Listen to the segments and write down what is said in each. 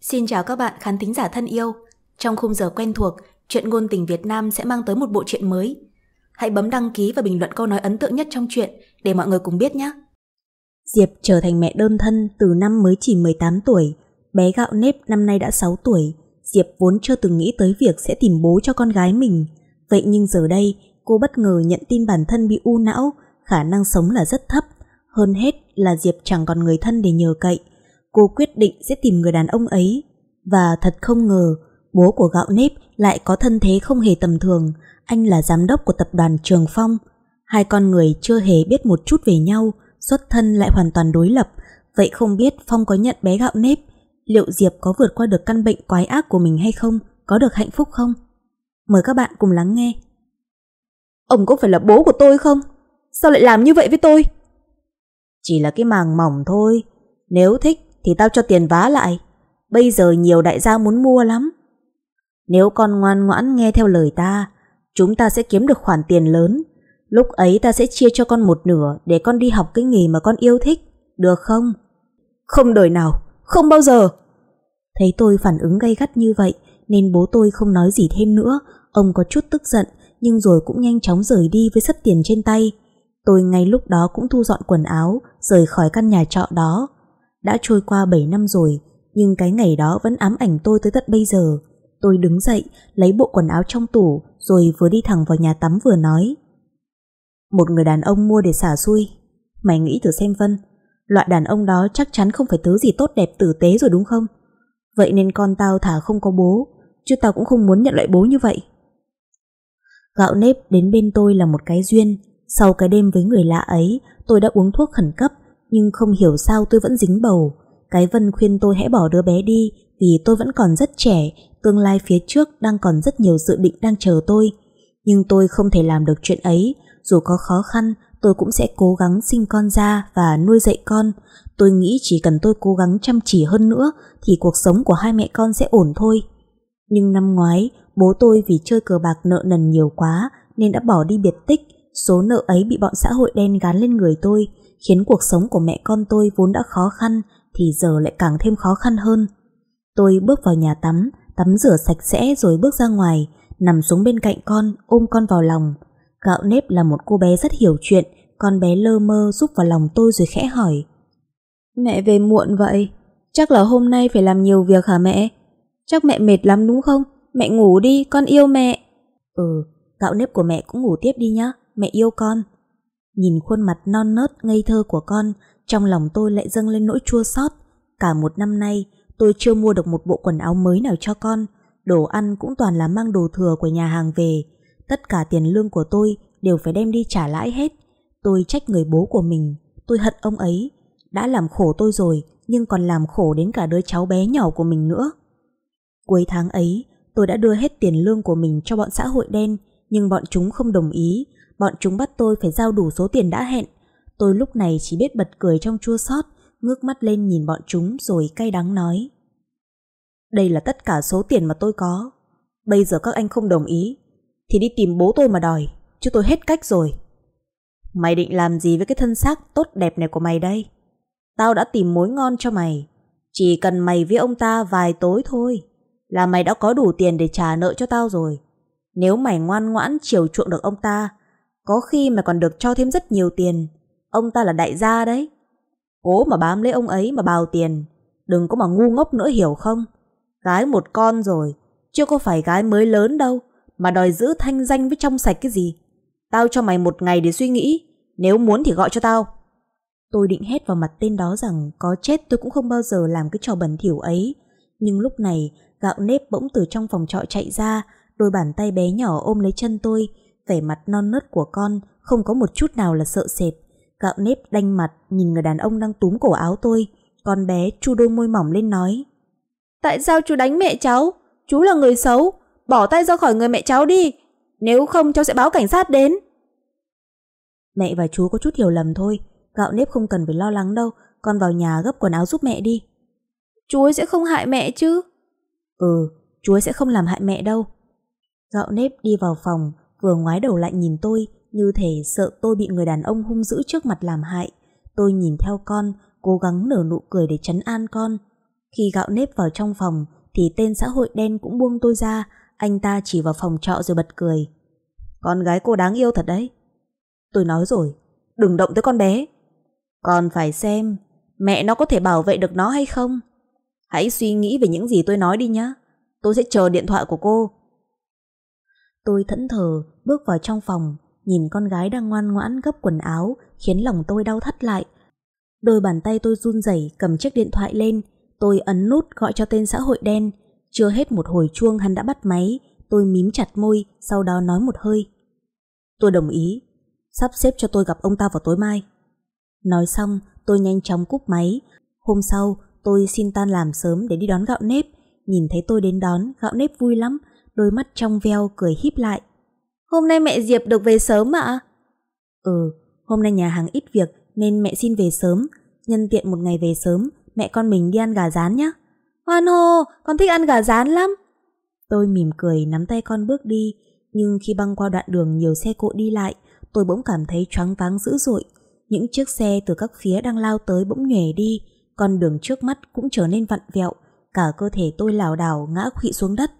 Xin chào các bạn khán thính giả thân yêu. Trong khung giờ quen thuộc, chuyện ngôn tình Việt Nam sẽ mang tới một bộ truyện mới. Hãy bấm đăng ký và bình luận câu nói ấn tượng nhất trong truyện để mọi người cùng biết nhé. Diệp trở thành mẹ đơn thân từ năm mới chỉ 18 tuổi, bé gạo nếp năm nay đã 6 tuổi. Diệp vốn chưa từng nghĩ tới việc sẽ tìm bố cho con gái mình. Vậy nhưng giờ đây, cô bất ngờ nhận tin bản thân bị u não, khả năng sống là rất thấp. Hơn hết là Diệp chẳng còn người thân để nhờ cậy cô quyết định sẽ tìm người đàn ông ấy. Và thật không ngờ, bố của gạo nếp lại có thân thế không hề tầm thường, anh là giám đốc của tập đoàn Trường Phong. Hai con người chưa hề biết một chút về nhau, xuất thân lại hoàn toàn đối lập, vậy không biết Phong có nhận bé gạo nếp, liệu Diệp có vượt qua được căn bệnh quái ác của mình hay không, có được hạnh phúc không? Mời các bạn cùng lắng nghe. Ông có phải là bố của tôi không? Sao lại làm như vậy với tôi? Chỉ là cái màng mỏng thôi, nếu thích thì tao cho tiền vá lại. Bây giờ nhiều đại gia muốn mua lắm. Nếu con ngoan ngoãn nghe theo lời ta, chúng ta sẽ kiếm được khoản tiền lớn. Lúc ấy ta sẽ chia cho con một nửa để con đi học cái nghề mà con yêu thích, được không? Không đời nào, không bao giờ. Thấy tôi phản ứng gay gắt như vậy nên bố tôi không nói gì thêm nữa. Ông có chút tức giận nhưng rồi cũng nhanh chóng rời đi với sấp tiền trên tay. Tôi ngay lúc đó cũng thu dọn quần áo, rời khỏi căn nhà trọ đó. Đã trôi qua 7 năm rồi, nhưng cái ngày đó vẫn ám ảnh tôi tới tận bây giờ. Tôi đứng dậy, lấy bộ quần áo trong tủ, rồi vừa đi thẳng vào nhà tắm vừa nói. Một người đàn ông mua để xả xui. Mày nghĩ thử xem Vân, loại đàn ông đó chắc chắn không phải thứ gì tốt đẹp tử tế rồi đúng không? Vậy nên con tao thả không có bố, chứ tao cũng không muốn nhận loại bố như vậy. Gạo nếp đến bên tôi là một cái duyên, sau cái đêm với người lạ ấy, tôi đã uống thuốc khẩn cấp, nhưng không hiểu sao tôi vẫn dính bầu. Cái Vân khuyên tôi hãy bỏ đứa bé đi vì tôi vẫn còn rất trẻ, tương lai phía trước đang còn rất nhiều dự định đang chờ tôi. Nhưng tôi không thể làm được chuyện ấy, dù có khó khăn tôi cũng sẽ cố gắng sinh con ra và nuôi dạy con. Tôi nghĩ chỉ cần tôi cố gắng chăm chỉ hơn nữa thì cuộc sống của hai mẹ con sẽ ổn thôi. Nhưng năm ngoái, bố tôi vì chơi cờ bạc nợ nần nhiều quá nên đã bỏ đi biệt tích. Số nợ ấy bị bọn xã hội đen gán lên người tôi, khiến cuộc sống của mẹ con tôi vốn đã khó khăn thì giờ lại càng thêm khó khăn hơn. Tôi bước vào nhà tắm, tắm rửa sạch sẽ rồi bước ra ngoài, nằm xuống bên cạnh con, ôm con vào lòng. Gạo nếp là một cô bé rất hiểu chuyện, con bé lơ mơ giúp vào lòng tôi rồi khẽ hỏi. Mẹ về muộn vậy, chắc là hôm nay phải làm nhiều việc hả mẹ? Chắc mẹ mệt lắm đúng không? Mẹ ngủ đi, con yêu mẹ. Ừ, gạo nếp của mẹ cũng ngủ tiếp đi nhá, mẹ yêu con. Nhìn khuôn mặt non nớt ngây thơ của con, trong lòng tôi lại dâng lên nỗi chua xót. Cả một năm nay, tôi chưa mua được một bộ quần áo mới nào cho con, đồ ăn cũng toàn là mang đồ thừa của nhà hàng về. Tất cả tiền lương của tôi đều phải đem đi trả lãi hết. Tôi trách người bố của mình, tôi hận ông ấy. Đã làm khổ tôi rồi, nhưng còn làm khổ đến cả đứa cháu bé nhỏ của mình nữa. Cuối tháng ấy, tôi đã đưa hết tiền lương của mình cho bọn xã hội đen, nhưng bọn chúng không đồng ý, Bọn chúng bắt tôi phải giao đủ số tiền đã hẹn. Tôi lúc này chỉ biết bật cười trong chua xót, ngước mắt lên nhìn bọn chúng rồi cay đắng nói. Đây là tất cả số tiền mà tôi có. Bây giờ các anh không đồng ý, thì đi tìm bố tôi mà đòi, chứ tôi hết cách rồi. Mày định làm gì với cái thân xác tốt đẹp này của mày đây? Tao đã tìm mối ngon cho mày. Chỉ cần mày với ông ta vài tối thôi là mày đã có đủ tiền để trả nợ cho tao rồi. Nếu mày ngoan ngoãn chiều chuộng được ông ta có khi mà còn được cho thêm rất nhiều tiền Ông ta là đại gia đấy Cố mà bám lấy ông ấy mà bào tiền Đừng có mà ngu ngốc nữa hiểu không Gái một con rồi Chưa có phải gái mới lớn đâu Mà đòi giữ thanh danh với trong sạch cái gì Tao cho mày một ngày để suy nghĩ Nếu muốn thì gọi cho tao Tôi định hét vào mặt tên đó rằng Có chết tôi cũng không bao giờ làm cái trò bẩn thỉu ấy Nhưng lúc này Gạo nếp bỗng từ trong phòng trọ chạy ra Đôi bàn tay bé nhỏ ôm lấy chân tôi vẻ mặt non nớt của con không có một chút nào là sợ sệt. Gạo nếp đanh mặt nhìn người đàn ông đang túm cổ áo tôi. Con bé chu đôi môi mỏng lên nói. Tại sao chú đánh mẹ cháu? Chú là người xấu. Bỏ tay ra khỏi người mẹ cháu đi. Nếu không cháu sẽ báo cảnh sát đến. Mẹ và chú có chút hiểu lầm thôi. Gạo nếp không cần phải lo lắng đâu. Con vào nhà gấp quần áo giúp mẹ đi. Chú ấy sẽ không hại mẹ chứ? Ừ, chú ấy sẽ không làm hại mẹ đâu. Gạo nếp đi vào phòng, vừa ngoái đầu lại nhìn tôi như thể sợ tôi bị người đàn ông hung dữ trước mặt làm hại. Tôi nhìn theo con, cố gắng nở nụ cười để chấn an con. Khi gạo nếp vào trong phòng, thì tên xã hội đen cũng buông tôi ra, anh ta chỉ vào phòng trọ rồi bật cười. Con gái cô đáng yêu thật đấy. Tôi nói rồi, đừng động tới con bé. Con phải xem, mẹ nó có thể bảo vệ được nó hay không? Hãy suy nghĩ về những gì tôi nói đi nhé. Tôi sẽ chờ điện thoại của cô. Tôi thẫn thờ, bước vào trong phòng, nhìn con gái đang ngoan ngoãn gấp quần áo, khiến lòng tôi đau thắt lại. Đôi bàn tay tôi run rẩy cầm chiếc điện thoại lên, tôi ấn nút gọi cho tên xã hội đen. Chưa hết một hồi chuông hắn đã bắt máy, tôi mím chặt môi, sau đó nói một hơi. Tôi đồng ý, sắp xếp cho tôi gặp ông ta vào tối mai. Nói xong, tôi nhanh chóng cúp máy. Hôm sau, tôi xin tan làm sớm để đi đón gạo nếp. Nhìn thấy tôi đến đón, gạo nếp vui lắm, đôi mắt trong veo cười híp lại. Hôm nay mẹ Diệp được về sớm ạ? Ừ, hôm nay nhà hàng ít việc nên mẹ xin về sớm. Nhân tiện một ngày về sớm, mẹ con mình đi ăn gà rán nhé. Hoan hô, con thích ăn gà rán lắm. Tôi mỉm cười nắm tay con bước đi, nhưng khi băng qua đoạn đường nhiều xe cộ đi lại, tôi bỗng cảm thấy choáng váng dữ dội. Những chiếc xe từ các phía đang lao tới bỗng nhòe đi, con đường trước mắt cũng trở nên vặn vẹo, cả cơ thể tôi lảo đảo ngã khuỵu xuống đất.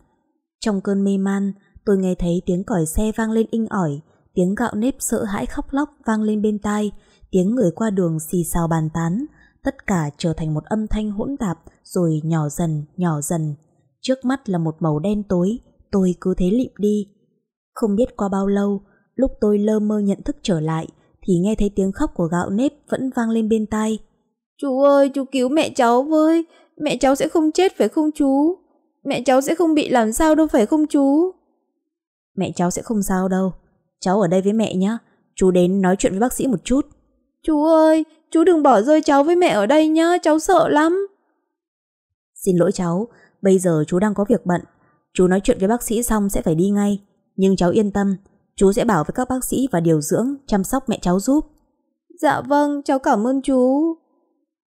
Trong cơn mê man, tôi nghe thấy tiếng còi xe vang lên inh ỏi, tiếng gạo nếp sợ hãi khóc lóc vang lên bên tai, tiếng người qua đường xì xào bàn tán, tất cả trở thành một âm thanh hỗn tạp rồi nhỏ dần, nhỏ dần. Trước mắt là một màu đen tối, tôi cứ thế lịm đi. Không biết qua bao lâu, lúc tôi lơ mơ nhận thức trở lại, thì nghe thấy tiếng khóc của gạo nếp vẫn vang lên bên tai. Chú ơi, chú cứu mẹ cháu với, mẹ cháu sẽ không chết phải không chú? Mẹ cháu sẽ không bị làm sao đâu phải không chú? Mẹ cháu sẽ không sao đâu. Cháu ở đây với mẹ nhá. Chú đến nói chuyện với bác sĩ một chút. Chú ơi, chú đừng bỏ rơi cháu với mẹ ở đây nhá, cháu sợ lắm. Xin lỗi cháu, bây giờ chú đang có việc bận. Chú nói chuyện với bác sĩ xong sẽ phải đi ngay. Nhưng cháu yên tâm, chú sẽ bảo với các bác sĩ và điều dưỡng chăm sóc mẹ cháu giúp. Dạ vâng, cháu cảm ơn chú.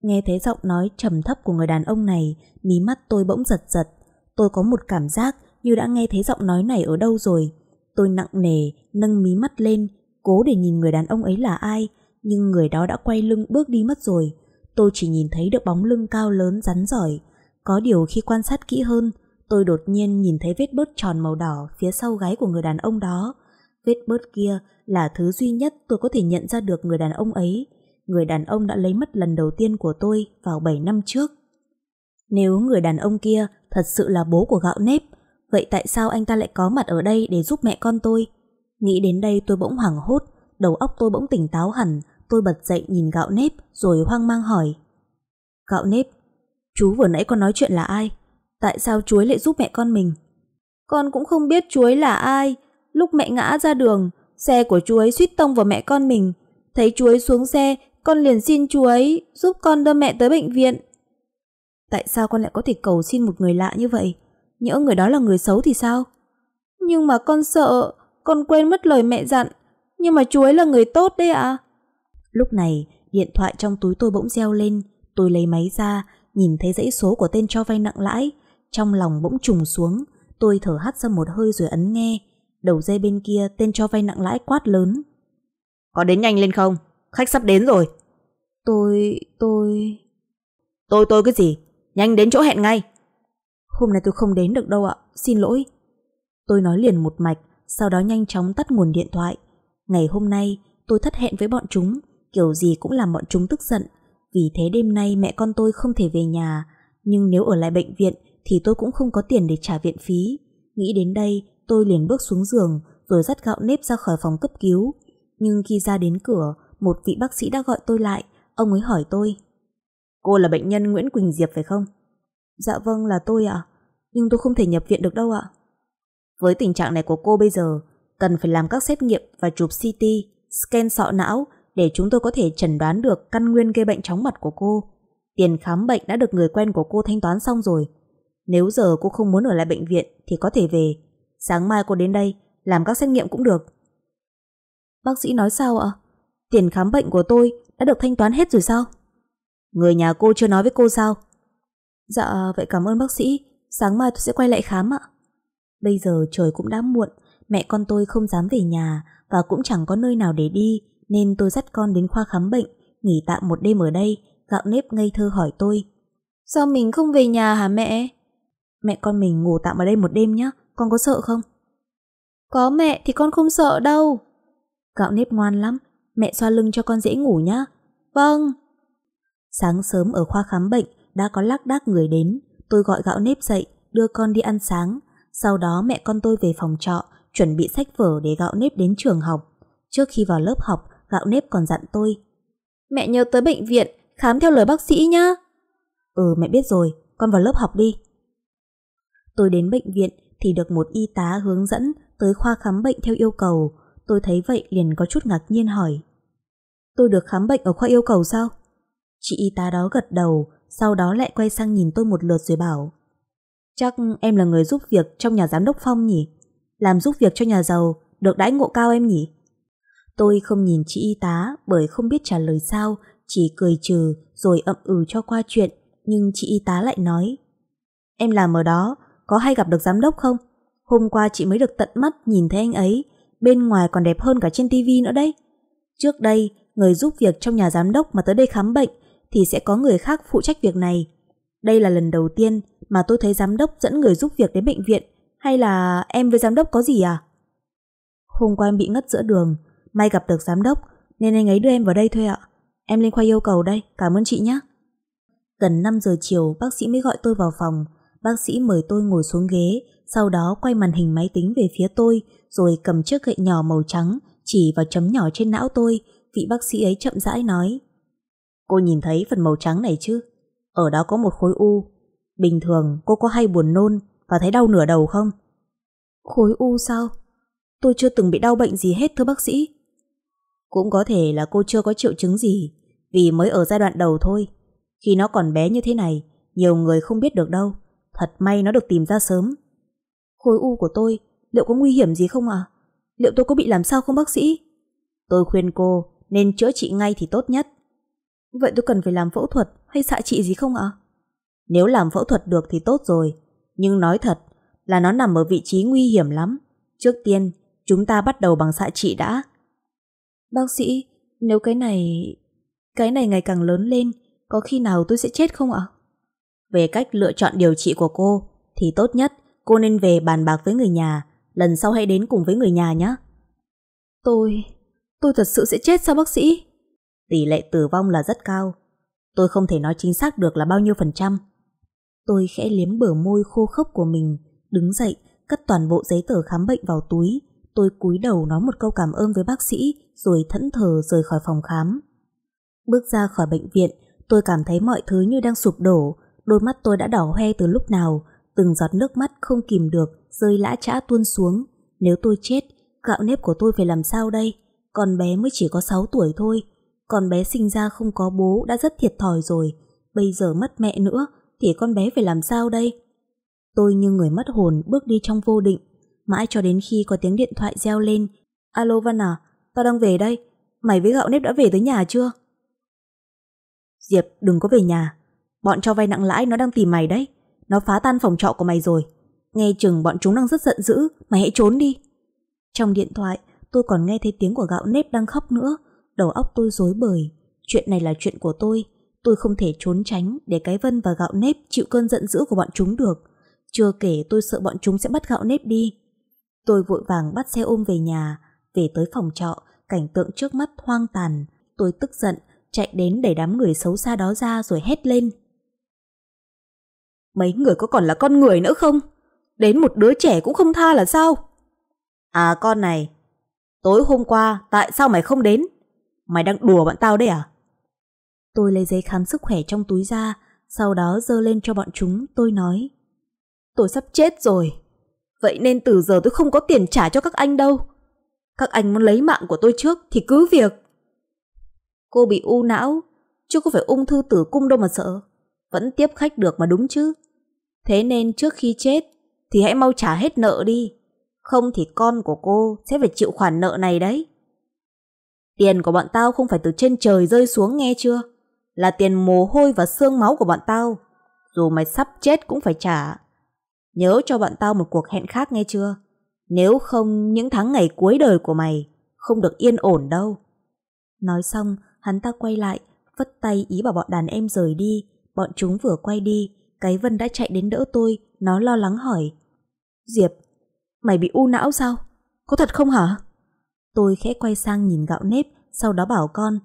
Nghe thấy giọng nói trầm thấp của người đàn ông này, mí mắt tôi bỗng giật giật tôi có một cảm giác như đã nghe thấy giọng nói này ở đâu rồi. Tôi nặng nề, nâng mí mắt lên, cố để nhìn người đàn ông ấy là ai, nhưng người đó đã quay lưng bước đi mất rồi. Tôi chỉ nhìn thấy được bóng lưng cao lớn rắn giỏi. Có điều khi quan sát kỹ hơn, tôi đột nhiên nhìn thấy vết bớt tròn màu đỏ phía sau gáy của người đàn ông đó. Vết bớt kia là thứ duy nhất tôi có thể nhận ra được người đàn ông ấy. Người đàn ông đã lấy mất lần đầu tiên của tôi vào 7 năm trước. Nếu người đàn ông kia thật sự là bố của gạo nếp. Vậy tại sao anh ta lại có mặt ở đây để giúp mẹ con tôi? Nghĩ đến đây tôi bỗng hoảng hốt, đầu óc tôi bỗng tỉnh táo hẳn, tôi bật dậy nhìn gạo nếp rồi hoang mang hỏi. Gạo nếp, chú vừa nãy con nói chuyện là ai? Tại sao chuối lại giúp mẹ con mình? Con cũng không biết chuối là ai. Lúc mẹ ngã ra đường, xe của chuối suýt tông vào mẹ con mình. Thấy chuối xuống xe, con liền xin chuối giúp con đưa mẹ tới bệnh viện. Tại sao con lại có thể cầu xin một người lạ như vậy? Nhỡ người đó là người xấu thì sao? Nhưng mà con sợ, con quên mất lời mẹ dặn. Nhưng mà chú ấy là người tốt đấy ạ. Lúc này, điện thoại trong túi tôi bỗng reo lên. Tôi lấy máy ra, nhìn thấy dãy số của tên cho vay nặng lãi. Trong lòng bỗng trùng xuống, tôi thở hắt ra một hơi rồi ấn nghe. Đầu dây bên kia tên cho vay nặng lãi quát lớn. Có đến nhanh lên không? Khách sắp đến rồi. Tôi... tôi... Tôi tôi cái gì? nhanh đến chỗ hẹn ngay. Hôm nay tôi không đến được đâu ạ, xin lỗi. Tôi nói liền một mạch, sau đó nhanh chóng tắt nguồn điện thoại. Ngày hôm nay, tôi thất hẹn với bọn chúng, kiểu gì cũng làm bọn chúng tức giận. Vì thế đêm nay mẹ con tôi không thể về nhà, nhưng nếu ở lại bệnh viện thì tôi cũng không có tiền để trả viện phí. Nghĩ đến đây, tôi liền bước xuống giường, rồi dắt gạo nếp ra khỏi phòng cấp cứu. Nhưng khi ra đến cửa, một vị bác sĩ đã gọi tôi lại, ông ấy hỏi tôi. Cô là bệnh nhân Nguyễn Quỳnh Diệp phải không? Dạ vâng là tôi ạ. Nhưng tôi không thể nhập viện được đâu ạ. Với tình trạng này của cô bây giờ, cần phải làm các xét nghiệm và chụp CT, scan sọ não để chúng tôi có thể chẩn đoán được căn nguyên gây bệnh chóng mặt của cô. Tiền khám bệnh đã được người quen của cô thanh toán xong rồi. Nếu giờ cô không muốn ở lại bệnh viện thì có thể về. Sáng mai cô đến đây, làm các xét nghiệm cũng được. Bác sĩ nói sao ạ? Tiền khám bệnh của tôi đã được thanh toán hết rồi sao? Người nhà cô chưa nói với cô sao? Dạ, vậy cảm ơn bác sĩ. Sáng mai tôi sẽ quay lại khám ạ. Bây giờ trời cũng đã muộn, mẹ con tôi không dám về nhà và cũng chẳng có nơi nào để đi, nên tôi dắt con đến khoa khám bệnh, nghỉ tạm một đêm ở đây, gạo nếp ngây thơ hỏi tôi. Sao mình không về nhà hả mẹ? Mẹ con mình ngủ tạm ở đây một đêm nhé, con có sợ không? Có mẹ thì con không sợ đâu. Gạo nếp ngoan lắm, mẹ xoa lưng cho con dễ ngủ nhá. Vâng. Sáng sớm ở khoa khám bệnh đã có lác đác người đến, tôi gọi gạo nếp dậy, đưa con đi ăn sáng. Sau đó mẹ con tôi về phòng trọ, chuẩn bị sách vở để gạo nếp đến trường học. Trước khi vào lớp học, gạo nếp còn dặn tôi. Mẹ nhớ tới bệnh viện, khám theo lời bác sĩ nhá. Ừ mẹ biết rồi, con vào lớp học đi. Tôi đến bệnh viện thì được một y tá hướng dẫn tới khoa khám bệnh theo yêu cầu. Tôi thấy vậy liền có chút ngạc nhiên hỏi. Tôi được khám bệnh ở khoa yêu cầu sao? Chị y tá đó gật đầu, sau đó lại quay sang nhìn tôi một lượt rồi bảo Chắc em là người giúp việc trong nhà giám đốc Phong nhỉ? Làm giúp việc cho nhà giàu, được đãi ngộ cao em nhỉ? Tôi không nhìn chị y tá bởi không biết trả lời sao, chỉ cười trừ rồi ậm ừ cho qua chuyện, nhưng chị y tá lại nói Em làm ở đó, có hay gặp được giám đốc không? Hôm qua chị mới được tận mắt nhìn thấy anh ấy, bên ngoài còn đẹp hơn cả trên tivi nữa đấy. Trước đây, người giúp việc trong nhà giám đốc mà tới đây khám bệnh thì sẽ có người khác phụ trách việc này. Đây là lần đầu tiên mà tôi thấy giám đốc dẫn người giúp việc đến bệnh viện hay là em với giám đốc có gì à? Hôm qua em bị ngất giữa đường, may gặp được giám đốc nên anh ấy đưa em vào đây thôi ạ. Em lên khoa yêu cầu đây, cảm ơn chị nhé. Gần 5 giờ chiều bác sĩ mới gọi tôi vào phòng, bác sĩ mời tôi ngồi xuống ghế, sau đó quay màn hình máy tính về phía tôi rồi cầm chiếc gậy nhỏ màu trắng chỉ vào chấm nhỏ trên não tôi, vị bác sĩ ấy chậm rãi nói. Cô nhìn thấy phần màu trắng này chứ? Ở đó có một khối u. Bình thường cô có hay buồn nôn và thấy đau nửa đầu không? Khối u sao? Tôi chưa từng bị đau bệnh gì hết thưa bác sĩ. Cũng có thể là cô chưa có triệu chứng gì vì mới ở giai đoạn đầu thôi. Khi nó còn bé như thế này, nhiều người không biết được đâu. Thật may nó được tìm ra sớm. Khối u của tôi, liệu có nguy hiểm gì không ạ? À? Liệu tôi có bị làm sao không bác sĩ? Tôi khuyên cô nên chữa trị ngay thì tốt nhất. Vậy tôi cần phải làm phẫu thuật hay xạ trị gì không ạ? Nếu làm phẫu thuật được thì tốt rồi, nhưng nói thật là nó nằm ở vị trí nguy hiểm lắm. Trước tiên, chúng ta bắt đầu bằng xạ trị đã. Bác sĩ, nếu cái này... Cái này ngày càng lớn lên, có khi nào tôi sẽ chết không ạ? Về cách lựa chọn điều trị của cô, thì tốt nhất cô nên về bàn bạc với người nhà, lần sau hãy đến cùng với người nhà nhé. Tôi... tôi thật sự sẽ chết sao bác sĩ? tỷ lệ tử vong là rất cao. Tôi không thể nói chính xác được là bao nhiêu phần trăm. Tôi khẽ liếm bờ môi khô khốc của mình, đứng dậy, cất toàn bộ giấy tờ khám bệnh vào túi. Tôi cúi đầu nói một câu cảm ơn với bác sĩ, rồi thẫn thờ rời khỏi phòng khám. Bước ra khỏi bệnh viện, tôi cảm thấy mọi thứ như đang sụp đổ. Đôi mắt tôi đã đỏ hoe từ lúc nào, từng giọt nước mắt không kìm được, rơi lã chã tuôn xuống. Nếu tôi chết, gạo nếp của tôi phải làm sao đây? Con bé mới chỉ có 6 tuổi thôi, con bé sinh ra không có bố đã rất thiệt thòi rồi, bây giờ mất mẹ nữa thì con bé phải làm sao đây? Tôi như người mất hồn bước đi trong vô định, mãi cho đến khi có tiếng điện thoại reo lên. Alo Văn à, tao đang về đây, mày với gạo nếp đã về tới nhà chưa? Diệp đừng có về nhà, bọn cho vay nặng lãi nó đang tìm mày đấy, nó phá tan phòng trọ của mày rồi. Nghe chừng bọn chúng đang rất giận dữ, mày hãy trốn đi. Trong điện thoại, tôi còn nghe thấy tiếng của gạo nếp đang khóc nữa, đầu óc tôi rối bời. Chuyện này là chuyện của tôi, tôi không thể trốn tránh để cái vân và gạo nếp chịu cơn giận dữ của bọn chúng được. Chưa kể tôi sợ bọn chúng sẽ bắt gạo nếp đi. Tôi vội vàng bắt xe ôm về nhà, về tới phòng trọ, cảnh tượng trước mắt hoang tàn. Tôi tức giận, chạy đến đẩy đám người xấu xa đó ra rồi hét lên. Mấy người có còn là con người nữa không? Đến một đứa trẻ cũng không tha là sao? À con này, tối hôm qua tại sao mày không đến? Mày đang đùa bọn tao đấy à? Tôi lấy giấy khám sức khỏe trong túi ra, sau đó dơ lên cho bọn chúng, tôi nói. Tôi sắp chết rồi. Vậy nên từ giờ tôi không có tiền trả cho các anh đâu. Các anh muốn lấy mạng của tôi trước thì cứ việc. Cô bị u não, chứ có phải ung thư tử cung đâu mà sợ. Vẫn tiếp khách được mà đúng chứ. Thế nên trước khi chết thì hãy mau trả hết nợ đi. Không thì con của cô sẽ phải chịu khoản nợ này đấy. Tiền của bọn tao không phải từ trên trời rơi xuống nghe chưa? Là tiền mồ hôi và xương máu của bọn tao. Dù mày sắp chết cũng phải trả. Nhớ cho bọn tao một cuộc hẹn khác nghe chưa? Nếu không những tháng ngày cuối đời của mày không được yên ổn đâu. Nói xong, hắn ta quay lại, vất tay ý bảo bọn đàn em rời đi. Bọn chúng vừa quay đi, cái Vân đã chạy đến đỡ tôi, nó lo lắng hỏi. Diệp, mày bị u não sao? Có thật không hả? Tôi khẽ quay sang nhìn gạo nếp, sau đó bảo con.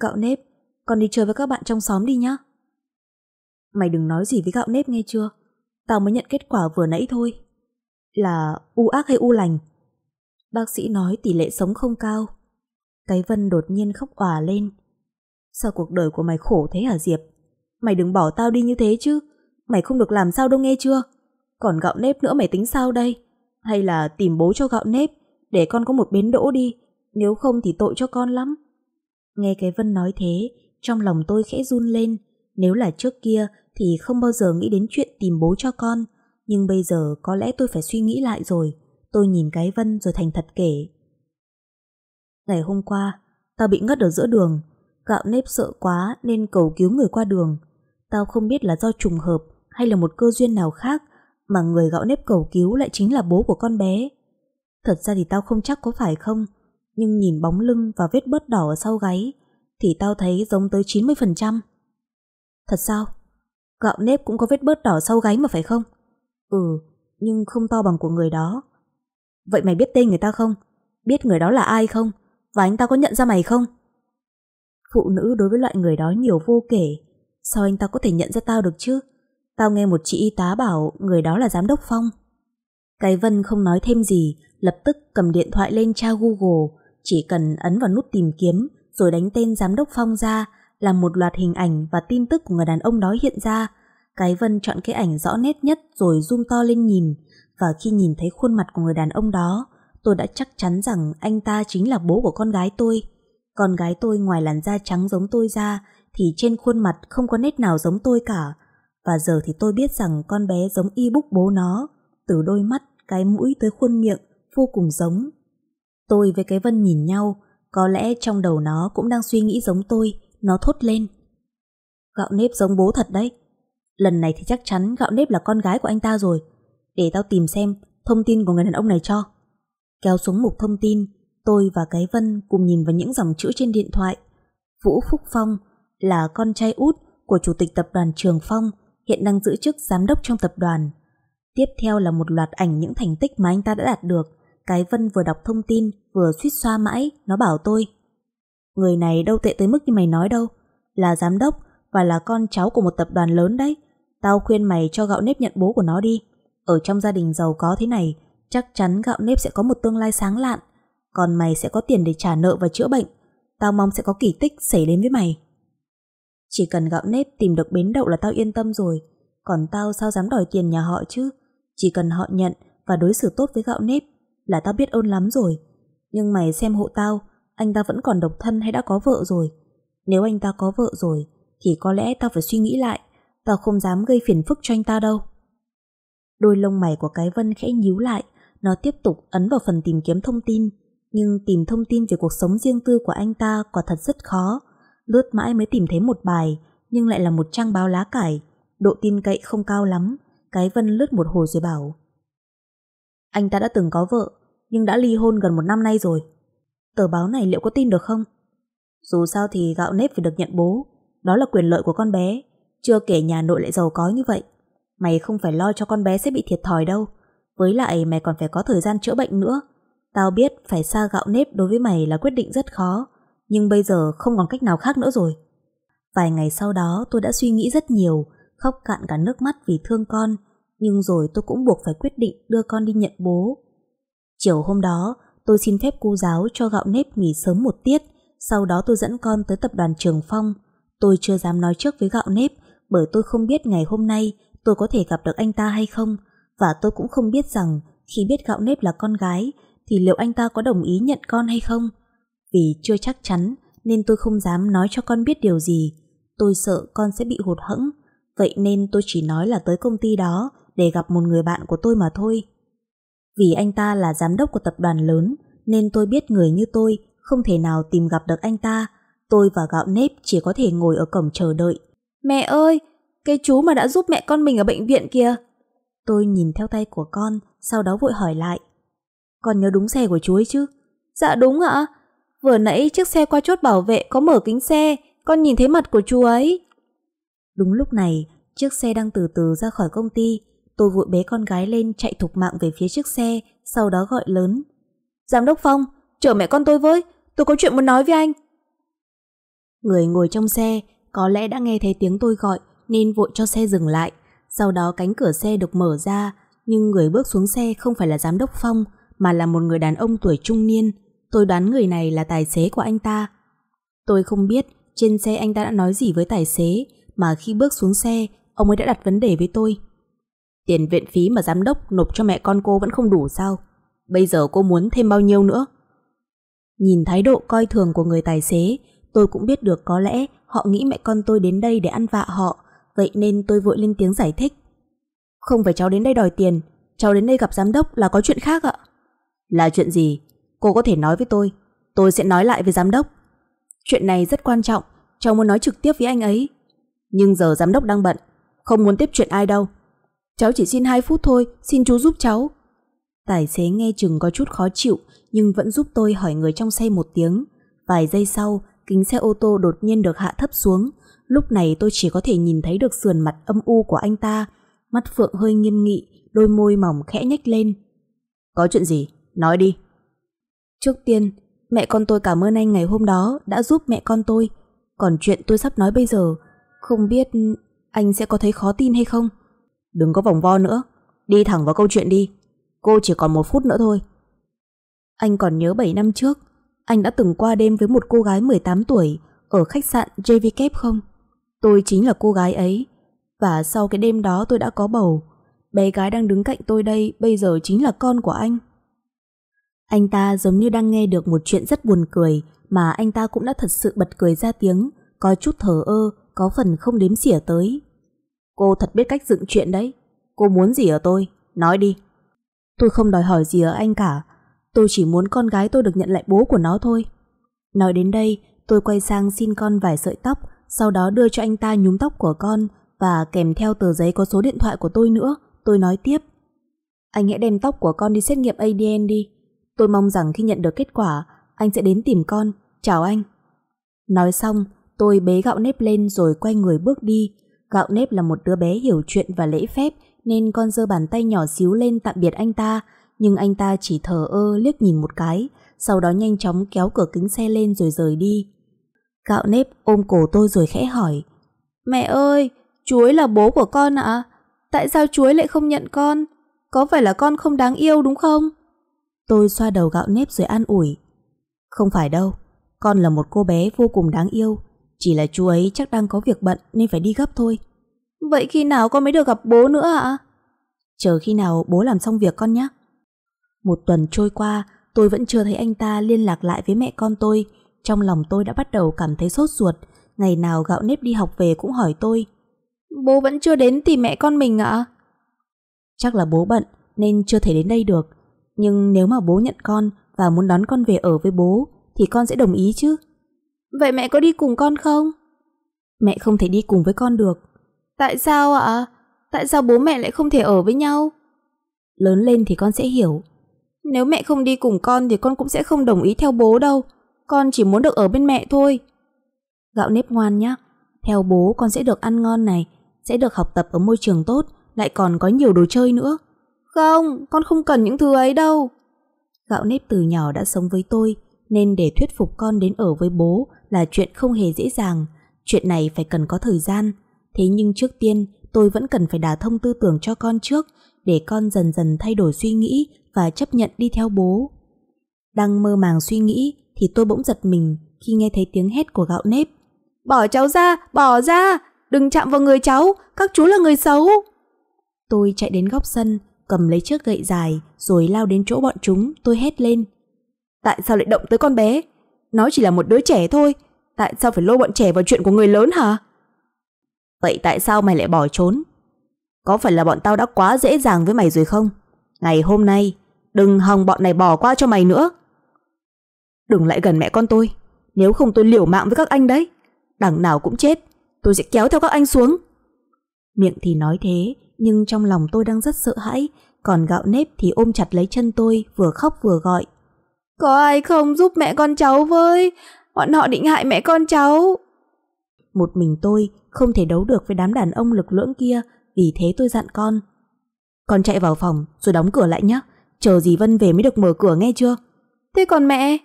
Gạo nếp, con đi chơi với các bạn trong xóm đi nhá. Mày đừng nói gì với gạo nếp nghe chưa? Tao mới nhận kết quả vừa nãy thôi. Là u ác hay u lành? Bác sĩ nói tỷ lệ sống không cao. Cái Vân đột nhiên khóc òa lên. Sao cuộc đời của mày khổ thế hả Diệp? Mày đừng bỏ tao đi như thế chứ. Mày không được làm sao đâu nghe chưa? Còn gạo nếp nữa mày tính sao đây? Hay là tìm bố cho gạo nếp để con có một bến đỗ đi, nếu không thì tội cho con lắm. Nghe cái Vân nói thế, trong lòng tôi khẽ run lên, nếu là trước kia thì không bao giờ nghĩ đến chuyện tìm bố cho con, nhưng bây giờ có lẽ tôi phải suy nghĩ lại rồi. Tôi nhìn cái Vân rồi thành thật kể. Ngày hôm qua, tao bị ngất ở giữa đường, gạo nếp sợ quá nên cầu cứu người qua đường. Tao không biết là do trùng hợp hay là một cơ duyên nào khác mà người gạo nếp cầu cứu lại chính là bố của con bé. Thật ra thì tao không chắc có phải không, nhưng nhìn bóng lưng và vết bớt đỏ ở sau gáy, thì tao thấy giống tới 90%. Thật sao? Gạo nếp cũng có vết bớt đỏ sau gáy mà phải không? Ừ, nhưng không to bằng của người đó. Vậy mày biết tên người ta không? Biết người đó là ai không? Và anh ta có nhận ra mày không? Phụ nữ đối với loại người đó nhiều vô kể. Sao anh ta có thể nhận ra tao được chứ? Tao nghe một chị y tá bảo người đó là giám đốc Phong. Cái Vân không nói thêm gì lập tức cầm điện thoại lên tra Google, chỉ cần ấn vào nút tìm kiếm rồi đánh tên giám đốc Phong ra là một loạt hình ảnh và tin tức của người đàn ông đó hiện ra. Cái Vân chọn cái ảnh rõ nét nhất rồi zoom to lên nhìn và khi nhìn thấy khuôn mặt của người đàn ông đó tôi đã chắc chắn rằng anh ta chính là bố của con gái tôi. Con gái tôi ngoài làn da trắng giống tôi ra thì trên khuôn mặt không có nét nào giống tôi cả. Và giờ thì tôi biết rằng con bé giống y búc bố nó, từ đôi mắt, cái mũi tới khuôn miệng vô cùng giống. Tôi với cái Vân nhìn nhau, có lẽ trong đầu nó cũng đang suy nghĩ giống tôi, nó thốt lên. Gạo nếp giống bố thật đấy. Lần này thì chắc chắn gạo nếp là con gái của anh ta rồi. Để tao tìm xem thông tin của người đàn ông này cho. Kéo xuống mục thông tin, tôi và cái Vân cùng nhìn vào những dòng chữ trên điện thoại. Vũ Phúc Phong là con trai út của chủ tịch tập đoàn Trường Phong, hiện đang giữ chức giám đốc trong tập đoàn. Tiếp theo là một loạt ảnh những thành tích mà anh ta đã đạt được, cái Vân vừa đọc thông tin vừa suýt xoa mãi, nó bảo tôi. Người này đâu tệ tới mức như mày nói đâu, là giám đốc và là con cháu của một tập đoàn lớn đấy. Tao khuyên mày cho gạo nếp nhận bố của nó đi. Ở trong gia đình giàu có thế này, chắc chắn gạo nếp sẽ có một tương lai sáng lạn. Còn mày sẽ có tiền để trả nợ và chữa bệnh. Tao mong sẽ có kỳ tích xảy đến với mày. Chỉ cần gạo nếp tìm được bến đậu là tao yên tâm rồi. Còn tao sao dám đòi tiền nhà họ chứ? Chỉ cần họ nhận và đối xử tốt với gạo nếp là tao biết ơn lắm rồi. Nhưng mày xem hộ tao, anh ta vẫn còn độc thân hay đã có vợ rồi. Nếu anh ta có vợ rồi, thì có lẽ tao phải suy nghĩ lại. Tao không dám gây phiền phức cho anh ta đâu. Đôi lông mày của cái vân khẽ nhíu lại, nó tiếp tục ấn vào phần tìm kiếm thông tin. Nhưng tìm thông tin về cuộc sống riêng tư của anh ta quả thật rất khó. Lướt mãi mới tìm thấy một bài, nhưng lại là một trang báo lá cải. Độ tin cậy không cao lắm. Cái vân lướt một hồi rồi bảo, anh ta đã từng có vợ, nhưng đã ly hôn gần một năm nay rồi. Tờ báo này liệu có tin được không? Dù sao thì gạo nếp phải được nhận bố, đó là quyền lợi của con bé, chưa kể nhà nội lại giàu có như vậy. Mày không phải lo cho con bé sẽ bị thiệt thòi đâu, với lại mày còn phải có thời gian chữa bệnh nữa. Tao biết phải xa gạo nếp đối với mày là quyết định rất khó, nhưng bây giờ không còn cách nào khác nữa rồi. Vài ngày sau đó tôi đã suy nghĩ rất nhiều, khóc cạn cả nước mắt vì thương con, nhưng rồi tôi cũng buộc phải quyết định đưa con đi nhận bố. Chiều hôm đó, tôi xin phép cô giáo cho gạo nếp nghỉ sớm một tiết, sau đó tôi dẫn con tới tập đoàn Trường Phong. Tôi chưa dám nói trước với gạo nếp bởi tôi không biết ngày hôm nay tôi có thể gặp được anh ta hay không và tôi cũng không biết rằng khi biết gạo nếp là con gái thì liệu anh ta có đồng ý nhận con hay không. Vì chưa chắc chắn nên tôi không dám nói cho con biết điều gì. Tôi sợ con sẽ bị hụt hẫng, vậy nên tôi chỉ nói là tới công ty đó để gặp một người bạn của tôi mà thôi. Vì anh ta là giám đốc của tập đoàn lớn nên tôi biết người như tôi không thể nào tìm gặp được anh ta. Tôi và gạo nếp chỉ có thể ngồi ở cổng chờ đợi. Mẹ ơi, cái chú mà đã giúp mẹ con mình ở bệnh viện kìa. Tôi nhìn theo tay của con, sau đó vội hỏi lại. Con nhớ đúng xe của chú ấy chứ? Dạ đúng ạ. Vừa nãy chiếc xe qua chốt bảo vệ có mở kính xe, con nhìn thấy mặt của chú ấy. Đúng lúc này, chiếc xe đang từ từ ra khỏi công ty, Tôi vội bế con gái lên chạy thục mạng về phía chiếc xe, sau đó gọi lớn. Giám đốc Phong, chở mẹ con tôi với, tôi có chuyện muốn nói với anh. Người ngồi trong xe có lẽ đã nghe thấy tiếng tôi gọi nên vội cho xe dừng lại. Sau đó cánh cửa xe được mở ra, nhưng người bước xuống xe không phải là giám đốc Phong mà là một người đàn ông tuổi trung niên. Tôi đoán người này là tài xế của anh ta. Tôi không biết trên xe anh ta đã nói gì với tài xế mà khi bước xuống xe, ông ấy đã đặt vấn đề với tôi. Tiền viện phí mà giám đốc nộp cho mẹ con cô vẫn không đủ sao? Bây giờ cô muốn thêm bao nhiêu nữa? Nhìn thái độ coi thường của người tài xế, tôi cũng biết được có lẽ họ nghĩ mẹ con tôi đến đây để ăn vạ họ, vậy nên tôi vội lên tiếng giải thích. Không phải cháu đến đây đòi tiền, cháu đến đây gặp giám đốc là có chuyện khác ạ. Là chuyện gì? Cô có thể nói với tôi, tôi sẽ nói lại với giám đốc. Chuyện này rất quan trọng, cháu muốn nói trực tiếp với anh ấy. Nhưng giờ giám đốc đang bận, không muốn tiếp chuyện ai đâu. Cháu chỉ xin 2 phút thôi, xin chú giúp cháu. Tài xế nghe chừng có chút khó chịu, nhưng vẫn giúp tôi hỏi người trong xe một tiếng. Vài giây sau, kính xe ô tô đột nhiên được hạ thấp xuống. Lúc này tôi chỉ có thể nhìn thấy được sườn mặt âm u của anh ta. Mắt Phượng hơi nghiêm nghị, đôi môi mỏng khẽ nhếch lên. Có chuyện gì? Nói đi. Trước tiên, mẹ con tôi cảm ơn anh ngày hôm đó đã giúp mẹ con tôi. Còn chuyện tôi sắp nói bây giờ, không biết anh sẽ có thấy khó tin hay không? Đừng có vòng vo nữa Đi thẳng vào câu chuyện đi Cô chỉ còn một phút nữa thôi Anh còn nhớ 7 năm trước Anh đã từng qua đêm với một cô gái 18 tuổi Ở khách sạn JVK không Tôi chính là cô gái ấy Và sau cái đêm đó tôi đã có bầu Bé gái đang đứng cạnh tôi đây Bây giờ chính là con của anh Anh ta giống như đang nghe được một chuyện rất buồn cười Mà anh ta cũng đã thật sự bật cười ra tiếng Có chút thở ơ Có phần không đếm xỉa tới Cô thật biết cách dựng chuyện đấy. Cô muốn gì ở tôi? Nói đi. Tôi không đòi hỏi gì ở anh cả. Tôi chỉ muốn con gái tôi được nhận lại bố của nó thôi. Nói đến đây, tôi quay sang xin con vài sợi tóc, sau đó đưa cho anh ta nhúm tóc của con và kèm theo tờ giấy có số điện thoại của tôi nữa. Tôi nói tiếp. Anh hãy đem tóc của con đi xét nghiệm ADN đi. Tôi mong rằng khi nhận được kết quả, anh sẽ đến tìm con. Chào anh. Nói xong, tôi bế gạo nếp lên rồi quay người bước đi, Gạo nếp là một đứa bé hiểu chuyện và lễ phép nên con giơ bàn tay nhỏ xíu lên tạm biệt anh ta, nhưng anh ta chỉ thờ ơ liếc nhìn một cái, sau đó nhanh chóng kéo cửa kính xe lên rồi rời đi. Gạo nếp ôm cổ tôi rồi khẽ hỏi, Mẹ ơi, chuối là bố của con ạ? À? Tại sao chuối lại không nhận con? Có phải là con không đáng yêu đúng không? Tôi xoa đầu gạo nếp rồi an ủi. Không phải đâu, con là một cô bé vô cùng đáng yêu, chỉ là chú ấy chắc đang có việc bận nên phải đi gấp thôi. Vậy khi nào con mới được gặp bố nữa ạ? Chờ khi nào bố làm xong việc con nhé. Một tuần trôi qua, tôi vẫn chưa thấy anh ta liên lạc lại với mẹ con tôi. Trong lòng tôi đã bắt đầu cảm thấy sốt ruột. Ngày nào gạo nếp đi học về cũng hỏi tôi. Bố vẫn chưa đến tìm mẹ con mình ạ? Chắc là bố bận nên chưa thể đến đây được. Nhưng nếu mà bố nhận con và muốn đón con về ở với bố thì con sẽ đồng ý chứ. Vậy mẹ có đi cùng con không? Mẹ không thể đi cùng với con được. Tại sao ạ? À? Tại sao bố mẹ lại không thể ở với nhau? Lớn lên thì con sẽ hiểu. Nếu mẹ không đi cùng con thì con cũng sẽ không đồng ý theo bố đâu. Con chỉ muốn được ở bên mẹ thôi. Gạo nếp ngoan nhá. Theo bố con sẽ được ăn ngon này, sẽ được học tập ở môi trường tốt, lại còn có nhiều đồ chơi nữa. Không, con không cần những thứ ấy đâu. Gạo nếp từ nhỏ đã sống với tôi, nên để thuyết phục con đến ở với bố là chuyện không hề dễ dàng, chuyện này phải cần có thời gian. Thế nhưng trước tiên, tôi vẫn cần phải đả thông tư tưởng cho con trước, để con dần dần thay đổi suy nghĩ và chấp nhận đi theo bố. Đang mơ màng suy nghĩ thì tôi bỗng giật mình khi nghe thấy tiếng hét của gạo nếp. Bỏ cháu ra, bỏ ra, đừng chạm vào người cháu, các chú là người xấu. Tôi chạy đến góc sân, cầm lấy chiếc gậy dài rồi lao đến chỗ bọn chúng, tôi hét lên. Tại sao lại động tới con bé? Nó chỉ là một đứa trẻ thôi Tại sao phải lôi bọn trẻ vào chuyện của người lớn hả Vậy tại sao mày lại bỏ trốn Có phải là bọn tao đã quá dễ dàng với mày rồi không Ngày hôm nay Đừng hòng bọn này bỏ qua cho mày nữa Đừng lại gần mẹ con tôi Nếu không tôi liều mạng với các anh đấy Đằng nào cũng chết Tôi sẽ kéo theo các anh xuống Miệng thì nói thế Nhưng trong lòng tôi đang rất sợ hãi Còn gạo nếp thì ôm chặt lấy chân tôi Vừa khóc vừa gọi có ai không giúp mẹ con cháu với? Bọn họ định hại mẹ con cháu. Một mình tôi không thể đấu được với đám đàn ông lực lưỡng kia, vì thế tôi dặn con. Con chạy vào phòng rồi đóng cửa lại nhé, chờ dì Vân về mới được mở cửa nghe chưa? Thế còn mẹ?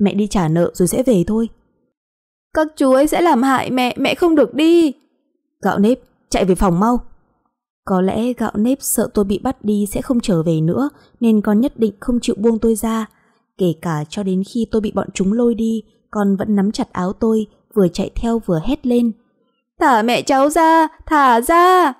Mẹ đi trả nợ rồi sẽ về thôi. Các chú ấy sẽ làm hại mẹ, mẹ không được đi. Gạo nếp, chạy về phòng mau. Có lẽ gạo nếp sợ tôi bị bắt đi sẽ không trở về nữa nên con nhất định không chịu buông tôi ra kể cả cho đến khi tôi bị bọn chúng lôi đi, con vẫn nắm chặt áo tôi, vừa chạy theo vừa hét lên. Thả mẹ cháu ra, thả ra!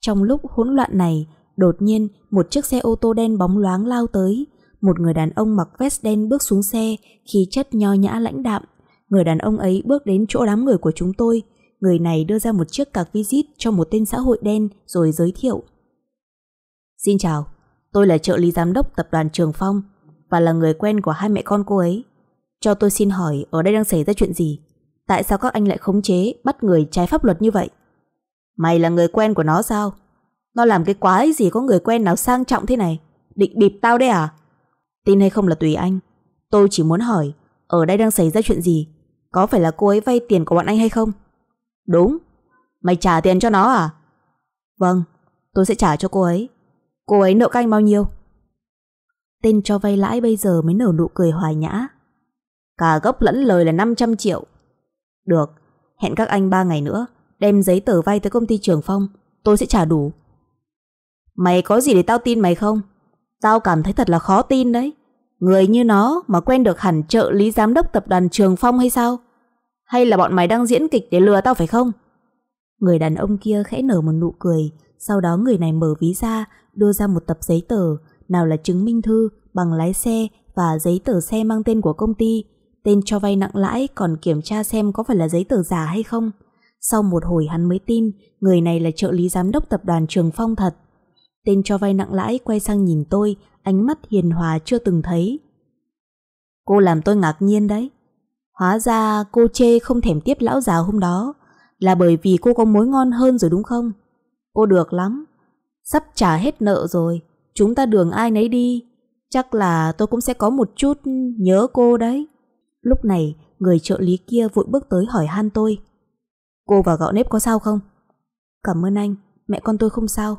Trong lúc hỗn loạn này, đột nhiên một chiếc xe ô tô đen bóng loáng lao tới. Một người đàn ông mặc vest đen bước xuống xe, khí chất nho nhã lãnh đạm. Người đàn ông ấy bước đến chỗ đám người của chúng tôi. Người này đưa ra một chiếc cạc visit cho một tên xã hội đen rồi giới thiệu. Xin chào, tôi là trợ lý giám đốc tập đoàn Trường Phong, và là người quen của hai mẹ con cô ấy. Cho tôi xin hỏi ở đây đang xảy ra chuyện gì? Tại sao các anh lại khống chế bắt người trái pháp luật như vậy? Mày là người quen của nó sao? Nó làm cái quái gì có người quen nào sang trọng thế này? Định bịp tao đấy à? Tin hay không là tùy anh. Tôi chỉ muốn hỏi, ở đây đang xảy ra chuyện gì? Có phải là cô ấy vay tiền của bọn anh hay không? Đúng. Mày trả tiền cho nó à? Vâng, tôi sẽ trả cho cô ấy. Cô ấy nợ các anh bao nhiêu? Tên cho vay lãi bây giờ mới nở nụ cười hoài nhã. Cả gốc lẫn lời là 500 triệu. Được, hẹn các anh 3 ngày nữa, đem giấy tờ vay tới công ty Trường Phong, tôi sẽ trả đủ. Mày có gì để tao tin mày không? Tao cảm thấy thật là khó tin đấy. Người như nó mà quen được hẳn trợ lý giám đốc tập đoàn Trường Phong hay sao? Hay là bọn mày đang diễn kịch để lừa tao phải không? Người đàn ông kia khẽ nở một nụ cười, sau đó người này mở ví ra, đưa ra một tập giấy tờ, nào là chứng minh thư, bằng lái xe và giấy tờ xe mang tên của công ty, tên cho vay nặng lãi còn kiểm tra xem có phải là giấy tờ giả hay không. Sau một hồi hắn mới tin, người này là trợ lý giám đốc tập đoàn Trường Phong thật. Tên cho vay nặng lãi quay sang nhìn tôi, ánh mắt hiền hòa chưa từng thấy. Cô làm tôi ngạc nhiên đấy. Hóa ra cô chê không thèm tiếp lão già hôm đó, là bởi vì cô có mối ngon hơn rồi đúng không? Cô được lắm, sắp trả hết nợ rồi, Chúng ta đường ai nấy đi Chắc là tôi cũng sẽ có một chút nhớ cô đấy Lúc này Người trợ lý kia vội bước tới hỏi han tôi Cô và gạo nếp có sao không? Cảm ơn anh Mẹ con tôi không sao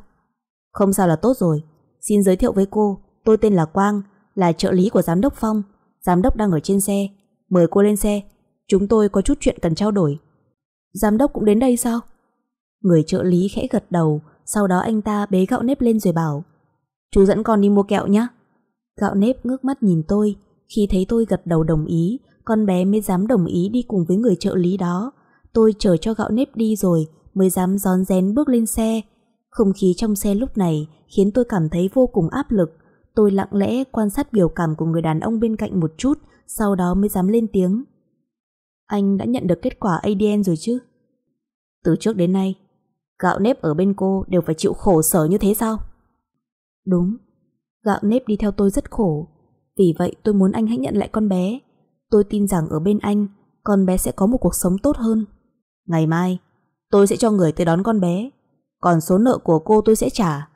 Không sao là tốt rồi Xin giới thiệu với cô Tôi tên là Quang Là trợ lý của giám đốc Phong Giám đốc đang ở trên xe Mời cô lên xe Chúng tôi có chút chuyện cần trao đổi Giám đốc cũng đến đây sao? Người trợ lý khẽ gật đầu Sau đó anh ta bế gạo nếp lên rồi bảo Chú dẫn con đi mua kẹo nhé. Gạo nếp ngước mắt nhìn tôi, khi thấy tôi gật đầu đồng ý, con bé mới dám đồng ý đi cùng với người trợ lý đó. Tôi chờ cho gạo nếp đi rồi mới dám rón rén bước lên xe. Không khí trong xe lúc này khiến tôi cảm thấy vô cùng áp lực. Tôi lặng lẽ quan sát biểu cảm của người đàn ông bên cạnh một chút, sau đó mới dám lên tiếng. Anh đã nhận được kết quả ADN rồi chứ? Từ trước đến nay, gạo nếp ở bên cô đều phải chịu khổ sở như thế sao? Đúng, gạo nếp đi theo tôi rất khổ. Vì vậy tôi muốn anh hãy nhận lại con bé. Tôi tin rằng ở bên anh, con bé sẽ có một cuộc sống tốt hơn. Ngày mai, tôi sẽ cho người tới đón con bé. Còn số nợ của cô tôi sẽ trả.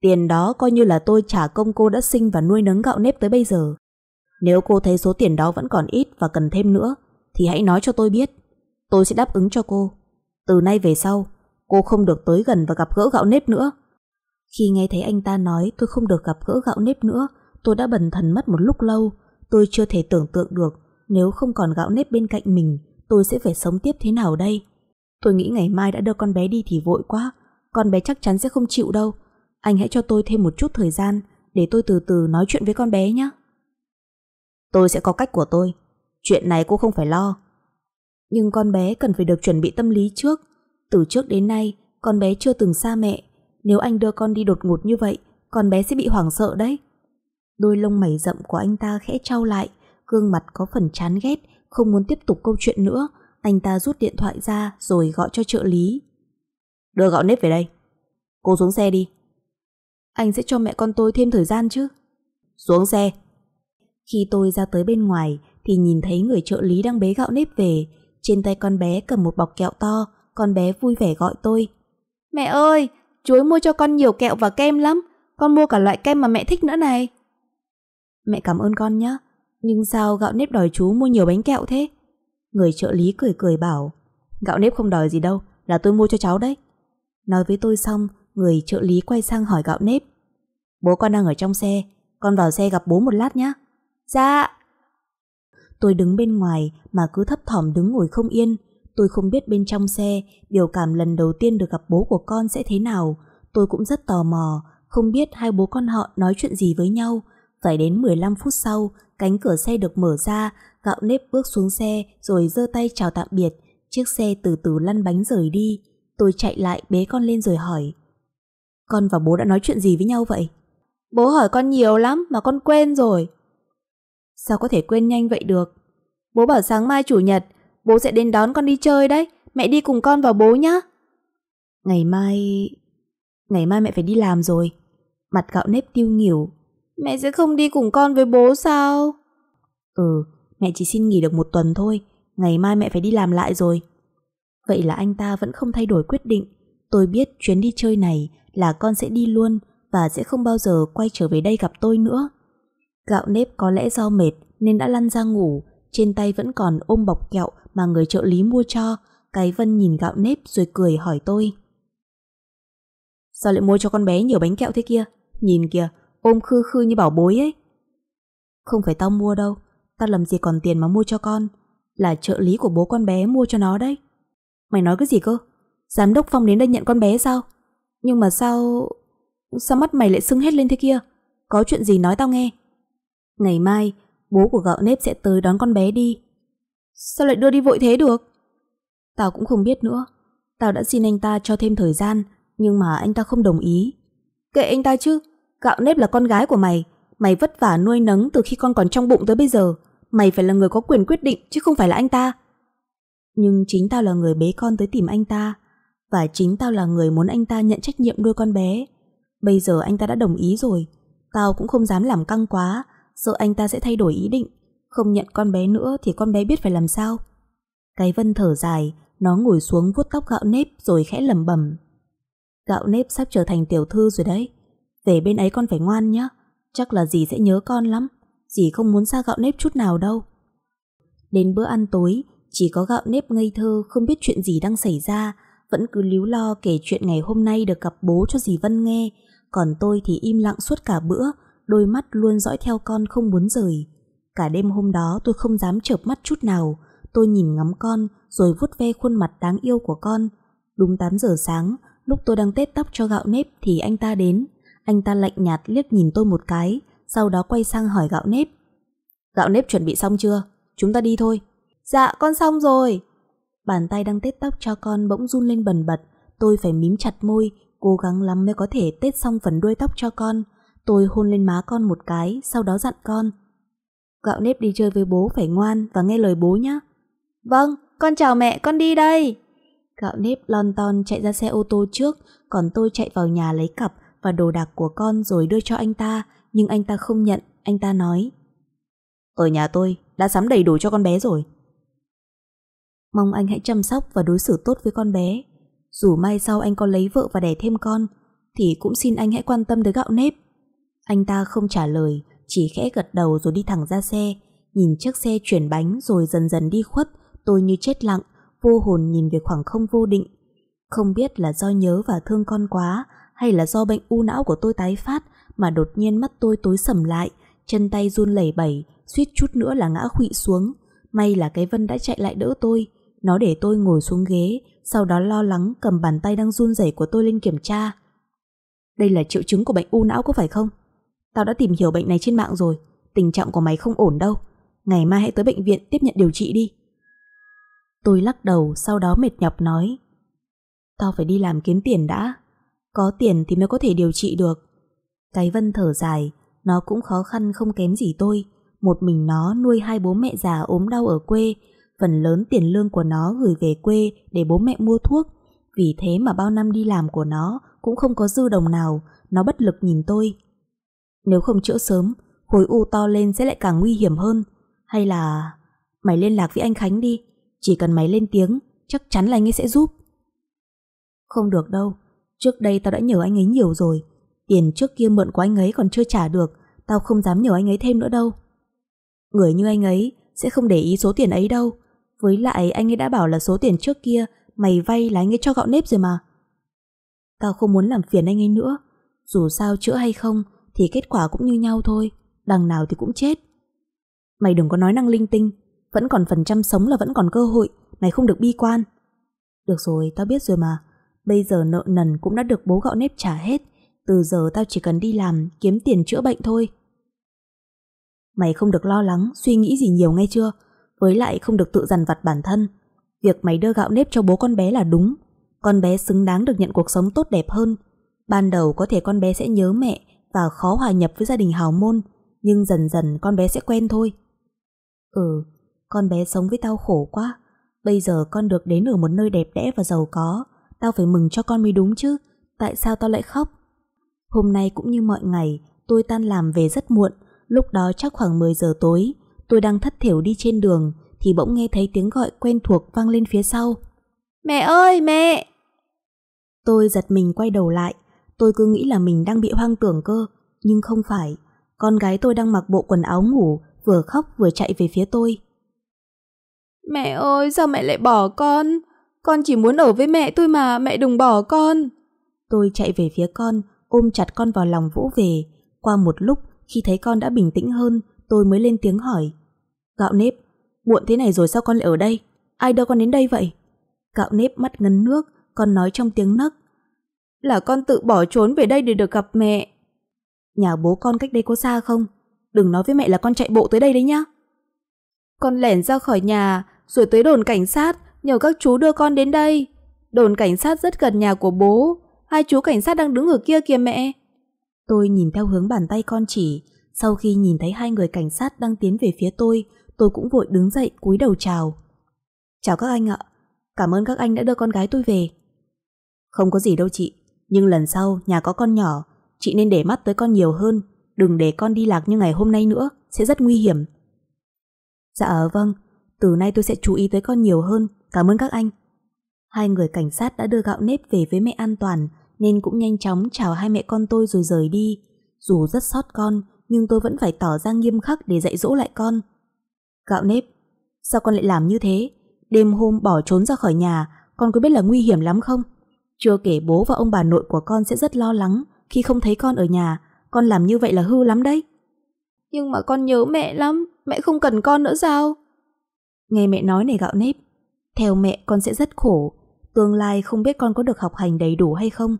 Tiền đó coi như là tôi trả công cô đã sinh và nuôi nấng gạo nếp tới bây giờ. Nếu cô thấy số tiền đó vẫn còn ít và cần thêm nữa, thì hãy nói cho tôi biết. Tôi sẽ đáp ứng cho cô. Từ nay về sau, cô không được tới gần và gặp gỡ gạo nếp nữa. Khi nghe thấy anh ta nói tôi không được gặp gỡ gạo nếp nữa, tôi đã bần thần mất một lúc lâu. Tôi chưa thể tưởng tượng được nếu không còn gạo nếp bên cạnh mình, tôi sẽ phải sống tiếp thế nào đây? Tôi nghĩ ngày mai đã đưa con bé đi thì vội quá, con bé chắc chắn sẽ không chịu đâu. Anh hãy cho tôi thêm một chút thời gian để tôi từ từ nói chuyện với con bé nhé. Tôi sẽ có cách của tôi, chuyện này cô không phải lo. Nhưng con bé cần phải được chuẩn bị tâm lý trước. Từ trước đến nay, con bé chưa từng xa mẹ, nếu anh đưa con đi đột ngột như vậy, con bé sẽ bị hoảng sợ đấy. Đôi lông mày rậm của anh ta khẽ trao lại, gương mặt có phần chán ghét, không muốn tiếp tục câu chuyện nữa. Anh ta rút điện thoại ra rồi gọi cho trợ lý. Đưa gạo nếp về đây. Cô xuống xe đi. Anh sẽ cho mẹ con tôi thêm thời gian chứ. Xuống xe. Khi tôi ra tới bên ngoài thì nhìn thấy người trợ lý đang bế gạo nếp về. Trên tay con bé cầm một bọc kẹo to, con bé vui vẻ gọi tôi. Mẹ ơi, chú ấy mua cho con nhiều kẹo và kem lắm, con mua cả loại kem mà mẹ thích nữa này. Mẹ cảm ơn con nhé, nhưng sao gạo nếp đòi chú mua nhiều bánh kẹo thế? Người trợ lý cười cười bảo, gạo nếp không đòi gì đâu, là tôi mua cho cháu đấy. Nói với tôi xong, người trợ lý quay sang hỏi gạo nếp. Bố con đang ở trong xe, con vào xe gặp bố một lát nhé. Dạ. Tôi đứng bên ngoài mà cứ thấp thỏm đứng ngồi không yên, tôi không biết bên trong xe biểu cảm lần đầu tiên được gặp bố của con sẽ thế nào. Tôi cũng rất tò mò, không biết hai bố con họ nói chuyện gì với nhau. Phải đến 15 phút sau, cánh cửa xe được mở ra, gạo nếp bước xuống xe rồi giơ tay chào tạm biệt. Chiếc xe từ từ lăn bánh rời đi. Tôi chạy lại bế con lên rồi hỏi. Con và bố đã nói chuyện gì với nhau vậy? Bố hỏi con nhiều lắm mà con quên rồi. Sao có thể quên nhanh vậy được? Bố bảo sáng mai chủ nhật bố sẽ đến đón con đi chơi đấy, mẹ đi cùng con vào bố nhá. Ngày mai... Ngày mai mẹ phải đi làm rồi. Mặt gạo nếp tiêu nghỉu. Mẹ sẽ không đi cùng con với bố sao? Ừ, mẹ chỉ xin nghỉ được một tuần thôi. Ngày mai mẹ phải đi làm lại rồi. Vậy là anh ta vẫn không thay đổi quyết định. Tôi biết chuyến đi chơi này là con sẽ đi luôn và sẽ không bao giờ quay trở về đây gặp tôi nữa. Gạo nếp có lẽ do mệt nên đã lăn ra ngủ, trên tay vẫn còn ôm bọc kẹo mà người trợ lý mua cho, cái Vân nhìn gạo nếp rồi cười hỏi tôi. Sao lại mua cho con bé nhiều bánh kẹo thế kia? Nhìn kìa, ôm khư khư như bảo bối ấy. Không phải tao mua đâu, tao làm gì còn tiền mà mua cho con. Là trợ lý của bố con bé mua cho nó đấy. Mày nói cái gì cơ? Giám đốc Phong đến đây nhận con bé sao? Nhưng mà sao... Sao mắt mày lại sưng hết lên thế kia? Có chuyện gì nói tao nghe. Ngày mai, bố của gạo nếp sẽ tới đón con bé đi. Sao lại đưa đi vội thế được? Tao cũng không biết nữa. Tao đã xin anh ta cho thêm thời gian, nhưng mà anh ta không đồng ý. Kệ anh ta chứ, gạo nếp là con gái của mày. Mày vất vả nuôi nấng từ khi con còn trong bụng tới bây giờ. Mày phải là người có quyền quyết định chứ không phải là anh ta. Nhưng chính tao là người bế con tới tìm anh ta. Và chính tao là người muốn anh ta nhận trách nhiệm nuôi con bé. Bây giờ anh ta đã đồng ý rồi. Tao cũng không dám làm căng quá, sợ anh ta sẽ thay đổi ý định không nhận con bé nữa thì con bé biết phải làm sao. Cái vân thở dài, nó ngồi xuống vuốt tóc gạo nếp rồi khẽ lầm bẩm Gạo nếp sắp trở thành tiểu thư rồi đấy. Về bên ấy con phải ngoan nhé. Chắc là dì sẽ nhớ con lắm. Dì không muốn xa gạo nếp chút nào đâu. Đến bữa ăn tối, chỉ có gạo nếp ngây thơ không biết chuyện gì đang xảy ra, vẫn cứ líu lo kể chuyện ngày hôm nay được gặp bố cho dì Vân nghe. Còn tôi thì im lặng suốt cả bữa, đôi mắt luôn dõi theo con không muốn rời. Cả đêm hôm đó tôi không dám chợp mắt chút nào, tôi nhìn ngắm con rồi vuốt ve khuôn mặt đáng yêu của con. Đúng 8 giờ sáng, lúc tôi đang tết tóc cho gạo nếp thì anh ta đến. Anh ta lạnh nhạt liếc nhìn tôi một cái, sau đó quay sang hỏi gạo nếp. Gạo nếp chuẩn bị xong chưa? Chúng ta đi thôi. Dạ, con xong rồi. Bàn tay đang tết tóc cho con bỗng run lên bần bật, tôi phải mím chặt môi, cố gắng lắm mới có thể tết xong phần đuôi tóc cho con. Tôi hôn lên má con một cái, sau đó dặn con. Gạo nếp đi chơi với bố phải ngoan và nghe lời bố nhé. Vâng, con chào mẹ, con đi đây. Gạo nếp lon ton chạy ra xe ô tô trước, còn tôi chạy vào nhà lấy cặp và đồ đạc của con rồi đưa cho anh ta, nhưng anh ta không nhận, anh ta nói. Ở nhà tôi đã sắm đầy đủ cho con bé rồi. Mong anh hãy chăm sóc và đối xử tốt với con bé. Dù mai sau anh có lấy vợ và đẻ thêm con, thì cũng xin anh hãy quan tâm tới gạo nếp. Anh ta không trả lời, chỉ khẽ gật đầu rồi đi thẳng ra xe, nhìn chiếc xe chuyển bánh rồi dần dần đi khuất, tôi như chết lặng, vô hồn nhìn về khoảng không vô định. Không biết là do nhớ và thương con quá, hay là do bệnh u não của tôi tái phát mà đột nhiên mắt tôi tối sầm lại, chân tay run lẩy bẩy, suýt chút nữa là ngã khuỵu xuống. May là cái Vân đã chạy lại đỡ tôi, nó để tôi ngồi xuống ghế, sau đó lo lắng cầm bàn tay đang run rẩy của tôi lên kiểm tra. Đây là triệu chứng của bệnh u não có phải không? Tao đã tìm hiểu bệnh này trên mạng rồi Tình trạng của mày không ổn đâu Ngày mai hãy tới bệnh viện tiếp nhận điều trị đi Tôi lắc đầu sau đó mệt nhọc nói Tao phải đi làm kiếm tiền đã Có tiền thì mới có thể điều trị được Cái vân thở dài Nó cũng khó khăn không kém gì tôi Một mình nó nuôi hai bố mẹ già ốm đau ở quê Phần lớn tiền lương của nó gửi về quê Để bố mẹ mua thuốc Vì thế mà bao năm đi làm của nó Cũng không có dư đồng nào Nó bất lực nhìn tôi nếu không chữa sớm, khối u to lên sẽ lại càng nguy hiểm hơn. Hay là... Mày liên lạc với anh Khánh đi. Chỉ cần mày lên tiếng, chắc chắn là anh ấy sẽ giúp. Không được đâu. Trước đây tao đã nhờ anh ấy nhiều rồi. Tiền trước kia mượn của anh ấy còn chưa trả được. Tao không dám nhờ anh ấy thêm nữa đâu. Người như anh ấy sẽ không để ý số tiền ấy đâu. Với lại anh ấy đã bảo là số tiền trước kia mày vay là anh ấy cho gạo nếp rồi mà. Tao không muốn làm phiền anh ấy nữa. Dù sao chữa hay không thì kết quả cũng như nhau thôi, đằng nào thì cũng chết. Mày đừng có nói năng linh tinh, vẫn còn phần trăm sống là vẫn còn cơ hội, mày không được bi quan. Được rồi, tao biết rồi mà, bây giờ nợ nần cũng đã được bố gạo nếp trả hết, từ giờ tao chỉ cần đi làm, kiếm tiền chữa bệnh thôi. Mày không được lo lắng, suy nghĩ gì nhiều nghe chưa, với lại không được tự dằn vặt bản thân. Việc mày đưa gạo nếp cho bố con bé là đúng, con bé xứng đáng được nhận cuộc sống tốt đẹp hơn. Ban đầu có thể con bé sẽ nhớ mẹ, và khó hòa nhập với gia đình hào môn, nhưng dần dần con bé sẽ quen thôi. Ừ, con bé sống với tao khổ quá. Bây giờ con được đến ở một nơi đẹp đẽ và giàu có, tao phải mừng cho con mới đúng chứ, tại sao tao lại khóc? Hôm nay cũng như mọi ngày, tôi tan làm về rất muộn, lúc đó chắc khoảng 10 giờ tối, tôi đang thất thiểu đi trên đường thì bỗng nghe thấy tiếng gọi quen thuộc vang lên phía sau. Mẹ ơi, mẹ! Tôi giật mình quay đầu lại, Tôi cứ nghĩ là mình đang bị hoang tưởng cơ, nhưng không phải. Con gái tôi đang mặc bộ quần áo ngủ, vừa khóc vừa chạy về phía tôi. Mẹ ơi, sao mẹ lại bỏ con? Con chỉ muốn ở với mẹ tôi mà, mẹ đừng bỏ con. Tôi chạy về phía con, ôm chặt con vào lòng vỗ về. Qua một lúc, khi thấy con đã bình tĩnh hơn, tôi mới lên tiếng hỏi. Gạo nếp, muộn thế này rồi sao con lại ở đây? Ai đưa con đến đây vậy? cạo nếp mắt ngấn nước, con nói trong tiếng nấc là con tự bỏ trốn về đây để được gặp mẹ. Nhà bố con cách đây có xa không? Đừng nói với mẹ là con chạy bộ tới đây đấy nhá. Con lẻn ra khỏi nhà, rồi tới đồn cảnh sát, nhờ các chú đưa con đến đây. Đồn cảnh sát rất gần nhà của bố, hai chú cảnh sát đang đứng ở kia kìa mẹ. Tôi nhìn theo hướng bàn tay con chỉ, sau khi nhìn thấy hai người cảnh sát đang tiến về phía tôi, tôi cũng vội đứng dậy cúi đầu chào. Chào các anh ạ, cảm ơn các anh đã đưa con gái tôi về. Không có gì đâu chị, nhưng lần sau nhà có con nhỏ Chị nên để mắt tới con nhiều hơn Đừng để con đi lạc như ngày hôm nay nữa Sẽ rất nguy hiểm Dạ vâng Từ nay tôi sẽ chú ý tới con nhiều hơn Cảm ơn các anh Hai người cảnh sát đã đưa gạo nếp về với mẹ an toàn Nên cũng nhanh chóng chào hai mẹ con tôi rồi rời đi Dù rất sót con Nhưng tôi vẫn phải tỏ ra nghiêm khắc để dạy dỗ lại con Gạo nếp Sao con lại làm như thế Đêm hôm bỏ trốn ra khỏi nhà Con có biết là nguy hiểm lắm không chưa kể bố và ông bà nội của con sẽ rất lo lắng khi không thấy con ở nhà, con làm như vậy là hư lắm đấy. Nhưng mà con nhớ mẹ lắm, mẹ không cần con nữa sao? Nghe mẹ nói này gạo nếp, theo mẹ con sẽ rất khổ, tương lai không biết con có được học hành đầy đủ hay không.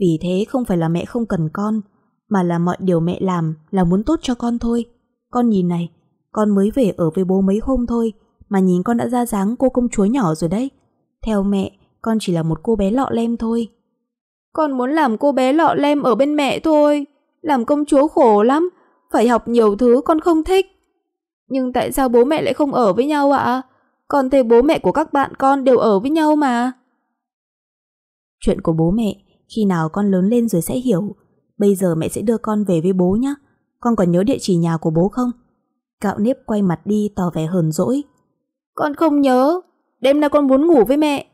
Vì thế không phải là mẹ không cần con, mà là mọi điều mẹ làm là muốn tốt cho con thôi. Con nhìn này, con mới về ở với bố mấy hôm thôi, mà nhìn con đã ra dáng cô công chúa nhỏ rồi đấy. Theo mẹ, con chỉ là một cô bé lọ lem thôi. Con muốn làm cô bé lọ lem ở bên mẹ thôi. Làm công chúa khổ lắm, phải học nhiều thứ con không thích. Nhưng tại sao bố mẹ lại không ở với nhau ạ? À? Con thấy bố mẹ của các bạn con đều ở với nhau mà. Chuyện của bố mẹ, khi nào con lớn lên rồi sẽ hiểu. Bây giờ mẹ sẽ đưa con về với bố nhé. Con còn nhớ địa chỉ nhà của bố không? Cạo nếp quay mặt đi tỏ vẻ hờn dỗi. Con không nhớ, đêm nay con muốn ngủ với mẹ,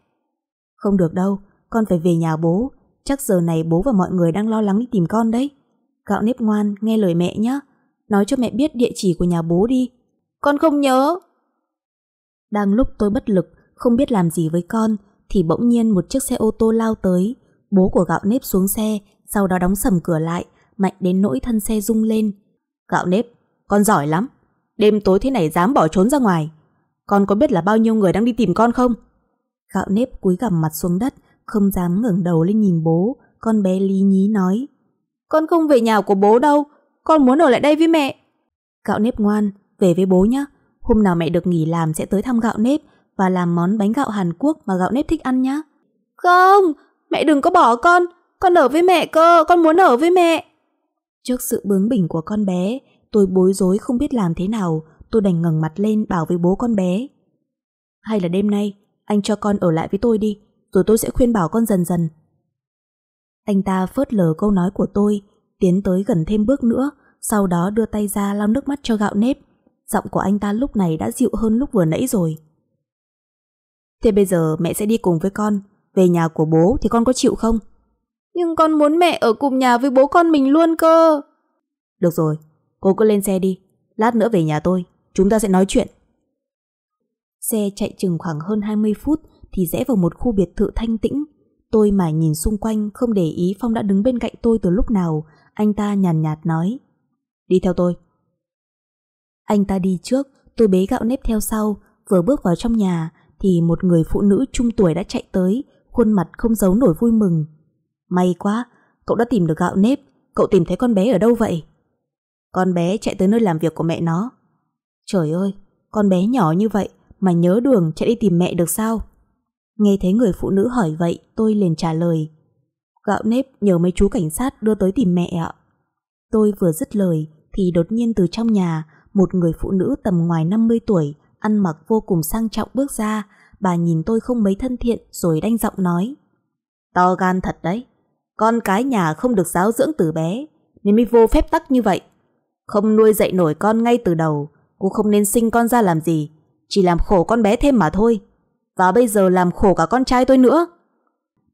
không được đâu, con phải về nhà bố. Chắc giờ này bố và mọi người đang lo lắng đi tìm con đấy. Gạo nếp ngoan, nghe lời mẹ nhé. Nói cho mẹ biết địa chỉ của nhà bố đi. Con không nhớ. Đang lúc tôi bất lực, không biết làm gì với con, thì bỗng nhiên một chiếc xe ô tô lao tới. Bố của gạo nếp xuống xe, sau đó đóng sầm cửa lại, mạnh đến nỗi thân xe rung lên. Gạo nếp, con giỏi lắm. Đêm tối thế này dám bỏ trốn ra ngoài. Con có biết là bao nhiêu người đang đi tìm con không? Gạo nếp cúi gằm mặt xuống đất, không dám ngẩng đầu lên nhìn bố, con bé lý nhí nói. Con không về nhà của bố đâu, con muốn ở lại đây với mẹ. Gạo nếp ngoan, về với bố nhé. Hôm nào mẹ được nghỉ làm sẽ tới thăm gạo nếp và làm món bánh gạo Hàn Quốc mà gạo nếp thích ăn nhé. Không, mẹ đừng có bỏ con, con ở với mẹ cơ, con muốn ở với mẹ. Trước sự bướng bỉnh của con bé, tôi bối rối không biết làm thế nào, tôi đành ngẩng mặt lên bảo với bố con bé. Hay là đêm nay, anh cho con ở lại với tôi đi, rồi tôi sẽ khuyên bảo con dần dần. Anh ta phớt lờ câu nói của tôi, tiến tới gần thêm bước nữa, sau đó đưa tay ra lau nước mắt cho gạo nếp. Giọng của anh ta lúc này đã dịu hơn lúc vừa nãy rồi. Thế bây giờ mẹ sẽ đi cùng với con, về nhà của bố thì con có chịu không? Nhưng con muốn mẹ ở cùng nhà với bố con mình luôn cơ. Được rồi, cô cứ lên xe đi, lát nữa về nhà tôi, chúng ta sẽ nói chuyện. Xe chạy chừng khoảng hơn 20 phút thì rẽ vào một khu biệt thự thanh tĩnh. Tôi mà nhìn xung quanh không để ý Phong đã đứng bên cạnh tôi từ lúc nào, anh ta nhàn nhạt, nhạt nói. Đi theo tôi. Anh ta đi trước, tôi bế gạo nếp theo sau, vừa bước vào trong nhà thì một người phụ nữ trung tuổi đã chạy tới, khuôn mặt không giấu nổi vui mừng. May quá, cậu đã tìm được gạo nếp, cậu tìm thấy con bé ở đâu vậy? Con bé chạy tới nơi làm việc của mẹ nó. Trời ơi, con bé nhỏ như vậy mà nhớ đường chạy đi tìm mẹ được sao? Nghe thấy người phụ nữ hỏi vậy, tôi liền trả lời. Gạo nếp nhờ mấy chú cảnh sát đưa tới tìm mẹ ạ. Tôi vừa dứt lời thì đột nhiên từ trong nhà, một người phụ nữ tầm ngoài 50 tuổi, ăn mặc vô cùng sang trọng bước ra, bà nhìn tôi không mấy thân thiện rồi đanh giọng nói. To gan thật đấy, con cái nhà không được giáo dưỡng từ bé, nên mới vô phép tắc như vậy. Không nuôi dạy nổi con ngay từ đầu, cô không nên sinh con ra làm gì. Chỉ làm khổ con bé thêm mà thôi Và bây giờ làm khổ cả con trai tôi nữa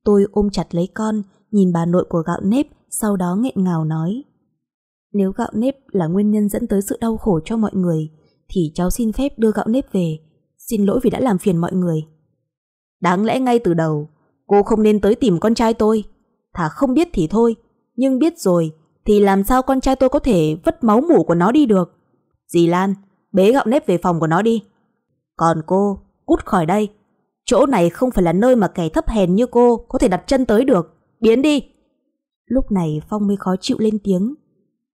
Tôi ôm chặt lấy con Nhìn bà nội của gạo nếp Sau đó nghẹn ngào nói Nếu gạo nếp là nguyên nhân dẫn tới sự đau khổ cho mọi người Thì cháu xin phép đưa gạo nếp về Xin lỗi vì đã làm phiền mọi người Đáng lẽ ngay từ đầu Cô không nên tới tìm con trai tôi Thà không biết thì thôi Nhưng biết rồi Thì làm sao con trai tôi có thể vất máu mủ của nó đi được Dì Lan Bế gạo nếp về phòng của nó đi còn cô, cút khỏi đây. Chỗ này không phải là nơi mà kẻ thấp hèn như cô có thể đặt chân tới được. Biến đi. Lúc này Phong mới khó chịu lên tiếng.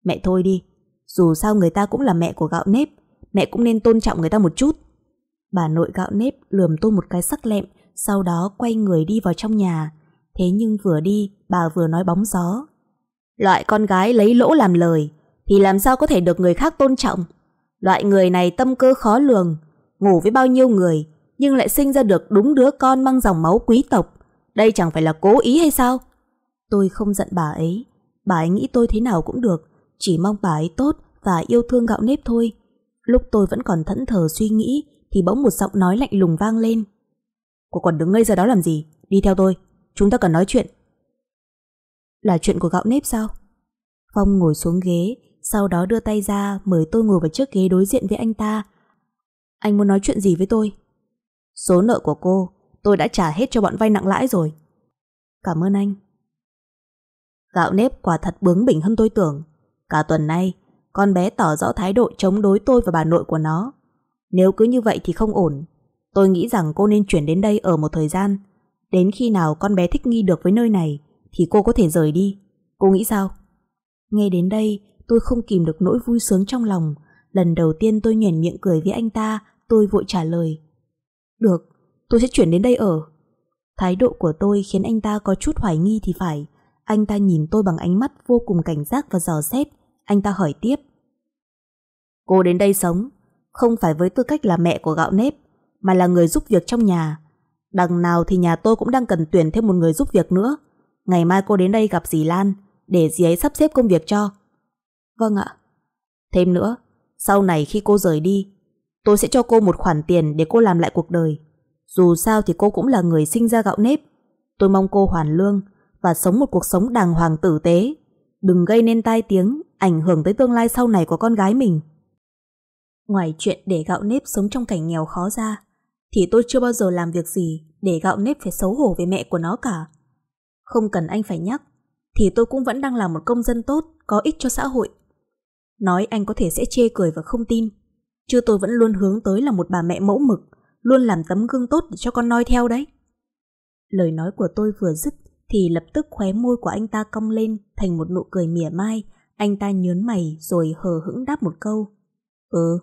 Mẹ thôi đi. Dù sao người ta cũng là mẹ của gạo nếp. Mẹ cũng nên tôn trọng người ta một chút. Bà nội gạo nếp lườm tôi một cái sắc lẹm. Sau đó quay người đi vào trong nhà. Thế nhưng vừa đi, bà vừa nói bóng gió. Loại con gái lấy lỗ làm lời thì làm sao có thể được người khác tôn trọng. Loại người này tâm cơ khó lường, ngủ với bao nhiêu người, nhưng lại sinh ra được đúng đứa con mang dòng máu quý tộc. Đây chẳng phải là cố ý hay sao? Tôi không giận bà ấy. Bà ấy nghĩ tôi thế nào cũng được, chỉ mong bà ấy tốt và yêu thương gạo nếp thôi. Lúc tôi vẫn còn thẫn thờ suy nghĩ thì bỗng một giọng nói lạnh lùng vang lên. Cô còn đứng ngây ra đó làm gì? Đi theo tôi, chúng ta cần nói chuyện. Là chuyện của gạo nếp sao? Phong ngồi xuống ghế, sau đó đưa tay ra mời tôi ngồi vào chiếc ghế đối diện với anh ta. Anh muốn nói chuyện gì với tôi? Số nợ của cô tôi đã trả hết cho bọn vay nặng lãi rồi. Cảm ơn anh. Gạo nếp quả thật bướng bỉnh hơn tôi tưởng. Cả tuần nay, con bé tỏ rõ thái độ chống đối tôi và bà nội của nó. Nếu cứ như vậy thì không ổn. Tôi nghĩ rằng cô nên chuyển đến đây ở một thời gian. Đến khi nào con bé thích nghi được với nơi này thì cô có thể rời đi. Cô nghĩ sao? Nghe đến đây, tôi không kìm được nỗi vui sướng trong lòng Lần đầu tiên tôi nhoẻn miệng cười với anh ta, tôi vội trả lời. Được, tôi sẽ chuyển đến đây ở. Thái độ của tôi khiến anh ta có chút hoài nghi thì phải. Anh ta nhìn tôi bằng ánh mắt vô cùng cảnh giác và dò xét. Anh ta hỏi tiếp. Cô đến đây sống, không phải với tư cách là mẹ của gạo nếp, mà là người giúp việc trong nhà. Đằng nào thì nhà tôi cũng đang cần tuyển thêm một người giúp việc nữa. Ngày mai cô đến đây gặp dì Lan, để dì ấy sắp xếp công việc cho. Vâng ạ. Thêm nữa, sau này khi cô rời đi, tôi sẽ cho cô một khoản tiền để cô làm lại cuộc đời. Dù sao thì cô cũng là người sinh ra gạo nếp. Tôi mong cô hoàn lương và sống một cuộc sống đàng hoàng tử tế. Đừng gây nên tai tiếng, ảnh hưởng tới tương lai sau này của con gái mình. Ngoài chuyện để gạo nếp sống trong cảnh nghèo khó ra, thì tôi chưa bao giờ làm việc gì để gạo nếp phải xấu hổ với mẹ của nó cả. Không cần anh phải nhắc, thì tôi cũng vẫn đang là một công dân tốt, có ích cho xã hội nói anh có thể sẽ chê cười và không tin. Chứ tôi vẫn luôn hướng tới là một bà mẹ mẫu mực, luôn làm tấm gương tốt để cho con noi theo đấy. Lời nói của tôi vừa dứt thì lập tức khóe môi của anh ta cong lên thành một nụ cười mỉa mai. Anh ta nhớn mày rồi hờ hững đáp một câu. Ừ.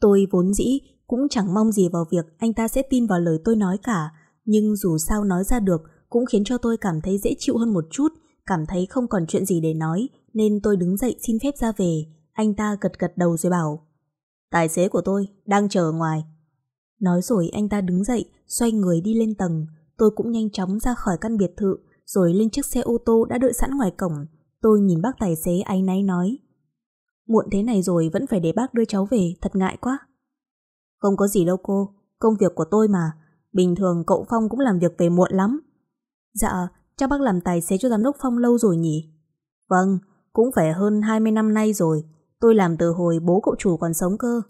Tôi vốn dĩ cũng chẳng mong gì vào việc anh ta sẽ tin vào lời tôi nói cả, nhưng dù sao nói ra được cũng khiến cho tôi cảm thấy dễ chịu hơn một chút, cảm thấy không còn chuyện gì để nói, nên tôi đứng dậy xin phép ra về. Anh ta gật gật đầu rồi bảo Tài xế của tôi đang chờ ngoài. Nói rồi anh ta đứng dậy, xoay người đi lên tầng. Tôi cũng nhanh chóng ra khỏi căn biệt thự, rồi lên chiếc xe ô tô đã đợi sẵn ngoài cổng. Tôi nhìn bác tài xế áy náy nói Muộn thế này rồi vẫn phải để bác đưa cháu về, thật ngại quá. Không có gì đâu cô, công việc của tôi mà. Bình thường cậu Phong cũng làm việc về muộn lắm. Dạ, chắc bác làm tài xế cho giám đốc Phong lâu rồi nhỉ? Vâng, cũng phải hơn 20 năm nay rồi, tôi làm từ hồi bố cậu chủ còn sống cơ.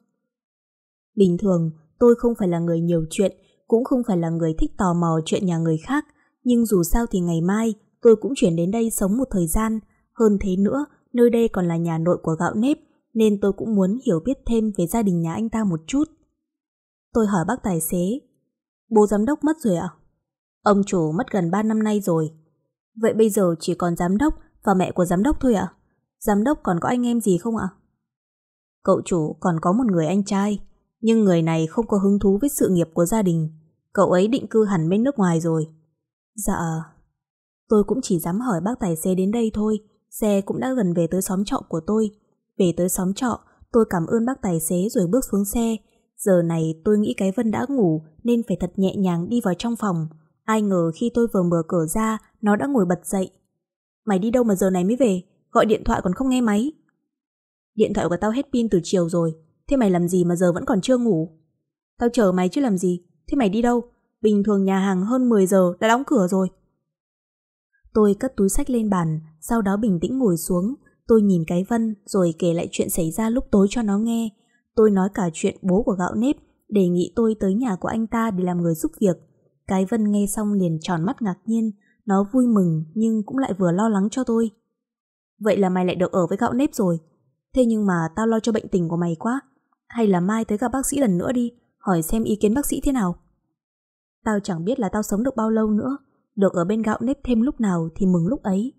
Bình thường, tôi không phải là người nhiều chuyện, cũng không phải là người thích tò mò chuyện nhà người khác, nhưng dù sao thì ngày mai tôi cũng chuyển đến đây sống một thời gian. Hơn thế nữa, nơi đây còn là nhà nội của gạo nếp, nên tôi cũng muốn hiểu biết thêm về gia đình nhà anh ta một chút. Tôi hỏi bác tài xế, bố giám đốc mất rồi ạ? Ông chủ mất gần 3 năm nay rồi. Vậy bây giờ chỉ còn giám đốc và mẹ của giám đốc thôi ạ. Giám đốc còn có anh em gì không ạ? Cậu chủ còn có một người anh trai, nhưng người này không có hứng thú với sự nghiệp của gia đình. Cậu ấy định cư hẳn bên nước ngoài rồi. Dạ, tôi cũng chỉ dám hỏi bác tài xế đến đây thôi. Xe cũng đã gần về tới xóm trọ của tôi. Về tới xóm trọ, tôi cảm ơn bác tài xế rồi bước xuống xe. Giờ này tôi nghĩ cái Vân đã ngủ nên phải thật nhẹ nhàng đi vào trong phòng. Ai ngờ khi tôi vừa mở cửa ra, nó đã ngồi bật dậy. Mày đi đâu mà giờ này mới về, gọi điện thoại còn không nghe máy. Điện thoại của tao hết pin từ chiều rồi, thế mày làm gì mà giờ vẫn còn chưa ngủ? Tao chờ mày chứ làm gì, thế mày đi đâu? Bình thường nhà hàng hơn 10 giờ đã đóng cửa rồi. Tôi cất túi sách lên bàn, sau đó bình tĩnh ngồi xuống. Tôi nhìn cái Vân rồi kể lại chuyện xảy ra lúc tối cho nó nghe. Tôi nói cả chuyện bố của gạo nếp, đề nghị tôi tới nhà của anh ta để làm người giúp việc. Cái Vân nghe xong liền tròn mắt ngạc nhiên, nó vui mừng nhưng cũng lại vừa lo lắng cho tôi. Vậy là mày lại được ở với gạo nếp rồi. Thế nhưng mà tao lo cho bệnh tình của mày quá. Hay là mai tới gặp bác sĩ lần nữa đi, hỏi xem ý kiến bác sĩ thế nào. Tao chẳng biết là tao sống được bao lâu nữa, được ở bên gạo nếp thêm lúc nào thì mừng lúc ấy.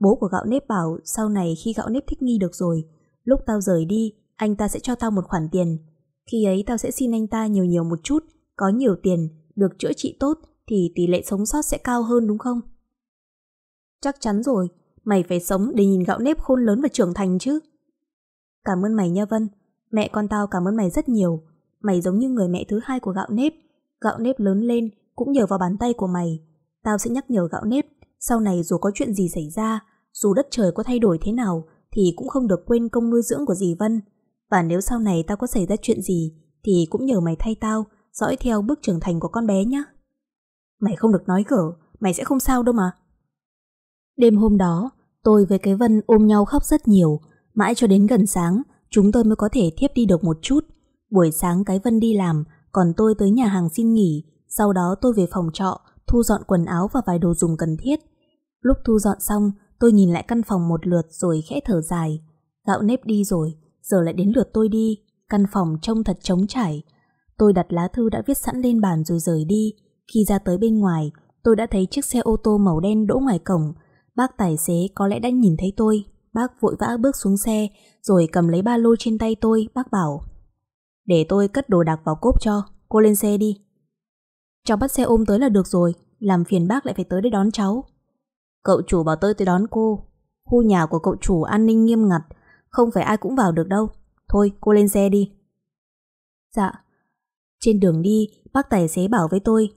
Bố của gạo nếp bảo sau này khi gạo nếp thích nghi được rồi, lúc tao rời đi, anh ta sẽ cho tao một khoản tiền. Khi ấy tao sẽ xin anh ta nhiều nhiều một chút, có nhiều tiền, được chữa trị tốt thì tỷ lệ sống sót sẽ cao hơn đúng không? Chắc chắn rồi, mày phải sống để nhìn gạo nếp khôn lớn và trưởng thành chứ. Cảm ơn mày nha Vân, mẹ con tao cảm ơn mày rất nhiều. Mày giống như người mẹ thứ hai của gạo nếp. Gạo nếp lớn lên cũng nhờ vào bàn tay của mày. Tao sẽ nhắc nhở gạo nếp, sau này dù có chuyện gì xảy ra, dù đất trời có thay đổi thế nào, thì cũng không được quên công nuôi dưỡng của dì Vân. Và nếu sau này tao có xảy ra chuyện gì, thì cũng nhờ mày thay tao, dõi theo bước trưởng thành của con bé nhé. Mày không được nói gở, mày sẽ không sao đâu mà. Đêm hôm đó, tôi với cái Vân ôm nhau khóc rất nhiều, mãi cho đến gần sáng, chúng tôi mới có thể thiếp đi được một chút. Buổi sáng cái Vân đi làm, còn tôi tới nhà hàng xin nghỉ, sau đó tôi về phòng trọ, thu dọn quần áo và vài đồ dùng cần thiết. Lúc thu dọn xong, tôi nhìn lại căn phòng một lượt rồi khẽ thở dài. Gạo nếp đi rồi, giờ lại đến lượt tôi đi. Căn phòng trông thật trống trải. Tôi đặt lá thư đã viết sẵn lên bàn rồi rời đi. Khi ra tới bên ngoài, tôi đã thấy chiếc xe ô tô màu đen đỗ ngoài cổng, Bác tài xế có lẽ đã nhìn thấy tôi, bác vội vã bước xuống xe, rồi cầm lấy ba lô trên tay tôi, bác bảo. Để tôi cất đồ đạc vào cốp cho, cô lên xe đi. Cháu bắt xe ôm tới là được rồi, làm phiền bác lại phải tới để đón cháu. Cậu chủ bảo tôi tới đón cô. Khu nhà của cậu chủ an ninh nghiêm ngặt, không phải ai cũng vào được đâu. Thôi, cô lên xe đi. Dạ. Trên đường đi, bác tài xế bảo với tôi.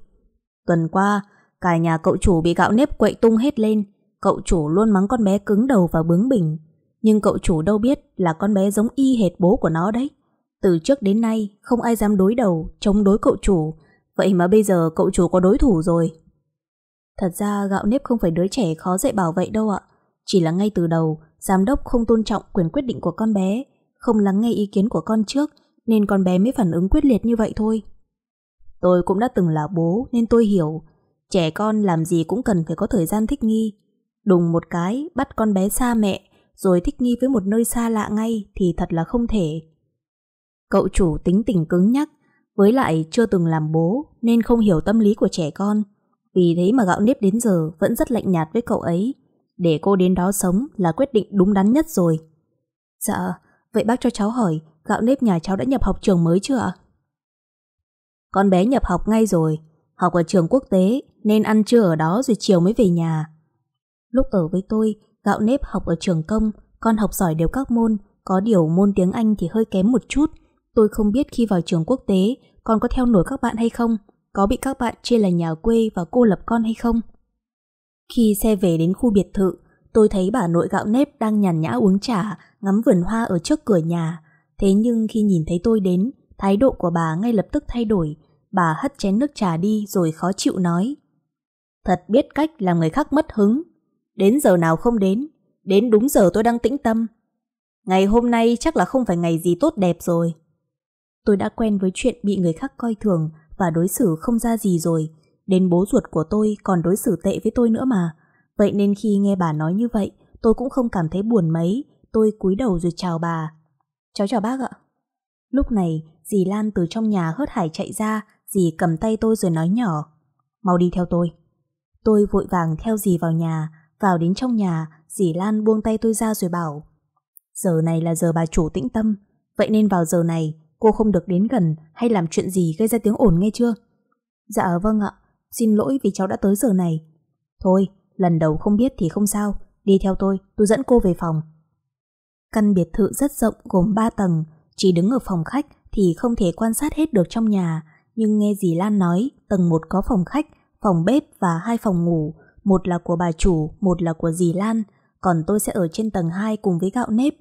Tuần qua, cả nhà cậu chủ bị gạo nếp quậy tung hết lên. Cậu chủ luôn mắng con bé cứng đầu và bướng bỉnh Nhưng cậu chủ đâu biết là con bé giống y hệt bố của nó đấy Từ trước đến nay không ai dám đối đầu, chống đối cậu chủ Vậy mà bây giờ cậu chủ có đối thủ rồi Thật ra gạo nếp không phải đứa trẻ khó dạy bảo vệ đâu ạ Chỉ là ngay từ đầu Giám đốc không tôn trọng quyền quyết định của con bé Không lắng nghe ý kiến của con trước Nên con bé mới phản ứng quyết liệt như vậy thôi Tôi cũng đã từng là bố Nên tôi hiểu Trẻ con làm gì cũng cần phải có thời gian thích nghi Đùng một cái bắt con bé xa mẹ rồi thích nghi với một nơi xa lạ ngay thì thật là không thể. Cậu chủ tính tình cứng nhắc, với lại chưa từng làm bố nên không hiểu tâm lý của trẻ con. Vì thế mà gạo nếp đến giờ vẫn rất lạnh nhạt với cậu ấy. Để cô đến đó sống là quyết định đúng đắn nhất rồi. Dạ, vậy bác cho cháu hỏi gạo nếp nhà cháu đã nhập học trường mới chưa ạ? Con bé nhập học ngay rồi, học ở trường quốc tế nên ăn trưa ở đó rồi chiều mới về nhà. Lúc ở với tôi, gạo nếp học ở trường công, con học giỏi đều các môn, có điều môn tiếng Anh thì hơi kém một chút. Tôi không biết khi vào trường quốc tế, con có theo nổi các bạn hay không, có bị các bạn chê là nhà quê và cô lập con hay không. Khi xe về đến khu biệt thự, tôi thấy bà nội gạo nếp đang nhàn nhã uống trà, ngắm vườn hoa ở trước cửa nhà. Thế nhưng khi nhìn thấy tôi đến, thái độ của bà ngay lập tức thay đổi. Bà hất chén nước trà đi rồi khó chịu nói. Thật biết cách làm người khác mất hứng. Đến giờ nào không đến, đến đúng giờ tôi đang tĩnh tâm. Ngày hôm nay chắc là không phải ngày gì tốt đẹp rồi. Tôi đã quen với chuyện bị người khác coi thường và đối xử không ra gì rồi. Đến bố ruột của tôi còn đối xử tệ với tôi nữa mà. Vậy nên khi nghe bà nói như vậy, tôi cũng không cảm thấy buồn mấy. Tôi cúi đầu rồi chào bà. Cháu chào bác ạ. Lúc này, dì Lan từ trong nhà hớt hải chạy ra, dì cầm tay tôi rồi nói nhỏ. Mau đi theo tôi. Tôi vội vàng theo dì vào nhà, vào đến trong nhà, dì Lan buông tay tôi ra rồi bảo Giờ này là giờ bà chủ tĩnh tâm Vậy nên vào giờ này cô không được đến gần hay làm chuyện gì gây ra tiếng ồn nghe chưa? Dạ vâng ạ, xin lỗi vì cháu đã tới giờ này. Thôi, lần đầu không biết thì không sao, đi theo tôi, tôi dẫn cô về phòng. Căn biệt thự rất rộng gồm 3 tầng, chỉ đứng ở phòng khách thì không thể quan sát hết được trong nhà, nhưng nghe dì Lan nói tầng 1 có phòng khách, phòng bếp và hai phòng ngủ, một là của bà chủ, một là của dì Lan, còn tôi sẽ ở trên tầng 2 cùng với gạo nếp.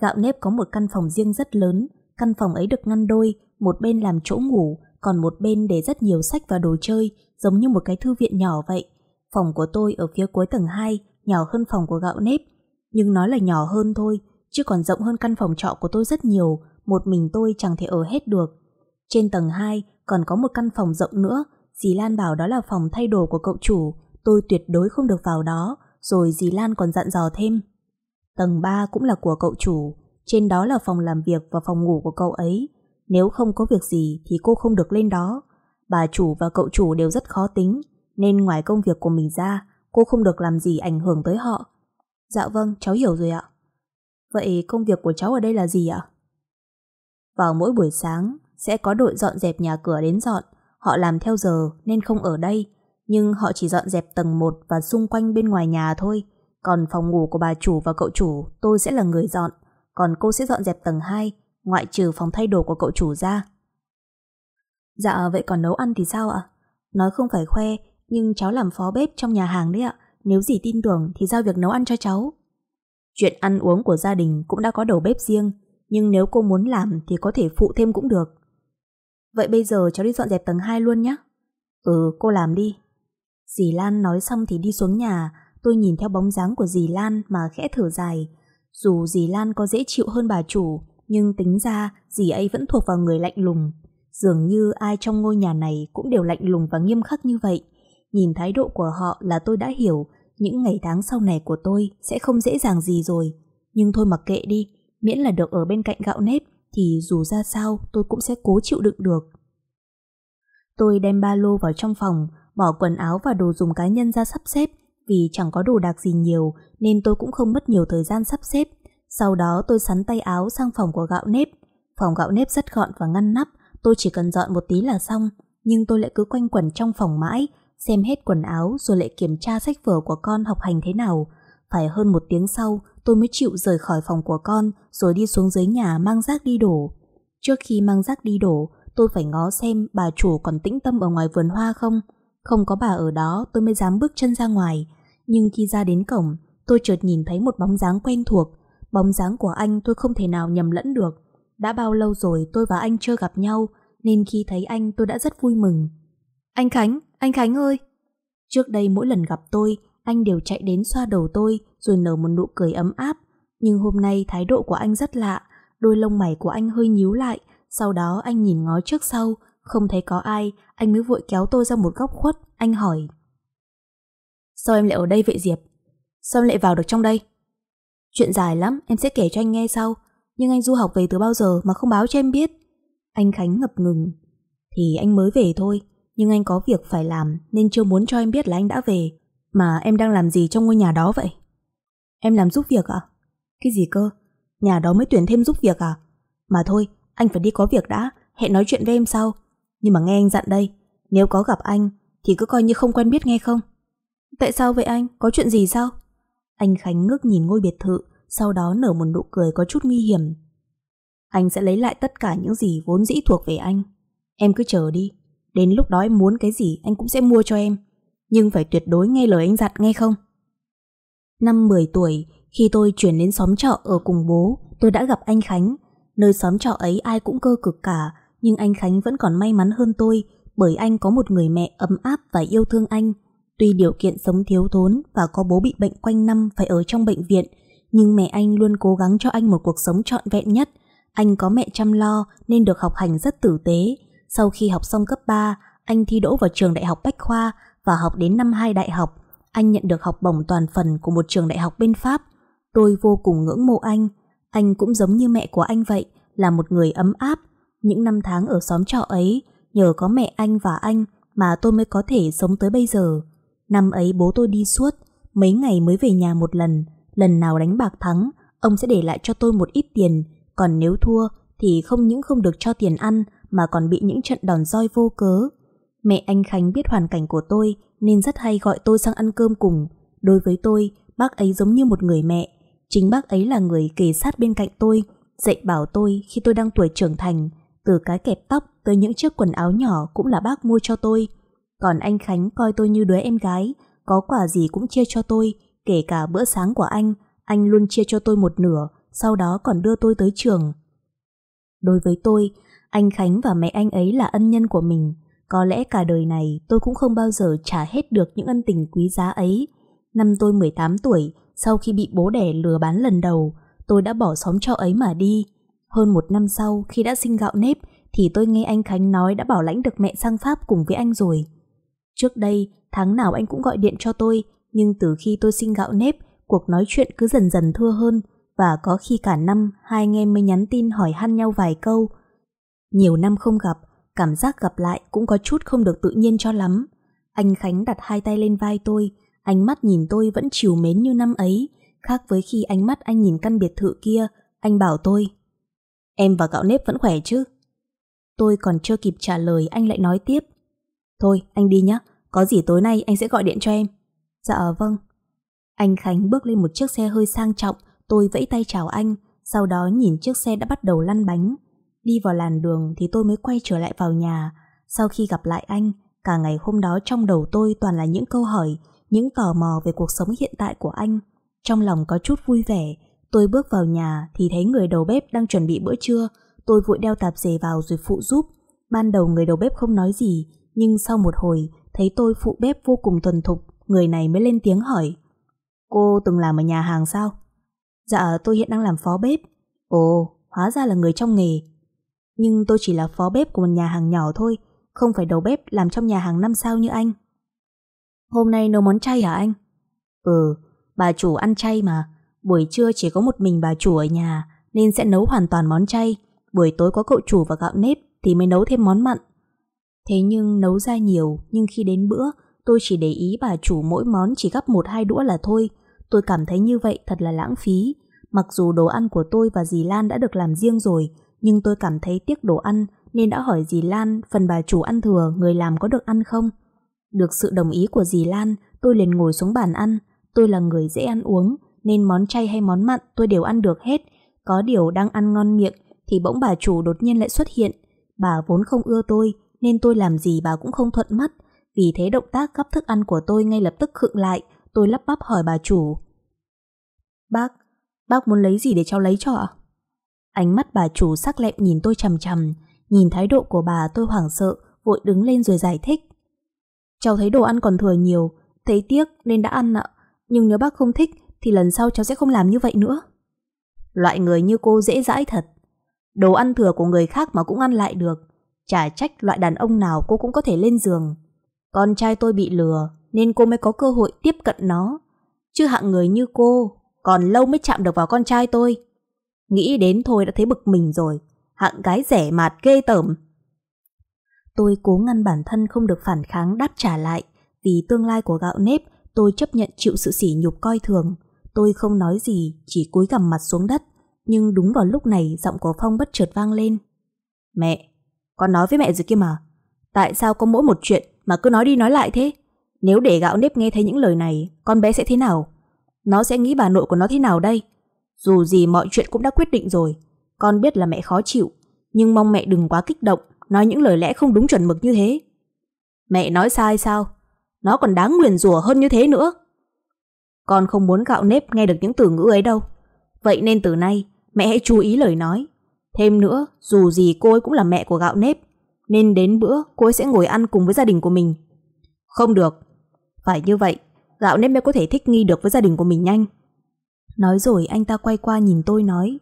Gạo nếp có một căn phòng riêng rất lớn, căn phòng ấy được ngăn đôi, một bên làm chỗ ngủ, còn một bên để rất nhiều sách và đồ chơi, giống như một cái thư viện nhỏ vậy. Phòng của tôi ở phía cuối tầng 2, nhỏ hơn phòng của gạo nếp, nhưng nói là nhỏ hơn thôi, chứ còn rộng hơn căn phòng trọ của tôi rất nhiều, một mình tôi chẳng thể ở hết được. Trên tầng 2 còn có một căn phòng rộng nữa, dì Lan bảo đó là phòng thay đồ của cậu chủ, tôi tuyệt đối không được vào đó, rồi dì Lan còn dặn dò thêm. Tầng 3 cũng là của cậu chủ, trên đó là phòng làm việc và phòng ngủ của cậu ấy. Nếu không có việc gì thì cô không được lên đó. Bà chủ và cậu chủ đều rất khó tính, nên ngoài công việc của mình ra, cô không được làm gì ảnh hưởng tới họ. Dạ vâng, cháu hiểu rồi ạ. Vậy công việc của cháu ở đây là gì ạ? Vào mỗi buổi sáng, sẽ có đội dọn dẹp nhà cửa đến dọn. Họ làm theo giờ nên không ở đây, nhưng họ chỉ dọn dẹp tầng 1 và xung quanh bên ngoài nhà thôi. Còn phòng ngủ của bà chủ và cậu chủ tôi sẽ là người dọn, còn cô sẽ dọn dẹp tầng 2, ngoại trừ phòng thay đồ của cậu chủ ra. Dạ vậy còn nấu ăn thì sao ạ? Nói không phải khoe, nhưng cháu làm phó bếp trong nhà hàng đấy ạ, nếu gì tin tưởng thì giao việc nấu ăn cho cháu. Chuyện ăn uống của gia đình cũng đã có đầu bếp riêng, nhưng nếu cô muốn làm thì có thể phụ thêm cũng được. Vậy bây giờ cháu đi dọn dẹp tầng 2 luôn nhé. Ừ, cô làm đi, Dì Lan nói xong thì đi xuống nhà, tôi nhìn theo bóng dáng của dì Lan mà khẽ thở dài. Dù dì Lan có dễ chịu hơn bà chủ, nhưng tính ra dì ấy vẫn thuộc vào người lạnh lùng. Dường như ai trong ngôi nhà này cũng đều lạnh lùng và nghiêm khắc như vậy. Nhìn thái độ của họ là tôi đã hiểu, những ngày tháng sau này của tôi sẽ không dễ dàng gì rồi. Nhưng thôi mặc kệ đi, miễn là được ở bên cạnh gạo nếp thì dù ra sao tôi cũng sẽ cố chịu đựng được. Tôi đem ba lô vào trong phòng, bỏ quần áo và đồ dùng cá nhân ra sắp xếp vì chẳng có đồ đạc gì nhiều nên tôi cũng không mất nhiều thời gian sắp xếp. Sau đó tôi sắn tay áo sang phòng của gạo nếp. Phòng gạo nếp rất gọn và ngăn nắp, tôi chỉ cần dọn một tí là xong, nhưng tôi lại cứ quanh quẩn trong phòng mãi, xem hết quần áo rồi lại kiểm tra sách vở của con học hành thế nào. Phải hơn một tiếng sau, tôi mới chịu rời khỏi phòng của con rồi đi xuống dưới nhà mang rác đi đổ. Trước khi mang rác đi đổ, tôi phải ngó xem bà chủ còn tĩnh tâm ở ngoài vườn hoa không. Không có bà ở đó tôi mới dám bước chân ra ngoài Nhưng khi ra đến cổng Tôi chợt nhìn thấy một bóng dáng quen thuộc Bóng dáng của anh tôi không thể nào nhầm lẫn được Đã bao lâu rồi tôi và anh chưa gặp nhau Nên khi thấy anh tôi đã rất vui mừng Anh Khánh, anh Khánh ơi Trước đây mỗi lần gặp tôi Anh đều chạy đến xoa đầu tôi Rồi nở một nụ cười ấm áp Nhưng hôm nay thái độ của anh rất lạ Đôi lông mày của anh hơi nhíu lại Sau đó anh nhìn ngó trước sau không thấy có ai, anh mới vội kéo tôi ra một góc khuất, anh hỏi. Sao em lại ở đây vậy Diệp? Sao em lại vào được trong đây? Chuyện dài lắm, em sẽ kể cho anh nghe sau. Nhưng anh du học về từ bao giờ mà không báo cho em biết? Anh Khánh ngập ngừng. Thì anh mới về thôi, nhưng anh có việc phải làm nên chưa muốn cho em biết là anh đã về. Mà em đang làm gì trong ngôi nhà đó vậy? Em làm giúp việc À? Cái gì cơ? Nhà đó mới tuyển thêm giúp việc à? Mà thôi, anh phải đi có việc đã, hẹn nói chuyện với em sau. Nhưng mà nghe anh dặn đây Nếu có gặp anh Thì cứ coi như không quen biết nghe không Tại sao vậy anh? Có chuyện gì sao? Anh Khánh ngước nhìn ngôi biệt thự Sau đó nở một nụ cười có chút nguy hiểm Anh sẽ lấy lại tất cả những gì vốn dĩ thuộc về anh Em cứ chờ đi Đến lúc đó em muốn cái gì anh cũng sẽ mua cho em Nhưng phải tuyệt đối nghe lời anh dặn nghe không? Năm 10 tuổi Khi tôi chuyển đến xóm trọ ở cùng bố Tôi đã gặp anh Khánh Nơi xóm trọ ấy ai cũng cơ cực cả nhưng anh Khánh vẫn còn may mắn hơn tôi bởi anh có một người mẹ ấm áp và yêu thương anh. Tuy điều kiện sống thiếu thốn và có bố bị bệnh quanh năm phải ở trong bệnh viện, nhưng mẹ anh luôn cố gắng cho anh một cuộc sống trọn vẹn nhất. Anh có mẹ chăm lo nên được học hành rất tử tế. Sau khi học xong cấp 3, anh thi đỗ vào trường đại học Bách Khoa và học đến năm 2 đại học. Anh nhận được học bổng toàn phần của một trường đại học bên Pháp. Tôi vô cùng ngưỡng mộ anh. Anh cũng giống như mẹ của anh vậy, là một người ấm áp, những năm tháng ở xóm trọ ấy, nhờ có mẹ anh và anh mà tôi mới có thể sống tới bây giờ. Năm ấy bố tôi đi suốt, mấy ngày mới về nhà một lần, lần nào đánh bạc thắng, ông sẽ để lại cho tôi một ít tiền, còn nếu thua thì không những không được cho tiền ăn mà còn bị những trận đòn roi vô cớ. Mẹ anh Khánh biết hoàn cảnh của tôi nên rất hay gọi tôi sang ăn cơm cùng. Đối với tôi, bác ấy giống như một người mẹ. Chính bác ấy là người kề sát bên cạnh tôi, dạy bảo tôi khi tôi đang tuổi trưởng thành, từ cái kẹp tóc tới những chiếc quần áo nhỏ cũng là bác mua cho tôi. Còn anh Khánh coi tôi như đứa em gái, có quả gì cũng chia cho tôi, kể cả bữa sáng của anh, anh luôn chia cho tôi một nửa, sau đó còn đưa tôi tới trường. Đối với tôi, anh Khánh và mẹ anh ấy là ân nhân của mình. Có lẽ cả đời này tôi cũng không bao giờ trả hết được những ân tình quý giá ấy. Năm tôi 18 tuổi, sau khi bị bố đẻ lừa bán lần đầu, tôi đã bỏ xóm cho ấy mà đi. Hơn một năm sau, khi đã sinh gạo nếp, thì tôi nghe anh Khánh nói đã bảo lãnh được mẹ sang Pháp cùng với anh rồi. Trước đây, tháng nào anh cũng gọi điện cho tôi, nhưng từ khi tôi sinh gạo nếp, cuộc nói chuyện cứ dần dần thưa hơn, và có khi cả năm hai anh em mới nhắn tin hỏi han nhau vài câu. Nhiều năm không gặp, cảm giác gặp lại cũng có chút không được tự nhiên cho lắm. Anh Khánh đặt hai tay lên vai tôi, ánh mắt nhìn tôi vẫn chiều mến như năm ấy, khác với khi ánh mắt anh nhìn căn biệt thự kia, anh bảo tôi. Em và gạo nếp vẫn khỏe chứ? Tôi còn chưa kịp trả lời anh lại nói tiếp. Thôi, anh đi nhé. Có gì tối nay anh sẽ gọi điện cho em. Dạ vâng. Anh Khánh bước lên một chiếc xe hơi sang trọng, tôi vẫy tay chào anh, sau đó nhìn chiếc xe đã bắt đầu lăn bánh. Đi vào làn đường thì tôi mới quay trở lại vào nhà. Sau khi gặp lại anh, cả ngày hôm đó trong đầu tôi toàn là những câu hỏi, những tò mò về cuộc sống hiện tại của anh. Trong lòng có chút vui vẻ, Tôi bước vào nhà thì thấy người đầu bếp đang chuẩn bị bữa trưa, tôi vội đeo tạp dề vào rồi phụ giúp. Ban đầu người đầu bếp không nói gì, nhưng sau một hồi thấy tôi phụ bếp vô cùng thuần thục, người này mới lên tiếng hỏi. Cô từng làm ở nhà hàng sao? Dạ, tôi hiện đang làm phó bếp. Ồ, hóa ra là người trong nghề. Nhưng tôi chỉ là phó bếp của một nhà hàng nhỏ thôi, không phải đầu bếp làm trong nhà hàng năm sao như anh. Hôm nay nấu món chay hả anh? Ừ, bà chủ ăn chay mà, Buổi trưa chỉ có một mình bà chủ ở nhà Nên sẽ nấu hoàn toàn món chay Buổi tối có cậu chủ và gạo nếp Thì mới nấu thêm món mặn Thế nhưng nấu ra nhiều Nhưng khi đến bữa tôi chỉ để ý bà chủ mỗi món chỉ gắp một hai đũa là thôi Tôi cảm thấy như vậy thật là lãng phí Mặc dù đồ ăn của tôi và dì Lan đã được làm riêng rồi Nhưng tôi cảm thấy tiếc đồ ăn Nên đã hỏi dì Lan phần bà chủ ăn thừa người làm có được ăn không Được sự đồng ý của dì Lan Tôi liền ngồi xuống bàn ăn Tôi là người dễ ăn uống nên món chay hay món mặn tôi đều ăn được hết. Có điều đang ăn ngon miệng thì bỗng bà chủ đột nhiên lại xuất hiện. Bà vốn không ưa tôi nên tôi làm gì bà cũng không thuận mắt. Vì thế động tác gắp thức ăn của tôi ngay lập tức khựng lại, tôi lắp bắp hỏi bà chủ. Bác, bác muốn lấy gì để cháu lấy cho ạ? Ánh mắt bà chủ sắc lẹm nhìn tôi chầm chầm, nhìn thái độ của bà tôi hoảng sợ, vội đứng lên rồi giải thích. Cháu thấy đồ ăn còn thừa nhiều, thấy tiếc nên đã ăn ạ, nhưng nếu bác không thích thì lần sau cháu sẽ không làm như vậy nữa. Loại người như cô dễ dãi thật. Đồ ăn thừa của người khác mà cũng ăn lại được. Chả trách loại đàn ông nào cô cũng có thể lên giường. Con trai tôi bị lừa nên cô mới có cơ hội tiếp cận nó. Chứ hạng người như cô còn lâu mới chạm được vào con trai tôi. Nghĩ đến thôi đã thấy bực mình rồi. Hạng gái rẻ mạt ghê tởm. Tôi cố ngăn bản thân không được phản kháng đáp trả lại vì tương lai của gạo nếp tôi chấp nhận chịu sự sỉ nhục coi thường. Tôi không nói gì, chỉ cúi gằm mặt xuống đất. Nhưng đúng vào lúc này giọng của Phong bất chợt vang lên. Mẹ, con nói với mẹ rồi kia mà. Tại sao có mỗi một chuyện mà cứ nói đi nói lại thế? Nếu để gạo nếp nghe thấy những lời này, con bé sẽ thế nào? Nó sẽ nghĩ bà nội của nó thế nào đây? Dù gì mọi chuyện cũng đã quyết định rồi. Con biết là mẹ khó chịu, nhưng mong mẹ đừng quá kích động, nói những lời lẽ không đúng chuẩn mực như thế. Mẹ nói sai sao? Nó còn đáng nguyền rủa hơn như thế nữa. Con không muốn gạo nếp nghe được những từ ngữ ấy đâu. Vậy nên từ nay, mẹ hãy chú ý lời nói. Thêm nữa, dù gì cô ấy cũng là mẹ của gạo nếp, nên đến bữa cô ấy sẽ ngồi ăn cùng với gia đình của mình. Không được. Phải như vậy, gạo nếp mới có thể thích nghi được với gia đình của mình nhanh. Nói rồi anh ta quay qua nhìn tôi nói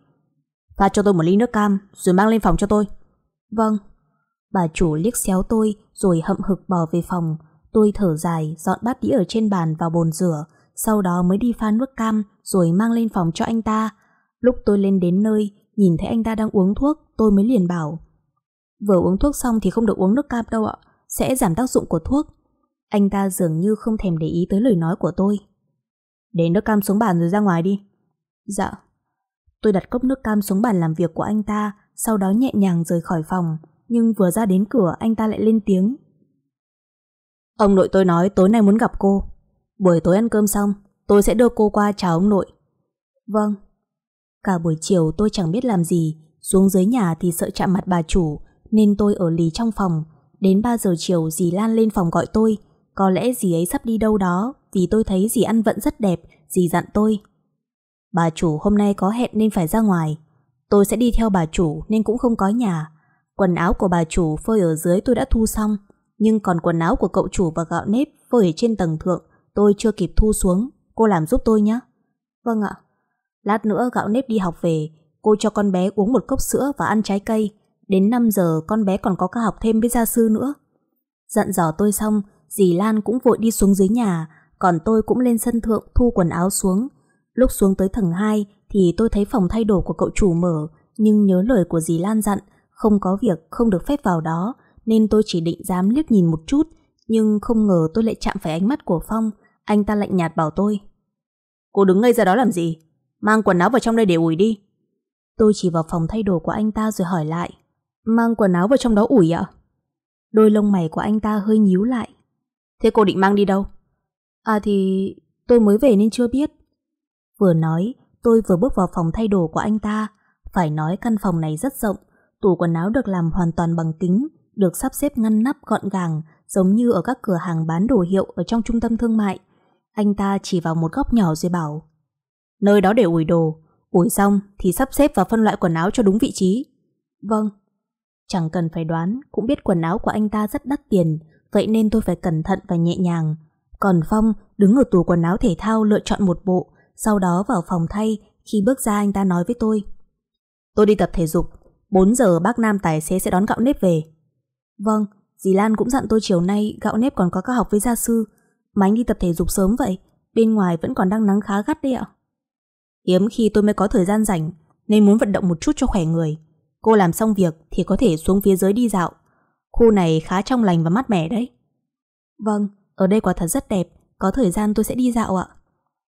Pha cho tôi một ly nước cam Rồi mang lên phòng cho tôi Vâng Bà chủ liếc xéo tôi Rồi hậm hực bỏ về phòng Tôi thở dài dọn bát đĩa ở trên bàn vào bồn rửa sau đó mới đi pha nước cam rồi mang lên phòng cho anh ta. Lúc tôi lên đến nơi, nhìn thấy anh ta đang uống thuốc, tôi mới liền bảo. Vừa uống thuốc xong thì không được uống nước cam đâu ạ, sẽ giảm tác dụng của thuốc. Anh ta dường như không thèm để ý tới lời nói của tôi. Để nước cam xuống bàn rồi ra ngoài đi. Dạ. Tôi đặt cốc nước cam xuống bàn làm việc của anh ta, sau đó nhẹ nhàng rời khỏi phòng. Nhưng vừa ra đến cửa anh ta lại lên tiếng. Ông nội tôi nói tối nay muốn gặp cô. Buổi tối ăn cơm xong, tôi sẽ đưa cô qua chào ông nội. Vâng. Cả buổi chiều tôi chẳng biết làm gì, xuống dưới nhà thì sợ chạm mặt bà chủ, nên tôi ở lì trong phòng. Đến 3 giờ chiều dì Lan lên phòng gọi tôi, có lẽ dì ấy sắp đi đâu đó vì tôi thấy dì ăn vận rất đẹp, dì dặn tôi. Bà chủ hôm nay có hẹn nên phải ra ngoài. Tôi sẽ đi theo bà chủ nên cũng không có nhà. Quần áo của bà chủ phơi ở dưới tôi đã thu xong, nhưng còn quần áo của cậu chủ và gạo nếp phơi ở trên tầng thượng Tôi chưa kịp thu xuống, cô làm giúp tôi nhé. Vâng ạ. Lát nữa gạo nếp đi học về, cô cho con bé uống một cốc sữa và ăn trái cây. Đến 5 giờ con bé còn có ca học thêm với gia sư nữa. Dặn dò tôi xong, dì Lan cũng vội đi xuống dưới nhà, còn tôi cũng lên sân thượng thu quần áo xuống. Lúc xuống tới tầng 2 thì tôi thấy phòng thay đồ của cậu chủ mở, nhưng nhớ lời của dì Lan dặn, không có việc không được phép vào đó, nên tôi chỉ định dám liếc nhìn một chút, nhưng không ngờ tôi lại chạm phải ánh mắt của Phong. Anh ta lạnh nhạt bảo tôi Cô đứng ngay ra đó làm gì Mang quần áo vào trong đây để ủi đi Tôi chỉ vào phòng thay đồ của anh ta rồi hỏi lại Mang quần áo vào trong đó ủi ạ à? Đôi lông mày của anh ta hơi nhíu lại Thế cô định mang đi đâu À thì tôi mới về nên chưa biết Vừa nói tôi vừa bước vào phòng thay đồ của anh ta Phải nói căn phòng này rất rộng Tủ quần áo được làm hoàn toàn bằng kính Được sắp xếp ngăn nắp gọn gàng Giống như ở các cửa hàng bán đồ hiệu Ở trong trung tâm thương mại anh ta chỉ vào một góc nhỏ rồi bảo Nơi đó để ủi đồ Ủi xong thì sắp xếp và phân loại quần áo cho đúng vị trí Vâng Chẳng cần phải đoán Cũng biết quần áo của anh ta rất đắt tiền Vậy nên tôi phải cẩn thận và nhẹ nhàng Còn Phong đứng ở tủ quần áo thể thao Lựa chọn một bộ Sau đó vào phòng thay Khi bước ra anh ta nói với tôi Tôi đi tập thể dục 4 giờ bác Nam tài xế sẽ đón gạo nếp về Vâng, dì Lan cũng dặn tôi chiều nay gạo nếp còn có các học với gia sư mà anh đi tập thể dục sớm vậy Bên ngoài vẫn còn đang nắng khá gắt đấy ạ Hiếm khi tôi mới có thời gian rảnh Nên muốn vận động một chút cho khỏe người Cô làm xong việc thì có thể xuống phía dưới đi dạo Khu này khá trong lành và mát mẻ đấy Vâng, ở đây quả thật rất đẹp Có thời gian tôi sẽ đi dạo ạ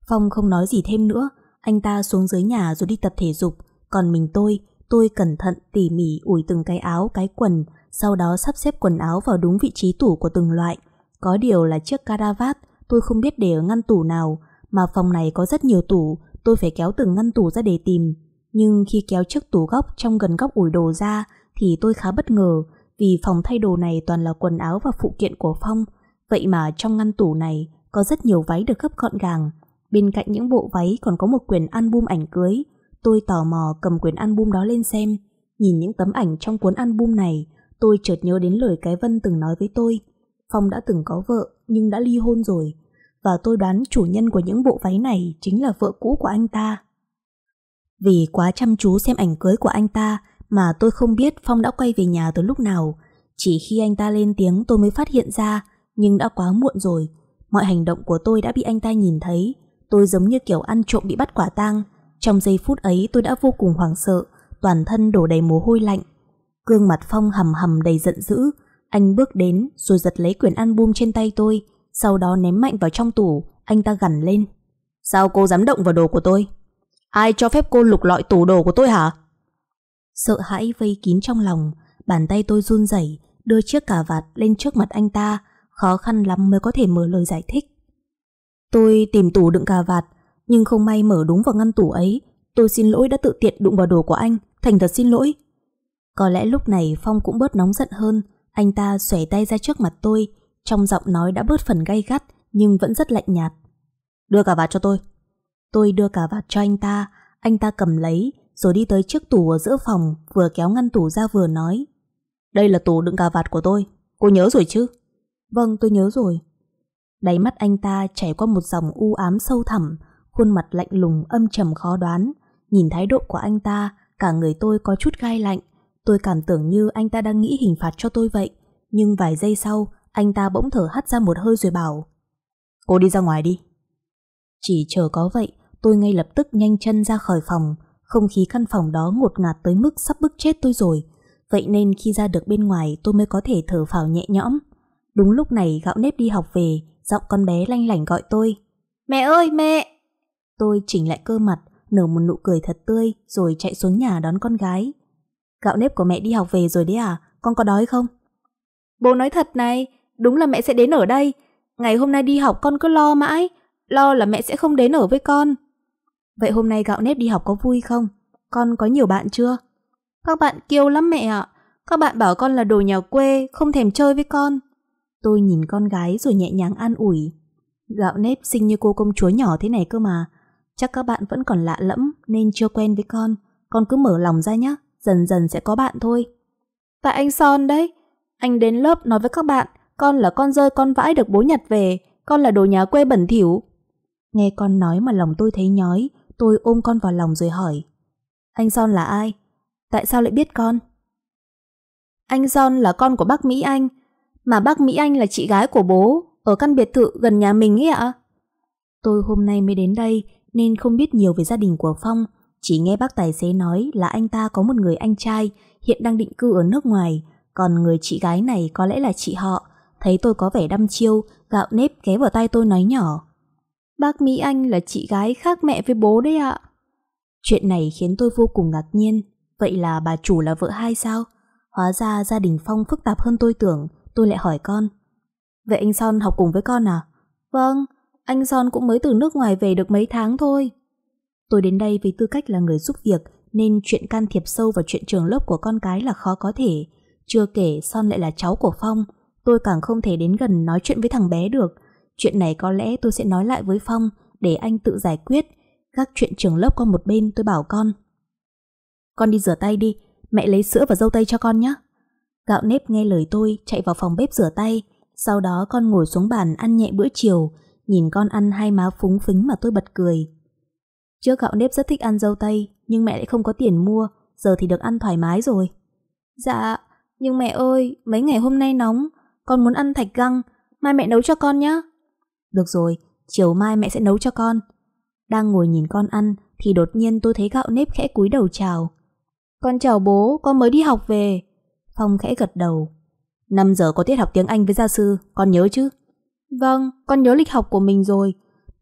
Phong không nói gì thêm nữa Anh ta xuống dưới nhà rồi đi tập thể dục Còn mình tôi, tôi cẩn thận tỉ mỉ ủi từng cái áo, cái quần Sau đó sắp xếp quần áo vào đúng vị trí tủ của từng loại có điều là chiếc caravat tôi không biết để ở ngăn tủ nào, mà phòng này có rất nhiều tủ, tôi phải kéo từng ngăn tủ ra để tìm. Nhưng khi kéo chiếc tủ góc trong gần góc ủi đồ ra thì tôi khá bất ngờ vì phòng thay đồ này toàn là quần áo và phụ kiện của Phong. Vậy mà trong ngăn tủ này có rất nhiều váy được gấp gọn gàng. Bên cạnh những bộ váy còn có một quyển album ảnh cưới. Tôi tò mò cầm quyển album đó lên xem. Nhìn những tấm ảnh trong cuốn album này, tôi chợt nhớ đến lời cái Vân từng nói với tôi. Phong đã từng có vợ nhưng đã ly hôn rồi và tôi đoán chủ nhân của những bộ váy này chính là vợ cũ của anh ta. Vì quá chăm chú xem ảnh cưới của anh ta mà tôi không biết Phong đã quay về nhà từ lúc nào. Chỉ khi anh ta lên tiếng tôi mới phát hiện ra nhưng đã quá muộn rồi. Mọi hành động của tôi đã bị anh ta nhìn thấy. Tôi giống như kiểu ăn trộm bị bắt quả tang. Trong giây phút ấy tôi đã vô cùng hoảng sợ, toàn thân đổ đầy mồ hôi lạnh. Gương mặt Phong hầm hầm đầy giận dữ, anh bước đến rồi giật lấy quyển album trên tay tôi, sau đó ném mạnh vào trong tủ, anh ta gằn lên. Sao cô dám động vào đồ của tôi? Ai cho phép cô lục lọi tủ đồ của tôi hả? Sợ hãi vây kín trong lòng, bàn tay tôi run rẩy, đưa chiếc cà vạt lên trước mặt anh ta, khó khăn lắm mới có thể mở lời giải thích. Tôi tìm tủ đựng cà vạt, nhưng không may mở đúng vào ngăn tủ ấy. Tôi xin lỗi đã tự tiện đụng vào đồ của anh, thành thật xin lỗi. Có lẽ lúc này Phong cũng bớt nóng giận hơn, anh ta xòe tay ra trước mặt tôi, trong giọng nói đã bớt phần gay gắt nhưng vẫn rất lạnh nhạt. Đưa cả vạt cho tôi. Tôi đưa cả vạt cho anh ta, anh ta cầm lấy rồi đi tới chiếc tủ ở giữa phòng vừa kéo ngăn tủ ra vừa nói. Đây là tủ đựng cà vạt của tôi, cô nhớ rồi chứ? Vâng, tôi nhớ rồi. Đáy mắt anh ta chảy qua một dòng u ám sâu thẳm, khuôn mặt lạnh lùng âm trầm khó đoán. Nhìn thái độ của anh ta, cả người tôi có chút gai lạnh, Tôi cảm tưởng như anh ta đang nghĩ hình phạt cho tôi vậy, nhưng vài giây sau, anh ta bỗng thở hắt ra một hơi rồi bảo Cô đi ra ngoài đi. Chỉ chờ có vậy, tôi ngay lập tức nhanh chân ra khỏi phòng, không khí căn phòng đó ngột ngạt tới mức sắp bức chết tôi rồi. Vậy nên khi ra được bên ngoài tôi mới có thể thở phào nhẹ nhõm. Đúng lúc này gạo nếp đi học về, giọng con bé lanh lảnh gọi tôi. Mẹ ơi, mẹ! Tôi chỉnh lại cơ mặt, nở một nụ cười thật tươi rồi chạy xuống nhà đón con gái. Gạo nếp của mẹ đi học về rồi đấy à, con có đói không? Bố nói thật này, đúng là mẹ sẽ đến ở đây. Ngày hôm nay đi học con cứ lo mãi, lo là mẹ sẽ không đến ở với con. Vậy hôm nay gạo nếp đi học có vui không? Con có nhiều bạn chưa? Các bạn kêu lắm mẹ ạ. Các bạn bảo con là đồ nhà quê, không thèm chơi với con. Tôi nhìn con gái rồi nhẹ nhàng an ủi. Gạo nếp xinh như cô công chúa nhỏ thế này cơ mà. Chắc các bạn vẫn còn lạ lẫm nên chưa quen với con. Con cứ mở lòng ra nhé dần dần sẽ có bạn thôi. Tại anh Son đấy, anh đến lớp nói với các bạn, con là con rơi con vãi được bố nhặt về, con là đồ nhà quê bẩn thỉu. Nghe con nói mà lòng tôi thấy nhói, tôi ôm con vào lòng rồi hỏi. Anh Son là ai? Tại sao lại biết con? Anh Son là con của bác Mỹ Anh, mà bác Mỹ Anh là chị gái của bố, ở căn biệt thự gần nhà mình ấy ạ. Tôi hôm nay mới đến đây nên không biết nhiều về gia đình của Phong, chỉ nghe bác tài xế nói là anh ta có một người anh trai hiện đang định cư ở nước ngoài, còn người chị gái này có lẽ là chị họ. Thấy tôi có vẻ đăm chiêu, gạo nếp ghé vào tay tôi nói nhỏ. Bác Mỹ Anh là chị gái khác mẹ với bố đấy ạ. Chuyện này khiến tôi vô cùng ngạc nhiên. Vậy là bà chủ là vợ hai sao? Hóa ra gia đình Phong phức tạp hơn tôi tưởng, tôi lại hỏi con. Vậy anh Son học cùng với con à? Vâng, anh Son cũng mới từ nước ngoài về được mấy tháng thôi. Tôi đến đây với tư cách là người giúp việc nên chuyện can thiệp sâu vào chuyện trường lớp của con cái là khó có thể. Chưa kể Son lại là cháu của Phong, tôi càng không thể đến gần nói chuyện với thằng bé được. Chuyện này có lẽ tôi sẽ nói lại với Phong để anh tự giải quyết. Các chuyện trường lớp qua một bên tôi bảo con. Con đi rửa tay đi, mẹ lấy sữa và dâu tây cho con nhé. Gạo nếp nghe lời tôi chạy vào phòng bếp rửa tay, sau đó con ngồi xuống bàn ăn nhẹ bữa chiều, nhìn con ăn hai má phúng phính mà tôi bật cười. Trước gạo nếp rất thích ăn dâu tây, nhưng mẹ lại không có tiền mua, giờ thì được ăn thoải mái rồi. Dạ, nhưng mẹ ơi, mấy ngày hôm nay nóng, con muốn ăn thạch găng, mai mẹ nấu cho con nhé. Được rồi, chiều mai mẹ sẽ nấu cho con. Đang ngồi nhìn con ăn thì đột nhiên tôi thấy gạo nếp khẽ cúi đầu chào. Con chào bố, con mới đi học về. Phong khẽ gật đầu. 5 giờ có tiết học tiếng Anh với gia sư, con nhớ chứ? Vâng, con nhớ lịch học của mình rồi.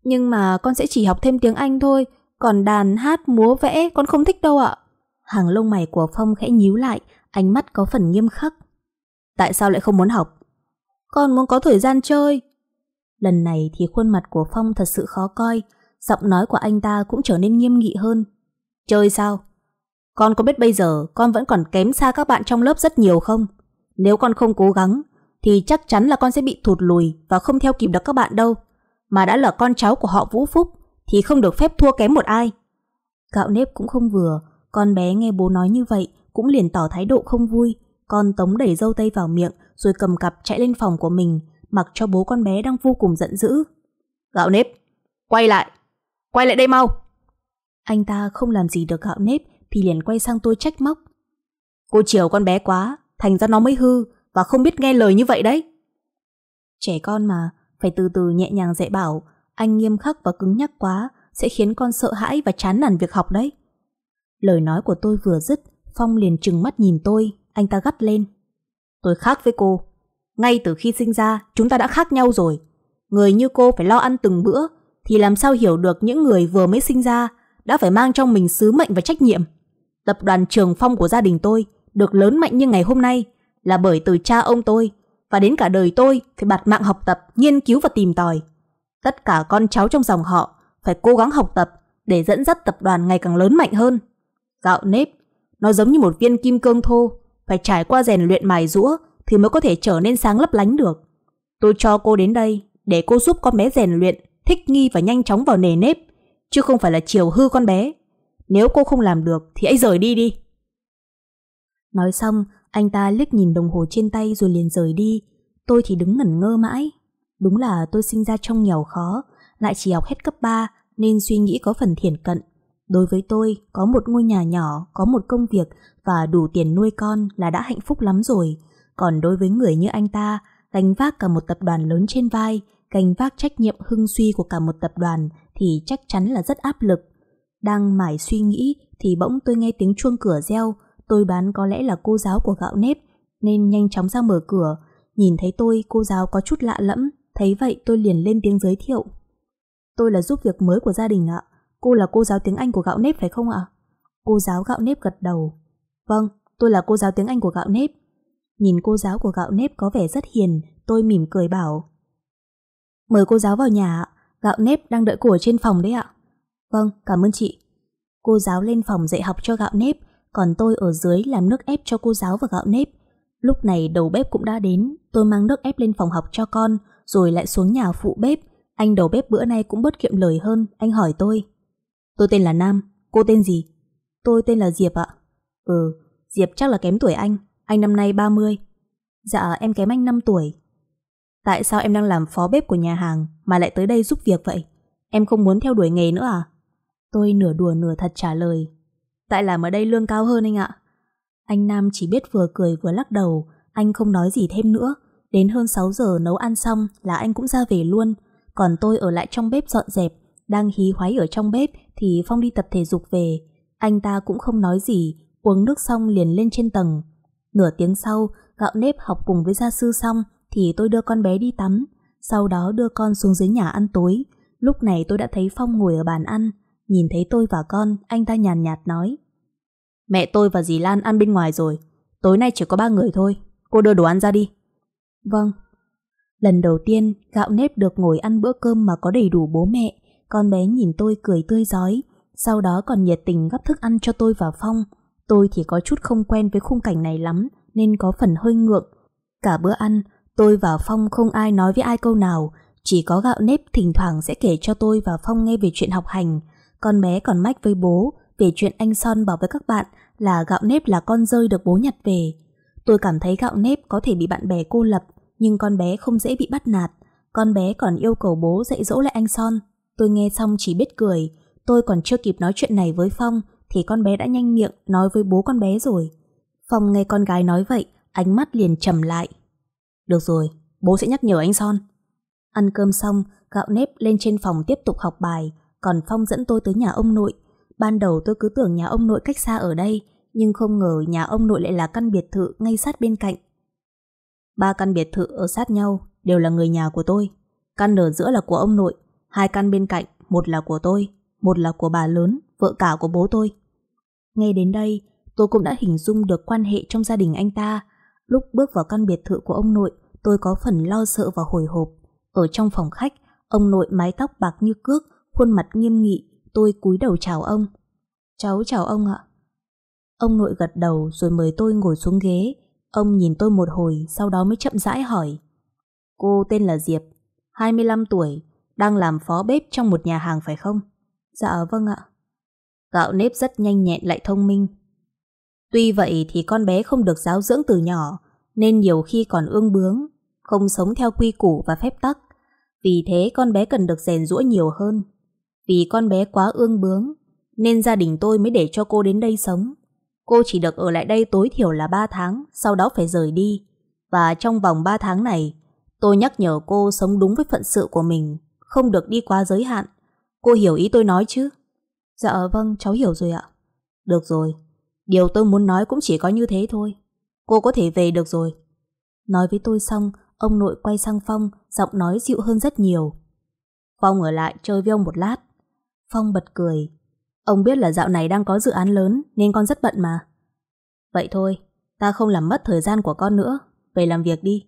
Nhưng mà con sẽ chỉ học thêm tiếng Anh thôi, còn đàn hát múa vẽ con không thích đâu ạ. Hàng lông mày của Phong khẽ nhíu lại, ánh mắt có phần nghiêm khắc. Tại sao lại không muốn học? Con muốn có thời gian chơi. Lần này thì khuôn mặt của Phong thật sự khó coi, giọng nói của anh ta cũng trở nên nghiêm nghị hơn. Chơi sao? Con có biết bây giờ con vẫn còn kém xa các bạn trong lớp rất nhiều không? Nếu con không cố gắng, thì chắc chắn là con sẽ bị thụt lùi và không theo kịp được các bạn đâu. Mà đã là con cháu của họ Vũ Phúc, thì không được phép thua kém một ai. Gạo nếp cũng không vừa, con bé nghe bố nói như vậy cũng liền tỏ thái độ không vui. Con tống đẩy dâu tây vào miệng rồi cầm cặp chạy lên phòng của mình, mặc cho bố con bé đang vô cùng giận dữ. Gạo nếp, quay lại, quay lại đây mau. Anh ta không làm gì được gạo nếp thì liền quay sang tôi trách móc. Cô chiều con bé quá, thành ra nó mới hư và không biết nghe lời như vậy đấy. Trẻ con mà, phải từ từ nhẹ nhàng dạy bảo, anh nghiêm khắc và cứng nhắc quá sẽ khiến con sợ hãi và chán nản việc học đấy. Lời nói của tôi vừa dứt, Phong liền trừng mắt nhìn tôi, anh ta gắt lên. Tôi khác với cô. Ngay từ khi sinh ra, chúng ta đã khác nhau rồi. Người như cô phải lo ăn từng bữa, thì làm sao hiểu được những người vừa mới sinh ra đã phải mang trong mình sứ mệnh và trách nhiệm. Tập đoàn trường phong của gia đình tôi được lớn mạnh như ngày hôm nay là bởi từ cha ông tôi và đến cả đời tôi phải bạt mạng học tập, nghiên cứu và tìm tòi tất cả con cháu trong dòng họ phải cố gắng học tập để dẫn dắt tập đoàn ngày càng lớn mạnh hơn. Gạo nếp, nó giống như một viên kim cương thô, phải trải qua rèn luyện mài rũa thì mới có thể trở nên sáng lấp lánh được. Tôi cho cô đến đây để cô giúp con bé rèn luyện, thích nghi và nhanh chóng vào nề nếp, chứ không phải là chiều hư con bé. Nếu cô không làm được thì hãy rời đi đi. Nói xong, anh ta liếc nhìn đồng hồ trên tay rồi liền rời đi. Tôi thì đứng ngẩn ngơ mãi. Đúng là tôi sinh ra trong nghèo khó, lại chỉ học hết cấp 3 nên suy nghĩ có phần thiển cận. Đối với tôi, có một ngôi nhà nhỏ, có một công việc và đủ tiền nuôi con là đã hạnh phúc lắm rồi. Còn đối với người như anh ta, gánh vác cả một tập đoàn lớn trên vai, gánh vác trách nhiệm hưng suy của cả một tập đoàn thì chắc chắn là rất áp lực. Đang mải suy nghĩ thì bỗng tôi nghe tiếng chuông cửa reo, tôi đoán có lẽ là cô giáo của gạo nếp, nên nhanh chóng ra mở cửa. Nhìn thấy tôi, cô giáo có chút lạ lẫm, Thấy vậy tôi liền lên tiếng giới thiệu. Tôi là giúp việc mới của gia đình ạ. Cô là cô giáo tiếng Anh của gạo nếp phải không ạ? Cô giáo gạo nếp gật đầu. Vâng, tôi là cô giáo tiếng Anh của gạo nếp. Nhìn cô giáo của gạo nếp có vẻ rất hiền, tôi mỉm cười bảo. Mời cô giáo vào nhà ạ, gạo nếp đang đợi cô ở trên phòng đấy ạ. Vâng, cảm ơn chị. Cô giáo lên phòng dạy học cho gạo nếp, còn tôi ở dưới làm nước ép cho cô giáo và gạo nếp. Lúc này đầu bếp cũng đã đến, tôi mang nước ép lên phòng học cho con, rồi lại xuống nhà phụ bếp. Anh đầu bếp bữa nay cũng bớt kiệm lời hơn, anh hỏi tôi. Tôi tên là Nam, cô tên gì? Tôi tên là Diệp ạ. Ừ, Diệp chắc là kém tuổi anh, anh năm nay 30. Dạ, em kém anh 5 tuổi. Tại sao em đang làm phó bếp của nhà hàng mà lại tới đây giúp việc vậy? Em không muốn theo đuổi nghề nữa à? Tôi nửa đùa nửa thật trả lời. Tại làm ở đây lương cao hơn anh ạ. Anh Nam chỉ biết vừa cười vừa lắc đầu, anh không nói gì thêm nữa, Đến hơn 6 giờ nấu ăn xong là anh cũng ra về luôn. Còn tôi ở lại trong bếp dọn dẹp, đang hí hoáy ở trong bếp thì Phong đi tập thể dục về. Anh ta cũng không nói gì, uống nước xong liền lên trên tầng. Nửa tiếng sau, gạo nếp học cùng với gia sư xong thì tôi đưa con bé đi tắm, sau đó đưa con xuống dưới nhà ăn tối. Lúc này tôi đã thấy Phong ngồi ở bàn ăn, nhìn thấy tôi và con, anh ta nhàn nhạt nói. Mẹ tôi và dì Lan ăn bên ngoài rồi, tối nay chỉ có ba người thôi, cô đưa đồ ăn ra đi. Vâng. Lần đầu tiên, gạo nếp được ngồi ăn bữa cơm mà có đầy đủ bố mẹ, con bé nhìn tôi cười tươi giói, sau đó còn nhiệt tình gấp thức ăn cho tôi và Phong. Tôi thì có chút không quen với khung cảnh này lắm, nên có phần hơi ngượng. Cả bữa ăn, tôi và Phong không ai nói với ai câu nào, chỉ có gạo nếp thỉnh thoảng sẽ kể cho tôi và Phong nghe về chuyện học hành. Con bé còn mách với bố về chuyện anh Son bảo với các bạn là gạo nếp là con rơi được bố nhặt về. Tôi cảm thấy gạo nếp có thể bị bạn bè cô lập, nhưng con bé không dễ bị bắt nạt. Con bé còn yêu cầu bố dạy dỗ lại anh Son. Tôi nghe xong chỉ biết cười. Tôi còn chưa kịp nói chuyện này với Phong thì con bé đã nhanh miệng nói với bố con bé rồi. Phong nghe con gái nói vậy, ánh mắt liền trầm lại. Được rồi, bố sẽ nhắc nhở anh Son. Ăn cơm xong, gạo nếp lên trên phòng tiếp tục học bài, còn Phong dẫn tôi tới nhà ông nội. Ban đầu tôi cứ tưởng nhà ông nội cách xa ở đây, nhưng không ngờ nhà ông nội lại là căn biệt thự ngay sát bên cạnh. Ba căn biệt thự ở sát nhau đều là người nhà của tôi. Căn ở giữa là của ông nội, hai căn bên cạnh, một là của tôi, một là của bà lớn, vợ cả của bố tôi. Nghe đến đây, tôi cũng đã hình dung được quan hệ trong gia đình anh ta. Lúc bước vào căn biệt thự của ông nội, tôi có phần lo sợ và hồi hộp. Ở trong phòng khách, ông nội mái tóc bạc như cước, khuôn mặt nghiêm nghị, tôi cúi đầu chào ông. Cháu chào ông ạ. Ông nội gật đầu rồi mời tôi ngồi xuống ghế, Ông nhìn tôi một hồi, sau đó mới chậm rãi hỏi. Cô tên là Diệp, 25 tuổi, đang làm phó bếp trong một nhà hàng phải không? Dạ vâng ạ. Gạo nếp rất nhanh nhẹn lại thông minh. Tuy vậy thì con bé không được giáo dưỡng từ nhỏ, nên nhiều khi còn ương bướng, không sống theo quy củ và phép tắc. Vì thế con bé cần được rèn rũa nhiều hơn. Vì con bé quá ương bướng, nên gia đình tôi mới để cho cô đến đây sống. Cô chỉ được ở lại đây tối thiểu là 3 tháng, sau đó phải rời đi. Và trong vòng 3 tháng này, tôi nhắc nhở cô sống đúng với phận sự của mình, không được đi quá giới hạn. Cô hiểu ý tôi nói chứ? Dạ vâng, cháu hiểu rồi ạ. Được rồi, điều tôi muốn nói cũng chỉ có như thế thôi. Cô có thể về được rồi. Nói với tôi xong, ông nội quay sang Phong, giọng nói dịu hơn rất nhiều. Phong ở lại chơi với ông một lát. Phong bật cười, Ông biết là dạo này đang có dự án lớn nên con rất bận mà. Vậy thôi, ta không làm mất thời gian của con nữa, về làm việc đi.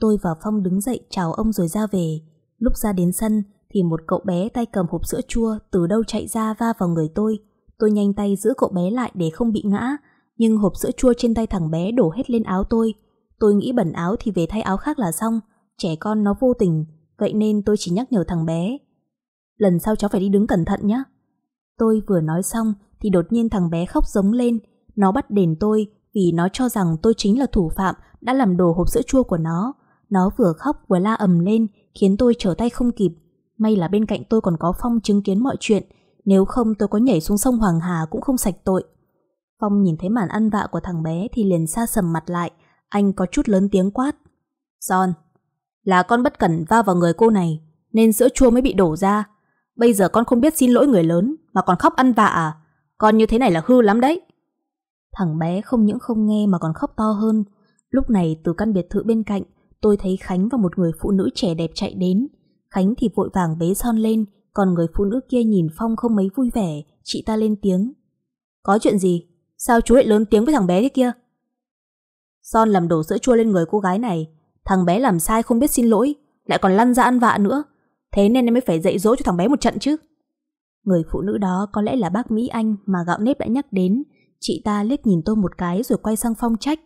Tôi và Phong đứng dậy chào ông rồi ra về. Lúc ra đến sân thì một cậu bé tay cầm hộp sữa chua từ đâu chạy ra va vào người tôi. Tôi nhanh tay giữ cậu bé lại để không bị ngã, nhưng hộp sữa chua trên tay thằng bé đổ hết lên áo tôi. Tôi nghĩ bẩn áo thì về thay áo khác là xong, trẻ con nó vô tình, vậy nên tôi chỉ nhắc nhở thằng bé. Lần sau cháu phải đi đứng cẩn thận nhé. Tôi vừa nói xong thì đột nhiên thằng bé khóc giống lên. Nó bắt đền tôi vì nó cho rằng tôi chính là thủ phạm đã làm đổ hộp sữa chua của nó. Nó vừa khóc vừa la ầm lên khiến tôi trở tay không kịp. May là bên cạnh tôi còn có Phong chứng kiến mọi chuyện, nếu không tôi có nhảy xuống sông Hoàng Hà cũng không sạch tội. Phong nhìn thấy màn ăn vạ của thằng bé thì liền xa sầm mặt lại, anh có chút lớn tiếng quát. John, là con bất cẩn va vào người cô này, nên sữa chua mới bị đổ ra. Bây giờ con không biết xin lỗi người lớn Mà còn khóc ăn vạ à Con như thế này là hư lắm đấy Thằng bé không những không nghe mà còn khóc to hơn Lúc này từ căn biệt thự bên cạnh Tôi thấy Khánh và một người phụ nữ trẻ đẹp chạy đến Khánh thì vội vàng bế son lên Còn người phụ nữ kia nhìn Phong không mấy vui vẻ Chị ta lên tiếng Có chuyện gì? Sao chú lại lớn tiếng với thằng bé thế kia? Son làm đổ sữa chua lên người cô gái này Thằng bé làm sai không biết xin lỗi Lại còn lăn ra ăn vạ nữa Thế nên em mới phải dạy dỗ cho thằng bé một trận chứ Người phụ nữ đó có lẽ là bác Mỹ Anh Mà gạo nếp đã nhắc đến Chị ta liếc nhìn tôi một cái rồi quay sang phong trách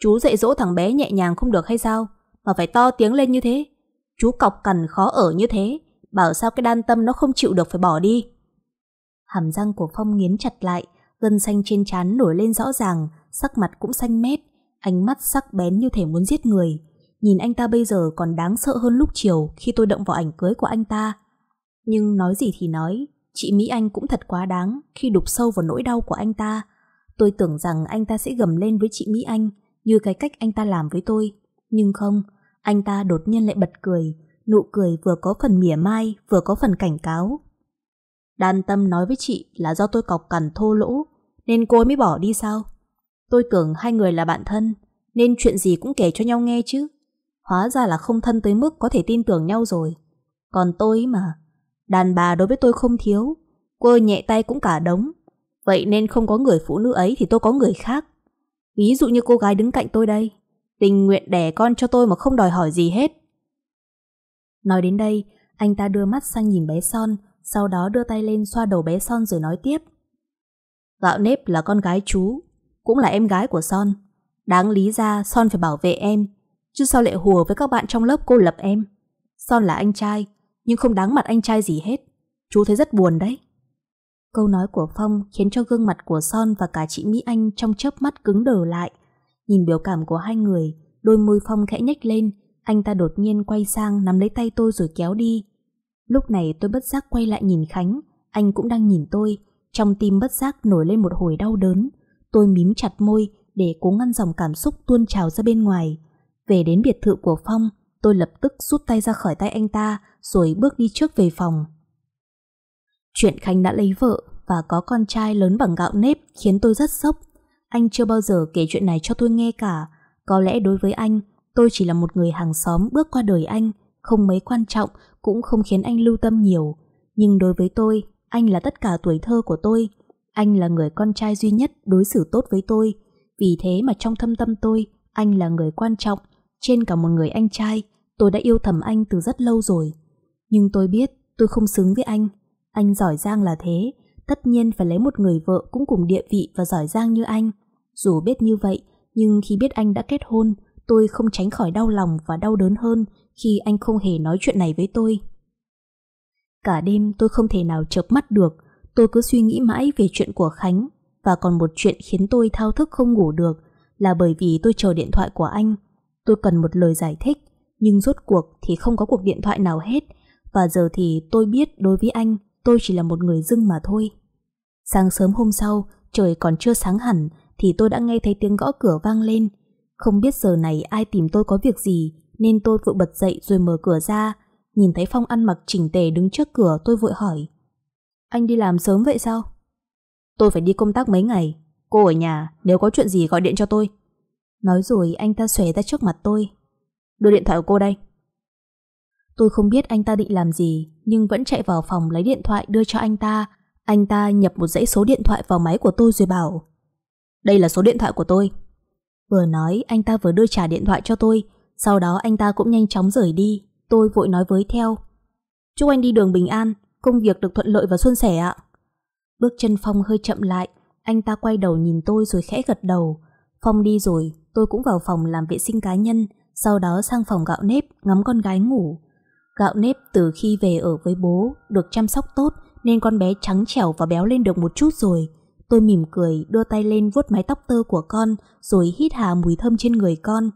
Chú dạy dỗ thằng bé nhẹ nhàng không được hay sao Mà phải to tiếng lên như thế Chú cọc cằn khó ở như thế Bảo sao cái đan tâm nó không chịu được phải bỏ đi Hàm răng của Phong nghiến chặt lại Gân xanh trên trán nổi lên rõ ràng Sắc mặt cũng xanh mét Ánh mắt sắc bén như thể muốn giết người Nhìn anh ta bây giờ còn đáng sợ hơn lúc chiều khi tôi động vào ảnh cưới của anh ta. Nhưng nói gì thì nói, chị Mỹ Anh cũng thật quá đáng khi đục sâu vào nỗi đau của anh ta. Tôi tưởng rằng anh ta sẽ gầm lên với chị Mỹ Anh như cái cách anh ta làm với tôi. Nhưng không, anh ta đột nhiên lại bật cười, nụ cười vừa có phần mỉa mai vừa có phần cảnh cáo. Đan tâm nói với chị là do tôi cọc cằn thô lỗ nên cô ấy mới bỏ đi sao? Tôi tưởng hai người là bạn thân nên chuyện gì cũng kể cho nhau nghe chứ. Hóa ra là không thân tới mức có thể tin tưởng nhau rồi. Còn tôi mà, đàn bà đối với tôi không thiếu, quơ nhẹ tay cũng cả đống. Vậy nên không có người phụ nữ ấy thì tôi có người khác. Ví dụ như cô gái đứng cạnh tôi đây, tình nguyện đẻ con cho tôi mà không đòi hỏi gì hết. Nói đến đây, anh ta đưa mắt sang nhìn bé Son, sau đó đưa tay lên xoa đầu bé Son rồi nói tiếp. Gạo nếp là con gái chú, cũng là em gái của Son. Đáng lý ra Son phải bảo vệ em, chứ sao lại hùa với các bạn trong lớp cô lập em. Son là anh trai, nhưng không đáng mặt anh trai gì hết. Chú thấy rất buồn đấy. Câu nói của Phong khiến cho gương mặt của Son và cả chị Mỹ Anh trong chớp mắt cứng đờ lại. Nhìn biểu cảm của hai người, đôi môi Phong khẽ nhếch lên, anh ta đột nhiên quay sang nắm lấy tay tôi rồi kéo đi. Lúc này tôi bất giác quay lại nhìn Khánh, anh cũng đang nhìn tôi, trong tim bất giác nổi lên một hồi đau đớn. Tôi mím chặt môi để cố ngăn dòng cảm xúc tuôn trào ra bên ngoài. Về đến biệt thự của Phong, tôi lập tức rút tay ra khỏi tay anh ta rồi bước đi trước về phòng. Chuyện Khanh đã lấy vợ và có con trai lớn bằng gạo nếp khiến tôi rất sốc. Anh chưa bao giờ kể chuyện này cho tôi nghe cả. Có lẽ đối với anh, tôi chỉ là một người hàng xóm bước qua đời anh, không mấy quan trọng cũng không khiến anh lưu tâm nhiều. Nhưng đối với tôi, anh là tất cả tuổi thơ của tôi. Anh là người con trai duy nhất đối xử tốt với tôi. Vì thế mà trong thâm tâm tôi, anh là người quan trọng trên cả một người anh trai, tôi đã yêu thầm anh từ rất lâu rồi. Nhưng tôi biết tôi không xứng với anh. Anh giỏi giang là thế, tất nhiên phải lấy một người vợ cũng cùng địa vị và giỏi giang như anh. Dù biết như vậy, nhưng khi biết anh đã kết hôn, tôi không tránh khỏi đau lòng và đau đớn hơn khi anh không hề nói chuyện này với tôi. Cả đêm tôi không thể nào chợp mắt được, tôi cứ suy nghĩ mãi về chuyện của Khánh. Và còn một chuyện khiến tôi thao thức không ngủ được là bởi vì tôi chờ điện thoại của anh Tôi cần một lời giải thích, nhưng rốt cuộc thì không có cuộc điện thoại nào hết, và giờ thì tôi biết đối với anh, tôi chỉ là một người dưng mà thôi. Sáng sớm hôm sau, trời còn chưa sáng hẳn, thì tôi đã nghe thấy tiếng gõ cửa vang lên. Không biết giờ này ai tìm tôi có việc gì, nên tôi vội bật dậy rồi mở cửa ra. Nhìn thấy Phong ăn mặc chỉnh tề đứng trước cửa tôi vội hỏi. Anh đi làm sớm vậy sao? Tôi phải đi công tác mấy ngày. Cô ở nhà, nếu có chuyện gì gọi điện cho tôi. Nói rồi anh ta xòe ra trước mặt tôi Đưa điện thoại của cô đây Tôi không biết anh ta định làm gì Nhưng vẫn chạy vào phòng lấy điện thoại đưa cho anh ta Anh ta nhập một dãy số điện thoại vào máy của tôi rồi bảo Đây là số điện thoại của tôi Vừa nói anh ta vừa đưa trả điện thoại cho tôi Sau đó anh ta cũng nhanh chóng rời đi Tôi vội nói với theo Chúc anh đi đường bình an Công việc được thuận lợi và suôn sẻ ạ Bước chân Phong hơi chậm lại Anh ta quay đầu nhìn tôi rồi khẽ gật đầu Phong đi rồi, tôi cũng vào phòng làm vệ sinh cá nhân, sau đó sang phòng gạo nếp ngắm con gái ngủ. Gạo nếp từ khi về ở với bố, được chăm sóc tốt nên con bé trắng trẻo và béo lên được một chút rồi. Tôi mỉm cười đưa tay lên vuốt mái tóc tơ của con rồi hít hà mùi thơm trên người con.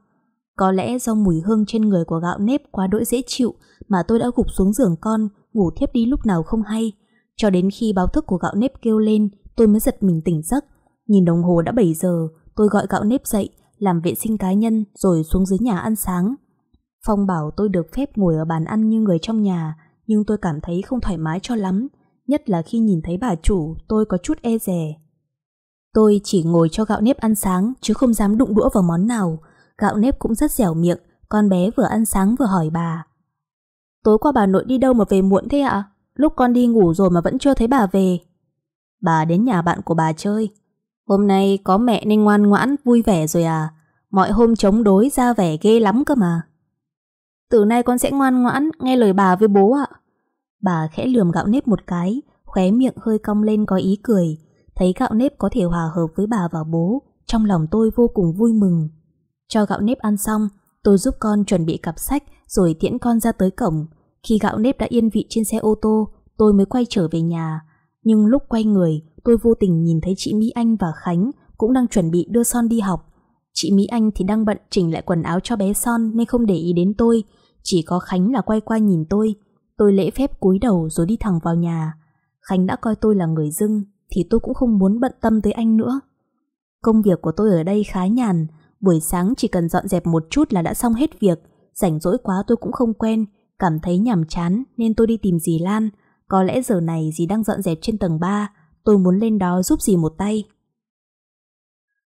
Có lẽ do mùi hương trên người của gạo nếp quá đỗi dễ chịu mà tôi đã gục xuống giường con, ngủ thiếp đi lúc nào không hay. Cho đến khi báo thức của gạo nếp kêu lên, tôi mới giật mình tỉnh giấc. Nhìn đồng hồ đã 7 giờ, Tôi gọi gạo nếp dậy, làm vệ sinh cá nhân rồi xuống dưới nhà ăn sáng. Phong bảo tôi được phép ngồi ở bàn ăn như người trong nhà, nhưng tôi cảm thấy không thoải mái cho lắm, nhất là khi nhìn thấy bà chủ tôi có chút e dè. Tôi chỉ ngồi cho gạo nếp ăn sáng chứ không dám đụng đũa vào món nào, gạo nếp cũng rất dẻo miệng, con bé vừa ăn sáng vừa hỏi bà. Tối qua bà nội đi đâu mà về muộn thế ạ? Lúc con đi ngủ rồi mà vẫn chưa thấy bà về. Bà đến nhà bạn của bà chơi, Hôm nay có mẹ nên ngoan ngoãn vui vẻ rồi à Mọi hôm chống đối ra vẻ ghê lắm cơ mà Từ nay con sẽ ngoan ngoãn nghe lời bà với bố ạ Bà khẽ lườm gạo nếp một cái Khóe miệng hơi cong lên có ý cười Thấy gạo nếp có thể hòa hợp với bà và bố Trong lòng tôi vô cùng vui mừng Cho gạo nếp ăn xong Tôi giúp con chuẩn bị cặp sách Rồi tiễn con ra tới cổng Khi gạo nếp đã yên vị trên xe ô tô Tôi mới quay trở về nhà Nhưng lúc quay người tôi vô tình nhìn thấy chị Mỹ Anh và Khánh cũng đang chuẩn bị đưa Son đi học. Chị Mỹ Anh thì đang bận chỉnh lại quần áo cho bé Son nên không để ý đến tôi, chỉ có Khánh là quay qua nhìn tôi. Tôi lễ phép cúi đầu rồi đi thẳng vào nhà. Khánh đã coi tôi là người dưng thì tôi cũng không muốn bận tâm tới anh nữa. Công việc của tôi ở đây khá nhàn, buổi sáng chỉ cần dọn dẹp một chút là đã xong hết việc. Rảnh rỗi quá tôi cũng không quen, cảm thấy nhàm chán nên tôi đi tìm dì Lan. Có lẽ giờ này dì đang dọn dẹp trên tầng 3, tôi muốn lên đó giúp gì một tay.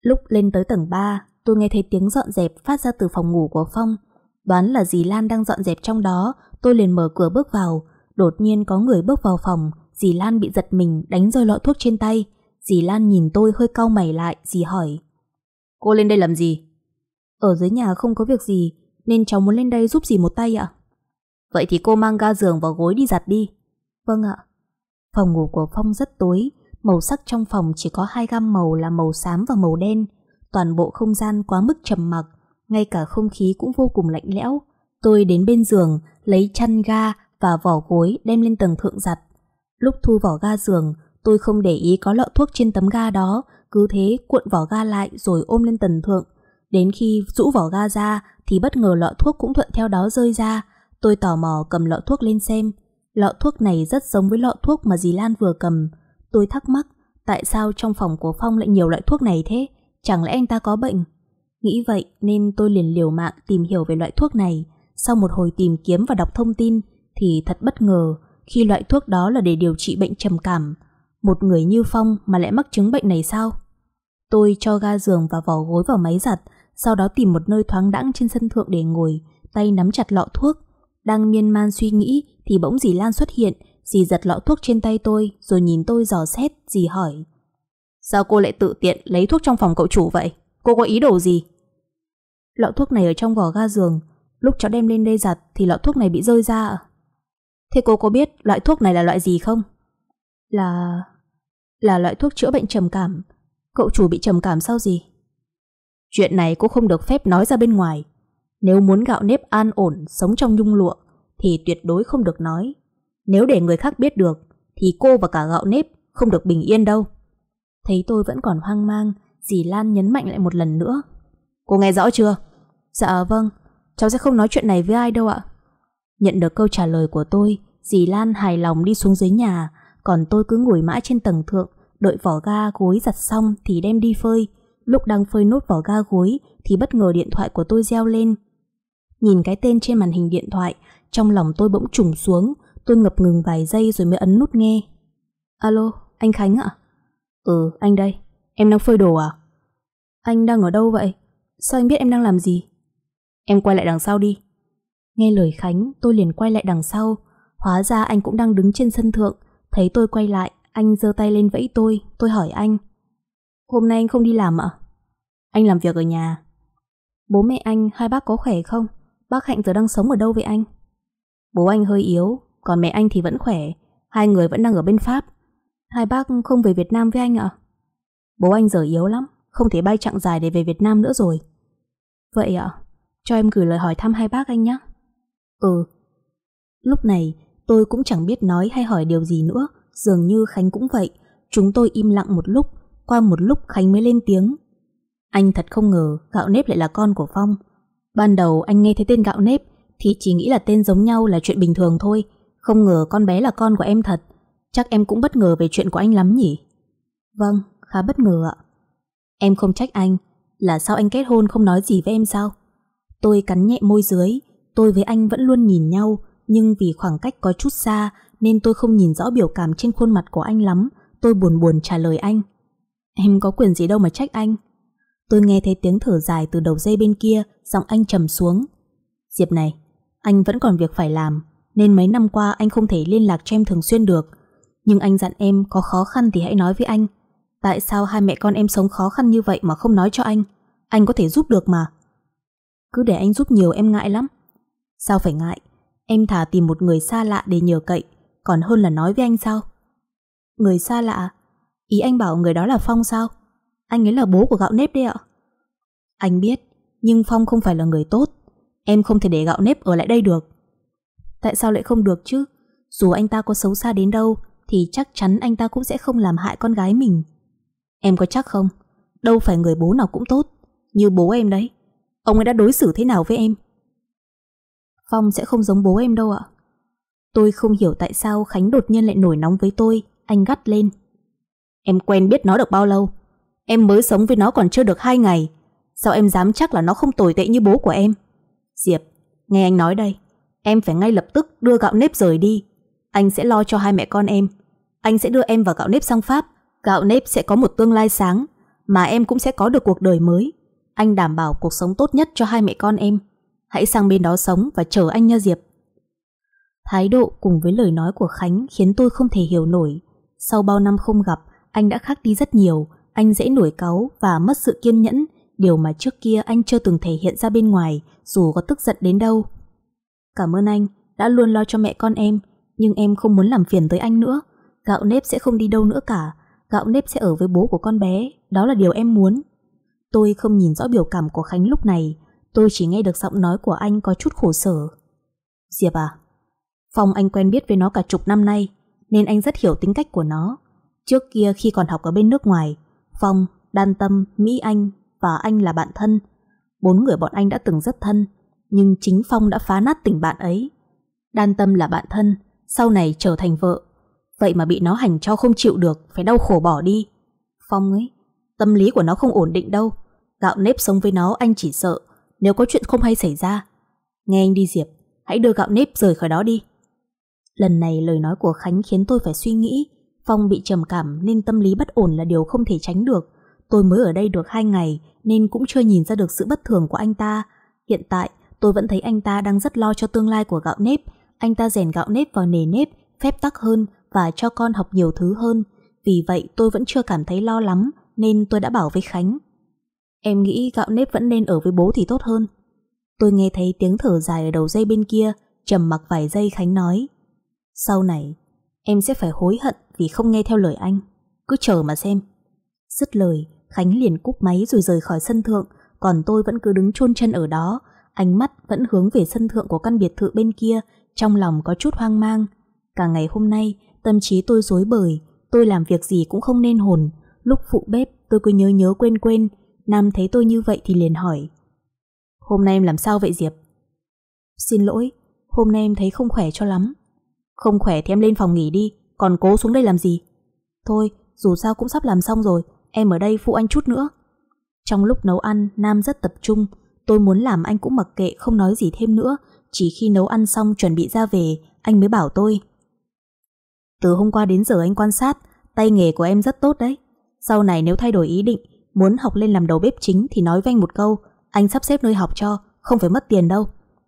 Lúc lên tới tầng 3, tôi nghe thấy tiếng dọn dẹp phát ra từ phòng ngủ của Phong. Đoán là dì Lan đang dọn dẹp trong đó, tôi liền mở cửa bước vào. Đột nhiên có người bước vào phòng, dì Lan bị giật mình đánh rơi lọ thuốc trên tay. Dì Lan nhìn tôi hơi cau mày lại, dì hỏi. Cô lên đây làm gì? Ở dưới nhà không có việc gì, nên cháu muốn lên đây giúp dì một tay ạ. Vậy thì cô mang ga giường và gối đi giặt đi. Vâng ạ. Phòng ngủ của Phong rất tối, Màu sắc trong phòng chỉ có hai gam màu là màu xám và màu đen. Toàn bộ không gian quá mức trầm mặc, ngay cả không khí cũng vô cùng lạnh lẽo. Tôi đến bên giường, lấy chăn ga và vỏ gối đem lên tầng thượng giặt. Lúc thu vỏ ga giường, tôi không để ý có lọ thuốc trên tấm ga đó, cứ thế cuộn vỏ ga lại rồi ôm lên tầng thượng. Đến khi rũ vỏ ga ra thì bất ngờ lọ thuốc cũng thuận theo đó rơi ra. Tôi tò mò cầm lọ thuốc lên xem. Lọ thuốc này rất giống với lọ thuốc mà dì Lan vừa cầm. Tôi thắc mắc, tại sao trong phòng của Phong lại nhiều loại thuốc này thế? Chẳng lẽ anh ta có bệnh? Nghĩ vậy nên tôi liền liều mạng tìm hiểu về loại thuốc này. Sau một hồi tìm kiếm và đọc thông tin thì thật bất ngờ khi loại thuốc đó là để điều trị bệnh trầm cảm. Một người như Phong mà lại mắc chứng bệnh này sao? Tôi cho ga giường và vỏ gối vào máy giặt, sau đó tìm một nơi thoáng đãng trên sân thượng để ngồi, tay nắm chặt lọ thuốc. Đang miên man suy nghĩ thì bỗng dì Lan xuất hiện, Dì giật lọ thuốc trên tay tôi Rồi nhìn tôi dò xét Dì hỏi Sao cô lại tự tiện lấy thuốc trong phòng cậu chủ vậy Cô có ý đồ gì Lọ thuốc này ở trong vỏ ga giường Lúc cháu đem lên đây giặt Thì lọ thuốc này bị rơi ra Thế cô có biết loại thuốc này là loại gì không Là... Là loại thuốc chữa bệnh trầm cảm Cậu chủ bị trầm cảm sao gì Chuyện này cô không được phép nói ra bên ngoài Nếu muốn gạo nếp an ổn Sống trong nhung lụa Thì tuyệt đối không được nói nếu để người khác biết được, thì cô và cả gạo nếp không được bình yên đâu. Thấy tôi vẫn còn hoang mang, dì Lan nhấn mạnh lại một lần nữa. Cô nghe rõ chưa? Dạ vâng, cháu sẽ không nói chuyện này với ai đâu ạ. Nhận được câu trả lời của tôi, dì Lan hài lòng đi xuống dưới nhà, còn tôi cứ ngồi mãi trên tầng thượng, đợi vỏ ga gối giặt xong thì đem đi phơi. Lúc đang phơi nốt vỏ ga gối thì bất ngờ điện thoại của tôi reo lên. Nhìn cái tên trên màn hình điện thoại, trong lòng tôi bỗng trùng xuống, Tôi ngập ngừng vài giây rồi mới ấn nút nghe. Alo, anh Khánh ạ? Ừ, anh đây. Em đang phơi đồ à? Anh đang ở đâu vậy? Sao anh biết em đang làm gì? Em quay lại đằng sau đi. Nghe lời Khánh, tôi liền quay lại đằng sau. Hóa ra anh cũng đang đứng trên sân thượng. Thấy tôi quay lại, anh giơ tay lên vẫy tôi. Tôi hỏi anh. Hôm nay anh không đi làm ạ? Anh làm việc ở nhà. Bố mẹ anh, hai bác có khỏe không? Bác Hạnh giờ đang sống ở đâu vậy anh? Bố anh hơi yếu, còn mẹ anh thì vẫn khỏe Hai người vẫn đang ở bên Pháp Hai bác không về Việt Nam với anh ạ à? Bố anh giờ yếu lắm Không thể bay chặng dài để về Việt Nam nữa rồi Vậy ạ à, Cho em gửi lời hỏi thăm hai bác anh nhé Ừ Lúc này tôi cũng chẳng biết nói hay hỏi điều gì nữa Dường như Khánh cũng vậy Chúng tôi im lặng một lúc Qua một lúc Khánh mới lên tiếng Anh thật không ngờ gạo nếp lại là con của Phong Ban đầu anh nghe thấy tên gạo nếp Thì chỉ nghĩ là tên giống nhau là chuyện bình thường thôi không ngờ con bé là con của em thật Chắc em cũng bất ngờ về chuyện của anh lắm nhỉ Vâng, khá bất ngờ ạ Em không trách anh Là sao anh kết hôn không nói gì với em sao Tôi cắn nhẹ môi dưới Tôi với anh vẫn luôn nhìn nhau Nhưng vì khoảng cách có chút xa Nên tôi không nhìn rõ biểu cảm trên khuôn mặt của anh lắm Tôi buồn buồn trả lời anh Em có quyền gì đâu mà trách anh Tôi nghe thấy tiếng thở dài từ đầu dây bên kia Giọng anh trầm xuống Diệp này, anh vẫn còn việc phải làm nên mấy năm qua anh không thể liên lạc cho em thường xuyên được. Nhưng anh dặn em có khó khăn thì hãy nói với anh. Tại sao hai mẹ con em sống khó khăn như vậy mà không nói cho anh? Anh có thể giúp được mà. Cứ để anh giúp nhiều em ngại lắm. Sao phải ngại? Em thả tìm một người xa lạ để nhờ cậy, còn hơn là nói với anh sao? Người xa lạ? Ý anh bảo người đó là Phong sao? Anh ấy là bố của gạo nếp đấy ạ. Anh biết, nhưng Phong không phải là người tốt. Em không thể để gạo nếp ở lại đây được. Tại sao lại không được chứ? Dù anh ta có xấu xa đến đâu Thì chắc chắn anh ta cũng sẽ không làm hại con gái mình Em có chắc không? Đâu phải người bố nào cũng tốt Như bố em đấy Ông ấy đã đối xử thế nào với em? Phong sẽ không giống bố em đâu ạ Tôi không hiểu tại sao Khánh đột nhiên lại nổi nóng với tôi Anh gắt lên Em quen biết nó được bao lâu? Em mới sống với nó còn chưa được 2 ngày Sao em dám chắc là nó không tồi tệ như bố của em? Diệp, nghe anh nói đây Em phải ngay lập tức đưa gạo nếp rời đi Anh sẽ lo cho hai mẹ con em Anh sẽ đưa em và gạo nếp sang Pháp Gạo nếp sẽ có một tương lai sáng Mà em cũng sẽ có được cuộc đời mới Anh đảm bảo cuộc sống tốt nhất cho hai mẹ con em Hãy sang bên đó sống và chờ anh nha Diệp Thái độ cùng với lời nói của Khánh khiến tôi không thể hiểu nổi. Sau bao năm không gặp, anh đã khác đi rất nhiều, anh dễ nổi cáu và mất sự kiên nhẫn, điều mà trước kia anh chưa từng thể hiện ra bên ngoài, dù có tức giận đến đâu. Cảm ơn anh đã luôn lo cho mẹ con em, nhưng em không muốn làm phiền tới anh nữa. Gạo nếp sẽ không đi đâu nữa cả, gạo nếp sẽ ở với bố của con bé, đó là điều em muốn. Tôi không nhìn rõ biểu cảm của Khánh lúc này, tôi chỉ nghe được giọng nói của anh có chút khổ sở. Diệp à, Phong anh quen biết với nó cả chục năm nay, nên anh rất hiểu tính cách của nó. Trước kia khi còn học ở bên nước ngoài, Phong, Đan Tâm, Mỹ Anh và anh là bạn thân. Bốn người bọn anh đã từng rất thân, nhưng chính Phong đã phá nát tình bạn ấy. Đan Tâm là bạn thân, sau này trở thành vợ. Vậy mà bị nó hành cho không chịu được, phải đau khổ bỏ đi. Phong ấy, tâm lý của nó không ổn định đâu. Gạo nếp sống với nó anh chỉ sợ, nếu có chuyện không hay xảy ra. Nghe anh đi Diệp, hãy đưa gạo nếp rời khỏi đó đi. Lần này lời nói của Khánh khiến tôi phải suy nghĩ. Phong bị trầm cảm nên tâm lý bất ổn là điều không thể tránh được. Tôi mới ở đây được 2 ngày nên cũng chưa nhìn ra được sự bất thường của anh ta. Hiện tại tôi vẫn thấy anh ta đang rất lo cho tương lai của gạo nếp. Anh ta rèn gạo nếp vào nề nếp, phép tắc hơn và cho con học nhiều thứ hơn. Vì vậy tôi vẫn chưa cảm thấy lo lắm nên tôi đã bảo với Khánh. Em nghĩ gạo nếp vẫn nên ở với bố thì tốt hơn. Tôi nghe thấy tiếng thở dài ở đầu dây bên kia, trầm mặc vài giây Khánh nói. Sau này, em sẽ phải hối hận vì không nghe theo lời anh. Cứ chờ mà xem. Dứt lời, Khánh liền cúp máy rồi rời khỏi sân thượng, còn tôi vẫn cứ đứng chôn chân ở đó, Ánh mắt vẫn hướng về sân thượng của căn biệt thự bên kia, trong lòng có chút hoang mang. Cả ngày hôm nay, tâm trí tôi rối bời, tôi làm việc gì cũng không nên hồn. Lúc phụ bếp, tôi cứ nhớ nhớ quên quên. Nam thấy tôi như vậy thì liền hỏi. Hôm nay em làm sao vậy Diệp? Xin lỗi, hôm nay em thấy không khỏe cho lắm. Không khỏe thì em lên phòng nghỉ đi, còn cố xuống đây làm gì? Thôi, dù sao cũng sắp làm xong rồi, em ở đây phụ anh chút nữa. Trong lúc nấu ăn, Nam rất tập trung, Tôi muốn làm anh cũng mặc kệ không nói gì thêm nữa Chỉ khi nấu ăn xong chuẩn bị ra về Anh mới bảo tôi Từ hôm qua đến giờ anh quan sát Tay nghề của em rất tốt đấy Sau này nếu thay đổi ý định Muốn học lên làm đầu bếp chính thì nói với anh một câu Anh sắp xếp nơi học cho Không phải mất tiền đâu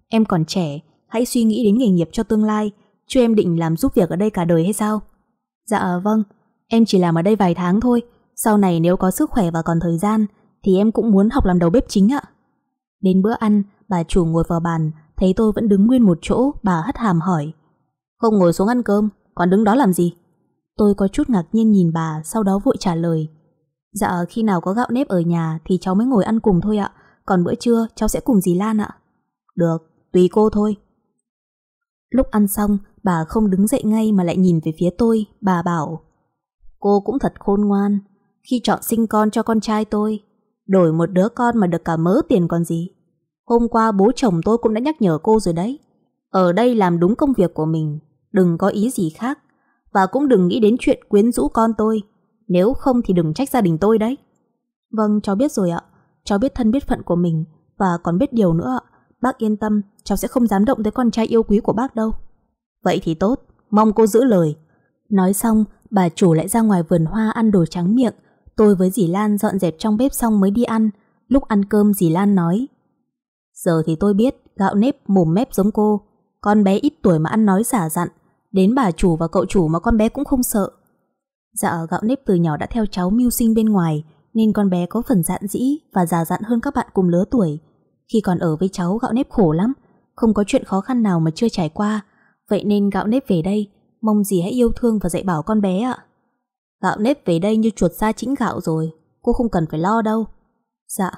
Em còn trẻ Hãy suy nghĩ đến nghề nghiệp cho tương lai Chứ em định làm giúp việc ở đây cả đời hay sao Dạ vâng Em chỉ làm ở đây vài tháng thôi Sau này nếu có sức khỏe và còn thời gian Thì em cũng muốn học làm đầu bếp chính ạ Đến bữa ăn, bà chủ ngồi vào bàn, thấy tôi vẫn đứng nguyên một chỗ, bà hất hàm hỏi. Không ngồi xuống ăn cơm, còn đứng đó làm gì? Tôi có chút ngạc nhiên nhìn bà, sau đó vội trả lời. Dạ, khi nào có gạo nếp ở nhà thì cháu mới ngồi ăn cùng thôi ạ, còn bữa trưa cháu sẽ cùng dì Lan ạ. Được, tùy cô thôi. Lúc ăn xong, bà không đứng dậy ngay mà lại nhìn về phía tôi, bà bảo Cô cũng thật khôn ngoan, khi chọn sinh con cho con trai tôi, Đổi một đứa con mà được cả mớ tiền còn gì. Hôm qua bố chồng tôi cũng đã nhắc nhở cô rồi đấy. Ở đây làm đúng công việc của mình, đừng có ý gì khác. Và cũng đừng nghĩ đến chuyện quyến rũ con tôi. Nếu không thì đừng trách gia đình tôi đấy. Vâng, cháu biết rồi ạ. Cháu biết thân biết phận của mình và còn biết điều nữa ạ. Bác yên tâm, cháu sẽ không dám động tới con trai yêu quý của bác đâu. Vậy thì tốt, mong cô giữ lời. Nói xong, bà chủ lại ra ngoài vườn hoa ăn đồ trắng miệng, Tôi với dì Lan dọn dẹp trong bếp xong mới đi ăn. Lúc ăn cơm dì Lan nói. Giờ thì tôi biết, gạo nếp mồm mép giống cô. Con bé ít tuổi mà ăn nói giả dặn. Đến bà chủ và cậu chủ mà con bé cũng không sợ. Dạ gạo nếp từ nhỏ đã theo cháu mưu sinh bên ngoài, nên con bé có phần dạn dĩ và già dặn hơn các bạn cùng lứa tuổi. Khi còn ở với cháu gạo nếp khổ lắm, không có chuyện khó khăn nào mà chưa trải qua. Vậy nên gạo nếp về đây, mong gì hãy yêu thương và dạy bảo con bé ạ. Gạo nếp về đây như chuột xa chĩnh gạo rồi, cô không cần phải lo đâu. Dạ.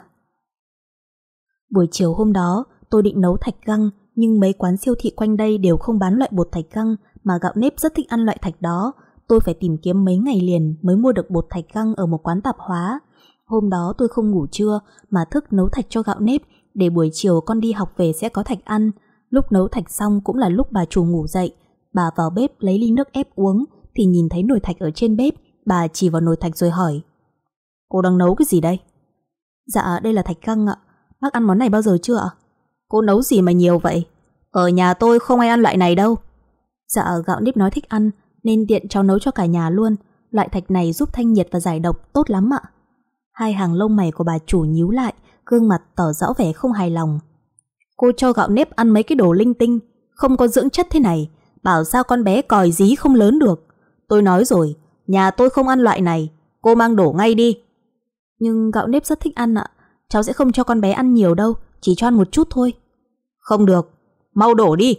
Buổi chiều hôm đó, tôi định nấu thạch găng, nhưng mấy quán siêu thị quanh đây đều không bán loại bột thạch găng, mà gạo nếp rất thích ăn loại thạch đó. Tôi phải tìm kiếm mấy ngày liền mới mua được bột thạch găng ở một quán tạp hóa. Hôm đó tôi không ngủ trưa, mà thức nấu thạch cho gạo nếp, để buổi chiều con đi học về sẽ có thạch ăn. Lúc nấu thạch xong cũng là lúc bà chủ ngủ dậy. Bà vào bếp lấy ly nước ép uống, thì nhìn thấy nồi thạch ở trên bếp, Bà chỉ vào nồi thạch rồi hỏi Cô đang nấu cái gì đây? Dạ đây là thạch căng ạ Bác ăn món này bao giờ chưa ạ? Cô nấu gì mà nhiều vậy? Ở nhà tôi không ai ăn loại này đâu Dạ gạo nếp nói thích ăn Nên tiện cháu nấu cho cả nhà luôn Loại thạch này giúp thanh nhiệt và giải độc tốt lắm ạ Hai hàng lông mày của bà chủ nhíu lại Gương mặt tỏ rõ vẻ không hài lòng Cô cho gạo nếp ăn mấy cái đồ linh tinh Không có dưỡng chất thế này Bảo sao con bé còi dí không lớn được Tôi nói rồi Nhà tôi không ăn loại này, cô mang đổ ngay đi. Nhưng gạo nếp rất thích ăn ạ, cháu sẽ không cho con bé ăn nhiều đâu, chỉ cho ăn một chút thôi. Không được, mau đổ đi.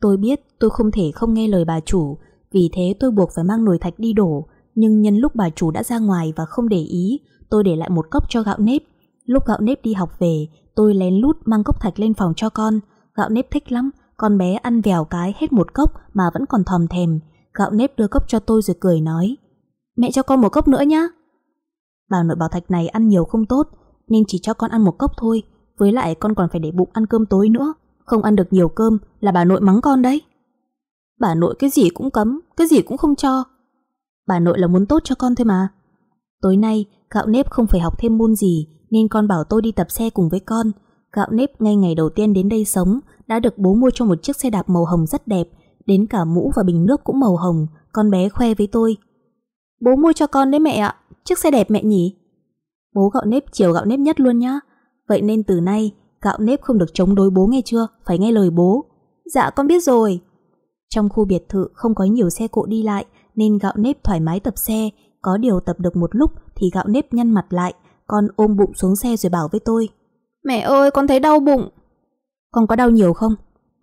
Tôi biết tôi không thể không nghe lời bà chủ, vì thế tôi buộc phải mang nồi thạch đi đổ, nhưng nhân lúc bà chủ đã ra ngoài và không để ý, tôi để lại một cốc cho gạo nếp. Lúc gạo nếp đi học về, tôi lén lút mang cốc thạch lên phòng cho con. Gạo nếp thích lắm, con bé ăn vèo cái hết một cốc mà vẫn còn thòm thèm, gạo nếp đưa cốc cho tôi rồi cười nói Mẹ cho con một cốc nữa nhá Bà nội bảo thạch này ăn nhiều không tốt Nên chỉ cho con ăn một cốc thôi Với lại con còn phải để bụng ăn cơm tối nữa Không ăn được nhiều cơm là bà nội mắng con đấy Bà nội cái gì cũng cấm Cái gì cũng không cho Bà nội là muốn tốt cho con thôi mà Tối nay gạo nếp không phải học thêm môn gì Nên con bảo tôi đi tập xe cùng với con Gạo nếp ngay ngày đầu tiên đến đây sống Đã được bố mua cho một chiếc xe đạp màu hồng rất đẹp đến cả mũ và bình nước cũng màu hồng, con bé khoe với tôi. Bố mua cho con đấy mẹ ạ, chiếc xe đẹp mẹ nhỉ? Bố gạo nếp chiều gạo nếp nhất luôn nhá. Vậy nên từ nay, gạo nếp không được chống đối bố nghe chưa, phải nghe lời bố. Dạ con biết rồi. Trong khu biệt thự không có nhiều xe cộ đi lại nên gạo nếp thoải mái tập xe, có điều tập được một lúc thì gạo nếp nhăn mặt lại, con ôm bụng xuống xe rồi bảo với tôi. Mẹ ơi, con thấy đau bụng. Con có đau nhiều không?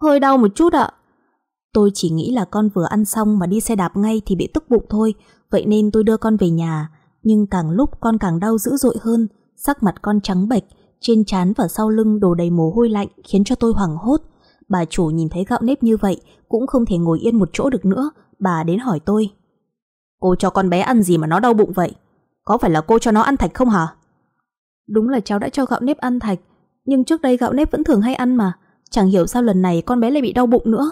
Hơi đau một chút ạ. Tôi chỉ nghĩ là con vừa ăn xong mà đi xe đạp ngay thì bị tức bụng thôi, vậy nên tôi đưa con về nhà. Nhưng càng lúc con càng đau dữ dội hơn, sắc mặt con trắng bệch, trên trán và sau lưng đổ đầy mồ hôi lạnh khiến cho tôi hoảng hốt. Bà chủ nhìn thấy gạo nếp như vậy cũng không thể ngồi yên một chỗ được nữa, bà đến hỏi tôi. Cô cho con bé ăn gì mà nó đau bụng vậy? Có phải là cô cho nó ăn thạch không hả? Đúng là cháu đã cho gạo nếp ăn thạch, nhưng trước đây gạo nếp vẫn thường hay ăn mà, chẳng hiểu sao lần này con bé lại bị đau bụng nữa.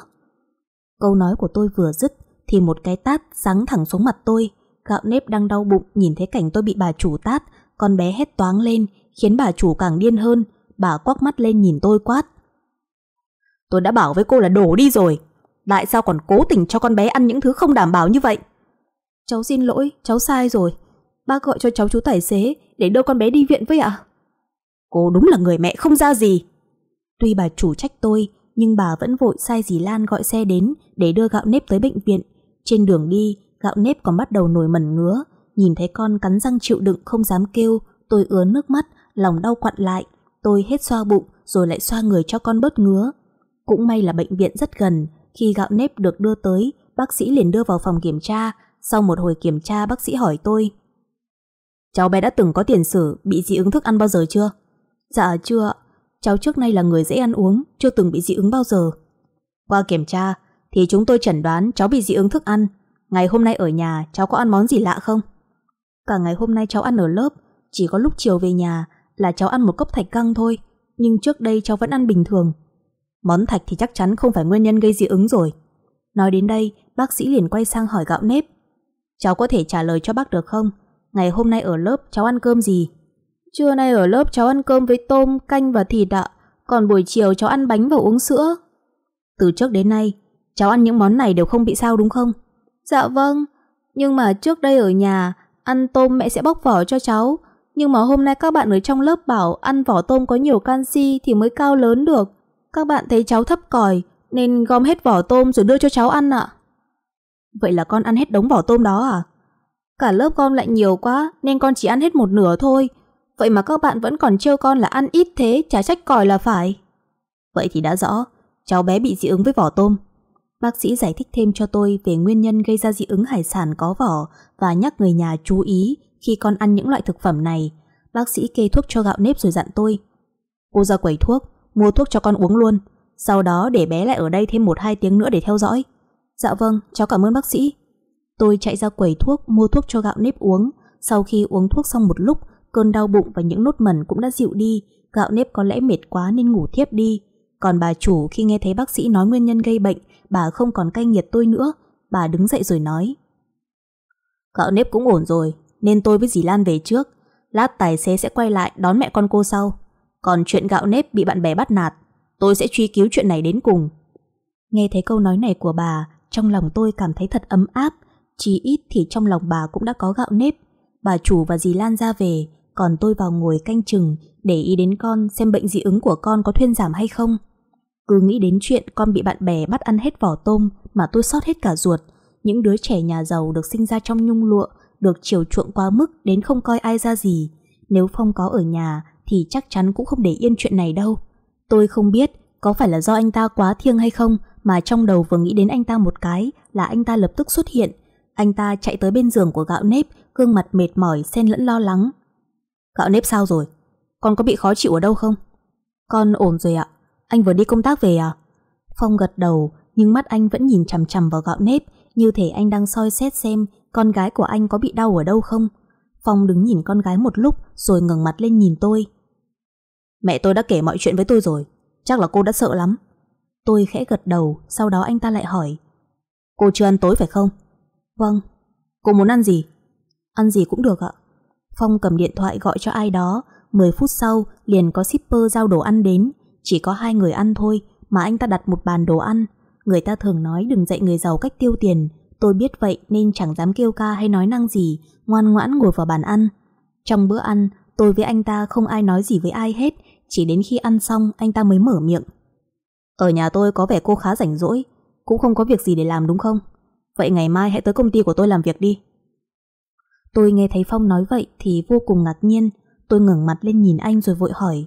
Câu nói của tôi vừa dứt thì một cái tát giáng thẳng xuống mặt tôi. Gạo nếp đang đau bụng nhìn thấy cảnh tôi bị bà chủ tát, con bé hét toáng lên, khiến bà chủ càng điên hơn. Bà quắc mắt lên nhìn tôi quát. Tôi đã bảo với cô là đổ đi rồi, tại sao còn cố tình cho con bé ăn những thứ không đảm bảo như vậy? Cháu xin lỗi, cháu sai rồi. Ba gọi cho cháu chú tài xế để đưa con bé đi viện với ạ. Cô đúng là người mẹ không ra gì. Tuy bà chủ trách tôi, nhưng bà vẫn vội sai dì Lan gọi xe đến để đưa gạo nếp tới bệnh viện. Trên đường đi, gạo nếp còn bắt đầu nổi mẩn ngứa, nhìn thấy con cắn răng chịu đựng không dám kêu, tôi ứa nước mắt, lòng đau quặn lại, tôi hết xoa bụng rồi lại xoa người cho con bớt ngứa. Cũng may là bệnh viện rất gần, khi gạo nếp được đưa tới, bác sĩ liền đưa vào phòng kiểm tra, sau một hồi kiểm tra bác sĩ hỏi tôi Cháu bé đã từng có tiền sử bị dị ứng thức ăn bao giờ chưa? Dạ chưa ạ cháu trước nay là người dễ ăn uống, chưa từng bị dị ứng bao giờ. Qua kiểm tra, thì chúng tôi chẩn đoán cháu bị dị ứng thức ăn. Ngày hôm nay ở nhà, cháu có ăn món gì lạ không? Cả ngày hôm nay cháu ăn ở lớp, chỉ có lúc chiều về nhà là cháu ăn một cốc thạch căng thôi, nhưng trước đây cháu vẫn ăn bình thường. Món thạch thì chắc chắn không phải nguyên nhân gây dị ứng rồi. Nói đến đây, bác sĩ liền quay sang hỏi gạo nếp. Cháu có thể trả lời cho bác được không? Ngày hôm nay ở lớp cháu ăn cơm gì? Trưa nay ở lớp cháu ăn cơm với tôm, canh và thịt ạ, còn buổi chiều cháu ăn bánh và uống sữa. Từ trước đến nay, cháu ăn những món này đều không bị sao đúng không? Dạ vâng, nhưng mà trước đây ở nhà, ăn tôm mẹ sẽ bóc vỏ cho cháu, nhưng mà hôm nay các bạn ở trong lớp bảo ăn vỏ tôm có nhiều canxi thì mới cao lớn được. Các bạn thấy cháu thấp còi nên gom hết vỏ tôm rồi đưa cho cháu ăn ạ. Vậy là con ăn hết đống vỏ tôm đó à? Cả lớp gom lại nhiều quá nên con chỉ ăn hết một nửa thôi, Vậy mà các bạn vẫn còn trêu con là ăn ít thế, chả trách còi là phải. Vậy thì đã rõ, cháu bé bị dị ứng với vỏ tôm. Bác sĩ giải thích thêm cho tôi về nguyên nhân gây ra dị ứng hải sản có vỏ và nhắc người nhà chú ý khi con ăn những loại thực phẩm này. Bác sĩ kê thuốc cho gạo nếp rồi dặn tôi. Cô ra quầy thuốc, mua thuốc cho con uống luôn. Sau đó để bé lại ở đây thêm 1-2 tiếng nữa để theo dõi. Dạ vâng, cháu cảm ơn bác sĩ. Tôi chạy ra quầy thuốc mua thuốc cho gạo nếp uống. Sau khi uống thuốc xong một lúc, cơn đau bụng và những nốt mẩn cũng đã dịu đi, gạo nếp có lẽ mệt quá nên ngủ thiếp đi. Còn bà chủ khi nghe thấy bác sĩ nói nguyên nhân gây bệnh, bà không còn cay nghiệt tôi nữa, bà đứng dậy rồi nói. Gạo nếp cũng ổn rồi, nên tôi với dì Lan về trước. Lát tài xế sẽ quay lại đón mẹ con cô sau. Còn chuyện gạo nếp bị bạn bè bắt nạt, tôi sẽ truy cứu chuyện này đến cùng. Nghe thấy câu nói này của bà, trong lòng tôi cảm thấy thật ấm áp, chí ít thì trong lòng bà cũng đã có gạo nếp. Bà chủ và dì Lan ra về, còn tôi vào ngồi canh chừng để ý đến con xem bệnh dị ứng của con có thuyên giảm hay không. Cứ nghĩ đến chuyện con bị bạn bè bắt ăn hết vỏ tôm mà tôi sót hết cả ruột. Những đứa trẻ nhà giàu được sinh ra trong nhung lụa, được chiều chuộng quá mức đến không coi ai ra gì. Nếu Phong có ở nhà thì chắc chắn cũng không để yên chuyện này đâu. Tôi không biết có phải là do anh ta quá thiêng hay không mà trong đầu vừa nghĩ đến anh ta một cái là anh ta lập tức xuất hiện. Anh ta chạy tới bên giường của gạo nếp, gương mặt mệt mỏi xen lẫn lo lắng. Gạo nếp sao rồi? Con có bị khó chịu ở đâu không? Con ổn rồi ạ. Anh vừa đi công tác về à? Phong gật đầu, nhưng mắt anh vẫn nhìn chằm chằm vào gạo nếp, như thể anh đang soi xét xem con gái của anh có bị đau ở đâu không. Phong đứng nhìn con gái một lúc rồi ngẩng mặt lên nhìn tôi. Mẹ tôi đã kể mọi chuyện với tôi rồi, chắc là cô đã sợ lắm. Tôi khẽ gật đầu, sau đó anh ta lại hỏi. Cô chưa ăn tối phải không? Vâng. Cô muốn ăn gì? Ăn gì cũng được ạ. Phong cầm điện thoại gọi cho ai đó, 10 phút sau liền có shipper giao đồ ăn đến. Chỉ có hai người ăn thôi mà anh ta đặt một bàn đồ ăn. Người ta thường nói đừng dạy người giàu cách tiêu tiền. Tôi biết vậy nên chẳng dám kêu ca hay nói năng gì, ngoan ngoãn ngồi vào bàn ăn. Trong bữa ăn, tôi với anh ta không ai nói gì với ai hết, chỉ đến khi ăn xong anh ta mới mở miệng. Ở nhà tôi có vẻ cô khá rảnh rỗi, cũng không có việc gì để làm đúng không? Vậy ngày mai hãy tới công ty của tôi làm việc đi. Tôi nghe thấy Phong nói vậy thì vô cùng ngạc nhiên, tôi ngẩng mặt lên nhìn anh rồi vội hỏi.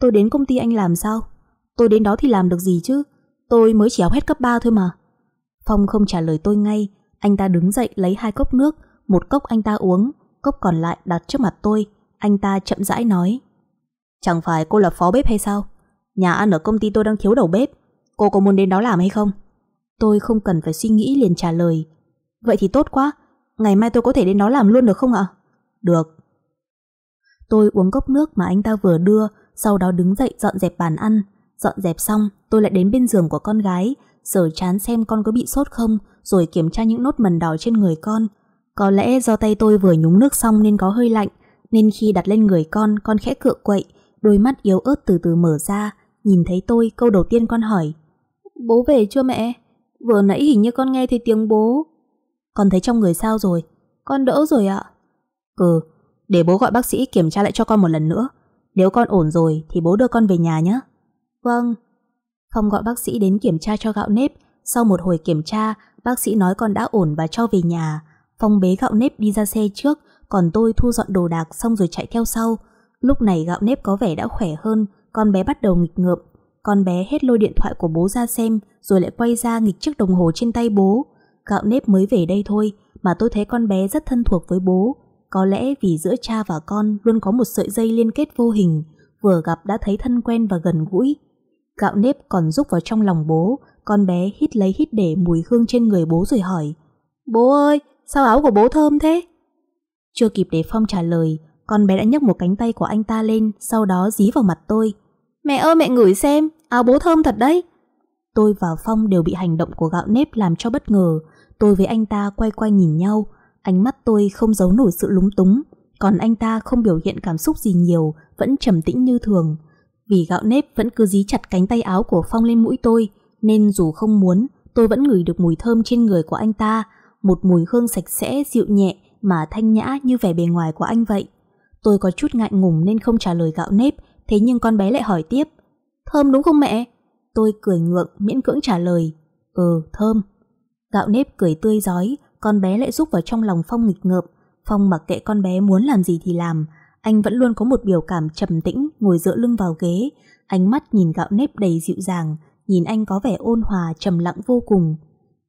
Tôi đến công ty anh làm sao? Tôi đến đó thì làm được gì chứ? Tôi mới chỉ học hết cấp 3 thôi mà. Phong không trả lời tôi ngay, anh ta đứng dậy lấy hai cốc nước, một cốc anh ta uống, cốc còn lại đặt trước mặt tôi, anh ta chậm rãi nói. Chẳng phải cô là phó bếp hay sao? Nhà ăn ở công ty tôi đang thiếu đầu bếp, cô có muốn đến đó làm hay không? Tôi không cần phải suy nghĩ liền trả lời. Vậy thì tốt quá, ngày mai tôi có thể đến đó làm luôn được không ạ? Được. Tôi uống cốc nước mà anh ta vừa đưa, sau đó đứng dậy dọn dẹp bàn ăn. Dọn dẹp xong, tôi lại đến bên giường của con gái, sờ chán xem con có bị sốt không, rồi kiểm tra những nốt mần đỏ trên người con. Có lẽ do tay tôi vừa nhúng nước xong nên có hơi lạnh, nên khi đặt lên người con, con khẽ cựa quậy, đôi mắt yếu ớt từ từ mở ra, nhìn thấy tôi, câu đầu tiên con hỏi. Bố về chưa mẹ? Vừa nãy hình như con nghe thấy tiếng bố. Con thấy trong người sao rồi Con đỡ rồi ạ Ừ để bố gọi bác sĩ kiểm tra lại cho con một lần nữa Nếu con ổn rồi thì bố đưa con về nhà nhé Vâng Phong gọi bác sĩ đến kiểm tra cho gạo nếp Sau một hồi kiểm tra Bác sĩ nói con đã ổn và cho về nhà Phong bế gạo nếp đi ra xe trước Còn tôi thu dọn đồ đạc xong rồi chạy theo sau Lúc này gạo nếp có vẻ đã khỏe hơn Con bé bắt đầu nghịch ngợm Con bé hết lôi điện thoại của bố ra xem Rồi lại quay ra nghịch chiếc đồng hồ trên tay bố Gạo nếp mới về đây thôi mà tôi thấy con bé rất thân thuộc với bố. Có lẽ vì giữa cha và con luôn có một sợi dây liên kết vô hình, vừa gặp đã thấy thân quen và gần gũi. Gạo nếp còn rúc vào trong lòng bố, con bé hít lấy hít để mùi hương trên người bố rồi hỏi. Bố ơi, sao áo của bố thơm thế? Chưa kịp để Phong trả lời, con bé đã nhấc một cánh tay của anh ta lên, sau đó dí vào mặt tôi. Mẹ ơi mẹ ngửi xem, áo bố thơm thật đấy. Tôi và Phong đều bị hành động của gạo nếp làm cho bất ngờ, Tôi với anh ta quay quay nhìn nhau, ánh mắt tôi không giấu nổi sự lúng túng, còn anh ta không biểu hiện cảm xúc gì nhiều, vẫn trầm tĩnh như thường. Vì gạo nếp vẫn cứ dí chặt cánh tay áo của Phong lên mũi tôi, nên dù không muốn, tôi vẫn ngửi được mùi thơm trên người của anh ta, một mùi hương sạch sẽ, dịu nhẹ mà thanh nhã như vẻ bề ngoài của anh vậy. Tôi có chút ngại ngùng nên không trả lời gạo nếp, thế nhưng con bé lại hỏi tiếp. Thơm đúng không mẹ? Tôi cười ngượng, miễn cưỡng trả lời. Ừ, thơm. Gạo nếp cười tươi giói, con bé lại rúc vào trong lòng Phong nghịch ngợp. Phong mặc kệ con bé muốn làm gì thì làm, anh vẫn luôn có một biểu cảm trầm tĩnh ngồi dựa lưng vào ghế, ánh mắt nhìn gạo nếp đầy dịu dàng, nhìn anh có vẻ ôn hòa trầm lặng vô cùng.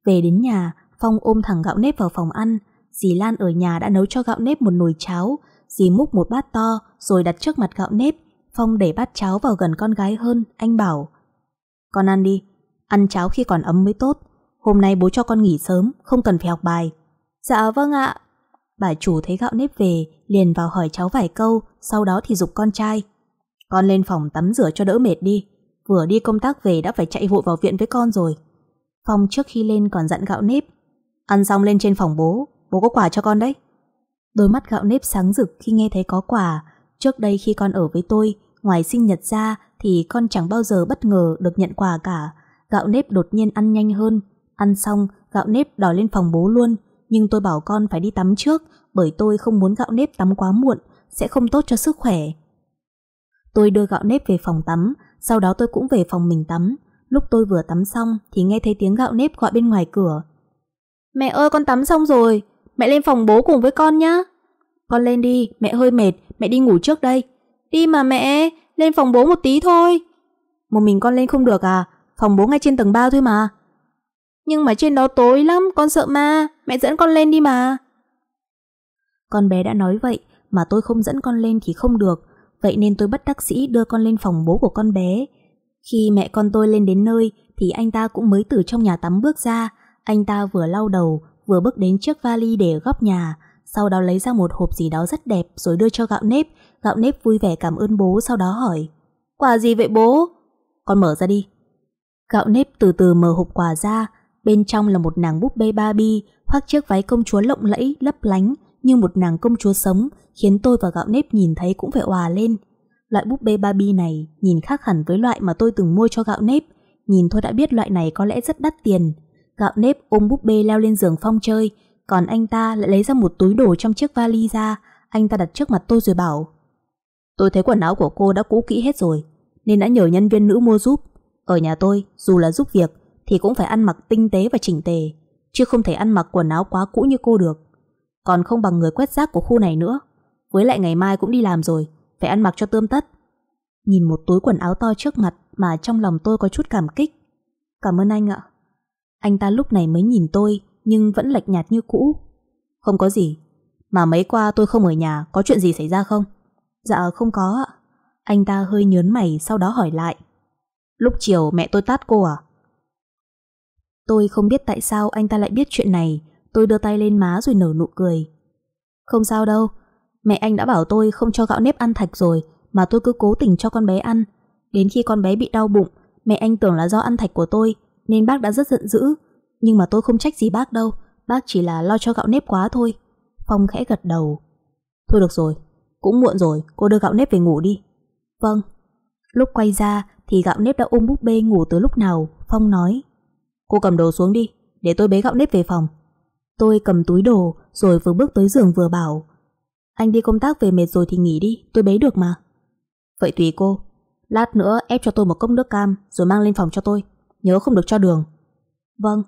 Về đến nhà, Phong ôm thẳng gạo nếp vào phòng ăn, dì Lan ở nhà đã nấu cho gạo nếp một nồi cháo, dì múc một bát to rồi đặt trước mặt gạo nếp. Phong để bát cháo vào gần con gái hơn, anh bảo Con ăn đi, ăn cháo khi còn ấm mới tốt, Hôm nay bố cho con nghỉ sớm, không cần phải học bài. Dạ vâng ạ. Bà chủ thấy gạo nếp về, liền vào hỏi cháu vài câu, sau đó thì dục con trai. Con lên phòng tắm rửa cho đỡ mệt đi. Vừa đi công tác về đã phải chạy vội vào viện với con rồi. Phong trước khi lên còn dặn gạo nếp. Ăn xong lên trên phòng bố, bố có quà cho con đấy. Đôi mắt gạo nếp sáng rực khi nghe thấy có quà. Trước đây khi con ở với tôi, ngoài sinh nhật ra thì con chẳng bao giờ bất ngờ được nhận quà cả. Gạo nếp đột nhiên ăn nhanh hơn, Ăn xong, gạo nếp đòi lên phòng bố luôn, nhưng tôi bảo con phải đi tắm trước bởi tôi không muốn gạo nếp tắm quá muộn, sẽ không tốt cho sức khỏe. Tôi đưa gạo nếp về phòng tắm, sau đó tôi cũng về phòng mình tắm. Lúc tôi vừa tắm xong thì nghe thấy tiếng gạo nếp gọi bên ngoài cửa. Mẹ ơi con tắm xong rồi, mẹ lên phòng bố cùng với con nhá. Con lên đi, mẹ hơi mệt, mẹ đi ngủ trước đây. Đi mà mẹ, lên phòng bố một tí thôi. Một mình con lên không được à, phòng bố ngay trên tầng 3 thôi mà. Nhưng mà trên đó tối lắm, con sợ ma, mẹ dẫn con lên đi mà. Con bé đã nói vậy, mà tôi không dẫn con lên thì không được, vậy nên tôi bắt bác sĩ đưa con lên phòng bố của con bé. Khi mẹ con tôi lên đến nơi thì anh ta cũng mới từ trong nhà tắm bước ra, anh ta vừa lau đầu, vừa bước đến chiếc vali để góc nhà, sau đó lấy ra một hộp gì đó rất đẹp rồi đưa cho gạo nếp, gạo nếp vui vẻ cảm ơn bố sau đó hỏi. Quà gì vậy bố? Con mở ra đi. Gạo nếp từ từ mở hộp quà ra, Bên trong là một nàng búp bê Barbie khoác chiếc váy công chúa lộng lẫy, lấp lánh như một nàng công chúa sống khiến tôi và gạo nếp nhìn thấy cũng phải hòa lên. Loại búp bê Barbie này nhìn khác hẳn với loại mà tôi từng mua cho gạo nếp. Nhìn thôi đã biết loại này có lẽ rất đắt tiền. Gạo nếp ôm búp bê leo lên giường phong chơi, còn anh ta lại lấy ra một túi đồ trong chiếc vali ra, anh ta đặt trước mặt tôi rồi bảo Tôi thấy quần áo của cô đã cũ kỹ hết rồi, nên đã nhờ nhân viên nữ mua giúp. Ở nhà tôi, dù là giúp việc, thì cũng phải ăn mặc tinh tế và chỉnh tề, chứ không thể ăn mặc quần áo quá cũ như cô được. Còn không bằng người quét rác của khu này nữa. Với lại ngày mai cũng đi làm rồi, phải ăn mặc cho tươm tất. Nhìn một túi quần áo to trước mặt mà trong lòng tôi có chút cảm kích. Cảm ơn anh ạ. Anh ta lúc này mới nhìn tôi nhưng vẫn lạch nhạt như cũ. Không có gì. Mà mấy qua tôi không ở nhà, có chuyện gì xảy ra không? Dạ không có ạ. Anh ta hơi nhớn mày sau đó hỏi lại. Lúc chiều mẹ tôi tát cô à? Tôi không biết tại sao anh ta lại biết chuyện này, tôi đưa tay lên má rồi nở nụ cười. Không sao đâu, mẹ anh đã bảo tôi không cho gạo nếp ăn thạch rồi, mà tôi cứ cố tình cho con bé ăn. Đến khi con bé bị đau bụng, mẹ anh tưởng là do ăn thạch của tôi, nên bác đã rất giận dữ. Nhưng mà tôi không trách gì bác đâu, bác chỉ là lo cho gạo nếp quá thôi. Phong khẽ gật đầu. Thôi được rồi, cũng muộn rồi, cô đưa gạo nếp về ngủ đi. Vâng. Lúc quay ra thì gạo nếp đã ôm búp bê ngủ từ lúc nào, Phong nói. Cô cầm đồ xuống đi Để tôi bế gạo nếp về phòng Tôi cầm túi đồ rồi vừa bước tới giường vừa bảo Anh đi công tác về mệt rồi thì nghỉ đi Tôi bế được mà Vậy tùy cô Lát nữa ép cho tôi một cốc nước cam Rồi mang lên phòng cho tôi Nhớ không được cho đường Vâng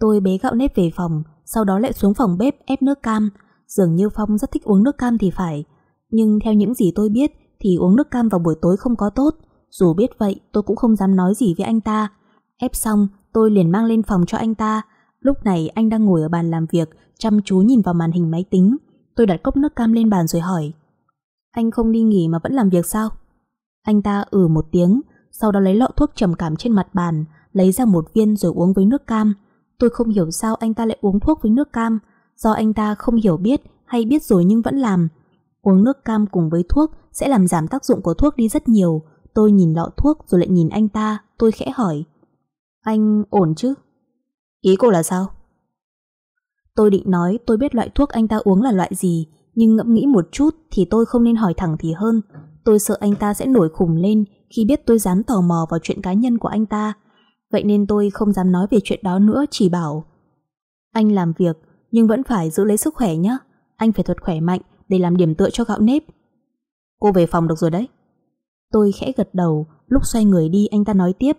Tôi bế gạo nếp về phòng Sau đó lại xuống phòng bếp ép nước cam Dường như Phong rất thích uống nước cam thì phải Nhưng theo những gì tôi biết Thì uống nước cam vào buổi tối không có tốt Dù biết vậy tôi cũng không dám nói gì với anh ta Ép xong tôi liền mang lên phòng cho anh ta. Lúc này anh đang ngồi ở bàn làm việc, chăm chú nhìn vào màn hình máy tính. Tôi đặt cốc nước cam lên bàn rồi hỏi. Anh không đi nghỉ mà vẫn làm việc sao? Anh ta ử ừ một tiếng, sau đó lấy lọ thuốc trầm cảm trên mặt bàn, lấy ra một viên rồi uống với nước cam. Tôi không hiểu sao anh ta lại uống thuốc với nước cam, do anh ta không hiểu biết hay biết rồi nhưng vẫn làm. Uống nước cam cùng với thuốc sẽ làm giảm tác dụng của thuốc đi rất nhiều. Tôi nhìn lọ thuốc rồi lại nhìn anh ta, tôi khẽ hỏi. Anh ổn chứ? Ý cô là sao? Tôi định nói tôi biết loại thuốc anh ta uống là loại gì, nhưng ngẫm nghĩ một chút thì tôi không nên hỏi thẳng thì hơn. Tôi sợ anh ta sẽ nổi khùng lên khi biết tôi dám tò mò vào chuyện cá nhân của anh ta. Vậy nên tôi không dám nói về chuyện đó nữa, chỉ bảo Anh làm việc, nhưng vẫn phải giữ lấy sức khỏe nhé. Anh phải thật khỏe mạnh để làm điểm tựa cho gạo nếp. Cô về phòng được rồi đấy. Tôi khẽ gật đầu, lúc xoay người đi anh ta nói tiếp.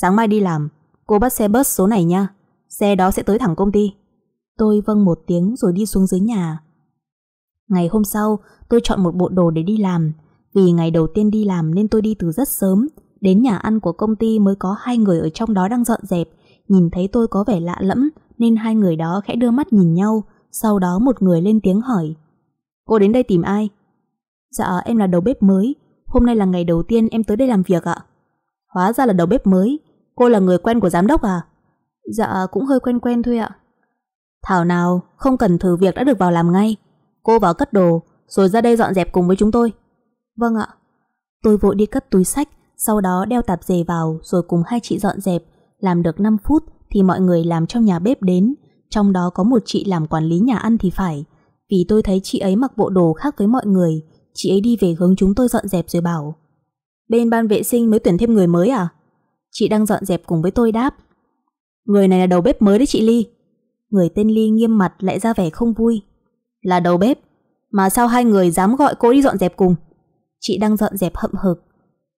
Sáng mai đi làm, cô bắt xe bus số này nha. Xe đó sẽ tới thẳng công ty. Tôi vâng một tiếng rồi đi xuống dưới nhà. Ngày hôm sau, tôi chọn một bộ đồ để đi làm. Vì ngày đầu tiên đi làm nên tôi đi từ rất sớm. Đến nhà ăn của công ty mới có hai người ở trong đó đang dọn dẹp. Nhìn thấy tôi có vẻ lạ lẫm nên hai người đó khẽ đưa mắt nhìn nhau. Sau đó một người lên tiếng hỏi. Cô đến đây tìm ai? Dạ, em là đầu bếp mới. Hôm nay là ngày đầu tiên em tới đây làm việc ạ. Hóa ra là đầu bếp mới Cô là người quen của giám đốc à Dạ cũng hơi quen quen thôi ạ Thảo nào không cần thử việc đã được vào làm ngay Cô vào cất đồ Rồi ra đây dọn dẹp cùng với chúng tôi Vâng ạ Tôi vội đi cất túi sách Sau đó đeo tạp dề vào Rồi cùng hai chị dọn dẹp Làm được 5 phút thì mọi người làm trong nhà bếp đến Trong đó có một chị làm quản lý nhà ăn thì phải Vì tôi thấy chị ấy mặc bộ đồ khác với mọi người Chị ấy đi về hướng chúng tôi dọn dẹp rồi bảo bên ban vệ sinh mới tuyển thêm người mới à? Chị đang dọn dẹp cùng với tôi đáp. Người này là đầu bếp mới đấy chị Ly. Người tên Ly nghiêm mặt lại ra vẻ không vui. Là đầu bếp, mà sao hai người dám gọi cô đi dọn dẹp cùng? Chị đang dọn dẹp hậm hực.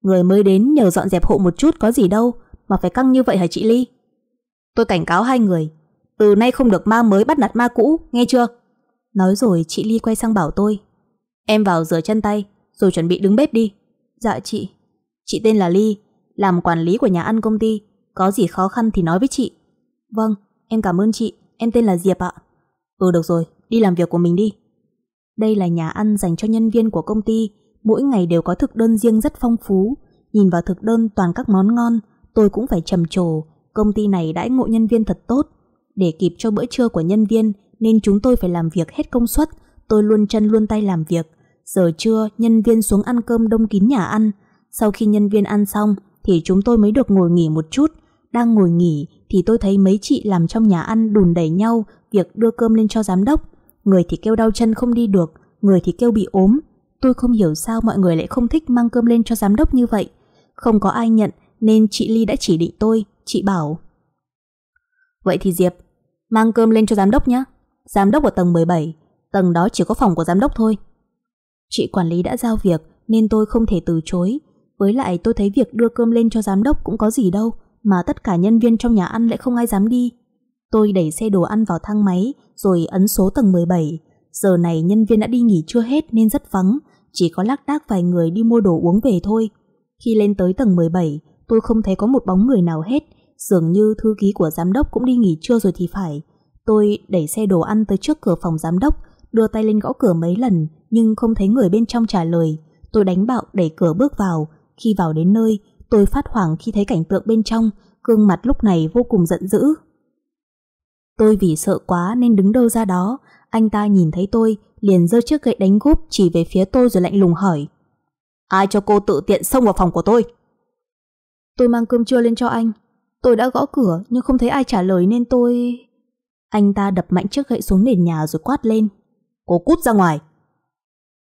Người mới đến nhờ dọn dẹp hộ một chút có gì đâu, mà phải căng như vậy hả chị Ly? Tôi cảnh cáo hai người, từ nay không được ma mới bắt nạt ma cũ, nghe chưa? Nói rồi chị Ly quay sang bảo tôi. Em vào rửa chân tay, rồi chuẩn bị đứng bếp đi. Dạ chị. Chị tên là Ly, làm quản lý của nhà ăn công ty. Có gì khó khăn thì nói với chị. Vâng, em cảm ơn chị. Em tên là Diệp ạ. Ừ được rồi, đi làm việc của mình đi. Đây là nhà ăn dành cho nhân viên của công ty. Mỗi ngày đều có thực đơn riêng rất phong phú. Nhìn vào thực đơn toàn các món ngon, tôi cũng phải trầm trồ. Công ty này đãi ngộ nhân viên thật tốt. Để kịp cho bữa trưa của nhân viên nên chúng tôi phải làm việc hết công suất. Tôi luôn chân luôn tay làm việc giờ trưa nhân viên xuống ăn cơm đông kín nhà ăn. Sau khi nhân viên ăn xong thì chúng tôi mới được ngồi nghỉ một chút. Đang ngồi nghỉ thì tôi thấy mấy chị làm trong nhà ăn đùn đẩy nhau việc đưa cơm lên cho giám đốc. Người thì kêu đau chân không đi được, người thì kêu bị ốm. Tôi không hiểu sao mọi người lại không thích mang cơm lên cho giám đốc như vậy. Không có ai nhận nên chị Ly đã chỉ định tôi, chị bảo. Vậy thì Diệp, mang cơm lên cho giám đốc nhé. Giám đốc ở tầng 17, tầng đó chỉ có phòng của giám đốc thôi. Chị quản lý đã giao việc nên tôi không thể từ chối. Với lại tôi thấy việc đưa cơm lên cho giám đốc cũng có gì đâu, mà tất cả nhân viên trong nhà ăn lại không ai dám đi. Tôi đẩy xe đồ ăn vào thang máy rồi ấn số tầng 17. Giờ này nhân viên đã đi nghỉ chưa hết nên rất vắng, chỉ có lác đác vài người đi mua đồ uống về thôi. Khi lên tới tầng 17, tôi không thấy có một bóng người nào hết, dường như thư ký của giám đốc cũng đi nghỉ trưa rồi thì phải. Tôi đẩy xe đồ ăn tới trước cửa phòng giám đốc đưa tay lên gõ cửa mấy lần nhưng không thấy người bên trong trả lời. Tôi đánh bạo đẩy cửa bước vào. Khi vào đến nơi, tôi phát hoảng khi thấy cảnh tượng bên trong, gương mặt lúc này vô cùng giận dữ. Tôi vì sợ quá nên đứng đâu ra đó, anh ta nhìn thấy tôi, liền giơ chiếc gậy đánh gúp chỉ về phía tôi rồi lạnh lùng hỏi. Ai cho cô tự tiện xông vào phòng của tôi? Tôi mang cơm trưa lên cho anh. Tôi đã gõ cửa nhưng không thấy ai trả lời nên tôi... Anh ta đập mạnh chiếc gậy xuống nền nhà rồi quát lên. Cô cút ra ngoài.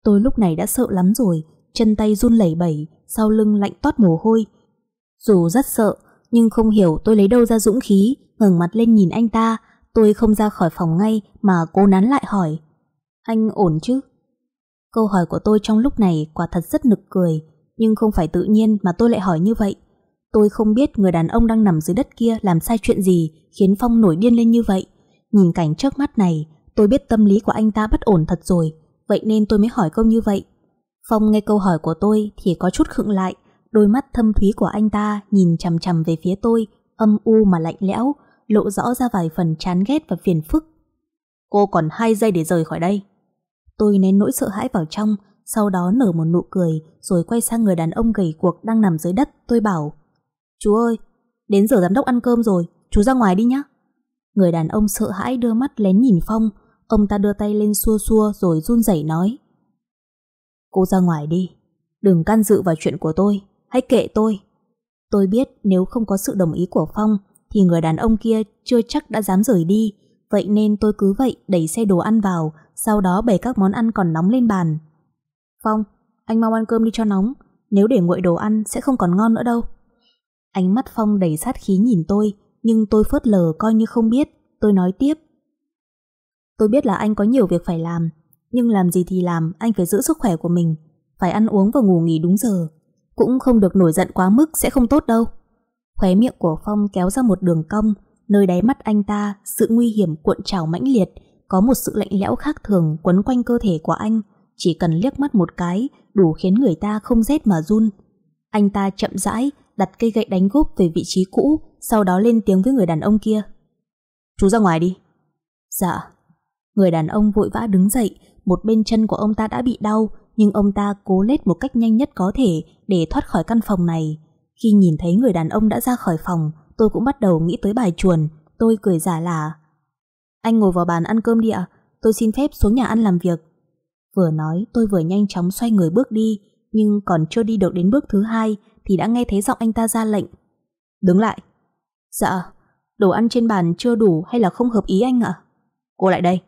Tôi lúc này đã sợ lắm rồi, chân tay run lẩy bẩy, sau lưng lạnh toát mồ hôi. Dù rất sợ, nhưng không hiểu tôi lấy đâu ra dũng khí, ngẩng mặt lên nhìn anh ta, tôi không ra khỏi phòng ngay mà cô nán lại hỏi. Anh ổn chứ? Câu hỏi của tôi trong lúc này quả thật rất nực cười, nhưng không phải tự nhiên mà tôi lại hỏi như vậy. Tôi không biết người đàn ông đang nằm dưới đất kia làm sai chuyện gì khiến Phong nổi điên lên như vậy. Nhìn cảnh trước mắt này, Tôi biết tâm lý của anh ta bất ổn thật rồi, vậy nên tôi mới hỏi câu như vậy. Phong nghe câu hỏi của tôi thì có chút khựng lại, đôi mắt thâm thúy của anh ta nhìn chằm chằm về phía tôi, âm u mà lạnh lẽo, lộ rõ ra vài phần chán ghét và phiền phức. Cô còn hai giây để rời khỏi đây. Tôi nén nỗi sợ hãi vào trong, sau đó nở một nụ cười rồi quay sang người đàn ông gầy cuộc đang nằm dưới đất, tôi bảo Chú ơi, đến giờ giám đốc ăn cơm rồi, chú ra ngoài đi nhá. Người đàn ông sợ hãi đưa mắt lén nhìn Phong, Ông ta đưa tay lên xua xua rồi run rẩy nói. Cô ra ngoài đi, đừng can dự vào chuyện của tôi, hãy kệ tôi. Tôi biết nếu không có sự đồng ý của Phong thì người đàn ông kia chưa chắc đã dám rời đi, vậy nên tôi cứ vậy đẩy xe đồ ăn vào, sau đó bày các món ăn còn nóng lên bàn. Phong, anh mau ăn cơm đi cho nóng, nếu để nguội đồ ăn sẽ không còn ngon nữa đâu. Ánh mắt Phong đầy sát khí nhìn tôi, nhưng tôi phớt lờ coi như không biết, tôi nói tiếp. Tôi biết là anh có nhiều việc phải làm, nhưng làm gì thì làm, anh phải giữ sức khỏe của mình, phải ăn uống và ngủ nghỉ đúng giờ. Cũng không được nổi giận quá mức sẽ không tốt đâu. Khóe miệng của Phong kéo ra một đường cong, nơi đáy mắt anh ta sự nguy hiểm cuộn trào mãnh liệt, có một sự lạnh lẽo khác thường quấn quanh cơ thể của anh, chỉ cần liếc mắt một cái đủ khiến người ta không rét mà run. Anh ta chậm rãi đặt cây gậy đánh gốc về vị trí cũ, sau đó lên tiếng với người đàn ông kia. Chú ra ngoài đi. Dạ. Người đàn ông vội vã đứng dậy, một bên chân của ông ta đã bị đau, nhưng ông ta cố lết một cách nhanh nhất có thể để thoát khỏi căn phòng này. Khi nhìn thấy người đàn ông đã ra khỏi phòng, tôi cũng bắt đầu nghĩ tới bài chuồn, tôi cười giả là Anh ngồi vào bàn ăn cơm đi ạ, tôi xin phép xuống nhà ăn làm việc. Vừa nói tôi vừa nhanh chóng xoay người bước đi, nhưng còn chưa đi được đến bước thứ hai thì đã nghe thấy giọng anh ta ra lệnh. Đứng lại. Dạ, đồ ăn trên bàn chưa đủ hay là không hợp ý anh ạ? Cô lại đây.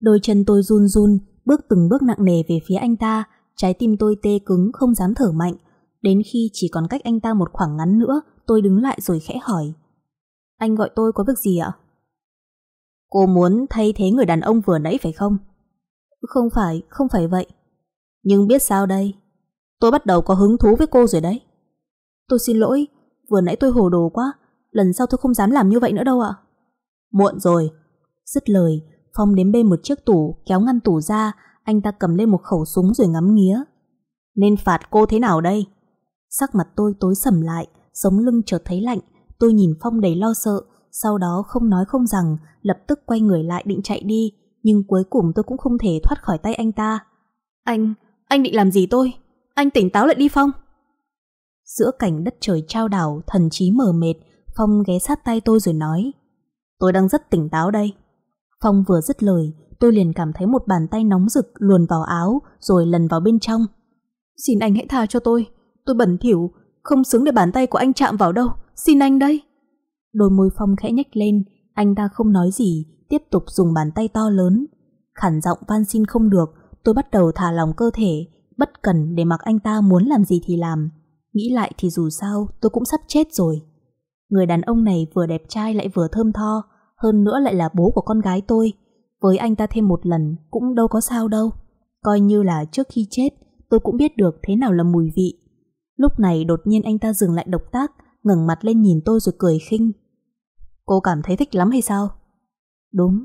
Đôi chân tôi run run, bước từng bước nặng nề về phía anh ta, trái tim tôi tê cứng không dám thở mạnh. Đến khi chỉ còn cách anh ta một khoảng ngắn nữa, tôi đứng lại rồi khẽ hỏi. Anh gọi tôi có việc gì ạ? Cô muốn thay thế người đàn ông vừa nãy phải không? Không phải, không phải vậy. Nhưng biết sao đây? Tôi bắt đầu có hứng thú với cô rồi đấy. Tôi xin lỗi, vừa nãy tôi hồ đồ quá, lần sau tôi không dám làm như vậy nữa đâu ạ. Muộn rồi. Dứt lời, Phong đến bên một chiếc tủ, kéo ngăn tủ ra, anh ta cầm lên một khẩu súng rồi ngắm nghía. Nên phạt cô thế nào đây? Sắc mặt tôi tối sầm lại, sống lưng chợt thấy lạnh, tôi nhìn Phong đầy lo sợ, sau đó không nói không rằng, lập tức quay người lại định chạy đi, nhưng cuối cùng tôi cũng không thể thoát khỏi tay anh ta. Anh, anh định làm gì tôi? Anh tỉnh táo lại đi Phong. Giữa cảnh đất trời trao đảo, thần trí mờ mệt, Phong ghé sát tay tôi rồi nói. Tôi đang rất tỉnh táo đây. Phong vừa dứt lời, tôi liền cảm thấy một bàn tay nóng rực luồn vào áo rồi lần vào bên trong. Xin anh hãy tha cho tôi, tôi bẩn thỉu, không xứng để bàn tay của anh chạm vào đâu, xin anh đây. Đôi môi Phong khẽ nhếch lên, anh ta không nói gì, tiếp tục dùng bàn tay to lớn. Khản giọng van xin không được, tôi bắt đầu thả lòng cơ thể, bất cần để mặc anh ta muốn làm gì thì làm. Nghĩ lại thì dù sao tôi cũng sắp chết rồi. Người đàn ông này vừa đẹp trai lại vừa thơm tho, hơn nữa lại là bố của con gái tôi. Với anh ta thêm một lần cũng đâu có sao đâu. Coi như là trước khi chết, tôi cũng biết được thế nào là mùi vị. Lúc này đột nhiên anh ta dừng lại độc tác, ngẩng mặt lên nhìn tôi rồi cười khinh. Cô cảm thấy thích lắm hay sao? Đúng,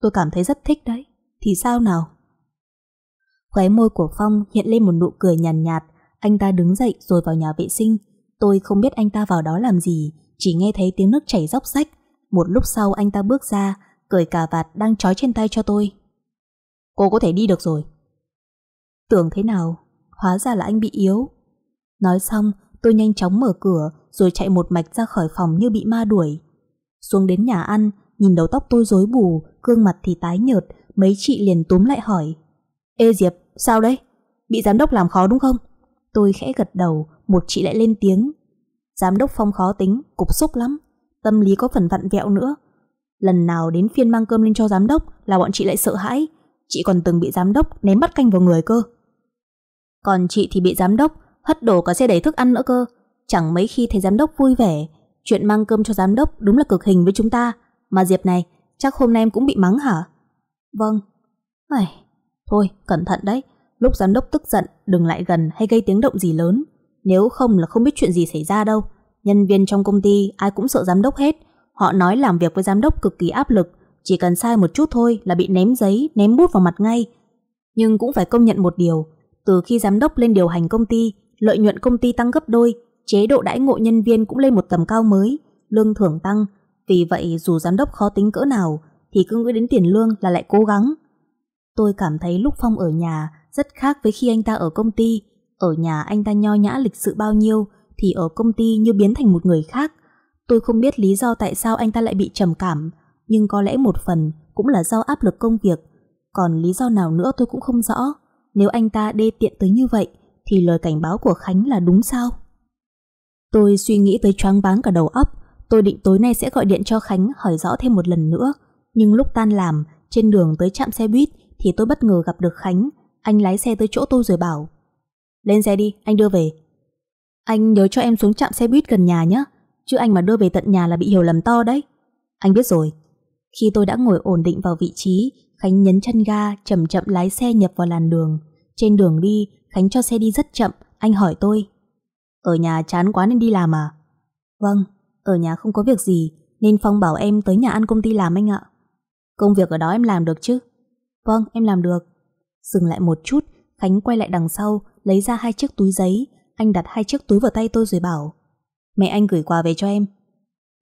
tôi cảm thấy rất thích đấy. Thì sao nào? Khóe môi của Phong hiện lên một nụ cười nhàn nhạt, nhạt, anh ta đứng dậy rồi vào nhà vệ sinh. Tôi không biết anh ta vào đó làm gì, chỉ nghe thấy tiếng nước chảy róc rách, một lúc sau anh ta bước ra, cởi cà vạt đang trói trên tay cho tôi. Cô có thể đi được rồi. Tưởng thế nào, hóa ra là anh bị yếu. Nói xong, tôi nhanh chóng mở cửa rồi chạy một mạch ra khỏi phòng như bị ma đuổi. Xuống đến nhà ăn, nhìn đầu tóc tôi rối bù, gương mặt thì tái nhợt, mấy chị liền túm lại hỏi. Ê Diệp, sao đấy? Bị giám đốc làm khó đúng không? Tôi khẽ gật đầu, một chị lại lên tiếng. Giám đốc Phong khó tính, cục xúc lắm tâm lý có phần vặn vẹo nữa. Lần nào đến phiên mang cơm lên cho giám đốc là bọn chị lại sợ hãi. Chị còn từng bị giám đốc ném bắt canh vào người cơ. Còn chị thì bị giám đốc hất đổ cả xe đẩy thức ăn nữa cơ. Chẳng mấy khi thấy giám đốc vui vẻ. Chuyện mang cơm cho giám đốc đúng là cực hình với chúng ta. Mà Diệp này, chắc hôm nay em cũng bị mắng hả? Vâng. Ai, thôi, cẩn thận đấy. Lúc giám đốc tức giận, đừng lại gần hay gây tiếng động gì lớn. Nếu không là không biết chuyện gì xảy ra đâu. Nhân viên trong công ty ai cũng sợ giám đốc hết. Họ nói làm việc với giám đốc cực kỳ áp lực, chỉ cần sai một chút thôi là bị ném giấy, ném bút vào mặt ngay. Nhưng cũng phải công nhận một điều, từ khi giám đốc lên điều hành công ty, lợi nhuận công ty tăng gấp đôi, chế độ đãi ngộ nhân viên cũng lên một tầm cao mới, lương thưởng tăng. Vì vậy dù giám đốc khó tính cỡ nào thì cứ nghĩ đến tiền lương là lại cố gắng. Tôi cảm thấy lúc Phong ở nhà rất khác với khi anh ta ở công ty. Ở nhà anh ta nho nhã lịch sự bao nhiêu, thì ở công ty như biến thành một người khác. Tôi không biết lý do tại sao anh ta lại bị trầm cảm, nhưng có lẽ một phần cũng là do áp lực công việc. Còn lý do nào nữa tôi cũng không rõ. Nếu anh ta đê tiện tới như vậy, thì lời cảnh báo của Khánh là đúng sao? Tôi suy nghĩ tới choáng váng cả đầu óc. Tôi định tối nay sẽ gọi điện cho Khánh hỏi rõ thêm một lần nữa. Nhưng lúc tan làm, trên đường tới trạm xe buýt thì tôi bất ngờ gặp được Khánh. Anh lái xe tới chỗ tôi rồi bảo Lên xe đi, anh đưa về, anh nhớ cho em xuống trạm xe buýt gần nhà nhé, chứ anh mà đưa về tận nhà là bị hiểu lầm to đấy. Anh biết rồi. Khi tôi đã ngồi ổn định vào vị trí, Khánh nhấn chân ga, chậm chậm lái xe nhập vào làn đường. Trên đường đi, Khánh cho xe đi rất chậm, anh hỏi tôi. Ở nhà chán quá nên đi làm à? Vâng, ở nhà không có việc gì, nên Phong bảo em tới nhà ăn công ty làm anh ạ. Công việc ở đó em làm được chứ? Vâng, em làm được. Dừng lại một chút, Khánh quay lại đằng sau, lấy ra hai chiếc túi giấy, anh đặt hai chiếc túi vào tay tôi rồi bảo Mẹ anh gửi quà về cho em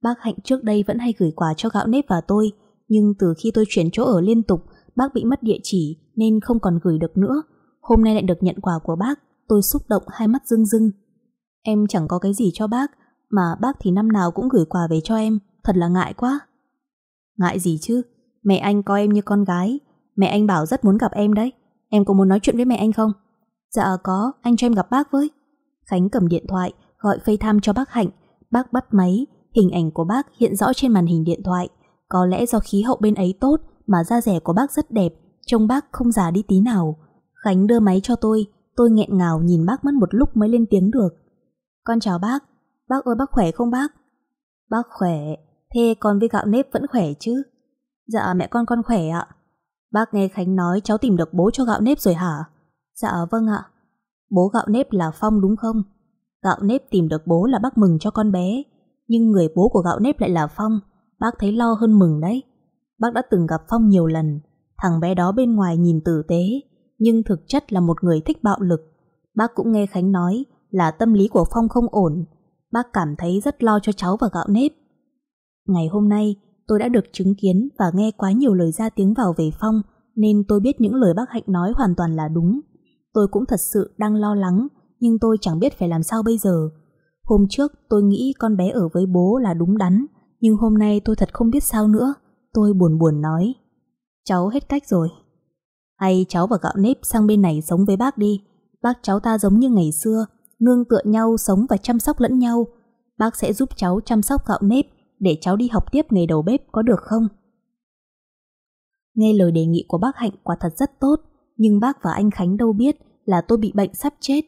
Bác Hạnh trước đây vẫn hay gửi quà cho gạo nếp và tôi Nhưng từ khi tôi chuyển chỗ ở liên tục Bác bị mất địa chỉ Nên không còn gửi được nữa Hôm nay lại được nhận quà của bác Tôi xúc động hai mắt rưng rưng Em chẳng có cái gì cho bác Mà bác thì năm nào cũng gửi quà về cho em Thật là ngại quá Ngại gì chứ Mẹ anh coi em như con gái Mẹ anh bảo rất muốn gặp em đấy Em có muốn nói chuyện với mẹ anh không Dạ có, anh cho em gặp bác với Khánh cầm điện thoại, gọi FaceTime cho bác Hạnh. Bác bắt máy, hình ảnh của bác hiện rõ trên màn hình điện thoại. Có lẽ do khí hậu bên ấy tốt mà da rẻ của bác rất đẹp, trông bác không già đi tí nào. Khánh đưa máy cho tôi, tôi nghẹn ngào nhìn bác mất một lúc mới lên tiếng được. Con chào bác, bác ơi bác khỏe không bác? Bác khỏe, thế con với gạo nếp vẫn khỏe chứ? Dạ mẹ con con khỏe ạ. Bác nghe Khánh nói cháu tìm được bố cho gạo nếp rồi hả? Dạ vâng ạ. Bố gạo nếp là Phong đúng không? Gạo nếp tìm được bố là bác mừng cho con bé, nhưng người bố của gạo nếp lại là Phong, bác thấy lo hơn mừng đấy. Bác đã từng gặp Phong nhiều lần, thằng bé đó bên ngoài nhìn tử tế, nhưng thực chất là một người thích bạo lực. Bác cũng nghe Khánh nói là tâm lý của Phong không ổn, bác cảm thấy rất lo cho cháu và gạo nếp. Ngày hôm nay, tôi đã được chứng kiến và nghe quá nhiều lời ra tiếng vào về Phong, nên tôi biết những lời bác Hạnh nói hoàn toàn là đúng. Tôi cũng thật sự đang lo lắng, nhưng tôi chẳng biết phải làm sao bây giờ. Hôm trước tôi nghĩ con bé ở với bố là đúng đắn, nhưng hôm nay tôi thật không biết sao nữa. Tôi buồn buồn nói. Cháu hết cách rồi. Hay cháu và gạo nếp sang bên này sống với bác đi. Bác cháu ta giống như ngày xưa, nương tựa nhau sống và chăm sóc lẫn nhau. Bác sẽ giúp cháu chăm sóc gạo nếp để cháu đi học tiếp nghề đầu bếp có được không? Nghe lời đề nghị của bác Hạnh quả thật rất tốt nhưng bác và anh Khánh đâu biết là tôi bị bệnh sắp chết.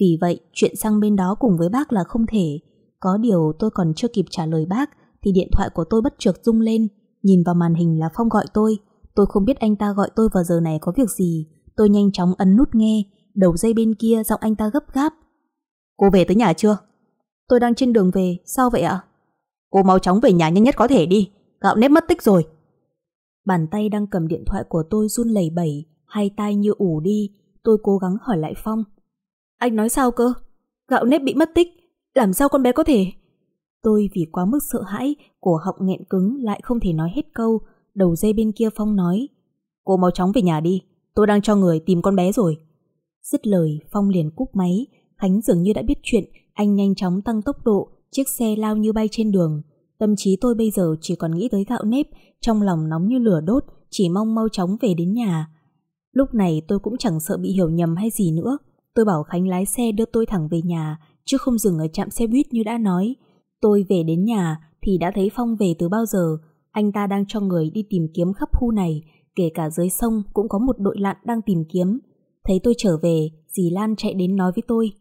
Vì vậy, chuyện sang bên đó cùng với bác là không thể. Có điều tôi còn chưa kịp trả lời bác thì điện thoại của tôi bất chợt rung lên. Nhìn vào màn hình là Phong gọi tôi. Tôi không biết anh ta gọi tôi vào giờ này có việc gì. Tôi nhanh chóng ấn nút nghe. Đầu dây bên kia giọng anh ta gấp gáp. Cô về tới nhà chưa? Tôi đang trên đường về. Sao vậy ạ? Cô mau chóng về nhà nhanh nhất có thể đi. Gạo nếp mất tích rồi. Bàn tay đang cầm điện thoại của tôi run lẩy bẩy hai tay như ủ đi, tôi cố gắng hỏi lại Phong. Anh nói sao cơ? Gạo nếp bị mất tích, làm sao con bé có thể? Tôi vì quá mức sợ hãi, cổ họng nghẹn cứng lại không thể nói hết câu, đầu dây bên kia Phong nói. Cô mau chóng về nhà đi, tôi đang cho người tìm con bé rồi. Dứt lời, Phong liền cúp máy, Khánh dường như đã biết chuyện, anh nhanh chóng tăng tốc độ, chiếc xe lao như bay trên đường. Tâm trí tôi bây giờ chỉ còn nghĩ tới gạo nếp, trong lòng nóng như lửa đốt, chỉ mong mau chóng về đến nhà. Lúc này tôi cũng chẳng sợ bị hiểu nhầm hay gì nữa. Tôi bảo Khánh lái xe đưa tôi thẳng về nhà, chứ không dừng ở trạm xe buýt như đã nói. Tôi về đến nhà thì đã thấy Phong về từ bao giờ. Anh ta đang cho người đi tìm kiếm khắp khu này, kể cả dưới sông cũng có một đội lặn đang tìm kiếm. Thấy tôi trở về, dì Lan chạy đến nói với tôi.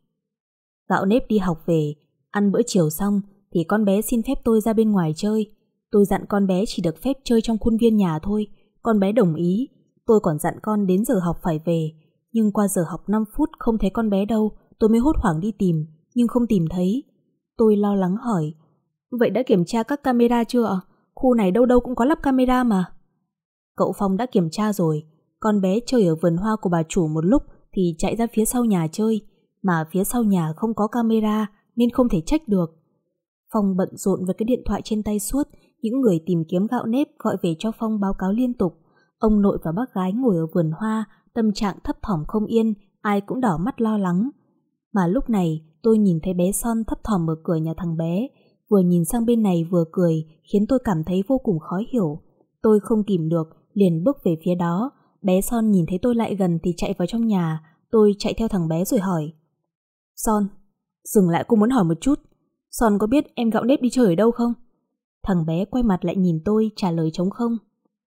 gạo nếp đi học về, ăn bữa chiều xong thì con bé xin phép tôi ra bên ngoài chơi. Tôi dặn con bé chỉ được phép chơi trong khuôn viên nhà thôi. Con bé đồng ý, Tôi còn dặn con đến giờ học phải về, nhưng qua giờ học 5 phút không thấy con bé đâu, tôi mới hốt hoảng đi tìm, nhưng không tìm thấy. Tôi lo lắng hỏi, vậy đã kiểm tra các camera chưa ạ? Khu này đâu đâu cũng có lắp camera mà. Cậu Phong đã kiểm tra rồi, con bé chơi ở vườn hoa của bà chủ một lúc thì chạy ra phía sau nhà chơi, mà phía sau nhà không có camera nên không thể trách được. Phong bận rộn với cái điện thoại trên tay suốt, những người tìm kiếm gạo nếp gọi về cho Phong báo cáo liên tục. Ông nội và bác gái ngồi ở vườn hoa, tâm trạng thấp thỏm không yên, ai cũng đỏ mắt lo lắng. Mà lúc này, tôi nhìn thấy bé Son thấp thỏm mở cửa nhà thằng bé, vừa nhìn sang bên này vừa cười, khiến tôi cảm thấy vô cùng khó hiểu. Tôi không kìm được, liền bước về phía đó. Bé Son nhìn thấy tôi lại gần thì chạy vào trong nhà, tôi chạy theo thằng bé rồi hỏi. Son, dừng lại cô muốn hỏi một chút. Son có biết em gạo nếp đi chơi ở đâu không? Thằng bé quay mặt lại nhìn tôi trả lời trống không.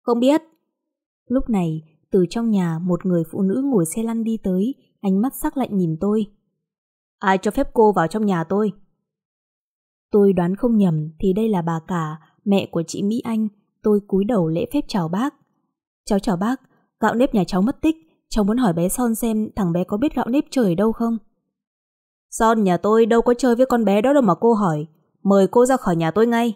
Không biết. Lúc này, từ trong nhà một người phụ nữ ngồi xe lăn đi tới, ánh mắt sắc lạnh nhìn tôi. Ai cho phép cô vào trong nhà tôi? Tôi đoán không nhầm thì đây là bà cả, mẹ của chị Mỹ Anh. Tôi cúi đầu lễ phép chào bác. Cháu chào bác, gạo nếp nhà cháu mất tích. Cháu muốn hỏi bé Son xem thằng bé có biết gạo nếp trời đâu không? Son nhà tôi đâu có chơi với con bé đó đâu mà cô hỏi. Mời cô ra khỏi nhà tôi ngay.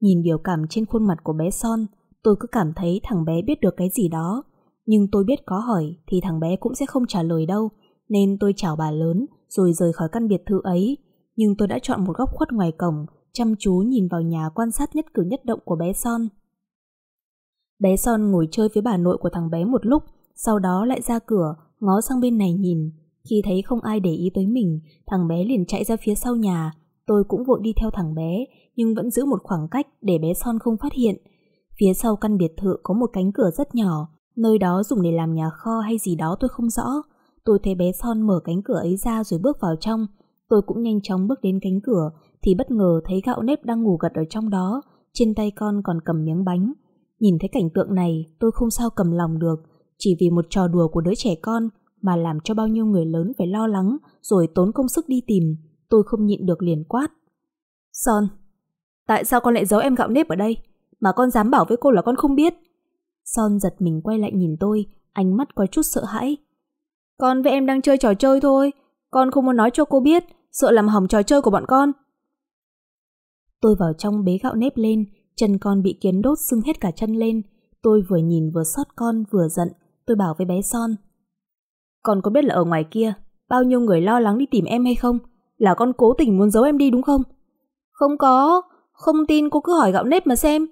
Nhìn biểu cảm trên khuôn mặt của bé Son, tôi cứ cảm thấy thằng bé biết được cái gì đó. Nhưng tôi biết có hỏi thì thằng bé cũng sẽ không trả lời đâu, nên tôi chào bà lớn rồi rời khỏi căn biệt thự ấy. Nhưng tôi đã chọn một góc khuất ngoài cổng, chăm chú nhìn vào nhà quan sát nhất cử nhất động của bé Son. Bé Son ngồi chơi với bà nội của thằng bé một lúc, sau đó lại ra cửa, ngó sang bên này nhìn. Khi thấy không ai để ý tới mình, thằng bé liền chạy ra phía sau nhà. Tôi cũng vội đi theo thằng bé, nhưng vẫn giữ một khoảng cách để bé Son không phát hiện. Phía sau căn biệt thự có một cánh cửa rất nhỏ, nơi đó dùng để làm nhà kho hay gì đó tôi không rõ. Tôi thấy bé Son mở cánh cửa ấy ra rồi bước vào trong. Tôi cũng nhanh chóng bước đến cánh cửa thì bất ngờ thấy gạo nếp đang ngủ gật ở trong đó, trên tay con còn cầm miếng bánh. Nhìn thấy cảnh tượng này, tôi không sao cầm lòng được, chỉ vì một trò đùa của đứa trẻ con mà làm cho bao nhiêu người lớn phải lo lắng rồi tốn công sức đi tìm. Tôi không nhịn được liền quát. Son, tại sao con lại giấu em gạo nếp ở đây? mà con dám bảo với cô là con không biết. Son giật mình quay lại nhìn tôi, ánh mắt có chút sợ hãi. Con với em đang chơi trò chơi thôi, con không muốn nói cho cô biết, sợ làm hỏng trò chơi của bọn con. Tôi vào trong bế gạo nếp lên, chân con bị kiến đốt sưng hết cả chân lên. Tôi vừa nhìn vừa xót con vừa giận, tôi bảo với bé Son. Con có biết là ở ngoài kia, bao nhiêu người lo lắng đi tìm em hay không? Là con cố tình muốn giấu em đi đúng không? Không có, không tin cô cứ hỏi gạo nếp mà xem.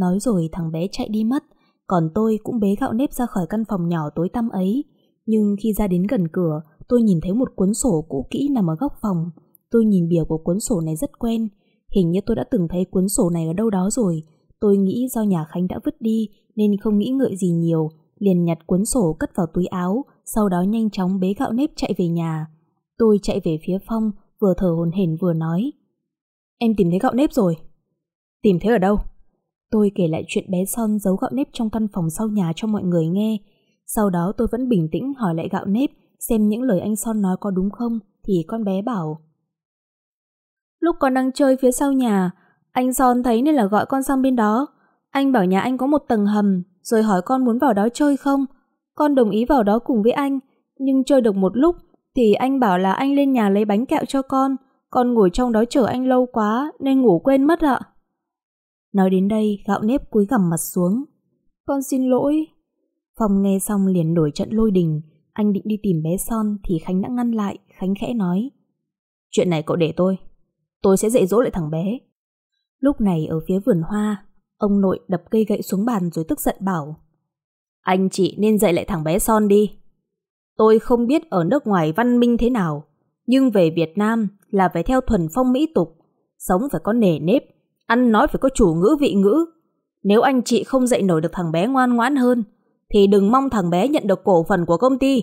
Nói rồi thằng bé chạy đi mất, còn tôi cũng bế gạo nếp ra khỏi căn phòng nhỏ tối tăm ấy. Nhưng khi ra đến gần cửa, tôi nhìn thấy một cuốn sổ cũ kỹ nằm ở góc phòng. Tôi nhìn bìa của cuốn sổ này rất quen. Hình như tôi đã từng thấy cuốn sổ này ở đâu đó rồi. Tôi nghĩ do nhà Khánh đã vứt đi nên không nghĩ ngợi gì nhiều. Liền nhặt cuốn sổ cất vào túi áo, sau đó nhanh chóng bế gạo nếp chạy về nhà. Tôi chạy về phía Phong, vừa thở hồn hển vừa nói. Em tìm thấy gạo nếp rồi. Tìm thấy ở đâu? Tôi kể lại chuyện bé Son giấu gạo nếp trong căn phòng sau nhà cho mọi người nghe. Sau đó tôi vẫn bình tĩnh hỏi lại gạo nếp xem những lời anh Son nói có đúng không thì con bé bảo. Lúc con đang chơi phía sau nhà, anh Son thấy nên là gọi con sang bên đó. Anh bảo nhà anh có một tầng hầm rồi hỏi con muốn vào đó chơi không. Con đồng ý vào đó cùng với anh, nhưng chơi được một lúc thì anh bảo là anh lên nhà lấy bánh kẹo cho con. Con ngồi trong đó chờ anh lâu quá nên ngủ quên mất ạ. Nói đến đây, gạo nếp cúi gằm mặt xuống. Con xin lỗi. Phong nghe xong liền nổi trận lôi đình. Anh định đi tìm bé Son thì Khánh đã ngăn lại. Khánh khẽ nói. Chuyện này cậu để tôi. Tôi sẽ dạy dỗ lại thằng bé. Lúc này ở phía vườn hoa, ông nội đập cây gậy xuống bàn rồi tức giận bảo. Anh chị nên dạy lại thằng bé Son đi. Tôi không biết ở nước ngoài văn minh thế nào, nhưng về Việt Nam là phải theo thuần phong mỹ tục, sống phải có nề nếp, ăn nói phải có chủ ngữ vị ngữ. Nếu anh chị không dạy nổi được thằng bé ngoan ngoãn hơn, thì đừng mong thằng bé nhận được cổ phần của công ty.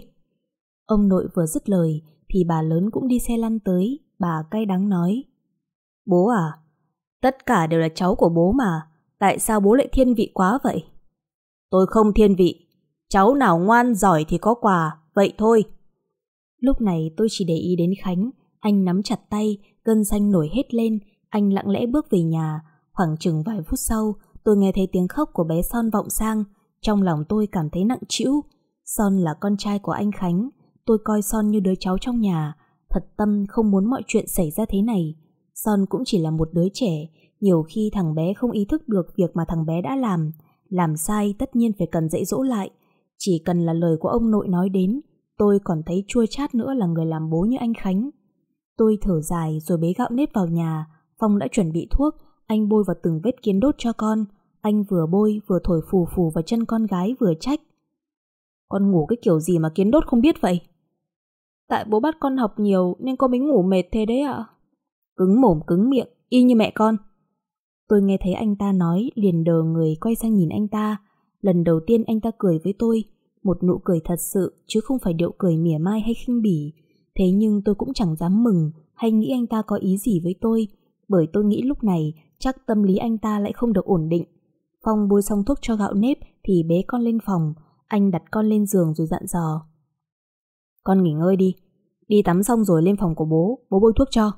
Ông nội vừa dứt lời, thì bà lớn cũng đi xe lăn tới, bà cay đắng nói. Bố à, tất cả đều là cháu của bố mà, tại sao bố lại thiên vị quá vậy? Tôi không thiên vị, cháu nào ngoan giỏi thì có quà, vậy thôi. Lúc này tôi chỉ để ý đến Khánh, anh nắm chặt tay, cơn xanh nổi hết lên, anh lặng lẽ bước về nhà, khoảng chừng vài phút sau, tôi nghe thấy tiếng khóc của bé Son vọng sang, trong lòng tôi cảm thấy nặng trĩu. Son là con trai của anh Khánh, tôi coi Son như đứa cháu trong nhà, thật tâm không muốn mọi chuyện xảy ra thế này. Son cũng chỉ là một đứa trẻ, nhiều khi thằng bé không ý thức được việc mà thằng bé đã làm, làm sai tất nhiên phải cần dạy dỗ lại. Chỉ cần là lời của ông nội nói đến, tôi còn thấy chua chát nữa là người làm bố như anh Khánh. Tôi thở dài rồi bế gạo nếp vào nhà, Phong đã chuẩn bị thuốc, anh bôi vào từng vết kiến đốt cho con. Anh vừa bôi vừa thổi phù phù vào chân con gái vừa trách. Con ngủ cái kiểu gì mà kiến đốt không biết vậy? Tại bố bắt con học nhiều nên con mới ngủ mệt thế đấy ạ. Cứng mồm cứng miệng, y như mẹ con. Tôi nghe thấy anh ta nói liền đờ người quay sang nhìn anh ta. Lần đầu tiên anh ta cười với tôi, một nụ cười thật sự chứ không phải điệu cười mỉa mai hay khinh bỉ. Thế nhưng tôi cũng chẳng dám mừng hay nghĩ anh ta có ý gì với tôi bởi tôi nghĩ lúc này chắc tâm lý anh ta lại không được ổn định. Phong bôi xong thuốc cho gạo nếp thì bế con lên phòng, anh đặt con lên giường rồi dặn dò. Con nghỉ ngơi đi, đi tắm xong rồi lên phòng của bố, bố bôi thuốc cho.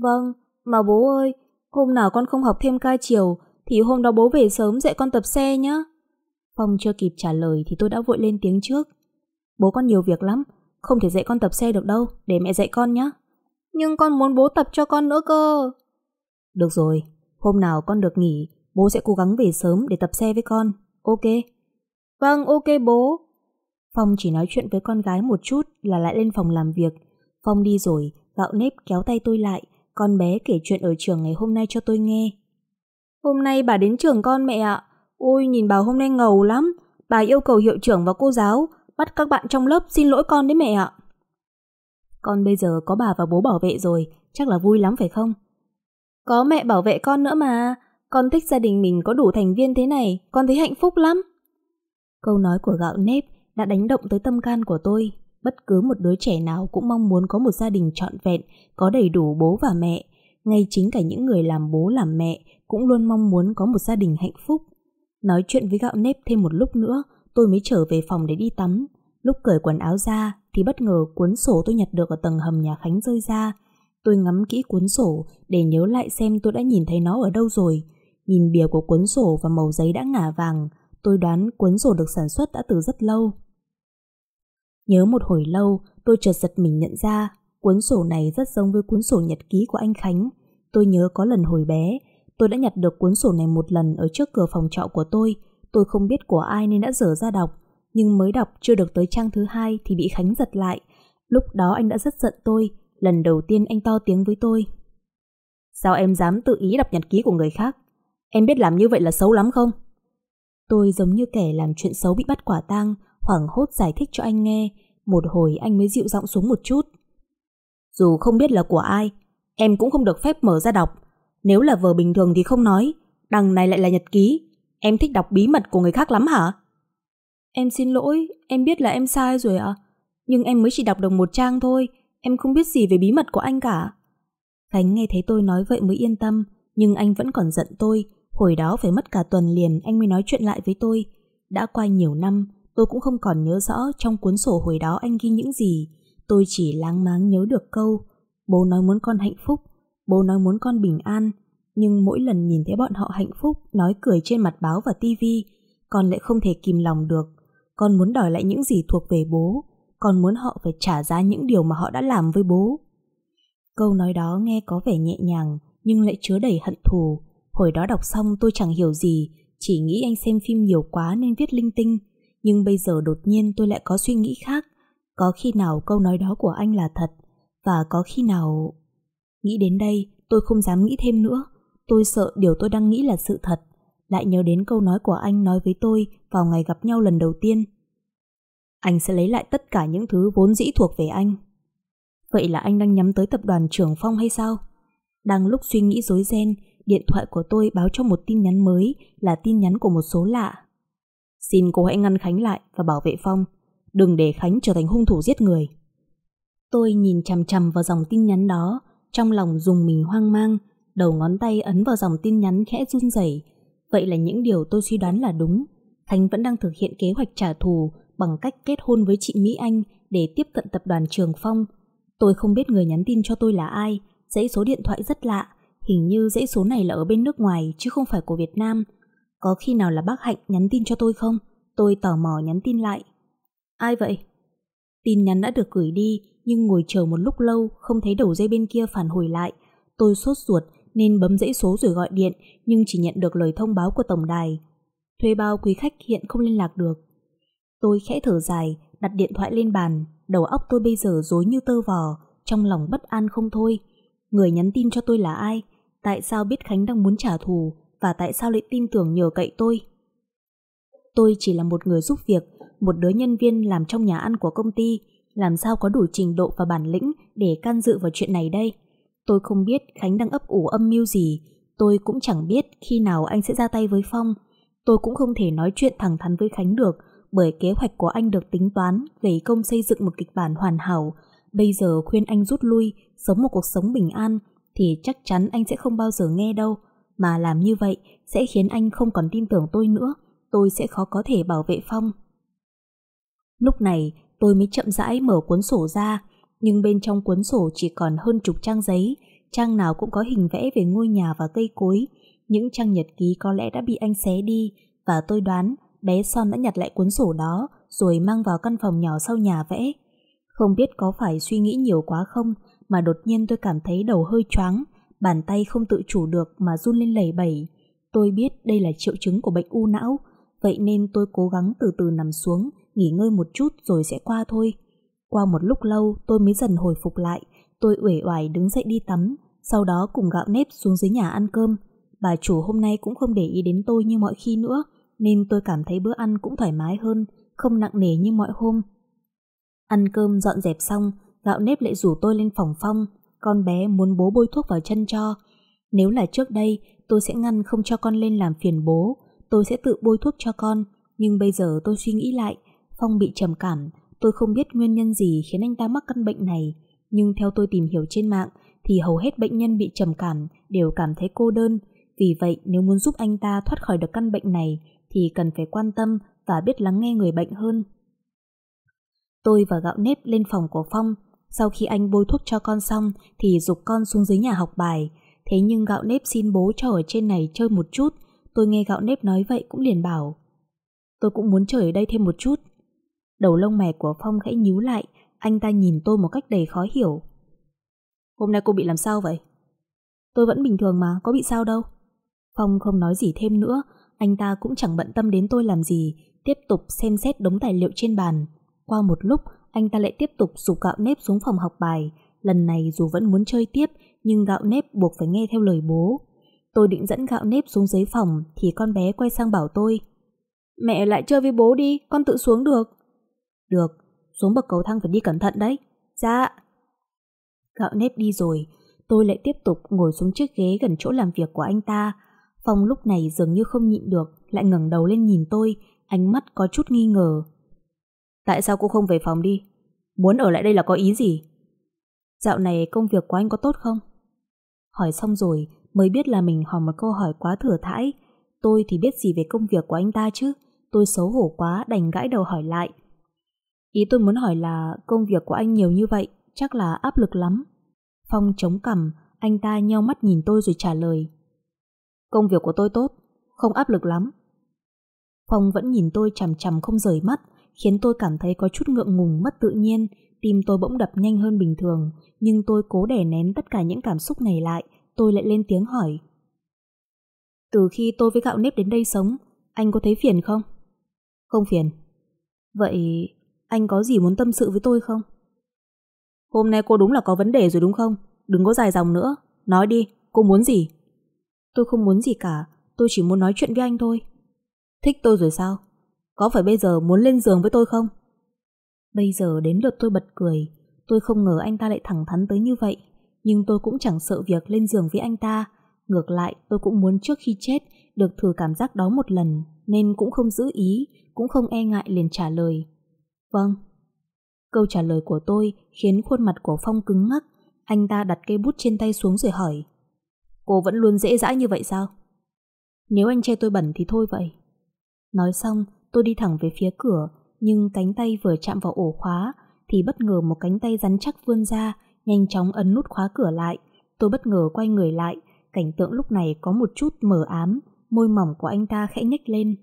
Vâng, mà bố ơi, hôm nào con không học thêm ca chiều thì hôm đó bố về sớm dạy con tập xe nhá. Phong chưa kịp trả lời thì tôi đã vội lên tiếng trước. Bố con nhiều việc lắm, không thể dạy con tập xe được đâu, để mẹ dạy con nhá. Nhưng con muốn bố tập cho con nữa cơ. Được rồi, hôm nào con được nghỉ, bố sẽ cố gắng về sớm để tập xe với con, ok? Vâng, ok bố. Phong chỉ nói chuyện với con gái một chút là lại lên phòng làm việc. Phong đi rồi, gạo nếp kéo tay tôi lại, con bé kể chuyện ở trường ngày hôm nay cho tôi nghe. Hôm nay bà đến trường con mẹ ạ. Ôi, nhìn bà hôm nay ngầu lắm. Bà yêu cầu hiệu trưởng và cô giáo bắt các bạn trong lớp xin lỗi con đấy mẹ ạ. Con bây giờ có bà và bố bảo vệ rồi, chắc là vui lắm phải không? Có mẹ bảo vệ con nữa mà, con thích gia đình mình có đủ thành viên thế này, con thấy hạnh phúc lắm. Câu nói của gạo nếp đã đánh động tới tâm can của tôi. Bất cứ một đứa trẻ nào cũng mong muốn có một gia đình trọn vẹn, có đầy đủ bố và mẹ. Ngay chính cả những người làm bố làm mẹ cũng luôn mong muốn có một gia đình hạnh phúc. Nói chuyện với gạo nếp thêm một lúc nữa, tôi mới trở về phòng để đi tắm. Lúc cởi quần áo ra thì bất ngờ cuốn sổ tôi nhặt được ở tầng hầm nhà Khánh rơi ra. Tôi ngắm kỹ cuốn sổ để nhớ lại xem tôi đã nhìn thấy nó ở đâu rồi. Nhìn bìa của cuốn sổ và màu giấy đã ngả vàng, tôi đoán cuốn sổ được sản xuất đã từ rất lâu. Nhớ một hồi lâu, tôi chợt giật mình nhận ra cuốn sổ này rất giống với cuốn sổ nhật ký của anh Khánh. Tôi nhớ có lần hồi bé, tôi đã nhặt được cuốn sổ này một lần ở trước cửa phòng trọ của tôi. Tôi không biết của ai nên đã dở ra đọc, nhưng mới đọc chưa được tới trang thứ hai thì bị Khánh giật lại. Lúc đó anh đã rất giận tôi, lần đầu tiên anh to tiếng với tôi. Sao em dám tự ý đọc nhật ký của người khác? Em biết làm như vậy là xấu lắm không? Tôi giống như kẻ làm chuyện xấu bị bắt quả tang, hoảng hốt giải thích cho anh nghe, một hồi anh mới dịu giọng xuống một chút. Dù không biết là của ai, em cũng không được phép mở ra đọc. Nếu là vở bình thường thì không nói, đằng này lại là nhật ký. Em thích đọc bí mật của người khác lắm hả? Em xin lỗi, em biết là em sai rồi ạ. Nhưng em mới chỉ đọc được một trang thôi, em không biết gì về bí mật của anh cả. Khánh nghe thấy tôi nói vậy mới yên tâm, nhưng anh vẫn còn giận tôi. Hồi đó phải mất cả tuần liền anh mới nói chuyện lại với tôi. Đã qua nhiều năm, tôi cũng không còn nhớ rõ trong cuốn sổ hồi đó anh ghi những gì. Tôi chỉ láng máng nhớ được câu, bố nói muốn con hạnh phúc, bố nói muốn con bình an. Nhưng mỗi lần nhìn thấy bọn họ hạnh phúc, nói cười trên mặt báo và tivi, con lại không thể kìm lòng được. Con muốn đòi lại những gì thuộc về bố, còn muốn họ phải trả giá những điều mà họ đã làm với bố. Câu nói đó nghe có vẻ nhẹ nhàng nhưng lại chứa đầy hận thù. Hồi đó đọc xong tôi chẳng hiểu gì, chỉ nghĩ anh xem phim nhiều quá nên viết linh tinh. Nhưng bây giờ đột nhiên tôi lại có suy nghĩ khác. Có khi nào câu nói đó của anh là thật, và có khi nào... Nghĩ đến đây, tôi không dám nghĩ thêm nữa. Tôi sợ điều tôi đang nghĩ là sự thật. Lại nhớ đến câu nói của anh nói với tôi vào ngày gặp nhau lần đầu tiên anh sẽ lấy lại tất cả những thứ vốn dĩ thuộc về anh. Vậy là anh đang nhắm tới tập đoàn trưởng Phong hay sao? Đang lúc suy nghĩ rối ren, điện thoại của tôi báo cho một tin nhắn mới là tin nhắn của một số lạ. Xin cô hãy ngăn Khánh lại và bảo vệ Phong, đừng để Khánh trở thành hung thủ giết người. Tôi nhìn chằm chằm vào dòng tin nhắn đó, trong lòng dùng mình hoang mang, đầu ngón tay ấn vào dòng tin nhắn khẽ run rẩy. Vậy là những điều tôi suy đoán là đúng. Khánh vẫn đang thực hiện kế hoạch trả thù bằng cách kết hôn với chị Mỹ Anh để tiếp cận tập đoàn Trường Phong. Tôi không biết người nhắn tin cho tôi là ai, dãy số điện thoại rất lạ, hình như dãy số này là ở bên nước ngoài chứ không phải của Việt Nam. Có khi nào là bác Hạnh nhắn tin cho tôi không? Tôi tò mò nhắn tin lại. Ai vậy? Tin nhắn đã được gửi đi nhưng ngồi chờ một lúc lâu không thấy đầu dây bên kia phản hồi lại. Tôi sốt ruột nên bấm dãy số rồi gọi điện nhưng chỉ nhận được lời thông báo của tổng đài. Thuê bao quý khách hiện không liên lạc được. Tôi khẽ thở dài, đặt điện thoại lên bàn, đầu óc tôi bây giờ rối như tơ vò, trong lòng bất an không thôi. Người nhắn tin cho tôi là ai? Tại sao biết Khánh đang muốn trả thù và tại sao lại tin tưởng nhờ cậy tôi? Tôi chỉ là một người giúp việc, một đứa nhân viên làm trong nhà ăn của công ty, làm sao có đủ trình độ và bản lĩnh để can dự vào chuyện này đây? Tôi không biết Khánh đang ấp ủ âm mưu gì, tôi cũng chẳng biết khi nào anh sẽ ra tay với Phong. Tôi cũng không thể nói chuyện thẳng thắn với Khánh được bởi kế hoạch của anh được tính toán, dày công xây dựng một kịch bản hoàn hảo. Bây giờ khuyên anh rút lui, sống một cuộc sống bình an, thì chắc chắn anh sẽ không bao giờ nghe đâu. Mà làm như vậy sẽ khiến anh không còn tin tưởng tôi nữa, tôi sẽ khó có thể bảo vệ Phong. Lúc này, tôi mới chậm rãi mở cuốn sổ ra, nhưng bên trong cuốn sổ chỉ còn hơn chục trang giấy, trang nào cũng có hình vẽ về ngôi nhà và cây cối. Những trang nhật ký có lẽ đã bị anh xé đi, và tôi đoán bé Son đã nhặt lại cuốn sổ đó rồi mang vào căn phòng nhỏ sau nhà vẽ. Không biết có phải suy nghĩ nhiều quá không mà đột nhiên tôi cảm thấy đầu hơi choáng, bàn tay không tự chủ được mà run lên lẩy bẩy. Tôi biết đây là triệu chứng của bệnh u não, vậy nên tôi cố gắng từ từ nằm xuống, nghỉ ngơi một chút rồi sẽ qua thôi. Qua một lúc lâu tôi mới dần hồi phục lại, tôi uể oải đứng dậy đi tắm, sau đó cùng gạo nếp xuống dưới nhà ăn cơm. Bà chủ hôm nay cũng không để ý đến tôi như mọi khi nữa, nên tôi cảm thấy bữa ăn cũng thoải mái hơn, không nặng nề như mọi hôm. Ăn cơm dọn dẹp xong, gạo nếp lại rủ tôi lên phòng phong, con bé muốn bố bôi thuốc vào chân cho. Nếu là trước đây, tôi sẽ ngăn không cho con lên làm phiền bố, tôi sẽ tự bôi thuốc cho con. Nhưng bây giờ tôi suy nghĩ lại, Phong bị trầm cảm, tôi không biết nguyên nhân gì khiến anh ta mắc căn bệnh này. Nhưng theo tôi tìm hiểu trên mạng, thì hầu hết bệnh nhân bị trầm cảm đều cảm thấy cô đơn. Vì vậy, nếu muốn giúp anh ta thoát khỏi được căn bệnh này, thì cần phải quan tâm và biết lắng nghe người bệnh hơn. Tôi và gạo nếp lên phòng của Phong, sau khi anh bôi thuốc cho con xong thì dục con xuống dưới nhà học bài, thế nhưng gạo nếp xin bố cho ở trên này chơi một chút, tôi nghe gạo nếp nói vậy cũng liền bảo. Tôi cũng muốn chơi ở đây thêm một chút. Đầu lông mày của Phong khẽ nhíu lại, anh ta nhìn tôi một cách đầy khó hiểu. Hôm nay cô bị làm sao vậy? Tôi vẫn bình thường mà, có bị sao đâu. Phong không nói gì thêm nữa, anh ta cũng chẳng bận tâm đến tôi làm gì, tiếp tục xem xét đống tài liệu trên bàn. Qua một lúc, anh ta lại tiếp tục rủ gạo nếp xuống phòng học bài. Lần này dù vẫn muốn chơi tiếp, nhưng gạo nếp buộc phải nghe theo lời bố. Tôi định dẫn gạo nếp xuống dưới phòng, thì con bé quay sang bảo tôi. Mẹ lại chơi với bố đi, con tự xuống được. Được, xuống bậc cầu thang phải đi cẩn thận đấy. Dạ. Gạo nếp đi rồi, tôi lại tiếp tục ngồi xuống chiếc ghế gần chỗ làm việc của anh ta. Phong lúc này dường như không nhịn được, lại ngẩng đầu lên nhìn tôi, ánh mắt có chút nghi ngờ. Tại sao cô không về phòng đi? Muốn ở lại đây là có ý gì? Dạo này công việc của anh có tốt không? Hỏi xong rồi mới biết là mình hỏi một câu hỏi quá thừa thãi. Tôi thì biết gì về công việc của anh ta chứ? Tôi xấu hổ quá đành gãi đầu hỏi lại. Ý tôi muốn hỏi là công việc của anh nhiều như vậy chắc là áp lực lắm. Phong chống cằm, anh ta nheo mắt nhìn tôi rồi trả lời. Công việc của tôi tốt, không áp lực lắm. Phong vẫn nhìn tôi chằm chằm không rời mắt, khiến tôi cảm thấy có chút ngượng ngùng mất tự nhiên, tim tôi bỗng đập nhanh hơn bình thường, nhưng tôi cố đè nén tất cả những cảm xúc này lại, tôi lại lên tiếng hỏi. Từ khi tôi với gạo nếp đến đây sống, anh có thấy phiền không? Không phiền. Vậy anh có gì muốn tâm sự với tôi không? Hôm nay cô đúng là có vấn đề rồi đúng không? Đừng có dài dòng nữa. Nói đi, cô muốn gì? Tôi không muốn gì cả, tôi chỉ muốn nói chuyện với anh thôi. Thích tôi rồi sao? Có phải bây giờ muốn lên giường với tôi không? Bây giờ đến lượt tôi bật cười, tôi không ngờ anh ta lại thẳng thắn tới như vậy. Nhưng tôi cũng chẳng sợ việc lên giường với anh ta. Ngược lại, tôi cũng muốn trước khi chết được thử cảm giác đó một lần, nên cũng không giữ ý, cũng không e ngại liền trả lời. Vâng. Câu trả lời của tôi khiến khuôn mặt của Phong cứng ngắc. Anh ta đặt cây bút trên tay xuống rồi hỏi. Cô vẫn luôn dễ dãi như vậy sao? Nếu anh che tôi bẩn thì thôi vậy. Nói xong, tôi đi thẳng về phía cửa, nhưng cánh tay vừa chạm vào ổ khóa, thì bất ngờ một cánh tay rắn chắc vươn ra, nhanh chóng ấn nút khóa cửa lại. Tôi bất ngờ quay người lại, cảnh tượng lúc này có một chút mờ ám, môi mỏng của anh ta khẽ nhếch lên.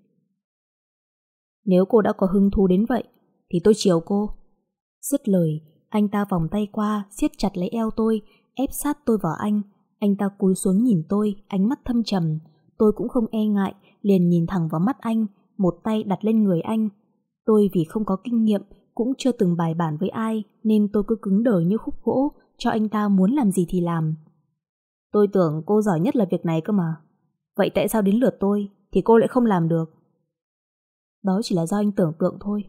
Nếu cô đã có hứng thú đến vậy, thì tôi chiều cô. Dứt lời, anh ta vòng tay qua, siết chặt lấy eo tôi, ép sát tôi vào anh, anh ta cúi xuống nhìn tôi, ánh mắt thâm trầm. Tôi cũng không e ngại, liền nhìn thẳng vào mắt anh, một tay đặt lên người anh. Tôi vì không có kinh nghiệm, cũng chưa từng bài bản với ai, nên tôi cứ cứng đờ như khúc gỗ, cho anh ta muốn làm gì thì làm. Tôi tưởng cô giỏi nhất là việc này cơ mà. Vậy tại sao đến lượt tôi, thì cô lại không làm được? Đó chỉ là do anh tưởng tượng thôi.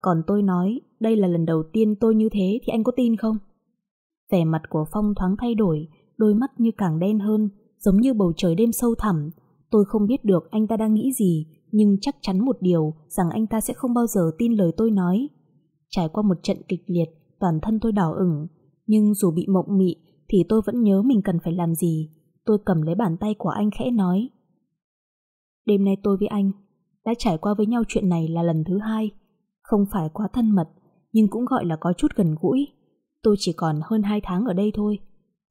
Còn tôi nói, đây là lần đầu tiên tôi như thế thì anh có tin không? Vẻ mặt của Phong thoáng thay đổi, đôi mắt như càng đen hơn, giống như bầu trời đêm sâu thẳm. Tôi không biết được anh ta đang nghĩ gì, nhưng chắc chắn một điều rằng anh ta sẽ không bao giờ tin lời tôi nói. Trải qua một trận kịch liệt, toàn thân tôi đỏ ửng, nhưng dù bị mộng mị thì tôi vẫn nhớ mình cần phải làm gì. Tôi cầm lấy bàn tay của anh khẽ nói. Đêm nay tôi với anh đã trải qua với nhau chuyện này là lần thứ hai. Không phải quá thân mật, nhưng cũng gọi là có chút gần gũi. Tôi chỉ còn hơn hai tháng ở đây thôi.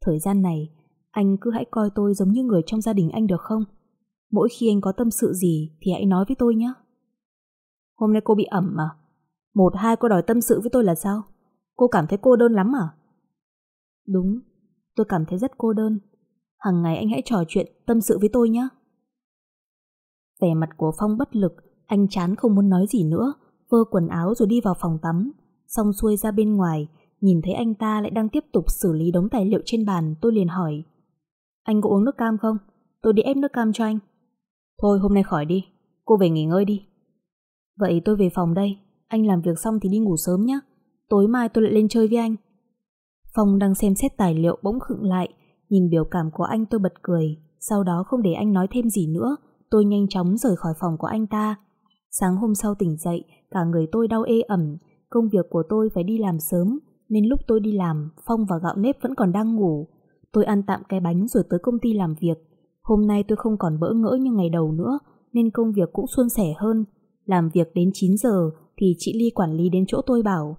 Thời gian này, anh cứ hãy coi tôi giống như người trong gia đình anh được không? Mỗi khi anh có tâm sự gì thì hãy nói với tôi nhé. Hôm nay cô bị ẩm à? Một hai cô đòi tâm sự với tôi là sao? Cô cảm thấy cô đơn lắm à? Đúng, tôi cảm thấy rất cô đơn. Hằng ngày anh hãy trò chuyện, tâm sự với tôi nhé. Vẻ mặt của Phong bất lực, anh chán không muốn nói gì nữa, vơ quần áo rồi đi vào phòng tắm, xong xuôi ra bên ngoài, Nhìn thấy anh ta lại đang tiếp tục xử lý đống tài liệu trên bàn, tôi liền hỏi. Anh có uống nước cam không? Tôi đi ép nước cam cho anh. Thôi hôm nay khỏi đi, cô về nghỉ ngơi đi. Vậy tôi về phòng đây, anh làm việc xong thì đi ngủ sớm nhé. Tối mai tôi lại lên chơi với anh. Phong đang xem xét tài liệu bỗng khựng lại, nhìn biểu cảm của anh tôi bật cười. Sau đó không để anh nói thêm gì nữa, tôi nhanh chóng rời khỏi phòng của anh ta. Sáng hôm sau tỉnh dậy, cả người tôi đau ê ẩm, công việc của tôi phải đi làm sớm, nên lúc tôi đi làm, Phong và gạo nếp vẫn còn đang ngủ. Tôi ăn tạm cái bánh rồi tới công ty làm việc. Hôm nay tôi không còn bỡ ngỡ như ngày đầu nữa, nên công việc cũng suôn sẻ hơn. Làm việc đến 9 giờ thì chị Ly quản lý đến chỗ tôi bảo.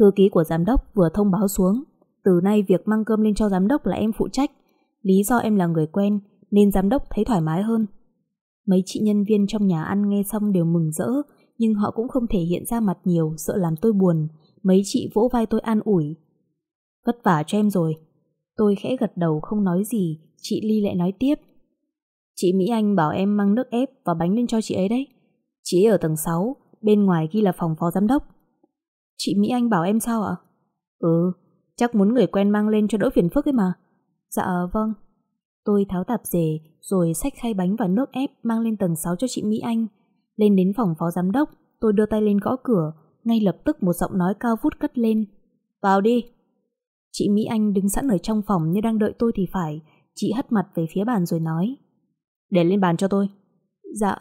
Thư ký của giám đốc vừa thông báo xuống, từ nay việc mang cơm lên cho giám đốc là em phụ trách. Lý do em là người quen nên giám đốc thấy thoải mái hơn. Mấy chị nhân viên trong nhà ăn nghe xong đều mừng rỡ, nhưng họ cũng không thể hiện ra mặt nhiều sợ làm tôi buồn mấy chị vỗ vai tôi an ủi. Vất vả cho em rồi. Tôi khẽ gật đầu không nói gì, chị Ly lại nói tiếp. Chị Mỹ Anh bảo em mang nước ép và bánh lên cho chị ấy đấy. Chị ấy ở tầng 6, bên ngoài ghi là phòng phó giám đốc. Chị Mỹ Anh bảo em sao ạ? Ừ, chắc muốn người quen mang lên cho đỡ phiền phức ấy mà. Dạ vâng. Tôi tháo tạp dề rồi xách khay bánh và nước ép mang lên tầng 6 cho chị Mỹ Anh. Lên đến phòng phó giám đốc, tôi đưa tay lên gõ cửa ngay lập tức một giọng nói cao vút cất lên. Vào đi! Chị Mỹ Anh đứng sẵn ở trong phòng như đang đợi tôi thì phải, chị hất mặt về phía bàn rồi nói. Để lên bàn cho tôi. Dạ.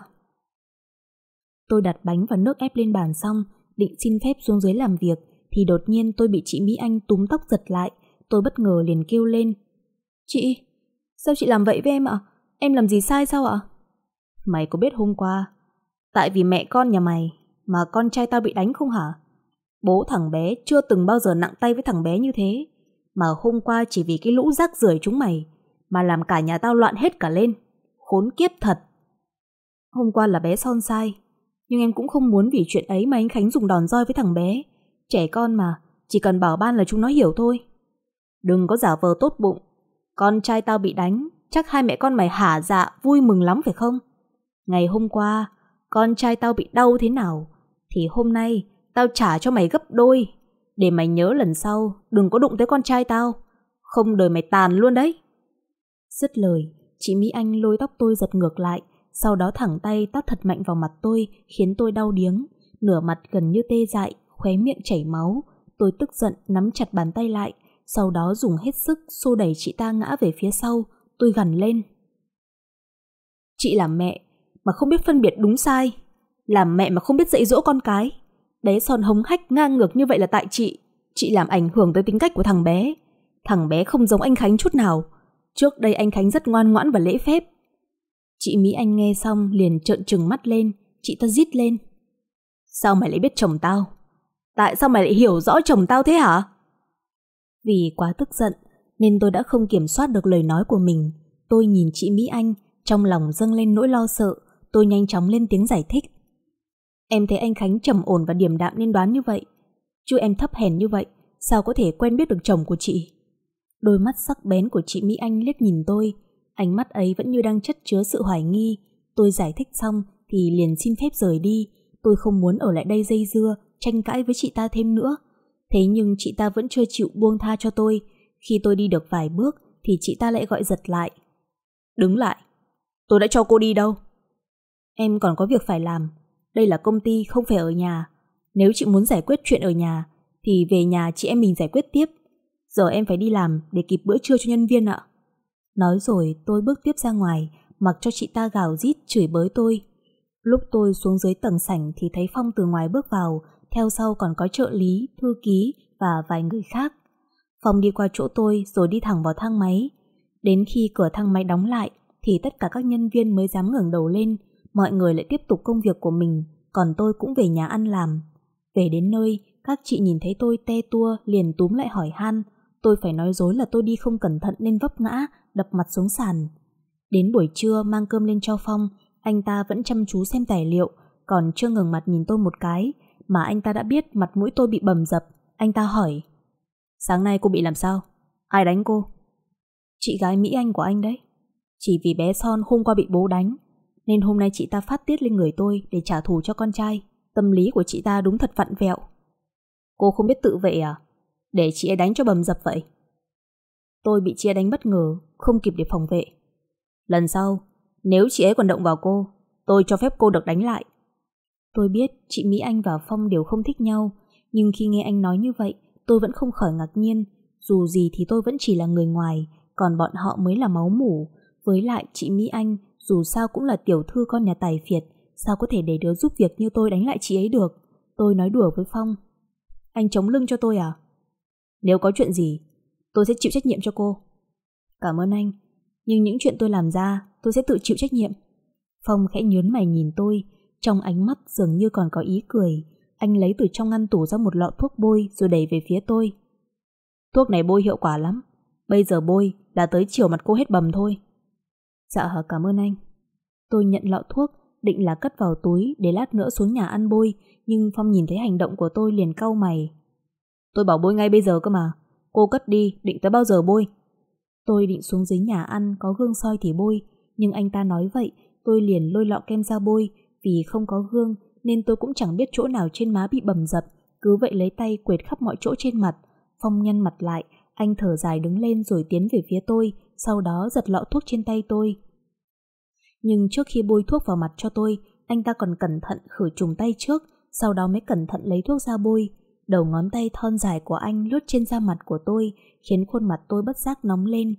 Tôi đặt bánh và nước ép lên bàn xong, định xin phép xuống dưới làm việc, thì đột nhiên tôi bị chị Mỹ Anh túm tóc giật lại, tôi bất ngờ liền kêu lên. Chị, sao chị làm vậy với em ạ? Em làm gì sai sao ạ? Mày có biết hôm qua, tại vì mẹ con nhà mày mà con trai tao bị đánh không hả? Bố thằng bé chưa từng bao giờ nặng tay với thằng bé như thế, mà hôm qua chỉ vì cái lũ rác rưởi chúng mày mà làm cả nhà tao loạn hết cả lên. Khốn kiếp thật. Hôm qua là bé son sai, nhưng em cũng không muốn vì chuyện ấy mà anh Khánh dùng đòn roi với thằng bé. Trẻ con mà, chỉ cần bảo ban là chúng nó hiểu thôi. Đừng có giả vờ tốt bụng. Con trai tao bị đánh, chắc hai mẹ con mày hả dạ, vui mừng lắm phải không? Ngày hôm qua, con trai tao bị đau thế nào, thì hôm nay tao trả cho mày gấp đôi, để mày nhớ lần sau đừng có đụng tới con trai tao, không đời mày tàn luôn đấy. Dứt lời, chị Mỹ Anh lôi tóc tôi giật ngược lại, sau đó thẳng tay tát thật mạnh vào mặt tôi khiến tôi đau điếng, nửa mặt gần như tê dại, khóe miệng chảy máu. Tôi tức giận nắm chặt bàn tay lại, sau đó dùng hết sức xô đẩy chị ta ngã về phía sau, tôi gằn lên. Chị là mẹ mà không biết phân biệt đúng sai, làm mẹ mà không biết dạy dỗ con cái. Bé son hống hách ngang ngược như vậy là tại chị, chị làm ảnh hưởng tới tính cách của thằng bé. Thằng bé không giống anh Khánh chút nào. Trước đây anh Khánh rất ngoan ngoãn và lễ phép. Chị Mỹ Anh nghe xong liền trợn trừng mắt lên, chị ta rít lên. Sao mày lại biết chồng tao? Tại sao mày lại hiểu rõ chồng tao thế hả? Vì quá tức giận nên tôi đã không kiểm soát được lời nói của mình. Tôi nhìn chị Mỹ Anh, trong lòng dâng lên nỗi lo sợ, tôi nhanh chóng lên tiếng giải thích. Em thấy anh Khánh trầm ổn và điềm đạm nên đoán như vậy. chú em thấp hèn như vậy, sao có thể quen biết được chồng của chị? Đôi mắt sắc bén của chị Mỹ Anh liếc nhìn tôi, ánh mắt ấy vẫn như đang chất chứa sự hoài nghi. Tôi giải thích xong thì liền xin phép rời đi, tôi không muốn ở lại đây dây dưa, tranh cãi với chị ta thêm nữa. Thế nhưng chị ta vẫn chưa chịu buông tha cho tôi. Khi tôi đi được vài bước thì chị ta lại gọi giật lại. Đứng lại, tôi đã cho cô đi đâu? Em còn có việc phải làm Đây là công ty không phải ở nhà Nếu chị muốn giải quyết chuyện ở nhà Thì về nhà chị em mình giải quyết tiếp Giờ em phải đi làm để kịp bữa trưa cho nhân viên ạ Nói rồi tôi bước tiếp ra ngoài Mặc cho chị ta gào rít chửi bới tôi Lúc tôi xuống dưới tầng sảnh Thì thấy Phong từ ngoài bước vào Theo sau còn có trợ lý, thư ký Và vài người khác Phong đi qua chỗ tôi rồi đi thẳng vào thang máy Đến khi cửa thang máy đóng lại Thì tất cả các nhân viên mới dám ngẩng đầu lên mọi người lại tiếp tục công việc của mình, còn tôi cũng về nhà ăn làm. Về đến nơi, các chị nhìn thấy tôi te tua liền túm lại hỏi han, tôi phải nói dối là tôi đi không cẩn thận nên vấp ngã, đập mặt xuống sàn. Đến buổi trưa mang cơm lên cho Phong, anh ta vẫn chăm chú xem tài liệu, còn chưa ngừng mặt nhìn tôi một cái, mà anh ta đã biết mặt mũi tôi bị bầm dập. Anh ta hỏi, sáng nay cô bị làm sao? Ai đánh cô? Chị gái Mỹ Anh của anh đấy. Chỉ vì bé Son hôm qua bị bố đánh, nên hôm nay chị ta phát tiết lên người tôi để trả thù cho con trai. Tâm lý của chị ta đúng thật vặn vẹo. Cô không biết tự vệ à? Để chị ấy đánh cho bầm dập vậy. Tôi bị chị ấy đánh bất ngờ, không kịp để phòng vệ. Lần sau, nếu chị ấy còn động vào cô, tôi cho phép cô được đánh lại. Tôi biết chị Mỹ Anh và Phong đều không thích nhau, nhưng khi nghe anh nói như vậy, tôi vẫn không khỏi ngạc nhiên. Dù gì thì tôi vẫn chỉ là người ngoài, còn bọn họ mới là máu mủ. Với lại chị Mỹ Anh dù sao cũng là tiểu thư con nhà tài phiệt, sao có thể để đứa giúp việc như tôi đánh lại chị ấy được. Tôi nói đùa với Phong. Anh chống lưng cho tôi à? Nếu có chuyện gì, tôi sẽ chịu trách nhiệm cho cô. Cảm ơn anh, nhưng những chuyện tôi làm ra, tôi sẽ tự chịu trách nhiệm. Phong khẽ nhớn mày nhìn tôi, trong ánh mắt dường như còn có ý cười. Anh lấy từ trong ngăn tủ ra một lọ thuốc bôi rồi đẩy về phía tôi. Thuốc này bôi hiệu quả lắm. Bây giờ bôi là tới chiều mặt cô hết bầm thôi. Dạ cảm ơn anh. Tôi nhận lọ thuốc, định là cất vào túi để lát nữa xuống nhà ăn bôi, nhưng Phong nhìn thấy hành động của tôi liền cau mày. Tôi bảo bôi ngay bây giờ cơ mà, cô cất đi, định tới bao giờ bôi? Tôi định xuống dưới nhà ăn có gương soi thì bôi, nhưng anh ta nói vậy, tôi liền lôi lọ kem ra bôi, vì không có gương nên tôi cũng chẳng biết chỗ nào trên má bị bầm dập, cứ vậy lấy tay quệt khắp mọi chỗ trên mặt. Phong nhăn mặt lại, anh thở dài đứng lên rồi tiến về phía tôi, sau đó giật lọ thuốc trên tay tôi. Nhưng trước khi bôi thuốc vào mặt cho tôi, anh ta còn cẩn thận khử trùng tay trước, sau đó mới cẩn thận lấy thuốc ra bôi. Đầu ngón tay thon dài của anh lướt trên da mặt của tôi, khiến khuôn mặt tôi bất giác nóng lên.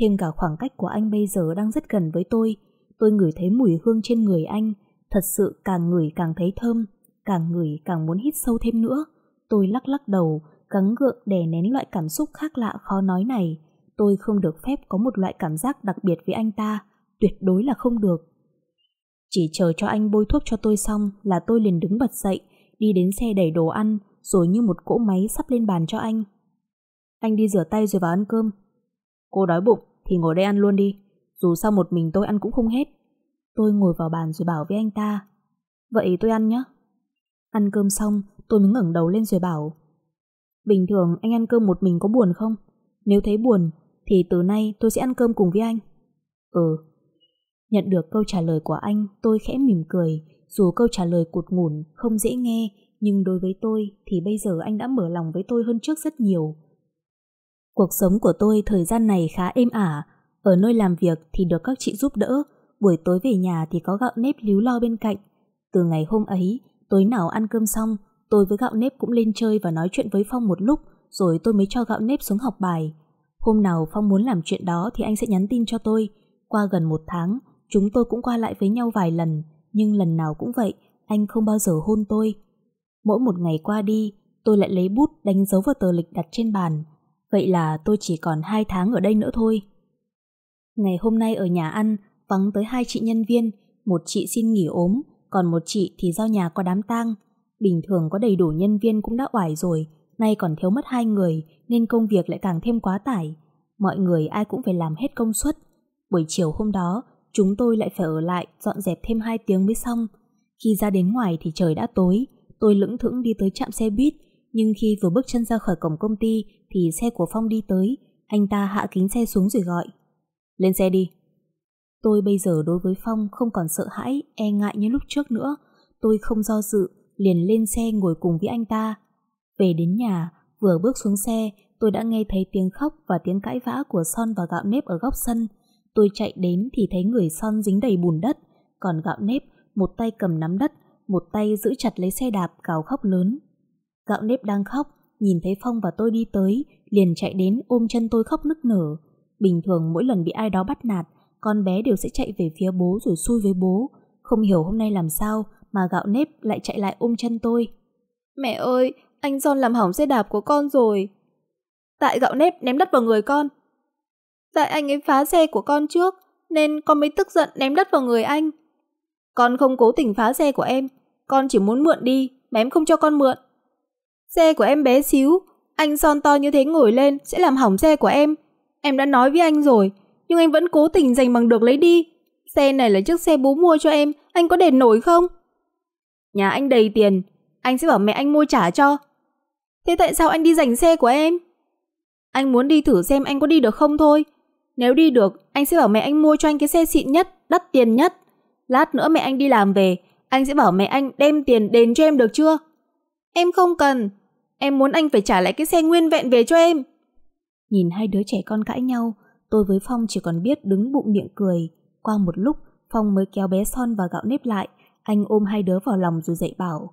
Thêm cả khoảng cách của anh bây giờ đang rất gần với tôi, tôi ngửi thấy mùi hương trên người anh, thật sự càng ngửi càng thấy thơm, càng ngửi càng muốn hít sâu thêm nữa. Tôi lắc lắc đầu, gắng gượng đè nén loại cảm xúc khác lạ khó nói này tôi không được phép có một loại cảm giác đặc biệt với anh ta, tuyệt đối là không được. Chỉ chờ cho anh bôi thuốc cho tôi xong là tôi liền đứng bật dậy, đi đến xe đẩy đồ ăn, rồi như một cỗ máy sắp lên bàn cho anh. Anh đi rửa tay rồi vào ăn cơm. Cô đói bụng thì ngồi đây ăn luôn đi, dù sao một mình tôi ăn cũng không hết. Tôi ngồi vào bàn rồi bảo với anh ta. Vậy tôi ăn nhé. Ăn cơm xong, tôi mới ngẩng đầu lên rồi bảo. Bình thường anh ăn cơm một mình có buồn không? Nếu thấy buồn thì từ nay tôi sẽ ăn cơm cùng với anh. Ừ. Nhận được câu trả lời của anh, tôi khẽ mỉm cười, dù câu trả lời cụt ngủn, không dễ nghe, nhưng đối với tôi thì bây giờ anh đã mở lòng với tôi hơn trước rất nhiều. Cuộc sống của tôi thời gian này khá êm ả, ở nơi làm việc thì được các chị giúp đỡ, buổi tối về nhà thì có gạo nếp líu lo bên cạnh. Từ ngày hôm ấy, tối nào ăn cơm xong, tôi với gạo nếp cũng lên chơi và nói chuyện với Phong một lúc, rồi tôi mới cho gạo nếp xuống học bài. Hôm nào Phong muốn làm chuyện đó thì anh sẽ nhắn tin cho tôi. Qua gần một tháng, chúng tôi cũng qua lại với nhau vài lần, nhưng lần nào cũng vậy, anh không bao giờ hôn tôi. Mỗi một ngày qua đi, tôi lại lấy bút đánh dấu vào tờ lịch đặt trên bàn. Vậy là tôi chỉ còn hai tháng ở đây nữa thôi. Ngày hôm nay ở nhà ăn, vắng tới hai chị nhân viên, một chị xin nghỉ ốm, còn một chị thì giao nhà qua đám tang. Bình thường có đầy đủ nhân viên cũng đã oải rồi, nay còn thiếu mất hai người nên công việc lại càng thêm quá tải. Mọi người ai cũng phải làm hết công suất. Buổi chiều hôm đó, chúng tôi lại phải ở lại dọn dẹp thêm hai tiếng mới xong. Khi ra đến ngoài thì trời đã tối, tôi lững thững đi tới trạm xe buýt, nhưng khi vừa bước chân ra khỏi cổng công ty thì xe của Phong đi tới, anh ta hạ kính xe xuống rồi gọi. Lên xe đi. Tôi bây giờ đối với Phong không còn sợ hãi, e ngại như lúc trước nữa. Tôi không do dự, liền lên xe ngồi cùng với anh ta. Về đến nhà, vừa bước xuống xe, tôi đã nghe thấy tiếng khóc và tiếng cãi vã của Son và gạo nếp ở góc sân. Tôi chạy đến thì thấy người Son dính đầy bùn đất, còn gạo nếp một tay cầm nắm đất, một tay giữ chặt lấy xe đạp cào khóc lớn. Gạo nếp đang khóc, nhìn thấy Phong và tôi đi tới, liền chạy đến ôm chân tôi khóc nức nở. Bình thường mỗi lần bị ai đó bắt nạt, con bé đều sẽ chạy về phía bố rồi xui với bố. Không hiểu hôm nay làm sao mà gạo nếp lại chạy lại ôm chân tôi. Mẹ ơi, anh John làm hỏng xe đạp của con rồi. Tại gạo nếp ném đất vào người con. Tại anh ấy phá xe của con trước, nên con mới tức giận ném đất vào người anh. Con không cố tình phá xe của em, con chỉ muốn mượn đi, mà em không cho con mượn. Xe của em bé xíu, anh son to như thế ngồi lên sẽ làm hỏng xe của em. Em đã nói với anh rồi, nhưng anh vẫn cố tình giành bằng được lấy đi. Xe này là chiếc xe bố mua cho em, anh có đền nổi không? Nhà anh đầy tiền, anh sẽ bảo mẹ anh mua trả cho. Thế tại sao anh đi giành xe của em? Anh muốn đi thử xem anh có đi được không thôi. Nếu đi được, anh sẽ bảo mẹ anh mua cho anh cái xe xịn nhất, đắt tiền nhất. Lát nữa mẹ anh đi làm về, anh sẽ bảo mẹ anh đem tiền đền cho em được chưa? Em không cần. Em muốn anh phải trả lại cái xe nguyên vẹn về cho em. Nhìn hai đứa trẻ con cãi nhau, tôi với Phong chỉ còn biết đứng bụng miệng cười. Qua một lúc, Phong mới kéo bé Son và gạo nếp lại. Anh ôm hai đứa vào lòng rồi dạy bảo.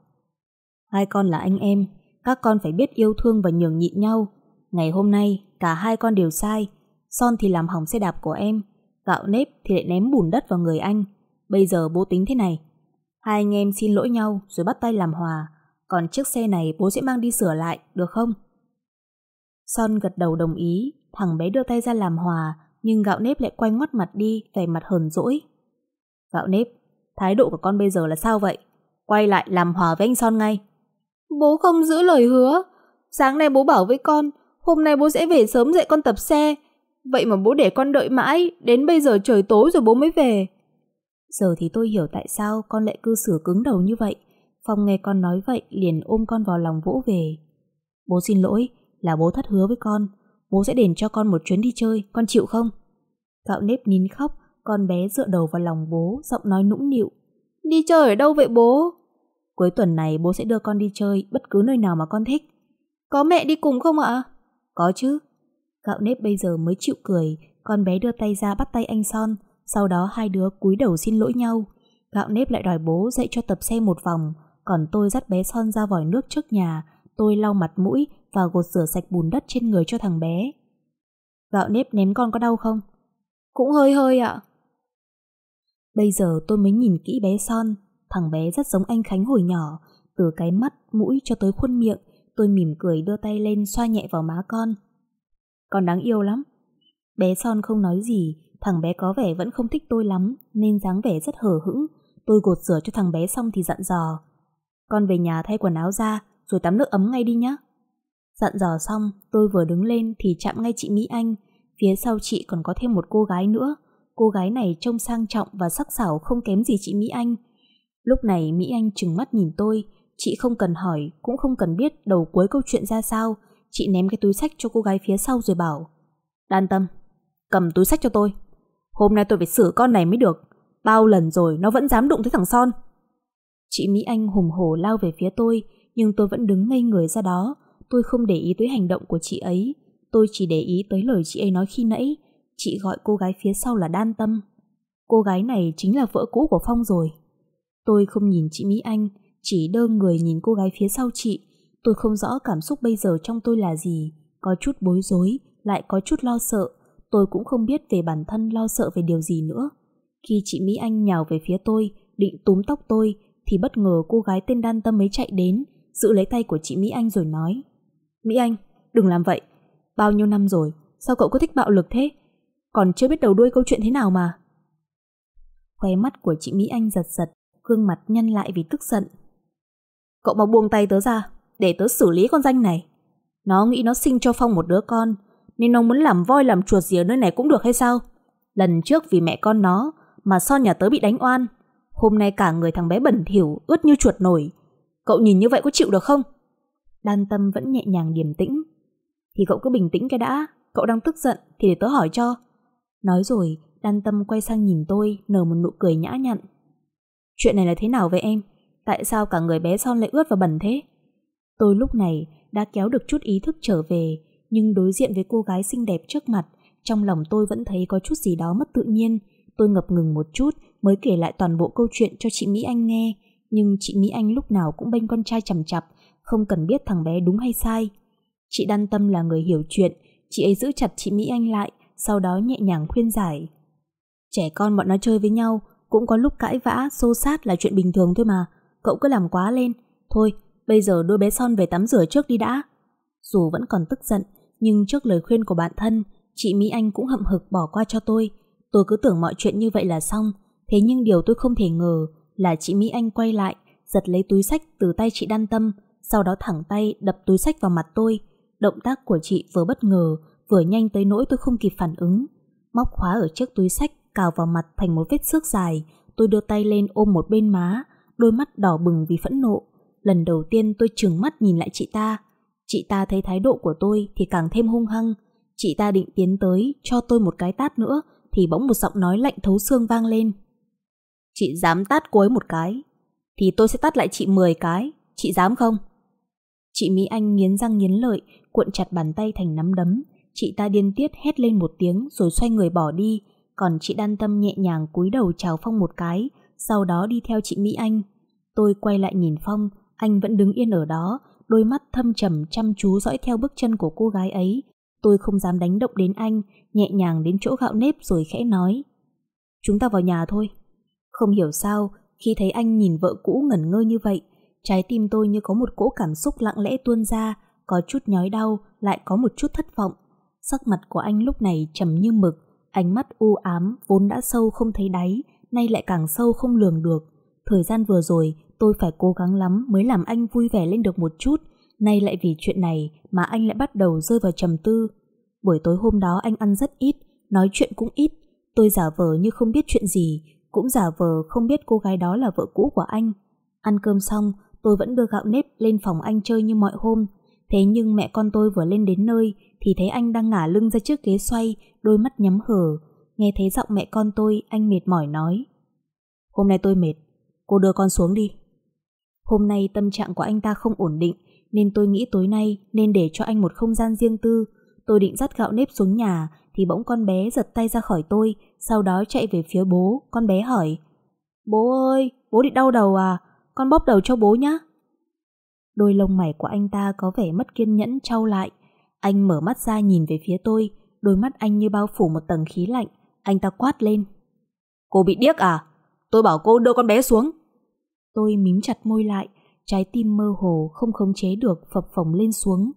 Hai con là anh em, các con phải biết yêu thương và nhường nhịn nhau. Ngày hôm nay, cả hai con đều sai. Son thì làm hỏng xe đạp của em, gạo nếp thì lại ném bùn đất vào người anh. Bây giờ bố tính thế này. Hai anh em xin lỗi nhau rồi bắt tay làm hòa. Còn chiếc xe này bố sẽ mang đi sửa lại, được không? Son gật đầu đồng ý, thằng bé đưa tay ra làm hòa, nhưng gạo nếp lại quay ngoắt mặt đi, vẻ mặt hờn dỗi. Gạo nếp, thái độ của con bây giờ là sao vậy? Quay lại làm hòa với anh Son ngay. Bố không giữ lời hứa. Sáng nay bố bảo với con, hôm nay bố sẽ về sớm dạy con tập xe. Vậy mà bố để con đợi mãi, đến bây giờ trời tối rồi bố mới về. Giờ thì tôi hiểu tại sao con lại cư xử cứng đầu như vậy. Phong nghe con nói vậy liền ôm con vào lòng vỗ về. Bố xin lỗi, là bố thất hứa với con. Bố sẽ đền cho con một chuyến đi chơi, con chịu không? Gạo nếp nín khóc, con bé dựa đầu vào lòng bố, giọng nói nũng nịu. Đi chơi ở đâu vậy bố? Cuối tuần này bố sẽ đưa con đi chơi bất cứ nơi nào mà con thích. Có mẹ đi cùng không ạ? Có chứ. Gạo nếp bây giờ mới chịu cười, con bé đưa tay ra bắt tay anh Son, sau đó hai đứa cúi đầu xin lỗi nhau. Gạo nếp lại đòi bố dạy cho tập xe một vòng, còn tôi dắt bé Son ra vòi nước trước nhà, tôi lau mặt mũi và gột rửa sạch bùn đất trên người cho thằng bé. Gạo nếp ném con có đau không? Cũng hơi hơi ạ. Bây giờ tôi mới nhìn kỹ bé Son, Thằng bé rất giống anh Khánh hồi nhỏ, từ cái mắt, mũi cho tới khuôn miệng, tôi mỉm cười đưa tay lên xoa nhẹ vào má con. Con đáng yêu lắm. Bé Son không nói gì, thằng bé có vẻ vẫn không thích tôi lắm, nên dáng vẻ rất hờ hững. Tôi gột rửa cho thằng bé xong thì dặn dò. Con về nhà thay quần áo ra, rồi tắm nước ấm ngay đi nhé. Dặn dò xong, tôi vừa đứng lên thì chạm ngay chị Mỹ Anh. Phía sau chị còn có thêm một cô gái nữa. Cô gái này trông sang trọng và sắc sảo không kém gì chị Mỹ Anh. Lúc này Mỹ Anh trừng mắt nhìn tôi, chị không cần hỏi, cũng không cần biết đầu cuối câu chuyện ra sao, chị ném cái túi sách cho cô gái phía sau rồi bảo. Đan tâm, cầm túi sách cho tôi. Hôm nay tôi phải xử con này mới được, bao lần rồi nó vẫn dám đụng tới thằng Son. Chị Mỹ Anh hùng hổ lao về phía tôi, nhưng tôi vẫn đứng ngây người ra đó. Tôi không để ý tới hành động của chị ấy, tôi chỉ để ý tới lời chị ấy nói khi nãy. Chị gọi cô gái phía sau là Đan Tâm. Cô gái này chính là vợ cũ của Phong rồi. Tôi không nhìn chị Mỹ Anh, chỉ đơ người nhìn cô gái phía sau chị. Tôi không rõ cảm xúc bây giờ trong tôi là gì, có chút bối rối, lại có chút lo sợ. Tôi cũng không biết về bản thân lo sợ về điều gì nữa. Khi chị Mỹ Anh nhào về phía tôi, định túm tóc tôi, thì bất ngờ cô gái tên Đan Tâm ấy chạy đến, giữ lấy tay của chị Mỹ Anh rồi nói. Mỹ Anh, đừng làm vậy. Bao nhiêu năm rồi, sao cậu có thích bạo lực thế? Còn chưa biết đầu đuôi câu chuyện thế nào mà. Khóe mắt của chị Mỹ Anh giật giật, gương mặt nhăn lại vì tức giận. Cậu mau buông tay tớ ra, để tớ xử lý con danh này. Nó nghĩ nó sinh cho Phong một đứa con, nên nó muốn làm voi làm chuột gì ở nơi này cũng được hay sao? Lần trước vì mẹ con nó mà son nhà tớ bị đánh oan. Hôm nay cả người thằng bé bẩn thỉu ướt như chuột nổi. Cậu nhìn như vậy có chịu được không? Đan tâm vẫn nhẹ nhàng điềm tĩnh. Thì cậu cứ bình tĩnh cái đã, cậu đang tức giận thì để tớ hỏi cho. Nói rồi, đan tâm quay sang nhìn tôi, nở một nụ cười nhã nhặn. Chuyện này là thế nào với em? Tại sao cả người bé son lại ướt và bẩn thế? Tôi lúc này đã kéo được chút ý thức trở về, nhưng đối diện với cô gái xinh đẹp trước mặt, trong lòng tôi vẫn thấy có chút gì đó mất tự nhiên. Tôi ngập ngừng một chút mới kể lại toàn bộ câu chuyện cho chị Mỹ Anh nghe, nhưng chị Mỹ Anh lúc nào cũng bênh con trai chằm chặp, không cần biết thằng bé đúng hay sai. Chị Đan Tâm là người hiểu chuyện, chị ấy giữ chặt chị Mỹ Anh lại, sau đó nhẹ nhàng khuyên giải. Trẻ con bọn nó chơi với nhau, cũng có lúc cãi vã, xô sát là chuyện bình thường thôi mà Cậu cứ làm quá lên Thôi, bây giờ đưa bé Son về tắm rửa trước đi đã Dù vẫn còn tức giận Nhưng trước lời khuyên của bạn thân Chị Mỹ Anh cũng hậm hực bỏ qua cho tôi Tôi cứ tưởng mọi chuyện như vậy là xong Thế nhưng điều tôi không thể ngờ Là chị Mỹ Anh quay lại Giật lấy túi sách từ tay chị Đan Tâm Sau đó thẳng tay đập túi sách vào mặt tôi Động tác của chị vừa bất ngờ Vừa nhanh tới nỗi tôi không kịp phản ứng Móc khóa ở chiếc túi sách cào vào mặt thành một vết xước dài, tôi đưa tay lên ôm một bên má, đôi mắt đỏ bừng vì phẫn nộ. Lần đầu tiên tôi trừng mắt nhìn lại chị ta. Chị ta thấy thái độ của tôi thì càng thêm hung hăng. Chị ta định tiến tới, cho tôi một cái tát nữa, thì bỗng một giọng nói lạnh thấu xương vang lên. Chị dám tát cô ấy một cái, thì tôi sẽ tát lại chị 10 cái, chị dám không? Chị Mỹ Anh nghiến răng nghiến lợi, cuộn chặt bàn tay thành nắm đấm. Chị ta điên tiết hét lên một tiếng rồi xoay người bỏ đi, còn chị Đan Tâm nhẹ nhàng cúi đầu chào Phong một cái, sau đó đi theo chị Mỹ Anh. Tôi quay lại nhìn Phong, anh vẫn đứng yên ở đó, đôi mắt thâm trầm chăm chú dõi theo bước chân của cô gái ấy. Tôi không dám đánh động đến anh, nhẹ nhàng đến chỗ gạo nếp rồi khẽ nói. Chúng ta vào nhà thôi. Không hiểu sao, khi thấy anh nhìn vợ cũ ngẩn ngơ như vậy, trái tim tôi như có một cỗ cảm xúc lặng lẽ tuôn ra, có chút nhói đau, lại có một chút thất vọng. Sắc mặt của anh lúc này trầm như mực, Ánh mắt u ám vốn đã sâu không thấy đáy, nay lại càng sâu không lường được. Thời gian vừa rồi, tôi phải cố gắng lắm mới làm anh vui vẻ lên được một chút, nay lại vì chuyện này mà anh lại bắt đầu rơi vào trầm tư. Buổi tối hôm đó anh ăn rất ít, nói chuyện cũng ít, tôi giả vờ như không biết chuyện gì, cũng giả vờ không biết cô gái đó là vợ cũ của anh. Ăn cơm xong, tôi vẫn đưa gạo nếp lên phòng anh chơi như mọi hôm, thế nhưng mẹ con tôi vừa lên đến nơi, thì thấy anh đang ngả lưng ra trước ghế xoay, đôi mắt nhắm hờ. Nghe thấy giọng mẹ con tôi, anh mệt mỏi nói. Hôm nay tôi mệt, cô đưa con xuống đi. Hôm nay tâm trạng của anh ta không ổn định, nên tôi nghĩ tối nay nên để cho anh một không gian riêng tư. Tôi định dắt gạo nếp xuống nhà, thì bỗng con bé giật tay ra khỏi tôi, sau đó chạy về phía bố, con bé hỏi. Bố ơi, bố bị đau đầu à? Con bóp đầu cho bố nhá. Đôi lông mày của anh ta có vẻ mất kiên nhẫn trao lại, anh mở mắt ra nhìn về phía tôi, đôi mắt anh như bao phủ một tầng khí lạnh, anh ta quát lên. Cô bị điếc à? Tôi bảo cô đưa con bé xuống. Tôi mím chặt môi lại, trái tim mơ hồ không khống chế được phập phồng lên xuống.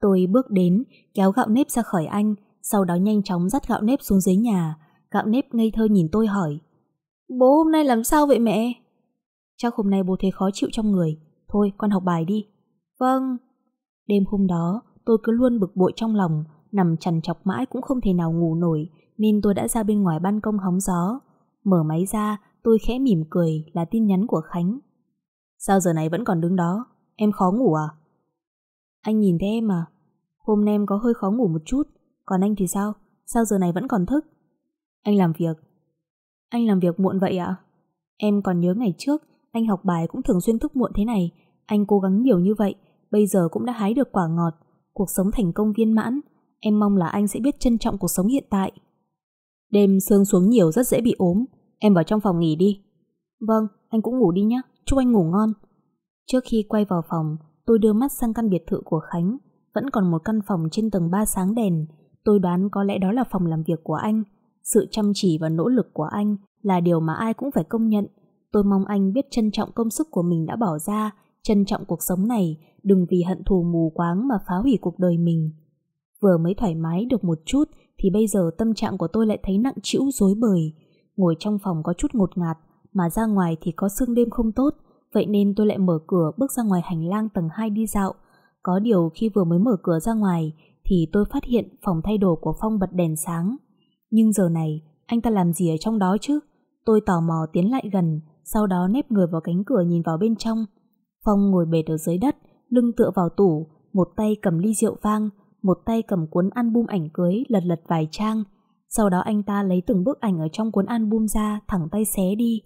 Tôi bước đến, kéo gạo nếp ra khỏi anh, sau đó nhanh chóng dắt gạo nếp xuống dưới nhà. Gạo nếp ngây thơ nhìn tôi hỏi. Bố hôm nay làm sao vậy mẹ? Chắc hôm nay bố thấy khó chịu trong người. Thôi con học bài đi. Vâng. Đêm hôm đó, tôi cứ luôn bực bội trong lòng, nằm chằn chọc mãi cũng không thể nào ngủ nổi, nên tôi đã ra bên ngoài ban công hóng gió. Mở máy ra, tôi khẽ mỉm cười là tin nhắn của Khánh. Sao giờ này vẫn còn đứng đó? Em khó ngủ à? Anh nhìn thấy em à? Hôm nay em có hơi khó ngủ một chút, còn anh thì sao? Sao giờ này vẫn còn thức? Anh làm việc. Anh làm việc muộn vậy ạ? À? Em còn nhớ ngày trước, anh học bài cũng thường xuyên thức muộn thế này. Anh cố gắng nhiều như vậy, bây giờ cũng đã hái được quả ngọt cuộc sống thành công viên mãn, em mong là anh sẽ biết trân trọng cuộc sống hiện tại. Đêm sương xuống nhiều rất dễ bị ốm, em vào trong phòng nghỉ đi. Vâng, anh cũng ngủ đi nhé, chúc anh ngủ ngon. Trước khi quay vào phòng, tôi đưa mắt sang căn biệt thự của Khánh, vẫn còn một căn phòng trên tầng 3 sáng đèn, tôi đoán có lẽ đó là phòng làm việc của anh. Sự chăm chỉ và nỗ lực của anh là điều mà ai cũng phải công nhận. Tôi mong anh biết trân trọng công sức của mình đã bỏ ra, trân trọng cuộc sống này, đừng vì hận thù mù quáng mà phá hủy cuộc đời mình. Vừa mới thoải mái được một chút thì bây giờ tâm trạng của tôi lại thấy nặng trĩu rối bời. Ngồi trong phòng có chút ngột ngạt, mà ra ngoài thì có sương đêm không tốt, vậy nên tôi lại mở cửa bước ra ngoài hành lang tầng 2 đi dạo. Có điều khi vừa mới mở cửa ra ngoài thì tôi phát hiện phòng thay đồ của Phong bật đèn sáng. Nhưng giờ này, anh ta làm gì ở trong đó chứ? Tôi tò mò tiến lại gần, sau đó nép người vào cánh cửa nhìn vào bên trong. Phong ngồi bệt ở dưới đất, lưng tựa vào tủ, một tay cầm ly rượu vang, một tay cầm cuốn album ảnh cưới lật lật vài trang. Sau đó anh ta lấy từng bức ảnh ở trong cuốn album ra, thẳng tay xé đi.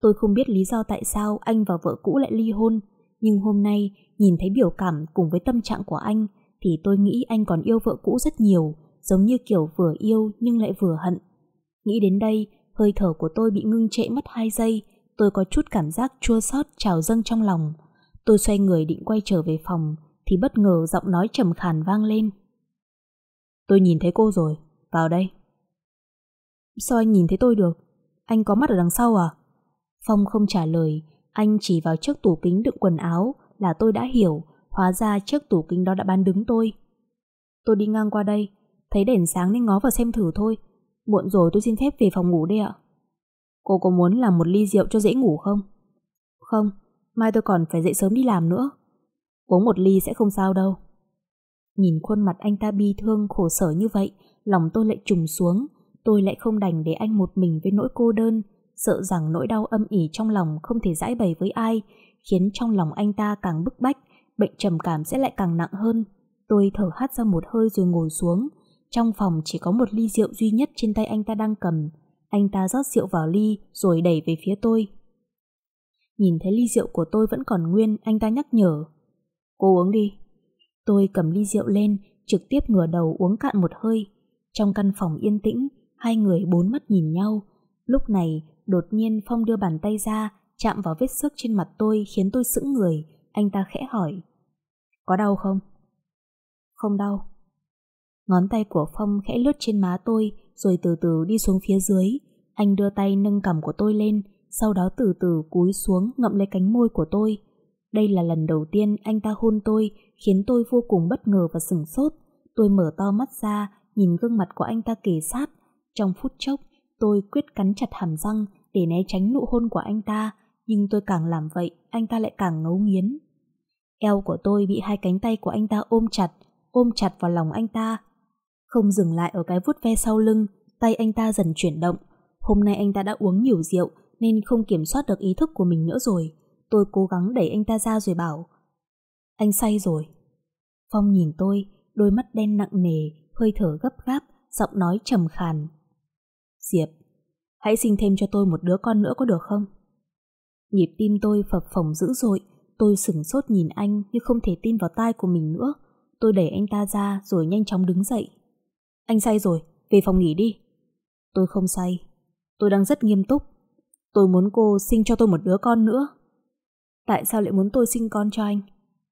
Tôi không biết lý do tại sao anh và vợ cũ lại ly hôn, nhưng hôm nay nhìn thấy biểu cảm cùng với tâm trạng của anh thì tôi nghĩ anh còn yêu vợ cũ rất nhiều, giống như kiểu vừa yêu nhưng lại vừa hận. Nghĩ đến đây, hơi thở của tôi bị ngưng trệ mất 2 giây, tôi có chút cảm giác chua xót trào dâng trong lòng. Tôi xoay người định quay trở về phòng thì bất ngờ giọng nói trầm khàn vang lên. Tôi nhìn thấy cô rồi, vào đây. Sao anh nhìn thấy tôi được? Anh có mắt ở đằng sau à? Phong không trả lời, anh chỉ vào chiếc tủ kính đựng quần áo là tôi đã hiểu, hóa ra chiếc tủ kính đó đã bán đứng tôi. Tôi đi ngang qua đây, thấy đèn sáng nên ngó vào xem thử thôi. Muộn rồi tôi xin phép về phòng ngủ đây ạ. Cô có muốn làm một ly rượu cho dễ ngủ không? Không, Mai tôi còn phải dậy sớm đi làm nữa Uống một ly sẽ không sao đâu Nhìn khuôn mặt anh ta bi thương khổ sở như vậy Lòng tôi lại trùng xuống Tôi lại không đành để anh một mình với nỗi cô đơn Sợ rằng nỗi đau âm ỉ trong lòng Không thể giải bày với ai Khiến trong lòng anh ta càng bức bách Bệnh trầm cảm sẽ lại càng nặng hơn Tôi thở hắt ra một hơi rồi ngồi xuống Trong phòng chỉ có một ly rượu duy nhất Trên tay anh ta đang cầm Anh ta rót rượu vào ly Rồi đẩy về phía tôi Nhìn thấy ly rượu của tôi vẫn còn nguyên, anh ta nhắc nhở. Cô uống đi. Tôi cầm ly rượu lên, trực tiếp ngửa đầu uống cạn một hơi. Trong căn phòng yên tĩnh, hai người bốn mắt nhìn nhau. Lúc này, đột nhiên Phong đưa bàn tay ra, chạm vào vết xước trên mặt tôi khiến tôi sững người. Anh ta khẽ hỏi. Có đau không? Không đau. Ngón tay của Phong khẽ lướt trên má tôi, rồi từ từ đi xuống phía dưới. Anh đưa tay nâng cằm của tôi lên, sau đó từ từ cúi xuống ngậm lấy cánh môi của tôi. Đây là lần đầu tiên anh ta hôn tôi, khiến tôi vô cùng bất ngờ và sửng sốt. Tôi mở to mắt ra, nhìn gương mặt của anh ta kề sát. Trong phút chốc, tôi quyết cắn chặt hàm răng để né tránh nụ hôn của anh ta, nhưng tôi càng làm vậy, anh ta lại càng ngấu nghiến. Eo của tôi bị hai cánh tay của anh ta ôm chặt, ôm chặt vào lòng anh ta. Không dừng lại ở cái vuốt ve sau lưng, tay anh ta dần chuyển động. Hôm nay anh ta đã uống nhiều rượu, nên không kiểm soát được ý thức của mình nữa rồi. Tôi cố gắng đẩy anh ta ra rồi bảo Anh say rồi. Phong nhìn tôi, đôi mắt đen nặng nề, hơi thở gấp gáp, giọng nói trầm khàn. Diệp, hãy sinh thêm cho tôi một đứa con nữa có được không? Nhịp tim tôi phập phồng dữ dội, tôi sửng sốt nhìn anh như không thể tin vào tai của mình nữa. Tôi đẩy anh ta ra rồi nhanh chóng đứng dậy. Anh say rồi, về phòng nghỉ đi. Tôi không say, tôi đang rất nghiêm túc. Tôi muốn cô sinh cho tôi một đứa con nữa. Tại sao lại muốn tôi sinh con cho anh?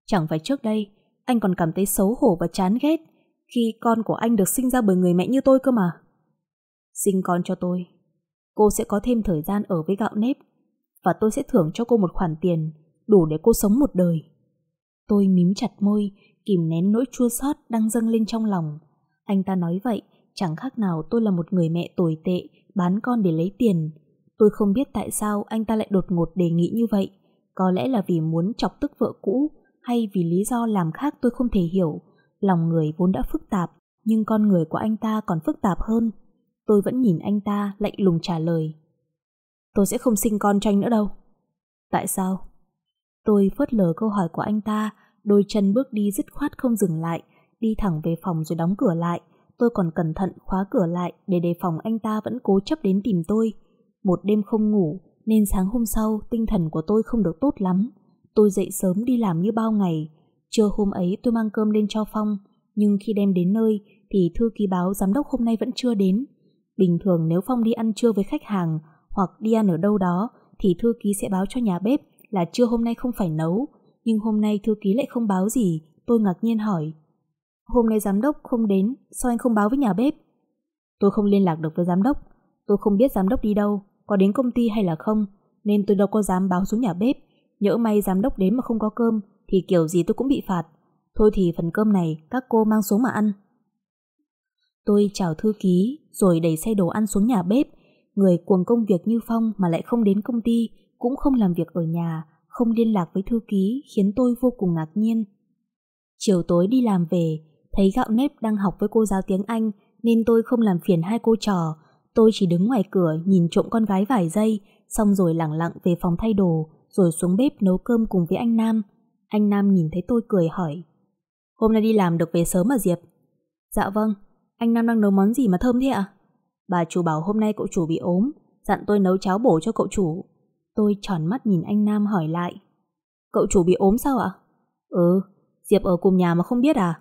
Chẳng phải trước đây, anh còn cảm thấy xấu hổ và chán ghét khi con của anh được sinh ra bởi người mẹ như tôi cơ mà. Sinh con cho tôi, cô sẽ có thêm thời gian ở với gạo nếp và tôi sẽ thưởng cho cô một khoản tiền đủ để cô sống một đời. Tôi mím chặt môi, kìm nén nỗi chua xót đang dâng lên trong lòng. Anh ta nói vậy, chẳng khác nào tôi là một người mẹ tồi tệ, bán con để lấy tiền, Tôi không biết tại sao anh ta lại đột ngột đề nghị như vậy. Có lẽ là vì muốn chọc tức vợ cũ hay vì lý do làm khác tôi không thể hiểu. Lòng người vốn đã phức tạp, nhưng con người của anh ta còn phức tạp hơn. Tôi vẫn nhìn anh ta lạnh lùng trả lời. Tôi sẽ không sinh con cho anh nữa đâu. Tại sao? Tôi phớt lờ câu hỏi của anh ta, đôi chân bước đi dứt khoát không dừng lại, đi thẳng về phòng rồi đóng cửa lại. Tôi còn cẩn thận khóa cửa lại để đề phòng anh ta vẫn cố chấp đến tìm tôi. Một đêm không ngủ nên sáng hôm sau tinh thần của tôi không được tốt lắm. Tôi dậy sớm đi làm như bao ngày. Trưa hôm ấy tôi mang cơm lên cho Phong, nhưng khi đem đến nơi thì thư ký báo giám đốc hôm nay vẫn chưa đến. Bình thường nếu Phong đi ăn trưa với khách hàng hoặc đi ăn ở đâu đó thì thư ký sẽ báo cho nhà bếp là trưa hôm nay không phải nấu. Nhưng hôm nay thư ký lại không báo gì, tôi ngạc nhiên hỏi. Hôm nay giám đốc không đến, sao anh không báo với nhà bếp? Tôi không liên lạc được với giám đốc, tôi không biết giám đốc đi đâu có đến công ty hay là không, nên tôi đâu có dám báo xuống nhà bếp. Nhỡ may giám đốc đến mà không có cơm thì kiểu gì tôi cũng bị phạt. Thôi thì phần cơm này các cô mang xuống mà ăn. Tôi chào thư ký rồi đẩy xe đồ ăn xuống nhà bếp. Người cuồng công việc như Phong mà lại không đến công ty, cũng không làm việc ở nhà, không liên lạc với thư ký khiến tôi vô cùng ngạc nhiên. Chiều tối đi làm về, thấy gạo nếp đang học với cô giáo tiếng Anh nên tôi không làm phiền hai cô trò Tôi chỉ đứng ngoài cửa nhìn trộm con gái vài giây, xong rồi lẳng lặng về phòng thay đồ, rồi xuống bếp nấu cơm cùng với anh Nam. Anh Nam nhìn thấy tôi cười hỏi. Hôm nay đi làm được về sớm à Diệp? Dạ vâng, anh Nam đang nấu món gì mà thơm thế ạ? À? Bà chủ bảo hôm nay cậu chủ bị ốm, dặn tôi nấu cháo bổ cho cậu chủ. Tôi tròn mắt nhìn anh Nam hỏi lại. Cậu chủ bị ốm sao ạ? Ừ, Diệp ở cùng nhà mà không biết à?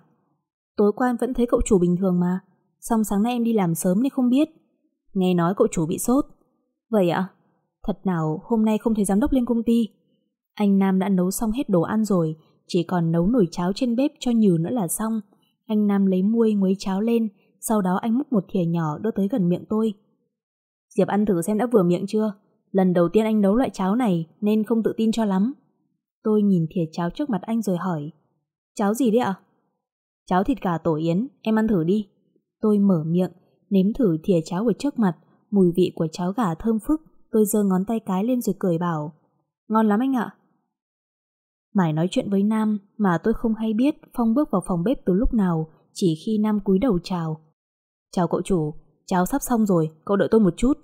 Tối qua em vẫn thấy cậu chủ bình thường mà, xong sáng nay em đi làm sớm nên không biết. Nghe nói cậu chủ bị sốt. Vậy ạ? Thật nào hôm nay không thấy giám đốc lên công ty. Anh Nam đã nấu xong hết đồ ăn rồi, chỉ còn nấu nồi cháo trên bếp cho nhừ nữa là xong. Anh Nam lấy muôi nguấy cháo lên, sau đó anh múc một thìa nhỏ đưa tới gần miệng tôi. Diệp ăn thử xem đã vừa miệng chưa? Lần đầu tiên anh nấu loại cháo này nên không tự tin cho lắm. Tôi nhìn thìa cháo trước mặt anh rồi hỏi. Cháo gì đấy ạ? Cháo thịt gà tổ yến, em ăn thử đi. Tôi mở miệng nếm thử thìa cháo ở trước mặt, mùi vị của cháo gà thơm phức, tôi giơ ngón tay cái lên rồi cười bảo, ngon lắm anh ạ. Mải nói chuyện với Nam mà tôi không hay biết Phong bước vào phòng bếp từ lúc nào, chỉ khi Nam cúi đầu chào. Chào cậu chủ, cháo sắp xong rồi, cậu đợi tôi một chút.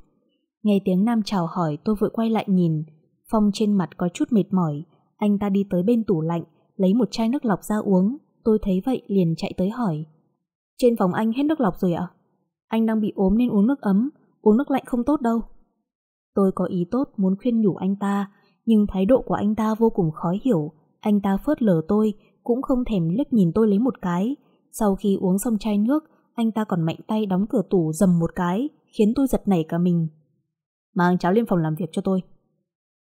Nghe tiếng Nam chào hỏi tôi vội quay lại nhìn, Phong trên mặt có chút mệt mỏi, anh ta đi tới bên tủ lạnh, lấy một chai nước lọc ra uống, tôi thấy vậy liền chạy tới hỏi. Trên phòng anh hết nước lọc rồi ạ? Anh đang bị ốm nên uống nước ấm, uống nước lạnh không tốt đâu. Tôi có ý tốt muốn khuyên nhủ anh ta, nhưng thái độ của anh ta vô cùng khó hiểu. Anh ta phớt lờ tôi, cũng không thèm liếc nhìn tôi lấy một cái. Sau khi uống xong chai nước, anh ta còn mạnh tay đóng cửa tủ dầm một cái, khiến tôi giật nảy cả mình. Mang cháu lên phòng làm việc cho tôi.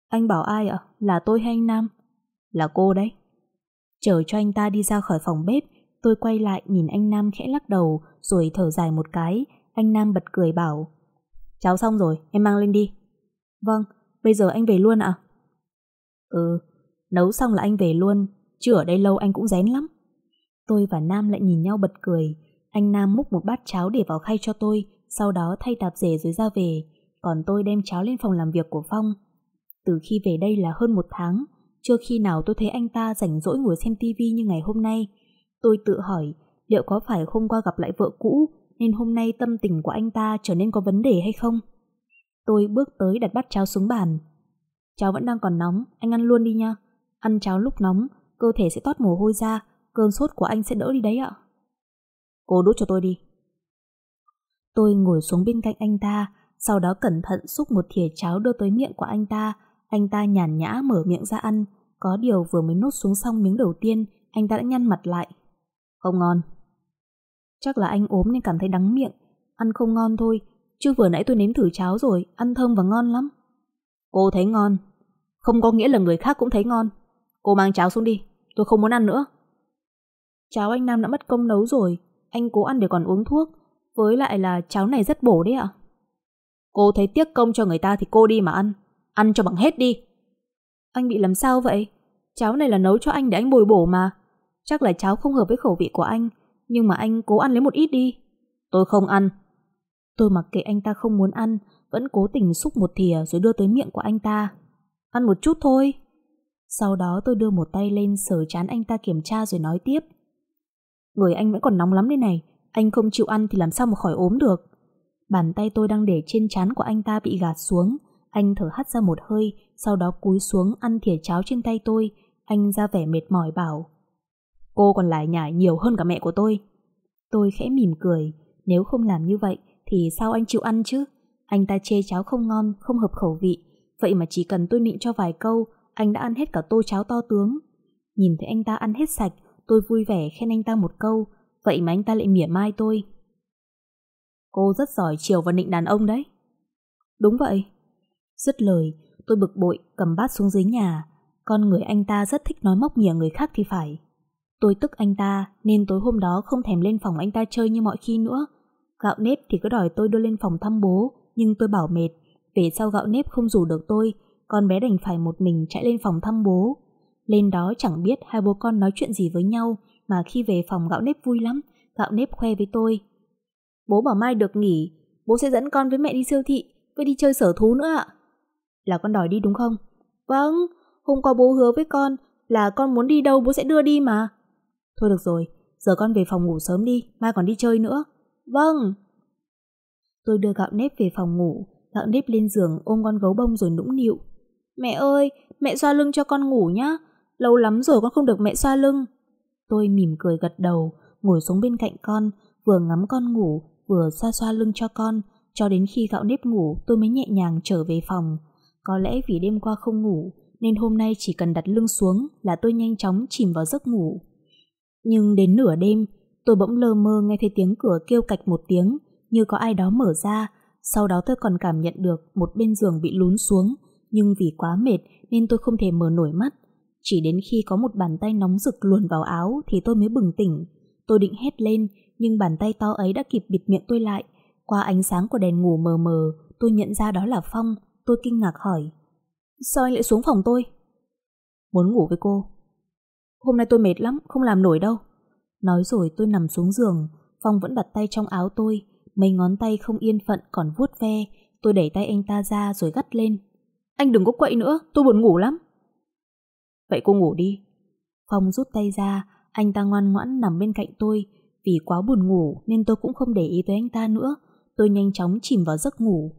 Anh bảo ai ạ? Là tôi hay anh Nam? Là cô đấy. Chờ cho anh ta đi ra khỏi phòng bếp, tôi quay lại nhìn anh Nam khẽ lắc đầu, rồi thở dài một cái, anh Nam bật cười bảo Cháu xong rồi, em mang lên đi. Vâng, bây giờ anh về luôn ạ? À? Ừ, nấu xong là anh về luôn, chứ ở đây lâu anh cũng rén lắm. Tôi và Nam lại nhìn nhau bật cười, anh Nam múc một bát cháo để vào khay cho tôi, sau đó thay tạp dề rồi ra về, còn tôi đem cháo lên phòng làm việc của Phong. Từ khi về đây là hơn một tháng, chưa khi nào tôi thấy anh ta rảnh rỗi ngồi xem tivi như ngày hôm nay. Tôi tự hỏi, liệu có phải hôm qua gặp lại vợ cũ nên hôm nay tâm tình của anh ta trở nên có vấn đề hay không? Tôi bước tới đặt bát cháo xuống bàn. Cháo vẫn đang còn nóng, anh ăn luôn đi nha. Ăn cháo lúc nóng, cơ thể sẽ toát mồ hôi ra, cơn sốt của anh sẽ đỡ đi đấy ạ. Cô đút cho tôi đi. Tôi ngồi xuống bên cạnh anh ta, sau đó cẩn thận xúc một thìa cháo đưa tới miệng của anh ta. Anh ta nhàn nhã mở miệng ra ăn, có điều vừa mới nốt xuống xong miếng đầu tiên, anh ta đã nhăn mặt lại. Không ngon. Chắc là anh ốm nên cảm thấy đắng miệng, ăn không ngon thôi, chứ vừa nãy tôi nếm thử cháo rồi, ăn thơm và ngon lắm. Cô thấy ngon, không có nghĩa là người khác cũng thấy ngon. Cô mang cháo xuống đi, tôi không muốn ăn nữa. Cháo anh Nam đã mất công nấu rồi, anh cố ăn để còn uống thuốc, với lại là cháo này rất bổ đấy ạ. Cô thấy tiếc công cho người ta thì cô đi mà ăn, ăn cho bằng hết đi. Anh bị làm sao vậy? Cháo này là nấu cho anh để anh bồi bổ mà. Chắc là cháo không hợp với khẩu vị của anh, nhưng mà anh cố ăn lấy một ít đi. Tôi không ăn. Tôi mặc kệ anh ta không muốn ăn, vẫn cố tình xúc một thìa rồi đưa tới miệng của anh ta. Ăn một chút thôi. Sau đó tôi đưa một tay lên sờ chán anh ta kiểm tra rồi nói tiếp. Người anh vẫn còn nóng lắm đây này, anh không chịu ăn thì làm sao mà khỏi ốm được. Bàn tay tôi đang để trên chán của anh ta bị gạt xuống, anh thở hắt ra một hơi, sau đó cúi xuống ăn thìa cháo trên tay tôi, anh ra vẻ mệt mỏi bảo. Cô còn lại nhải nhiều hơn cả mẹ của tôi. Tôi khẽ mỉm cười, nếu không làm như vậy thì sao anh chịu ăn chứ? Anh ta chê cháo không ngon, không hợp khẩu vị. Vậy mà chỉ cần tôi nịnh cho vài câu, anh đã ăn hết cả tô cháo to tướng. Nhìn thấy anh ta ăn hết sạch, tôi vui vẻ khen anh ta một câu, vậy mà anh ta lại mỉa mai tôi. Cô rất giỏi chiều và nịnh đàn ông đấy. Đúng vậy. Dứt lời, tôi bực bội cầm bát xuống dưới nhà. Con người anh ta rất thích nói móc nhìa người khác thì phải. Tôi tức anh ta nên tối hôm đó không thèm lên phòng anh ta chơi như mọi khi nữa. Gạo nếp thì cứ đòi tôi đưa lên phòng thăm bố, nhưng tôi bảo mệt. Về sau gạo nếp không rủ được tôi, con bé đành phải một mình chạy lên phòng thăm bố. Lên đó chẳng biết hai bố con nói chuyện gì với nhau, mà khi về phòng gạo nếp vui lắm, gạo nếp khoe với tôi. Bố bảo mai được nghỉ, bố sẽ dẫn con với mẹ đi siêu thị, với đi chơi sở thú nữa ạ. Là con đòi đi đúng không? Vâng, hôm qua bố hứa với con là con muốn đi đâu bố sẽ đưa đi mà. Thôi được rồi, giờ con về phòng ngủ sớm đi, mai còn đi chơi nữa. Vâng. Tôi đưa gạo nếp về phòng ngủ, gạo nếp lên giường ôm con gấu bông rồi nũng nịu. Mẹ ơi, mẹ xoa lưng cho con ngủ nhá, lâu lắm rồi con không được mẹ xoa lưng. Tôi mỉm cười gật đầu, ngồi xuống bên cạnh con, vừa ngắm con ngủ, vừa xoa xoa lưng cho con, cho đến khi gạo nếp ngủ tôi mới nhẹ nhàng trở về phòng. Có lẽ vì đêm qua không ngủ, nên hôm nay chỉ cần đặt lưng xuống là tôi nhanh chóng chìm vào giấc ngủ. Nhưng đến nửa đêm, tôi bỗng lơ mơ nghe thấy tiếng cửa kêu cạch một tiếng, như có ai đó mở ra. Sau đó tôi còn cảm nhận được một bên giường bị lún xuống, nhưng vì quá mệt nên tôi không thể mở nổi mắt. Chỉ đến khi có một bàn tay nóng rực luồn vào áo thì tôi mới bừng tỉnh. Tôi định hét lên, nhưng bàn tay to ấy đã kịp bịt miệng tôi lại. Qua ánh sáng của đèn ngủ mờ mờ, tôi nhận ra đó là Phong. Tôi kinh ngạc hỏi. Sao anh lại xuống phòng tôi? Muốn ngủ với cô, Hôm nay tôi mệt lắm, không làm nổi đâu. Nói rồi tôi nằm xuống giường, Phong vẫn đặt tay trong áo tôi, mấy ngón tay không yên phận còn vuốt ve. Tôi đẩy tay anh ta ra rồi gắt lên. Anh đừng có quậy nữa, tôi buồn ngủ lắm. Vậy cô ngủ đi. Phong rút tay ra, anh ta ngoan ngoãn nằm bên cạnh tôi. Vì quá buồn ngủ nên tôi cũng không để ý tới anh ta nữa. Tôi nhanh chóng chìm vào giấc ngủ.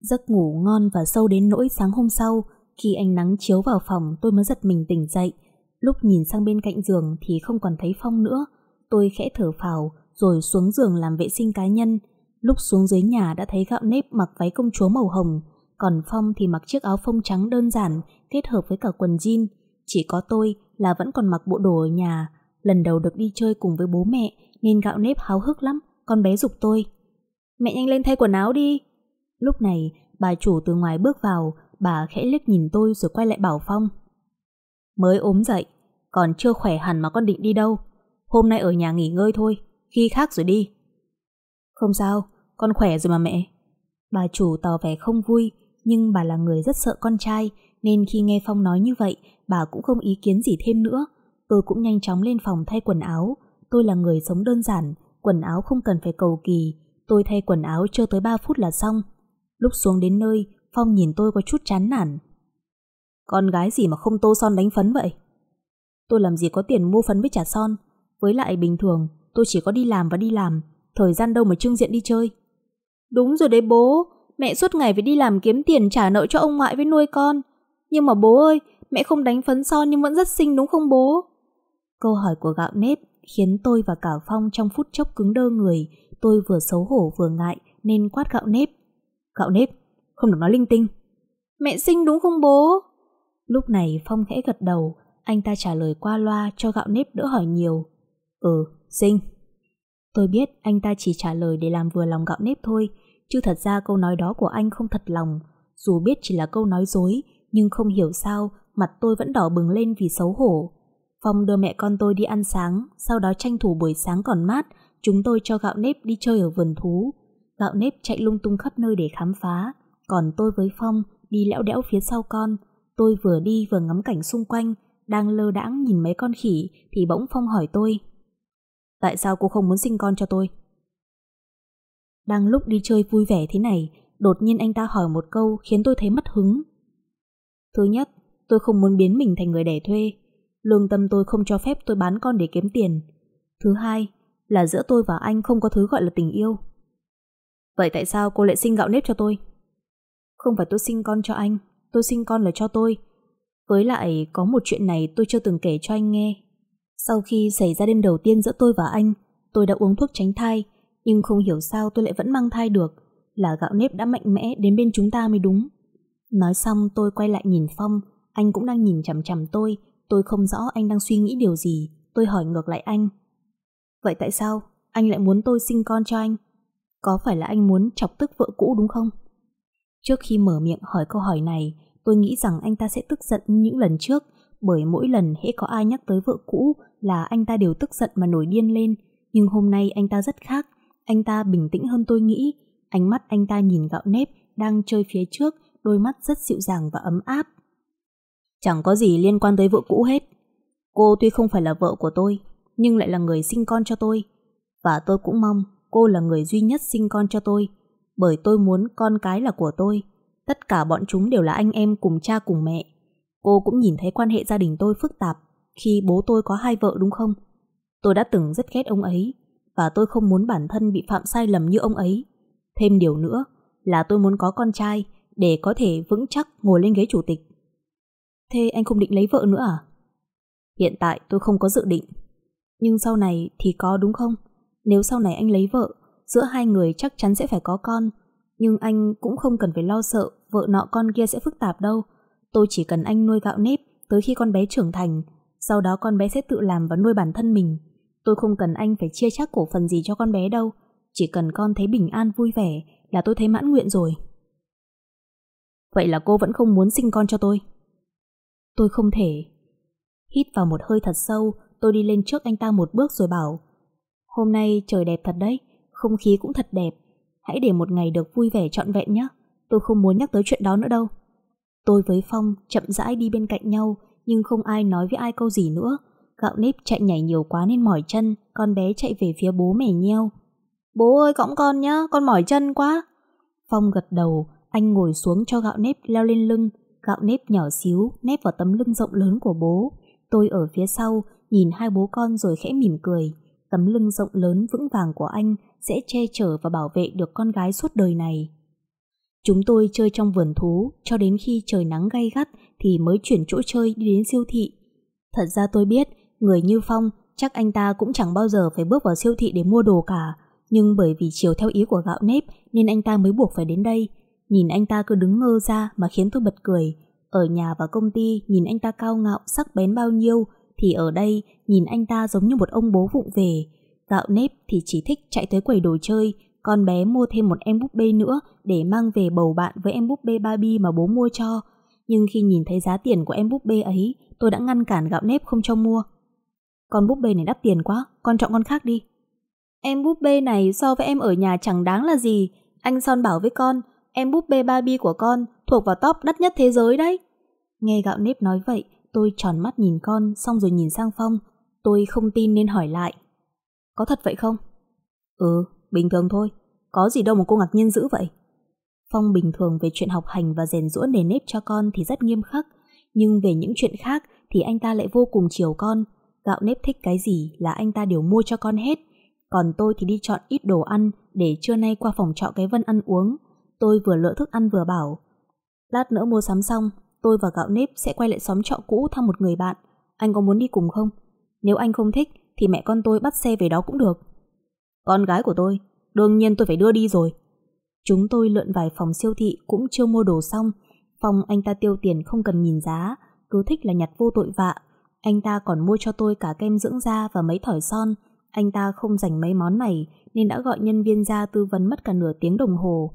Giấc ngủ ngon và sâu đến nỗi sáng hôm sau, khi ánh nắng chiếu vào phòng tôi mới giật mình tỉnh dậy. Lúc nhìn sang bên cạnh giường thì không còn thấy Phong nữa. Tôi khẽ thở phào rồi xuống giường làm vệ sinh cá nhân. Lúc xuống dưới nhà đã thấy gạo nếp mặc váy công chúa màu hồng, còn Phong thì mặc chiếc áo phông trắng đơn giản kết hợp với cả quần jean. Chỉ có tôi là vẫn còn mặc bộ đồ ở nhà. Lần đầu được đi chơi cùng với bố mẹ nên gạo nếp háo hức lắm, con bé dục tôi. Mẹ nhanh lên thay quần áo đi. Lúc này, bà chủ từ ngoài bước vào, bà khẽ liếc nhìn tôi rồi quay lại bảo Phong. Mới ốm dậy, còn chưa khỏe hẳn mà con định đi đâu. Hôm nay ở nhà nghỉ ngơi thôi, khi khác rồi đi. Không sao, con khỏe rồi mà mẹ. Bà chủ tỏ vẻ không vui, nhưng bà là người rất sợ con trai, nên khi nghe Phong nói như vậy, bà cũng không ý kiến gì thêm nữa. Tôi cũng nhanh chóng lên phòng thay quần áo. Tôi là người sống đơn giản, quần áo không cần phải cầu kỳ. Tôi thay quần áo chưa tới 3 phút là xong. Lúc xuống đến nơi, Phong nhìn tôi có chút chán nản, con gái gì mà không tô son đánh phấn vậy? Tôi làm gì có tiền mua phấn với trả son. Với lại bình thường, tôi chỉ có đi làm và đi làm. Thời gian đâu mà trưng diện đi chơi. Đúng rồi đấy bố. Mẹ suốt ngày phải đi làm kiếm tiền trả nợ cho ông ngoại với nuôi con. Nhưng mà bố ơi, mẹ không đánh phấn son nhưng vẫn rất xinh đúng không bố? Câu hỏi của gạo nếp khiến tôi và cả Phong trong phút chốc cứng đơ người. Tôi vừa xấu hổ vừa ngại nên quát gạo nếp. Gạo nếp, không được nói linh tinh. Mẹ xinh đúng không bố? Lúc này Phong khẽ gật đầu, anh ta trả lời qua loa cho gạo nếp đỡ hỏi nhiều. Ừ, xinh. Tôi biết anh ta chỉ trả lời để làm vừa lòng gạo nếp thôi, chứ thật ra câu nói đó của anh không thật lòng. Dù biết chỉ là câu nói dối, nhưng không hiểu sao mặt tôi vẫn đỏ bừng lên vì xấu hổ. Phong đưa mẹ con tôi đi ăn sáng, sau đó tranh thủ buổi sáng còn mát, chúng tôi cho gạo nếp đi chơi ở vườn thú. Gạo nếp chạy lung tung khắp nơi để khám phá, còn tôi với Phong đi lẽo đẽo phía sau con, Tôi vừa đi vừa ngắm cảnh xung quanh, đang lơ đãng nhìn mấy con khỉ thì bỗng Phong hỏi tôi. Tại sao cô không muốn sinh con cho tôi? Đang lúc đi chơi vui vẻ thế này, đột nhiên anh ta hỏi một câu khiến tôi thấy mất hứng. Thứ nhất, tôi không muốn biến mình thành người đẻ thuê. Lương tâm tôi không cho phép tôi bán con để kiếm tiền. Thứ hai, là giữa tôi và anh không có thứ gọi là tình yêu. Vậy tại sao cô lại sinh gạo nếp cho tôi? Không phải tôi sinh con cho anh, tôi sinh con là cho tôi. Với lại có một chuyện này tôi chưa từng kể cho anh nghe. Sau khi xảy ra đêm đầu tiên giữa tôi và anh, tôi đã uống thuốc tránh thai, nhưng không hiểu sao tôi lại vẫn mang thai được, là gạo nếp đã mạnh mẽ đến bên chúng ta mới đúng. Nói xong tôi quay lại nhìn Phong, anh cũng đang nhìn chằm chằm tôi, tôi không rõ anh đang suy nghĩ điều gì, tôi hỏi ngược lại anh. Vậy tại sao anh lại muốn tôi sinh con cho anh? Có phải là anh muốn chọc tức vợ cũ đúng không? Trước khi mở miệng hỏi câu hỏi này, tôi nghĩ rằng anh ta sẽ tức giận những lần trước, bởi mỗi lần hễ có ai nhắc tới vợ cũ là anh ta đều tức giận mà nổi điên lên. Nhưng hôm nay anh ta rất khác, anh ta bình tĩnh hơn tôi nghĩ. Ánh mắt anh ta nhìn gạo nếp đang chơi phía trước, đôi mắt rất dịu dàng và ấm áp. Chẳng có gì liên quan tới vợ cũ hết. Cô tuy không phải là vợ của tôi, nhưng lại là người sinh con cho tôi. Và tôi cũng mong cô là người duy nhất sinh con cho tôi bởi tôi muốn con cái là của tôi. Tất cả bọn chúng đều là anh em cùng cha cùng mẹ. Cô cũng nhìn thấy quan hệ gia đình tôi phức tạp khi bố tôi có hai vợ đúng không? Tôi đã từng rất ghét ông ấy và tôi không muốn bản thân bị phạm sai lầm như ông ấy. Thêm điều nữa là tôi muốn có con trai để có thể vững chắc ngồi lên ghế chủ tịch. Thế anh không định lấy vợ nữa à? Hiện tại tôi không có dự định. Nhưng sau này thì có đúng không? Nếu sau này anh lấy vợ giữa hai người chắc chắn sẽ phải có con, nhưng anh cũng không cần phải lo sợ vợ nọ con kia sẽ phức tạp đâu. Tôi chỉ cần anh nuôi gạo nếp tới khi con bé trưởng thành, sau đó con bé sẽ tự làm và nuôi bản thân mình. Tôi không cần anh phải chia chắc cổ phần gì cho con bé đâu, chỉ cần con thấy bình an vui vẻ là tôi thấy mãn nguyện rồi. Vậy là cô vẫn không muốn sinh con cho tôi? Tôi không thể. Hít vào một hơi thật sâu, tôi đi lên trước anh ta một bước rồi bảo Hôm nay trời đẹp thật đấy, không khí cũng thật đẹp. Hãy để một ngày được vui vẻ trọn vẹn nhé. Tôi không muốn nhắc tới chuyện đó nữa đâu. Tôi với Phong chậm rãi đi bên cạnh nhau, nhưng không ai nói với ai câu gì nữa. Gạo nếp chạy nhảy nhiều quá nên mỏi chân, con bé chạy về phía bố mẻ nheo. Bố ơi cõng con nhá, con mỏi chân quá. Phong gật đầu, anh ngồi xuống cho gạo nếp leo lên lưng. Gạo nếp nhỏ xíu, nếp vào tấm lưng rộng lớn của bố. Tôi ở phía sau, nhìn hai bố con rồi khẽ mỉm cười. Tấm lưng rộng lớn vững vàng của anh sẽ che chở và bảo vệ được con gái suốt đời này. Chúng tôi chơi trong vườn thú cho đến khi trời nắng gay gắt thì mới chuyển chỗ chơi đi đến siêu thị. Thật ra tôi biết, người như Phong chắc anh ta cũng chẳng bao giờ phải bước vào siêu thị để mua đồ cả. Nhưng bởi vì chiều theo ý của gạo nếp nên anh ta mới buộc phải đến đây. Nhìn anh ta cứ đứng ngơ ra mà khiến tôi bật cười. Ở nhà và công ty nhìn anh ta cao ngạo, sắc bén bao nhiêu thì ở đây nhìn anh ta giống như một ông bố vụng về. Dạo nếp thì chỉ thích chạy tới quầy đồ chơi, con bé mua thêm một em búp bê nữa để mang về bầu bạn với em búp bê Barbie mà bố mua cho. Nhưng khi nhìn thấy giá tiền của em búp bê ấy, tôi đã ngăn cản gạo nếp không cho mua. Con búp bê này đắt tiền quá, con chọn con khác đi. Em búp bê này so với em ở nhà chẳng đáng là gì. Anh Son bảo với con, em búp bê Barbie của con thuộc vào top đắt nhất thế giới đấy. Nghe gạo nếp nói vậy, tôi tròn mắt nhìn con xong rồi nhìn sang Phong. Tôi không tin nên hỏi lại. Có thật vậy không? Ừ, bình thường thôi. Có gì đâu mà cô ngạc nhiên dữ vậy. Phong bình thường về chuyện học hành và rèn rũa nề nếp cho con thì rất nghiêm khắc, nhưng về những chuyện khác thì anh ta lại vô cùng chiều con. Gạo nếp thích cái gì là anh ta đều mua cho con hết. Còn tôi thì đi chọn ít đồ ăn để trưa nay qua phòng trọ cái Vân ăn uống. Tôi vừa lựa thức ăn vừa bảo. Lát nữa mua sắm xong, tôi và gạo nếp sẽ quay lại xóm trọ cũ thăm một người bạn. Anh có muốn đi cùng không? Nếu anh không thích thì mẹ con tôi bắt xe về đó cũng được. Con gái của tôi, đương nhiên tôi phải đưa đi rồi. Chúng tôi lượn vài phòng siêu thị cũng chưa mua đồ xong, phòng anh ta tiêu tiền không cần nhìn giá, cứ thích là nhặt vô tội vạ. Anh ta còn mua cho tôi cả kem dưỡng da và mấy thỏi son, anh ta không dành mấy món này nên đã gọi nhân viên ra tư vấn mất cả nửa tiếng đồng hồ.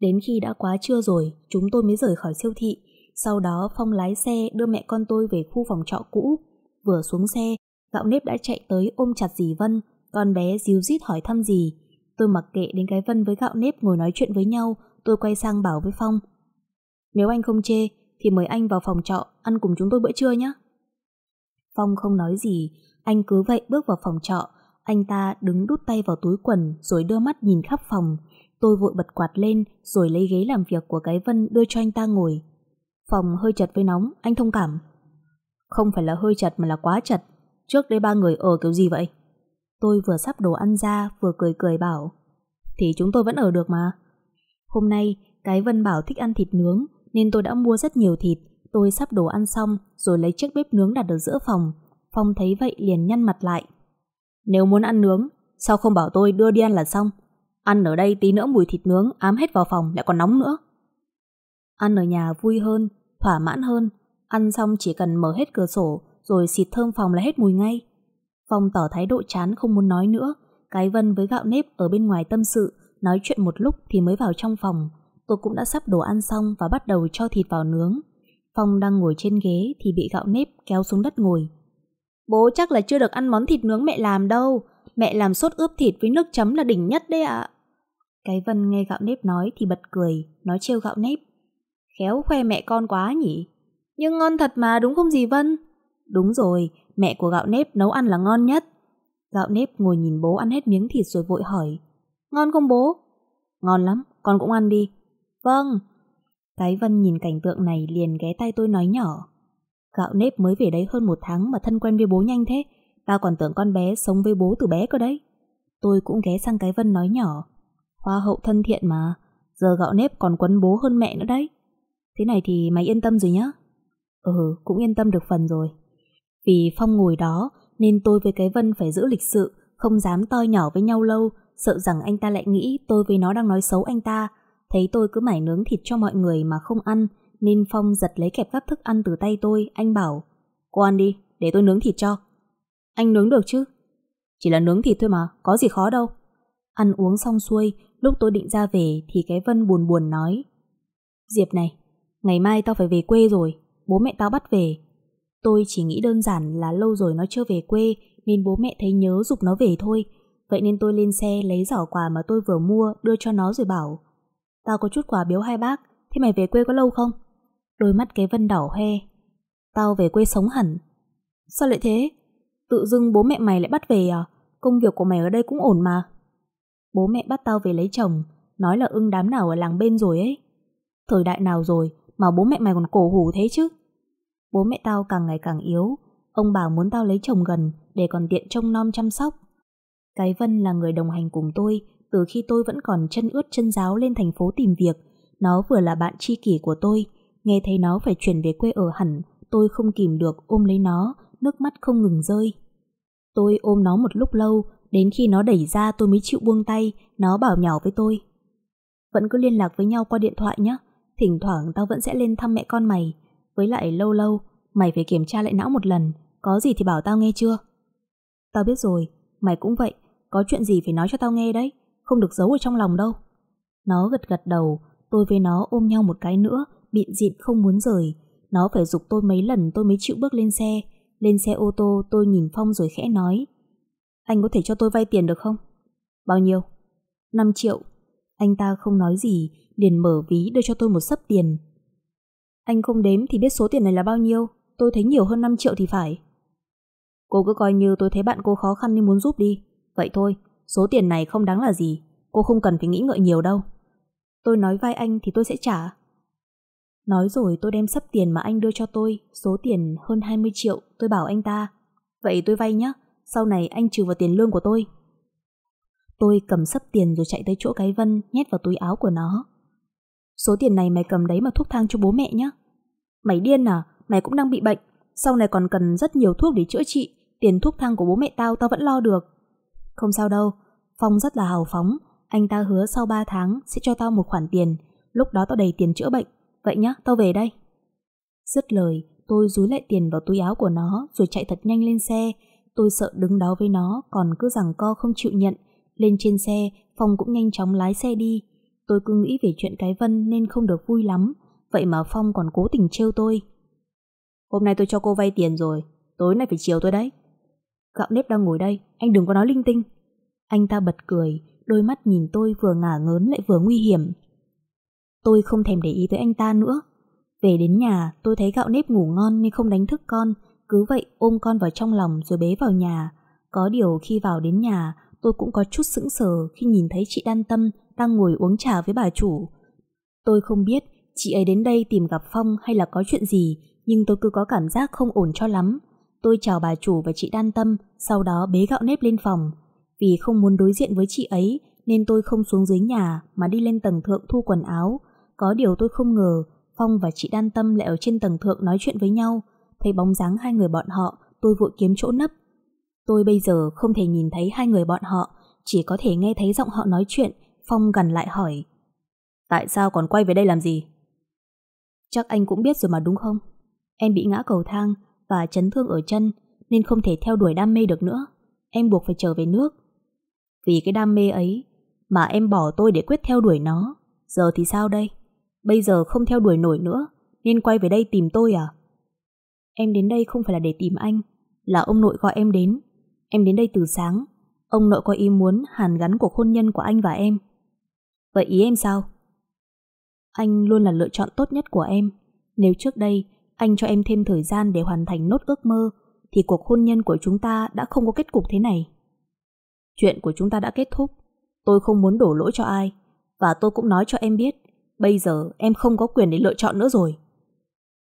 Đến khi đã quá trưa rồi, chúng tôi mới rời khỏi siêu thị. Sau đó Phong lái xe đưa mẹ con tôi về khu phòng trọ cũ. Vừa xuống xe, gạo nếp đã chạy tới ôm chặt dì Vân, con bé díu dít hỏi thăm gì. Tôi mặc kệ đến cái Vân với gạo nếp ngồi nói chuyện với nhau, tôi quay sang bảo với Phong. Nếu anh không chê, thì mời anh vào phòng trọ ăn cùng chúng tôi bữa trưa nhé. Phong không nói gì, anh cứ vậy bước vào phòng trọ, anh ta đứng đút tay vào túi quần rồi đưa mắt nhìn khắp phòng. Tôi vội bật quạt lên rồi lấy ghế làm việc của cái Vân đưa cho anh ta ngồi. Phòng hơi chật với nóng, anh thông cảm. Không phải là hơi chật mà là quá chật, Trước đây ba người ở kiểu gì vậy? Tôi vừa sắp đồ ăn ra vừa cười cười bảo Thì chúng tôi vẫn ở được mà Hôm nay cái Vân bảo thích ăn thịt nướng Nên tôi đã mua rất nhiều thịt Tôi sắp đồ ăn xong rồi lấy chiếc bếp nướng đặt ở giữa phòng Phong thấy vậy liền nhăn mặt lại Nếu muốn ăn nướng Sao không bảo tôi đưa đi ăn là xong Ăn ở đây tí nữa mùi thịt nướng ám hết vào phòng lại còn nóng nữa Ăn ở nhà vui hơn, thỏa mãn hơn Ăn xong chỉ cần mở hết cửa sổ rồi xịt thơm phòng là hết mùi ngay. Phong tỏ thái độ chán không muốn nói nữa, cái vân với gạo nếp ở bên ngoài tâm sự, nói chuyện một lúc thì mới vào trong phòng. Tôi cũng đã sắp đồ ăn xong và bắt đầu cho thịt vào nướng. Phong đang ngồi trên ghế thì bị gạo nếp kéo xuống đất ngồi. Bố chắc là chưa được ăn món thịt nướng mẹ làm đâu, mẹ làm sốt ướp thịt với nước chấm là đỉnh nhất đấy ạ. À. Cái Vân nghe gạo nếp nói thì bật cười, nói trêu gạo nếp. Khéo khoe mẹ con quá nhỉ? Nhưng ngon thật mà đúng không gì Vân? Đúng rồi, mẹ của gạo nếp nấu ăn là ngon nhất. Gạo nếp ngồi nhìn bố ăn hết miếng thịt rồi vội hỏi. Ngon không bố? Ngon lắm, con cũng ăn đi. Vâng. Cái Vân nhìn cảnh tượng này liền ghé tay tôi nói nhỏ. Gạo nếp mới về đấy hơn một tháng mà thân quen với bố nhanh thế. Ta còn tưởng con bé sống với bố từ bé cơ đấy. Tôi cũng ghé sang cái Vân nói nhỏ. Hoa hậu thân thiện mà, giờ gạo nếp còn quấn bố hơn mẹ nữa đấy. Thế này thì mày yên tâm rồi nhá. Ừ, cũng yên tâm được phần rồi. Vì Phong ngồi đó nên tôi với cái Vân phải giữ lịch sự, không dám to nhỏ với nhau lâu, sợ rằng anh ta lại nghĩ tôi với nó đang nói xấu anh ta. Thấy tôi cứ mải nướng thịt cho mọi người mà không ăn, nên Phong giật lấy kẹp gắp thức ăn từ tay tôi, anh bảo, cô ăn đi, để tôi nướng thịt cho. Anh nướng được chứ? Chỉ là nướng thịt thôi mà, có gì khó đâu. Ăn uống xong xuôi, lúc tôi định ra về thì cái Vân buồn buồn nói. Diệp này, ngày mai tao phải về quê rồi, bố mẹ tao bắt về, Tôi chỉ nghĩ đơn giản là lâu rồi nó chưa về quê nên bố mẹ thấy nhớ dục nó về thôi. Vậy nên tôi lên xe lấy giỏ quà mà tôi vừa mua đưa cho nó rồi bảo Tao có chút quà biếu hai bác, thế mày về quê có lâu không? Đôi mắt cái vân đỏ hoe. Tao về quê sống hẳn. Sao lại thế? Tự dưng bố mẹ mày lại bắt về à? Công việc của mày ở đây cũng ổn mà. Bố mẹ bắt tao về lấy chồng, nói là ưng đám nào ở làng bên rồi ấy. Thời đại nào rồi mà bố mẹ mày còn cổ hủ thế chứ? bố mẹ tao càng ngày càng yếu, ông bảo muốn tao lấy chồng gần để còn tiện trông nom chăm sóc. Cái Vân là người đồng hành cùng tôi từ khi tôi vẫn còn chân ướt chân giáo lên thành phố tìm việc. Nó vừa là bạn tri kỷ của tôi, nghe thấy nó phải chuyển về quê ở hẳn, tôi không kìm được ôm lấy nó, nước mắt không ngừng rơi. Tôi ôm nó một lúc lâu, đến khi nó đẩy ra tôi mới chịu buông tay, nó bảo nhỏ với tôi. Vẫn cứ liên lạc với nhau qua điện thoại nhé, thỉnh thoảng tao vẫn sẽ lên thăm mẹ con mày, với lại lâu lâu Mày phải kiểm tra lại não một lần Có gì thì bảo tao nghe chưa Tao biết rồi, mày cũng vậy Có chuyện gì phải nói cho tao nghe đấy Không được giấu ở trong lòng đâu Nó gật gật đầu, tôi với nó ôm nhau một cái nữa Bịn dịn không muốn rời Nó phải dục tôi mấy lần tôi mới chịu bước lên xe Lên xe ô tô tôi nhìn Phong rồi khẽ nói Anh có thể cho tôi vay tiền được không? Bao nhiêu? 5 triệu Anh ta không nói gì Liền mở ví đưa cho tôi một sấp tiền anh không đếm thì biết số tiền này là bao nhiêu, tôi thấy nhiều hơn 5 triệu thì phải. Cô cứ coi như tôi thấy bạn cô khó khăn nên muốn giúp đi. Vậy thôi, số tiền này không đáng là gì, cô không cần phải nghĩ ngợi nhiều đâu. Tôi nói vai anh thì tôi sẽ trả. Nói rồi tôi đem sắp tiền mà anh đưa cho tôi, số tiền hơn 20 triệu, tôi bảo anh ta. Vậy tôi vay nhé, sau này anh trừ vào tiền lương của tôi. Tôi cầm sắp tiền rồi chạy tới chỗ cái vân, nhét vào túi áo của nó. Số tiền này mày cầm đấy mà thuốc thang cho bố mẹ nhé. Mày điên à, mày cũng đang bị bệnh, sau này còn cần rất nhiều thuốc để chữa trị, tiền thuốc thang của bố mẹ tao tao vẫn lo được. Không sao đâu, Phong rất là hào phóng, anh ta hứa sau 3 tháng sẽ cho tao một khoản tiền, lúc đó tao đầy tiền chữa bệnh, vậy nhá, tao về đây. Dứt lời, tôi rúi lại tiền vào túi áo của nó rồi chạy thật nhanh lên xe, tôi sợ đứng đó với nó còn cứ giằng co không chịu nhận. Lên trên xe, Phong cũng nhanh chóng lái xe đi, Tôi cứ nghĩ về chuyện cái Vân nên không được vui lắm, vậy mà Phong còn cố tình trêu tôi. Hôm nay tôi cho cô vay tiền rồi, tối nay phải chiều tôi đấy. Gạo nếp đang ngồi đây, anh đừng có nói linh tinh. Anh ta bật cười, đôi mắt nhìn tôi vừa ngả ngớn lại vừa nguy hiểm. Tôi không thèm để ý tới anh ta nữa. Về đến nhà, tôi thấy gạo nếp ngủ ngon nên không đánh thức con, cứ vậy ôm con vào trong lòng rồi bế vào nhà. Có điều khi vào đến nhà, tôi cũng có chút sững sờ khi nhìn thấy chị Đan Tâm đang ngồi uống trà với bà chủ. Tôi không biết chị ấy đến đây tìm gặp Phong hay là có chuyện gì, nhưng tôi cứ có cảm giác không ổn cho lắm. Tôi chào bà chủ và chị đan tâm, sau đó bế gạo nếp lên phòng. Vì không muốn đối diện với chị ấy, nên tôi không xuống dưới nhà mà đi lên tầng thượng thu quần áo. Có điều tôi không ngờ, Phong và chị đan tâm lại ở trên tầng thượng nói chuyện với nhau. Thấy bóng dáng hai người bọn họ, tôi vội kiếm chỗ nấp. Tôi bây giờ không thể nhìn thấy hai người bọn họ, chỉ có thể nghe thấy giọng họ nói chuyện, Phong gần lại hỏi Tại sao còn quay về đây làm gì? Chắc anh cũng biết rồi mà đúng không? Em bị ngã cầu thang và chấn thương ở chân nên không thể theo đuổi đam mê được nữa. Em buộc phải trở về nước. Vì cái đam mê ấy mà em bỏ tôi để quyết theo đuổi nó. Giờ thì sao đây? Bây giờ không theo đuổi nổi nữa nên quay về đây tìm tôi à? Em đến đây không phải là để tìm anh, là ông nội gọi em đến. Em đến đây từ sáng. Ông nội có ý muốn hàn gắn cuộc hôn nhân của anh và em. Vậy ý em sao? Anh luôn là lựa chọn tốt nhất của em. Nếu trước đây anh cho em thêm thời gian để hoàn thành nốt ước mơ, thì cuộc hôn nhân của chúng ta đã không có kết cục thế này. Chuyện của chúng ta đã kết thúc. Tôi không muốn đổ lỗi cho ai. Và tôi cũng nói cho em biết, bây giờ em không có quyền để lựa chọn nữa rồi.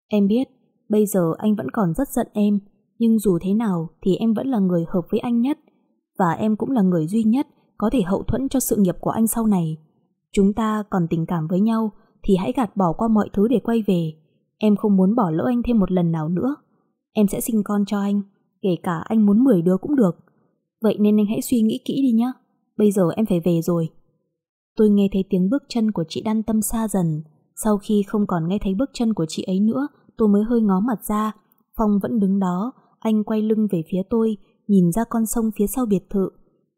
Em biết, bây giờ anh vẫn còn rất giận em, nhưng dù thế nào thì em vẫn là người hợp với anh nhất. Và em cũng là người duy nhất có thể hậu thuẫn cho sự nghiệp của anh sau này chúng ta còn tình cảm với nhau thì hãy gạt bỏ qua mọi thứ để quay về. Em không muốn bỏ lỡ anh thêm một lần nào nữa. Em sẽ sinh con cho anh, kể cả anh muốn 10 đứa cũng được. Vậy nên anh hãy suy nghĩ kỹ đi nhé. Bây giờ em phải về rồi. Tôi nghe thấy tiếng bước chân của chị Đan Tâm xa dần. Sau khi không còn nghe thấy bước chân của chị ấy nữa, tôi mới hơi ngó mặt ra. Phong vẫn đứng đó, anh quay lưng về phía tôi, nhìn ra con sông phía sau biệt thự.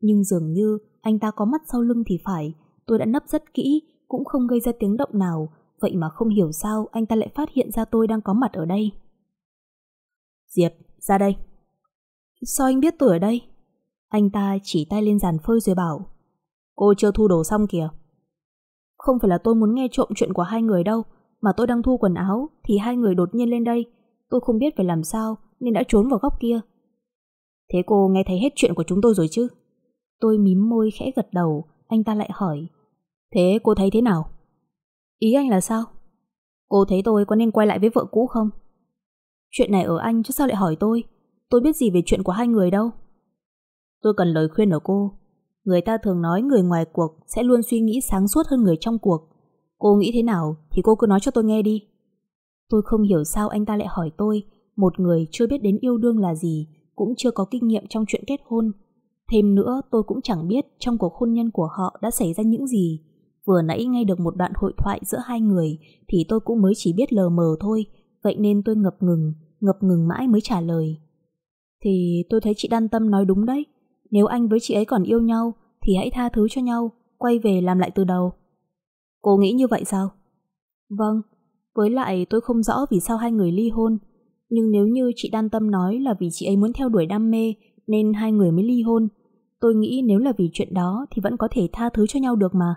Nhưng dường như anh ta có mắt sau lưng thì phải, tôi đã nấp rất kỹ, cũng không gây ra tiếng động nào, vậy mà không hiểu sao anh ta lại phát hiện ra tôi đang có mặt ở đây. Diệp, ra đây. Sao anh biết tôi ở đây? Anh ta chỉ tay lên giàn phơi rồi bảo. Cô chưa thu đồ xong kìa. Không phải là tôi muốn nghe trộm chuyện của hai người đâu, mà tôi đang thu quần áo thì hai người đột nhiên lên đây. Tôi không biết phải làm sao nên đã trốn vào góc kia. Thế cô nghe thấy hết chuyện của chúng tôi rồi chứ? Tôi mím môi khẽ gật đầu, anh ta lại hỏi Thế cô thấy thế nào? Ý anh là sao? Cô thấy tôi có nên quay lại với vợ cũ không? Chuyện này ở anh chứ sao lại hỏi tôi? Tôi biết gì về chuyện của hai người đâu. Tôi cần lời khuyên ở cô. Người ta thường nói người ngoài cuộc sẽ luôn suy nghĩ sáng suốt hơn người trong cuộc. Cô nghĩ thế nào thì cô cứ nói cho tôi nghe đi. Tôi không hiểu sao anh ta lại hỏi tôi, một người chưa biết đến yêu đương là gì, cũng chưa có kinh nghiệm trong chuyện kết hôn, Thêm nữa tôi cũng chẳng biết trong cuộc hôn nhân của họ đã xảy ra những gì. Vừa nãy nghe được một đoạn hội thoại giữa hai người thì tôi cũng mới chỉ biết lờ mờ thôi, vậy nên tôi ngập ngừng, ngập ngừng mãi mới trả lời. Thì tôi thấy chị Đan Tâm nói đúng đấy, nếu anh với chị ấy còn yêu nhau thì hãy tha thứ cho nhau, quay về làm lại từ đầu. Cô nghĩ như vậy sao? Vâng, với lại tôi không rõ vì sao hai người ly hôn, nhưng nếu như chị Đan Tâm nói là vì chị ấy muốn theo đuổi đam mê nên hai người mới ly hôn, Tôi nghĩ nếu là vì chuyện đó thì vẫn có thể tha thứ cho nhau được mà.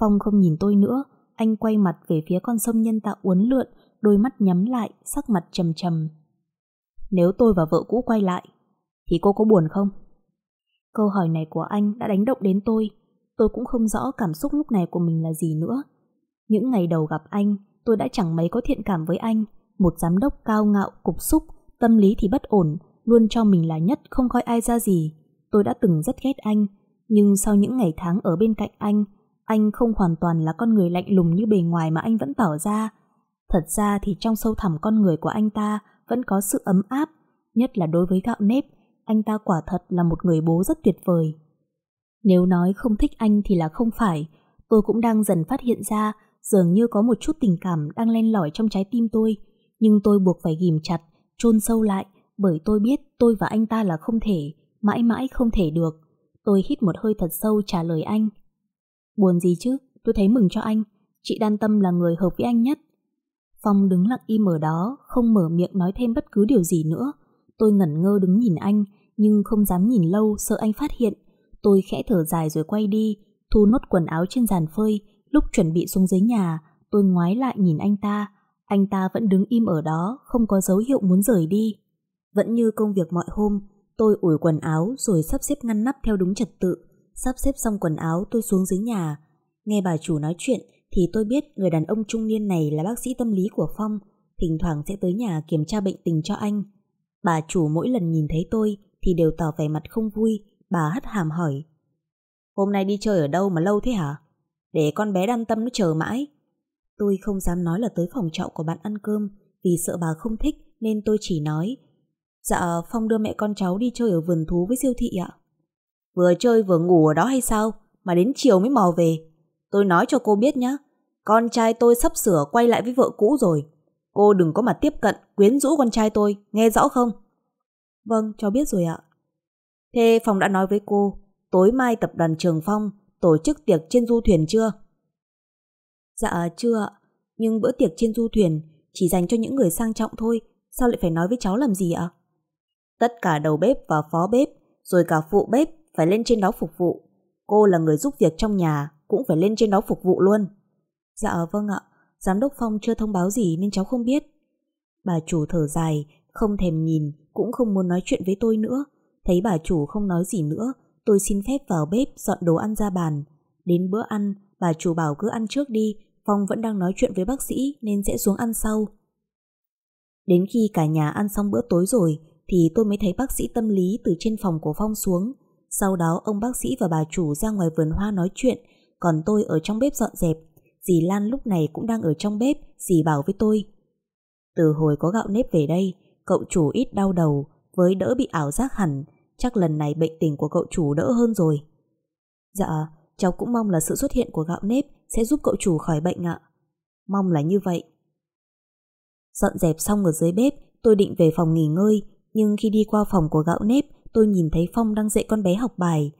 Phong không nhìn tôi nữa, anh quay mặt về phía con sông nhân tạo uốn lượn, đôi mắt nhắm lại, sắc mặt trầm trầm. Nếu tôi và vợ cũ quay lại, thì cô có buồn không? Câu hỏi này của anh đã đánh động đến tôi, tôi cũng không rõ cảm xúc lúc này của mình là gì nữa. Những ngày đầu gặp anh, tôi đã chẳng mấy có thiện cảm với anh, một giám đốc cao ngạo, cục xúc, tâm lý thì bất ổn, luôn cho mình là nhất không coi ai ra gì tôi đã từng rất ghét anh, nhưng sau những ngày tháng ở bên cạnh anh, anh không hoàn toàn là con người lạnh lùng như bề ngoài mà anh vẫn tỏ ra. Thật ra thì trong sâu thẳm con người của anh ta vẫn có sự ấm áp, nhất là đối với gạo nếp, anh ta quả thật là một người bố rất tuyệt vời. Nếu nói không thích anh thì là không phải, tôi cũng đang dần phát hiện ra dường như có một chút tình cảm đang len lỏi trong trái tim tôi, nhưng tôi buộc phải ghim chặt, chôn sâu lại, bởi tôi biết tôi và anh ta là không thể, mãi mãi không thể được. Tôi hít một hơi thật sâu trả lời anh. Buồn gì chứ, tôi thấy mừng cho anh. Chị Đan Tâm là người hợp với anh nhất. Phong đứng lặng im ở đó, không mở miệng nói thêm bất cứ điều gì nữa. Tôi ngẩn ngơ đứng nhìn anh, nhưng không dám nhìn lâu sợ anh phát hiện. Tôi khẽ thở dài rồi quay đi, thu nốt quần áo trên giàn phơi. Lúc chuẩn bị xuống dưới nhà, tôi ngoái lại nhìn anh ta. Anh ta vẫn đứng im ở đó, không có dấu hiệu muốn rời đi. Vẫn như công việc mọi hôm, Tôi ủi quần áo rồi sắp xếp ngăn nắp theo đúng trật tự. Sắp xếp xong quần áo tôi xuống dưới nhà. Nghe bà chủ nói chuyện thì tôi biết người đàn ông trung niên này là bác sĩ tâm lý của Phong, thỉnh thoảng sẽ tới nhà kiểm tra bệnh tình cho anh. Bà chủ mỗi lần nhìn thấy tôi thì đều tỏ vẻ mặt không vui, bà hất hàm hỏi. Hôm nay đi chơi ở đâu mà lâu thế hả? Để con bé đan tâm nó chờ mãi. Tôi không dám nói là tới phòng trọ của bạn ăn cơm vì sợ bà không thích nên tôi chỉ nói Dạ, Phong đưa mẹ con cháu đi chơi ở vườn thú với siêu thị ạ. Vừa chơi vừa ngủ ở đó hay sao? Mà đến chiều mới mò về. Tôi nói cho cô biết nhé. Con trai tôi sắp sửa quay lại với vợ cũ rồi. Cô đừng có mà tiếp cận, quyến rũ con trai tôi, nghe rõ không? Vâng, cho biết rồi ạ. Thế Phong đã nói với cô, tối mai tập đoàn Trường Phong tổ chức tiệc trên du thuyền chưa? Dạ chưa ạ, nhưng bữa tiệc trên du thuyền chỉ dành cho những người sang trọng thôi, sao lại phải nói với cháu làm gì ạ? Tất cả đầu bếp và phó bếp, rồi cả phụ bếp phải lên trên đó phục vụ. Cô là người giúp việc trong nhà, cũng phải lên trên đó phục vụ luôn. Dạ vâng ạ, giám đốc Phong chưa thông báo gì nên cháu không biết. Bà chủ thở dài, không thèm nhìn, cũng không muốn nói chuyện với tôi nữa. Thấy bà chủ không nói gì nữa, tôi xin phép vào bếp dọn đồ ăn ra bàn. Đến bữa ăn, bà chủ bảo cứ ăn trước đi, Phong vẫn đang nói chuyện với bác sĩ nên sẽ xuống ăn sau. Đến khi cả nhà ăn xong bữa tối rồi, thì tôi mới thấy bác sĩ tâm lý từ trên phòng của Phong xuống. Sau đó ông bác sĩ và bà chủ ra ngoài vườn hoa nói chuyện, còn tôi ở trong bếp dọn dẹp. Dì Lan lúc này cũng đang ở trong bếp, dì bảo với tôi. Từ hồi có gạo nếp về đây, cậu chủ ít đau đầu, với đỡ bị ảo giác hẳn, chắc lần này bệnh tình của cậu chủ đỡ hơn rồi. Dạ, cháu cũng mong là sự xuất hiện của gạo nếp sẽ giúp cậu chủ khỏi bệnh ạ. Mong là như vậy. Dọn dẹp xong ở dưới bếp, tôi định về phòng nghỉ ngơi nhưng khi đi qua phòng của gạo nếp, tôi nhìn thấy Phong đang dạy con bé học bài.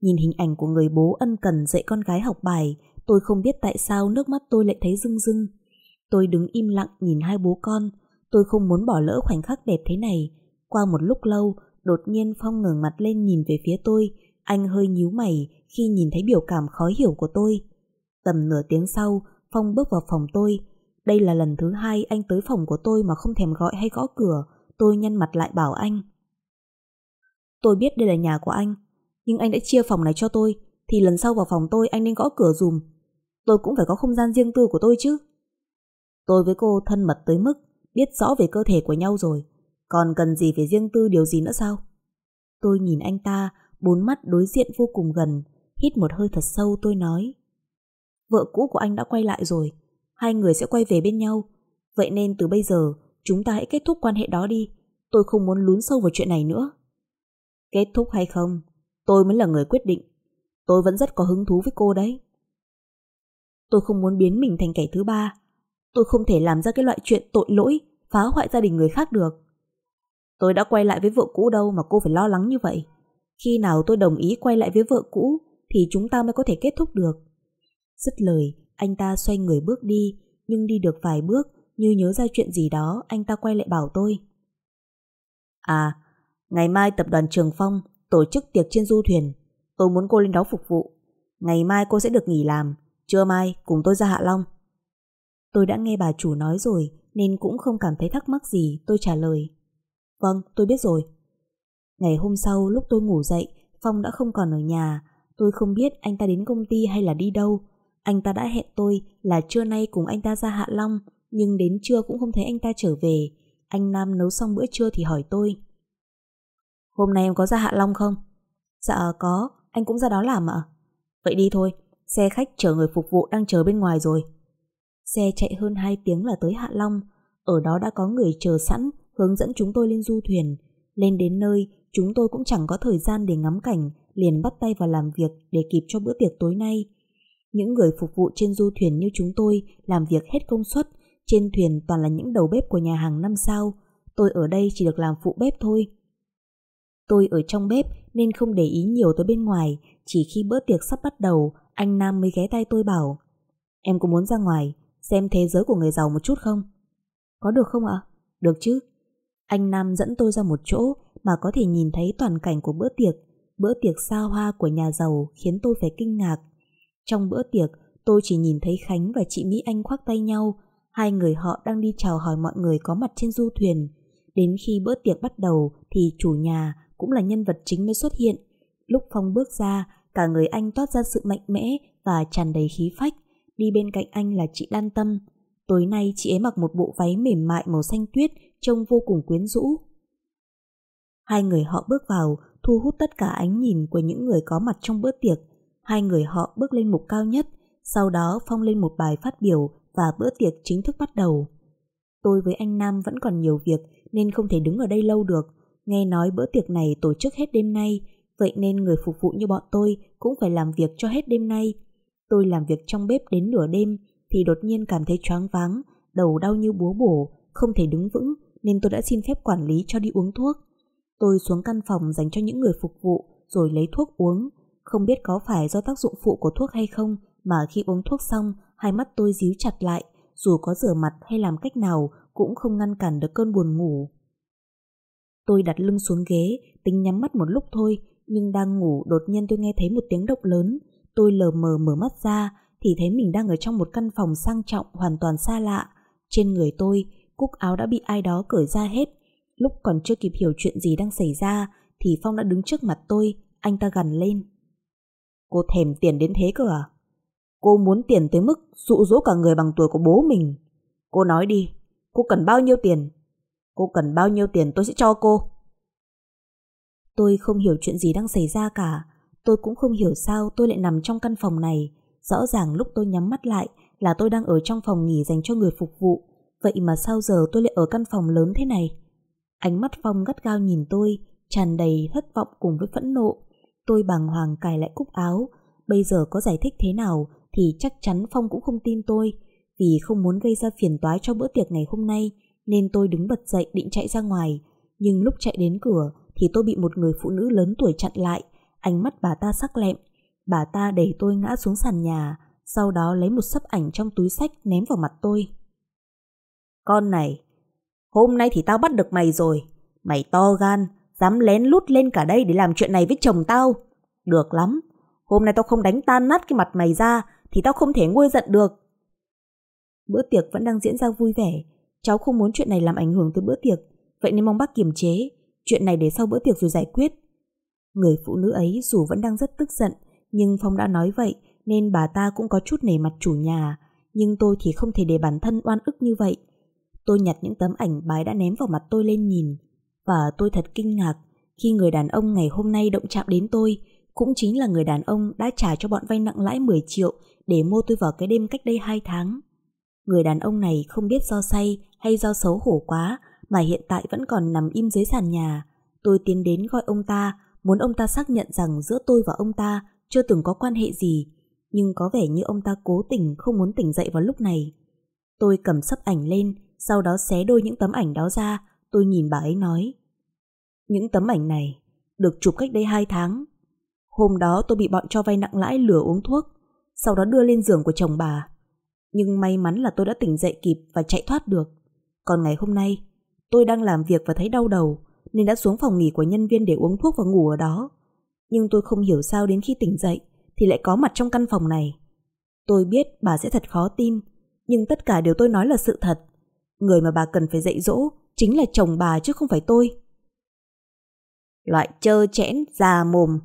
Nhìn hình ảnh của người bố ân cần dạy con gái học bài, tôi không biết tại sao nước mắt tôi lại thấy rưng rưng. Tôi đứng im lặng nhìn hai bố con, tôi không muốn bỏ lỡ khoảnh khắc đẹp thế này. Qua một lúc lâu, đột nhiên Phong ngẩng mặt lên nhìn về phía tôi, anh hơi nhíu mày khi nhìn thấy biểu cảm khó hiểu của tôi. Tầm nửa tiếng sau, Phong bước vào phòng tôi. Đây là lần thứ hai anh tới phòng của tôi mà không thèm gọi hay gõ cửa, tôi nhăn mặt lại bảo anh. Tôi biết đây là nhà của anh, nhưng anh đã chia phòng này cho tôi, thì lần sau vào phòng tôi anh nên gõ cửa dùm. Tôi cũng phải có không gian riêng tư của tôi chứ. Tôi với cô thân mật tới mức biết rõ về cơ thể của nhau rồi, còn cần gì phải riêng tư điều gì nữa sao? Tôi nhìn anh ta, bốn mắt đối diện vô cùng gần, hít một hơi thật sâu tôi nói. Vợ cũ của anh đã quay lại rồi, hai người sẽ quay về bên nhau, vậy nên từ bây giờ Chúng ta hãy kết thúc quan hệ đó đi. Tôi không muốn lún sâu vào chuyện này nữa. Kết thúc hay không, tôi mới là người quyết định. Tôi vẫn rất có hứng thú với cô đấy. Tôi không muốn biến mình thành kẻ thứ ba. Tôi không thể làm ra cái loại chuyện tội lỗi, phá hoại gia đình người khác được. Tôi đã quay lại với vợ cũ đâu mà cô phải lo lắng như vậy. Khi nào tôi đồng ý quay lại với vợ cũ thì chúng ta mới có thể kết thúc được. Dứt lời, anh ta xoay người bước đi, nhưng đi được vài bước như nhớ ra chuyện gì đó, anh ta quay lại bảo tôi. À, ngày mai tập đoàn Trường Phong tổ chức tiệc trên du thuyền. Tôi muốn cô lên đó phục vụ. Ngày mai cô sẽ được nghỉ làm. Trưa mai cùng tôi ra Hạ Long. Tôi đã nghe bà chủ nói rồi nên cũng không cảm thấy thắc mắc gì. Tôi trả lời. Vâng, tôi biết rồi. Ngày hôm sau lúc tôi ngủ dậy, Phong đã không còn ở nhà. Tôi không biết anh ta đến công ty hay là đi đâu. Anh ta đã hẹn tôi là trưa nay cùng anh ta ra Hạ Long nhưng đến trưa cũng không thấy anh ta trở về. Anh Nam nấu xong bữa trưa thì hỏi tôi. Hôm nay em có ra Hạ Long không? Dạ có, anh cũng ra đó làm ạ. Vậy đi thôi, xe khách chở người phục vụ đang chờ bên ngoài rồi. Xe chạy hơn 2 tiếng là tới Hạ Long, ở đó đã có người chờ sẵn hướng dẫn chúng tôi lên du thuyền. Lên đến nơi, chúng tôi cũng chẳng có thời gian để ngắm cảnh, liền bắt tay vào làm việc để kịp cho bữa tiệc tối nay. Những người phục vụ trên du thuyền như chúng tôi làm việc hết công suất, trên thuyền toàn là những đầu bếp của nhà hàng năm sao, tôi ở đây chỉ được làm phụ bếp thôi. Tôi ở trong bếp nên không để ý nhiều tới bên ngoài, chỉ khi bữa tiệc sắp bắt đầu, anh Nam mới ghé tay tôi bảo Em có muốn ra ngoài, xem thế giới của người giàu một chút không? Có được không ạ? Được chứ. Anh Nam dẫn tôi ra một chỗ mà có thể nhìn thấy toàn cảnh của bữa tiệc. Bữa tiệc xa hoa của nhà giàu khiến tôi phải kinh ngạc. Trong bữa tiệc, tôi chỉ nhìn thấy Khánh và chị Mỹ Anh khoác tay nhau, Hai người họ đang đi chào hỏi mọi người có mặt trên du thuyền. Đến khi bữa tiệc bắt đầu thì chủ nhà cũng là nhân vật chính mới xuất hiện. Lúc Phong bước ra, cả người anh toát ra sự mạnh mẽ và tràn đầy khí phách. Đi bên cạnh anh là chị Lan Tâm. Tối nay chị ấy mặc một bộ váy mềm mại màu xanh tuyết trông vô cùng quyến rũ. Hai người họ bước vào, thu hút tất cả ánh nhìn của những người có mặt trong bữa tiệc. Hai người họ bước lên mục cao nhất, sau đó Phong lên một bài phát biểu và bữa tiệc chính thức bắt đầu. Tôi với anh Nam vẫn còn nhiều việc nên không thể đứng ở đây lâu được. Nghe nói bữa tiệc này tổ chức hết đêm nay, vậy nên người phục vụ như bọn tôi cũng phải làm việc cho hết đêm nay. Tôi làm việc trong bếp đến nửa đêm thì đột nhiên cảm thấy choáng váng, đầu đau như búa bổ, không thể đứng vững nên tôi đã xin phép quản lý cho đi uống thuốc. Tôi xuống căn phòng dành cho những người phục vụ rồi lấy thuốc uống. Không biết có phải do tác dụng phụ của thuốc hay không mà khi uống thuốc xong hai mắt tôi díu chặt lại, dù có rửa mặt hay làm cách nào cũng không ngăn cản được cơn buồn ngủ. Tôi đặt lưng xuống ghế, tính nhắm mắt một lúc thôi, nhưng đang ngủ đột nhiên tôi nghe thấy một tiếng động lớn. Tôi lờ mờ mở mắt ra, thì thấy mình đang ở trong một căn phòng sang trọng hoàn toàn xa lạ. Trên người tôi, cúc áo đã bị ai đó cởi ra hết. Lúc còn chưa kịp hiểu chuyện gì đang xảy ra, thì Phong đã đứng trước mặt tôi, anh ta gần lên. Cô thèm tiền đến thế cơ à? Cô muốn tiền tới mức dụ dỗ cả người bằng tuổi của bố mình. Cô nói đi, cô cần bao nhiêu tiền? Cô cần bao nhiêu tiền tôi sẽ cho cô. Tôi không hiểu chuyện gì đang xảy ra cả. Tôi cũng không hiểu sao tôi lại nằm trong căn phòng này. Rõ ràng lúc tôi nhắm mắt lại là tôi đang ở trong phòng nghỉ dành cho người phục vụ. Vậy mà sao giờ tôi lại ở căn phòng lớn thế này? Ánh mắt Phong gắt gao nhìn tôi, tràn đầy thất vọng cùng với phẫn nộ. Tôi bàng hoàng cài lại cúc áo. Bây giờ có giải thích thế nào thì chắc chắn Phong cũng không tin tôi. Vì không muốn gây ra phiền toái cho bữa tiệc ngày hôm nay, nên tôi đứng bật dậy định chạy ra ngoài. Nhưng lúc chạy đến cửa thì tôi bị một người phụ nữ lớn tuổi chặn lại, ánh mắt bà ta sắc lẹm. Bà ta đẩy tôi ngã xuống sàn nhà, sau đó lấy một sấp ảnh trong túi sách ném vào mặt tôi. Con này, hôm nay thì tao bắt được mày rồi. Mày to gan, dám lén lút lên cả đây để làm chuyện này với chồng tao. Được lắm, hôm nay tao không đánh tan nát cái mặt mày ra thì tao không thể nguôi giận được. Bữa tiệc vẫn đang diễn ra vui vẻ, cháu không muốn chuyện này làm ảnh hưởng tới bữa tiệc, vậy nên mong bác kiềm chế, chuyện này để sau bữa tiệc rồi giải quyết. Người phụ nữ ấy dù vẫn đang rất tức giận, nhưng Phong đã nói vậy nên bà ta cũng có chút nể mặt chủ nhà, nhưng tôi thì không thể để bản thân oan ức như vậy. Tôi nhặt những tấm ảnh bái đã ném vào mặt tôi lên nhìn, và tôi thật kinh ngạc khi người đàn ông ngày hôm nay động chạm đến tôi cũng chính là người đàn ông đã trả cho bọn vay nặng lãi 10 triệu để mua tôi vào cái đêm cách đây hai tháng. Người đàn ông này không biết do say hay do xấu hổ quá mà hiện tại vẫn còn nằm im dưới sàn nhà. Tôi tiến đến gọi ông ta, muốn ông ta xác nhận rằng giữa tôi và ông ta chưa từng có quan hệ gì, nhưng có vẻ như ông ta cố tình không muốn tỉnh dậy vào lúc này. Tôi cầm sấp ảnh lên, sau đó xé đôi những tấm ảnh đó ra, tôi nhìn bà ấy nói. Những tấm ảnh này được chụp cách đây hai tháng. Hôm đó tôi bị bọn cho vay nặng lãi lừa uống thuốc, sau đó đưa lên giường của chồng bà. Nhưng may mắn là tôi đã tỉnh dậy kịp và chạy thoát được. Còn ngày hôm nay, tôi đang làm việc và thấy đau đầu, nên đã xuống phòng nghỉ của nhân viên để uống thuốc và ngủ ở đó. Nhưng tôi không hiểu sao đến khi tỉnh dậy thì lại có mặt trong căn phòng này. Tôi biết bà sẽ thật khó tin, nhưng tất cả đều tôi nói là sự thật. Người mà bà cần phải dạy dỗ chính là chồng bà chứ không phải tôi. Loại trơ chẽn, già mồm.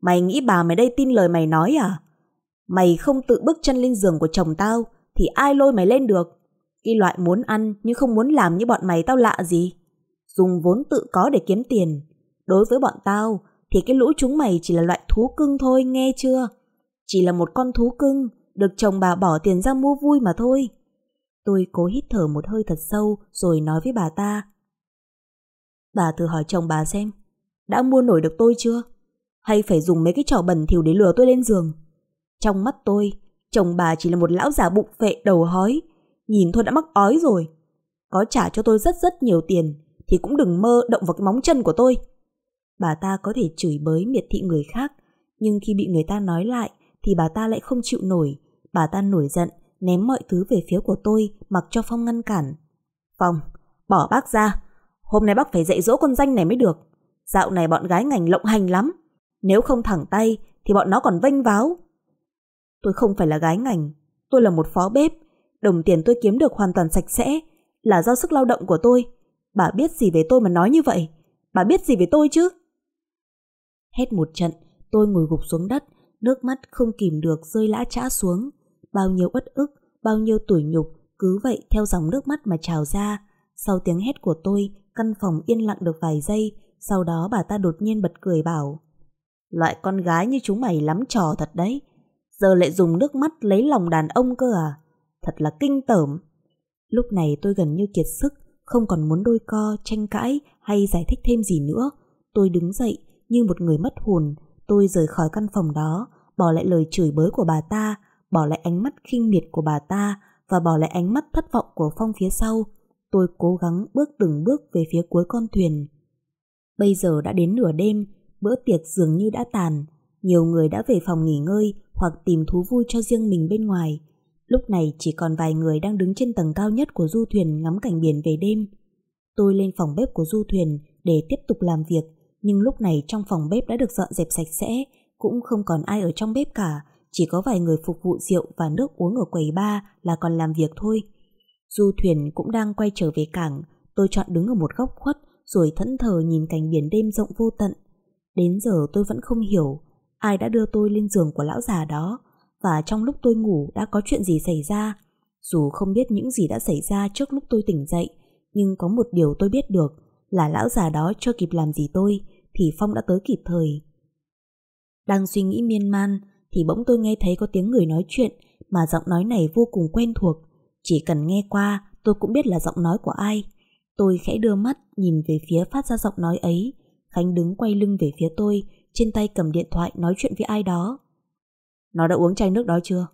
Mày nghĩ bà mày đây tin lời mày nói à? Mày không tự bước chân lên giường của chồng tao thì ai lôi mày lên được? Cái loại muốn ăn nhưng không muốn làm như bọn mày tao lạ gì? Dùng vốn tự có để kiếm tiền. Đối với bọn tao thì cái lũ chúng mày chỉ là loại thú cưng thôi nghe chưa? Chỉ là một con thú cưng được chồng bà bỏ tiền ra mua vui mà thôi. Tôi cố hít thở một hơi thật sâu rồi nói với bà ta. Bà thử hỏi chồng bà xem, đã mua nổi được tôi chưa? Hay phải dùng mấy cái trò bẩn thỉu để lừa tôi lên giường? Trong mắt tôi, chồng bà chỉ là một lão già bụng phệ đầu hói. Nhìn thôi đã mắc ói rồi. Có trả cho tôi rất rất nhiều tiền thì cũng đừng mơ động vào cái móng chân của tôi. Bà ta có thể chửi bới miệt thị người khác, nhưng khi bị người ta nói lại thì bà ta lại không chịu nổi. Bà ta nổi giận, ném mọi thứ về phía của tôi mặc cho Phong ngăn cản. Phong, bỏ bác ra. Hôm nay bác phải dạy dỗ con danh này mới được. Dạo này bọn gái ngành lộng hành lắm. Nếu không thẳng tay thì bọn nó còn vênh váo. Tôi không phải là gái ngành, tôi là một phó bếp, đồng tiền tôi kiếm được hoàn toàn sạch sẽ, là do sức lao động của tôi. Bà biết gì về tôi mà nói như vậy? Bà biết gì về tôi chứ? Hết một trận, tôi ngồi gục xuống đất, nước mắt không kìm được rơi lã chã xuống. Bao nhiêu uất ức, bao nhiêu tủi nhục, cứ vậy theo dòng nước mắt mà trào ra. Sau tiếng hét của tôi, căn phòng yên lặng được vài giây, sau đó bà ta đột nhiên bật cười bảo Loại con gái như chúng mày lắm trò thật đấy, giờ lại dùng nước mắt lấy lòng đàn ông cơ à? Thật là kinh tởm. Lúc này tôi gần như kiệt sức, không còn muốn đôi co, tranh cãi hay giải thích thêm gì nữa. Tôi đứng dậy, như một người mất hồn, tôi rời khỏi căn phòng đó, bỏ lại lời chửi bới của bà ta, bỏ lại ánh mắt khinh miệt của bà ta và bỏ lại ánh mắt thất vọng của Phong phía sau. Tôi cố gắng bước từng bước về phía cuối con thuyền. Bây giờ đã đến nửa đêm, bữa tiệc dường như đã tàn, nhiều người đã về phòng nghỉ ngơi hoặc tìm thú vui cho riêng mình bên ngoài. Lúc này chỉ còn vài người đang đứng trên tầng cao nhất của du thuyền ngắm cảnh biển về đêm. Tôi lên phòng bếp của du thuyền để tiếp tục làm việc, nhưng lúc này trong phòng bếp đã được dọn dẹp sạch sẽ, cũng không còn ai ở trong bếp cả, chỉ có vài người phục vụ rượu và nước uống ở quầy bar là còn làm việc thôi. Du thuyền cũng đang quay trở về cảng, tôi chọn đứng ở một góc khuất rồi thẫn thờ nhìn cảnh biển đêm rộng vô tận. Đến giờ tôi vẫn không hiểu ai đã đưa tôi lên giường của lão già đó và trong lúc tôi ngủ đã có chuyện gì xảy ra. Dù không biết những gì đã xảy ra trước lúc tôi tỉnh dậy, nhưng có một điều tôi biết được là lão già đó chưa kịp làm gì tôi thì Phong đã tới kịp thời. Đang suy nghĩ miên man thì bỗng tôi nghe thấy có tiếng người nói chuyện mà giọng nói này vô cùng quen thuộc. Chỉ cần nghe qua tôi cũng biết là giọng nói của ai. Tôi khẽ đưa mắt nhìn về phía phát ra giọng nói ấy. Khánh đứng quay lưng về phía tôi trên tay cầm điện thoại nói chuyện với ai đó. Nó đã uống chai nước đó chưa?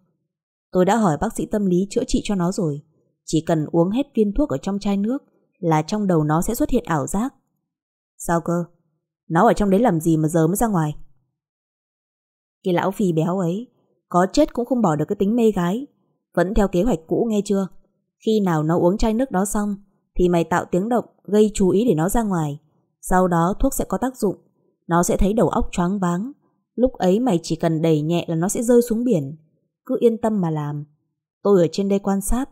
Tôi đã hỏi bác sĩ tâm lý chữa trị cho nó rồi. Chỉ cần uống hết viên thuốc ở trong chai nước là trong đầu nó sẽ xuất hiện ảo giác. Sao cơ? Nó ở trong đấy làm gì mà giờ mới ra ngoài? Cái lão phì béo ấy, có chết cũng không bỏ được cái tính mê gái. Vẫn theo kế hoạch cũ nghe chưa? Khi nào nó uống chai nước đó xong, thì mày tạo tiếng động gây chú ý để nó ra ngoài. Sau đó thuốc sẽ có tác dụng nó sẽ thấy đầu óc choáng váng. Lúc ấy mày chỉ cần đẩy nhẹ là nó sẽ rơi xuống biển. Cứ yên tâm mà làm. Tôi ở trên đây quan sát.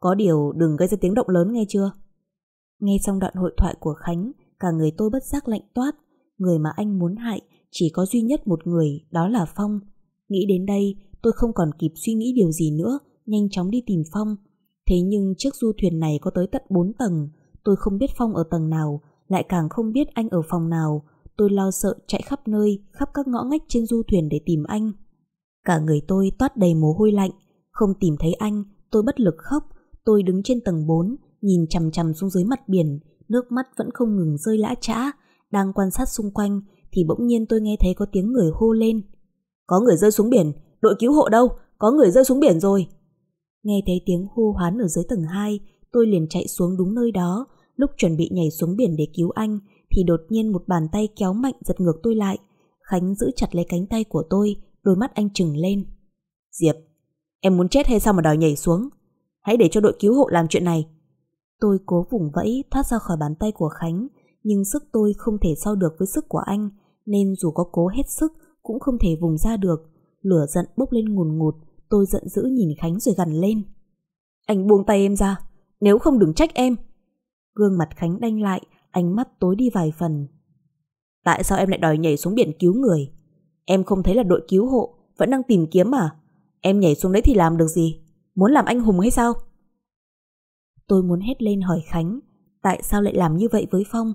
Có điều đừng gây ra tiếng động lớn nghe chưa? Nghe xong đoạn hội thoại của Khánh, cả người tôi bất giác lạnh toát. Người mà anh muốn hại chỉ có duy nhất một người, đó là Phong. Nghĩ đến đây, tôi không còn kịp suy nghĩ điều gì nữa, nhanh chóng đi tìm Phong. Thế nhưng chiếc du thuyền này có tới tận 4 tầng, tôi không biết Phong ở tầng nào, lại càng không biết anh ở phòng nào, tôi lo sợ chạy khắp nơi, khắp các ngõ ngách trên du thuyền để tìm anh. Cả người tôi toát đầy mồ hôi lạnh, không tìm thấy anh, tôi bất lực khóc, tôi đứng trên tầng 4, nhìn chằm chằm xuống dưới mặt biển, nước mắt vẫn không ngừng rơi lã chã, đang quan sát xung quanh thì bỗng nhiên tôi nghe thấy có tiếng người hô lên. Có người rơi xuống biển, đội cứu hộ đâu, có người rơi xuống biển rồi. Nghe thấy tiếng hô hoán ở dưới tầng 2, tôi liền chạy xuống đúng nơi đó, lúc chuẩn bị nhảy xuống biển để cứu anh thì đột nhiên một bàn tay kéo mạnh giật ngược tôi lại. Khánh giữ chặt lấy cánh tay của tôi, đôi mắt anh trừng lên. Diệp, em muốn chết hay sao mà đòi nhảy xuống? Hãy để cho đội cứu hộ làm chuyện này. Tôi cố vùng vẫy thoát ra khỏi bàn tay của Khánh, nhưng sức tôi không thể so được với sức của anh, nên dù có cố hết sức cũng không thể vùng ra được. Lửa giận bốc lên ngùn ngụt, tôi giận dữ nhìn Khánh rồi gằn lên. Anh buông tay em ra, nếu không đừng trách em. Gương mặt Khánh đanh lại, ánh mắt tối đi vài phần. Tại sao em lại đòi nhảy xuống biển cứu người? Em không thấy là đội cứu hộ vẫn đang tìm kiếm à? Em nhảy xuống đấy thì làm được gì? Muốn làm anh hùng hay sao? Tôi muốn hét lên hỏi Khánh Tại sao lại làm như vậy với Phong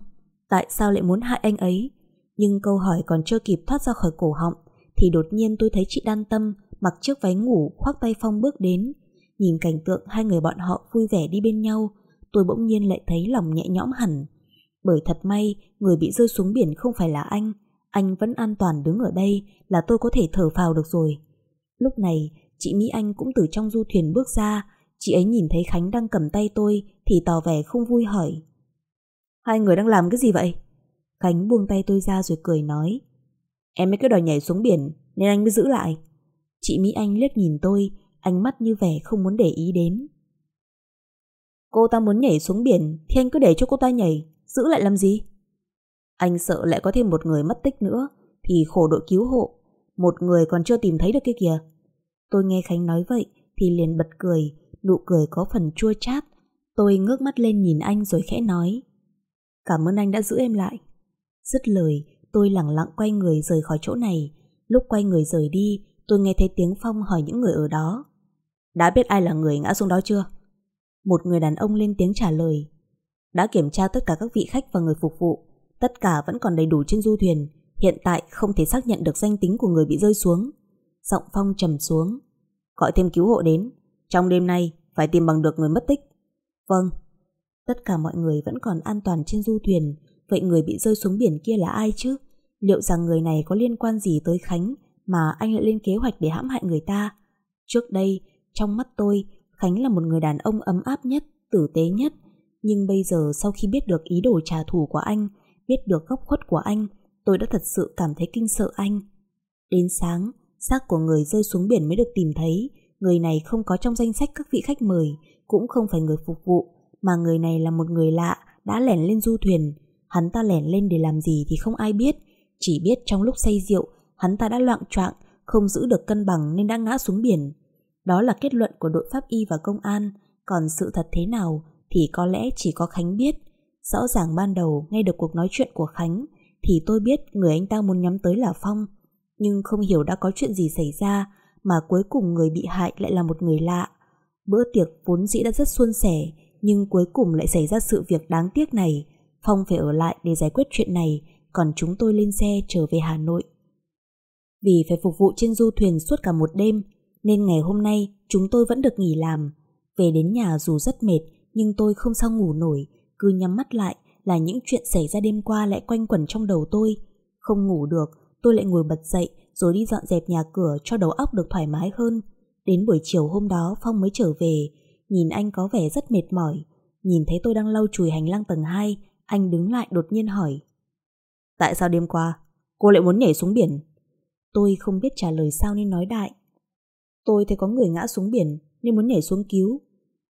Tại sao lại muốn hại anh ấy Nhưng câu hỏi còn chưa kịp thoát ra khỏi cổ họng Thì đột nhiên tôi thấy chị đan tâm Mặc chiếc váy ngủ khoác tay Phong bước đến Nhìn cảnh tượng hai người bọn họ vui vẻ đi bên nhau Tôi bỗng nhiên lại thấy lòng nhẹ nhõm hẳn bởi thật may, người bị rơi xuống biển không phải là anh, anh vẫn an toàn đứng ở đây là tôi có thể thở phào được rồi. Lúc này, chị Mỹ Anh cũng từ trong du thuyền bước ra, chị ấy nhìn thấy Khánh đang cầm tay tôi thì tỏ vẻ không vui hỏi. Hai người đang làm cái gì vậy? Khánh buông tay tôi ra rồi cười nói. Em ấy cứ đòi nhảy xuống biển nên anh mới giữ lại. Chị Mỹ Anh liếc nhìn tôi, ánh mắt như vẻ không muốn để ý đến. Cô ta muốn nhảy xuống biển thì anh cứ để cho cô ta nhảy. Giữ lại làm gì? Anh sợ lại có thêm một người mất tích nữa thì khổ đội cứu hộ. Một người còn chưa tìm thấy được kia kìa. Tôi nghe Khánh nói vậy thì liền bật cười, nụ cười có phần chua chát. Tôi ngước mắt lên nhìn anh rồi khẽ nói. Cảm ơn anh đã giữ em lại. Dứt lời, tôi lặng lặng quay người rời khỏi chỗ này. Lúc quay người rời đi, tôi nghe thấy tiếng Phong hỏi những người ở đó. Đã biết ai là người ngã xuống đó chưa? Một người đàn ông lên tiếng trả lời đã kiểm tra tất cả các vị khách và người phục vụ. Tất cả vẫn còn đầy đủ trên du thuyền, hiện tại không thể xác nhận được danh tính của người bị rơi xuống. Giọng Phong trầm xuống. Gọi thêm cứu hộ đến. Trong đêm nay, phải tìm bằng được người mất tích. Vâng. Tất cả mọi người vẫn còn an toàn trên du thuyền, vậy người bị rơi xuống biển kia là ai chứ? Liệu rằng người này có liên quan gì tới Khánh mà anh lại lên kế hoạch để hãm hại người ta? Trước đây, trong mắt tôi, Khánh là một người đàn ông ấm áp nhất, tử tế nhất, nhưng bây giờ sau khi biết được ý đồ trả thù của anh, biết được góc khuất của anh, tôi đã thật sự cảm thấy kinh sợ anh. Đến sáng, xác của người rơi xuống biển mới được tìm thấy. Người này không có trong danh sách các vị khách mời, cũng không phải người phục vụ, mà người này là một người lạ, đã lẻn lên du thuyền. Hắn ta lẻn lên để làm gì thì không ai biết, chỉ biết trong lúc say rượu, hắn ta đã loạn trọng, không giữ được cân bằng nên đã ngã xuống biển. Đó là kết luận của đội pháp y và công an, còn sự thật thế nào thì có lẽ chỉ có Khánh biết. Rõ ràng ban đầu nghe được cuộc nói chuyện của Khánh thì tôi biết người anh ta muốn nhắm tới là Phong. Nhưng không hiểu đã có chuyện gì xảy ra mà cuối cùng người bị hại lại là một người lạ. Bữa tiệc vốn dĩ đã rất suôn sẻ nhưng cuối cùng lại xảy ra sự việc đáng tiếc này. Phong phải ở lại để giải quyết chuyện này còn chúng tôi lên xe trở về Hà Nội. Vì phải phục vụ trên du thuyền suốt cả một đêm nên ngày hôm nay chúng tôi vẫn được nghỉ làm. Về đến nhà dù rất mệt nhưng tôi không sao ngủ nổi, cứ nhắm mắt lại là những chuyện xảy ra đêm qua lại quanh quẩn trong đầu tôi. Không ngủ được, tôi lại ngồi bật dậy rồi đi dọn dẹp nhà cửa cho đầu óc được thoải mái hơn. Đến buổi chiều hôm đó Phong mới trở về, nhìn anh có vẻ rất mệt mỏi. Nhìn thấy tôi đang lau chùi hành lang tầng 2, anh đứng lại đột nhiên hỏi. Tại sao đêm qua, cô lại muốn nhảy xuống biển? Tôi không biết trả lời sao nên nói đại. Tôi thấy có người ngã xuống biển nên muốn nhảy xuống cứu,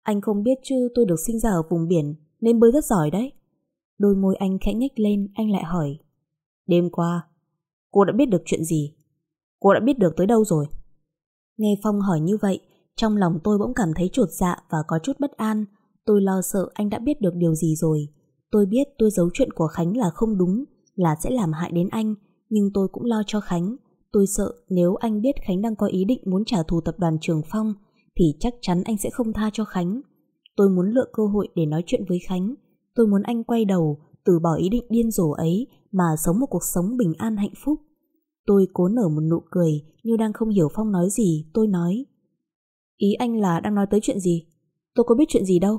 anh không biết chứ tôi được sinh ra ở vùng biển nên bơi rất giỏi đấy. Đôi môi anh khẽ nhếch lên, anh lại hỏi. Đêm qua, cô đã biết được chuyện gì? Cô đã biết được tới đâu rồi? Nghe Phong hỏi như vậy, trong lòng tôi bỗng cảm thấy chuột dạ và có chút bất an. Tôi lo sợ anh đã biết được điều gì rồi. Tôi biết tôi giấu chuyện của Khánh là không đúng, là sẽ làm hại đến anh, nhưng tôi cũng lo cho Khánh. Tôi sợ nếu anh biết Khánh đang có ý định muốn trả thù tập đoàn Trường Phong, thì chắc chắn anh sẽ không tha cho Khánh. Tôi muốn lựa cơ hội để nói chuyện với Khánh. Tôi muốn anh quay đầu, từ bỏ ý định điên rồ ấy mà sống một cuộc sống bình an hạnh phúc. Tôi cố nở một nụ cười như đang không hiểu Phong nói gì, tôi nói. Ý anh là đang nói tới chuyện gì? Tôi có biết chuyện gì đâu.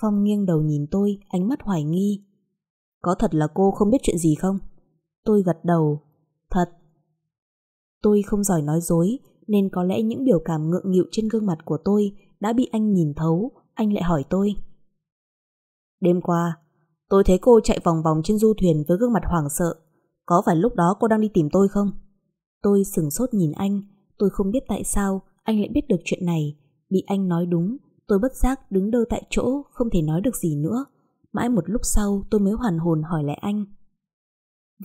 Phong nghiêng đầu nhìn tôi, ánh mắt hoài nghi. Có thật là cô không biết chuyện gì không? Tôi gật đầu. Thật. Tôi không giỏi nói dối, nên có lẽ những biểu cảm ngượng nghịu trên gương mặt của tôi đã bị anh nhìn thấu, anh lại hỏi tôi. Đêm qua, tôi thấy cô chạy vòng vòng trên du thuyền với gương mặt hoảng sợ. Có phải lúc đó cô đang đi tìm tôi không? Tôi sừng sốt nhìn anh, tôi không biết tại sao anh lại biết được chuyện này. Bị anh nói đúng, tôi bất giác đứng đơ tại chỗ, không thể nói được gì nữa. Mãi một lúc sau tôi mới hoàn hồn hỏi lại anh.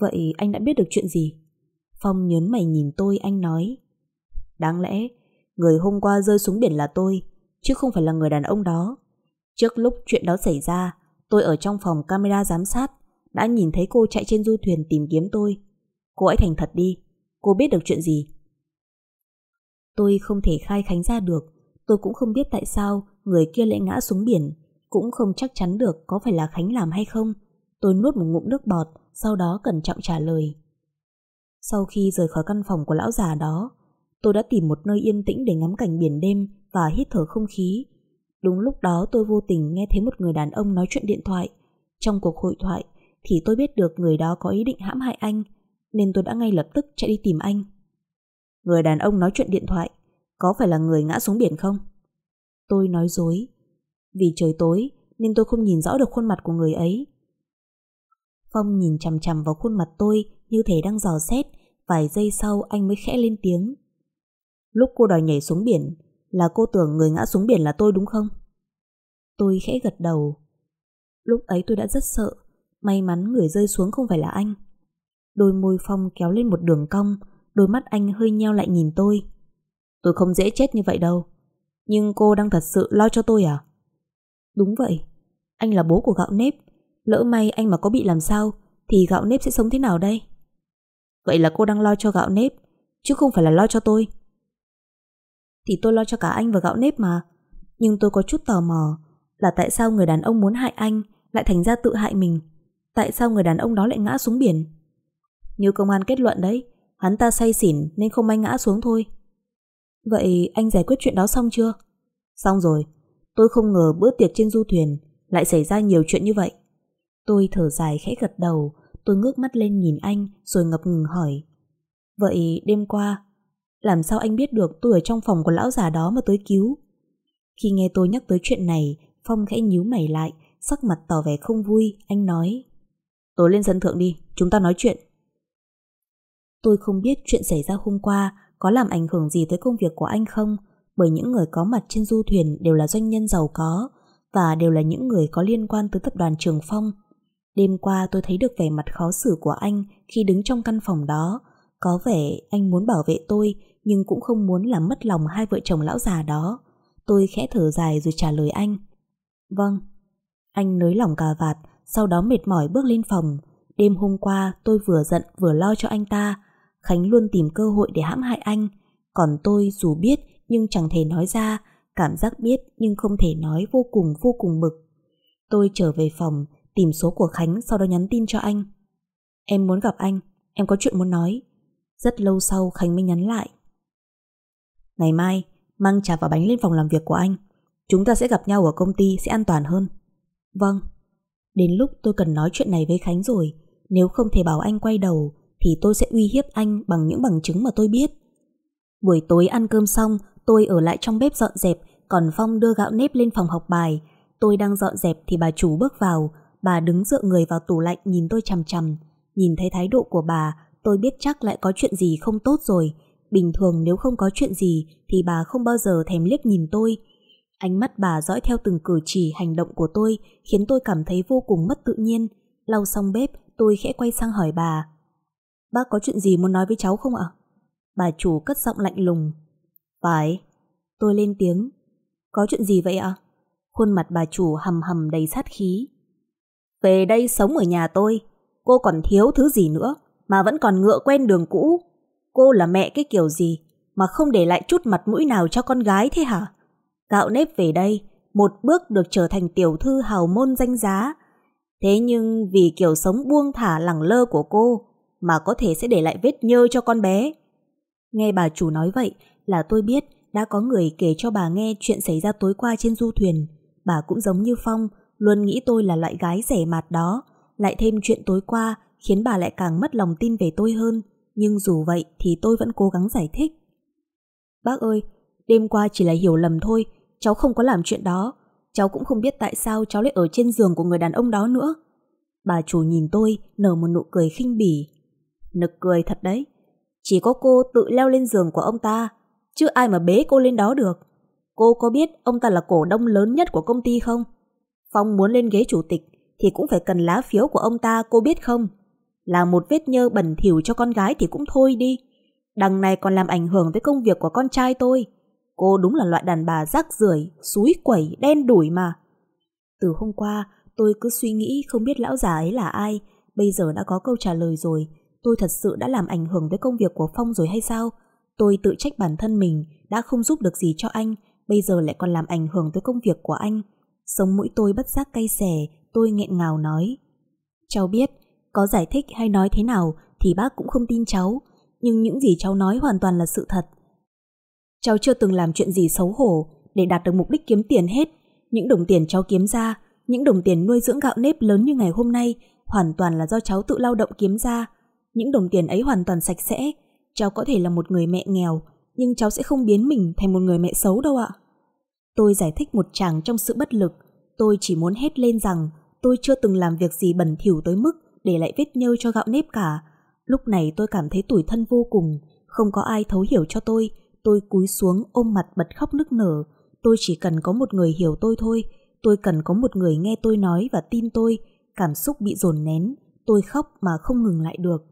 Vậy anh đã biết được chuyện gì? Phong nhớn mày nhìn tôi anh nói Đáng lẽ, người hôm qua rơi xuống biển là tôi, chứ không phải là người đàn ông đó. Trước lúc chuyện đó xảy ra, tôi ở trong phòng camera giám sát, đã nhìn thấy cô chạy trên du thuyền tìm kiếm tôi. Cô ấy thành thật đi, cô biết được chuyện gì? Tôi không thể khai khánh ra được, tôi cũng không biết tại sao người kia lại ngã xuống biển, cũng không chắc chắn được có phải là Khánh làm hay không. Tôi nuốt một ngụm nước bọt, sau đó cẩn trọng trả lời. Sau khi rời khỏi căn phòng của lão già đó, tôi đã tìm một nơi yên tĩnh để ngắm cảnh biển đêm và hít thở không khí. Đúng lúc đó tôi vô tình nghe thấy một người đàn ông nói chuyện điện thoại. Trong cuộc hội thoại thì tôi biết được người đó có ý định hãm hại anh, nên tôi đã ngay lập tức chạy đi tìm anh. Người đàn ông nói chuyện điện thoại, có phải là người ngã xuống biển không? Tôi nói dối. Vì trời tối nên tôi không nhìn rõ được khuôn mặt của người ấy. Phong nhìn chằm chằm vào khuôn mặt tôi như thể đang dò xét, vài giây sau anh mới khẽ lên tiếng. Lúc cô đòi nhảy xuống biển, là cô tưởng người ngã xuống biển là tôi đúng không? Tôi khẽ gật đầu. Lúc ấy tôi đã rất sợ, may mắn người rơi xuống không phải là anh. Đôi môi Phong kéo lên một đường cong, đôi mắt anh hơi nheo lại nhìn tôi. Tôi không dễ chết như vậy đâu. Nhưng cô đang thật sự lo cho tôi à? Đúng vậy, anh là bố của gạo nếp. Lỡ may anh mà có bị làm sao, thì gạo nếp sẽ sống thế nào đây? Vậy là cô đang lo cho gạo nếp, chứ không phải là lo cho tôi thì tôi lo cho cả anh và gạo nếp mà. Nhưng tôi có chút tò mò là tại sao người đàn ông muốn hại anh lại thành ra tự hại mình. Tại sao người đàn ông đó lại ngã xuống biển? Như công an kết luận đấy, hắn ta say xỉn nên không may ngã xuống thôi. Vậy anh giải quyết chuyện đó xong chưa? Xong rồi, tôi không ngờ bữa tiệc trên du thuyền lại xảy ra nhiều chuyện như vậy. Tôi thở dài khẽ gật đầu, tôi ngước mắt lên nhìn anh rồi ngập ngừng hỏi. Vậy đêm qua làm sao anh biết được tôi ở trong phòng của lão già đó mà tới cứu Khi nghe tôi nhắc tới chuyện này Phong khẽ nhíu mày lại Sắc mặt tỏ vẻ không vui Anh nói tôi lên sân thượng đi Chúng ta nói chuyện Tôi không biết chuyện xảy ra hôm qua Có làm ảnh hưởng gì tới công việc của anh không Bởi những người có mặt trên du thuyền Đều là doanh nhân giàu có Và đều là những người có liên quan tới tập đoàn Trường Phong Đêm qua tôi thấy được vẻ mặt khó xử của anh khi đứng trong căn phòng đó. Có vẻ anh muốn bảo vệ tôi nhưng cũng không muốn làm mất lòng hai vợ chồng lão già đó. Tôi khẽ thở dài rồi trả lời anh. Vâng. Anh nới lỏng cà vạt, sau đó mệt mỏi bước lên phòng. Đêm hôm qua tôi vừa giận vừa lo cho anh ta. Khánh luôn tìm cơ hội để hãm hại anh. Còn tôi dù biết nhưng chẳng thể nói ra, cảm giác biết nhưng không thể nói vô cùng vô cùng mực. Tôi trở về phòng, tìm số của Khánh sau đó nhắn tin cho anh. Em muốn gặp anh, em có chuyện muốn nói. Rất lâu sau Khánh mới nhắn lại. Ngày mai, mang trà và bánh lên phòng làm việc của anh. Chúng ta sẽ gặp nhau ở công ty sẽ an toàn hơn. Vâng. Đến lúc tôi cần nói chuyện này với Khánh rồi, nếu không thể bảo anh quay đầu, thì tôi sẽ uy hiếp anh bằng những bằng chứng mà tôi biết. Buổi tối ăn cơm xong, tôi ở lại trong bếp dọn dẹp, còn Phong đưa gạo nếp lên phòng học bài. Tôi đang dọn dẹp thì bà chủ bước vào, bà đứng dựa người vào tủ lạnh nhìn tôi chằm chằm. Nhìn thấy thái độ của bà, tôi biết chắc lại có chuyện gì không tốt rồi, Bình thường nếu không có chuyện gì thì bà không bao giờ thèm liếc nhìn tôi. Ánh mắt bà dõi theo từng cử chỉ hành động của tôi khiến tôi cảm thấy vô cùng mất tự nhiên. Lau xong bếp, tôi khẽ quay sang hỏi bà. Bác có chuyện gì muốn nói với cháu không ạ? Bà chủ cất giọng lạnh lùng. Phải. Tôi lên tiếng. Có chuyện gì vậy ạ? Khuôn mặt bà chủ hầm hầm đầy sát khí. Về đây sống ở nhà tôi, cô còn thiếu thứ gì nữa mà vẫn còn ngựa quen đường cũ cô là mẹ cái kiểu gì mà không để lại chút mặt mũi nào cho con gái thế hả? Gạo nếp về đây, một bước được trở thành tiểu thư hào môn danh giá. Thế nhưng vì kiểu sống buông thả lẳng lơ của cô mà có thể sẽ để lại vết nhơ cho con bé. Nghe bà chủ nói vậy là tôi biết đã có người kể cho bà nghe chuyện xảy ra tối qua trên du thuyền. Bà cũng giống như Phong, luôn nghĩ tôi là loại gái rẻ mạt đó. Lại thêm chuyện tối qua khiến bà lại càng mất lòng tin về tôi hơn nhưng dù vậy thì tôi vẫn cố gắng giải thích. Bác ơi, đêm qua chỉ là hiểu lầm thôi, cháu không có làm chuyện đó. Cháu cũng không biết tại sao cháu lại ở trên giường của người đàn ông đó nữa. Bà chủ nhìn tôi, nở một nụ cười khinh bỉ. Nực cười thật đấy. Chỉ có cô tự leo lên giường của ông ta, chứ ai mà bế cô lên đó được. Cô có biết ông ta là cổ đông lớn nhất của công ty không? Phong muốn lên ghế chủ tịch thì cũng phải cần lá phiếu của ông ta cô biết không? là một vết nhơ bẩn thỉu cho con gái thì cũng thôi đi. Đằng này còn làm ảnh hưởng tới công việc của con trai tôi. Cô đúng là loại đàn bà rác rưởi, suối quẩy, đen đủi mà. Từ hôm qua, tôi cứ suy nghĩ không biết lão già ấy là ai. Bây giờ đã có câu trả lời rồi. Tôi thật sự đã làm ảnh hưởng tới công việc của Phong rồi hay sao? Tôi tự trách bản thân mình, đã không giúp được gì cho anh. Bây giờ lại còn làm ảnh hưởng tới công việc của anh. Sống mũi tôi bất giác cay xè, tôi nghẹn ngào nói. Cháu biết, có giải thích hay nói thế nào thì bác cũng không tin cháu, nhưng những gì cháu nói hoàn toàn là sự thật. Cháu chưa từng làm chuyện gì xấu hổ để đạt được mục đích kiếm tiền hết. Những đồng tiền cháu kiếm ra, những đồng tiền nuôi dưỡng gạo nếp lớn như ngày hôm nay hoàn toàn là do cháu tự lao động kiếm ra. Những đồng tiền ấy hoàn toàn sạch sẽ. Cháu có thể là một người mẹ nghèo, nhưng cháu sẽ không biến mình thành một người mẹ xấu đâu ạ. Tôi giải thích một chàng trong sự bất lực. Tôi chỉ muốn hét lên rằng tôi chưa từng làm việc gì bẩn thỉu tới mức để lại vết nhơ cho gạo nếp cả. Lúc này tôi cảm thấy tủi thân vô cùng, không có ai thấu hiểu cho tôi. Tôi cúi xuống ôm mặt bật khóc nức nở. Tôi chỉ cần có một người hiểu tôi thôi. Tôi cần có một người nghe tôi nói và tin tôi. Cảm xúc bị dồn nén, tôi khóc mà không ngừng lại được.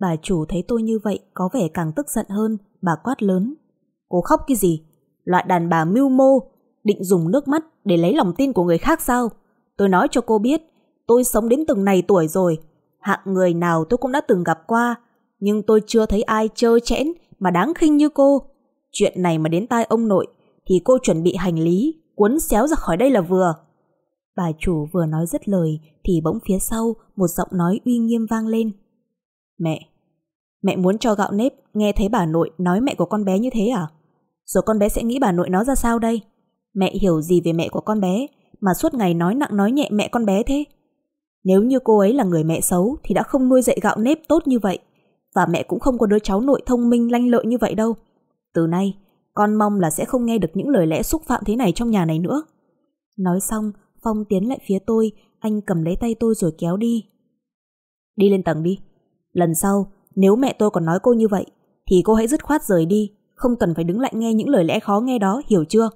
Bà chủ thấy tôi như vậy có vẻ càng tức giận hơn, bà quát lớn. Cô khóc cái gì? Loại đàn bà mưu mô, định dùng nước mắt để lấy lòng tin của người khác sao? Tôi nói cho cô biết, Tôi sống đến từng này tuổi rồi, hạng người nào tôi cũng đã từng gặp qua, nhưng tôi chưa thấy ai trơ chẽn mà đáng khinh như cô. Chuyện này mà đến tai ông nội, thì cô chuẩn bị hành lý, cuốn xéo ra khỏi đây là vừa. Bà chủ vừa nói dứt lời thì bỗng phía sau một giọng nói uy nghiêm vang lên. Mẹ, mẹ muốn cho gạo nếp nghe thấy bà nội nói mẹ của con bé như thế à? Rồi con bé sẽ nghĩ bà nội nó ra sao đây? Mẹ hiểu gì về mẹ của con bé mà suốt ngày nói nặng nói nhẹ mẹ con bé thế? Nếu như cô ấy là người mẹ xấu thì đã không nuôi dạy gạo nếp tốt như vậy. Và mẹ cũng không có đứa cháu nội thông minh lanh lợi như vậy đâu. Từ nay, con mong là sẽ không nghe được những lời lẽ xúc phạm thế này trong nhà này nữa. Nói xong, Phong tiến lại phía tôi, anh cầm lấy tay tôi rồi kéo đi. Đi lên tầng đi. Lần sau, nếu mẹ tôi còn nói cô như vậy, thì cô hãy dứt khoát rời đi, không cần phải đứng lại nghe những lời lẽ khó nghe đó, hiểu chưa?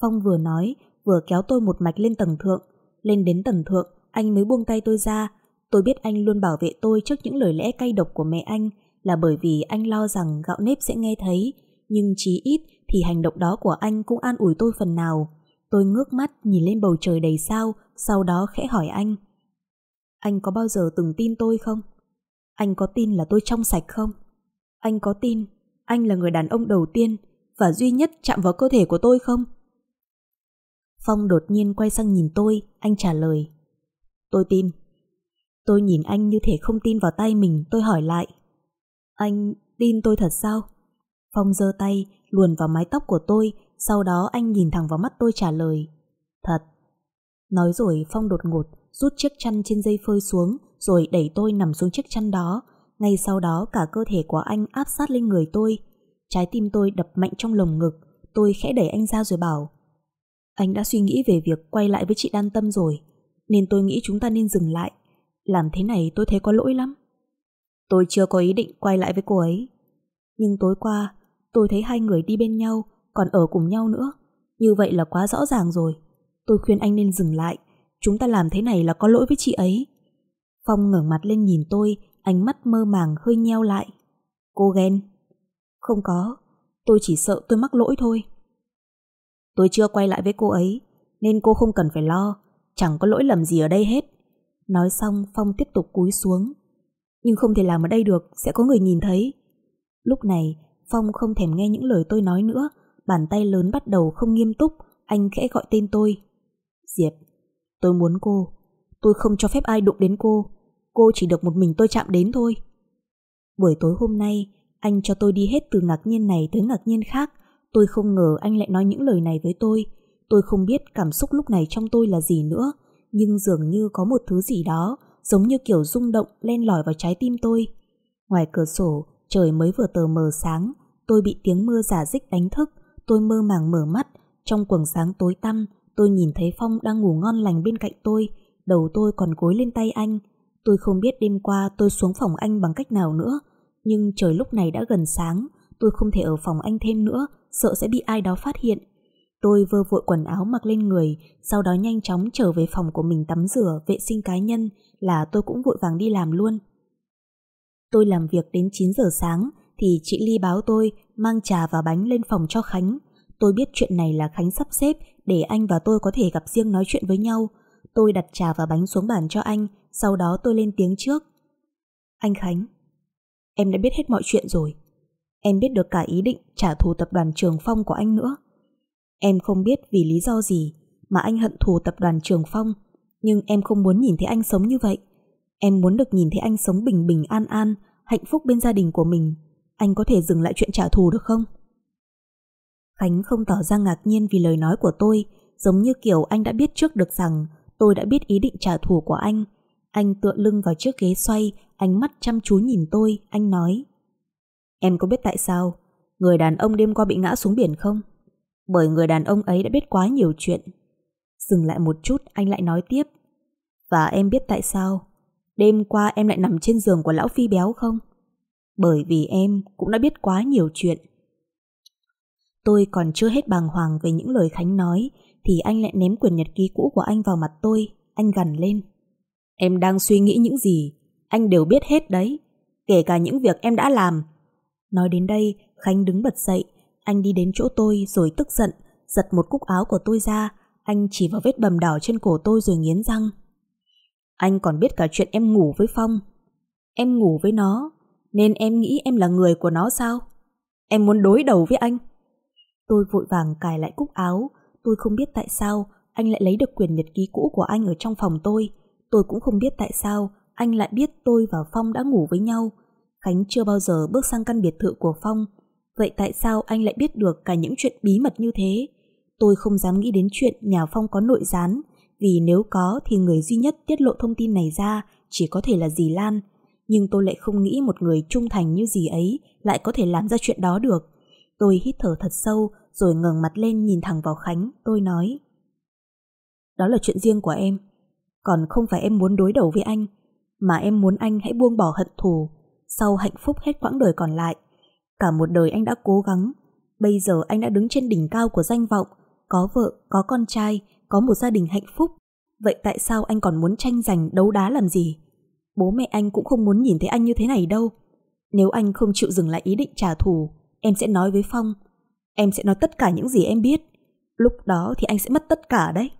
Phong vừa nói, vừa kéo tôi một mạch lên tầng thượng. Lên đến tầng thượng, anh mới buông tay tôi ra. Tôi biết anh luôn bảo vệ tôi trước những lời lẽ cay độc của mẹ anh là bởi vì anh lo rằng gạo nếp sẽ nghe thấy, nhưng chí ít thì hành động đó của anh cũng an ủi tôi phần nào. Tôi ngước mắt nhìn lên bầu trời đầy sao, sau đó khẽ hỏi anh. Anh có bao giờ từng tin tôi không? Anh có tin là tôi trong sạch không? Anh có tin anh là người đàn ông đầu tiên và duy nhất chạm vào cơ thể của tôi không? Phong đột nhiên quay sang nhìn tôi, anh trả lời. Tôi tin. Tôi nhìn anh như thể không tin vào tay mình, tôi hỏi lại. Anh tin tôi thật sao? Phong giơ tay, luồn vào mái tóc của tôi, sau đó anh nhìn thẳng vào mắt tôi trả lời. Thật. Nói rồi Phong đột ngột rút chiếc chăn trên dây phơi xuống rồi đẩy tôi nằm xuống chiếc chăn đó. Ngay sau đó cả cơ thể của anh áp sát lên người tôi. Trái tim tôi đập mạnh trong lồng ngực. Tôi khẽ đẩy anh ra rồi bảo. Anh đã suy nghĩ về việc quay lại với chị Đan Tâm rồi nên tôi nghĩ chúng ta nên dừng lại. Làm thế này tôi thấy có lỗi lắm. Tôi chưa có ý định quay lại với cô ấy. Nhưng tối qua, tôi thấy hai người đi bên nhau, còn ở cùng nhau nữa. Như vậy là quá rõ ràng rồi. Tôi khuyên anh nên dừng lại. Chúng ta làm thế này là có lỗi với chị ấy. Phong ngẩng mặt lên nhìn tôi, ánh mắt mơ màng hơi nheo lại. Cô ghen? Không có, tôi chỉ sợ tôi mắc lỗi thôi. Tôi chưa quay lại với cô ấy, nên cô không cần phải lo chẳng có lỗi lầm gì ở đây hết. Nói xong Phong tiếp tục cúi xuống. Nhưng không thể làm ở đây được, sẽ có người nhìn thấy. Lúc này, Phong không thèm nghe những lời tôi nói nữa, bàn tay lớn bắt đầu không nghiêm túc, anh khẽ gọi tên tôi. Diệp, tôi muốn cô. Tôi không cho phép ai đụng đến cô. Cô chỉ được một mình tôi chạm đến thôi. Buổi tối hôm nay, anh cho tôi đi hết từ ngạc nhiên này tới ngạc nhiên khác. Tôi không ngờ anh lại nói những lời này với tôi. Tôi không biết cảm xúc lúc này trong tôi là gì nữa, nhưng dường như có một thứ gì đó, giống như kiểu rung động len lỏi vào trái tim tôi. Ngoài cửa sổ, trời mới vừa tờ mờ sáng, tôi bị tiếng mưa giả dích đánh thức, tôi mơ màng mở mắt, trong quầng sáng tối tăm, tôi nhìn thấy Phong đang ngủ ngon lành bên cạnh tôi, đầu tôi còn gối lên tay anh. Tôi không biết đêm qua tôi xuống phòng anh bằng cách nào nữa, nhưng trời lúc này đã gần sáng, tôi không thể ở phòng anh thêm nữa, sợ sẽ bị ai đó phát hiện. Tôi vơ vội quần áo mặc lên người, sau đó nhanh chóng trở về phòng của mình tắm rửa, vệ sinh cá nhân là tôi cũng vội vàng đi làm luôn. Tôi làm việc đến 9 giờ sáng thì chị Ly báo tôi mang trà và bánh lên phòng cho Khánh. Tôi biết chuyện này là Khánh sắp xếp để anh và tôi có thể gặp riêng nói chuyện với nhau. Tôi đặt trà và bánh xuống bàn cho anh, sau đó tôi lên tiếng trước. Anh Khánh, em đã biết hết mọi chuyện rồi. Em biết được cả ý định trả thù tập đoàn Trường Phong của anh nữa. Em không biết vì lý do gì mà anh hận thù tập đoàn Trường Phong, nhưng em không muốn nhìn thấy anh sống như vậy. Em muốn được nhìn thấy anh sống bình bình an an, hạnh phúc bên gia đình của mình. Anh có thể dừng lại chuyện trả thù được không? Khánh không tỏ ra ngạc nhiên vì lời nói của tôi, giống như kiểu anh đã biết trước được rằng tôi đã biết ý định trả thù của anh. Anh tựa lưng vào chiếc ghế xoay, ánh mắt chăm chú nhìn tôi, anh nói. Em có biết tại sao người đàn ông đêm qua bị ngã xuống biển không? bởi người đàn ông ấy đã biết quá nhiều chuyện. Dừng lại một chút, anh lại nói tiếp. Và em biết tại sao, đêm qua em lại nằm trên giường của lão phi béo không? Bởi vì em cũng đã biết quá nhiều chuyện. Tôi còn chưa hết bàng hoàng về những lời Khánh nói, thì anh lại ném quyển nhật ký cũ của anh vào mặt tôi, anh gằn lên. Em đang suy nghĩ những gì, anh đều biết hết đấy, kể cả những việc em đã làm. Nói đến đây, Khánh đứng bật dậy, anh đi đến chỗ tôi rồi tức giận, giật một cúc áo của tôi ra, anh chỉ vào vết bầm đỏ trên cổ tôi rồi nghiến răng. Anh còn biết cả chuyện em ngủ với Phong. Em ngủ với nó, nên em nghĩ em là người của nó sao? Em muốn đối đầu với anh. Tôi vội vàng cài lại cúc áo, tôi không biết tại sao anh lại lấy được quyền nhật ký cũ của anh ở trong phòng tôi. Tôi cũng không biết tại sao anh lại biết tôi và Phong đã ngủ với nhau. Khánh chưa bao giờ bước sang căn biệt thự của Phong, Vậy tại sao anh lại biết được cả những chuyện bí mật như thế? Tôi không dám nghĩ đến chuyện nhà Phong có nội gián, vì nếu có thì người duy nhất tiết lộ thông tin này ra chỉ có thể là dì Lan. Nhưng tôi lại không nghĩ một người trung thành như dì ấy lại có thể làm ra chuyện đó được. Tôi hít thở thật sâu rồi ngẩng mặt lên nhìn thẳng vào Khánh, tôi nói. Đó là chuyện riêng của em, còn không phải em muốn đối đầu với anh, mà em muốn anh hãy buông bỏ hận thù, sau hạnh phúc hết quãng đời còn lại Cả một đời anh đã cố gắng, bây giờ anh đã đứng trên đỉnh cao của danh vọng, có vợ, có con trai, có một gia đình hạnh phúc. Vậy tại sao anh còn muốn tranh giành đấu đá làm gì? Bố mẹ anh cũng không muốn nhìn thấy anh như thế này đâu. Nếu anh không chịu dừng lại ý định trả thù, em sẽ nói với Phong. Em sẽ nói tất cả những gì em biết. Lúc đó thì anh sẽ mất tất cả đấy.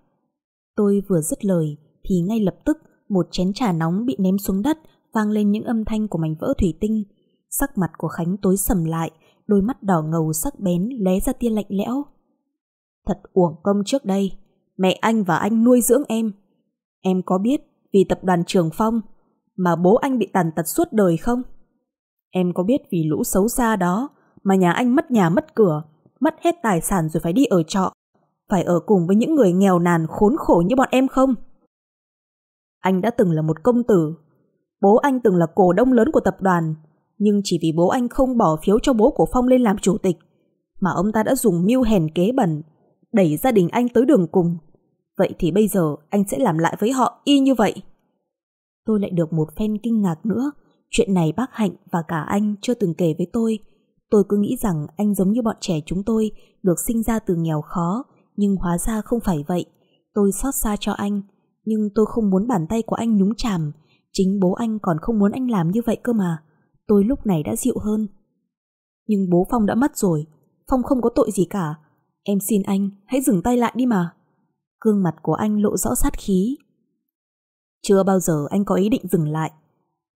Tôi vừa dứt lời thì ngay lập tức một chén trà nóng bị ném xuống đất vang lên những âm thanh của mảnh vỡ thủy tinh Sắc mặt của Khánh tối sầm lại, đôi mắt đỏ ngầu sắc bén lé ra tia lạnh lẽo. Thật uổng công trước đây, mẹ anh và anh nuôi dưỡng em. Em có biết vì tập đoàn Trường Phong mà bố anh bị tàn tật suốt đời không? Em có biết vì lũ xấu xa đó mà nhà anh mất nhà mất cửa, mất hết tài sản rồi phải đi ở trọ, phải ở cùng với những người nghèo nàn khốn khổ như bọn em không? Anh đã từng là một công tử, bố anh từng là cổ đông lớn của tập đoàn, nhưng chỉ vì bố anh không bỏ phiếu cho bố của Phong lên làm chủ tịch, mà ông ta đã dùng mưu hèn kế bẩn, đẩy gia đình anh tới đường cùng. Vậy thì bây giờ anh sẽ làm lại với họ y như vậy. Tôi lại được một phen kinh ngạc nữa. Chuyện này bác Hạnh và cả anh chưa từng kể với tôi. Tôi cứ nghĩ rằng anh giống như bọn trẻ chúng tôi, được sinh ra từ nghèo khó, nhưng hóa ra không phải vậy. Tôi xót xa cho anh, nhưng tôi không muốn bàn tay của anh nhúng chàm. Chính bố anh còn không muốn anh làm như vậy cơ mà tôi lúc này đã dịu hơn. Nhưng bố Phong đã mất rồi, Phong không có tội gì cả. Em xin anh, hãy dừng tay lại đi mà. Gương mặt của anh lộ rõ sát khí. Chưa bao giờ anh có ý định dừng lại.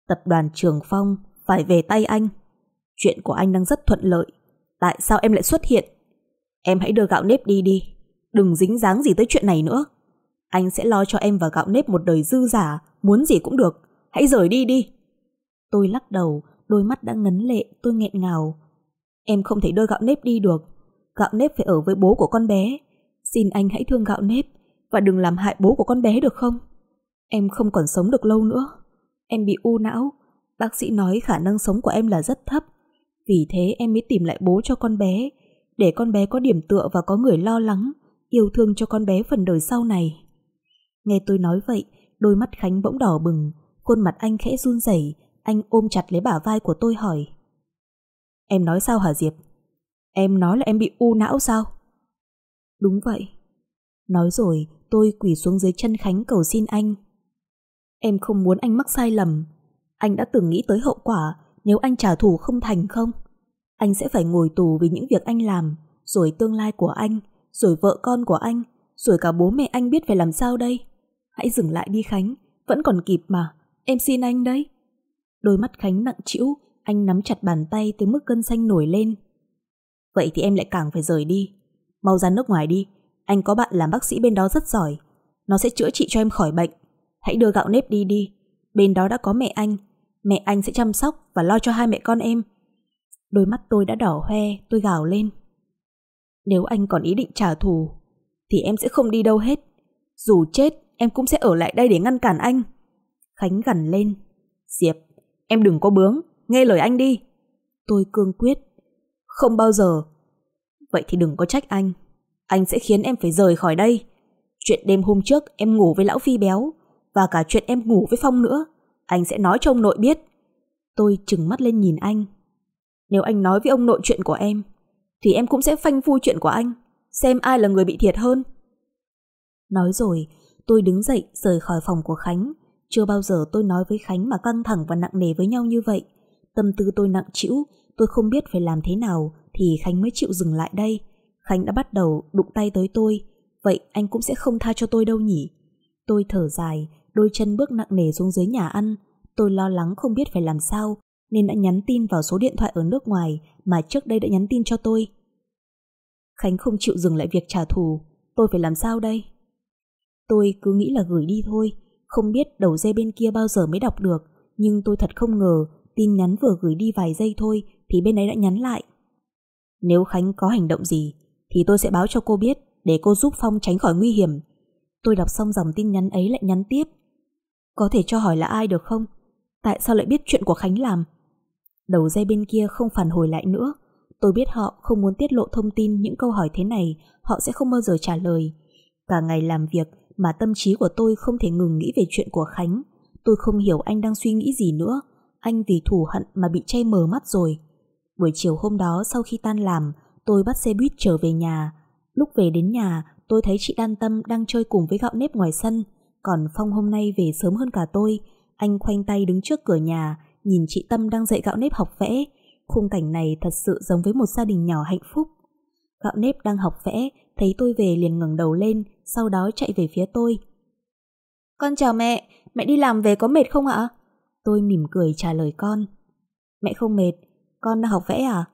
Tập đoàn Trường Phong phải về tay anh. Chuyện của anh đang rất thuận lợi. Tại sao em lại xuất hiện? Em hãy đưa gạo nếp đi đi. Đừng dính dáng gì tới chuyện này nữa. Anh sẽ lo cho em và gạo nếp một đời dư giả, muốn gì cũng được. Hãy rời đi đi. Tôi lắc đầu, đôi mắt đã ngấn lệ, tôi nghẹn ngào. Em không thể đưa gạo nếp đi được. Gạo nếp phải ở với bố của con bé. Xin anh hãy thương gạo nếp và đừng làm hại bố của con bé được không? Em không còn sống được lâu nữa. Em bị u não. Bác sĩ nói khả năng sống của em là rất thấp. Vì thế em mới tìm lại bố cho con bé, để con bé có điểm tựa và có người lo lắng, yêu thương cho con bé phần đời sau này. Nghe tôi nói vậy, đôi mắt Khánh bỗng đỏ bừng, khuôn mặt anh khẽ run rẩy, anh ôm chặt lấy bả vai của tôi hỏi. Em nói sao hả Diệp? Em nói là em bị u não sao? Đúng vậy. Nói rồi tôi quỳ xuống dưới chân Khánh cầu xin anh. Em không muốn anh mắc sai lầm. Anh đã từng nghĩ tới hậu quả nếu anh trả thù không thành không? Anh sẽ phải ngồi tù vì những việc anh làm, rồi tương lai của anh, rồi vợ con của anh, rồi cả bố mẹ anh biết phải làm sao đây. Hãy dừng lại đi Khánh, vẫn còn kịp mà, em xin anh đấy. Đôi mắt Khánh nặng trĩu, anh nắm chặt bàn tay tới mức cơn xanh nổi lên. Vậy thì em lại càng phải rời đi. Mau ra nước ngoài đi, anh có bạn làm bác sĩ bên đó rất giỏi. Nó sẽ chữa trị cho em khỏi bệnh. Hãy đưa gạo nếp đi đi, bên đó đã có mẹ anh. Mẹ anh sẽ chăm sóc và lo cho hai mẹ con em. Đôi mắt tôi đã đỏ hoe, tôi gào lên. Nếu anh còn ý định trả thù, thì em sẽ không đi đâu hết. Dù chết, em cũng sẽ ở lại đây để ngăn cản anh. Khánh gằn lên. Diệp, Em đừng có bướng, nghe lời anh đi. Tôi cương quyết. Không bao giờ. Vậy thì đừng có trách anh. Anh sẽ khiến em phải rời khỏi đây. Chuyện đêm hôm trước em ngủ với lão phi béo và cả chuyện em ngủ với Phong nữa. Anh sẽ nói cho ông nội biết. Tôi trừng mắt lên nhìn anh. Nếu anh nói với ông nội chuyện của em thì em cũng sẽ phanh phui chuyện của anh xem ai là người bị thiệt hơn. Nói rồi, tôi đứng dậy rời khỏi phòng của Khánh chưa bao giờ tôi nói với Khánh mà căng thẳng và nặng nề với nhau như vậy. Tâm tư tôi nặng chịu tôi không biết phải làm thế nào thì Khánh mới chịu dừng lại đây. Khánh đã bắt đầu đụng tay tới tôi, vậy anh cũng sẽ không tha cho tôi đâu nhỉ? Tôi thở dài, đôi chân bước nặng nề xuống dưới nhà ăn. Tôi lo lắng không biết phải làm sao, nên đã nhắn tin vào số điện thoại ở nước ngoài mà trước đây đã nhắn tin cho tôi. Khánh không chịu dừng lại việc trả thù, tôi phải làm sao đây? Tôi cứ nghĩ là gửi đi thôi, không biết đầu dây bên kia bao giờ mới đọc được, nhưng tôi thật không ngờ tin nhắn vừa gửi đi vài giây thôi thì bên ấy đã nhắn lại. Nếu Khánh có hành động gì thì tôi sẽ báo cho cô biết để cô giúp Phong tránh khỏi nguy hiểm. Tôi đọc xong dòng tin nhắn ấy lại nhắn tiếp. Có thể cho hỏi là ai được không? Tại sao lại biết chuyện của Khánh làm? Đầu dây bên kia không phản hồi lại nữa. Tôi biết họ không muốn tiết lộ thông tin những câu hỏi thế này, họ sẽ không bao giờ trả lời. Cả ngày làm việc, mà tâm trí của tôi không thể ngừng nghĩ về chuyện của Khánh. Tôi không hiểu anh đang suy nghĩ gì nữa. Anh vì thù hận mà bị chay mờ mắt rồi. Buổi chiều hôm đó sau khi tan làm, tôi bắt xe buýt trở về nhà. Lúc về đến nhà, tôi thấy chị Đan Tâm đang chơi cùng với gạo nếp ngoài sân. Còn Phong hôm nay về sớm hơn cả tôi. Anh khoanh tay đứng trước cửa nhà, nhìn chị Tâm đang dạy gạo nếp học vẽ. Khung cảnh này thật sự giống với một gia đình nhỏ hạnh phúc. Gạo nếp đang học vẽ, thấy tôi về liền ngẩng đầu lên, sau đó chạy về phía tôi. Con chào mẹ, mẹ đi làm về có mệt không ạ? Tôi mỉm cười trả lời con. Mẹ không mệt, con đang học vẽ à?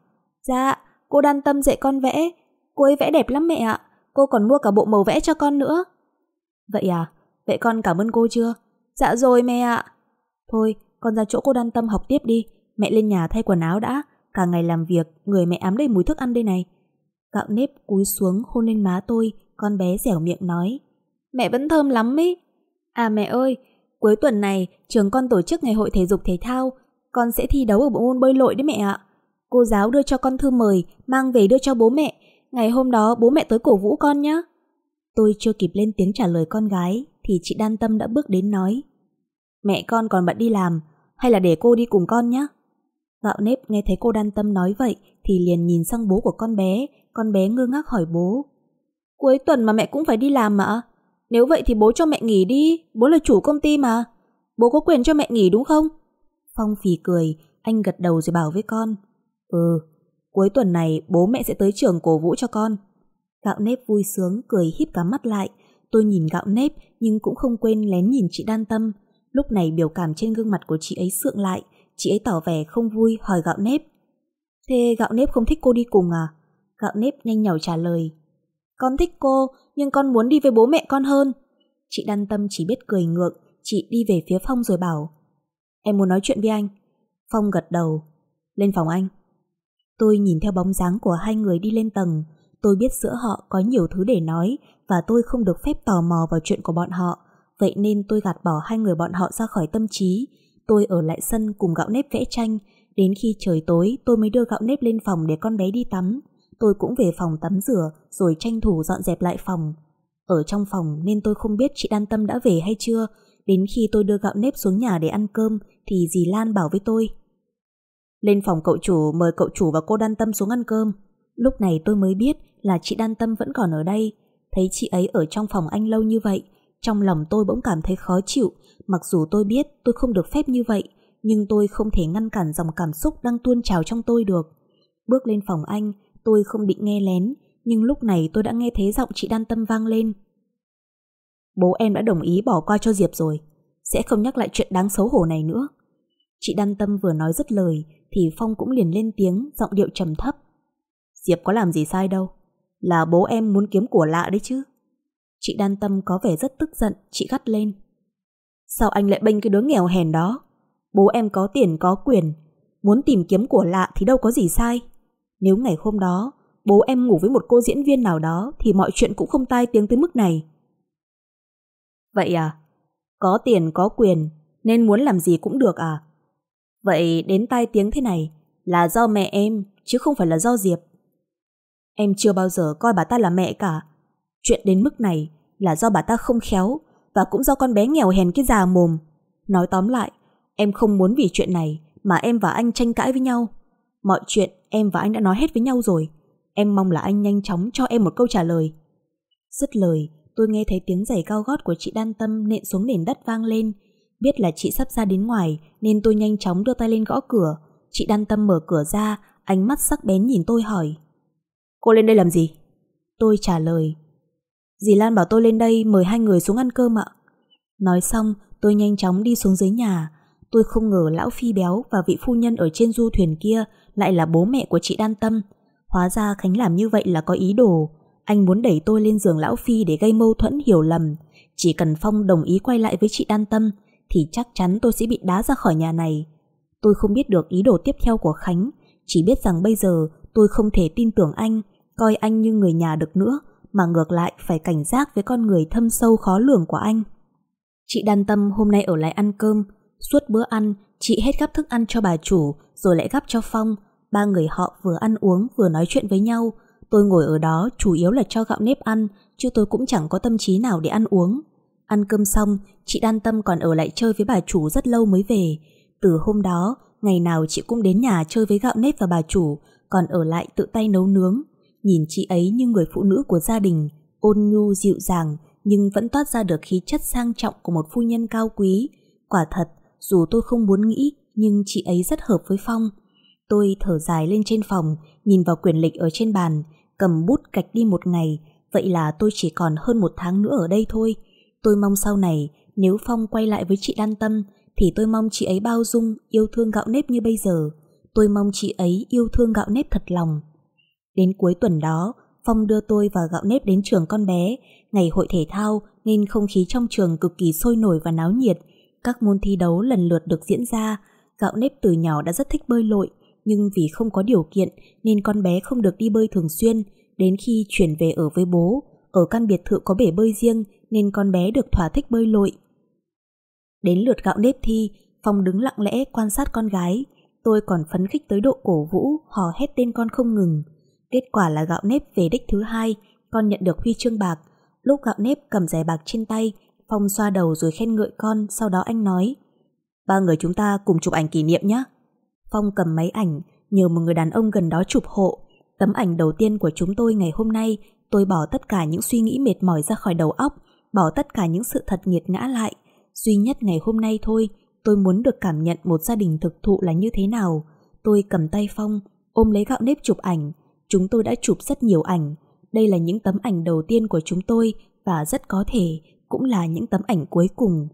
Dạ, cô đan tâm dạy con vẽ, cô ấy vẽ đẹp lắm mẹ ạ, cô còn mua cả bộ màu vẽ cho con nữa. Vậy à, vậy con cảm ơn cô chưa? Dạ rồi mẹ ạ. Thôi, con ra chỗ cô đan tâm học tiếp đi, mẹ lên nhà thay quần áo đã, cả ngày làm việc, người mẹ ám đầy mùi thức ăn đây này. Gạo nếp cúi xuống hôn lên má tôi, con bé dẻo miệng nói. Mẹ vẫn thơm lắm ấy. À mẹ ơi, cuối tuần này trường con tổ chức ngày hội thể dục thể thao, con sẽ thi đấu ở bộ môn bơi lội đấy mẹ ạ. Cô giáo đưa cho con thư mời, mang về đưa cho bố mẹ. Ngày hôm đó bố mẹ tới cổ vũ con nhé. Tôi chưa kịp lên tiếng trả lời con gái, thì chị Đan Tâm đã bước đến nói. Mẹ con còn bận đi làm, hay là để cô đi cùng con nhé. Gạo nếp nghe thấy cô Đan Tâm nói vậy thì liền nhìn sang bố của con bé, con bé ngơ ngác hỏi bố. Cuối tuần mà mẹ cũng phải đi làm mà. Nếu vậy thì bố cho mẹ nghỉ đi, bố là chủ công ty mà. Bố có quyền cho mẹ nghỉ đúng không? Phong phì cười, anh gật đầu rồi bảo với con. Ừ, cuối tuần này bố mẹ sẽ tới trường cổ vũ cho con. Gạo nếp vui sướng, cười híp cả mắt lại. Tôi nhìn gạo nếp nhưng cũng không quên lén nhìn chị đan tâm. Lúc này biểu cảm trên gương mặt của chị ấy sượng lại, chị ấy tỏ vẻ không vui hỏi gạo nếp. Thế gạo nếp không thích cô đi cùng à? Gạo nếp nhanh nhỏ trả lời. Con thích cô, nhưng con muốn đi với bố mẹ con hơn. Chị đan tâm chỉ biết cười ngượng, chị đi về phía Phong rồi bảo. Em muốn nói chuyện với anh. Phong gật đầu. Lên phòng anh. Tôi nhìn theo bóng dáng của hai người đi lên tầng. Tôi biết giữa họ có nhiều thứ để nói và tôi không được phép tò mò vào chuyện của bọn họ. Vậy nên tôi gạt bỏ hai người bọn họ ra khỏi tâm trí. Tôi ở lại sân cùng gạo nếp vẽ tranh. Đến khi trời tối tôi mới đưa gạo nếp lên phòng để con bé đi tắm tôi cũng về phòng tắm rửa rồi tranh thủ dọn dẹp lại phòng. Ở trong phòng nên tôi không biết chị Đan Tâm đã về hay chưa, đến khi tôi đưa gạo nếp xuống nhà để ăn cơm thì dì Lan bảo với tôi. Lên phòng cậu chủ mời cậu chủ và cô Đan Tâm xuống ăn cơm. Lúc này tôi mới biết là chị Đan Tâm vẫn còn ở đây. Thấy chị ấy ở trong phòng anh lâu như vậy, trong lòng tôi bỗng cảm thấy khó chịu, mặc dù tôi biết tôi không được phép như vậy, nhưng tôi không thể ngăn cản dòng cảm xúc đang tuôn trào trong tôi được. Bước lên phòng anh, Tôi không định nghe lén, nhưng lúc này tôi đã nghe thấy giọng chị Đan Tâm vang lên. Bố em đã đồng ý bỏ qua cho Diệp rồi, sẽ không nhắc lại chuyện đáng xấu hổ này nữa. Chị Đan Tâm vừa nói dứt lời thì Phong cũng liền lên tiếng, giọng điệu trầm thấp. Diệp có làm gì sai đâu, là bố em muốn kiếm của lạ đấy chứ. Chị Đan Tâm có vẻ rất tức giận, chị gắt lên. Sao anh lại bênh cái đứa nghèo hèn đó? Bố em có tiền có quyền, muốn tìm kiếm của lạ thì đâu có gì sai. Nếu ngày hôm đó bố em ngủ với một cô diễn viên nào đó thì mọi chuyện cũng không tai tiếng tới mức này. Vậy à? Có tiền có quyền nên muốn làm gì cũng được à? Vậy đến tai tiếng thế này là do mẹ em chứ không phải là do Diệp. Em chưa bao giờ coi bà ta là mẹ cả. Chuyện đến mức này là do bà ta không khéo và cũng do con bé nghèo hèn cái già mồm. Nói tóm lại, em không muốn vì chuyện này mà em và anh tranh cãi với nhau. Mọi chuyện em và anh đã nói hết với nhau rồi Em mong là anh nhanh chóng cho em một câu trả lời Dứt lời Tôi nghe thấy tiếng giày cao gót của chị Đan Tâm Nện xuống nền đất vang lên Biết là chị sắp ra đến ngoài Nên tôi nhanh chóng đưa tay lên gõ cửa Chị Đan Tâm mở cửa ra Ánh mắt sắc bén nhìn tôi hỏi Cô lên đây làm gì? Tôi trả lời Dì Lan bảo tôi lên đây mời hai người xuống ăn cơm ạ Nói xong tôi nhanh chóng đi xuống dưới nhà Tôi không ngờ lão phi béo và vị phu nhân ở trên du thuyền kia lại là bố mẹ của chị Đan Tâm. Hóa ra Khánh làm như vậy là có ý đồ. Anh muốn đẩy tôi lên giường Lão Phi để gây mâu thuẫn hiểu lầm. Chỉ cần Phong đồng ý quay lại với chị Đan Tâm thì chắc chắn tôi sẽ bị đá ra khỏi nhà này. Tôi không biết được ý đồ tiếp theo của Khánh, chỉ biết rằng bây giờ tôi không thể tin tưởng anh, coi anh như người nhà được nữa, mà ngược lại phải cảnh giác với con người thâm sâu khó lường của anh. Chị Đan Tâm hôm nay ở lại ăn cơm, suốt bữa ăn chị hết gắp thức ăn cho bà chủ rồi lại gắp cho Phong, ba người họ vừa ăn uống vừa nói chuyện với nhau. Tôi ngồi ở đó chủ yếu là cho gạo nếp ăn, chứ tôi cũng chẳng có tâm trí nào để ăn uống. Ăn cơm xong, chị Đan Tâm còn ở lại chơi với bà chủ rất lâu mới về. Từ hôm đó, ngày nào chị cũng đến nhà chơi với gạo nếp và bà chủ, còn ở lại tự tay nấu nướng. Nhìn chị ấy như người phụ nữ của gia đình, ôn nhu dịu dàng, nhưng vẫn toát ra được khí chất sang trọng của một phu nhân cao quý. Quả thật, dù tôi không muốn nghĩ, nhưng chị ấy rất hợp với Phong. Tôi thở dài lên trên phòng, nhìn vào quyền lịch ở trên bàn, cầm bút gạch đi một ngày, vậy là tôi chỉ còn hơn một tháng nữa ở đây thôi. Tôi mong sau này, nếu Phong quay lại với chị Đan Tâm, thì tôi mong chị ấy bao dung, yêu thương gạo nếp như bây giờ. Tôi mong chị ấy yêu thương gạo nếp thật lòng. Đến cuối tuần đó, Phong đưa tôi và gạo nếp đến trường con bé. Ngày hội thể thao nên không khí trong trường cực kỳ sôi nổi và náo nhiệt. Các môn thi đấu lần lượt được diễn ra. Gạo nếp từ nhỏ đã rất thích bơi lội nhưng vì không có điều kiện nên con bé không được đi bơi thường xuyên, đến khi chuyển về ở với bố, ở căn biệt thự có bể bơi riêng nên con bé được thỏa thích bơi lội. Đến lượt gạo nếp thi, Phong đứng lặng lẽ quan sát con gái, tôi còn phấn khích tới độ cổ vũ, hò hét tên con không ngừng. Kết quả là gạo nếp về đích thứ hai, con nhận được huy chương bạc. Lúc gạo nếp cầm giải bạc trên tay, Phong xoa đầu rồi khen ngợi con, sau đó anh nói. Ba người chúng ta cùng chụp ảnh kỷ niệm nhé. Phong cầm máy ảnh, nhờ một người đàn ông gần đó chụp hộ. Tấm ảnh đầu tiên của chúng tôi ngày hôm nay, tôi bỏ tất cả những suy nghĩ mệt mỏi ra khỏi đầu óc, bỏ tất cả những sự thật nghiệt ngã lại. Duy nhất ngày hôm nay thôi, tôi muốn được cảm nhận một gia đình thực thụ là như thế nào. Tôi cầm tay Phong, ôm lấy gạo nếp chụp ảnh. Chúng tôi đã chụp rất nhiều ảnh. Đây là những tấm ảnh đầu tiên của chúng tôi và rất có thể cũng là những tấm ảnh cuối cùng.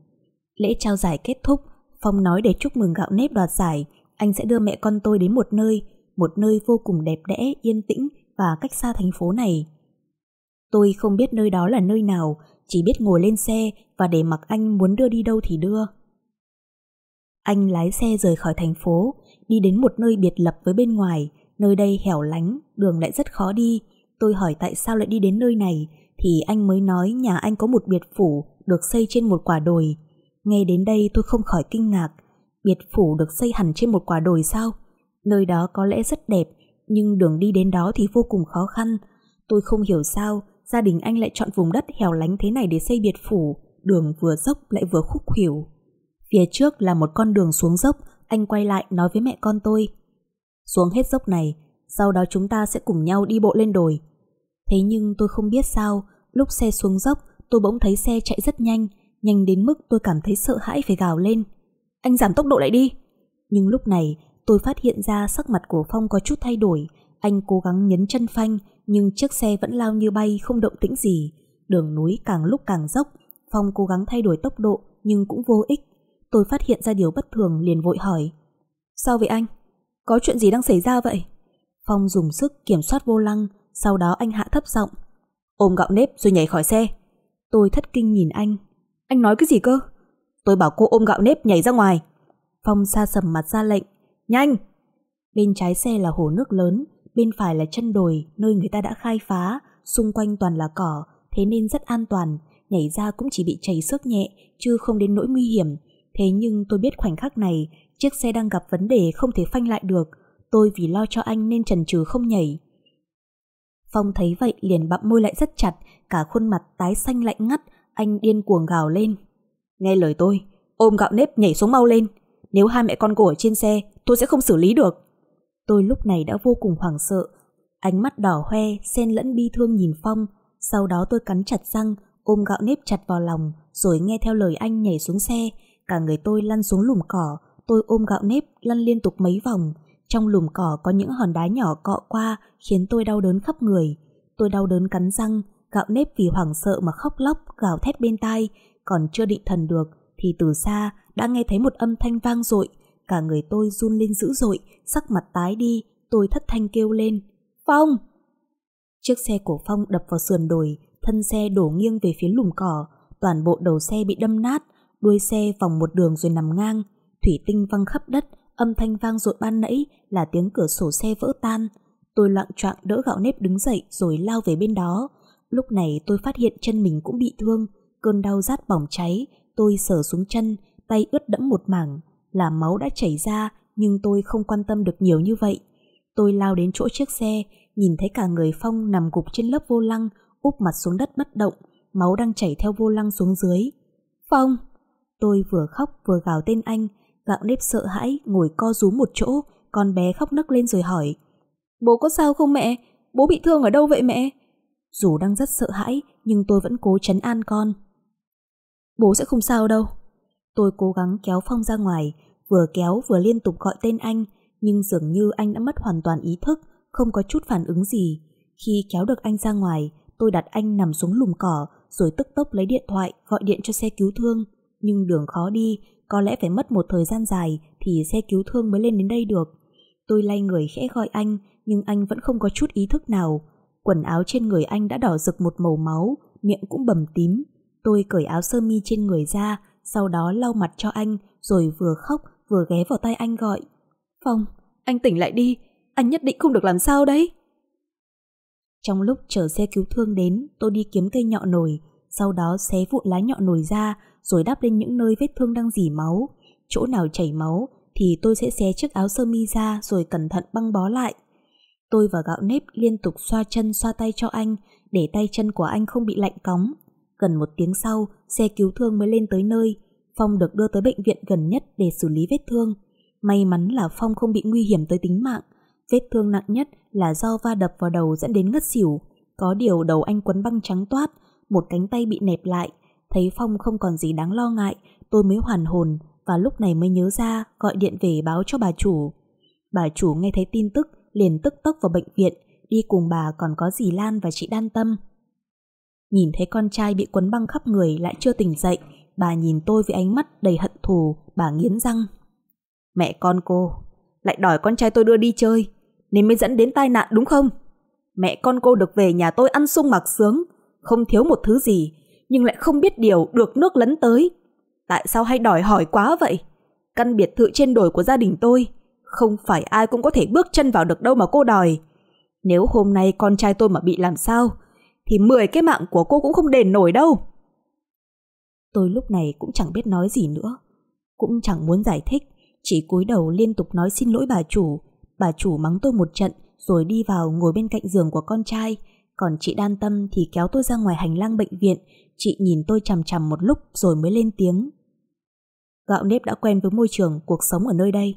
Lễ trao giải kết thúc, Phong nói để chúc mừng gạo nếp đoạt giải anh sẽ đưa mẹ con tôi đến một nơi, một nơi vô cùng đẹp đẽ, yên tĩnh và cách xa thành phố này. Tôi không biết nơi đó là nơi nào, chỉ biết ngồi lên xe và để mặc anh muốn đưa đi đâu thì đưa. Anh lái xe rời khỏi thành phố, đi đến một nơi biệt lập với bên ngoài, nơi đây hẻo lánh, đường lại rất khó đi. Tôi hỏi tại sao lại đi đến nơi này, thì anh mới nói nhà anh có một biệt phủ được xây trên một quả đồi. Nghe đến đây tôi không khỏi kinh ngạc, biệt phủ được xây hẳn trên một quả đồi sao? Nơi đó có lẽ rất đẹp, nhưng đường đi đến đó thì vô cùng khó khăn. Tôi không hiểu sao gia đình anh lại chọn vùng đất hẻo lánh thế này để xây biệt phủ, đường vừa dốc lại vừa khúc khuỷu. Phía trước là một con đường xuống dốc, anh quay lại nói với mẹ con tôi. Xuống hết dốc này, sau đó chúng ta sẽ cùng nhau đi bộ lên đồi. Thế nhưng tôi không biết sao, lúc xe xuống dốc, tôi bỗng thấy xe chạy rất nhanh, nhanh đến mức tôi cảm thấy sợ hãi phải gào lên anh giảm tốc độ lại đi. Nhưng lúc này, tôi phát hiện ra sắc mặt của Phong có chút thay đổi. Anh cố gắng nhấn chân phanh, nhưng chiếc xe vẫn lao như bay không động tĩnh gì. Đường núi càng lúc càng dốc, Phong cố gắng thay đổi tốc độ nhưng cũng vô ích. Tôi phát hiện ra điều bất thường liền vội hỏi. Sao vậy anh? Có chuyện gì đang xảy ra vậy? Phong dùng sức kiểm soát vô lăng, sau đó anh hạ thấp giọng. Ôm gạo nếp rồi nhảy khỏi xe. Tôi thất kinh nhìn anh. Anh nói cái gì cơ? Tôi bảo cô ôm gạo nếp nhảy ra ngoài. Phong xa sầm mặt ra lệnh. Nhanh! Bên trái xe là hồ nước lớn, bên phải là chân đồi, nơi người ta đã khai phá, xung quanh toàn là cỏ, thế nên rất an toàn. Nhảy ra cũng chỉ bị chảy xước nhẹ, chứ không đến nỗi nguy hiểm. Thế nhưng tôi biết khoảnh khắc này, chiếc xe đang gặp vấn đề không thể phanh lại được. Tôi vì lo cho anh nên trần trừ không nhảy. Phong thấy vậy liền bặm môi lại rất chặt, cả khuôn mặt tái xanh lạnh ngắt, anh điên cuồng gào lên. Nghe lời tôi, ôm gạo nếp nhảy xuống mau lên. Nếu hai mẹ con cô ở trên xe, tôi sẽ không xử lý được. Tôi lúc này đã vô cùng hoảng sợ. Ánh mắt đỏ hoe, xen lẫn bi thương nhìn Phong. Sau đó tôi cắn chặt răng, ôm gạo nếp chặt vào lòng, rồi nghe theo lời anh nhảy xuống xe. Cả người tôi lăn xuống lùm cỏ, tôi ôm gạo nếp lăn liên tục mấy vòng. Trong lùm cỏ có những hòn đá nhỏ cọ qua khiến tôi đau đớn khắp người. Tôi đau đớn cắn răng, gạo nếp vì hoảng sợ mà khóc lóc, gào thét bên tai, còn chưa định thần được thì từ xa đã nghe thấy một âm thanh vang dội cả người tôi run lên dữ dội sắc mặt tái đi tôi thất thanh kêu lên phong chiếc xe của phong đập vào sườn đồi thân xe đổ nghiêng về phía lùm cỏ toàn bộ đầu xe bị đâm nát đuôi xe vòng một đường rồi nằm ngang thủy tinh văng khắp đất âm thanh vang dội ban nãy là tiếng cửa sổ xe vỡ tan tôi loạng choạng đỡ gạo nếp đứng dậy rồi lao về bên đó lúc này tôi phát hiện chân mình cũng bị thương Cơn đau rát bỏng cháy, tôi sờ xuống chân, tay ướt đẫm một mảng, là máu đã chảy ra nhưng tôi không quan tâm được nhiều như vậy. Tôi lao đến chỗ chiếc xe, nhìn thấy cả người Phong nằm gục trên lớp vô lăng, úp mặt xuống đất bất động, máu đang chảy theo vô lăng xuống dưới. Phong! Tôi vừa khóc vừa gào tên anh, gạo nếp sợ hãi, ngồi co rúm một chỗ, con bé khóc nấc lên rồi hỏi. Bố có sao không mẹ? Bố bị thương ở đâu vậy mẹ? Dù đang rất sợ hãi, nhưng tôi vẫn cố chấn an con. Bố sẽ không sao đâu. Tôi cố gắng kéo Phong ra ngoài, vừa kéo vừa liên tục gọi tên anh, nhưng dường như anh đã mất hoàn toàn ý thức, không có chút phản ứng gì. Khi kéo được anh ra ngoài, tôi đặt anh nằm xuống lùm cỏ, rồi tức tốc lấy điện thoại gọi điện cho xe cứu thương. Nhưng đường khó đi, có lẽ phải mất một thời gian dài thì xe cứu thương mới lên đến đây được. Tôi lay người khẽ gọi anh, nhưng anh vẫn không có chút ý thức nào. Quần áo trên người anh đã đỏ rực một màu máu, miệng cũng bầm tím, Tôi cởi áo sơ mi trên người ra, sau đó lau mặt cho anh, rồi vừa khóc vừa ghé vào tay anh gọi. Phong, anh tỉnh lại đi, anh nhất định không được làm sao đấy. Trong lúc chờ xe cứu thương đến, tôi đi kiếm cây nhọ nồi, sau đó xé vụn lá nhọ nồi ra, rồi đắp lên những nơi vết thương đang dỉ máu. Chỗ nào chảy máu thì tôi sẽ xé chiếc áo sơ mi ra rồi cẩn thận băng bó lại. Tôi và gạo nếp liên tục xoa chân xoa tay cho anh, để tay chân của anh không bị lạnh cóng. Gần một tiếng sau, xe cứu thương mới lên tới nơi. Phong được đưa tới bệnh viện gần nhất để xử lý vết thương. May mắn là Phong không bị nguy hiểm tới tính mạng. Vết thương nặng nhất là do va đập vào đầu dẫn đến ngất xỉu. Có điều đầu anh quấn băng trắng toát, một cánh tay bị nẹp lại. Thấy Phong không còn gì đáng lo ngại, tôi mới hoàn hồn và lúc này mới nhớ ra gọi điện về báo cho bà chủ. Bà chủ nghe thấy tin tức, liền tức tốc vào bệnh viện, đi cùng bà còn có dì Lan và chị Đan Tâm. Nhìn thấy con trai bị quấn băng khắp người lại chưa tỉnh dậy, bà nhìn tôi với ánh mắt đầy hận thù, bà nghiến răng. Mẹ con cô, lại đòi con trai tôi đưa đi chơi, nên mới dẫn đến tai nạn đúng không? Mẹ con cô được về nhà tôi ăn sung mặc sướng, không thiếu một thứ gì, nhưng lại không biết điều được nước lấn tới. Tại sao hay đòi hỏi quá vậy? Căn biệt thự trên đồi của gia đình tôi, không phải ai cũng có thể bước chân vào được đâu mà cô đòi. Nếu hôm nay con trai tôi mà bị làm sao, thì 10 cái mạng của cô cũng không đền nổi đâu. Tôi lúc này cũng chẳng biết nói gì nữa, cũng chẳng muốn giải thích, chỉ cúi đầu liên tục nói xin lỗi bà chủ. Bà chủ mắng tôi một trận rồi đi vào ngồi bên cạnh giường của con trai, còn chị đan tâm thì kéo tôi ra ngoài hành lang bệnh viện, chị nhìn tôi chằm chằm một lúc rồi mới lên tiếng. Gạo nếp đã quen với môi trường, cuộc sống ở nơi đây,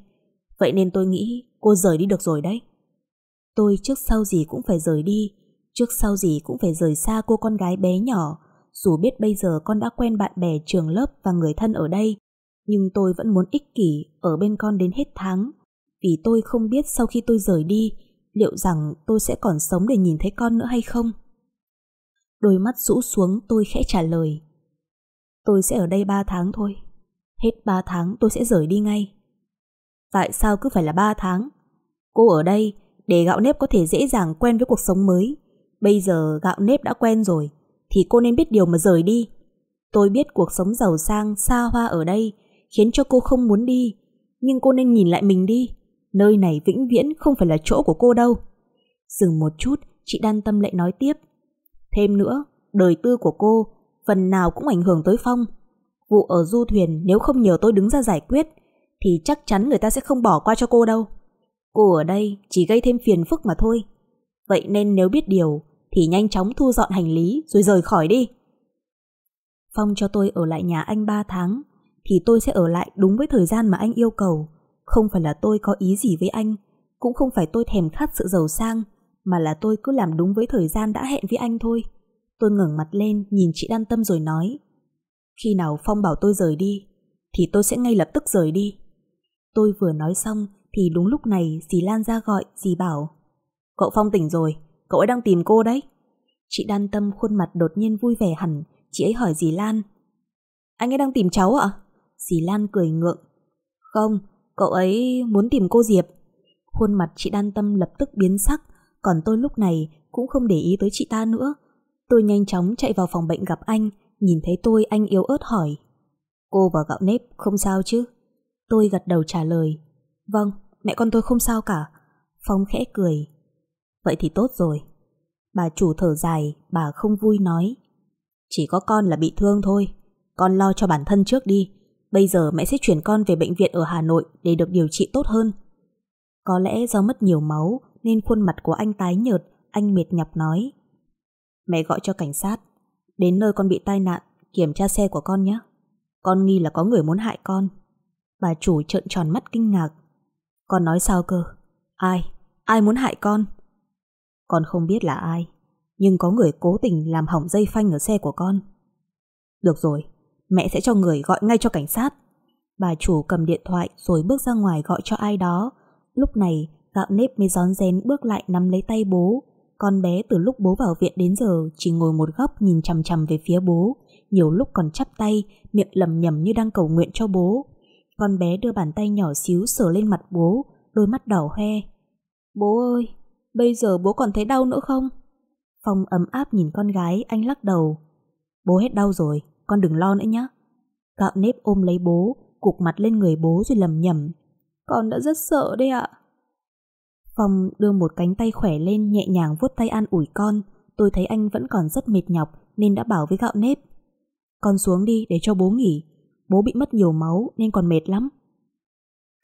vậy nên tôi nghĩ cô rời đi được rồi đấy. Tôi trước sau gì cũng phải rời đi, Trước sau gì cũng phải rời xa cô con gái bé nhỏ, dù biết bây giờ con đã quen bạn bè trường lớp và người thân ở đây, nhưng tôi vẫn muốn ích kỷ ở bên con đến hết tháng, vì tôi không biết sau khi tôi rời đi, liệu rằng tôi sẽ còn sống để nhìn thấy con nữa hay không. Đôi mắt rũ xuống tôi khẽ trả lời. Tôi sẽ ở đây 3 tháng thôi. Hết 3 tháng tôi sẽ rời đi ngay. Tại sao cứ phải là 3 tháng? Cô ở đây để gạo nếp có thể dễ dàng quen với cuộc sống mới Bây giờ gạo nếp đã quen rồi, thì cô nên biết điều mà rời đi. Tôi biết cuộc sống giàu sang, xa hoa ở đây, khiến cho cô không muốn đi. Nhưng cô nên nhìn lại mình đi, nơi này vĩnh viễn không phải là chỗ của cô đâu. Dừng một chút, chị Đan Tâm lại nói tiếp. Thêm nữa, đời tư của cô, phần nào cũng ảnh hưởng tới Phong. Vụ ở du thuyền nếu không nhờ tôi đứng ra giải quyết, thì chắc chắn người ta sẽ không bỏ qua cho cô đâu. Cô ở đây chỉ gây thêm phiền phức mà thôi. Vậy nên nếu biết điều thì nhanh chóng thu dọn hành lý rồi rời khỏi đi. Phong cho tôi ở lại nhà anh 3 tháng thì tôi sẽ ở lại đúng với thời gian mà anh yêu cầu. Không phải là tôi có ý gì với anh, cũng không phải tôi thèm khát sự giàu sang, mà là tôi cứ làm đúng với thời gian đã hẹn với anh thôi. Tôi ngẩng mặt lên nhìn chị Đan Tâm rồi nói Khi nào Phong bảo tôi rời đi Thì tôi sẽ ngay lập tức rời đi Tôi vừa nói xong Thì đúng lúc này dì Lan ra gọi Dì bảo Cậu Phong tỉnh rồi, cậu ấy đang tìm cô đấy. Chị đan tâm khuôn mặt đột nhiên vui vẻ hẳn, chị ấy hỏi dì Lan. Anh ấy đang tìm cháu ạ? À? Dì Lan cười ngượng. Không, cậu ấy muốn tìm cô Diệp. Khuôn mặt chị đan tâm lập tức biến sắc, còn tôi lúc này cũng không để ý tới chị ta nữa. Tôi nhanh chóng chạy vào phòng bệnh gặp anh, nhìn thấy tôi anh yếu ớt hỏi. Cô và gạo nếp không sao chứ? Tôi gật đầu trả lời. Vâng, mẹ con tôi không sao cả. Phong khẽ cười. Vậy thì tốt rồi. Bà chủ thở dài, bà không vui nói. Chỉ có con là bị thương thôi. Con lo cho bản thân trước đi. Bây giờ mẹ sẽ chuyển con về bệnh viện ở Hà Nội để được điều trị tốt hơn. Có lẽ do mất nhiều máu nên khuôn mặt của anh tái nhợt, anh mệt nhọc nói. Mẹ gọi cho cảnh sát. Đến nơi con bị tai nạn, kiểm tra xe của con nhé. Con nghi là có người muốn hại con. Bà chủ trợn tròn mắt kinh ngạc. Con nói sao cơ? Ai? Ai muốn hại con? Con không biết là ai, nhưng có người cố tình làm hỏng dây phanh ở xe của con. Được rồi, mẹ sẽ cho người gọi ngay cho cảnh sát. Bà chủ cầm điện thoại rồi bước ra ngoài gọi cho ai đó. Lúc này, gạo nếp mới rón rén bước lại nắm lấy tay bố. Con bé từ lúc bố vào viện đến giờ chỉ ngồi một góc nhìn chằm chằm về phía bố, nhiều lúc còn chắp tay, miệng lầm nhầm như đang cầu nguyện cho bố. Con bé đưa bàn tay nhỏ xíu sờ lên mặt bố, đôi mắt đỏ hoe. Bố ơi! bây giờ bố còn thấy đau nữa không? Phong ấm áp nhìn con gái, anh lắc đầu. Bố hết đau rồi, con đừng lo nữa nhé. gạo nếp ôm lấy bố, cục mặt lên người bố rồi lầm nhầm. Con đã rất sợ đấy ạ. Phong đưa một cánh tay khỏe lên nhẹ nhàng vuốt tay an ủi con. Tôi thấy anh vẫn còn rất mệt nhọc nên đã bảo với gạo nếp. Con xuống đi để cho bố nghỉ. Bố bị mất nhiều máu nên còn mệt lắm.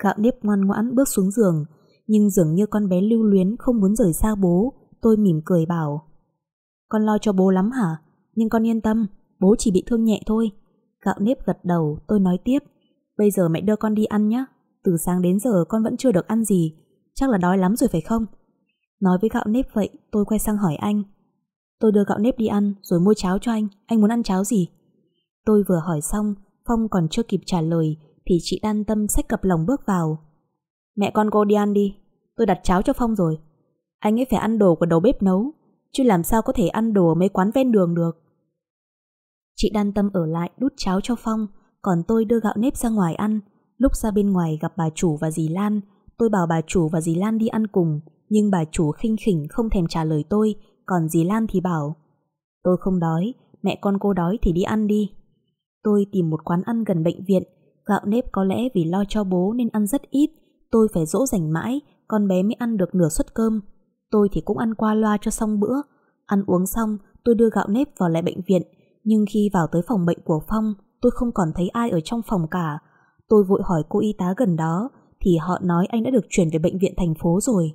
Gạo nếp ngoan ngoãn bước xuống giường, nhưng dường như con bé lưu luyến không muốn rời xa bố, tôi mỉm cười bảo. Con lo cho bố lắm hả? Nhưng con yên tâm, bố chỉ bị thương nhẹ thôi. Gạo nếp gật đầu, tôi nói tiếp. Bây giờ mẹ đưa con đi ăn nhé. Từ sáng đến giờ con vẫn chưa được ăn gì, chắc là đói lắm rồi phải không? Nói với gạo nếp vậy, tôi quay sang hỏi anh. Tôi đưa gạo nếp đi ăn rồi mua cháo cho anh, anh muốn ăn cháo gì? Tôi vừa hỏi xong, Phong còn chưa kịp trả lời thì chị đan tâm xách cặp lòng bước vào. Mẹ con cô đi ăn đi, tôi đặt cháo cho Phong rồi. Anh ấy phải ăn đồ của đầu bếp nấu, chứ làm sao có thể ăn đồ ở mấy quán ven đường được. Chị đan tâm ở lại đút cháo cho Phong, còn tôi đưa gạo nếp ra ngoài ăn. Lúc ra bên ngoài gặp bà chủ và dì Lan, tôi bảo bà chủ và dì Lan đi ăn cùng, nhưng bà chủ khinh khỉnh không thèm trả lời tôi, còn dì Lan thì bảo Tôi không đói, mẹ con cô đói thì đi ăn đi. Tôi tìm một quán ăn gần bệnh viện, gạo nếp có lẽ vì lo cho bố nên ăn rất ít, Tôi phải dỗ dành mãi, con bé mới ăn được nửa suất cơm. Tôi thì cũng ăn qua loa cho xong bữa. Ăn uống xong, tôi đưa gạo nếp vào lại bệnh viện. Nhưng khi vào tới phòng bệnh của Phong, tôi không còn thấy ai ở trong phòng cả. Tôi vội hỏi cô y tá gần đó, thì họ nói anh đã được chuyển về bệnh viện thành phố rồi.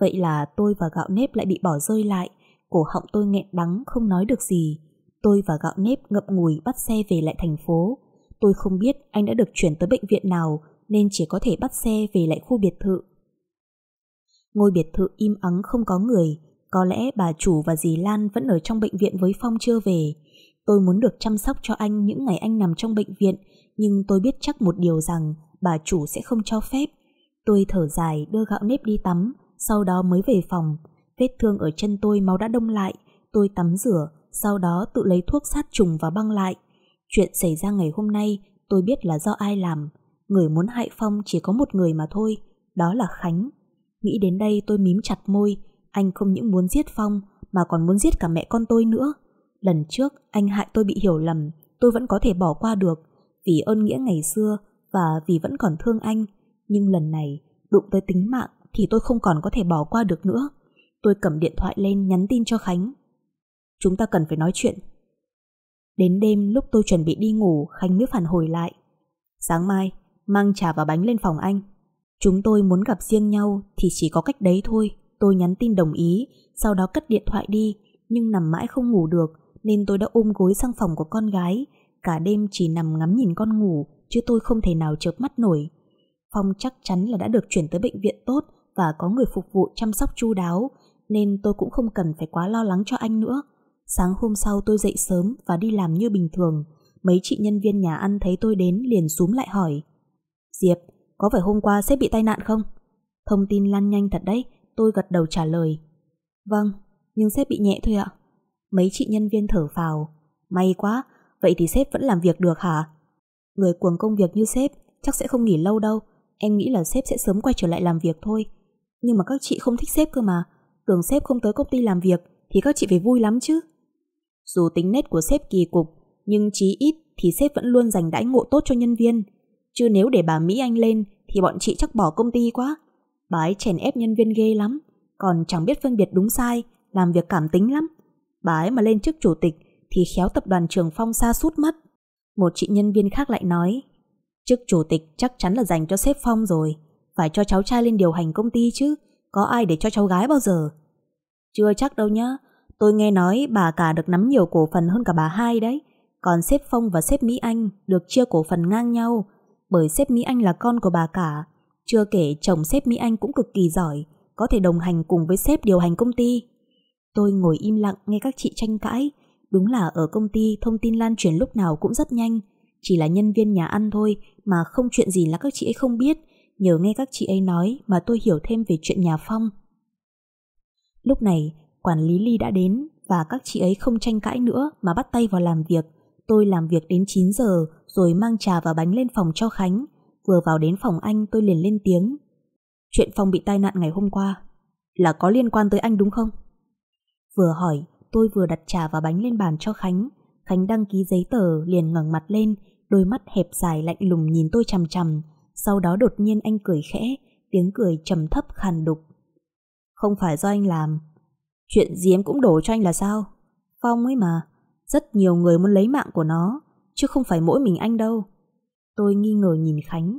Vậy là tôi và gạo nếp lại bị bỏ rơi lại, cổ họng tôi nghẹn đắng không nói được gì. Tôi và gạo nếp ngậm ngùi bắt xe về lại thành phố. Tôi không biết anh đã được chuyển tới bệnh viện nào, nên chỉ có thể bắt xe về lại khu biệt thự. Ngôi biệt thự im ắng không có người, có lẽ bà chủ và dì Lan vẫn ở trong bệnh viện với Phong chưa về. Tôi muốn được chăm sóc cho anh những ngày anh nằm trong bệnh viện, nhưng tôi biết chắc một điều rằng bà chủ sẽ không cho phép. Tôi thở dài đưa gạo nếp đi tắm, sau đó mới về phòng. Vết thương ở chân tôi máu đã đông lại, tôi tắm rửa, sau đó tự lấy thuốc sát trùng và băng lại. Chuyện xảy ra ngày hôm nay tôi biết là do ai làm, người muốn hại Phong chỉ có một người mà thôi, đó là Khánh. Nghĩ đến đây tôi mím chặt môi, anh không những muốn giết Phong mà còn muốn giết cả mẹ con tôi nữa. Lần trước anh hại tôi bị hiểu lầm, tôi vẫn có thể bỏ qua được, vì ơn nghĩa ngày xưa và vì vẫn còn thương anh. Nhưng lần này, đụng tới tính mạng thì tôi không còn có thể bỏ qua được nữa. Tôi cầm điện thoại lên nhắn tin cho Khánh. Chúng ta cần phải nói chuyện. Đến đêm lúc tôi chuẩn bị đi ngủ, Khánh mới phản hồi lại. Sáng mai, mang trà và bánh lên phòng anh. Chúng tôi muốn gặp riêng nhau thì chỉ có cách đấy thôi. Tôi nhắn tin đồng ý, sau đó cất điện thoại đi, nhưng nằm mãi không ngủ được nên tôi đã ôm gối sang phòng của con gái. Cả đêm chỉ nằm ngắm nhìn con ngủ, chứ tôi không thể nào chợp mắt nổi. Phong chắc chắn là đã được chuyển tới bệnh viện tốt và có người phục vụ chăm sóc chu đáo, nên tôi cũng không cần phải quá lo lắng cho anh nữa. Sáng hôm sau tôi dậy sớm và đi làm như bình thường. Mấy chị nhân viên nhà ăn thấy tôi đến liền xúm lại hỏi Diệp, có phải hôm qua sếp bị tai nạn không? Thông tin lan nhanh thật đấy, tôi gật đầu trả lời. Vâng, nhưng sếp bị nhẹ thôi ạ. Mấy chị nhân viên thở phào. May quá, vậy thì sếp vẫn làm việc được hả? Người cuồng công việc như sếp chắc sẽ không nghỉ lâu đâu. Em nghĩ là sếp sẽ sớm quay trở lại làm việc thôi. Nhưng mà các chị không thích sếp cơ mà. Tưởng sếp không tới công ty làm việc thì các chị phải vui lắm chứ. Dù tính nét của sếp kỳ cục, nhưng chí ít thì sếp vẫn luôn dành đãi ngộ tốt cho nhân viên chứ nếu để bà Mỹ Anh lên thì bọn chị chắc bỏ công ty quá. Bà ấy chèn ép nhân viên ghê lắm, còn chẳng biết phân biệt đúng sai, làm việc cảm tính lắm. Bà ấy mà lên chức chủ tịch thì khéo tập đoàn Trường Phong xa suốt mất. Một chị nhân viên khác lại nói, chức chủ tịch chắc chắn là dành cho sếp Phong rồi, phải cho cháu trai lên điều hành công ty chứ, có ai để cho cháu gái bao giờ. Chưa chắc đâu nhá, tôi nghe nói bà cả được nắm nhiều cổ phần hơn cả bà hai đấy, còn sếp Phong và sếp Mỹ Anh được chia cổ phần ngang nhau, bởi sếp Mỹ Anh là con của bà cả. Chưa kể chồng sếp Mỹ Anh cũng cực kỳ giỏi, có thể đồng hành cùng với sếp điều hành công ty. Tôi ngồi im lặng nghe các chị tranh cãi. Đúng là ở công ty thông tin lan truyền lúc nào cũng rất nhanh. Chỉ là nhân viên nhà ăn thôi mà không chuyện gì là các chị ấy không biết. Nhờ nghe các chị ấy nói mà tôi hiểu thêm về chuyện nhà Phong. Lúc này, quản lý Ly đã đến và các chị ấy không tranh cãi nữa mà bắt tay vào làm việc. Tôi làm việc đến 9 giờ, rồi mang trà và bánh lên phòng cho Khánh. Vừa vào đến phòng anh tôi liền lên tiếng. Chuyện Phong bị tai nạn ngày hôm qua là có liên quan tới anh đúng không? Vừa hỏi, tôi vừa đặt trà và bánh lên bàn cho Khánh. Khánh đăng ký giấy tờ liền ngẩng mặt lên, đôi mắt hẹp dài lạnh lùng nhìn tôi chằm chằm. Sau đó đột nhiên anh cười khẽ, tiếng cười trầm thấp khàn đục. Không phải do anh làm. Chuyện gì em cũng đổ cho anh là sao? Phong ấy mà, rất nhiều người muốn lấy mạng của nó chứ không phải mỗi mình anh đâu. Tôi nghi ngờ nhìn Khánh.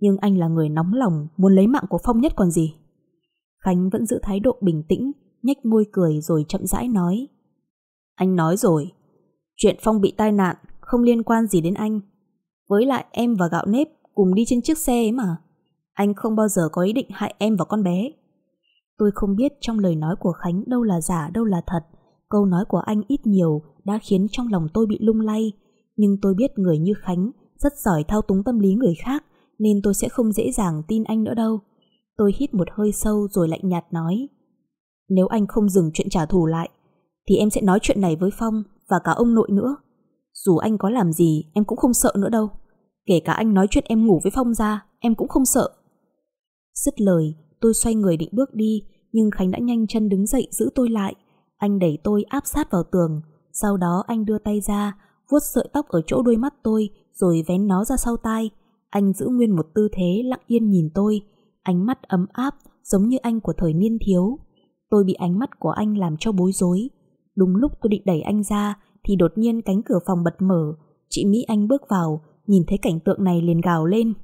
Nhưng anh là người nóng lòng, muốn lấy mạng của Phong nhất còn gì. Khánh vẫn giữ thái độ bình tĩnh, nhếch môi cười rồi chậm rãi nói. Anh nói rồi, chuyện Phong bị tai nạn không liên quan gì đến anh. Với lại em và gạo nếp cùng đi trên chiếc xe ấy mà. Anh không bao giờ có ý định hại em và con bé. Tôi không biết trong lời nói của Khánh đâu là giả đâu là thật. Câu nói của anh ít nhiều đã khiến trong lòng tôi bị lung lay, nhưng tôi biết người như Khánh rất giỏi thao túng tâm lý người khác nên tôi sẽ không dễ dàng tin anh nữa đâu. Tôi hít một hơi sâu rồi lạnh nhạt nói. Nếu anh không dừng chuyện trả thù lại, thì em sẽ nói chuyện này với Phong và cả ông nội nữa. Dù anh có làm gì, em cũng không sợ nữa đâu. Kể cả anh nói chuyện em ngủ với Phong ra, em cũng không sợ. Dứt lời, tôi xoay người định bước đi, nhưng Khánh đã nhanh chân đứng dậy giữ tôi lại. Anh đẩy tôi áp sát vào tường, sau đó anh đưa tay ra, vuốt sợi tóc ở chỗ đôi mắt tôi rồi vén nó ra sau tai. Anh giữ nguyên một tư thế lặng yên nhìn tôi, ánh mắt ấm áp giống như anh của thời niên thiếu. Tôi bị ánh mắt của anh làm cho bối rối. Đúng lúc tôi định đẩy anh ra thì đột nhiên cánh cửa phòng bật mở. Chị Mỹ Anh bước vào, nhìn thấy cảnh tượng này liền gào lên.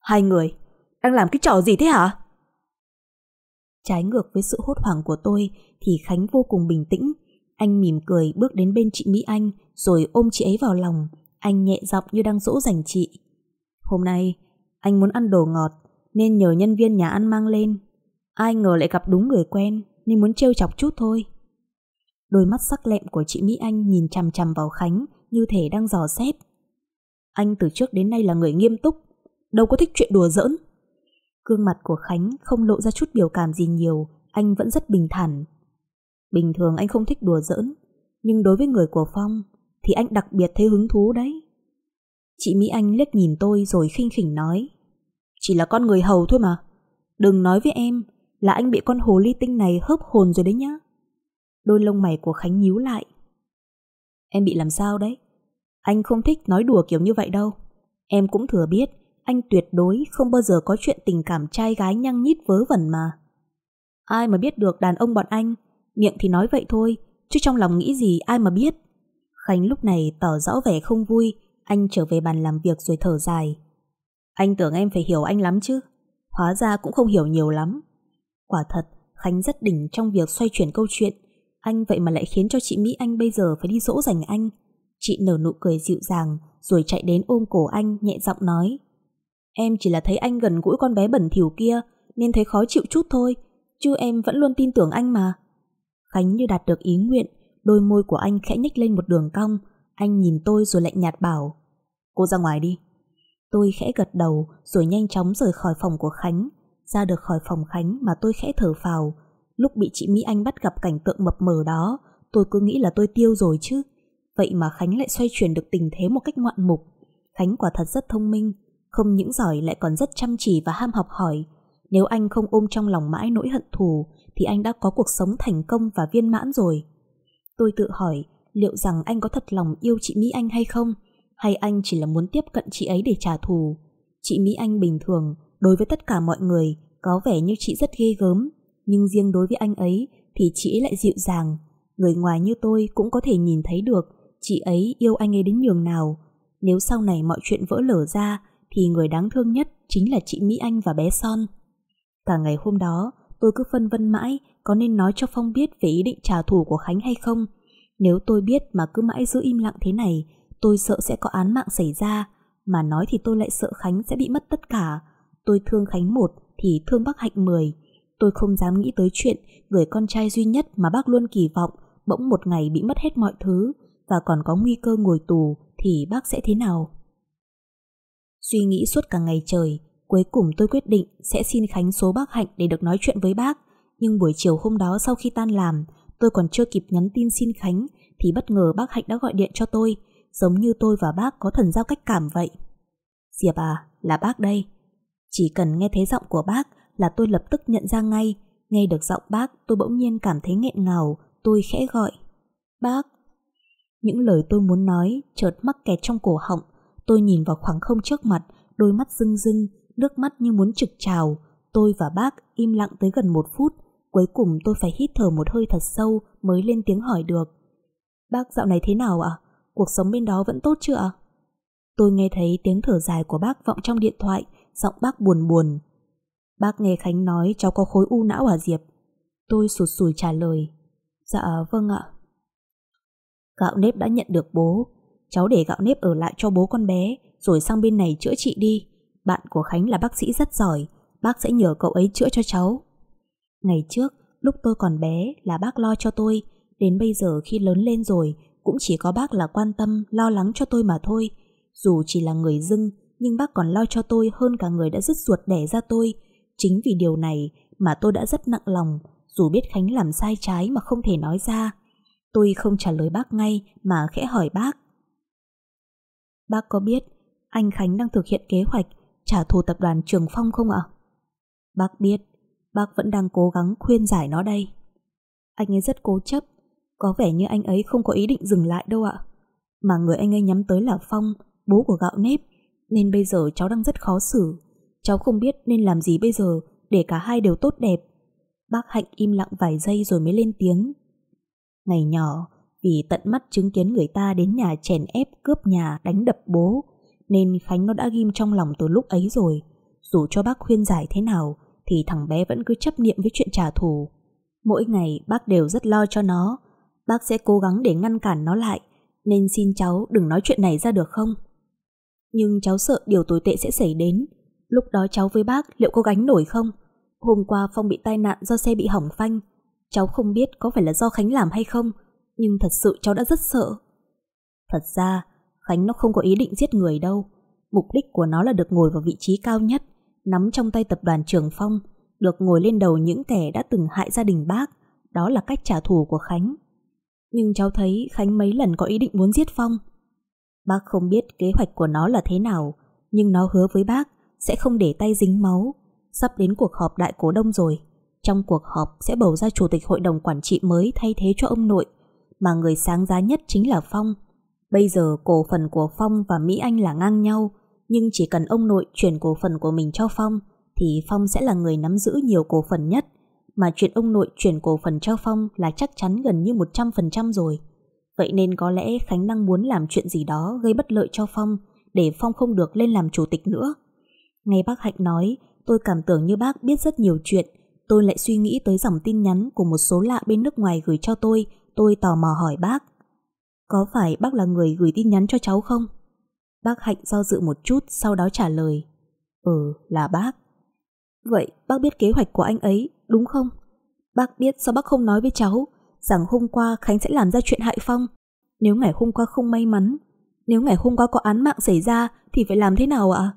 Hai người, đang làm cái trò gì thế hả? Trái ngược với sự hốt hoảng của tôi thì Khánh vô cùng bình tĩnh. Anh mỉm cười bước đến bên chị Mỹ Anh rồi ôm chị ấy vào lòng, anh nhẹ giọng như đang dỗ dành chị. Hôm nay, anh muốn ăn đồ ngọt nên nhờ nhân viên nhà ăn mang lên. Ai ngờ lại gặp đúng người quen nên muốn trêu chọc chút thôi. Đôi mắt sắc lẹm của chị Mỹ Anh nhìn chằm chằm vào Khánh như thể đang dò xét. Anh từ trước đến nay là người nghiêm túc, đâu có thích chuyện đùa giỡn. Gương mặt của Khánh không lộ ra chút biểu cảm gì nhiều, anh vẫn rất bình thản. Bình thường anh không thích đùa giỡn, nhưng đối với người của Phong, thì anh đặc biệt thấy hứng thú đấy. Chị Mỹ Anh liếc nhìn tôi rồi khinh khỉnh nói. Chỉ là con người hầu thôi mà. Đừng nói với em là anh bị con hồ ly tinh này hớp hồn rồi đấy nhá. Đôi lông mày của Khánh nhíu lại. Em bị làm sao đấy? Anh không thích nói đùa kiểu như vậy đâu. Em cũng thừa biết anh tuyệt đối không bao giờ có chuyện tình cảm trai gái nhăng nhít vớ vẩn mà. Ai mà biết được đàn ông bọn anh, miệng thì nói vậy thôi, chứ trong lòng nghĩ gì ai mà biết. Khánh lúc này tỏ rõ vẻ không vui, anh trở về bàn làm việc rồi thở dài. Anh tưởng em phải hiểu anh lắm chứ, hóa ra cũng không hiểu nhiều lắm. Quả thật, Khánh rất đỉnh trong việc xoay chuyển câu chuyện, anh vậy mà lại khiến cho chị Mỹ Anh bây giờ phải đi dỗ dành anh. Chị nở nụ cười dịu dàng, rồi chạy đến ôm cổ anh nhẹ giọng nói. Em chỉ là thấy anh gần gũi con bé bẩn thỉu kia, nên thấy khó chịu chút thôi, chứ em vẫn luôn tin tưởng anh mà. Khánh như đạt được ý nguyện, đôi môi của anh khẽ nhích lên một đường cong. Anh nhìn tôi rồi lạnh nhạt bảo. Cô ra ngoài đi. Tôi khẽ gật đầu rồi nhanh chóng rời khỏi phòng của Khánh. Ra được khỏi phòng Khánh mà tôi khẽ thở phào. Lúc bị chị Mỹ Anh bắt gặp cảnh tượng mập mờ đó, tôi cứ nghĩ là tôi tiêu rồi chứ. Vậy mà Khánh lại xoay chuyển được tình thế một cách ngoạn mục. Khánh quả thật rất thông minh, không những giỏi lại còn rất chăm chỉ và ham học hỏi. Nếu anh không ôm trong lòng mãi nỗi hận thù thì anh đã có cuộc sống thành công và viên mãn rồi tôi tự hỏi liệu rằng anh có thật lòng yêu chị Mỹ Anh hay không, hay anh chỉ là muốn tiếp cận chị ấy để trả thù. Chị Mỹ Anh bình thường, đối với tất cả mọi người, có vẻ như chị rất ghê gớm, nhưng riêng đối với anh ấy thì chị ấy lại dịu dàng. Người ngoài như tôi cũng có thể nhìn thấy được chị ấy yêu anh ấy đến nhường nào. Nếu sau này mọi chuyện vỡ lở ra thì người đáng thương nhất chính là chị Mỹ Anh và bé Son. Cả ngày hôm đó, tôi cứ phân vân mãi có nên nói cho Phong biết về ý định trả thù của Khánh hay không. Nếu tôi biết mà cứ mãi giữ im lặng thế này, tôi sợ sẽ có án mạng xảy ra. Mà nói thì tôi lại sợ Khánh sẽ bị mất tất cả. Tôi thương Khánh một thì thương bác Hạnh mười. Tôi không dám nghĩ tới chuyện người con trai duy nhất mà bác luôn kỳ vọng bỗng một ngày bị mất hết mọi thứ và còn có nguy cơ ngồi tù thì bác sẽ thế nào? Suy nghĩ suốt cả ngày trời, cuối cùng tôi quyết định sẽ xin Khánh số bác Hạnh để được nói chuyện với bác. Nhưng buổi chiều hôm đó sau khi tan làm, tôi còn chưa kịp nhắn tin xin Khánh thì bất ngờ bác Hạnh đã gọi điện cho tôi, giống như tôi và bác có thần giao cách cảm vậy. Diệp à, là bác đây. Chỉ cần nghe thấy giọng của bác là tôi lập tức nhận ra ngay. Nghe được giọng bác tôi bỗng nhiên cảm thấy nghẹn ngào, tôi khẽ gọi. Bác! Những lời tôi muốn nói chợt mắc kẹt trong cổ họng. Tôi nhìn vào khoảng không trước mặt, đôi mắt rưng rưng, nước mắt như muốn trực trào. Tôi và bác im lặng tới gần một phút, Cuối cùng tôi phải hít thở một hơi thật sâu mới lên tiếng hỏi được. Bác dạo này thế nào ạ? Cuộc sống bên đó vẫn tốt chưa ạ? Tôi nghe thấy tiếng thở dài của bác vọng trong điện thoại, giọng bác buồn buồn. Bác nghe Khánh nói cháu có khối u não hả à Diệp? Tôi sụt sùi trả lời. Dạ vâng ạ. Gạo nếp đã nhận được bố. Cháu để gạo nếp ở lại cho bố con bé, rồi sang bên này chữa trị đi. Bạn của Khánh là bác sĩ rất giỏi, bác sẽ nhờ cậu ấy chữa cho cháu. Ngày trước, lúc tôi còn bé là bác lo cho tôi, đến bây giờ khi lớn lên rồi cũng chỉ có bác là quan tâm, lo lắng cho tôi mà thôi. Dù chỉ là người dưng, nhưng bác còn lo cho tôi hơn cả người đã dứt ruột đẻ ra tôi. Chính vì điều này mà tôi đã rất nặng lòng, dù biết Khánh làm sai trái mà không thể nói ra. Tôi không trả lời bác ngay mà khẽ hỏi bác. Bác có biết anh Khánh đang thực hiện kế hoạch trả thù tập đoàn Trường Phong không ạ? Bác biết, bác vẫn đang cố gắng khuyên giải nó đây. Anh ấy rất cố chấp, có vẻ như anh ấy không có ý định dừng lại đâu ạ. Mà người anh ấy nhắm tới là Phong, bố của gạo nếp, nên bây giờ cháu đang rất khó xử. Cháu không biết nên làm gì bây giờ để cả hai đều tốt đẹp. Bác Hạnh im lặng vài giây rồi mới lên tiếng. Ngày nhỏ, vì tận mắt chứng kiến người ta đến nhà chèn ép cướp nhà đánh đập bố, nên Khánh nó đã ghim trong lòng từ lúc ấy rồi. Dù cho bác khuyên giải thế nào, thì thằng bé vẫn cứ chấp niệm với chuyện trả thù. Mỗi ngày bác đều rất lo cho nó, bác sẽ cố gắng để ngăn cản nó lại, nên xin cháu đừng nói chuyện này ra được không? Nhưng cháu sợ điều tồi tệ sẽ xảy đến, lúc đó cháu với bác liệu có gánh nổi không? Hôm qua Phong bị tai nạn do xe bị hỏng phanh, cháu không biết có phải là do Khánh làm hay không, nhưng thật sự cháu đã rất sợ. Thật ra, Khánh nó không có ý định giết người đâu, mục đích của nó là được ngồi vào vị trí cao nhất, nắm trong tay tập đoàn Trường Phong, được ngồi lên đầu những kẻ đã từng hại gia đình bác, đó là cách trả thù của Khánh. Nhưng cháu thấy Khánh mấy lần có ý định muốn giết Phong. Bác không biết kế hoạch của nó là thế nào, nhưng nó hứa với bác sẽ không để tay dính máu. Sắp đến cuộc họp đại cổ đông rồi. Trong cuộc họp sẽ bầu ra chủ tịch hội đồng quản trị mới thay thế cho ông nội, mà người sáng giá nhất chính là Phong. Bây giờ cổ phần của Phong và Mỹ Anh là ngang nhau, nhưng chỉ cần ông nội chuyển cổ phần của mình cho Phong thì Phong sẽ là người nắm giữ nhiều cổ phần nhất. Mà chuyện ông nội chuyển cổ phần cho Phong là chắc chắn gần như 100% rồi. Vậy nên có lẽ Khánh đang muốn làm chuyện gì đó gây bất lợi cho Phong để Phong không được lên làm chủ tịch nữa. Nghe bác Hạnh nói, tôi cảm tưởng như bác biết rất nhiều chuyện. Tôi lại suy nghĩ tới dòng tin nhắn của một số lạ bên nước ngoài gửi cho tôi. Tôi tò mò hỏi bác. Có phải bác là người gửi tin nhắn cho cháu không? Bác Hạnh do dự một chút sau đó trả lời. Ừ, là bác. Vậy bác biết kế hoạch của anh ấy, đúng không? Bác biết sao bác không nói với cháu rằng hôm qua Khánh sẽ làm ra chuyện hại Phong. Nếu ngày hôm qua không may mắn, nếu ngày hôm qua có án mạng xảy ra thì phải làm thế nào ạ?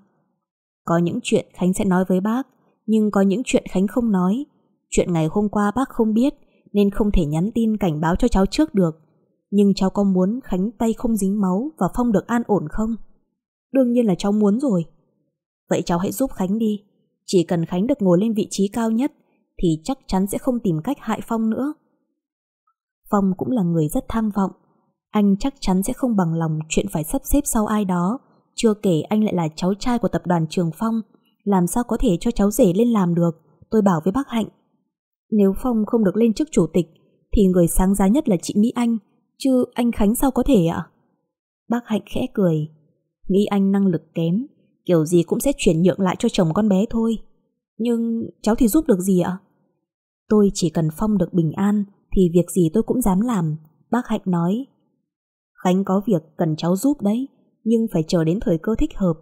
Có những chuyện Khánh sẽ nói với bác, nhưng có những chuyện Khánh không nói. Chuyện ngày hôm qua bác không biết nên không thể nhắn tin cảnh báo cho cháu trước được. Nhưng cháu có muốn Khánh tay không dính máu và Phong được an ổn không? Đương nhiên là cháu muốn rồi. Vậy cháu hãy giúp Khánh đi. Chỉ cần Khánh được ngồi lên vị trí cao nhất thì chắc chắn sẽ không tìm cách hại Phong nữa. Phong cũng là người rất tham vọng. Anh chắc chắn sẽ không bằng lòng chuyện phải sắp xếp sau ai đó. Chưa kể anh lại là cháu trai của tập đoàn Trường Phong. Làm sao có thể cho cháu rể lên làm được, tôi bảo với bác Hạnh. Nếu Phong không được lên chức chủ tịch, thì người sáng giá nhất là chị Mỹ Anh, chứ anh Khánh sao có thể ạ? Bác Hạnh khẽ cười, Nghĩ anh năng lực kém, kiểu gì cũng sẽ chuyển nhượng lại cho chồng con bé thôi. Nhưng cháu thì giúp được gì ạ? Tôi chỉ cần Phong được bình an thì việc gì tôi cũng dám làm, bác Hạnh nói. Khánh có việc cần cháu giúp đấy, nhưng phải chờ đến thời cơ thích hợp.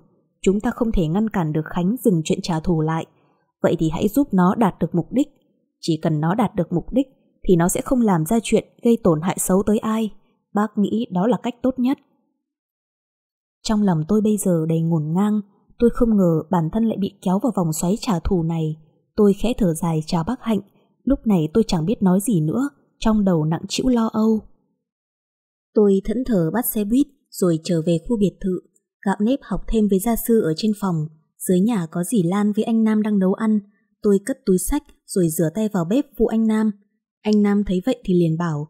Chúng ta không thể ngăn cản được Khánh dừng chuyện trả thù lại. Vậy thì hãy giúp nó đạt được mục đích. Chỉ cần nó đạt được mục đích thì nó sẽ không làm ra chuyện gây tổn hại xấu tới ai. Bác nghĩ đó là cách tốt nhất. Trong lòng tôi bây giờ đầy ngổn ngang, tôi không ngờ bản thân lại bị kéo vào vòng xoáy trả thù này. Tôi khẽ thở dài chào bác Hạnh, lúc này tôi chẳng biết nói gì nữa, trong đầu nặng chịu lo âu. Tôi thẫn thờ bắt xe buýt rồi trở về khu biệt thự, gạo nếp học thêm với gia sư ở trên phòng, dưới nhà có dì Lan với anh Nam đang nấu ăn, tôi cất túi sách rồi rửa tay vào bếp phụ anh Nam. Anh Nam thấy vậy thì liền bảo,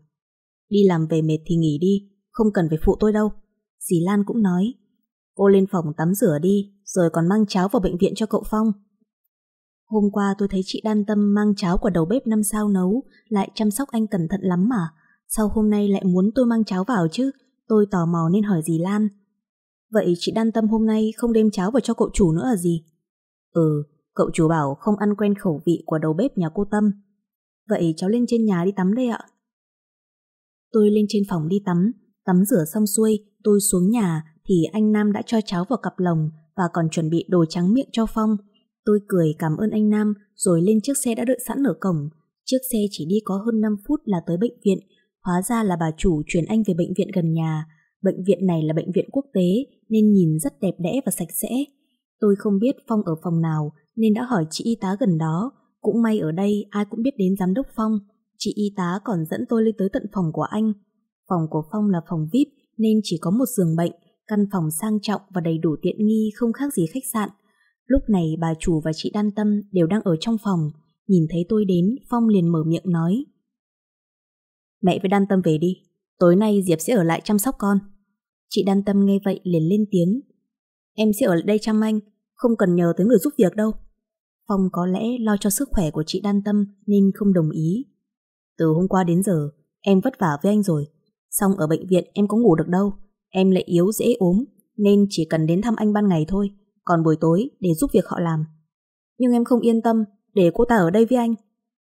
đi làm về mệt thì nghỉ đi, không cần phải phụ tôi đâu. Dì Lan cũng nói, Cô lên phòng tắm rửa đi, rồi còn mang cháo vào bệnh viện cho cậu Phong. Hôm qua tôi thấy chị đan tâm mang cháo của đầu bếp năm sao nấu, lại chăm sóc anh cẩn thận lắm mà. Sao hôm nay lại muốn tôi mang cháo vào chứ? Tôi tò mò nên hỏi dì Lan. Vậy chị đan tâm hôm nay không đem cháo vào cho cậu chủ nữa là gì? Ừ, cậu chủ bảo không ăn quen khẩu vị của đầu bếp nhà cô Tâm. Vậy cháu lên trên nhà đi tắm đây ạ. Tôi lên trên phòng đi tắm, tắm rửa xong xuôi, tôi xuống nhà, thì anh Nam đã cho cháu vào cặp lồng và còn chuẩn bị đồ trắng miệng cho Phong. Tôi cười cảm ơn anh Nam rồi lên chiếc xe đã đợi sẵn ở cổng. Chiếc xe chỉ đi có hơn 5 phút là tới bệnh viện. Hóa ra là bà chủ chuyển anh về bệnh viện gần nhà. Bệnh viện này là bệnh viện quốc tế nên nhìn rất đẹp đẽ và sạch sẽ. Tôi không biết Phong ở phòng nào nên đã hỏi chị y tá gần đó. Cũng may ở đây ai cũng biết đến giám đốc Phong. Chị y tá còn dẫn tôi lên tới tận phòng của anh. Phòng của Phong là phòng VIP nên chỉ có một giường bệnh Căn phòng sang trọng và đầy đủ tiện nghi không khác gì khách sạn. Lúc này bà chủ và chị Đan Tâm đều đang ở trong phòng. Nhìn thấy tôi đến, Phong liền mở miệng nói. Mẹ với Đan Tâm về đi, tối nay Diệp sẽ ở lại chăm sóc con. Chị Đan Tâm nghe vậy liền lên tiếng. Em sẽ ở lại đây chăm anh, không cần nhờ tới người giúp việc đâu. Phong có lẽ lo cho sức khỏe của chị Đan Tâm nên không đồng ý. Từ hôm qua đến giờ, em vất vả với anh rồi. Xong ở bệnh viện em có ngủ được đâu. Em lại yếu dễ ốm, nên chỉ cần đến thăm anh ban ngày thôi, còn buổi tối để giúp việc họ làm. Nhưng em không yên tâm, để cô ta ở đây với anh.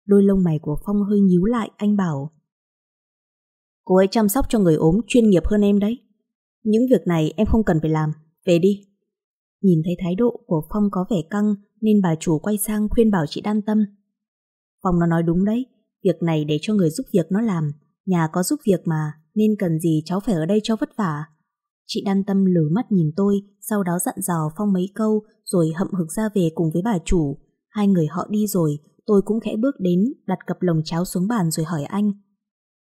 Đôi lông mày của Phong hơi nhíu lại, anh bảo. Cô ấy chăm sóc cho người ốm chuyên nghiệp hơn em đấy. Những việc này em không cần phải làm, về đi. Nhìn thấy thái độ của Phong có vẻ căng nên bà chủ quay sang khuyên bảo chị đan tâm. Phong nó nói đúng đấy, việc này để cho người giúp việc nó làm, nhà có giúp việc mà, nên cần gì cháu phải ở đây cho vất vả. Chị đan tâm lửa mắt nhìn tôi, sau đó dặn dò Phong mấy câu, rồi hậm hực ra về cùng với bà chủ. Hai người họ đi rồi, tôi cũng khẽ bước đến, đặt cặp lồng cháo xuống bàn rồi hỏi anh.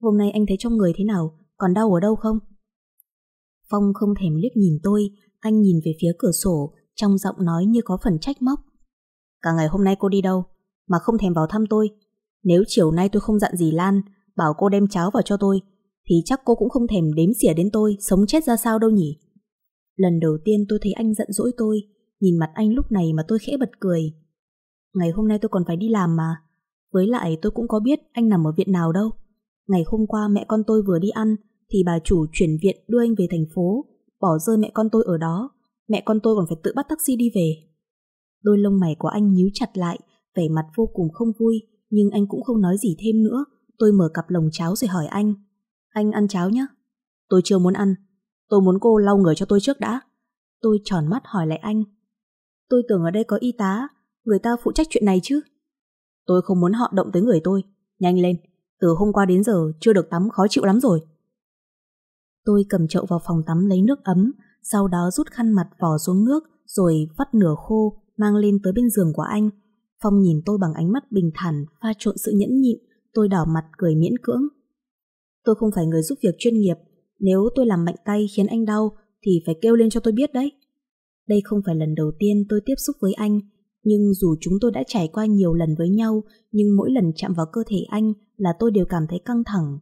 Hôm nay anh thấy trong người thế nào, còn đau ở đâu không? Phong không thèm liếc nhìn tôi, anh nhìn về phía cửa sổ, trong giọng nói như có phần trách móc. Cả ngày hôm nay cô đi đâu, mà không thèm vào thăm tôi. Nếu chiều nay tôi không dặn gì Lan, bảo cô đem cháo vào cho tôi, thì chắc cô cũng không thèm đếm xỉa đến tôi sống chết ra sao đâu nhỉ. Lần đầu tiên tôi thấy anh giận dỗi tôi, nhìn mặt anh lúc này mà tôi khẽ bật cười. Ngày hôm nay tôi còn phải đi làm mà, với lại tôi cũng có biết anh nằm ở viện nào đâu. Ngày hôm qua mẹ con tôi vừa đi ăn thì bà chủ chuyển viện đưa anh về thành phố, bỏ rơi mẹ con tôi ở đó, mẹ con tôi còn phải tự bắt taxi đi về. Đôi lông mày của anh nhíu chặt lại, vẻ mặt vô cùng không vui, nhưng anh cũng không nói gì thêm nữa. Tôi mở cặp lồng cháo rồi hỏi anh. Anh ăn cháo nhé. Tôi chưa muốn ăn. Tôi muốn cô lau người cho tôi trước đã. Tôi tròn mắt hỏi lại anh. Tôi tưởng ở đây có y tá, người ta phụ trách chuyện này chứ. Tôi không muốn họ động tới người tôi. Nhanh lên, từ hôm qua đến giờ chưa được tắm khó chịu lắm rồi. Tôi cầm chậu vào phòng tắm lấy nước ấm, sau đó rút khăn mặt vò xuống nước rồi vắt nửa khô mang lên tới bên giường của anh. Phong nhìn tôi bằng ánh mắt bình thản pha trộn sự nhẫn nhịn, tôi đỏ mặt cười miễn cưỡng. Tôi không phải người giúp việc chuyên nghiệp. Nếu tôi làm mạnh tay khiến anh đau thì phải kêu lên cho tôi biết đấy. Đây không phải lần đầu tiên tôi tiếp xúc với anh, nhưng dù chúng tôi đã trải qua nhiều lần với nhau, nhưng mỗi lần chạm vào cơ thể anh là tôi đều cảm thấy căng thẳng.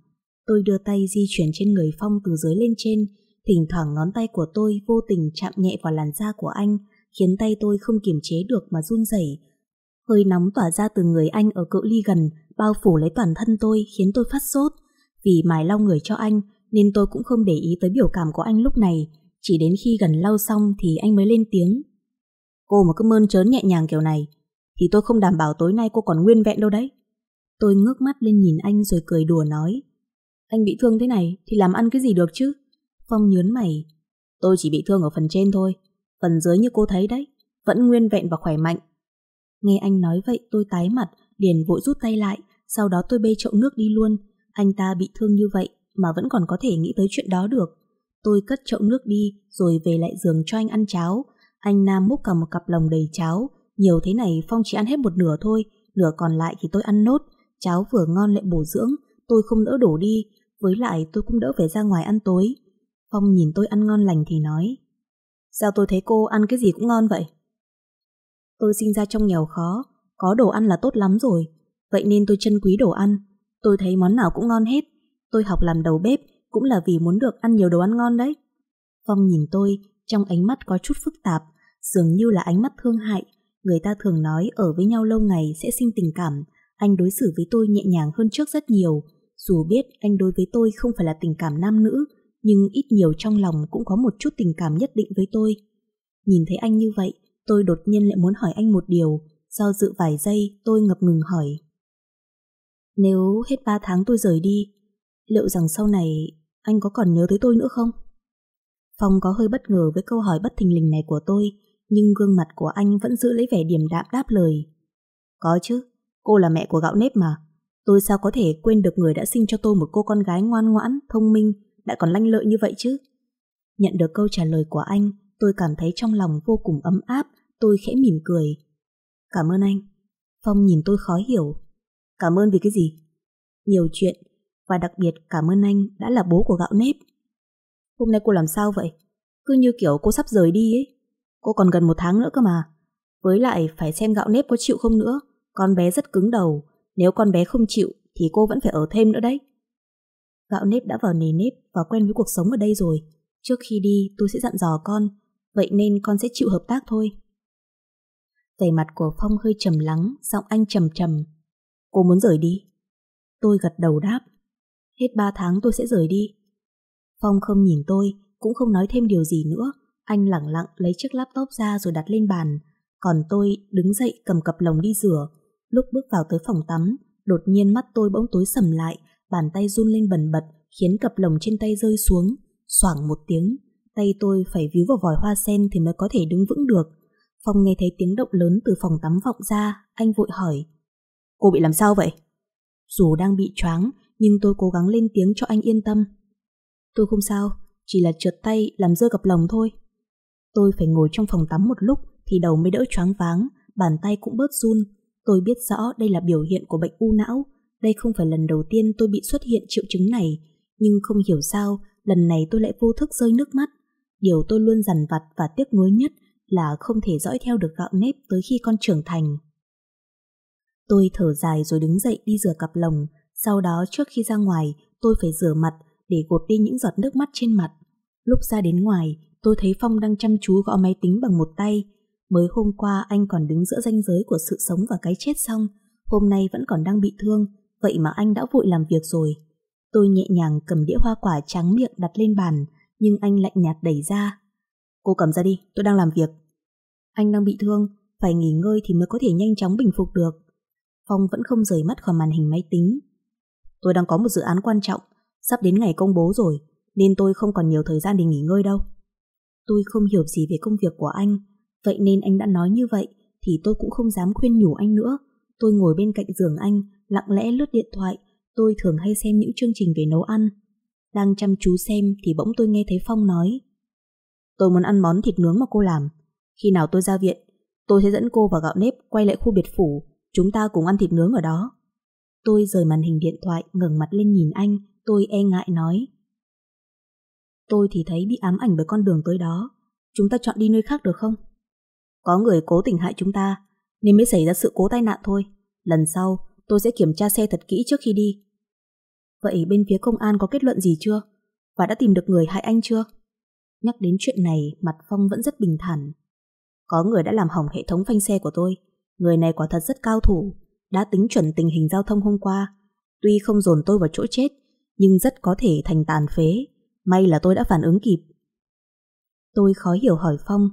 Tôi đưa tay di chuyển trên người Phong từ dưới lên trên, thỉnh thoảng ngón tay của tôi vô tình chạm nhẹ vào làn da của anh, khiến tay tôi không kiềm chế được mà run rẩy. Hơi nóng tỏa ra từ người anh ở cự ly gần, bao phủ lấy toàn thân tôi khiến tôi phát sốt. Vì mài lau người cho anh nên tôi cũng không để ý tới biểu cảm của anh lúc này, chỉ đến khi gần lau xong thì anh mới lên tiếng. Cô mà cứ mơn trớn nhẹ nhàng kiểu này, thì tôi không đảm bảo tối nay cô còn nguyên vẹn đâu đấy. Tôi ngước mắt lên nhìn anh rồi cười đùa nói. Anh bị thương thế này thì làm ăn cái gì được chứ? Phong nhớn mày. Tôi chỉ bị thương ở phần trên thôi, phần dưới như cô thấy đấy, vẫn nguyên vẹn và khỏe mạnh. Nghe anh nói vậy tôi tái mặt, liền vội rút tay lại, sau đó tôi bê chậu nước đi luôn, anh ta bị thương như vậy mà vẫn còn có thể nghĩ tới chuyện đó được. Tôi cất chậu nước đi rồi về lại giường cho anh ăn cháo. Anh Nam múc cả một cặp lồng đầy cháo. Nhiều thế này Phong chỉ ăn hết một nửa thôi, nửa còn lại thì tôi ăn nốt. Cháo vừa ngon lại bổ dưỡng, tôi không đỡ đổ đi, với lại tôi cũng đỡ phải ra ngoài ăn tối. Phong nhìn tôi ăn ngon lành thì nói, sao tôi thấy cô ăn cái gì cũng ngon vậy? Tôi sinh ra trong nghèo khó, có đồ ăn là tốt lắm rồi, vậy nên tôi trân quý đồ ăn. Tôi thấy món nào cũng ngon hết. Tôi học làm đầu bếp cũng là vì muốn được ăn nhiều đồ ăn ngon đấy. Phong nhìn tôi trong ánh mắt có chút phức tạp, dường như là ánh mắt thương hại. Người ta thường nói ở với nhau lâu ngày sẽ sinh tình cảm. Anh đối xử với tôi nhẹ nhàng hơn trước rất nhiều. Dù biết anh đối với tôi không phải là tình cảm nam nữ, nhưng ít nhiều trong lòng cũng có một chút tình cảm nhất định với tôi. Nhìn thấy anh như vậy, tôi đột nhiên lại muốn hỏi anh một điều. Do dự vài giây, tôi ngập ngừng hỏi. Nếu hết 3 tháng tôi rời đi, liệu rằng sau này anh có còn nhớ tới tôi nữa không? Phong có hơi bất ngờ với câu hỏi bất thình lình này của tôi, nhưng gương mặt của anh vẫn giữ lấy vẻ điềm đạm đáp lời. Có chứ, cô là mẹ của gạo nếp mà. Tôi sao có thể quên được người đã sinh cho tôi một cô con gái ngoan ngoãn, thông minh, lại còn lanh lợi như vậy chứ? Nhận được câu trả lời của anh, tôi cảm thấy trong lòng vô cùng ấm áp, tôi khẽ mỉm cười. Cảm ơn anh. Phong nhìn tôi khó hiểu, Cảm ơn vì cái gì? Nhiều chuyện, và đặc biệt cảm ơn anh đã là bố của gạo nếp. Hôm nay cô làm sao vậy? Cứ như kiểu cô sắp rời đi ấy. Cô còn gần một tháng nữa cơ mà. Với lại phải xem gạo nếp có chịu không nữa. Con bé rất cứng đầu. Nếu con bé không chịu thì cô vẫn phải ở thêm nữa đấy. Gạo nếp đã vào nề nếp và quen với cuộc sống ở đây rồi. Trước khi đi tôi sẽ dặn dò con. Vậy nên con sẽ chịu hợp tác thôi. Vẻ mặt của Phong hơi trầm lắng, giọng anh trầm trầm. Cô muốn rời đi? Tôi gật đầu đáp. Hết 3 tháng tôi sẽ rời đi. Phong không nhìn tôi, cũng không nói thêm điều gì nữa. Anh lặng lặng lấy chiếc laptop ra rồi đặt lên bàn. Còn tôi đứng dậy cầm cặp lồng đi rửa. Lúc bước vào tới phòng tắm, đột nhiên mắt tôi bỗng tối sầm lại, bàn tay run lên bần bật, khiến cặp lồng trên tay rơi xuống. Xoảng một tiếng, tay tôi phải víu vào vòi hoa sen thì mới có thể đứng vững được. Phong nghe thấy tiếng động lớn từ phòng tắm vọng ra, anh vội hỏi. Cô bị làm sao vậy? Dù đang bị choáng nhưng tôi cố gắng lên tiếng cho anh yên tâm. Tôi không sao, chỉ là trượt tay làm rơi cặp lòng thôi. Tôi phải ngồi trong phòng tắm một lúc thì đầu mới đỡ choáng váng, bàn tay cũng bớt run. Tôi biết rõ đây là biểu hiện của bệnh u não. Đây không phải lần đầu tiên tôi bị xuất hiện triệu chứng này, nhưng không hiểu sao lần này tôi lại vô thức rơi nước mắt. Điều tôi luôn dằn vặt và tiếc nuối nhất là không thể dõi theo được gạo nếp tới khi con trưởng thành. Tôi thở dài rồi đứng dậy đi rửa cặp lồng, sau đó trước khi ra ngoài tôi phải rửa mặt để gột đi những giọt nước mắt trên mặt. Lúc ra đến ngoài, tôi thấy Phong đang chăm chú gõ máy tính bằng một tay. Mới hôm qua anh còn đứng giữa ranh giới của sự sống và cái chết xong, hôm nay vẫn còn đang bị thương, vậy mà anh đã vội làm việc rồi. Tôi nhẹ nhàng cầm đĩa hoa quả trắng miệng đặt lên bàn, nhưng anh lạnh nhạt đẩy ra. Cô cầm ra đi, tôi đang làm việc. Anh đang bị thương, phải nghỉ ngơi thì mới có thể nhanh chóng bình phục được. Phong vẫn không rời mắt khỏi màn hình máy tính. Tôi đang có một dự án quan trọng, sắp đến ngày công bố rồi, nên tôi không còn nhiều thời gian để nghỉ ngơi đâu. Tôi không hiểu gì về công việc của anh, vậy nên anh đã nói như vậy thì tôi cũng không dám khuyên nhủ anh nữa. Tôi ngồi bên cạnh giường anh, lặng lẽ lướt điện thoại, tôi thường hay xem những chương trình về nấu ăn. Đang chăm chú xem thì bỗng tôi nghe thấy Phong nói Tôi muốn ăn món thịt nướng mà cô làm. Khi nào tôi ra viện, tôi sẽ dẫn cô vào gạo nếp quay lại khu biệt phủ Chúng ta cùng ăn thịt nướng ở đó. Tôi rời màn hình điện thoại, ngẩng mặt lên nhìn anh, tôi e ngại nói. Tôi thì thấy bị ám ảnh bởi con đường tới đó. Chúng ta chọn đi nơi khác được không? Có người cố tình hại chúng ta, nên mới xảy ra sự cố tai nạn thôi. Lần sau, tôi sẽ kiểm tra xe thật kỹ trước khi đi. Vậy bên phía công an có kết luận gì chưa? Và đã tìm được người hại anh chưa? Nhắc đến chuyện này, mặt Phong vẫn rất bình thản. Có người đã làm hỏng hệ thống phanh xe của tôi, Người này quả thật rất cao thủ, đã tính chuẩn tình hình giao thông hôm qua. Tuy không dồn tôi vào chỗ chết, nhưng rất có thể thành tàn phế. May là tôi đã phản ứng kịp. Tôi khó hiểu hỏi Phong.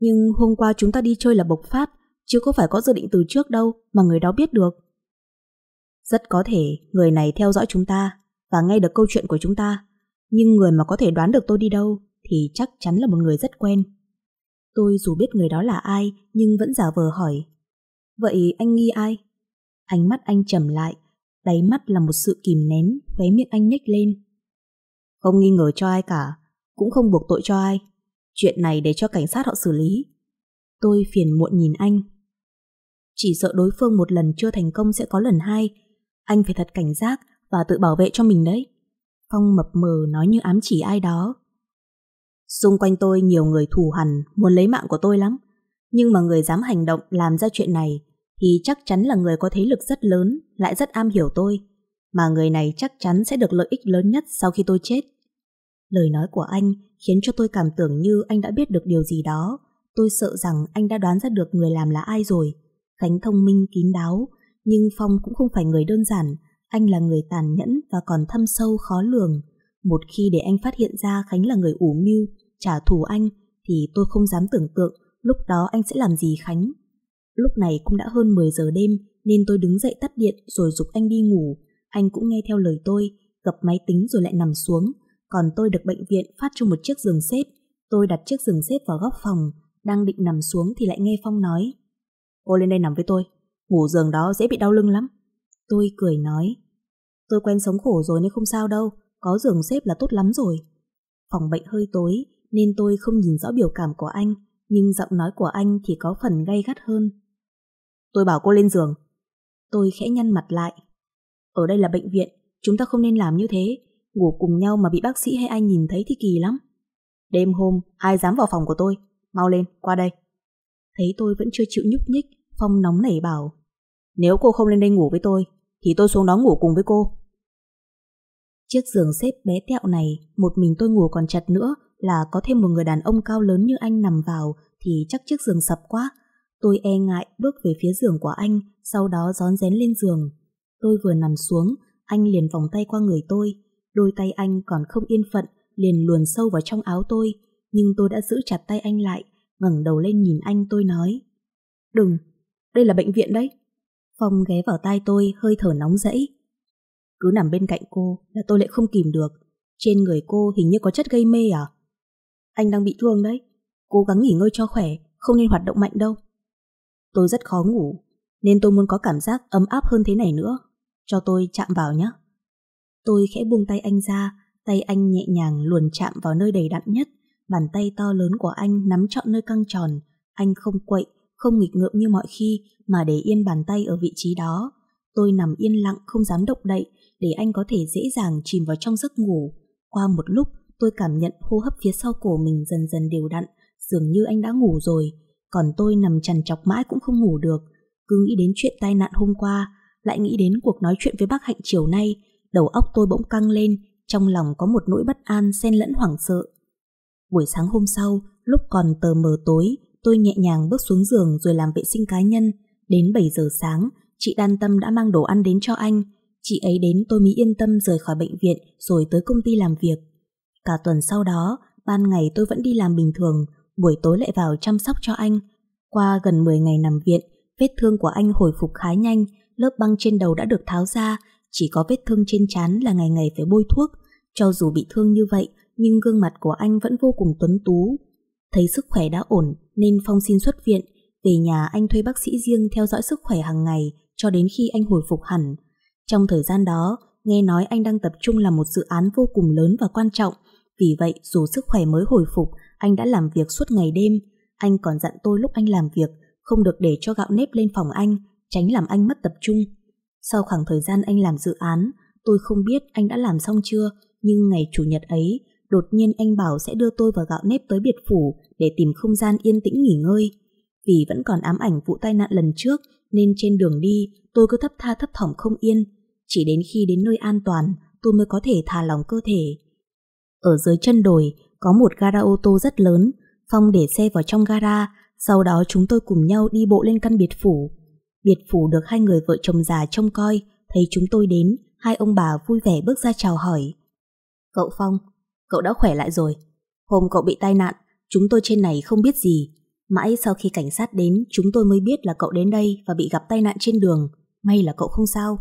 Nhưng hôm qua chúng ta đi chơi là bộc phát, chứ có phải có dự định từ trước đâu mà người đó biết được. Rất có thể người này theo dõi chúng ta và nghe được câu chuyện của chúng ta. Nhưng người mà có thể đoán được tôi đi đâu thì chắc chắn là một người rất quen. Tôi dù biết người đó là ai nhưng vẫn giả vờ hỏi. Vậy anh nghi ai? Ánh mắt anh trầm lại, đáy mắt là một sự kìm nén, khóe miệng anh nhếch lên. Không nghi ngờ cho ai cả, cũng không buộc tội cho ai. Chuyện này để cho cảnh sát họ xử lý. Tôi phiền muộn nhìn anh. Chỉ sợ đối phương một lần chưa thành công sẽ có lần hai. Anh phải thật cảnh giác và tự bảo vệ cho mình đấy. Phong mập mờ nói như ám chỉ ai đó. Xung quanh tôi nhiều người thù hằn muốn lấy mạng của tôi lắm. Nhưng mà người dám hành động làm ra chuyện này thì chắc chắn là người có thế lực rất lớn, lại rất am hiểu tôi. Mà người này chắc chắn sẽ được lợi ích lớn nhất sau khi tôi chết. Lời nói của anh khiến cho tôi cảm tưởng như anh đã biết được điều gì đó. Tôi sợ rằng anh đã đoán ra được người làm là ai rồi. Khánh thông minh kín đáo, nhưng Phong cũng không phải người đơn giản. Anh là người tàn nhẫn và còn thâm sâu khó lường. Một khi để anh phát hiện ra Khánh là người ủ mưu, trả thù anh, thì tôi không dám tưởng tượng lúc đó anh sẽ làm gì Khánh. Lúc này cũng đã hơn 10 giờ đêm nên tôi đứng dậy tắt điện rồi dục anh đi ngủ. Anh cũng nghe theo lời tôi, gập máy tính rồi lại nằm xuống. Còn tôi được bệnh viện phát cho một chiếc giường xếp. Tôi đặt chiếc giường xếp vào góc phòng, đang định nằm xuống thì lại nghe Phong nói. Cô lên đây nằm với tôi, ngủ giường đó dễ bị đau lưng lắm. Tôi cười nói. Tôi quen sống khổ rồi nên không sao đâu, có giường xếp là tốt lắm rồi. Phòng bệnh hơi tối nên tôi không nhìn rõ biểu cảm của anh, nhưng giọng nói của anh thì có phần gay gắt hơn. Tôi bảo cô lên giường. Tôi khẽ nhăn mặt lại. Ở đây là bệnh viện, chúng ta không nên làm như thế. Ngủ cùng nhau mà bị bác sĩ hay ai nhìn thấy thì kỳ lắm. Đêm hôm, ai dám vào phòng của tôi. Mau lên, qua đây. Thấy tôi vẫn chưa chịu nhúc nhích, Phong nóng nảy bảo. Nếu cô không lên đây ngủ với tôi, thì tôi xuống đó ngủ cùng với cô. Chiếc giường xếp bé tẹo này, một mình tôi ngủ còn chặt nữa là có thêm một người đàn ông cao lớn như anh nằm vào thì chắc chiếc giường sập quá, Tôi e ngại bước về phía giường của anh, sau đó gión rén lên giường. Tôi vừa nằm xuống, anh liền vòng tay qua người tôi. Đôi tay anh còn không yên phận, liền luồn sâu vào trong áo tôi. Nhưng tôi đã giữ chặt tay anh lại, ngẩng đầu lên nhìn anh tôi nói. Đừng, đây là bệnh viện đấy. Phong ghé vào tai tôi, hơi thở nóng rẫy. Cứ nằm bên cạnh cô là tôi lại không kìm được. Trên người cô hình như có chất gây mê à? Anh đang bị thương đấy. Cố gắng nghỉ ngơi cho khỏe, không nên hoạt động mạnh đâu. Tôi rất khó ngủ, nên tôi muốn có cảm giác ấm áp hơn thế này nữa. Cho tôi chạm vào nhé. Tôi khẽ buông tay anh ra, tay anh nhẹ nhàng luồn chạm vào nơi đầy đặn nhất. Bàn tay to lớn của anh nắm trọn nơi căng tròn. Anh không quậy, không nghịch ngợm như mọi khi mà để yên bàn tay ở vị trí đó. Tôi nằm yên lặng không dám động đậy để anh có thể dễ dàng chìm vào trong giấc ngủ. Qua một lúc, tôi cảm nhận hô hấp phía sau cổ mình dần dần đều đặn, dường như anh đã ngủ rồi. Còn tôi nằm chằn chọc mãi cũng không ngủ được Cứ nghĩ đến chuyện tai nạn hôm qua Lại nghĩ đến cuộc nói chuyện với bác Hạnh chiều nay Đầu óc tôi bỗng căng lên Trong lòng có một nỗi bất an xen lẫn hoảng sợ Buổi sáng hôm sau Lúc còn tờ mờ tối Tôi nhẹ nhàng bước xuống giường rồi làm vệ sinh cá nhân Đến 7 giờ sáng Chị Đan Tâm đã mang đồ ăn đến cho anh Chị ấy đến tôi mới yên tâm rời khỏi bệnh viện Rồi tới công ty làm việc Cả tuần sau đó ban ngày tôi vẫn đi làm bình thường, buổi tối lại vào chăm sóc cho anh. Qua gần 10 ngày nằm viện, vết thương của anh hồi phục khá nhanh, lớp băng trên đầu đã được tháo ra, chỉ có vết thương trên trán là ngày ngày phải bôi thuốc. Cho dù bị thương như vậy, nhưng gương mặt của anh vẫn vô cùng tuấn tú. Thấy sức khỏe đã ổn nên Phong xin xuất viện, về nhà anh thuê bác sĩ riêng theo dõi sức khỏe hàng ngày cho đến khi anh hồi phục hẳn. Trong thời gian đó, nghe nói anh đang tập trung làm một dự án vô cùng lớn và quan trọng, vì vậy dù sức khỏe mới hồi phục anh đã làm việc suốt ngày đêm, anh còn dặn tôi lúc anh làm việc không được để cho gạo nếp lên phòng anh, tránh làm anh mất tập trung. Sau khoảng thời gian anh làm dự án, tôi không biết anh đã làm xong chưa, nhưng ngày chủ nhật ấy, đột nhiên anh bảo sẽ đưa tôi và gạo nếp tới biệt phủ để tìm không gian yên tĩnh nghỉ ngơi. Vì vẫn còn ám ảnh vụ tai nạn lần trước, nên trên đường đi, tôi cứ thấp tha thấp thỏm không yên. Chỉ đến khi đến nơi an toàn, tôi mới có thể thả lòng cơ thể. Ở dưới chân đồi, có một gara ô tô rất lớn, Phong để xe vào trong gara, sau đó chúng tôi cùng nhau đi bộ lên căn biệt phủ. Biệt phủ được hai người vợ chồng già trông coi, thấy chúng tôi đến, hai ông bà vui vẻ bước ra chào hỏi. Cậu Phong, cậu đã khỏe lại rồi. Hôm cậu bị tai nạn, chúng tôi trên này không biết gì. Mãi sau khi cảnh sát đến, chúng tôi mới biết là cậu đến đây và bị gặp tai nạn trên đường. May là cậu không sao.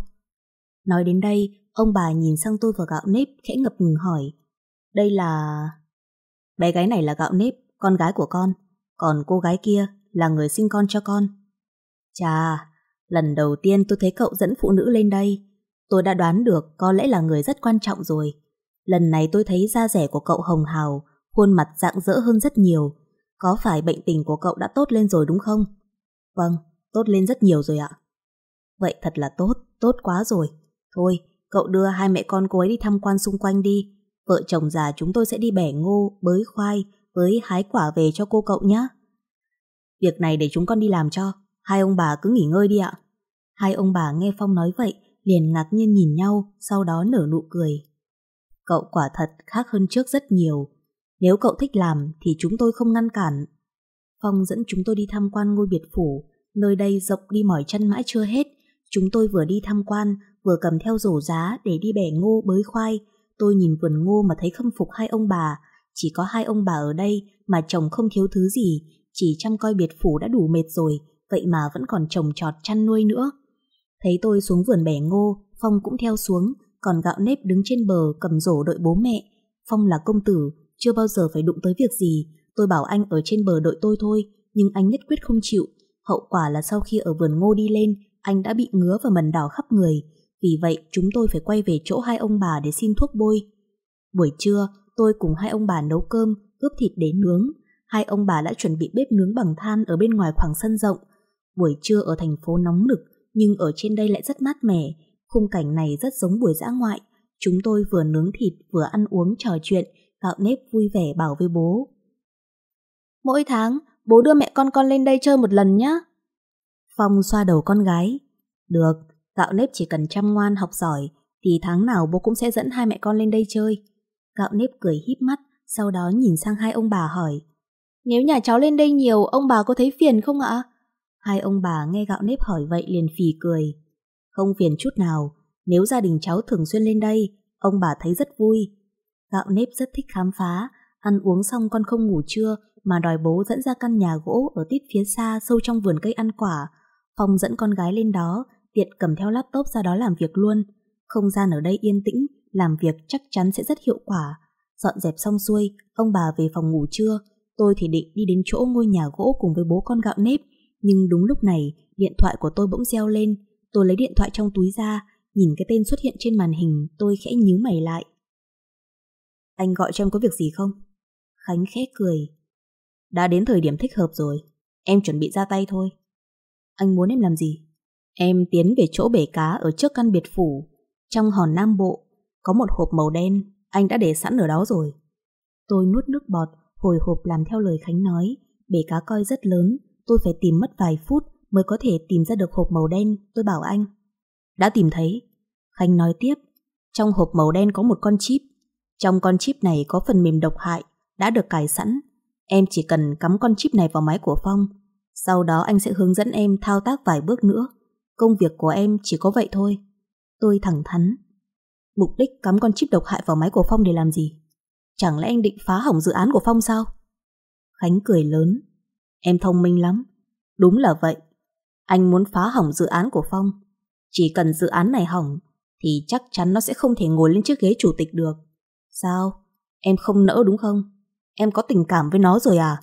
Nói đến đây, ông bà nhìn sang tôi và gạo nếp khẽ ngập ngừng hỏi. Đây là... Bé gái này là gạo nếp, con gái của con, còn cô gái kia là người sinh con cho con. Chà, lần đầu tiên tôi thấy cậu dẫn phụ nữ lên đây. Tôi đã đoán được có lẽ là người rất quan trọng rồi. Lần này tôi thấy da rẻ của cậu hồng hào, khuôn mặt rạng rỡ hơn rất nhiều. Có phải bệnh tình của cậu đã tốt lên rồi đúng không? Vâng, tốt lên rất nhiều rồi ạ. Vậy thật là tốt, tốt quá rồi. Thôi, cậu đưa hai mẹ con cô ấy đi tham quan xung quanh đi vợ chồng già chúng tôi sẽ đi bẻ ngô, bới khoai, với hái quả về cho cô cậu nhé. Việc này để chúng con đi làm cho, hai ông bà cứ nghỉ ngơi đi ạ. Hai ông bà nghe Phong nói vậy, liền ngạc nhiên nhìn nhau, sau đó nở nụ cười. Cậu quả thật khác hơn trước rất nhiều. Nếu cậu thích làm thì chúng tôi không ngăn cản. Phong dẫn chúng tôi đi tham quan ngôi biệt phủ, nơi đây rộng đi mỏi chân mãi chưa hết. Chúng tôi vừa đi tham quan, vừa cầm theo rổ giá để đi bẻ ngô bới khoai, Tôi nhìn vườn ngô mà thấy khâm phục hai ông bà, chỉ có hai ông bà ở đây mà chồng không thiếu thứ gì, chỉ chăm coi biệt phủ đã đủ mệt rồi, vậy mà vẫn còn trồng trọt chăn nuôi nữa. Thấy tôi xuống vườn bẻ ngô, Phong cũng theo xuống, còn gạo nếp đứng trên bờ cầm rổ đợi bố mẹ. Phong là công tử, chưa bao giờ phải đụng tới việc gì, tôi bảo anh ở trên bờ đợi tôi thôi, nhưng anh nhất quyết không chịu. Hậu quả là sau khi ở vườn ngô đi lên, anh đã bị ngứa và mần đỏ khắp người, vì vậy chúng tôi phải quay về chỗ hai ông bà để xin thuốc bôi. Buổi trưa, tôi cùng hai ông bà nấu cơm, ướp thịt để nướng. Hai ông bà đã chuẩn bị bếp nướng bằng than ở bên ngoài khoảng sân rộng. Buổi trưa ở thành phố nóng nực, nhưng ở trên đây lại rất mát mẻ. Khung cảnh này rất giống buổi dã ngoại. Chúng tôi vừa nướng thịt, vừa ăn uống, trò chuyện, gạo nếp vui vẻ bảo với bố. Mỗi tháng, bố đưa mẹ con con lên đây chơi một lần nhé. Phong xoa đầu con gái. Được, Gạo nếp chỉ cần chăm ngoan học giỏi thì tháng nào bố cũng sẽ dẫn hai mẹ con lên đây chơi. Gạo nếp cười híp mắt, sau đó nhìn sang hai ông bà hỏi. Nếu nhà cháu lên đây nhiều, ông bà có thấy phiền không ạ? Hai ông bà nghe gạo nếp hỏi vậy liền phì cười. Không phiền chút nào, nếu gia đình cháu thường xuyên lên đây, ông bà thấy rất vui. Gạo nếp rất thích khám phá, ăn uống xong con không ngủ trưa mà đòi bố dẫn ra căn nhà gỗ ở tít phía xa sâu trong vườn cây ăn quả. Phong dẫn con gái lên đó, Việt cầm theo laptop ra đó làm việc luôn. Không gian ở đây yên tĩnh, làm việc chắc chắn sẽ rất hiệu quả. Dọn dẹp xong xuôi, ông bà về phòng ngủ trưa. Tôi thì định đi đến chỗ ngôi nhà gỗ cùng với bố con gạo nếp. Nhưng đúng lúc này, điện thoại của tôi bỗng reo lên. Tôi lấy điện thoại trong túi ra, nhìn cái tên xuất hiện trên màn hình, tôi khẽ nhíu mày lại. Anh gọi cho em có việc gì không? Khánh khẽ cười. Đã đến thời điểm thích hợp rồi, em chuẩn bị ra tay thôi. Anh muốn em làm gì? Em tiến về chỗ bể cá ở trước căn biệt phủ, trong hòn Nam Bộ, có một hộp màu đen, anh đã để sẵn ở đó rồi. Tôi nuốt nước bọt, hồi hộp làm theo lời Khánh nói, bể cá coi rất lớn, tôi phải tìm mất vài phút mới có thể tìm ra được hộp màu đen, tôi bảo anh. Đã tìm thấy. Khánh nói tiếp, trong hộp màu đen có một con chip. Trong con chip này có phần mềm độc hại, đã được cài sẵn. Em chỉ cần cắm con chip này vào máy của Phong. Sau đó anh sẽ hướng dẫn em thao tác vài bước nữa công việc của em chỉ có vậy thôi. Tôi thẳng thắn. Mục đích cắm con chip độc hại vào máy của Phong để làm gì? Chẳng lẽ anh định phá hỏng dự án của Phong sao? Khánh cười lớn. Em thông minh lắm. Đúng là vậy. Anh muốn phá hỏng dự án của Phong. Chỉ cần dự án này hỏng, thì chắc chắn nó sẽ không thể ngồi lên chiếc ghế chủ tịch được. Sao? Em không nỡ đúng không? Em có tình cảm với nó rồi à?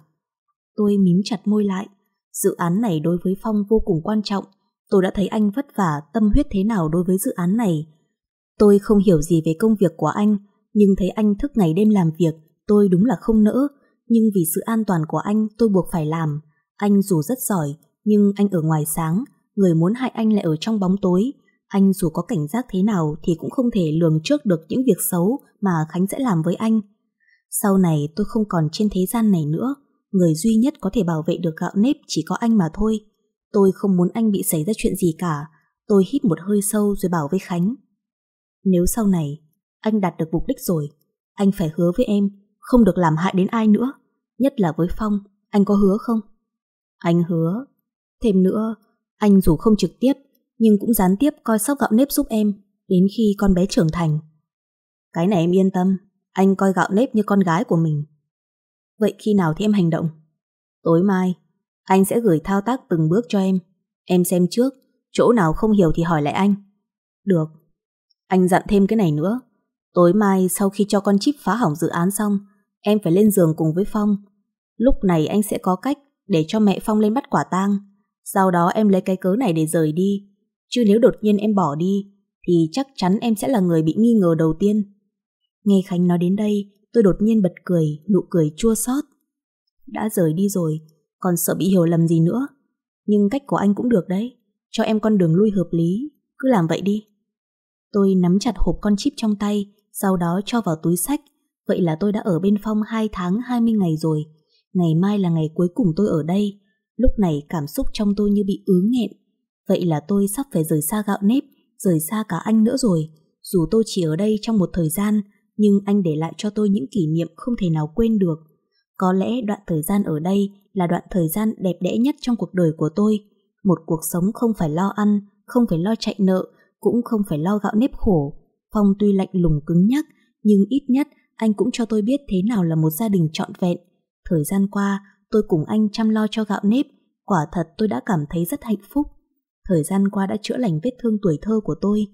Tôi mím chặt môi lại. Dự án này đối với Phong vô cùng quan trọng tôi đã thấy anh vất vả tâm huyết thế nào đối với dự án này. Tôi không hiểu gì về công việc của anh, nhưng thấy anh thức ngày đêm làm việc, tôi đúng là không nỡ. Nhưng vì sự an toàn của anh, tôi buộc phải làm. Anh dù rất giỏi, nhưng anh ở ngoài sáng, người muốn hại anh lại ở trong bóng tối. Anh dù có cảnh giác thế nào thì cũng không thể lường trước được những việc xấu mà Khánh sẽ làm với anh. Sau này tôi không còn trên thế gian này nữa, người duy nhất có thể bảo vệ được gạo nếp chỉ có anh mà thôi. Tôi không muốn anh bị xảy ra chuyện gì cả. Tôi hít một hơi sâu rồi bảo với Khánh. Nếu sau này anh đạt được mục đích rồi, anh phải hứa với em không được làm hại đến ai nữa. Nhất là với Phong, anh có hứa không? Anh hứa. Thêm nữa, anh dù không trực tiếp, nhưng cũng gián tiếp coi sóc gạo nếp giúp em đến khi con bé trưởng thành. Cái này em yên tâm, anh coi gạo nếp như con gái của mình. Vậy khi nào thì em hành động? Tối mai, anh sẽ gửi thao tác từng bước cho em. Em xem trước, chỗ nào không hiểu thì hỏi lại anh. Được. Anh dặn thêm cái này nữa. Tối mai sau khi cho con chip phá hỏng dự án xong, em phải lên giường cùng với Phong. Lúc này anh sẽ có cách để cho mẹ Phong lên bắt quả tang. Sau đó em lấy cái cớ này để rời đi. Chứ nếu đột nhiên em bỏ đi, thì chắc chắn em sẽ là người bị nghi ngờ đầu tiên. Nghe Khánh nói đến đây, tôi đột nhiên bật cười, nụ cười chua xót. Đã rời đi rồi, còn sợ bị hiểu lầm gì nữa. Nhưng cách của anh cũng được đấy, cho em con đường lui hợp lý, cứ làm vậy đi. Tôi nắm chặt hộp con chip trong tay, sau đó cho vào túi sách. Vậy là tôi đã ở bên Phong 2 tháng 20 ngày rồi. Ngày mai là ngày cuối cùng tôi ở đây. Lúc này cảm xúc trong tôi như bị ứ nghẹn. Vậy là tôi sắp phải rời xa gạo nếp, rời xa cả anh nữa rồi. Dù tôi chỉ ở đây trong một thời gian, nhưng anh để lại cho tôi những kỷ niệm không thể nào quên được. Có lẽ đoạn thời gian ở đây là đoạn thời gian đẹp đẽ nhất trong cuộc đời của tôi. Một cuộc sống không phải lo ăn, không phải lo chạy nợ, cũng không phải lo gạo nếp khổ. Phong tuy lạnh lùng cứng nhắc, nhưng ít nhất anh cũng cho tôi biết thế nào là một gia đình trọn vẹn. Thời gian qua, tôi cùng anh chăm lo cho gạo nếp, quả thật tôi đã cảm thấy rất hạnh phúc. Thời gian qua đã chữa lành vết thương tuổi thơ của tôi.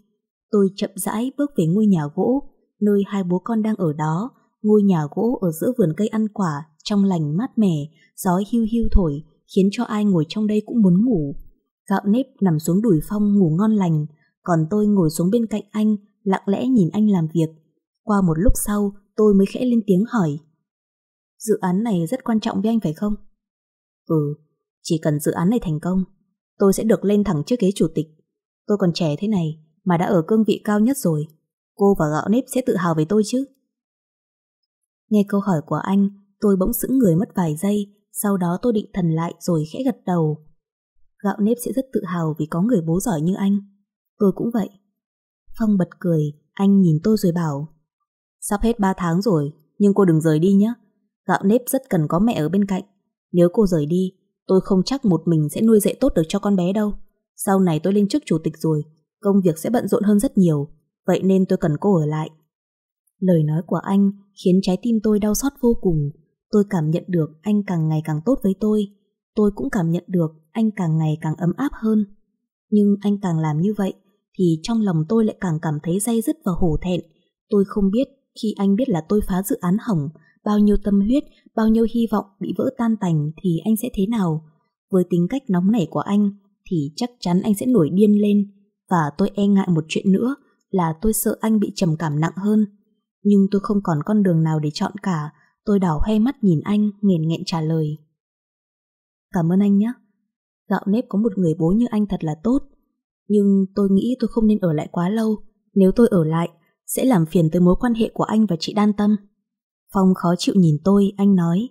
Tôi chậm rãi bước về ngôi nhà gỗ, nơi hai bố con đang ở đó, ngôi nhà gỗ ở giữa vườn cây ăn quả trong lành mát mẻ, gió hiu hiu thổi, khiến cho ai ngồi trong đây cũng muốn ngủ. Gạo nếp nằm xuống đùi phong ngủ ngon lành, còn tôi ngồi xuống bên cạnh anh, lặng lẽ nhìn anh làm việc. Qua một lúc sau, tôi mới khẽ lên tiếng hỏi. Dự án này rất quan trọng với anh phải không? Ừ, chỉ cần dự án này thành công, tôi sẽ được lên thẳng trước ghế chủ tịch. Tôi còn trẻ thế này mà đã ở cương vị cao nhất rồi. Cô và gạo nếp sẽ tự hào về tôi chứ. Nghe câu hỏi của anh, Tôi bỗng sững người mất vài giây, sau đó tôi định thần lại rồi khẽ gật đầu. Gạo nếp sẽ rất tự hào vì có người bố giỏi như anh. Tôi cũng vậy. Phong bật cười, anh nhìn tôi rồi bảo. Sắp hết 3 tháng rồi, nhưng cô đừng rời đi nhé. Gạo nếp rất cần có mẹ ở bên cạnh. Nếu cô rời đi, tôi không chắc một mình sẽ nuôi dạy tốt được cho con bé đâu. Sau này tôi lên chức chủ tịch rồi, công việc sẽ bận rộn hơn rất nhiều, vậy nên tôi cần cô ở lại. Lời nói của anh khiến trái tim tôi đau xót vô cùng, Tôi cảm nhận được anh càng ngày càng tốt với tôi. Tôi cũng cảm nhận được anh càng ngày càng ấm áp hơn. Nhưng anh càng làm như vậy thì trong lòng tôi lại càng cảm thấy dây dứt và hổ thẹn. Tôi không biết khi anh biết là tôi phá dự án hỏng, bao nhiêu tâm huyết, bao nhiêu hy vọng bị vỡ tan tành thì anh sẽ thế nào. Với tính cách nóng nảy của anh thì chắc chắn anh sẽ nổi điên lên và tôi e ngại một chuyện nữa là tôi sợ anh bị trầm cảm nặng hơn. Nhưng tôi không còn con đường nào để chọn cả Tôi đảo hay mắt nhìn anh, nghền nghẹn trả lời. Cảm ơn anh nhé. Gạo nếp có một người bố như anh thật là tốt. Nhưng tôi nghĩ tôi không nên ở lại quá lâu. Nếu tôi ở lại, sẽ làm phiền tới mối quan hệ của anh và chị Đan Tâm. Phong khó chịu nhìn tôi, anh nói.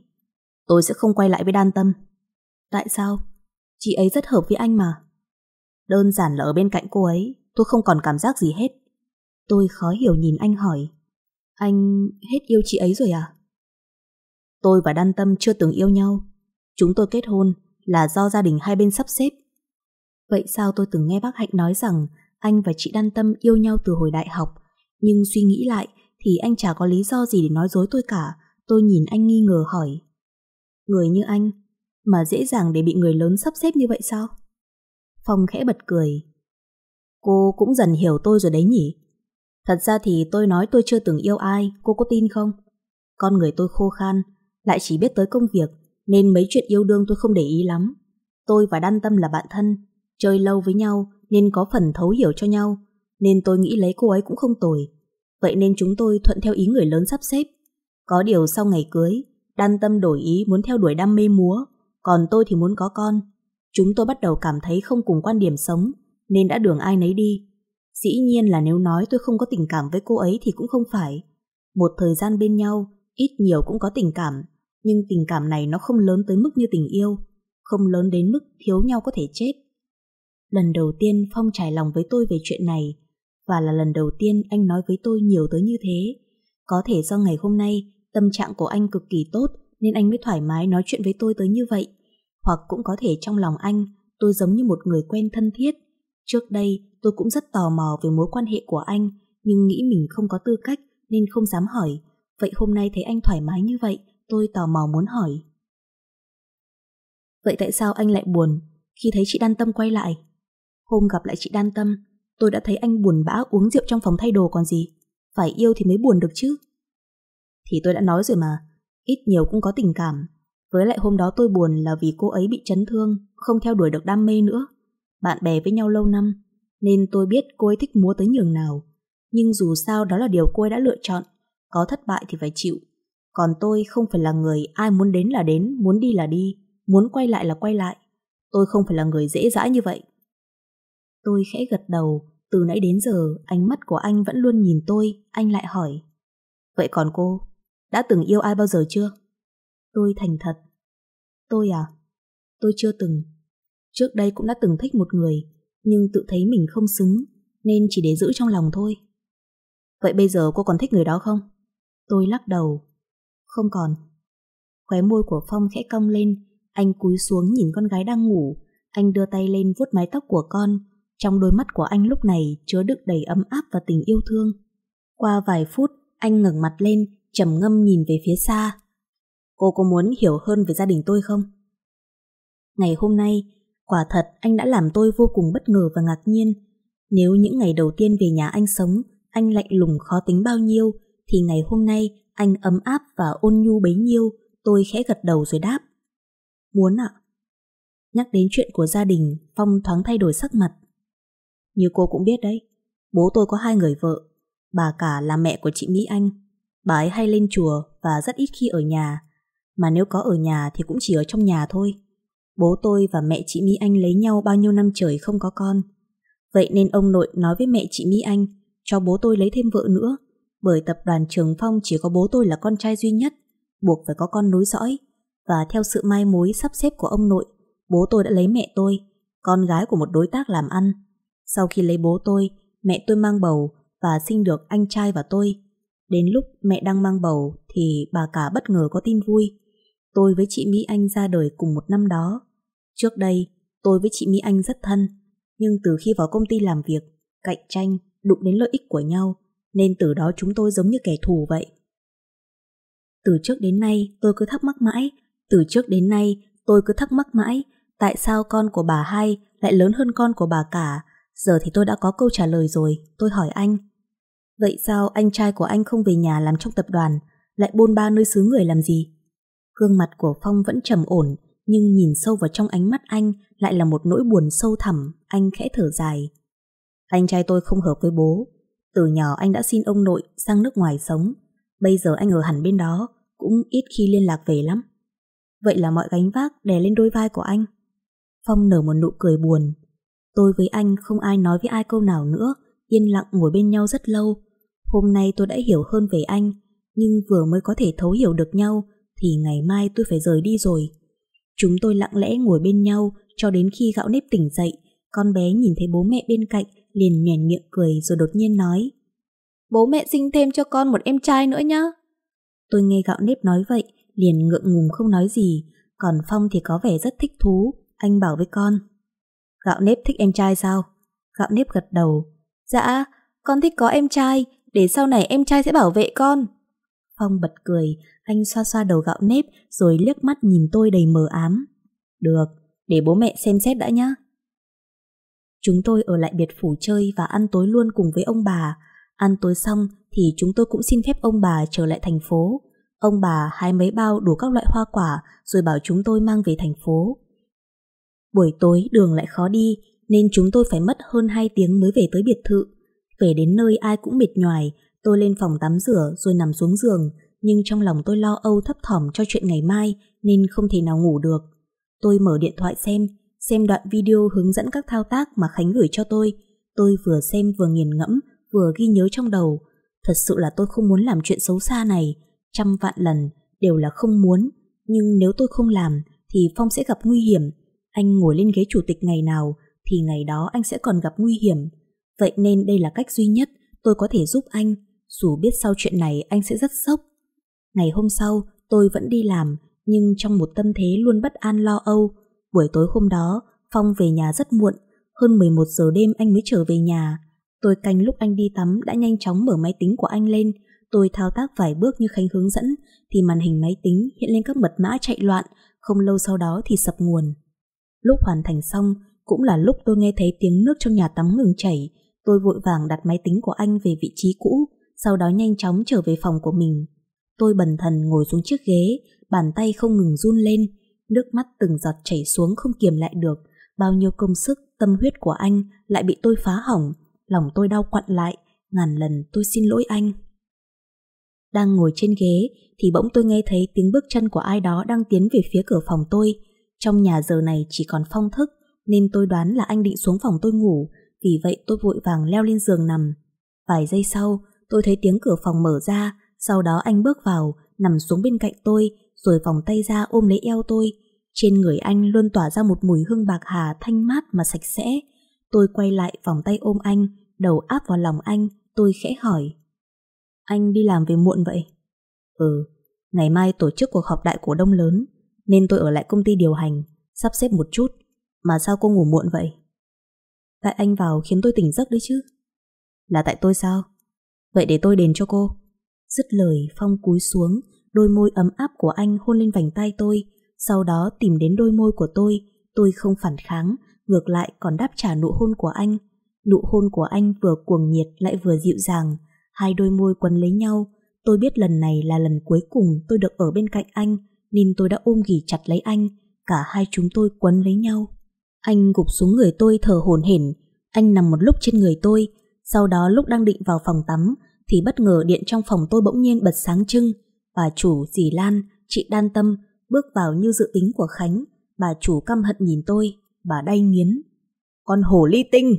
Tôi sẽ không quay lại với Đan Tâm. Tại sao? Chị ấy rất hợp với anh mà. Đơn giản là ở bên cạnh cô ấy, tôi không còn cảm giác gì hết. Tôi khó hiểu nhìn anh hỏi. Anh hết yêu chị ấy rồi à? Tôi và Đan Tâm chưa từng yêu nhau. Chúng tôi kết hôn là do gia đình hai bên sắp xếp. Vậy sao tôi từng nghe bác Hạnh nói rằng anh và chị Đan Tâm yêu nhau từ hồi đại học, nhưng suy nghĩ lại thì anh chả có lý do gì để nói dối tôi cả. Tôi nhìn anh nghi ngờ hỏi. Người như anh, mà dễ dàng để bị người lớn sắp xếp như vậy sao? Phong khẽ bật cười. Cô cũng dần hiểu tôi rồi đấy nhỉ? Thật ra thì tôi nói tôi chưa từng yêu ai, cô có tin không? Con người tôi khô khan, lại chỉ biết tới công việc nên mấy chuyện yêu đương tôi không để ý lắm. Tôi và Đan Tâm là bạn thân, chơi lâu với nhau nên có phần thấu hiểu cho nhau, nên tôi nghĩ lấy cô ấy cũng không tồi. Vậy nên chúng tôi thuận theo ý người lớn sắp xếp. Có điều sau ngày cưới, Đan Tâm đổi ý muốn theo đuổi đam mê múa, còn tôi thì muốn có con. Chúng tôi bắt đầu cảm thấy không cùng quan điểm sống, nên đã đường ai nấy đi. Dĩ nhiên là nếu nói tôi không có tình cảm với cô ấy thì cũng không phải. Một thời gian bên nhau, ít nhiều cũng có tình cảm, nhưng tình cảm này nó không lớn tới mức như tình yêu, không lớn đến mức thiếu nhau có thể chết. Lần đầu tiên Phong trải lòng với tôi về chuyện này, và là lần đầu tiên anh nói với tôi nhiều tới như thế. Có thể do ngày hôm nay tâm trạng của anh cực kỳ tốt nên anh mới thoải mái nói chuyện với tôi tới như vậy. Hoặc cũng có thể trong lòng anh tôi giống như một người quen thân thiết. Trước đây tôi cũng rất tò mò về mối quan hệ của anh nhưng nghĩ mình không có tư cách nên không dám hỏi. Vậy hôm nay thấy anh thoải mái như vậy Tôi tò mò muốn hỏi. Vậy tại sao anh lại buồn khi thấy chị Đan Tâm quay lại? Hôm gặp lại chị Đan Tâm, tôi đã thấy anh buồn bã uống rượu trong phòng thay đồ còn gì. Phải yêu thì mới buồn được chứ. Thì tôi đã nói rồi mà, ít nhiều cũng có tình cảm. Với lại hôm đó tôi buồn là vì cô ấy bị chấn thương, không theo đuổi được đam mê nữa. Bạn bè với nhau lâu năm, nên tôi biết cô ấy thích múa tới nhường nào. Nhưng dù sao đó là điều cô ấy đã lựa chọn, có thất bại thì phải chịu, còn tôi không phải là người ai muốn đến là đến, muốn đi là đi, muốn quay lại là quay lại. Tôi không phải là người dễ dãi như vậy. Tôi khẽ gật đầu, từ nãy đến giờ ánh mắt của anh vẫn luôn nhìn tôi, anh lại hỏi. Vậy còn cô, đã từng yêu ai bao giờ chưa? Tôi thành thật. Tôi à? Tôi chưa từng. Trước đây cũng đã từng thích một người, nhưng tự thấy mình không xứng, nên chỉ để giữ trong lòng thôi. Vậy bây giờ cô còn thích người đó không? Tôi lắc đầu không còn. Khóe môi của Phong khẽ cong lên, anh cúi xuống nhìn con gái đang ngủ, anh đưa tay lên vuốt mái tóc của con, trong đôi mắt của anh lúc này chứa đựng đầy ấm áp và tình yêu thương. Qua vài phút, anh ngẩng mặt lên, trầm ngâm nhìn về phía xa. Cô có muốn hiểu hơn về gia đình tôi không? Ngày hôm nay, quả thật anh đã làm tôi vô cùng bất ngờ và ngạc nhiên. Nếu những ngày đầu tiên về nhà anh sống, anh lạnh lùng khó tính bao nhiêu, thì ngày hôm nay anh ấm áp và ôn nhu bấy nhiêu, tôi khẽ gật đầu rồi đáp. Muốn ạ. Nhắc đến chuyện của gia đình, Phong thoáng thay đổi sắc mặt. Như cô cũng biết đấy, bố tôi có hai người vợ, bà cả là mẹ của chị Mỹ Anh. Bà ấy hay lên chùa và rất ít khi ở nhà, mà nếu có ở nhà thì cũng chỉ ở trong nhà thôi. Bố tôi và mẹ chị Mỹ Anh lấy nhau bao nhiêu năm trời không có con. Vậy nên ông nội nói với mẹ chị Mỹ Anh cho bố tôi lấy thêm vợ nữa bởi tập đoàn Trường Phong chỉ có bố tôi là con trai duy nhất, buộc phải có con nối dõi. Và theo sự mai mối sắp xếp của ông nội, bố tôi đã lấy mẹ tôi, con gái của một đối tác làm ăn. Sau khi lấy bố tôi, mẹ tôi mang bầu và sinh được anh trai và tôi. Đến lúc mẹ đang mang bầu thì bà cả bất ngờ có tin vui. Tôi với chị Mỹ Anh ra đời cùng một năm đó. Trước đây, tôi với chị Mỹ Anh rất thân, nhưng từ khi vào công ty làm việc, cạnh tranh, đụng đến lợi ích của nhau nên từ đó chúng tôi giống như kẻ thù vậy. Từ trước đến nay tôi cứ thắc mắc mãi, từ trước đến nay tôi cứ thắc mắc mãi tại sao con của bà hai lại lớn hơn con của bà cả. Giờ thì tôi đã có câu trả lời rồi, tôi hỏi anh. Vậy sao anh trai của anh không về nhà làm trong tập đoàn, lại bôn ba nơi xứ người làm gì? Gương mặt của Phong vẫn trầm ổn, nhưng nhìn sâu vào trong ánh mắt anh lại là một nỗi buồn sâu thẳm, anh khẽ thở dài. Anh trai tôi không hợp với bố, từ nhỏ anh đã xin ông nội sang nước ngoài sống. Bây giờ anh ở hẳn bên đó, cũng ít khi liên lạc về lắm. Vậy là mọi gánh vác đè lên đôi vai của anh. Phong nở một nụ cười buồn. Tôi với anh không ai nói với ai câu nào nữa, yên lặng ngồi bên nhau rất lâu. Hôm nay tôi đã hiểu hơn về anh, nhưng vừa mới có thể thấu hiểu được nhau thì ngày mai tôi phải rời đi rồi. Chúng tôi lặng lẽ ngồi bên nhau cho đến khi gạo nếp tỉnh dậy, con bé nhìn thấy bố mẹ bên cạnh liền nhoèn miệng cười rồi đột nhiên nói Bố mẹ sinh thêm cho con một em trai nữa nhá. Tôi nghe gạo nếp nói vậy, liền ngượng ngùng không nói gì, còn Phong thì có vẻ rất thích thú, anh bảo với con. Gạo nếp thích em trai sao? Gạo nếp gật đầu. Dạ, con thích có em trai, để sau này em trai sẽ bảo vệ con. Phong bật cười, anh xoa xoa đầu gạo nếp rồi liếc mắt nhìn tôi đầy mờ ám. Được, để bố mẹ xem xét đã nhá. Chúng tôi ở lại biệt phủ chơi và ăn tối luôn cùng với ông bà. Ăn tối xong thì chúng tôi cũng xin phép ông bà trở lại thành phố. Ông bà hái mấy bao đủ các loại hoa quả rồi bảo chúng tôi mang về thành phố. Buổi tối đường lại khó đi nên chúng tôi phải mất hơn 2 tiếng mới về tới biệt thự. Về đến nơi ai cũng mệt nhoài, tôi lên phòng tắm rửa rồi nằm xuống giường, nhưng trong lòng tôi lo âu thấp thỏm cho chuyện ngày mai nên không thể nào ngủ được. Tôi mở điện thoại xem xem đoạn video hướng dẫn các thao tác mà Khánh gửi cho tôi. Tôi vừa xem vừa nghiền ngẫm, vừa ghi nhớ trong đầu. Thật sự là tôi không muốn làm chuyện xấu xa này, trăm vạn lần đều là không muốn. Nhưng nếu tôi không làm thì Phong sẽ gặp nguy hiểm. Anh ngồi lên ghế chủ tịch ngày nào thì ngày đó anh sẽ còn gặp nguy hiểm. Vậy nên đây là cách duy nhất tôi có thể giúp anh. Dù biết sau chuyện này anh sẽ rất sốc. Ngày hôm sau tôi vẫn đi làm nhưng trong một tâm thế luôn bất an lo âu Buổi tối hôm đó, Phong về nhà rất muộn, hơn 11 giờ đêm anh mới trở về nhà. Tôi canh lúc anh đi tắm đã nhanh chóng mở máy tính của anh lên, tôi thao tác vài bước như Khánh hướng dẫn, thì màn hình máy tính hiện lên các mật mã chạy loạn, không lâu sau đó thì sập nguồn. Lúc hoàn thành xong, cũng là lúc tôi nghe thấy tiếng nước trong nhà tắm ngừng chảy, tôi vội vàng đặt máy tính của anh về vị trí cũ, sau đó nhanh chóng trở về phòng của mình. Tôi bần thần ngồi xuống chiếc ghế, bàn tay không ngừng run lên, Nước mắt từng giọt chảy xuống không kiềm lại được, bao nhiêu công sức, tâm huyết của anh lại bị tôi phá hỏng, lòng tôi đau quặn lại, ngàn lần tôi xin lỗi anh. Đang ngồi trên ghế thì bỗng tôi nghe thấy tiếng bước chân của ai đó đang tiến về phía cửa phòng tôi. Trong nhà giờ này chỉ còn phong thức nên tôi đoán là anh định xuống phòng tôi ngủ, vì vậy tôi vội vàng leo lên giường nằm. Vài giây sau, tôi thấy tiếng cửa phòng mở ra, sau đó anh bước vào, nằm xuống bên cạnh tôi rồi vòng tay ra ôm lấy eo tôi. Trên người anh luôn tỏa ra một mùi hương bạc hà thanh mát mà sạch sẽ. Tôi quay lại vòng tay ôm anh, đầu áp vào lòng anh, tôi khẽ hỏi. Anh đi làm về muộn vậy? Ừ, ngày mai tổ chức cuộc họp đại cổ đông lớn, nên tôi ở lại công ty điều hành, sắp xếp một chút. Mà sao cô ngủ muộn vậy? Tại anh vào khiến tôi tỉnh giấc đấy chứ. Là tại tôi sao? Vậy để tôi đền cho cô. Dứt lời Phong cúi xuống, đôi môi ấm áp của anh hôn lên vành tay tôi, sau đó tìm đến đôi môi của tôi. Tôi không phản kháng, ngược lại còn đáp trả nụ hôn của anh. Nụ hôn của anh vừa cuồng nhiệt lại vừa dịu dàng, hai đôi môi quấn lấy nhau. Tôi biết lần này là lần cuối cùng tôi được ở bên cạnh anh, nên tôi đã ôm ghì chặt lấy anh, cả hai chúng tôi quấn lấy nhau. Anh gục xuống người tôi thở hổn hển, anh nằm một lúc trên người tôi, sau đó lúc đang định vào phòng tắm thì bất ngờ điện trong phòng tôi bỗng nhiên bật sáng trưng. Bà chủ, dì Lan, chị Đan Tâm bước vào như dự tính của Khánh. Bà chủ căm hận nhìn tôi, bà đay nghiến. Con hồ ly tinh,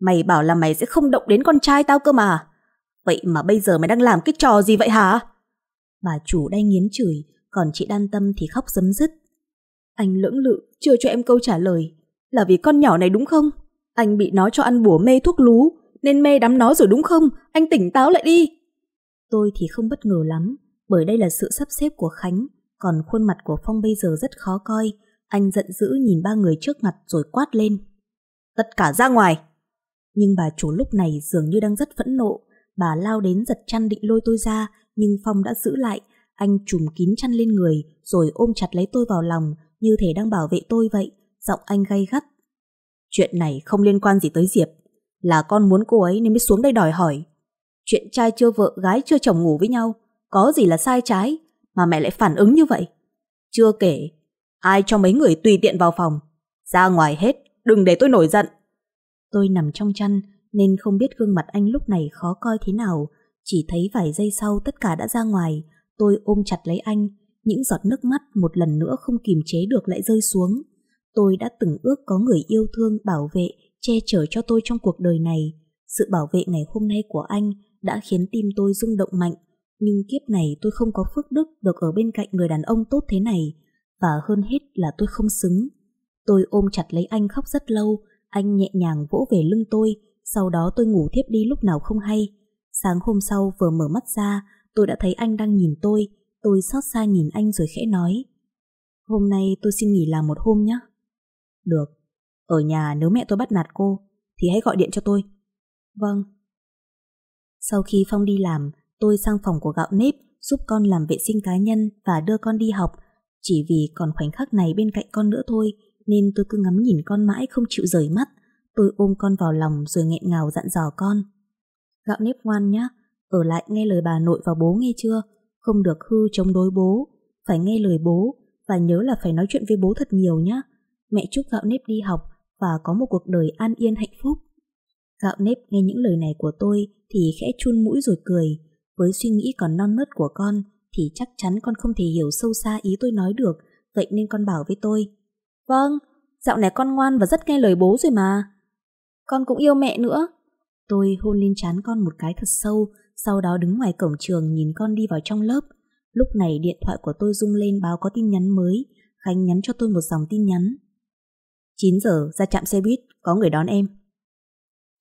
mày bảo là mày sẽ không động đến con trai tao cơ mà. Vậy mà bây giờ mày đang làm cái trò gì vậy hả? Bà chủ đay nghiến chửi, còn chị Đan Tâm thì khóc dấm dứt. Anh lưỡng lự, chưa cho em câu trả lời. Là vì con nhỏ này đúng không? Anh bị nó cho ăn bùa mê thuốc lú, nên mê đắm nó rồi đúng không? Anh tỉnh táo lại đi. Tôi thì không bất ngờ lắm, bởi đây là sự sắp xếp của Khánh, còn khuôn mặt của Phong bây giờ rất khó coi. Anh giận dữ nhìn ba người trước mặt rồi quát lên. Tất cả ra ngoài! Nhưng bà chủ lúc này dường như đang rất phẫn nộ. Bà lao đến giật chăn định lôi tôi ra, nhưng Phong đã giữ lại. Anh trùm kín chăn lên người, rồi ôm chặt lấy tôi vào lòng, như thể đang bảo vệ tôi vậy. Giọng anh gay gắt. Chuyện này không liên quan gì tới Diệp. Là con muốn cô ấy nên mới xuống đây đòi hỏi. Chuyện trai chưa vợ, gái chưa chồng ngủ với nhau có gì là sai trái mà mẹ lại phản ứng như vậy? Chưa kể, ai cho mấy người tùy tiện vào phòng. Ra ngoài hết, đừng để tôi nổi giận. Tôi nằm trong chăn nên không biết gương mặt anh lúc này khó coi thế nào. Chỉ thấy vài giây sau tất cả đã ra ngoài, tôi ôm chặt lấy anh. Những giọt nước mắt một lần nữa không kìm chế được lại rơi xuống. Tôi đã từng ước có người yêu thương bảo vệ, che chở cho tôi trong cuộc đời này. Sự bảo vệ ngày hôm nay của anh đã khiến tim tôi rung động mạnh nhưng kiếp này tôi không có phước đức được ở bên cạnh người đàn ông tốt thế này, và hơn hết là tôi không xứng. Tôi ôm chặt lấy anh khóc rất lâu, anh nhẹ nhàng vỗ về lưng tôi, sau đó tôi ngủ thiếp đi lúc nào không hay. Sáng hôm sau vừa mở mắt ra, tôi đã thấy anh đang nhìn tôi, tôi xót xa nhìn anh rồi khẽ nói. Hôm nay tôi xin nghỉ làm một hôm nhé. Được, ở nhà nếu mẹ tôi bắt nạt cô, thì hãy gọi điện cho tôi. Vâng. Sau khi Phong đi làm, tôi sang phòng của gạo nếp giúp con làm vệ sinh cá nhân và đưa con đi học. Chỉ vì còn khoảnh khắc này bên cạnh con nữa thôi, nên tôi cứ ngắm nhìn con mãi không chịu rời mắt. Tôi ôm con vào lòng rồi nghẹn ngào dặn dò con. Gạo nếp ngoan nhá, ở lại nghe lời bà nội và bố nghe chưa? Không được hư chống đối bố, phải nghe lời bố và nhớ là phải nói chuyện với bố thật nhiều nhá. Mẹ chúc gạo nếp đi học và có một cuộc đời an yên hạnh phúc. Gạo nếp nghe những lời này của tôi thì khẽ chun mũi rồi cười. Với suy nghĩ còn non nớt của con thì chắc chắn con không thể hiểu sâu xa ý tôi nói được, vậy nên con bảo với tôi. Vâng, dạo này con ngoan và rất nghe lời bố rồi mà. Con cũng yêu mẹ nữa. Tôi hôn lên trán con một cái thật sâu, sau đó đứng ngoài cổng trường nhìn con đi vào trong lớp. Lúc này điện thoại của tôi rung lên báo có tin nhắn mới, Khánh nhắn cho tôi một dòng tin nhắn. 9 giờ ra trạm xe buýt, có người đón em.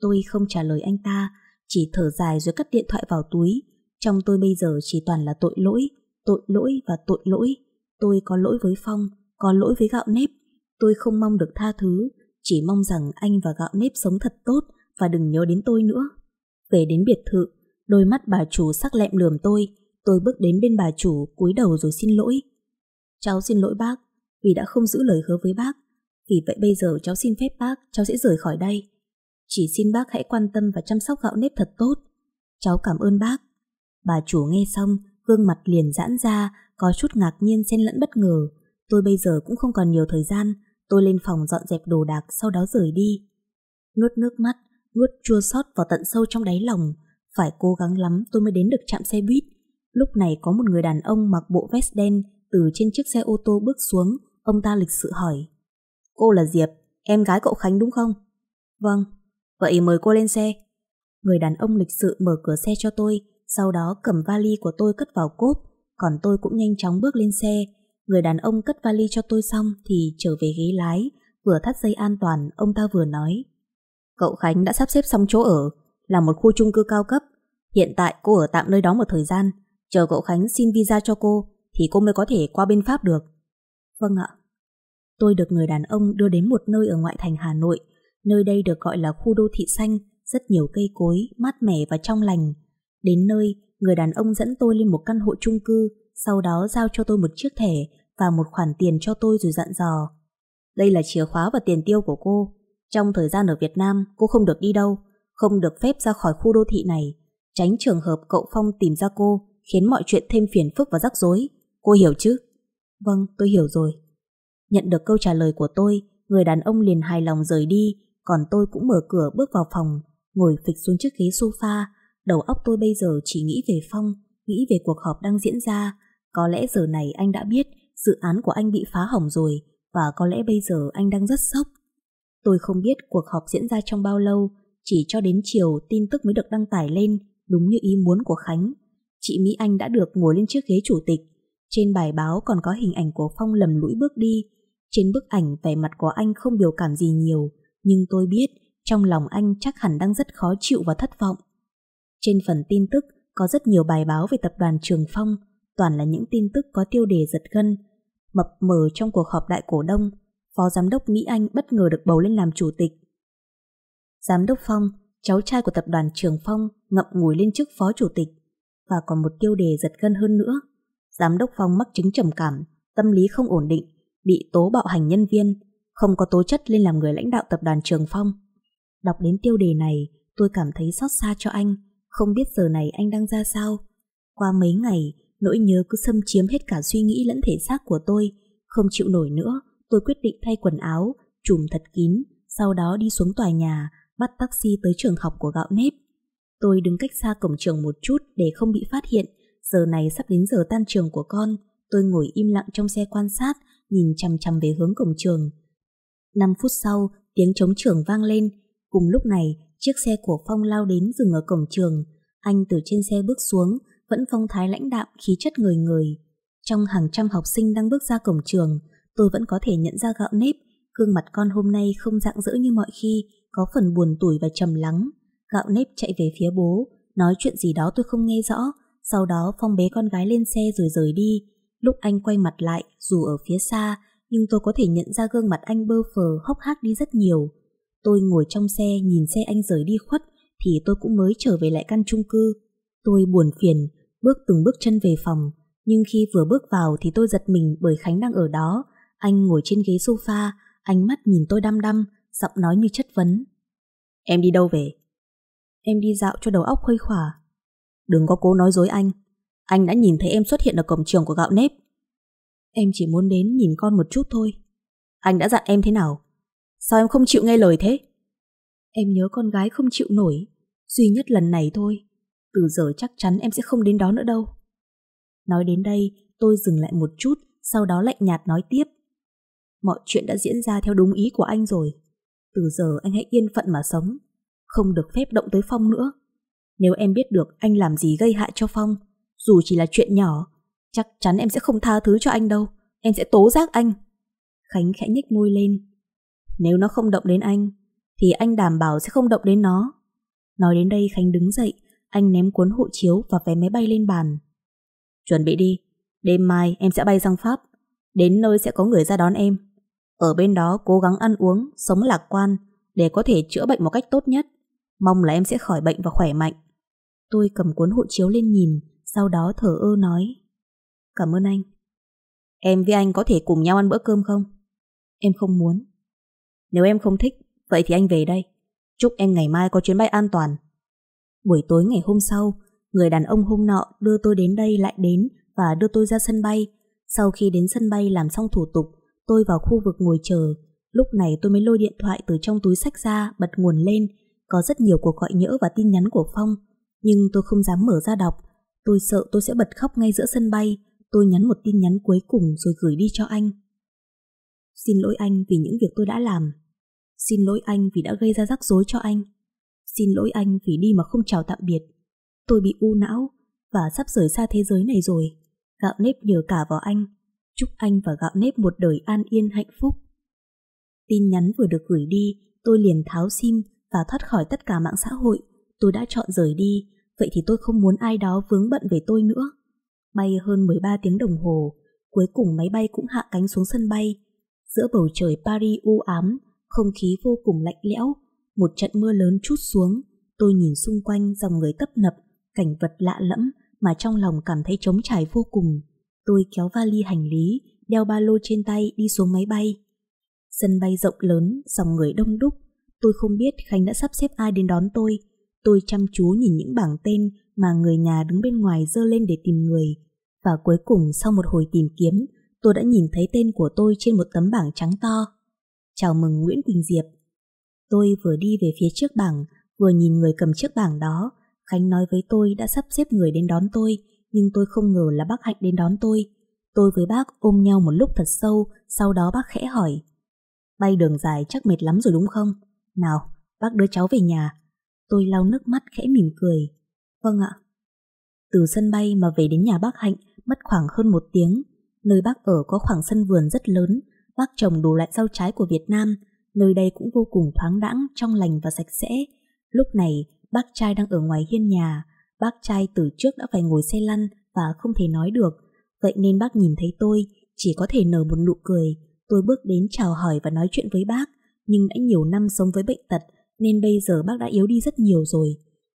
Tôi không trả lời anh ta, chỉ thở dài rồi cất điện thoại vào túi, trong tôi bây giờ chỉ toàn là tội lỗi, tội lỗi và tội lỗi. Tôi có lỗi với Phong, có lỗi với gạo nếp. Tôi không mong được tha thứ, chỉ mong rằng anh và gạo nếp sống thật tốt và đừng nhớ đến tôi nữa. Về đến biệt thự, đôi mắt bà chủ sắc lẹm lườm tôi, tôi bước đến bên bà chủ cúi đầu rồi xin lỗi. Cháu xin lỗi bác, vì đã không giữ lời hứa với bác. Vì vậy bây giờ cháu xin phép bác, cháu sẽ rời khỏi đây. Chỉ xin bác hãy quan tâm và chăm sóc gạo nếp thật tốt. Cháu cảm ơn bác. Bà chủ nghe xong, gương mặt liền giãn ra, có chút ngạc nhiên xen lẫn bất ngờ. Tôi bây giờ cũng không còn nhiều thời gian, tôi lên phòng dọn dẹp đồ đạc sau đó rời đi. Nuốt nước mắt, nuốt chua xót vào tận sâu trong đáy lòng, phải cố gắng lắm tôi mới đến được trạm xe buýt. Lúc này có một người đàn ông mặc bộ vest đen từ trên chiếc xe ô tô bước xuống, ông ta lịch sự hỏi. Cô là Diệp, em gái cậu Khánh đúng không? Vâng, vậy mời cô lên xe. Người đàn ông lịch sự mở cửa xe cho tôi, sau đó cầm vali của tôi cất vào cốp, còn tôi cũng nhanh chóng bước lên xe. Người đàn ông cất vali cho tôi xong thì trở về ghế lái, vừa thắt dây an toàn, ông ta vừa nói. Cậu Khánh đã sắp xếp xong chỗ ở, là một khu chung cư cao cấp. Hiện tại cô ở tạm nơi đó một thời gian, chờ cậu Khánh xin visa cho cô thì cô mới có thể qua bên Pháp được. Vâng ạ. Tôi được người đàn ông đưa đến một nơi ở ngoại thành Hà Nội, nơi đây được gọi là khu đô thị xanh, rất nhiều cây cối, mát mẻ và trong lành. Đến nơi, người đàn ông dẫn tôi lên một căn hộ chung cư, sau đó giao cho tôi một chiếc thẻ và một khoản tiền cho tôi rồi dặn dò. Đây là chìa khóa và tiền tiêu của cô. Trong thời gian ở Việt Nam, cô không được đi đâu, không được phép ra khỏi khu đô thị này, tránh trường hợp cậu Phong tìm ra cô, khiến mọi chuyện thêm phiền phức và rắc rối. Cô hiểu chứ? Vâng, tôi hiểu rồi. Nhận được câu trả lời của tôi, người đàn ông liền hài lòng rời đi, còn tôi cũng mở cửa bước vào phòng, ngồi phịch xuống chiếc ghế sofa, Đầu óc tôi bây giờ chỉ nghĩ về Phong, nghĩ về cuộc họp đang diễn ra. Có lẽ giờ này anh đã biết dự án của anh bị phá hỏng rồi và có lẽ bây giờ anh đang rất sốc. Tôi không biết cuộc họp diễn ra trong bao lâu, chỉ cho đến chiều tin tức mới được đăng tải lên, đúng như ý muốn của Khánh. Chị Mỹ Anh đã được ngồi lên chiếc ghế chủ tịch. Trên bài báo còn có hình ảnh của Phong lầm lũi bước đi. Trên bức ảnh vẻ mặt của anh không biểu cảm gì nhiều, nhưng tôi biết trong lòng anh chắc hẳn đang rất khó chịu và thất vọng. Trên phần tin tức có rất nhiều bài báo về tập đoàn Trường Phong, toàn là những tin tức có tiêu đề giật gân. Mập mờ trong cuộc họp đại cổ đông, phó giám đốc Mỹ Anh bất ngờ được bầu lên làm chủ tịch. Giám đốc Phong, cháu trai của tập đoàn Trường Phong ngậm ngùi lên chức phó chủ tịch và còn một tiêu đề giật gân hơn nữa. Giám đốc Phong mắc chứng trầm cảm, tâm lý không ổn định, bị tố bạo hành nhân viên, không có tố chất lên làm người lãnh đạo tập đoàn Trường Phong. Đọc đến tiêu đề này, tôi cảm thấy xót xa cho anh không biết giờ này anh đang ra sao Qua mấy ngày Nỗi nhớ cứ xâm chiếm hết cả suy nghĩ lẫn thể xác của tôi Không chịu nổi nữa Tôi quyết định thay quần áo Trùm thật kín Sau đó đi xuống tòa nhà Bắt taxi tới trường học của gạo nếp Tôi đứng cách xa cổng trường một chút Để không bị phát hiện Giờ này sắp đến giờ tan trường của con Tôi ngồi im lặng trong xe quan sát Nhìn chằm chằm về hướng cổng trường 5 phút sau Tiếng trống trường vang lên Cùng lúc này Chiếc xe của Phong lao đến dừng ở cổng trường. Anh từ trên xe bước xuống, vẫn phong thái lãnh đạm khí chất người người. Trong hàng trăm học sinh đang bước ra cổng trường, tôi vẫn có thể nhận ra gạo nếp. Gương mặt con hôm nay không dạng dỡ như mọi khi, có phần buồn tủi và trầm lắng. Gạo nếp chạy về phía bố, nói chuyện gì đó tôi không nghe rõ. Sau đó Phong bế con gái lên xe rồi rời đi. Lúc anh quay mặt lại, dù ở phía xa, nhưng tôi có thể nhận ra gương mặt anh bơ phờ hốc hác đi rất nhiều. Tôi ngồi trong xe nhìn xe anh rời đi khuất thì tôi cũng mới trở về lại căn chung cư. Tôi buồn phiền, bước từng bước chân về phòng, nhưng khi vừa bước vào thì tôi giật mình bởi Khánh đang ở đó. Anh ngồi trên ghế sofa, ánh mắt nhìn tôi đăm đăm, giọng nói như chất vấn. Em đi đâu về? Em đi dạo cho đầu óc khuây khỏa. Đừng có cố nói dối anh. Anh đã nhìn thấy em xuất hiện ở cổng trường của gạo nếp. Em chỉ muốn đến nhìn con một chút thôi. Anh đã dặn em thế nào? Sao em không chịu nghe lời thế? Em nhớ con gái không chịu nổi, duy nhất lần này thôi. Từ giờ chắc chắn em sẽ không đến đó nữa đâu. Nói đến đây, tôi dừng lại một chút, sau đó lạnh nhạt nói tiếp. Mọi chuyện đã diễn ra theo đúng ý của anh rồi. Từ giờ anh hãy yên phận mà sống, không được phép động tới Phong nữa. Nếu em biết được anh làm gì gây hại cho Phong, dù chỉ là chuyện nhỏ, chắc chắn em sẽ không tha thứ cho anh đâu. Em sẽ tố giác anh. Khánh khẽ nhếch môi lên, nếu nó không động đến anh, thì anh đảm bảo sẽ không động đến nó. Nói đến đây Khánh đứng dậy, anh ném cuốn hộ chiếu và vé máy bay lên bàn. Chuẩn bị đi, đêm mai em sẽ bay sang Pháp. Đến nơi sẽ có người ra đón em. Ở bên đó cố gắng ăn uống, sống lạc quan để có thể chữa bệnh một cách tốt nhất. Mong là em sẽ khỏi bệnh và khỏe mạnh. Tôi cầm cuốn hộ chiếu lên nhìn, sau đó thở ơ nói. Cảm ơn anh. Em với anh có thể cùng nhau ăn bữa cơm không? Em không muốn. Nếu em không thích, vậy thì anh về đây. Chúc em ngày mai có chuyến bay an toàn. Buổi tối ngày hôm sau, người đàn ông hôm nọ đưa tôi đến đây lại đến và đưa tôi ra sân bay. Sau khi đến sân bay làm xong thủ tục, tôi vào khu vực ngồi chờ. Lúc này tôi mới lôi điện thoại từ trong túi sách ra, bật nguồn lên. Có rất nhiều cuộc gọi nhỡ và tin nhắn của Phong, nhưng tôi không dám mở ra đọc. Tôi sợ tôi sẽ bật khóc ngay giữa sân bay. Tôi nhắn một tin nhắn cuối cùng rồi gửi đi cho anh. Xin lỗi anh vì những việc tôi đã làm. Xin lỗi anh vì đã gây ra rắc rối cho anh. Xin lỗi anh vì đi mà không chào tạm biệt. Tôi bị u não và sắp rời xa thế giới này rồi. Gạo nếp nhờ cả vào anh. Chúc anh và gạo nếp một đời an yên hạnh phúc. Tin nhắn vừa được gửi đi, tôi liền tháo sim và thoát khỏi tất cả mạng xã hội. Tôi đã chọn rời đi, vậy thì tôi không muốn ai đó vướng bận về tôi nữa. Bay hơn 13 tiếng đồng hồ, cuối cùng máy bay cũng hạ cánh xuống sân bay giữa bầu trời Paris u ám, không khí vô cùng lạnh lẽo. Một trận mưa lớn chút xuống, tôi nhìn xung quanh dòng người tấp nập, cảnh vật lạ lẫm mà trong lòng cảm thấy trống trải vô cùng. Tôi kéo vali hành lý, đeo ba lô trên tay đi xuống máy bay. Sân bay rộng lớn, dòng người đông đúc. Tôi không biết Khánh đã sắp xếp ai đến đón tôi. Tôi chăm chú nhìn những bảng tên mà người nhà đứng bên ngoài dơ lên để tìm người. Và cuối cùng sau một hồi tìm kiếm, tôi đã nhìn thấy tên của tôi trên một tấm bảng trắng to. Chào mừng Nguyễn Quỳnh Diệp. Tôi vừa đi về phía trước bảng, vừa nhìn người cầm chiếc bảng đó. Khánh nói với tôi đã sắp xếp người đến đón tôi, nhưng tôi không ngờ là bác Hạnh đến đón tôi. Tôi với bác ôm nhau một lúc thật sâu, sau đó bác khẽ hỏi. Bay đường dài chắc mệt lắm rồi đúng không? Nào, bác đưa cháu về nhà. Tôi lau nước mắt khẽ mỉm cười. Vâng ạ. Từ sân bay mà về đến nhà bác Hạnh mất khoảng hơn một tiếng, Nơi bác ở có khoảng sân vườn rất lớn, bác trồng đủ loại rau trái của Việt Nam, nơi đây cũng vô cùng thoáng đãng, trong lành và sạch sẽ. Lúc này, bác trai đang ở ngoài hiên nhà, bác trai từ trước đã phải ngồi xe lăn và không thể nói được. Vậy nên bác nhìn thấy tôi, chỉ có thể nở một nụ cười. Tôi bước đến chào hỏi và nói chuyện với bác, nhưng đã nhiều năm sống với bệnh tật nên bây giờ bác đã yếu đi rất nhiều rồi.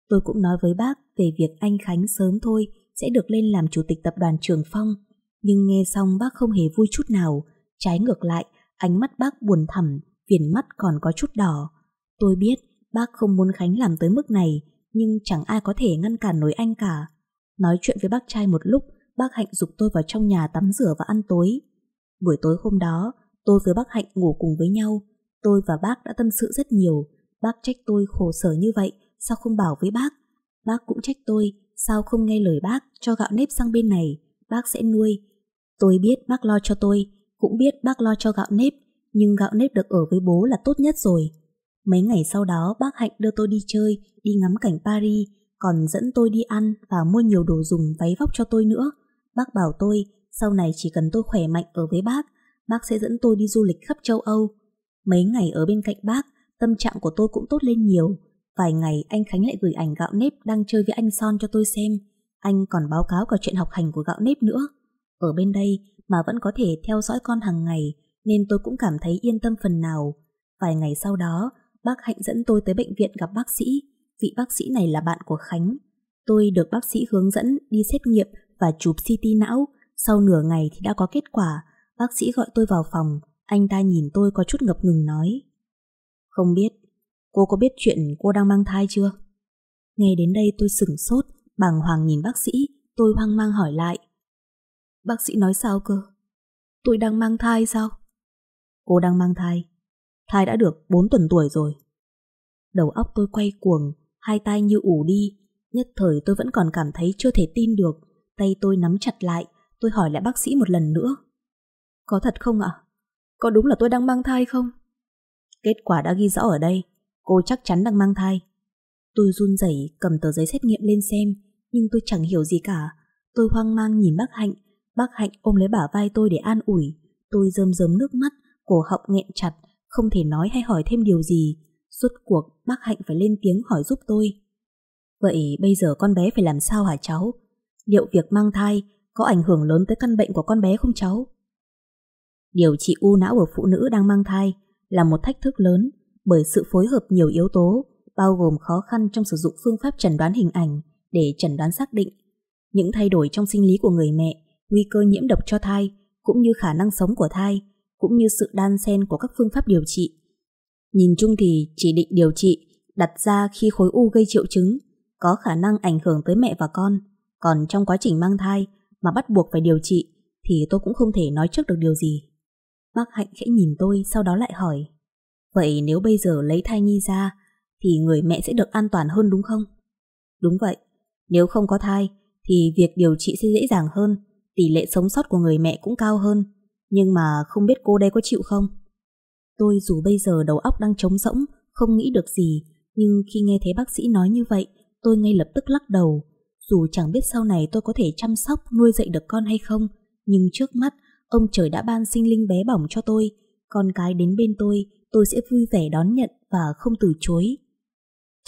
Tôi cũng nói với bác về việc anh Khánh sớm thôi sẽ được lên làm chủ tịch tập đoàn Trường Phong nhưng nghe xong bác không hề vui chút nào, trái ngược lại, ánh mắt bác buồn thầm viền mắt còn có chút đỏ. Tôi biết bác không muốn Khánh làm tới mức này, nhưng chẳng ai có thể ngăn cản nổi anh cả. Nói chuyện với bác trai một lúc, bác Hạnh dục tôi vào trong nhà tắm rửa và ăn tối. Buổi tối hôm đó, tôi với bác Hạnh ngủ cùng với nhau. Tôi và bác đã tâm sự rất nhiều. Bác trách tôi khổ sở như vậy, sao không bảo với bác? Bác cũng trách tôi, sao không nghe lời bác, cho gạo nếp sang bên này, bác sẽ nuôi, Tôi biết bác lo cho tôi, cũng biết bác lo cho gạo nếp, nhưng gạo nếp được ở với bố là tốt nhất rồi. Mấy ngày sau đó bác Hạnh đưa tôi đi chơi, đi ngắm cảnh Paris, còn dẫn tôi đi ăn và mua nhiều đồ dùng váy vóc cho tôi nữa. Bác bảo tôi, sau này chỉ cần tôi khỏe mạnh ở với bác, bác sẽ dẫn tôi đi du lịch khắp châu Âu. Mấy ngày ở bên cạnh bác, tâm trạng của tôi cũng tốt lên nhiều. Vài ngày anh Khánh lại gửi ảnh gạo nếp đang chơi với anh Son cho tôi xem. Anh còn báo cáo cả chuyện học hành của gạo nếp nữa ở bên đây mà vẫn có thể theo dõi con hàng ngày nên tôi cũng cảm thấy yên tâm phần nào. Vài ngày sau đó, bác Hạnh dẫn tôi tới bệnh viện gặp bác sĩ. Vị bác sĩ này là bạn của Khánh. Tôi được bác sĩ hướng dẫn đi xét nghiệm và chụp CT não. Sau nửa ngày thì đã có kết quả. Bác sĩ gọi tôi vào phòng. Anh ta nhìn tôi có chút ngập ngừng nói. Không biết, cô có biết chuyện cô đang mang thai chưa? Nghe đến đây tôi sửng sốt, bàng hoàng nhìn bác sĩ, tôi hoang mang hỏi lại. Bác sĩ nói sao cơ? Tôi đang mang thai sao? Cô đang mang thai. Thai đã được 4 tuần tuổi rồi. Đầu óc tôi quay cuồng, hai tay như ủ đi. Nhất thời tôi vẫn còn cảm thấy chưa thể tin được. Tay tôi nắm chặt lại, tôi hỏi lại bác sĩ một lần nữa. Có thật không ạ? Có đúng là tôi đang mang thai không? Kết quả đã ghi rõ ở đây, cô chắc chắn đang mang thai. Tôi run rẩy cầm tờ giấy xét nghiệm lên xem, nhưng tôi chẳng hiểu gì cả. Tôi hoang mang nhìn bác Hạnh, Bác Hạnh ôm lấy bả vai tôi để an ủi. Tôi rơm rớm nước mắt, cổ họng nghẹn chặt, không thể nói hay hỏi thêm điều gì. Suốt cuộc, bác Hạnh phải lên tiếng hỏi giúp tôi. Vậy bây giờ con bé phải làm sao hả cháu? Liệu việc mang thai có ảnh hưởng lớn tới căn bệnh của con bé không cháu? Điều trị u não ở phụ nữ đang mang thai là một thách thức lớn bởi sự phối hợp nhiều yếu tố, bao gồm khó khăn trong sử dụng phương pháp chẩn đoán hình ảnh để chẩn đoán xác định, những thay đổi trong sinh lý của người mẹ nguy cơ nhiễm độc cho thai, cũng như khả năng sống của thai, cũng như sự đan xen của các phương pháp điều trị. Nhìn chung thì chỉ định điều trị đặt ra khi khối u gây triệu chứng có khả năng ảnh hưởng tới mẹ và con, còn trong quá trình mang thai mà bắt buộc phải điều trị thì tôi cũng không thể nói trước được điều gì. Bác Hạnh khẽ nhìn tôi sau đó lại hỏi Vậy nếu bây giờ lấy thai nhi ra thì người mẹ sẽ được an toàn hơn đúng không? Đúng vậy, nếu không có thai thì việc điều trị sẽ dễ dàng hơn tỷ lệ sống sót của người mẹ cũng cao hơn, nhưng mà không biết cô đây có chịu không? Tôi dù bây giờ đầu óc đang trống rỗng, không nghĩ được gì, nhưng khi nghe thấy bác sĩ nói như vậy, tôi ngay lập tức lắc đầu. Dù chẳng biết sau này tôi có thể chăm sóc, nuôi dạy được con hay không, nhưng trước mắt, ông trời đã ban sinh linh bé bỏng cho tôi. Con cái đến bên tôi, tôi sẽ vui vẻ đón nhận và không từ chối.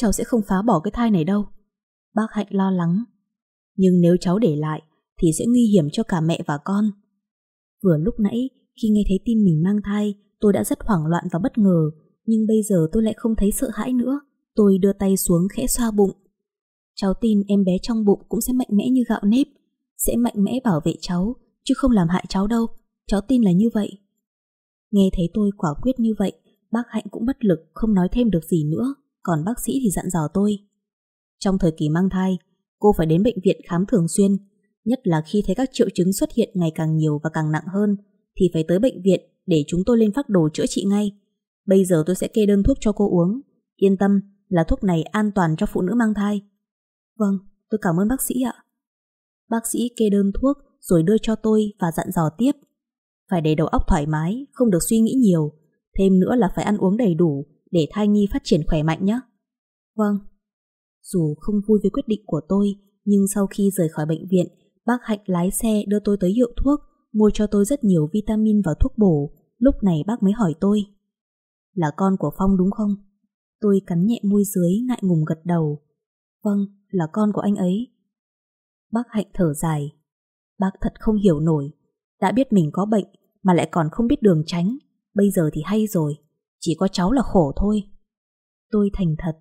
Cháu sẽ không phá bỏ cái thai này đâu. Bác Hạnh lo lắng. Nhưng nếu cháu để lại, thì sẽ nguy hiểm cho cả mẹ và con. Vừa lúc nãy, khi nghe thấy tin mình mang thai, tôi đã rất hoảng loạn và bất ngờ, nhưng bây giờ tôi lại không thấy sợ hãi nữa. Tôi đưa tay xuống khẽ xoa bụng. Cháu tin em bé trong bụng cũng sẽ mạnh mẽ như gạo nếp, sẽ mạnh mẽ bảo vệ cháu, chứ không làm hại cháu đâu. Cháu tin là như vậy. Nghe thấy tôi quả quyết như vậy, bác Hạnh cũng bất lực, không nói thêm được gì nữa. Còn bác sĩ thì dặn dò tôi. Trong thời kỳ mang thai, cô phải đến bệnh viện khám thường xuyên, nhất là khi thấy các triệu chứng xuất hiện ngày càng nhiều và càng nặng hơn, thì phải tới bệnh viện để chúng tôi lên phác đồ chữa trị ngay. Bây giờ tôi sẽ kê đơn thuốc cho cô uống. Yên tâm là thuốc này an toàn cho phụ nữ mang thai. Vâng, tôi cảm ơn bác sĩ ạ. Bác sĩ kê đơn thuốc rồi đưa cho tôi và dặn dò tiếp. Phải để đầu óc thoải mái, không được suy nghĩ nhiều. Thêm nữa là phải ăn uống đầy đủ để thai nhi phát triển khỏe mạnh nhé. Vâng. Dù không vui với quyết định của tôi, nhưng sau khi rời khỏi bệnh viện Bác Hạnh lái xe đưa tôi tới hiệu thuốc, mua cho tôi rất nhiều vitamin và thuốc bổ. Lúc này bác mới hỏi tôi. Là con của Phong đúng không? Tôi cắn nhẹ môi dưới, ngại ngùng gật đầu. Vâng, là con của anh ấy. Bác Hạnh thở dài. Bác thật không hiểu nổi. Đã biết mình có bệnh mà lại còn không biết đường tránh. Bây giờ thì hay rồi. Chỉ có cháu là khổ thôi. Tôi thành thật.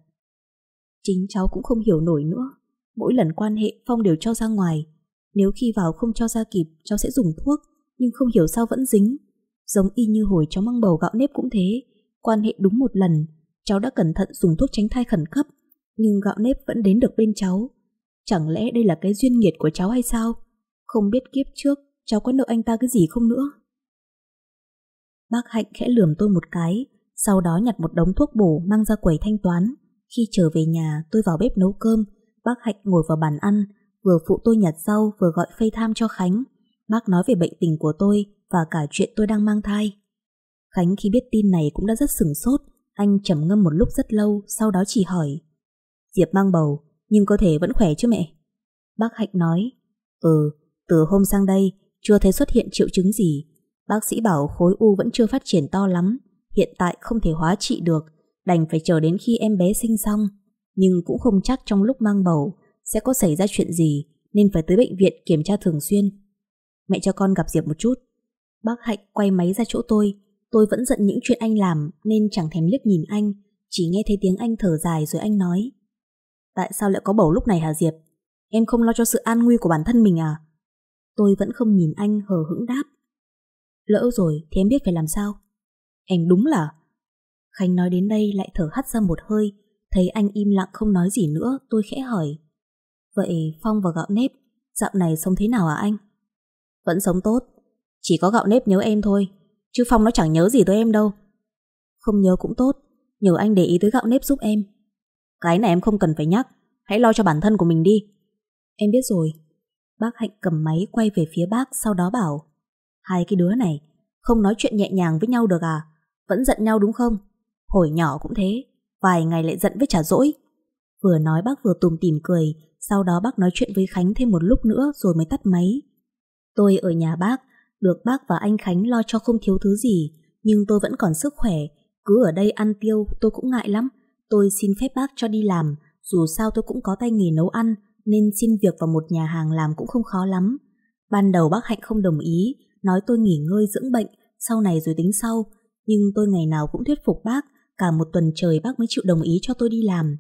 Chính cháu cũng không hiểu nổi nữa. Mỗi lần quan hệ Phong đều cho ra ngoài nếu khi vào không cho ra kịp, cháu sẽ dùng thuốc, nhưng không hiểu sao vẫn dính. Giống y như hồi cháu mang bầu gạo nếp cũng thế. Quan hệ đúng một lần, cháu đã cẩn thận dùng thuốc tránh thai khẩn cấp, nhưng gạo nếp vẫn đến được bên cháu. Chẳng lẽ đây là cái duyên nghiệt của cháu hay sao? Không biết kiếp trước, cháu có nợ anh ta cái gì không nữa? Bác Hạnh khẽ lườm tôi một cái, sau đó nhặt một đống thuốc bổ mang ra quầy thanh toán. Khi trở về nhà, tôi vào bếp nấu cơm, bác Hạnh ngồi vào bàn ăn, vừa phụ tôi nhặt rau vừa gọi phây tham cho Khánh. Bác nói về bệnh tình của tôi và cả chuyện tôi đang mang thai. Khánh khi biết tin này cũng đã rất sửng sốt, anh trầm ngâm một lúc rất lâu sau đó chỉ hỏi. Diệp mang bầu, nhưng cơ thể vẫn khỏe chứ mẹ? Bác Hạnh nói, ừ, từ hôm sang đây chưa thấy xuất hiện triệu chứng gì. Bác sĩ bảo khối u vẫn chưa phát triển to lắm, hiện tại không thể hóa trị được, đành phải chờ đến khi em bé sinh xong. Nhưng cũng không chắc trong lúc mang bầu sẽ có xảy ra chuyện gì nên phải tới bệnh viện kiểm tra thường xuyên. Mẹ cho con gặp Diệp một chút. Bác Hạnh quay máy ra chỗ tôi, tôi vẫn giận những chuyện anh làm nên chẳng thèm liếc nhìn anh, chỉ nghe thấy tiếng anh thở dài rồi anh nói. Tại sao lại có bầu lúc này hả Diệp? Em không lo cho sự an nguy của bản thân mình à? Tôi vẫn không nhìn anh hờ hững đáp. Lỡ rồi thì em biết phải làm sao? Em đúng là... Khánh nói đến đây lại thở hắt ra một hơi, thấy anh im lặng không nói gì nữa, tôi khẽ hỏi. Vậy Phong và gạo nếp Dạo này sống thế nào hả anh Vẫn sống tốt Chỉ có gạo nếp nhớ em thôi Chứ Phong nó chẳng nhớ gì tới em đâu Không nhớ cũng tốt Nhờ anh để ý tới gạo nếp giúp em Cái này em không cần phải nhắc Hãy lo cho bản thân của mình đi Em biết rồi Bác Hạnh cầm máy quay về phía bác Sau đó bảo Hai cái đứa này Không nói chuyện nhẹ nhàng với nhau được à Vẫn giận nhau đúng không Hồi nhỏ cũng thế Vài ngày lại giận với trả dỗi Vừa nói bác vừa tùm tìm cười sau đó bác nói chuyện với Khánh thêm một lúc nữa rồi mới tắt máy. Tôi ở nhà bác, được bác và anh Khánh lo cho không thiếu thứ gì, nhưng tôi vẫn còn sức khỏe. Cứ ở đây ăn tiêu tôi cũng ngại lắm. Tôi xin phép bác cho đi làm, dù sao tôi cũng có tay nghề nấu ăn, nên xin việc vào một nhà hàng làm cũng không khó lắm. Ban đầu bác Hạnh không đồng ý, nói tôi nghỉ ngơi dưỡng bệnh, sau này rồi tính sau. Nhưng tôi ngày nào cũng thuyết phục bác, cả một tuần trời bác mới chịu đồng ý cho tôi đi làm.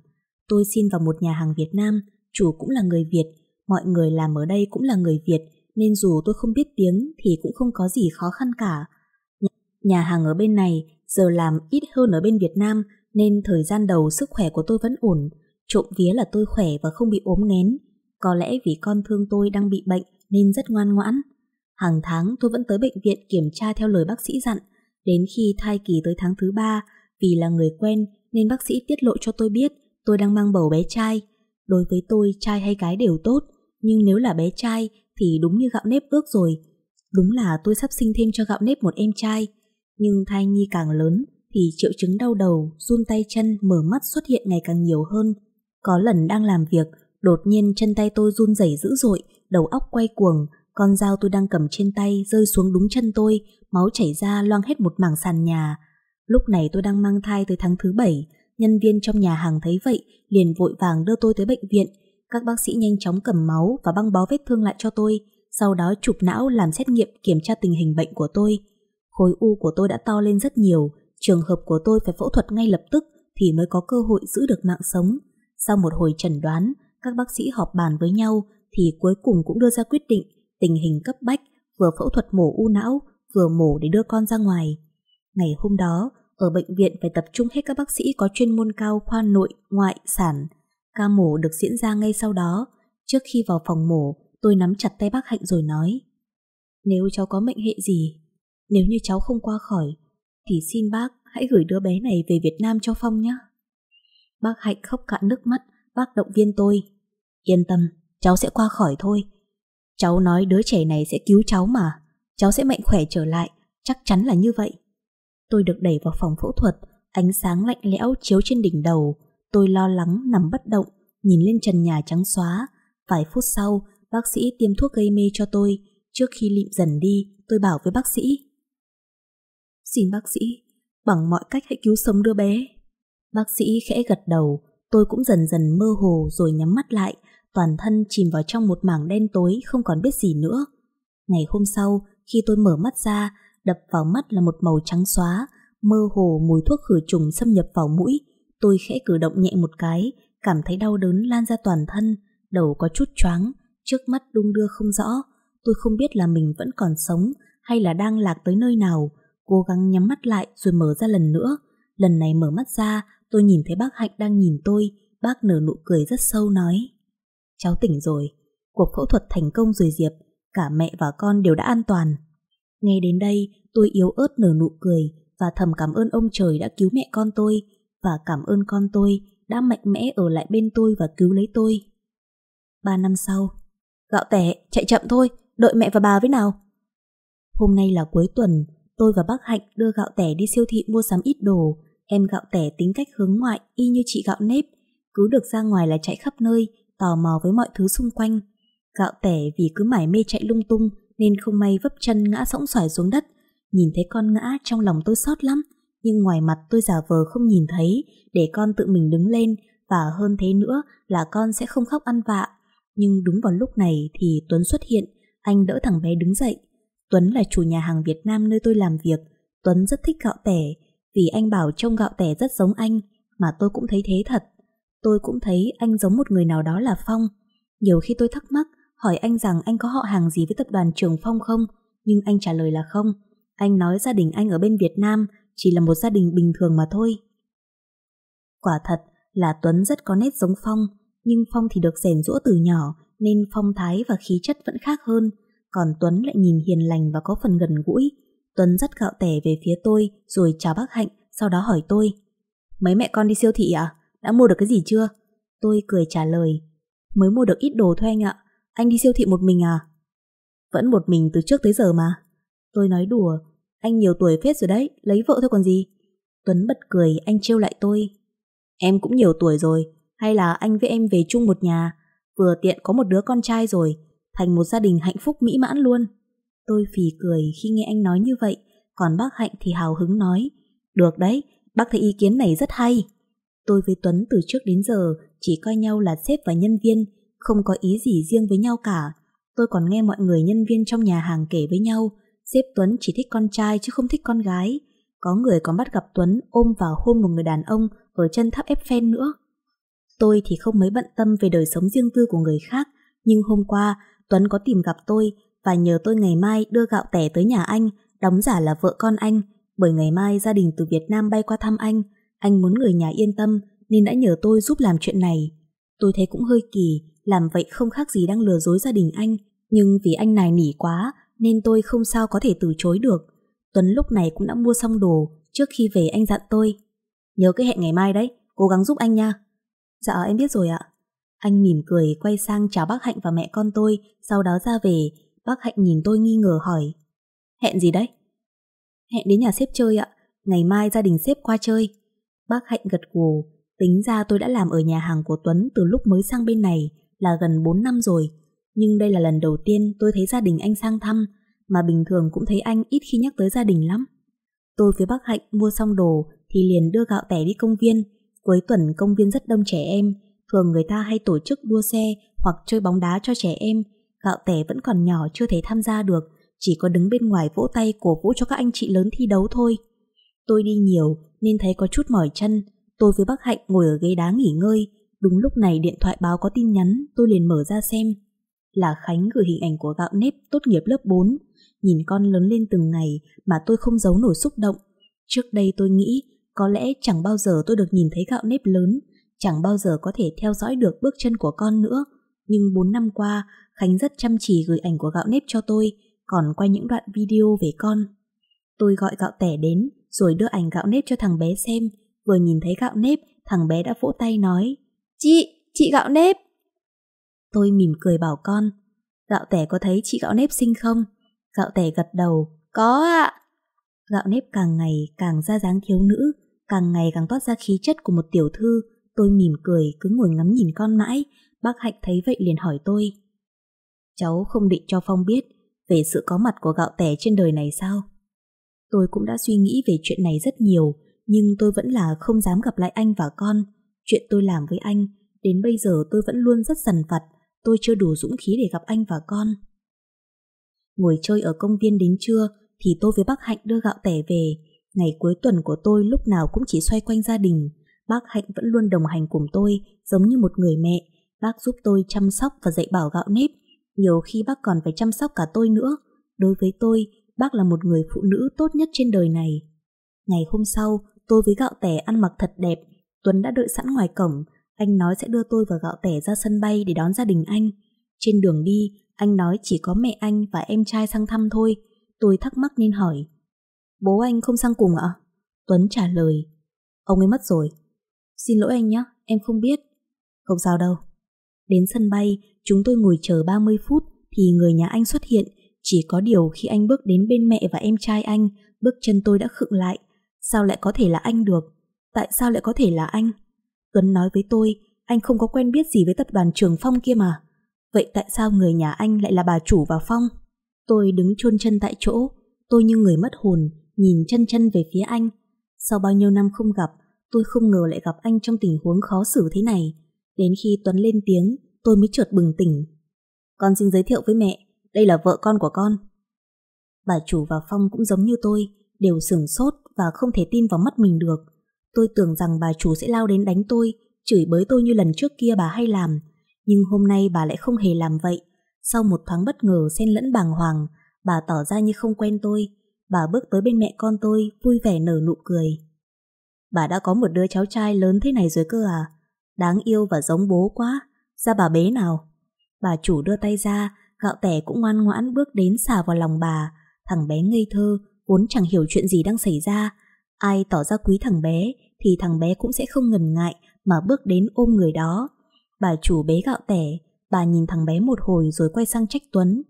Tôi xin vào một nhà hàng Việt Nam, chủ cũng là người Việt, mọi người làm ở đây cũng là người Việt, nên dù tôi không biết tiếng thì cũng không có gì khó khăn cả. Nhà hàng ở bên này giờ làm ít hơn ở bên Việt Nam nên thời gian đầu sức khỏe của tôi vẫn ổn. Trộm vía là tôi khỏe và không bị ốm nén. Có lẽ vì con thương tôi đang bị bệnh nên rất ngoan ngoãn. Hàng tháng tôi vẫn tới bệnh viện kiểm tra theo lời bác sĩ dặn. Đến khi thai kỳ tới tháng thứ ba, vì là người quen nên bác sĩ tiết lộ cho tôi biết tôi đang mang bầu bé trai. Đối với tôi, trai hay gái đều tốt, nhưng nếu là bé trai thì đúng như gạo nếp ước rồi. Đúng là tôi sắp sinh thêm cho gạo nếp một em trai. Nhưng thai nhi càng lớn thì triệu chứng đau đầu, run tay chân, mở mắt xuất hiện ngày càng nhiều hơn. Có lần đang làm việc, đột nhiên chân tay tôi run rẩy dữ dội, đầu óc quay cuồng, con dao tôi đang cầm trên tay rơi xuống đúng chân tôi, máu chảy ra loang hết một mảng sàn nhà. Lúc này tôi đang mang thai tới tháng thứ bảy, nhân viên trong nhà hàng thấy vậy liền vội vàng đưa tôi tới bệnh viện. Các bác sĩ nhanh chóng cầm máu và băng bó vết thương lại cho tôi, sau đó chụp não làm xét nghiệm kiểm tra tình hình bệnh của tôi. Khối u của tôi đã to lên rất nhiều, trường hợp của tôi phải phẫu thuật ngay lập tức thì mới có cơ hội giữ được mạng sống. Sau một hồi chẩn đoán, các bác sĩ họp bàn với nhau thì cuối cùng cũng đưa ra quyết định tình hình cấp bách vừa phẫu thuật mổ u não vừa mổ để đưa con ra ngoài. Ngày hôm đó, ở bệnh viện phải tập trung hết các bác sĩ có chuyên môn cao khoa nội, ngoại, sản. Ca mổ được diễn ra ngay sau đó. Trước khi vào phòng mổ, tôi nắm chặt tay bác Hạnh rồi nói. Nếu cháu có mệnh hệ gì, nếu như cháu không qua khỏi, thì xin bác hãy gửi đứa bé này về Việt Nam cho Phong nhé. Bác Hạnh khóc cạn nước mắt, bác động viên tôi. Yên tâm, cháu sẽ qua khỏi thôi. Cháu nói đứa trẻ này sẽ cứu cháu mà, cháu sẽ mạnh khỏe trở lại, chắc chắn là như vậy. Tôi được đẩy vào phòng phẫu thuật, ánh sáng lạnh lẽo chiếu trên đỉnh đầu. Tôi lo lắng nằm bất động, nhìn lên trần nhà trắng xóa. Vài phút sau, bác sĩ tiêm thuốc gây mê cho tôi. Trước khi lịm dần đi, tôi bảo với bác sĩ. Xin bác sĩ, bằng mọi cách hãy cứu sống đứa bé. Bác sĩ khẽ gật đầu, tôi cũng dần dần mơ hồ rồi nhắm mắt lại, toàn thân chìm vào trong một mảng đen tối không còn biết gì nữa. Ngày hôm sau, khi tôi mở mắt ra, đập vào mắt là một màu trắng xóa, mơ hồ mùi thuốc khử trùng xâm nhập vào mũi. Tôi khẽ cử động nhẹ một cái, cảm thấy đau đớn lan ra toàn thân, đầu có chút choáng, trước mắt đung đưa không rõ. Tôi không biết là mình vẫn còn sống hay là đang lạc tới nơi nào, cố gắng nhắm mắt lại rồi mở ra lần nữa. Lần này mở mắt ra, tôi nhìn thấy bác Hạnh đang nhìn tôi, bác nở nụ cười rất sâu nói. Cháu tỉnh rồi, cuộc phẫu thuật thành công rồi Diệp, cả mẹ và con đều đã an toàn. Nghe đến đây, tôi yếu ớt nở nụ cười và thầm cảm ơn ông trời đã cứu mẹ con tôi và cảm ơn con tôi đã mạnh mẽ ở lại bên tôi và cứu lấy tôi. Ba năm sau, gạo tẻ, chạy chậm thôi, đợi mẹ và bà với nào. Hôm nay là cuối tuần, tôi và bác Hạnh đưa gạo tẻ đi siêu thị mua sắm ít đồ. Em gạo tẻ tính cách hướng ngoại y như chị gạo nếp, cứ được ra ngoài là chạy khắp nơi, tò mò với mọi thứ xung quanh. Gạo tẻ vì cứ mải mê chạy lung tung nên không may vấp chân ngã sõng xoải xuống đất. Nhìn thấy con ngã trong lòng tôi xót lắm, nhưng ngoài mặt tôi giả vờ không nhìn thấy để con tự mình đứng lên và hơn thế nữa là con sẽ không khóc ăn vạ. Nhưng đúng vào lúc này thì Tuấn xuất hiện, anh đỡ thằng bé đứng dậy. Tuấn là chủ nhà hàng Việt Nam nơi tôi làm việc. Tuấn rất thích gạo tẻ, vì anh bảo trông gạo tẻ rất giống anh, mà tôi cũng thấy thế thật. Tôi cũng thấy anh giống một người nào đó là Phong. Nhiều khi tôi thắc mắc hỏi anh rằng anh có họ hàng gì với tập đoàn Trường Phong không, nhưng anh trả lời là không. Anh nói gia đình anh ở bên Việt Nam chỉ là một gia đình bình thường mà thôi. Quả thật là Tuấn rất có nét giống Phong, nhưng Phong thì được rèn rũa từ nhỏ nên phong thái và khí chất vẫn khác hơn, còn Tuấn lại nhìn hiền lành và có phần gần gũi. Tuấn rất gạo tẻ về phía tôi rồi chào bác Hạnh, sau đó hỏi tôi. Mấy mẹ con đi siêu thị à? Đã mua được cái gì chưa? Tôi cười trả lời. Mới mua được ít đồ thôi anh ạ. Anh đi siêu thị một mình à? Vẫn một mình từ trước tới giờ mà. Tôi nói đùa, anh nhiều tuổi phết rồi đấy, lấy vợ thôi còn gì. Tuấn bật cười, anh trêu lại tôi. Em cũng nhiều tuổi rồi, hay là anh với em về chung một nhà, vừa tiện có một đứa con trai rồi, thành một gia đình hạnh phúc mỹ mãn luôn. Tôi phì cười khi nghe anh nói như vậy, còn bác Hạnh thì hào hứng nói. Được đấy, bác thấy ý kiến này rất hay. Tôi với Tuấn từ trước đến giờ chỉ coi nhau là sếp và nhân viên, không có ý gì riêng với nhau cả. Tôi còn nghe mọi người nhân viên trong nhà hàng kể với nhau, sếp Tuấn chỉ thích con trai chứ không thích con gái. Có người còn bắt gặp Tuấn ôm vào hôn một người đàn ông ở chân tháp Eiffel nữa. Tôi thì không mấy bận tâm về đời sống riêng tư của người khác, nhưng hôm qua Tuấn có tìm gặp tôi và nhờ tôi ngày mai đưa gạo tẻ tới nhà anh, đóng giả là vợ con anh, bởi ngày mai gia đình từ Việt Nam bay qua thăm anh, anh muốn người nhà yên tâm nên đã nhờ tôi giúp làm chuyện này. Tôi thấy cũng hơi kỳ, làm vậy không khác gì đang lừa dối gia đình anh, nhưng vì anh nài nỉ quá nên tôi không sao có thể từ chối được. Tuấn lúc này cũng đã mua xong đồ, trước khi về anh dặn tôi. Nhớ cái hẹn ngày mai đấy, cố gắng giúp anh nha. Dạ em biết rồi ạ. Anh mỉm cười quay sang chào bác Hạnh và mẹ con tôi, sau đó ra về. Bác Hạnh nhìn tôi nghi ngờ hỏi. Hẹn gì đấy? Hẹn đến nhà sếp chơi ạ, ngày mai gia đình sếp qua chơi. Bác Hạnh gật gù, tính ra tôi đã làm ở nhà hàng của Tuấn từ lúc mới sang bên này, là gần 4 năm rồi, nhưng đây là lần đầu tiên tôi thấy gia đình anh sang thăm, mà bình thường cũng thấy anh ít khi nhắc tới gia đình lắm. Tôi với bác Hạnh mua xong đồ thì liền đưa gạo tẻ đi công viên. Cuối tuần công viên rất đông trẻ em, thường người ta hay tổ chức đua xe hoặc chơi bóng đá cho trẻ em. Gạo tẻ vẫn còn nhỏ chưa thể tham gia được, chỉ có đứng bên ngoài vỗ tay cổ vũ cho các anh chị lớn thi đấu thôi. Tôi đi nhiều nên thấy có chút mỏi chân, tôi với bác Hạnh ngồi ở ghế đá nghỉ ngơi, Đúng lúc này điện thoại báo có tin nhắn, tôi liền mở ra xem. Là Khánh gửi hình ảnh của gạo nếp tốt nghiệp lớp 4. Nhìn con lớn lên từng ngày mà tôi không giấu nổi xúc động. Trước đây tôi nghĩ có lẽ chẳng bao giờ tôi được nhìn thấy gạo nếp lớn, chẳng bao giờ có thể theo dõi được bước chân của con nữa. Nhưng 4 năm qua, Khánh rất chăm chỉ gửi ảnh của gạo nếp cho tôi, còn quay những đoạn video về con. Tôi gọi gạo tẻ đến, rồi đưa ảnh gạo nếp cho thằng bé xem. Vừa nhìn thấy gạo nếp, thằng bé đã vỗ tay nói Chị, chị gạo nếp. Tôi mỉm cười bảo con, gạo tẻ có thấy chị gạo nếp xinh không? Gạo tẻ gật đầu, có ạ. À. Gạo nếp càng ngày càng ra dáng thiếu nữ, càng ngày càng toát ra khí chất của một tiểu thư. Tôi mỉm cười, cứ ngồi ngắm nhìn con mãi. Bác Hạnh thấy vậy liền hỏi tôi. Cháu không định cho Phong biết về sự có mặt của gạo tẻ trên đời này sao? Tôi cũng đã suy nghĩ về chuyện này rất nhiều, nhưng tôi vẫn là không dám gặp lại anh và con. Chuyện tôi làm với anh, đến bây giờ tôi vẫn luôn rất dằn vặt, tôi chưa đủ dũng khí để gặp anh và con. Ngồi chơi ở công viên đến trưa thì tôi với bác Hạnh đưa gạo tẻ về. Ngày cuối tuần của tôi lúc nào cũng chỉ xoay quanh gia đình. Bác Hạnh vẫn luôn đồng hành cùng tôi, giống như một người mẹ. Bác giúp tôi chăm sóc và dạy bảo gạo nếp. Nhiều khi bác còn phải chăm sóc cả tôi nữa. Đối với tôi, bác là một người phụ nữ tốt nhất trên đời này. Ngày hôm sau, tôi với gạo tẻ ăn mặc thật đẹp, Tuấn đã đợi sẵn ngoài cổng, anh nói sẽ đưa tôi và gạo tẻ ra sân bay để đón gia đình anh. Trên đường đi, anh nói chỉ có mẹ anh và em trai sang thăm thôi. Tôi thắc mắc nên hỏi. Bố anh không sang cùng ạ? Tuấn trả lời. Ông ấy mất rồi. Xin lỗi anh nhé, em không biết. Không sao đâu. Đến sân bay, chúng tôi ngồi chờ 30 phút thì người nhà anh xuất hiện. Chỉ có điều khi anh bước đến bên mẹ và em trai anh, bước chân tôi đã khựng lại. Sao lại có thể là anh được? Tại sao lại có thể là anh? Tuấn nói với tôi, anh không có quen biết gì với tập đoàn Trường Phong kia mà. Vậy tại sao người nhà anh lại là bà chủ và Phong? Tôi đứng chôn chân tại chỗ, tôi như người mất hồn, nhìn chân chân về phía anh. Sau bao nhiêu năm không gặp, tôi không ngờ lại gặp anh trong tình huống khó xử thế này. Đến khi Tuấn lên tiếng, tôi mới chợt bừng tỉnh. Con xin giới thiệu với mẹ, đây là vợ con của con. Bà chủ và Phong cũng giống như tôi, đều sửng sốt và không thể tin vào mắt mình được. Tôi tưởng rằng bà chủ sẽ lao đến đánh tôi, chửi bới tôi như lần trước kia bà hay làm. Nhưng hôm nay bà lại không hề làm vậy. Sau một thoáng bất ngờ xen lẫn bàng hoàng, bà tỏ ra như không quen tôi. Bà bước tới bên mẹ con tôi, vui vẻ nở nụ cười. Bà đã có một đứa cháu trai lớn thế này rồi cơ à? Đáng yêu và giống bố quá. Ra bà bế nào. Bà chủ đưa tay ra, gạo tẻ cũng ngoan ngoãn bước đến xả vào lòng bà. Thằng bé ngây thơ, vốn chẳng hiểu chuyện gì đang xảy ra. Ai tỏ ra quý thằng bé, thì thằng bé cũng sẽ không ngần ngại mà bước đến ôm người đó. Bà chủ bế gạo tẻ, bà nhìn thằng bé một hồi rồi quay sang trách Tuấn.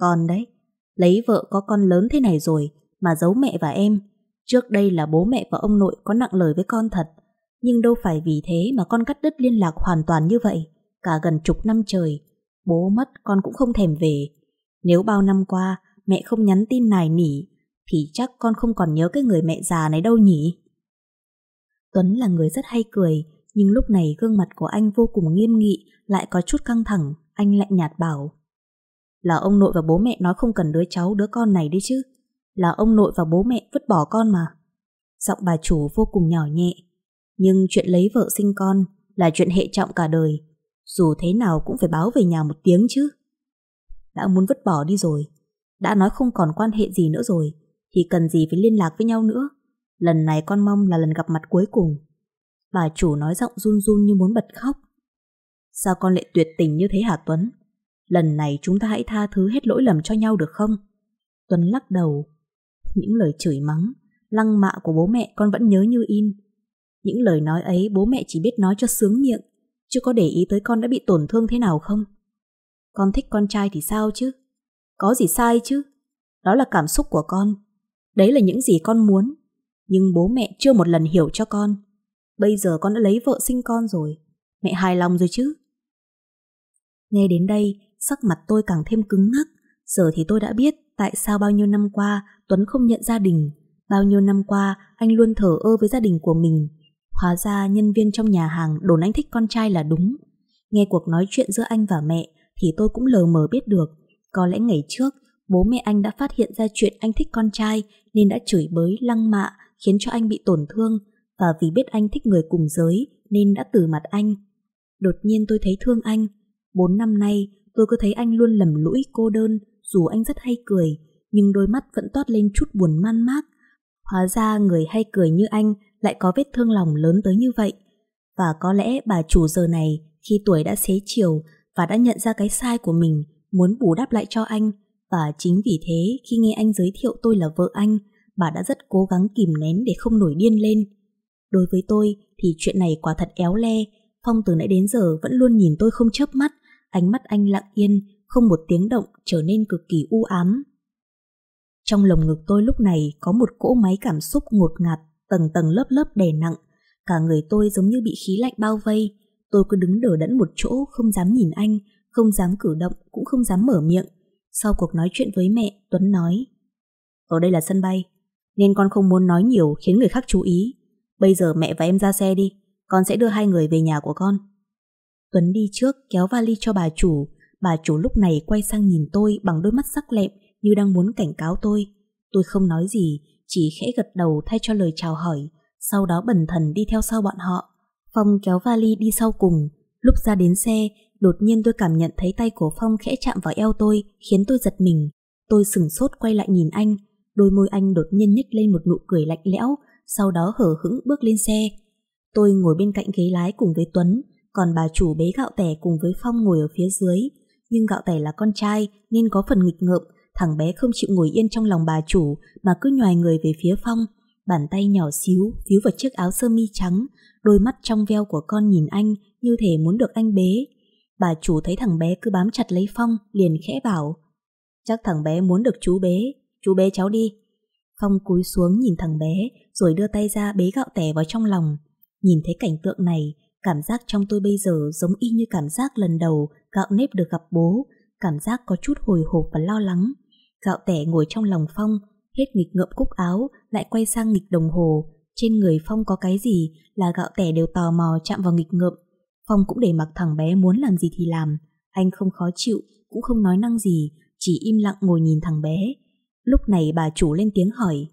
Con đấy, lấy vợ có con lớn thế này rồi mà giấu mẹ và em. Trước đây là bố mẹ và ông nội có nặng lời với con thật, nhưng đâu phải vì thế mà con cắt đứt liên lạc hoàn toàn như vậy, cả gần chục năm trời. Bố mất con cũng không thèm về. Nếu bao năm qua mẹ không nhắn tin nài nỉ, thì chắc con không còn nhớ cái người mẹ già này đâu nhỉ? Tuấn là người rất hay cười, nhưng lúc này gương mặt của anh vô cùng nghiêm nghị, lại có chút căng thẳng, anh lạnh nhạt bảo. Là ông nội và bố mẹ nói không cần đứa cháu đứa con này đi chứ. Là ông nội và bố mẹ vứt bỏ con mà. Giọng bà chủ vô cùng nhỏ nhẹ. Nhưng chuyện lấy vợ sinh con là chuyện hệ trọng cả đời. Dù thế nào cũng phải báo về nhà một tiếng chứ. Đã muốn vứt bỏ đi rồi, đã nói không còn quan hệ gì nữa rồi, thì cần gì phải liên lạc với nhau nữa. Lần này con mong là lần gặp mặt cuối cùng. Bà chủ nói giọng run run như muốn bật khóc. Sao con lại tuyệt tình như thế hả Tuấn? Lần này chúng ta hãy tha thứ hết lỗi lầm cho nhau được không? Tuấn lắc đầu. Những lời chửi mắng, lăng mạ của bố mẹ con vẫn nhớ như in. Những lời nói ấy bố mẹ chỉ biết nói cho sướng miệng, chứ có để ý tới con đã bị tổn thương thế nào không? Con thích con trai thì sao chứ? Có gì sai chứ? Đó là cảm xúc của con. Đấy là những gì con muốn nhưng bố mẹ chưa một lần hiểu cho con. Bây giờ con đã lấy vợ sinh con rồi, mẹ hài lòng rồi chứ. Nghe đến đây, sắc mặt tôi càng thêm cứng ngắc, giờ thì tôi đã biết tại sao bao nhiêu năm qua Tuấn không nhận gia đình, bao nhiêu năm qua anh luôn thở ơ với gia đình của mình. Hóa ra nhân viên trong nhà hàng đồn anh thích con trai là đúng. Nghe cuộc nói chuyện giữa anh và mẹ thì tôi cũng lờ mờ biết được. Có lẽ ngày trước, bố mẹ anh đã phát hiện ra chuyện anh thích con trai nên đã chửi bới lăng mạ khiến cho anh bị tổn thương và vì biết anh thích người cùng giới nên đã từ mặt anh. Đột nhiên tôi thấy thương anh. Bốn năm nay tôi cứ thấy anh luôn lầm lũi cô đơn dù anh rất hay cười nhưng đôi mắt vẫn toát lên chút buồn man mác. Hóa ra người hay cười như anh lại có vết thương lòng lớn tới như vậy. Và có lẽ bà chủ giờ này khi tuổi đã xế chiều và đã nhận ra cái sai của mình muốn bù đắp lại cho anh và chính vì thế khi nghe anh giới thiệu tôi là vợ anh bà đã rất cố gắng kìm nén để không nổi điên lên. Đối với tôi thì chuyện này quả thật éo le, Phong từ nãy đến giờ vẫn luôn nhìn tôi không chớp mắt, ánh mắt anh lặng yên, không một tiếng động trở nên cực kỳ u ám. Trong lồng ngực tôi lúc này có một cỗ máy cảm xúc ngột ngạt, tầng tầng lớp lớp đè nặng, cả người tôi giống như bị khí lạnh bao vây, tôi cứ đứng đờ đẫn một chỗ không dám nhìn anh, không dám cử động cũng không dám mở miệng. Sau cuộc nói chuyện với mẹ, Tuấn nói Ở đây là sân bay, nên con không muốn nói nhiều khiến người khác chú ý. Bây giờ mẹ và em ra xe đi, con sẽ đưa hai người về nhà của con. Tuấn đi trước kéo vali cho bà chủ, bà chủ lúc này quay sang nhìn tôi bằng đôi mắt sắc lẹm như đang muốn cảnh cáo tôi. Tôi không nói gì, chỉ khẽ gật đầu thay cho lời chào hỏi, sau đó bẩn thần đi theo sau bọn họ. Phong kéo vali đi sau cùng, lúc ra đến xe, đột nhiên tôi cảm nhận thấy tay của Phong khẽ chạm vào eo tôi khiến tôi giật mình. Tôi sửng sốt quay lại nhìn anh, Đôi môi anh đột nhiên nhếch lên một nụ cười lạnh lẽo, sau đó hở hững bước lên xe. Tôi ngồi bên cạnh ghế lái cùng với Tuấn, còn bà chủ bế gạo tẻ cùng với Phong ngồi ở phía dưới. Nhưng gạo tẻ là con trai nên có phần nghịch ngợm, thằng bé không chịu ngồi yên trong lòng bà chủ mà cứ nhòi người về phía Phong. Bàn tay nhỏ xíu víu vào chiếc áo sơ mi trắng, đôi mắt trong veo của con nhìn anh như thể muốn được anh bế. Bà chủ thấy thằng bé cứ bám chặt lấy Phong, liền khẽ bảo. Chắc thằng bé muốn được chú bế, chú bé cháu đi. Phong cúi xuống nhìn thằng bé, rồi đưa tay ra bế gạo tẻ vào trong lòng. Nhìn thấy cảnh tượng này, cảm giác trong tôi bây giờ giống y như cảm giác lần đầu gạo nếp được gặp bố, cảm giác có chút hồi hộp và lo lắng. Gạo tẻ ngồi trong lòng Phong, hết nghịch ngợm cúc áo, lại quay sang nghịch đồng hồ. Trên người Phong có cái gì là gạo tẻ đều tò mò chạm vào nghịch ngợm. Phong cũng để mặc thằng bé muốn làm gì thì làm. Anh không khó chịu, cũng không nói năng gì, chỉ im lặng ngồi nhìn thằng bé. Lúc này bà chủ lên tiếng hỏi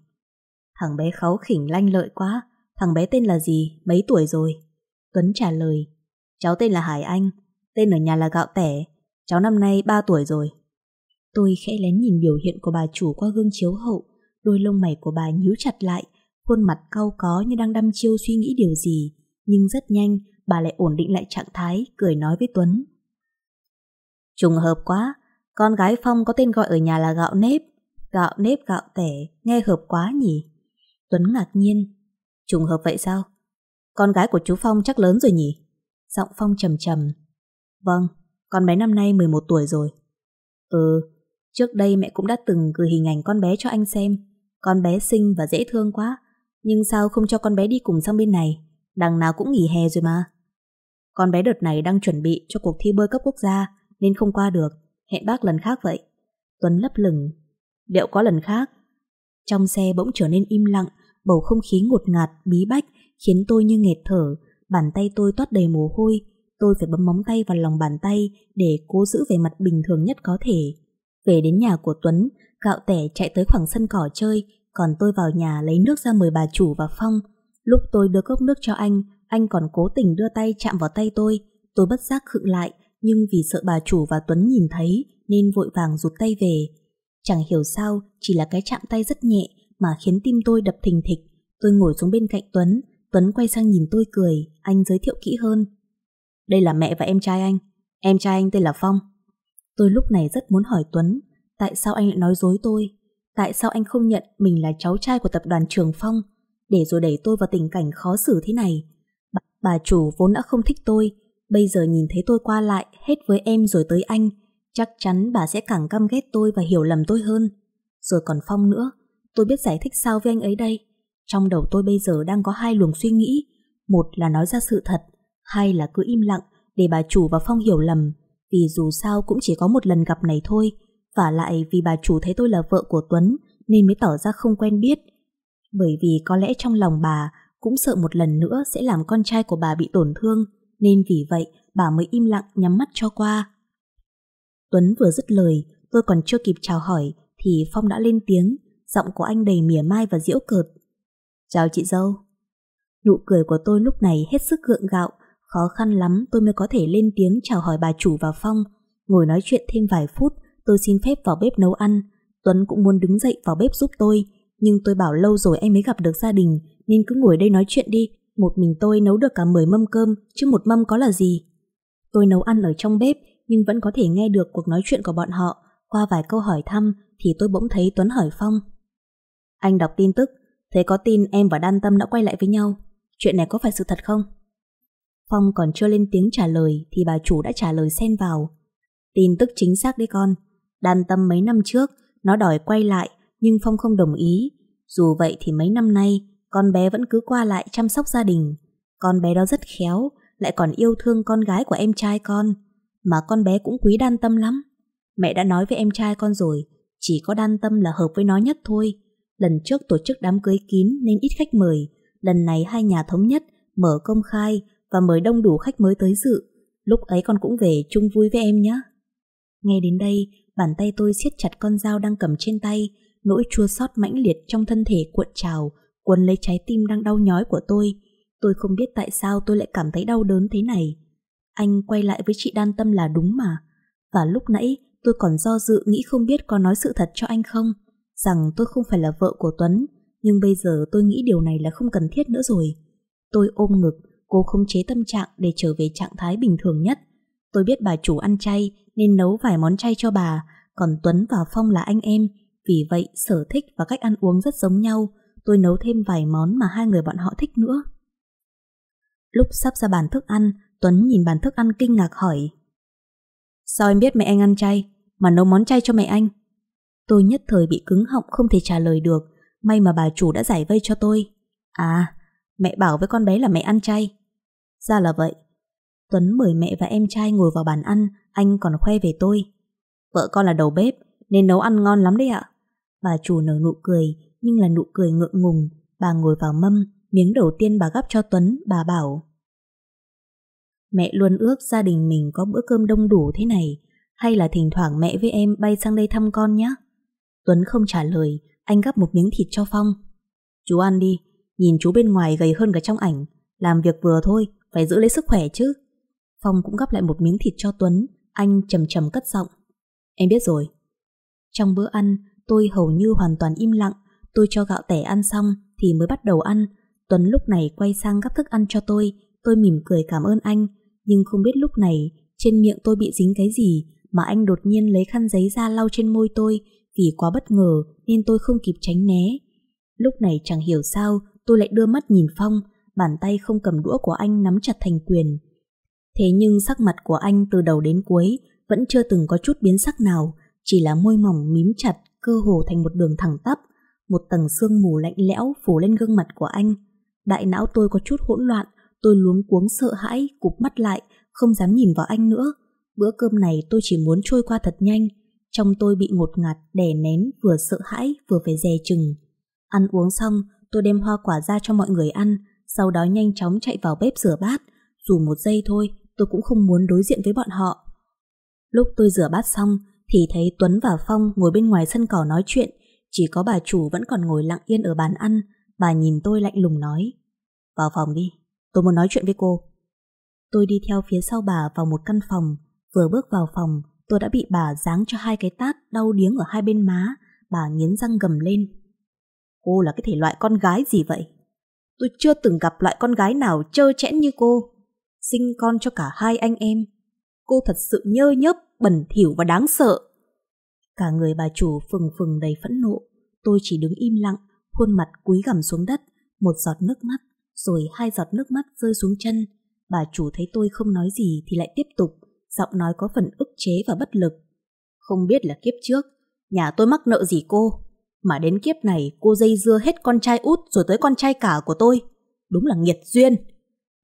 Thằng bé kháu khỉnh lanh lợi quá Thằng bé tên là gì, mấy tuổi rồi Tuấn trả lời Cháu tên là Hải Anh Tên ở nhà là Gạo Tẻ Cháu năm nay 3 tuổi rồi Tôi khẽ lén nhìn biểu hiện của bà chủ qua gương chiếu hậu Đôi lông mày của bà nhíu chặt lại Khuôn mặt cau có như đang đăm chiêu suy nghĩ điều gì Nhưng rất nhanh Bà lại ổn định lại trạng thái Cười nói với Tuấn Trùng hợp quá Con gái Phong có tên gọi ở nhà là gạo nếp Gạo nếp gạo tẻ, nghe hợp quá nhỉ? Tuấn ngạc nhiên. Trùng hợp vậy sao? Con gái của chú Phong chắc lớn rồi nhỉ? Giọng Phong trầm trầm. Vâng, con bé năm nay 11 tuổi rồi. Ừ, trước đây mẹ cũng đã từng gửi hình ảnh con bé cho anh xem. Con bé xinh và dễ thương quá. Nhưng sao không cho con bé đi cùng sang bên này? Đằng nào cũng nghỉ hè rồi mà. Con bé đợt này đang chuẩn bị cho cuộc thi bơi cấp quốc gia nên không qua được. Hẹn bác lần khác vậy. Tuấn lấp lửng liệu có lần khác? Trong xe bỗng trở nên im lặng, bầu không khí ngột ngạt, bí bách, khiến tôi như nghẹt thở, bàn tay tôi toát đầy mồ hôi, tôi phải bấm móng tay vào lòng bàn tay để cố giữ vẻ mặt bình thường nhất có thể. Về đến nhà của Tuấn, gạo tẻ chạy tới khoảng sân cỏ chơi, còn tôi vào nhà lấy nước ra mời bà chủ và Phong. Lúc tôi đưa cốc nước cho anh, anh còn cố tình đưa tay chạm vào tay tôi. Tôi bất giác khựng lại, nhưng vì sợ bà chủ và Tuấn nhìn thấy nên vội vàng rụt tay về. Chẳng hiểu sao, chỉ là cái chạm tay rất nhẹ mà khiến tim tôi đập thình thịch. Tôi ngồi xuống bên cạnh Tuấn, Tuấn quay sang nhìn tôi cười, anh giới thiệu kỹ hơn. Đây là mẹ và em trai anh, em trai anh tên là Phong. Tôi lúc này rất muốn hỏi Tuấn, tại sao anh lại nói dối tôi? Tại sao anh không nhận mình là cháu trai của tập đoàn Trường Phong, để rồi đẩy tôi vào tình cảnh khó xử thế này? Bà, chủ vốn đã không thích tôi, bây giờ nhìn thấy tôi qua lại hết với em rồi tới anh, Chắc chắn bà sẽ càng căm ghét tôi và hiểu lầm tôi hơn. Rồi còn Phong nữa, tôi biết giải thích sao với anh ấy đây. Trong đầu tôi bây giờ đang có hai luồng suy nghĩ. Một là nói ra sự thật, hai là cứ im lặng để bà chủ và Phong hiểu lầm. Vì dù sao cũng chỉ có một lần gặp này thôi. Và lại vì bà chủ thấy tôi là vợ của Tuấn nên mới tỏ ra không quen biết. Bởi vì có lẽ trong lòng bà cũng sợ một lần nữa sẽ làm con trai của bà bị tổn thương. Nên vì vậy bà mới im lặng nhắm mắt cho qua. Tuấn vừa dứt lời, tôi còn chưa kịp chào hỏi thì Phong đã lên tiếng, giọng của anh đầy mỉa mai và diễu cợt. Chào chị dâu. Nụ cười của tôi lúc này hết sức gượng gạo, khó khăn lắm tôi mới có thể lên tiếng chào hỏi bà chủ và Phong. Ngồi nói chuyện thêm vài phút, tôi xin phép vào bếp nấu ăn. Tuấn cũng muốn đứng dậy vào bếp giúp tôi, nhưng tôi bảo lâu rồi anh mới gặp được gia đình, nên cứ ngồi đây nói chuyện đi. Một mình tôi nấu được cả 10 mâm cơm, chứ một mâm có là gì. Tôi nấu ăn ở trong bếp, nhưng vẫn có thể nghe được cuộc nói chuyện của bọn họ. Qua vài câu hỏi thăm thì tôi bỗng thấy Tuấn hỏi Phong. Anh đọc tin tức, thấy có tin em và Đan Tâm đã quay lại với nhau. Chuyện này có phải sự thật không? Phong còn chưa lên tiếng trả lời thì bà chủ đã trả lời xen vào. Tin tức chính xác đấy con. Đan Tâm mấy năm trước, nó đòi quay lại nhưng Phong không đồng ý. Dù vậy thì mấy năm nay, con bé vẫn cứ qua lại chăm sóc gia đình. Con bé đó rất khéo, lại còn yêu thương con gái của em trai con. Mà con bé cũng quý đan tâm lắm. Mẹ đã nói với em trai con rồi, chỉ có đan tâm là hợp với nó nhất thôi. Lần trước tổ chức đám cưới kín nên ít khách mời, lần này hai nhà thống nhất, mở công khai và mời đông đủ khách mới tới dự. Lúc ấy con cũng về chung vui với em nhé. Nghe đến đây, bàn tay tôi siết chặt con dao đang cầm trên tay, nỗi chua xót mãnh liệt trong thân thể cuộn trào, cuốn lấy trái tim đang đau nhói của tôi. Tôi không biết tại sao tôi lại cảm thấy đau đớn thế này. Anh quay lại với chị Đan Tâm là đúng mà. Và lúc nãy tôi còn do dự nghĩ không biết có nói sự thật cho anh không, rằng tôi không phải là vợ của Tuấn, nhưng bây giờ tôi nghĩ điều này là không cần thiết nữa rồi. Tôi ôm ngực, cố khống chế tâm trạng để trở về trạng thái bình thường nhất. Tôi biết bà chủ ăn chay nên nấu vài món chay cho bà, còn Tuấn và Phong là anh em, vì vậy sở thích và cách ăn uống rất giống nhau, tôi nấu thêm vài món mà hai người bọn họ thích nữa. Lúc sắp ra bàn thức ăn, Tuấn nhìn bàn thức ăn kinh ngạc hỏi. Sao em biết mẹ anh ăn chay, mà nấu món chay cho mẹ anh? Tôi nhất thời bị cứng họng không thể trả lời được, may mà bà chủ đã giải vây cho tôi. À, mẹ bảo với con bé là mẹ ăn chay. Ra là vậy. Tuấn mời mẹ và em trai ngồi vào bàn ăn, anh còn khoe về tôi. Vợ con là đầu bếp, nên nấu ăn ngon lắm đấy ạ. Bà chủ nở nụ cười, nhưng là nụ cười ngượng ngùng. Bà ngồi vào mâm, miếng đầu tiên bà gắp cho Tuấn, bà bảo. Mẹ luôn ước gia đình mình có bữa cơm đông đủ thế này, hay là thỉnh thoảng mẹ với em bay sang đây thăm con nhé. Tuấn không trả lời, anh gắp một miếng thịt cho Phong. Chú ăn đi, nhìn chú bên ngoài gầy hơn cả trong ảnh, làm việc vừa thôi, phải giữ lấy sức khỏe chứ. Phong cũng gắp lại một miếng thịt cho Tuấn, anh trầm trầm cất giọng. Em biết rồi. Trong bữa ăn, tôi hầu như hoàn toàn im lặng, tôi cho gạo tẻ ăn xong thì mới bắt đầu ăn. Tuấn lúc này quay sang gắp thức ăn cho tôi, tôi mỉm cười cảm ơn anh, nhưng không biết lúc này trên miệng tôi bị dính cái gì mà anh đột nhiên lấy khăn giấy ra lau trên môi tôi vì quá bất ngờ nên tôi không kịp tránh né. Lúc này chẳng hiểu sao tôi lại đưa mắt nhìn Phong, bàn tay không cầm đũa của anh nắm chặt thành quyền. Thế nhưng sắc mặt của anh từ đầu đến cuối vẫn chưa từng có chút biến sắc nào, chỉ là môi mỏng mím chặt cơ hồ thành một đường thẳng tắp, một tầng sương mù lạnh lẽo phủ lên gương mặt của anh. Đại não tôi có chút hỗn loạn, Tôi luống cuống sợ hãi, cụp mắt lại, không dám nhìn vào anh nữa. Bữa cơm này tôi chỉ muốn trôi qua thật nhanh. Trong tôi bị ngột ngạt, đè nén, vừa sợ hãi, vừa phải dè chừng. Ăn uống xong, tôi đem hoa quả ra cho mọi người ăn, sau đó nhanh chóng chạy vào bếp rửa bát. Dù một giây thôi, tôi cũng không muốn đối diện với bọn họ. Lúc tôi rửa bát xong, thì thấy Tuấn và Phong ngồi bên ngoài sân cỏ nói chuyện, chỉ có bà chủ vẫn còn ngồi lặng yên ở bàn ăn, bà nhìn tôi lạnh lùng nói. Vào phòng đi. Tôi muốn nói chuyện với cô. Tôi đi theo phía sau bà vào một căn phòng. Vừa bước vào phòng, tôi đã bị bà giáng cho hai cái tát đau điếng ở hai bên má. Bà nghiến răng gầm lên. Cô là cái thể loại con gái gì vậy? Tôi chưa từng gặp loại con gái nào trơ chẽn như cô. Sinh con cho cả hai anh em. Cô thật sự nhơ nhớp, bẩn thỉu và đáng sợ. Cả người bà chủ phừng phừng đầy phẫn nộ. Tôi chỉ đứng im lặng, khuôn mặt cúi gằm xuống đất, một giọt nước mắt rồi hai giọt nước mắt rơi xuống chân. Bà chủ thấy tôi không nói gì thì lại tiếp tục, giọng nói có phần ức chế và bất lực. Không biết là kiếp trước, nhà tôi mắc nợ gì cô, mà đến kiếp này cô dây dưa hết con trai út rồi tới con trai cả của tôi. Đúng là nghiệt duyên.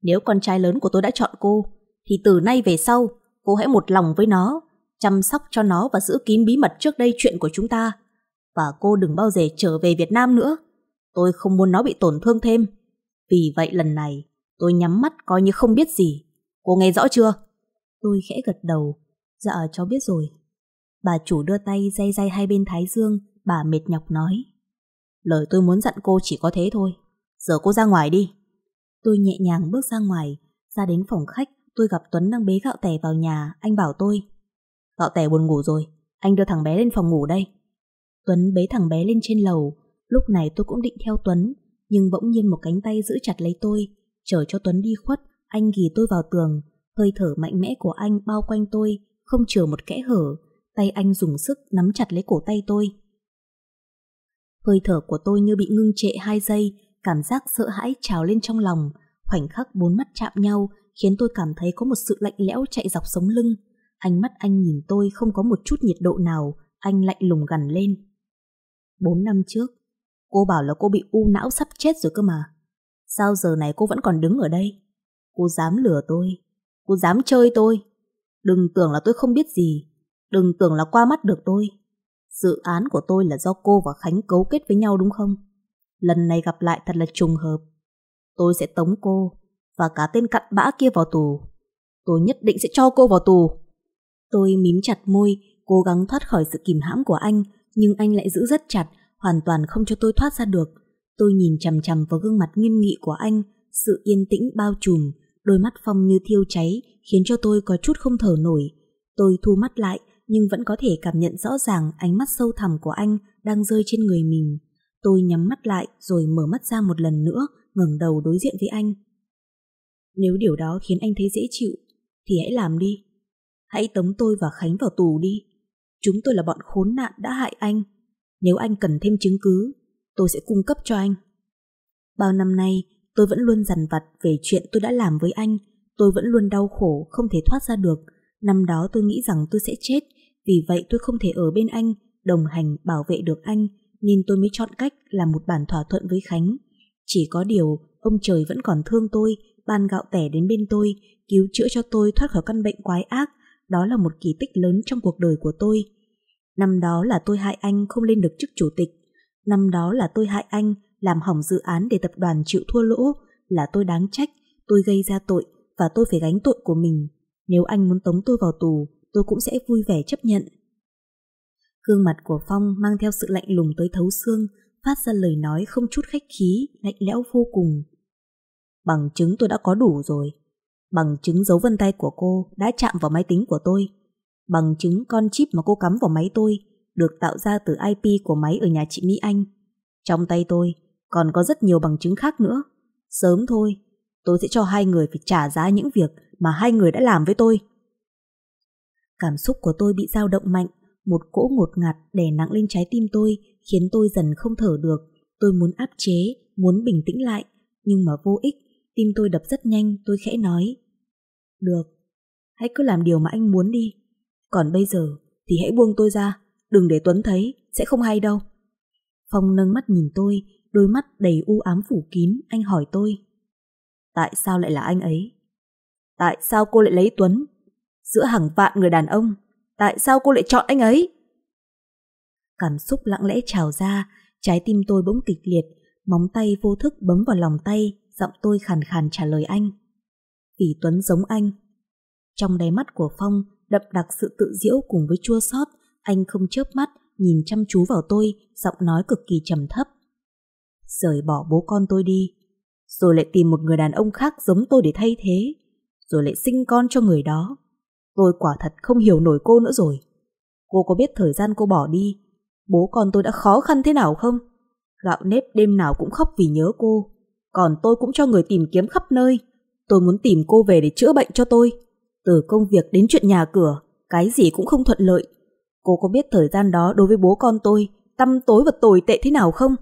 Nếu con trai lớn của tôi đã chọn cô, thì từ nay về sau, cô hãy một lòng với nó, chăm sóc cho nó và giữ kín bí mật trước đây chuyện của chúng ta. Và cô đừng bao giờ trở về Việt Nam nữa. Tôi không muốn nó bị tổn thương thêm. Vì vậy lần này, tôi nhắm mắt coi như không biết gì. Cô nghe rõ chưa? Tôi khẽ gật đầu. Dạ, cháu biết rồi. Bà chủ đưa tay day day hai bên thái dương, bà mệt nhọc nói. Lời tôi muốn dặn cô chỉ có thế thôi. Giờ cô ra ngoài đi. Tôi nhẹ nhàng bước ra ngoài, ra đến phòng khách, tôi gặp Tuấn đang bế gạo tẻ vào nhà, anh bảo tôi. Gạo tẻ buồn ngủ rồi, anh đưa thằng bé lên phòng ngủ đây. Tuấn bế thằng bé lên trên lầu, lúc này tôi cũng định theo Tuấn, nhưng bỗng nhiên một cánh tay giữ chặt lấy tôi, chờ cho Tuấn đi khuất, anh ghì tôi vào tường, hơi thở mạnh mẽ của anh bao quanh tôi, không chừa một kẽ hở, tay anh dùng sức nắm chặt lấy cổ tay tôi. Hơi thở của tôi như bị ngưng trệ hai giây, cảm giác sợ hãi trào lên trong lòng, khoảnh khắc bốn mắt chạm nhau khiến tôi cảm thấy có một sự lạnh lẽo chạy dọc sống lưng. Ánh mắt anh nhìn tôi không có một chút nhiệt độ nào, anh lạnh lùng gằn lên. Bốn năm trước, Cô bảo là cô bị u não sắp chết rồi cơ mà. Sao giờ này cô vẫn còn đứng ở đây? Cô dám lừa tôi. Cô dám chơi tôi. Đừng tưởng là tôi không biết gì. Đừng tưởng là qua mắt được tôi. Dự án của tôi là do cô và Khánh cấu kết với nhau đúng không? Lần này gặp lại thật là trùng hợp. Tôi sẽ tống cô và cả tên cặn bã kia vào tù. Tôi nhất định sẽ cho cô vào tù. Tôi mím chặt môi, cố gắng thoát khỏi sự kìm hãm của anh, nhưng anh lại giữ rất chặt hoàn toàn không cho tôi thoát ra được. Tôi nhìn chằm chằm vào gương mặt nghiêm nghị của anh, sự yên tĩnh bao trùm, đôi mắt Phong như thiêu cháy khiến cho tôi có chút không thở nổi. Tôi thu mắt lại nhưng vẫn có thể cảm nhận rõ ràng ánh mắt sâu thẳm của anh đang rơi trên người mình. Tôi nhắm mắt lại rồi mở mắt ra một lần nữa, ngẩng đầu đối diện với anh. Nếu điều đó khiến anh thấy dễ chịu, thì hãy làm đi. Hãy tống tôi và Khánh vào tù đi. Chúng tôi là bọn khốn nạn đã hại anh, nếu anh cần thêm chứng cứ, tôi sẽ cung cấp cho anh. Bao năm nay, tôi vẫn luôn dằn vặt về chuyện tôi đã làm với anh. Tôi vẫn luôn đau khổ, không thể thoát ra được. Năm đó tôi nghĩ rằng tôi sẽ chết, vì vậy tôi không thể ở bên anh, đồng hành, bảo vệ được anh, nên tôi mới chọn cách làm một bản thỏa thuận với Khánh. Chỉ có điều, ông trời vẫn còn thương tôi, ban gạo tẻ đến bên tôi, cứu chữa cho tôi thoát khỏi căn bệnh quái ác. Đó là một kỳ tích lớn trong cuộc đời của tôi. Năm đó là tôi hại anh không lên được chức chủ tịch. Năm đó là tôi hại anh làm hỏng dự án để tập đoàn chịu thua lỗ. Là tôi đáng trách, tôi gây ra tội và tôi phải gánh tội của mình. Nếu anh muốn tống tôi vào tù, tôi cũng sẽ vui vẻ chấp nhận. Gương mặt của Phong mang theo sự lạnh lùng tới thấu xương, phát ra lời nói không chút khách khí, lạnh lẽo vô cùng. Bằng chứng tôi đã có đủ rồi. Bằng chứng dấu vân tay của cô đã chạm vào máy tính của tôi bằng chứng con chip mà cô cắm vào máy tôi được tạo ra từ IP của máy ở nhà chị Mỹ Anh. Trong tay tôi còn có rất nhiều bằng chứng khác nữa. Sớm thôi, tôi sẽ cho hai người phải trả giá những việc mà hai người đã làm với tôi. Cảm xúc của tôi bị dao động mạnh, một cỗ ngột ngạt đè nặng lên trái tim tôi khiến tôi dần không thở được. Tôi muốn áp chế, muốn bình tĩnh lại, nhưng mà vô ích, tim tôi đập rất nhanh, tôi khẽ nói. Được, hãy cứ làm điều mà anh muốn đi. Còn bây giờ thì hãy buông tôi ra, đừng để Tuấn thấy, sẽ không hay đâu. Phong nâng mắt nhìn tôi, đôi mắt đầy u ám phủ kín, anh hỏi tôi. Tại sao lại là anh ấy? Tại sao cô lại lấy Tuấn? Giữa hàng vạn người đàn ông, tại sao cô lại chọn anh ấy? Cảm xúc lặng lẽ trào ra, trái tim tôi bỗng kịch liệt, móng tay vô thức bấm vào lòng tay, giọng tôi khàn khàn trả lời anh. Vì Tuấn giống anh. Trong đáy mắt của Phong đậm đặc sự tự diễu cùng với chua xót anh không chớp mắt nhìn chăm chú vào tôi giọng nói cực kỳ trầm thấp rời bỏ bố con tôi đi rồi lại tìm một người đàn ông khác giống tôi để thay thế rồi lại sinh con cho người đó tôi quả thật không hiểu nổi cô nữa rồi cô có biết thời gian cô bỏ đi bố con tôi đã khó khăn thế nào không gạo nếp đêm nào cũng khóc vì nhớ cô còn tôi cũng cho người tìm kiếm khắp nơi tôi muốn tìm cô về để chữa bệnh cho tôi từ công việc đến chuyện nhà cửa, cái gì cũng không thuận lợi. Cô có biết thời gian đó đối với bố con tôi tăm tối và tồi tệ thế nào không?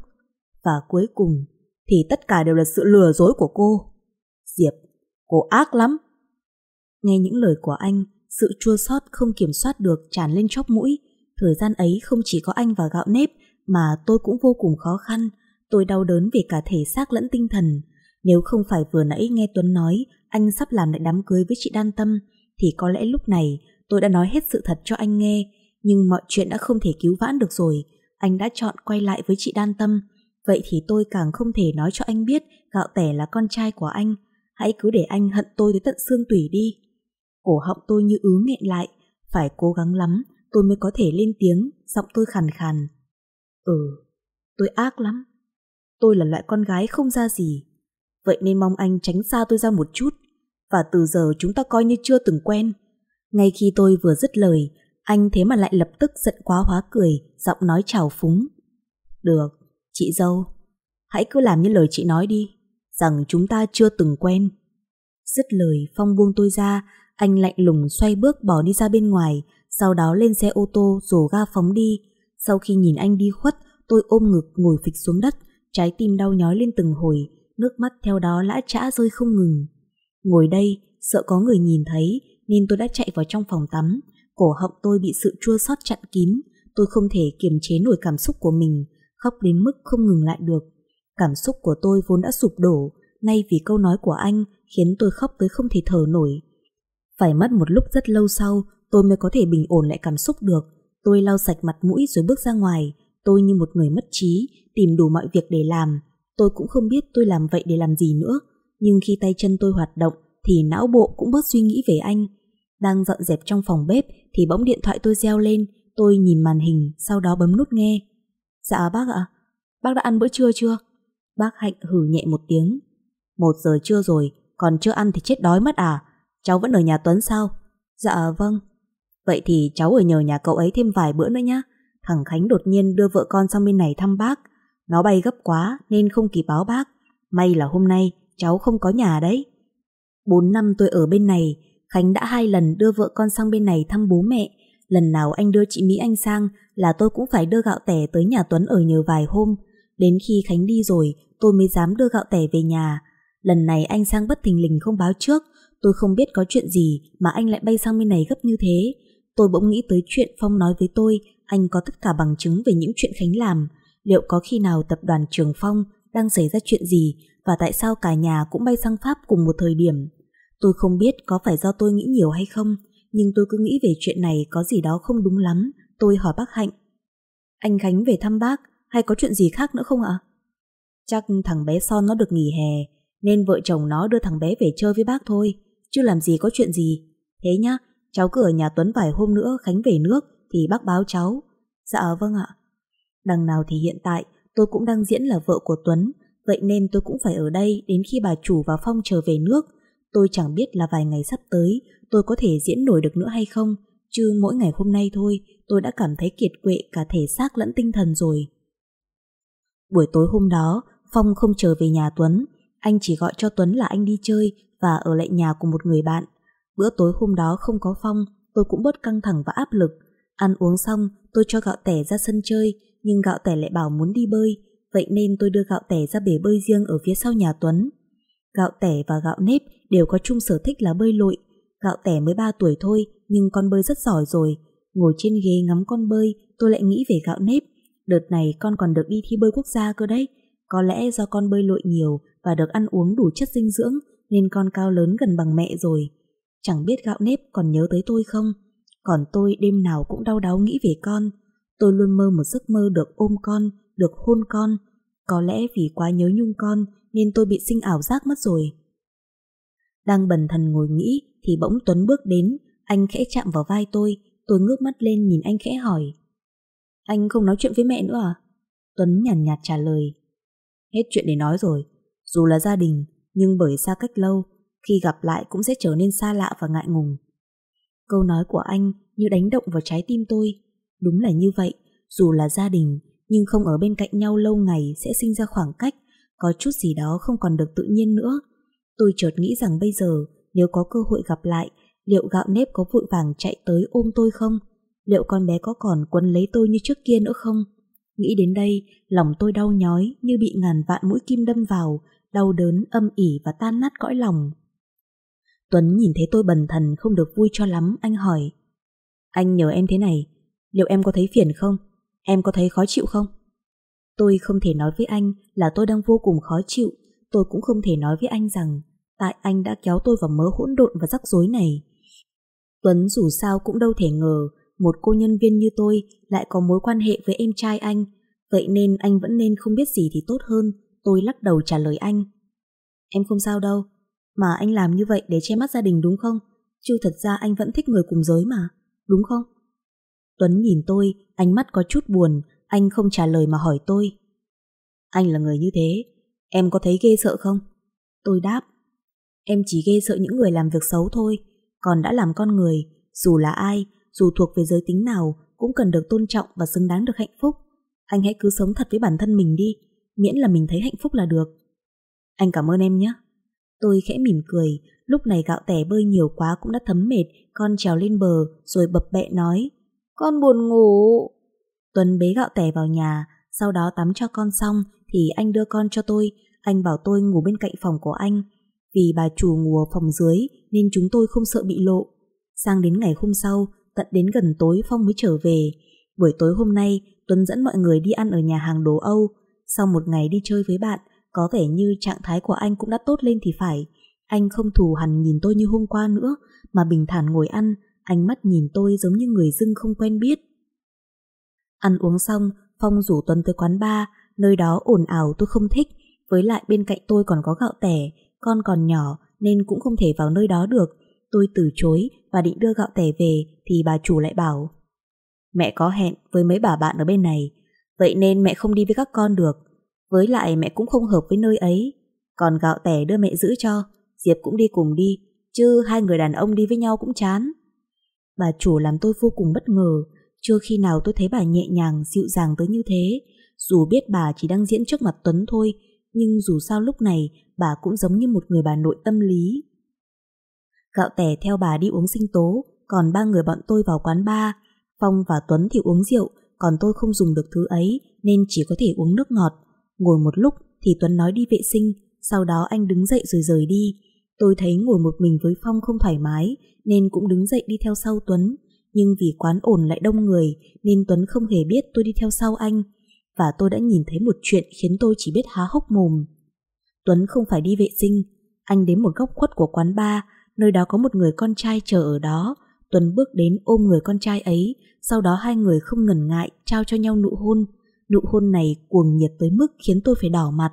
Và cuối cùng thì tất cả đều là sự lừa dối của cô. Diệp, cô ác lắm. Nghe những lời của anh, sự chua xót không kiểm soát được tràn lên chóp mũi. Thời gian ấy không chỉ có anh và gạo nếp mà tôi cũng vô cùng khó khăn. Tôi đau đớn về cả thể xác lẫn tinh thần. Nếu không phải vừa nãy nghe Tuấn nói anh sắp làm lại đám cưới với chị Đan Tâm thì có lẽ lúc này tôi đã nói hết sự thật cho anh nghe, nhưng mọi chuyện đã không thể cứu vãn được rồi. Anh đã chọn quay lại với chị Đan Tâm, vậy thì tôi càng không thể nói cho anh biết gạo tẻ là con trai của anh. Hãy cứ để anh hận tôi tới tận xương tủy đi. Cổ họng tôi như ứ nghẹn lại, phải cố gắng lắm tôi mới có thể lên tiếng, giọng tôi khàn khàn. Ừ, tôi ác lắm. Tôi là loại con gái không ra gì. Vậy nên mong anh tránh xa tôi ra một chút và từ giờ chúng ta coi như chưa từng quen. Ngay khi tôi vừa dứt lời, anh thế mà lại lập tức giận quá hóa cười, giọng nói chào phúng. Được, chị dâu, hãy cứ làm như lời chị nói đi, rằng chúng ta chưa từng quen. Dứt lời, Phong buông tôi ra, anh lạnh lùng xoay bước bỏ đi ra bên ngoài, sau đó lên xe ô tô rồ ga phóng đi. Sau khi nhìn anh đi khuất, tôi ôm ngực ngồi phịch xuống đất, trái tim đau nhói lên từng hồi, nước mắt theo đó lã trã rơi không ngừng. Ngồi đây, sợ có người nhìn thấy nên tôi đã chạy vào trong phòng tắm. Cổ họng tôi bị sự chua xót chặn kín, tôi không thể kiềm chế nổi cảm xúc của mình, khóc đến mức không ngừng lại được. Cảm xúc của tôi vốn đã sụp đổ, nay vì câu nói của anh khiến tôi khóc tới không thể thở nổi. Phải mất một lúc rất lâu sau, tôi mới có thể bình ổn lại cảm xúc được. Tôi lau sạch mặt mũi rồi bước ra ngoài. Tôi như một người mất trí, tìm đủ mọi việc để làm. Tôi cũng không biết tôi làm vậy để làm gì nữa nhưng khi tay chân tôi hoạt động thì não bộ cũng bớt suy nghĩ về anh. Đang dọn dẹp trong phòng bếp thì bỗng điện thoại tôi reo lên, tôi nhìn màn hình, sau đó bấm nút nghe. Dạ bác ạ, bác đã ăn bữa trưa chưa? Bác Hạnh hử nhẹ một tiếng. Một giờ trưa rồi, còn chưa ăn thì chết đói mất à? Cháu vẫn ở nhà Tuấn sao? Dạ vâng. Vậy thì cháu ở nhờ nhà cậu ấy thêm vài bữa nữa nhé. Thằng Khánh đột nhiên đưa vợ con sang bên này thăm bác. Nó bay gấp quá nên không kịp báo bác. May là hôm nay cháu không có nhà đấy. Bốn năm tôi ở bên này, Khánh đã hai lần đưa vợ con sang bên này thăm bố mẹ. Lần nào anh đưa chị Mỹ Anh sang là tôi cũng phải đưa gạo tẻ tới nhà Tuấn ở nhờ vài hôm. Đến khi Khánh đi rồi, tôi mới dám đưa gạo tẻ về nhà. Lần này anh sang bất thình lình không báo trước, tôi không biết có chuyện gì mà anh lại bay sang bên này gấp như thế. Tôi bỗng nghĩ tới chuyện Phong nói với tôi, anh có tất cả bằng chứng về những chuyện Khánh làm. Liệu có khi nào tập đoàn Trường Phong đang xảy ra chuyện gì và tại sao cả nhà cũng bay sang Pháp cùng một thời điểm. Tôi không biết có phải do tôi nghĩ nhiều hay không, nhưng tôi cứ nghĩ về chuyện này có gì đó không đúng lắm. Tôi hỏi bác Hạnh. Anh Khánh về thăm bác hay có chuyện gì khác nữa không ạ? Chắc thằng bé Son nó được nghỉ hè, nên vợ chồng nó đưa thằng bé về chơi với bác thôi, chứ làm gì có chuyện gì. Thế nhá, cháu cứ ở nhà Tuấn vài hôm nữa Khánh về nước thì bác báo cháu. Dạ vâng ạ. Đằng nào thì hiện tại tôi cũng đang diễn là vợ của Tuấn, Vậy nên tôi cũng phải ở đây đến khi bà chủ và Phong trở về nước. Tôi chẳng biết là vài ngày sắp tới tôi có thể diễn nổi được nữa hay không. Chứ mỗi ngày hôm nay thôi tôi đã cảm thấy kiệt quệ cả thể xác lẫn tinh thần rồi. Buổi tối hôm đó, Phong không trở về nhà Tuấn. Anh chỉ gọi cho Tuấn là anh đi chơi và ở lại nhà của một người bạn. Bữa tối hôm đó không có Phong, tôi cũng bớt căng thẳng và áp lực. Ăn uống xong, tôi cho gạo tẻ ra sân chơi, nhưng gạo tẻ lại bảo muốn đi bơi, vậy nên tôi đưa gạo tẻ ra bể bơi riêng ở phía sau nhà Tuấn. Gạo tẻ và gạo nếp đều có chung sở thích là bơi lội. Gạo tẻ mới 3 tuổi thôi, nhưng con bơi rất giỏi rồi. Ngồi trên ghế ngắm con bơi, tôi lại nghĩ về gạo nếp. Đợt này con còn được đi thi bơi quốc gia cơ đấy. Có lẽ do con bơi lội nhiều và được ăn uống đủ chất dinh dưỡng nên con cao lớn gần bằng mẹ rồi. Chẳng biết gạo nếp còn nhớ tới tôi không? Còn tôi đêm nào cũng đau đáu nghĩ về con. Tôi luôn mơ một giấc mơ được ôm con được hôn con. Có lẽ vì quá nhớ nhung con nên tôi bị sinh ảo giác mất rồi. Đang bần thần ngồi nghĩ thì bỗng Tuấn bước đến, anh khẽ chạm vào vai tôi, tôi ngước mắt lên nhìn anh khẽ hỏi. Anh không nói chuyện với mẹ nữa à? Tuấn nhàn nhạt, nhạt trả lời. Hết chuyện để nói rồi, dù là gia đình, nhưng bởi xa cách lâu, khi gặp lại cũng sẽ trở nên xa lạ và ngại ngùng. Câu nói của anh như đánh động vào trái tim tôi. Đúng là như vậy, dù là gia đình, nhưng không ở bên cạnh nhau lâu ngày sẽ sinh ra khoảng cách, có chút gì đó không còn được tự nhiên nữa. Tôi chợt nghĩ rằng bây giờ, nếu có cơ hội gặp lại, liệu gạo nếp có vội vàng chạy tới ôm tôi không? Liệu con bé có còn quấn lấy tôi như trước kia nữa không? Nghĩ đến đây, lòng tôi đau nhói như bị ngàn vạn mũi kim đâm vào, đau đớn, âm ỉ và tan nát cõi lòng. Tuấn nhìn thấy tôi bần thần không được vui cho lắm, anh hỏi. Anh nhờ em thế này, liệu em có thấy phiền không? Em có thấy khó chịu không? Tôi không thể nói với anh là tôi đang vô cùng khó chịu. Tôi cũng không thể nói với anh rằng tại anh đã kéo tôi vào mớ hỗn độn và rắc rối này. Tuấn dù sao cũng đâu thể ngờ một cô nhân viên như tôi lại có mối quan hệ với em trai anh. Vậy nên anh vẫn nên không biết gì thì tốt hơn. Tôi lắc đầu trả lời anh. Em không sao đâu. Mà anh làm như vậy để che mắt gia đình đúng không? Chứ thật ra anh vẫn thích người cùng giới mà. Đúng không? Tuấn nhìn tôi, ánh mắt có chút buồn, anh không trả lời mà hỏi tôi. Anh là người như thế, em có thấy ghê sợ không? Tôi đáp, em chỉ ghê sợ những người làm việc xấu thôi, còn đã làm con người, dù là ai, dù thuộc về giới tính nào, cũng cần được tôn trọng và xứng đáng được hạnh phúc. Anh hãy cứ sống thật với bản thân mình đi, miễn là mình thấy hạnh phúc là được. Anh cảm ơn em nhé. Tôi khẽ mỉm cười, lúc này gạo tẻ bơi nhiều quá cũng đã thấm mệt, con trèo lên bờ rồi bập bẹ nói con buồn ngủ. Tuấn bế gạo tẻ vào nhà, sau đó tắm cho con xong thì anh đưa con cho tôi, anh bảo tôi ngủ bên cạnh phòng của anh. Vì bà chủ ngủ ở phòng dưới nên chúng tôi không sợ bị lộ. Sang đến ngày hôm sau, tận đến gần tối Phong mới trở về. Buổi tối hôm nay, Tuấn dẫn mọi người đi ăn ở nhà hàng đồ Âu. Sau một ngày đi chơi với bạn, có vẻ như trạng thái của anh cũng đã tốt lên thì phải. Anh không thù hằn nhìn tôi như hôm qua nữa, mà bình thản ngồi ăn, ánh mắt nhìn tôi giống như người dưng không quen biết. Ăn uống xong, Phong rủ Tuấn tới quán bar, nơi đó ồn ào tôi không thích, với lại bên cạnh tôi còn có gạo tẻ, con còn nhỏ nên cũng không thể vào nơi đó được. Tôi từ chối và định đưa gạo tẻ về thì bà chủ lại bảo Mẹ có hẹn với mấy bà bạn ở bên này, vậy nên mẹ không đi với các con được. Với lại mẹ cũng không hợp với nơi ấy. Còn gạo tẻ đưa mẹ giữ cho, Diệp cũng đi cùng đi, chứ hai người đàn ông đi với nhau cũng chán. Bà chủ làm tôi vô cùng bất ngờ, chưa khi nào tôi thấy bà nhẹ nhàng, dịu dàng tới như thế. Dù biết bà chỉ đang diễn trước mặt Tuấn thôi, nhưng dù sao lúc này bà cũng giống như một người bà nội tâm lý. Gạo tẻ theo bà đi uống sinh tố, còn ba người bọn tôi vào quán bar. Phong và Tuấn thì uống rượu, còn tôi không dùng được thứ ấy nên chỉ có thể uống nước ngọt. Ngồi một lúc thì Tuấn nói đi vệ sinh, sau đó anh đứng dậy rồi rời đi. Tôi thấy ngồi một mình với Phong không thoải mái nên cũng đứng dậy đi theo sau Tuấn. Nhưng vì quán ổn lại đông người nên Tuấn không hề biết tôi đi theo sau anh. Và tôi đã nhìn thấy một chuyện khiến tôi chỉ biết há hốc mồm. Tuấn không phải đi vệ sinh. Anh đến một góc khuất của quán bar, nơi đó có một người con trai chờ ở đó. Tuấn bước đến ôm người con trai ấy, sau đó hai người không ngần ngại trao cho nhau nụ hôn. Nụ hôn này cuồng nhiệt tới mức khiến tôi phải đỏ mặt.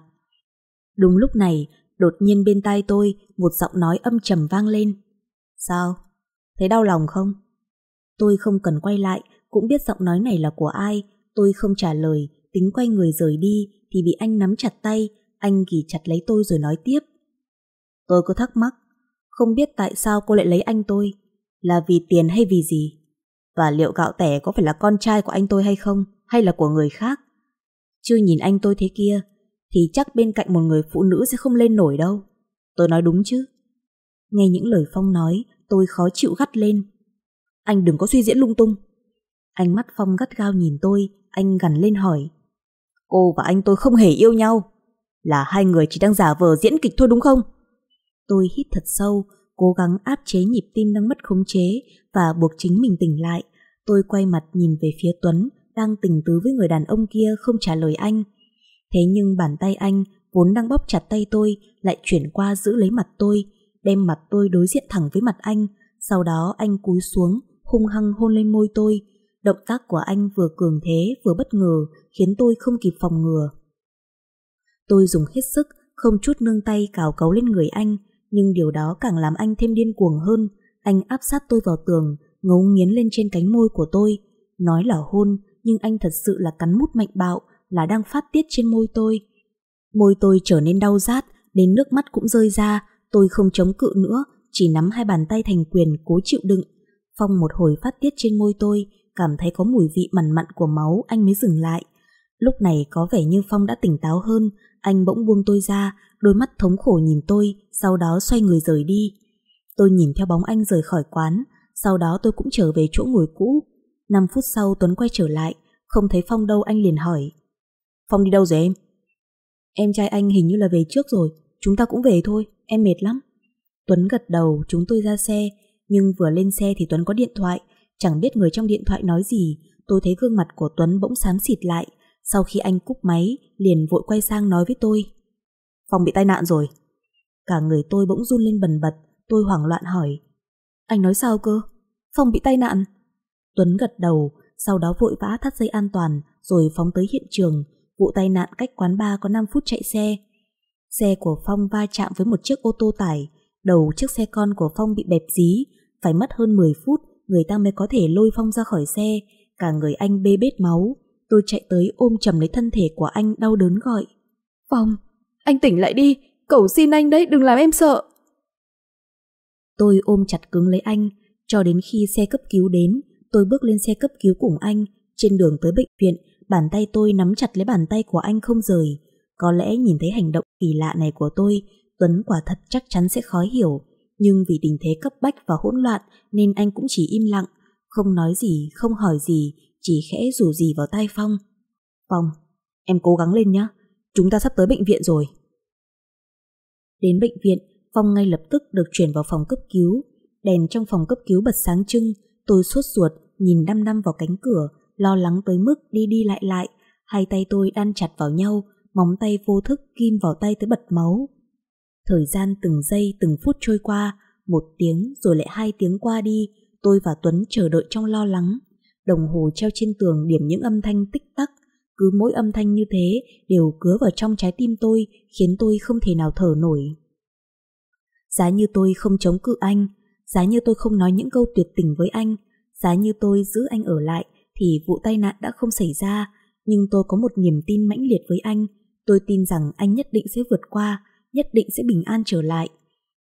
Đúng lúc này, đột nhiên bên tai tôi một giọng nói âm trầm vang lên. Sao? Thấy đau lòng không? Tôi không cần quay lại, cũng biết giọng nói này là của ai. Tôi không trả lời, tính quay người rời đi thì bị anh nắm chặt tay, anh ghi chặt lấy tôi rồi nói tiếp. Tôi có thắc mắc, không biết tại sao cô lại lấy anh tôi, là vì tiền hay vì gì? Và liệu gạo tẻ có phải là con trai của anh tôi hay không, hay là của người khác? Chưa nhìn anh tôi thế kia, thì chắc bên cạnh một người phụ nữ sẽ không lên nổi đâu. Tôi nói đúng chứ? Nghe những lời Phong nói, tôi khó chịu gắt lên. Anh đừng có suy diễn lung tung. Ánh mắt Phong gắt gao nhìn tôi, anh gần lên hỏi. Cô và anh tôi không hề yêu nhau. Là hai người chỉ đang giả vờ diễn kịch thôi đúng không? Tôi hít thật sâu, cố gắng áp chế nhịp tim đang mất khống chế và buộc chính mình tỉnh lại. Tôi quay mặt nhìn về phía Tuấn, đang tình tứ với người đàn ông kia không trả lời anh. Thế nhưng bàn tay anh vốn đang bóp chặt tay tôi lại chuyển qua giữ lấy mặt tôi đem mặt tôi đối diện thẳng với mặt anh, sau đó anh cúi xuống, hung hăng hôn lên môi tôi. Động tác của anh vừa cường thế vừa bất ngờ khiến tôi không kịp phòng ngừa. Tôi dùng hết sức, không chút nương tay cào cấu lên người anh, nhưng điều đó càng làm anh thêm điên cuồng hơn. Anh áp sát tôi vào tường, ngấu nghiến lên trên cánh môi của tôi. Nói là hôn, nhưng anh thật sự là cắn mút mạnh bạo, là đang phát tiết trên môi tôi. Môi tôi trở nên đau rát, đến nước mắt cũng rơi ra, Tôi không chống cự nữa, chỉ nắm hai bàn tay thành quyền cố chịu đựng. Phong một hồi phát tiết trên môi tôi, cảm thấy có mùi vị mặn mặn của máu anh mới dừng lại. Lúc này có vẻ như Phong đã tỉnh táo hơn, anh bỗng buông tôi ra, đôi mắt thống khổ nhìn tôi, sau đó xoay người rời đi. Tôi nhìn theo bóng anh rời khỏi quán, sau đó tôi cũng trở về chỗ ngồi cũ. 5 phút sau Tuấn quay trở lại, không thấy Phong đâu anh liền hỏi. Phong đi đâu rồi em? Em trai anh hình như là về trước rồi, chúng ta cũng về thôi em mệt lắm. Tuấn gật đầu, chúng tôi ra xe, nhưng vừa lên xe thì Tuấn có điện thoại, chẳng biết người trong điện thoại nói gì, tôi thấy gương mặt của Tuấn bỗng xám xịt lại, sau khi anh cúp máy, liền vội quay sang nói với tôi. Phòng bị tai nạn rồi. Cả người tôi bỗng run lên bần bật, tôi hoảng loạn hỏi. Anh nói sao cơ? Phòng bị tai nạn. Tuấn gật đầu, sau đó vội vã thắt dây an toàn, rồi phóng tới hiện trường. Vụ tai nạn cách quán bar có 5 phút chạy xe, Xe của Phong va chạm với một chiếc ô tô tải, đầu chiếc xe con của Phong bị bẹp dí, phải mất hơn 10 phút người ta mới có thể lôi Phong ra khỏi xe, cả người anh bê bết máu. Tôi chạy tới ôm chầm lấy thân thể của anh đau đớn gọi. Phong, anh tỉnh lại đi, cầu xin anh đấy, đừng làm em sợ. Tôi ôm chặt cứng lấy anh, cho đến khi xe cấp cứu đến, tôi bước lên xe cấp cứu cùng anh. Trên đường tới bệnh viện, bàn tay tôi nắm chặt lấy bàn tay của anh không rời. Có lẽ nhìn thấy hành động kỳ lạ này của tôi, Tuấn quả thật chắc chắn sẽ khó hiểu. Nhưng vì tình thế cấp bách và hỗn loạn nên anh cũng chỉ im lặng, không nói gì, không hỏi gì, chỉ khẽ rủ gì vào tai Phong. Phong, em cố gắng lên nhé, chúng ta sắp tới bệnh viện rồi. Đến bệnh viện, Phong ngay lập tức được chuyển vào phòng cấp cứu. Đèn trong phòng cấp cứu bật sáng trưng, tôi suốt ruột, nhìn đăm đăm vào cánh cửa, lo lắng tới mức đi đi lại lại, hai tay tôi đan chặt vào nhau, móng tay vô thức kim vào tay tới bật máu. Thời gian từng giây từng phút trôi qua, một tiếng rồi lại hai tiếng qua đi, tôi và Tuấn chờ đợi trong lo lắng. Đồng hồ treo trên tường điểm những âm thanh tích tắc, cứ mỗi âm thanh như thế đều cứa vào trong trái tim tôi, khiến tôi không thể nào thở nổi. Giá như tôi không chống cự anh, giá như tôi không nói những câu tuyệt tình với anh, giá như tôi giữ anh ở lại thì vụ tai nạn đã không xảy ra, nhưng tôi có một niềm tin mãnh liệt với anh, Tôi tin rằng anh nhất định sẽ vượt qua, nhất định sẽ bình an trở lại.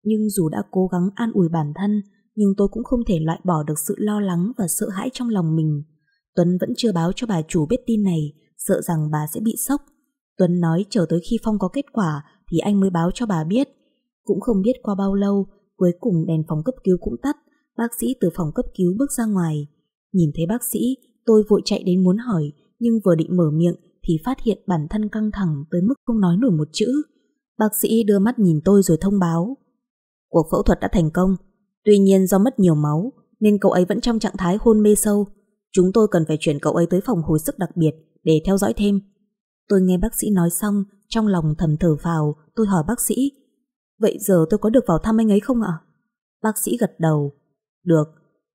Nhưng dù đã cố gắng an ủi bản thân, nhưng tôi cũng không thể loại bỏ được sự lo lắng và sợ hãi trong lòng mình. Tuấn vẫn chưa báo cho bà chủ biết tin này, sợ rằng bà sẽ bị sốc. Tuấn nói chờ tới khi Phong có kết quả thì anh mới báo cho bà biết. Cũng không biết qua bao lâu, cuối cùng đèn phòng cấp cứu cũng tắt, bác sĩ từ phòng cấp cứu bước ra ngoài. Nhìn thấy bác sĩ, tôi vội chạy đến muốn hỏi, nhưng vừa định mở miệng thì phát hiện bản thân căng thẳng tới mức không nói nổi một chữ. Bác sĩ đưa mắt nhìn tôi rồi thông báo. Cuộc phẫu thuật đã thành công, tuy nhiên do mất nhiều máu nên cậu ấy vẫn trong trạng thái hôn mê sâu. Chúng tôi cần phải chuyển cậu ấy tới phòng hồi sức đặc biệt để theo dõi thêm. Tôi nghe bác sĩ nói xong, trong lòng thầm thở phào, tôi hỏi bác sĩ. Vậy giờ tôi có được vào thăm anh ấy không ạ? Bác sĩ gật đầu. Được,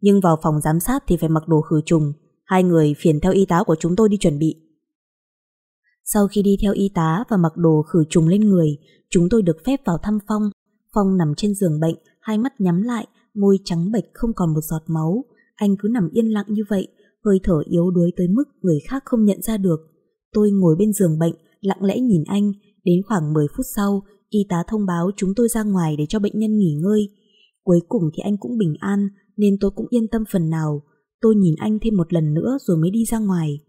nhưng vào phòng giám sát thì phải mặc đồ khử trùng. Hai người phiền theo y tá của chúng tôi đi chuẩn bị. Sau khi đi theo y tá và mặc đồ khử trùng lên người, chúng tôi được phép vào thăm Phong. Phong nằm trên giường bệnh, hai mắt nhắm lại, môi trắng bệch không còn một giọt máu. Anh cứ nằm yên lặng như vậy, hơi thở yếu đuối tới mức người khác không nhận ra được. Tôi ngồi bên giường bệnh, lặng lẽ nhìn anh. Đến khoảng 10 phút sau, y tá thông báo chúng tôi ra ngoài để cho bệnh nhân nghỉ ngơi. Cuối cùng thì anh cũng bình an, nên tôi cũng yên tâm phần nào. Tôi nhìn anh thêm một lần nữa rồi mới đi ra ngoài.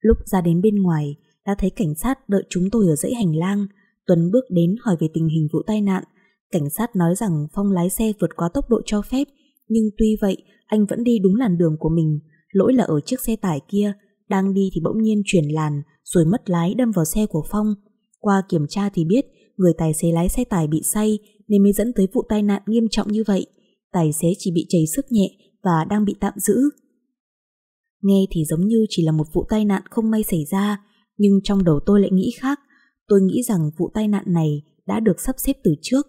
Lúc ra đến bên ngoài, đã thấy cảnh sát đợi chúng tôi ở dãy hành lang. Tuấn bước đến hỏi về tình hình vụ tai nạn. Cảnh sát nói rằng Phong lái xe vượt quá tốc độ cho phép, nhưng tuy vậy anh vẫn đi đúng làn đường của mình. Lỗi là ở chiếc xe tải kia, đang đi thì bỗng nhiên chuyển làn, rồi mất lái đâm vào xe của Phong. Qua kiểm tra thì biết người tài xế lái xe tải bị say nên mới dẫn tới vụ tai nạn nghiêm trọng như vậy. Tài xế chỉ bị chảy sức nhẹ và đang bị tạm giữ. Nghe thì giống như chỉ là một vụ tai nạn không may xảy ra, nhưng trong đầu tôi lại nghĩ khác. Tôi nghĩ rằng vụ tai nạn này đã được sắp xếp từ trước.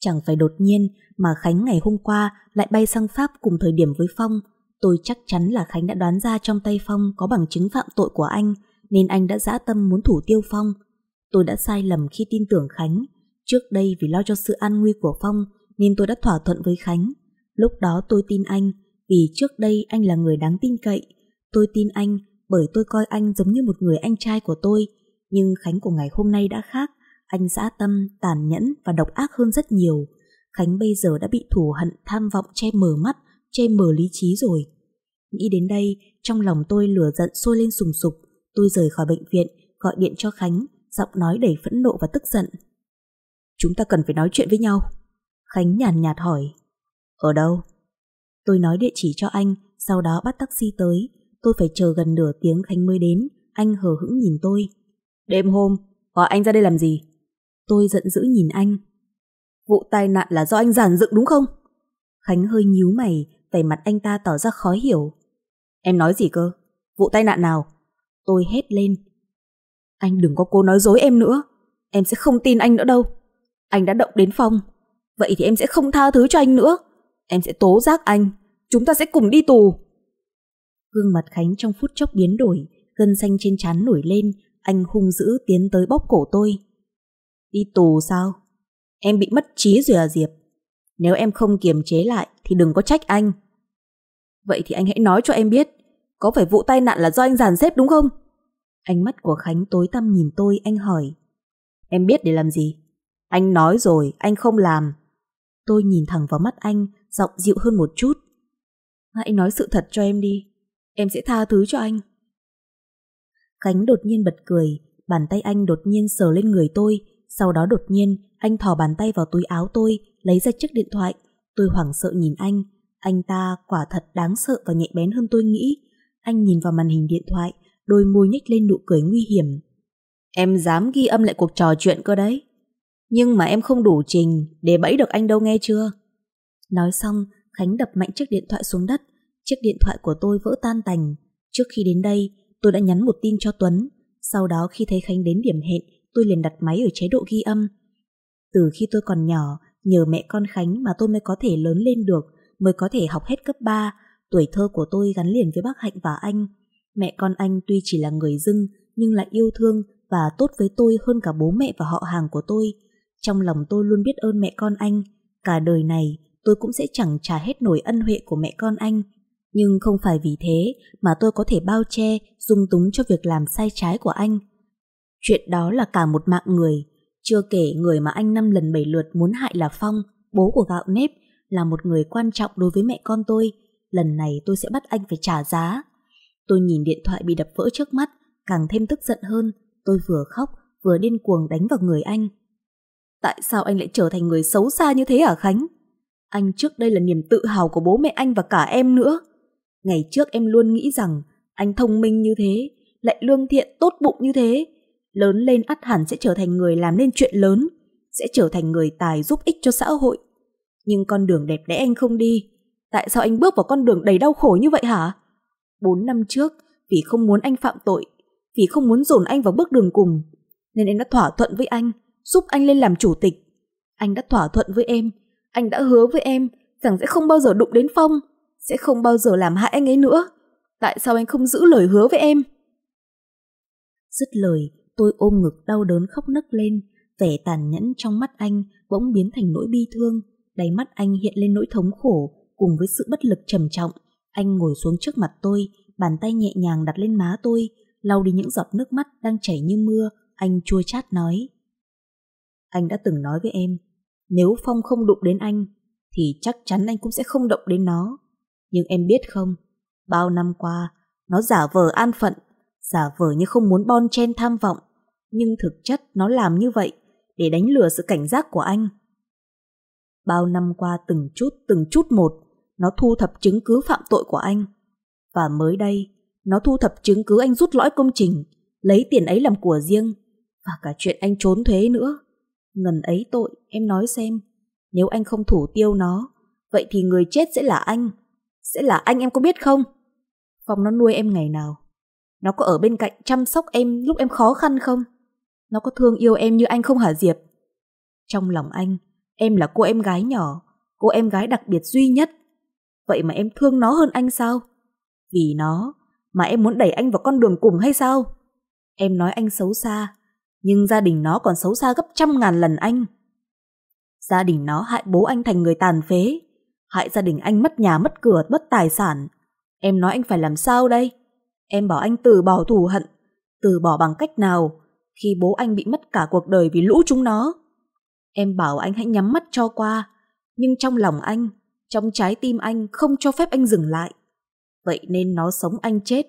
Chẳng phải đột nhiên mà Khánh ngày hôm qua lại bay sang Pháp cùng thời điểm với Phong. Tôi chắc chắn là Khánh đã đoán ra trong tay Phong có bằng chứng phạm tội của anh, nên anh đã dã tâm muốn thủ tiêu Phong. Tôi đã sai lầm khi tin tưởng Khánh. Trước đây vì lo cho sự an nguy của Phong, nên tôi đã thỏa thuận với Khánh. Lúc đó tôi tin anh, vì trước đây anh là người đáng tin cậy. Tôi tin anh bởi tôi coi anh giống như một người anh trai của tôi. Nhưng Khánh của ngày hôm nay đã khác, anh dã tâm, tàn nhẫn và độc ác hơn rất nhiều. Khánh bây giờ đã bị thù hận, tham vọng che mờ mắt, che mờ lý trí rồi. Nghĩ đến đây, trong lòng tôi lửa giận sôi lên sùng sục. Tôi rời khỏi bệnh viện, gọi điện cho Khánh, giọng nói đầy phẫn nộ và tức giận. Chúng ta cần phải nói chuyện với nhau. Khánh nhàn nhạt hỏi. Ở đâu? Tôi nói địa chỉ cho anh, sau đó bắt taxi tới. Tôi phải chờ gần nửa tiếng Khánh mới đến Anh hờ hững nhìn tôi Đêm hôm, gọi anh ra đây làm gì? Tôi giận dữ nhìn anh Vụ tai nạn là do anh giản dựng đúng không? Khánh hơi nhíu mày Vẻ mặt anh ta tỏ ra khó hiểu Em nói gì cơ? Vụ tai nạn nào? Tôi hét lên Anh đừng có cố nói dối em nữa Em sẽ không tin anh nữa đâu Anh đã động đến Phong Vậy thì em sẽ không tha thứ cho anh nữa Em sẽ tố giác anh Chúng ta sẽ cùng đi tù Gương mặt Khánh trong phút chốc biến đổi, gân xanh trên trán nổi lên, anh hung dữ tiến tới bóp cổ tôi. Đi tù sao? Em bị mất trí rồi à Diệp? Nếu em không kiềm chế lại thì đừng có trách anh. Vậy thì anh hãy nói cho em biết, có phải vụ tai nạn là do anh dàn xếp đúng không? Ánh mắt của Khánh tối tăm nhìn tôi, anh hỏi. Em biết để làm gì? Anh nói rồi, anh không làm. Tôi nhìn thẳng vào mắt anh, giọng dịu hơn một chút. Hãy nói sự thật cho em đi em sẽ tha thứ cho anh. Khánh đột nhiên bật cười, bàn tay anh đột nhiên sờ lên người tôi, sau đó đột nhiên anh thò bàn tay vào túi áo tôi, lấy ra chiếc điện thoại. Tôi hoảng sợ nhìn anh, anh ta quả thật đáng sợ và nhạy bén hơn tôi nghĩ. Anh nhìn vào màn hình điện thoại, đôi môi nhếch lên nụ cười nguy hiểm. Em dám ghi âm lại cuộc trò chuyện cơ đấy. Nhưng mà em không đủ trình để bẫy được anh đâu nghe chưa? Nói xong, Khánh đập mạnh chiếc điện thoại xuống đất, Chiếc điện thoại của tôi vỡ tan tành. Trước khi đến đây, tôi đã nhắn một tin cho Tuấn. Sau đó khi thấy Khánh đến điểm hẹn, tôi liền đặt máy ở chế độ ghi âm. Từ khi tôi còn nhỏ, nhờ mẹ con Khánh mà tôi mới có thể lớn lên được, mới có thể học hết cấp 3. Tuổi thơ của tôi gắn liền với bác Hạnh và anh. Mẹ con anh tuy chỉ là người dưng, nhưng lại yêu thương và tốt với tôi hơn cả bố mẹ và họ hàng của tôi. Trong lòng tôi luôn biết ơn mẹ con anh. Cả đời này, tôi cũng sẽ chẳng trả hết nổi ân huệ của mẹ con anh. Nhưng không phải vì thế mà tôi có thể bao che, dung túng cho việc làm sai trái của anh. Chuyện đó là cả một mạng người, chưa kể người mà anh năm lần bảy lượt muốn hại là Phong, bố của gạo nếp, là một người quan trọng đối với mẹ con tôi. Lần này tôi sẽ bắt anh phải trả giá. Tôi nhìn điện thoại bị đập vỡ trước mắt, càng thêm tức giận hơn. Tôi vừa khóc, vừa điên cuồng đánh vào người anh. Tại sao anh lại trở thành người xấu xa như thế hả Khánh? Anh trước đây là niềm tự hào của bố mẹ anh và cả em nữa. Ngày trước em luôn nghĩ rằng anh thông minh như thế, lại lương thiện tốt bụng như thế. Lớn lên ắt hẳn sẽ trở thành người làm nên chuyện lớn, sẽ trở thành người tài giúp ích cho xã hội. Nhưng con đường đẹp đẽ anh không đi. Tại sao anh bước vào con đường đầy đau khổ như vậy hả? Bốn năm trước, vì không muốn anh phạm tội, vì không muốn dồn anh vào bước đường cùng, nên em đã thỏa thuận với anh, giúp anh lên làm chủ tịch. Anh đã thỏa thuận với em, anh đã hứa với em rằng sẽ không bao giờ đụng đến Phong sẽ không bao giờ làm hại anh ấy nữa. Tại sao anh không giữ lời hứa với em? Dứt lời, tôi ôm ngực đau đớn khóc nấc lên, vẻ tàn nhẫn trong mắt anh bỗng biến thành nỗi bi thương, đáy mắt anh hiện lên nỗi thống khổ cùng với sự bất lực trầm trọng. Anh ngồi xuống trước mặt tôi, bàn tay nhẹ nhàng đặt lên má tôi, lau đi những giọt nước mắt đang chảy như mưa, anh chua chát nói. Anh đã từng nói với em, nếu Phong không đụng đến anh, thì chắc chắn anh cũng sẽ không động đến nó. Nhưng em biết không, bao năm qua, nó giả vờ an phận, giả vờ như không muốn bon chen tham vọng. Nhưng thực chất nó làm như vậy để đánh lừa sự cảnh giác của anh. Bao năm qua từng chút từng chút một, nó thu thập chứng cứ phạm tội của anh. Và mới đây, nó thu thập chứng cứ anh rút lõi công trình, lấy tiền ấy làm của riêng, và cả chuyện anh trốn thuế nữa. Ngần ấy tội, em nói xem, nếu anh không thủ tiêu nó, vậy thì người chết sẽ là anh sẽ là anh em có biết không? Phong nó nuôi em ngày nào? Nó có ở bên cạnh chăm sóc em lúc em khó khăn không? Nó có thương yêu em như anh không hả Diệp? Trong lòng anh, em là cô em gái nhỏ, cô em gái đặc biệt duy nhất. Vậy mà em thương nó hơn anh sao? Vì nó mà em muốn đẩy anh vào con đường cùng hay sao? Em nói anh xấu xa, nhưng gia đình nó còn xấu xa gấp trăm ngàn lần anh. Gia đình nó hại bố anh thành người tàn phế, hại gia đình anh mất nhà mất cửa mất tài sản. Em nói anh phải làm sao đây? Em bảo anh từ bỏ thù hận, từ bỏ bằng cách nào khi bố anh bị mất cả cuộc đời vì lũ chúng nó. Em bảo anh hãy nhắm mắt cho qua, nhưng trong lòng anh, trong trái tim anh không cho phép anh dừng lại. Vậy nên nó sống anh chết,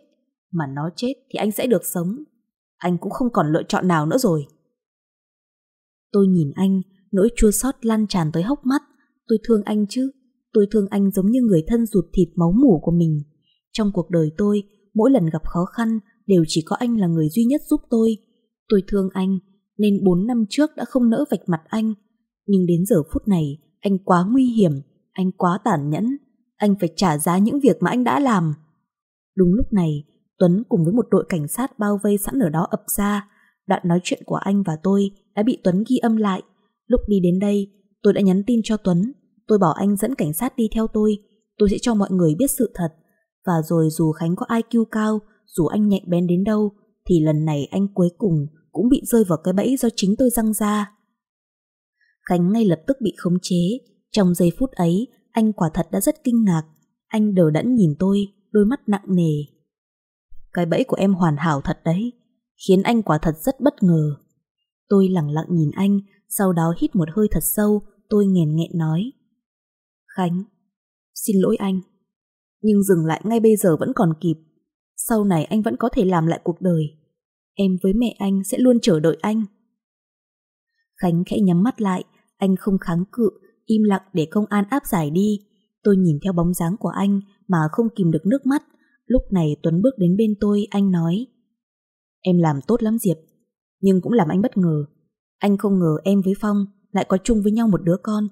mà nó chết thì anh sẽ được sống. Anh cũng không còn lựa chọn nào nữa rồi. Tôi nhìn anh, nỗi chua xót lan tràn tới hốc mắt. Tôi thương anh chứ. Tôi thương anh giống như người thân ruột thịt máu mủ của mình. Trong cuộc đời tôi, mỗi lần gặp khó khăn đều chỉ có anh là người duy nhất giúp tôi. Tôi thương anh, nên 4 năm trước đã không nỡ vạch mặt anh. Nhưng đến giờ phút này, anh quá nguy hiểm, anh quá tàn nhẫn. Anh phải trả giá những việc mà anh đã làm. Đúng lúc này, Tuấn cùng với một đội cảnh sát bao vây sẵn ở đó ập ra. Đoạn nói chuyện của anh và tôi đã bị Tuấn ghi âm lại. Lúc đi đến đây, tôi đã nhắn tin cho Tuấn Tôi bảo anh dẫn cảnh sát đi theo tôi Tôi sẽ cho mọi người biết sự thật Và rồi dù Khánh có IQ cao Dù anh nhạy bén đến đâu Thì lần này anh cuối cùng Cũng bị rơi vào cái bẫy do chính tôi răng ra Khánh ngay lập tức bị khống chế Trong giây phút ấy Anh quả thật đã rất kinh ngạc Anh đờ đẫn nhìn tôi Đôi mắt nặng nề Cái bẫy của em hoàn hảo thật đấy Khiến anh quả thật rất bất ngờ Tôi lặng lặng nhìn anh Sau đó hít một hơi thật sâu Tôi nghèn nghẹn nói Khánh, xin lỗi anh. Nhưng dừng lại ngay bây giờ vẫn còn kịp. Sau này anh vẫn có thể làm lại cuộc đời. Em với mẹ anh sẽ luôn chờ đợi anh. Khánh khẽ nhắm mắt lại, anh không kháng cự, im lặng để công an áp giải đi. Tôi nhìn theo bóng dáng của anh mà không kìm được nước mắt. Lúc này Tuấn bước đến bên tôi, anh nói. Em làm tốt lắm Diệp, nhưng cũng làm anh bất ngờ. Anh không ngờ em với Phong lại có chung với nhau một đứa con.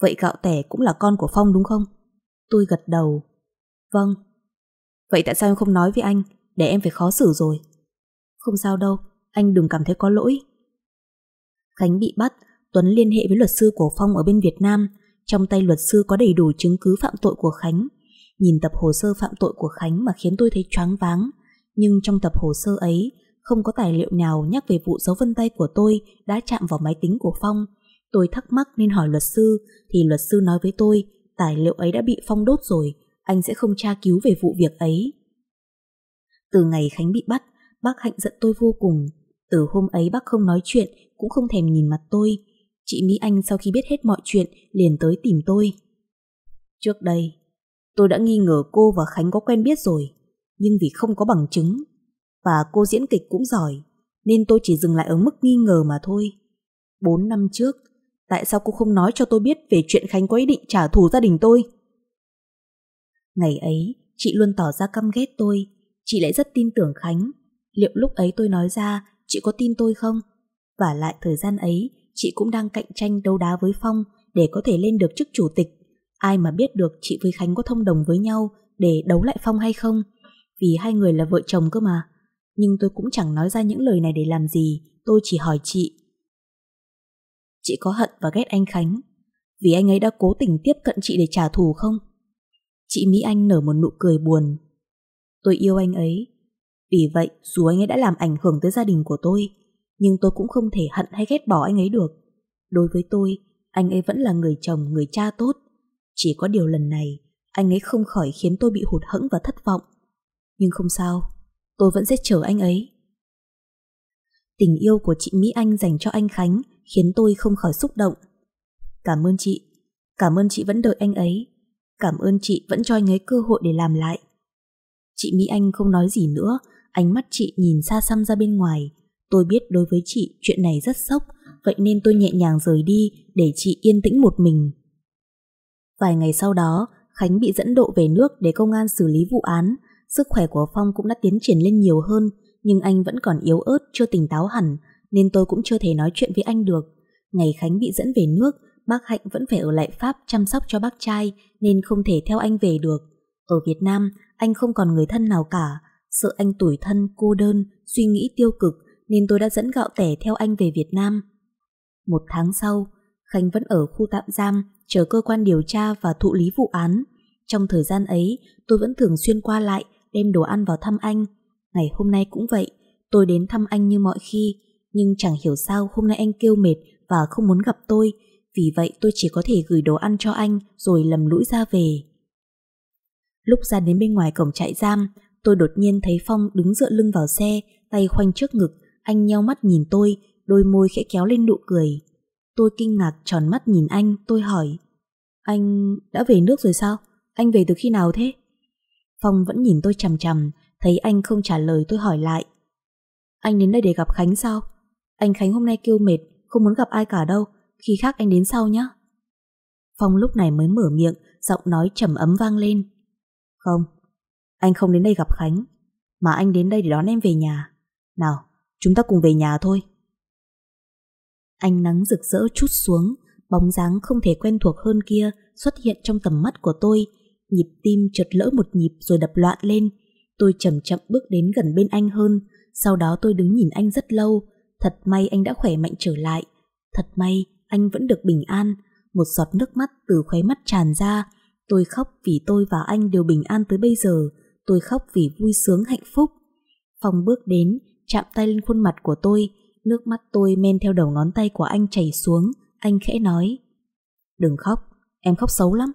Vậy gạo tẻ cũng là con của Phong đúng không? Tôi gật đầu. Vâng. Vậy tại sao em không nói với anh để em phải khó xử rồi? Không sao đâu, anh đừng cảm thấy có lỗi. Khánh bị bắt, Tuấn liên hệ với luật sư của Phong ở bên Việt Nam. Trong tay luật sư có đầy đủ chứng cứ phạm tội của Khánh. Nhìn tập hồ sơ phạm tội của Khánh mà khiến tôi thấy choáng váng. Nhưng trong tập hồ sơ ấy, không có tài liệu nào nhắc về vụ dấu vân tay của tôi đã chạm vào máy tính của Phong Tôi thắc mắc nên hỏi luật sư, thì luật sư nói với tôi tài liệu ấy đã bị phong đốt rồi, anh sẽ không tra cứu về vụ việc ấy. Từ ngày Khánh bị bắt, bác Hạnh giận tôi vô cùng. Từ hôm ấy bác không nói chuyện, cũng không thèm nhìn mặt tôi. Chị Mỹ Anh sau khi biết hết mọi chuyện liền tới tìm tôi. Trước đây, tôi đã nghi ngờ cô và Khánh có quen biết rồi, nhưng vì không có bằng chứng. Và cô diễn kịch cũng giỏi, nên tôi chỉ dừng lại ở mức nghi ngờ mà thôi. Bốn năm trước, Tại sao cô không nói cho tôi biết về chuyện Khánh có ý định trả thù gia đình tôi? Ngày ấy, chị luôn tỏ ra căm ghét tôi. Chị lại rất tin tưởng Khánh. Liệu lúc ấy tôi nói ra, chị có tin tôi không? Và lại thời gian ấy, chị cũng đang cạnh tranh đấu đá với Phong để có thể lên được chức chủ tịch. Ai mà biết được chị với Khánh có thông đồng với nhau để đấu lại Phong hay không? Vì hai người là vợ chồng cơ mà. Nhưng tôi cũng chẳng nói ra những lời này để làm gì, tôi chỉ hỏi chị. Chị có hận và ghét anh Khánh Vì anh ấy đã cố tình tiếp cận chị để trả thù không Chị Mỹ Anh nở một nụ cười buồn Tôi yêu anh ấy Vì vậy dù anh ấy đã làm ảnh hưởng tới gia đình của tôi Nhưng tôi cũng không thể hận hay ghét bỏ anh ấy được Đối với tôi Anh ấy vẫn là người chồng, người cha tốt Chỉ có điều lần này Anh ấy không khỏi khiến tôi bị hụt hẫng và thất vọng Nhưng không sao Tôi vẫn sẽ chờ anh ấy Tình yêu của chị Mỹ Anh dành cho anh Khánh khiến tôi không khỏi xúc động. Cảm ơn chị, cảm ơn chị vẫn đợi anh ấy, cảm ơn chị vẫn cho anh ấy cơ hội để làm lại. Chị Mỹ Anh không nói gì nữa, ánh mắt chị nhìn xa xăm ra bên ngoài. Tôi biết đối với chị chuyện này rất sốc, vậy nên tôi nhẹ nhàng rời đi để chị yên tĩnh một mình. Vài ngày sau đó, Khánh bị dẫn độ về nước để công an xử lý vụ án. Sức khỏe của Phong cũng đã tiến triển lên nhiều hơn, nhưng anh vẫn còn yếu ớt, chưa tỉnh táo hẳn, nên tôi cũng chưa thể nói chuyện với anh được. Ngày Khánh bị dẫn về nước, bác Hạnh vẫn phải ở lại Pháp chăm sóc cho bác trai nên không thể theo anh về được. Ở Việt Nam, anh không còn người thân nào cả. Sợ anh tủi thân, cô đơn, suy nghĩ tiêu cực nên tôi đã dẫn gạo tẻ theo anh về Việt Nam. Một tháng sau, Khánh vẫn ở khu tạm giam chờ cơ quan điều tra và thụ lý vụ án. Trong thời gian ấy, tôi vẫn thường xuyên qua lại đem đồ ăn vào thăm anh. Ngày hôm nay cũng vậy, tôi đến thăm anh như mọi khi, nhưng chẳng hiểu sao hôm nay anh kêu mệt và không muốn gặp tôi, vì vậy tôi chỉ có thể gửi đồ ăn cho anh rồi lầm lũi ra về. Lúc ra đến bên ngoài cổng trại giam, tôi đột nhiên thấy Phong đứng dựa lưng vào xe, tay khoanh trước ngực, anh nheo mắt nhìn tôi, đôi môi khẽ kéo lên nụ cười. Tôi kinh ngạc tròn mắt nhìn anh, tôi hỏi, anh đã về nước rồi sao? Anh về từ khi nào thế? Phong vẫn nhìn tôi chằm chằm, thấy anh không trả lời tôi hỏi lại. Anh đến đây để gặp Khánh sao? Anh Khánh hôm nay kêu mệt, không muốn gặp ai cả đâu, khi khác anh đến sau nhé. Phong lúc này mới mở miệng, giọng nói trầm ấm vang lên. Không, anh không đến đây gặp Khánh, mà anh đến đây để đón em về nhà. Nào, chúng ta cùng về nhà thôi. Ánh nắng rực rỡ chút xuống, bóng dáng không thể quen thuộc hơn kia xuất hiện trong tầm mắt của tôi, nhịp tim chợt lỡ một nhịp rồi đập loạn lên. Tôi chậm chậm bước đến gần bên anh hơn, sau đó tôi đứng nhìn anh rất lâu, Thật may anh đã khỏe mạnh trở lại. Thật may anh vẫn được bình an. Một giọt nước mắt từ khóe mắt tràn ra. Tôi khóc vì tôi và anh đều bình an tới bây giờ. Tôi khóc vì vui sướng hạnh phúc. Phong bước đến, chạm tay lên khuôn mặt của tôi. Nước mắt tôi men theo đầu ngón tay của anh chảy xuống. Anh khẽ nói. Đừng khóc, em khóc xấu lắm.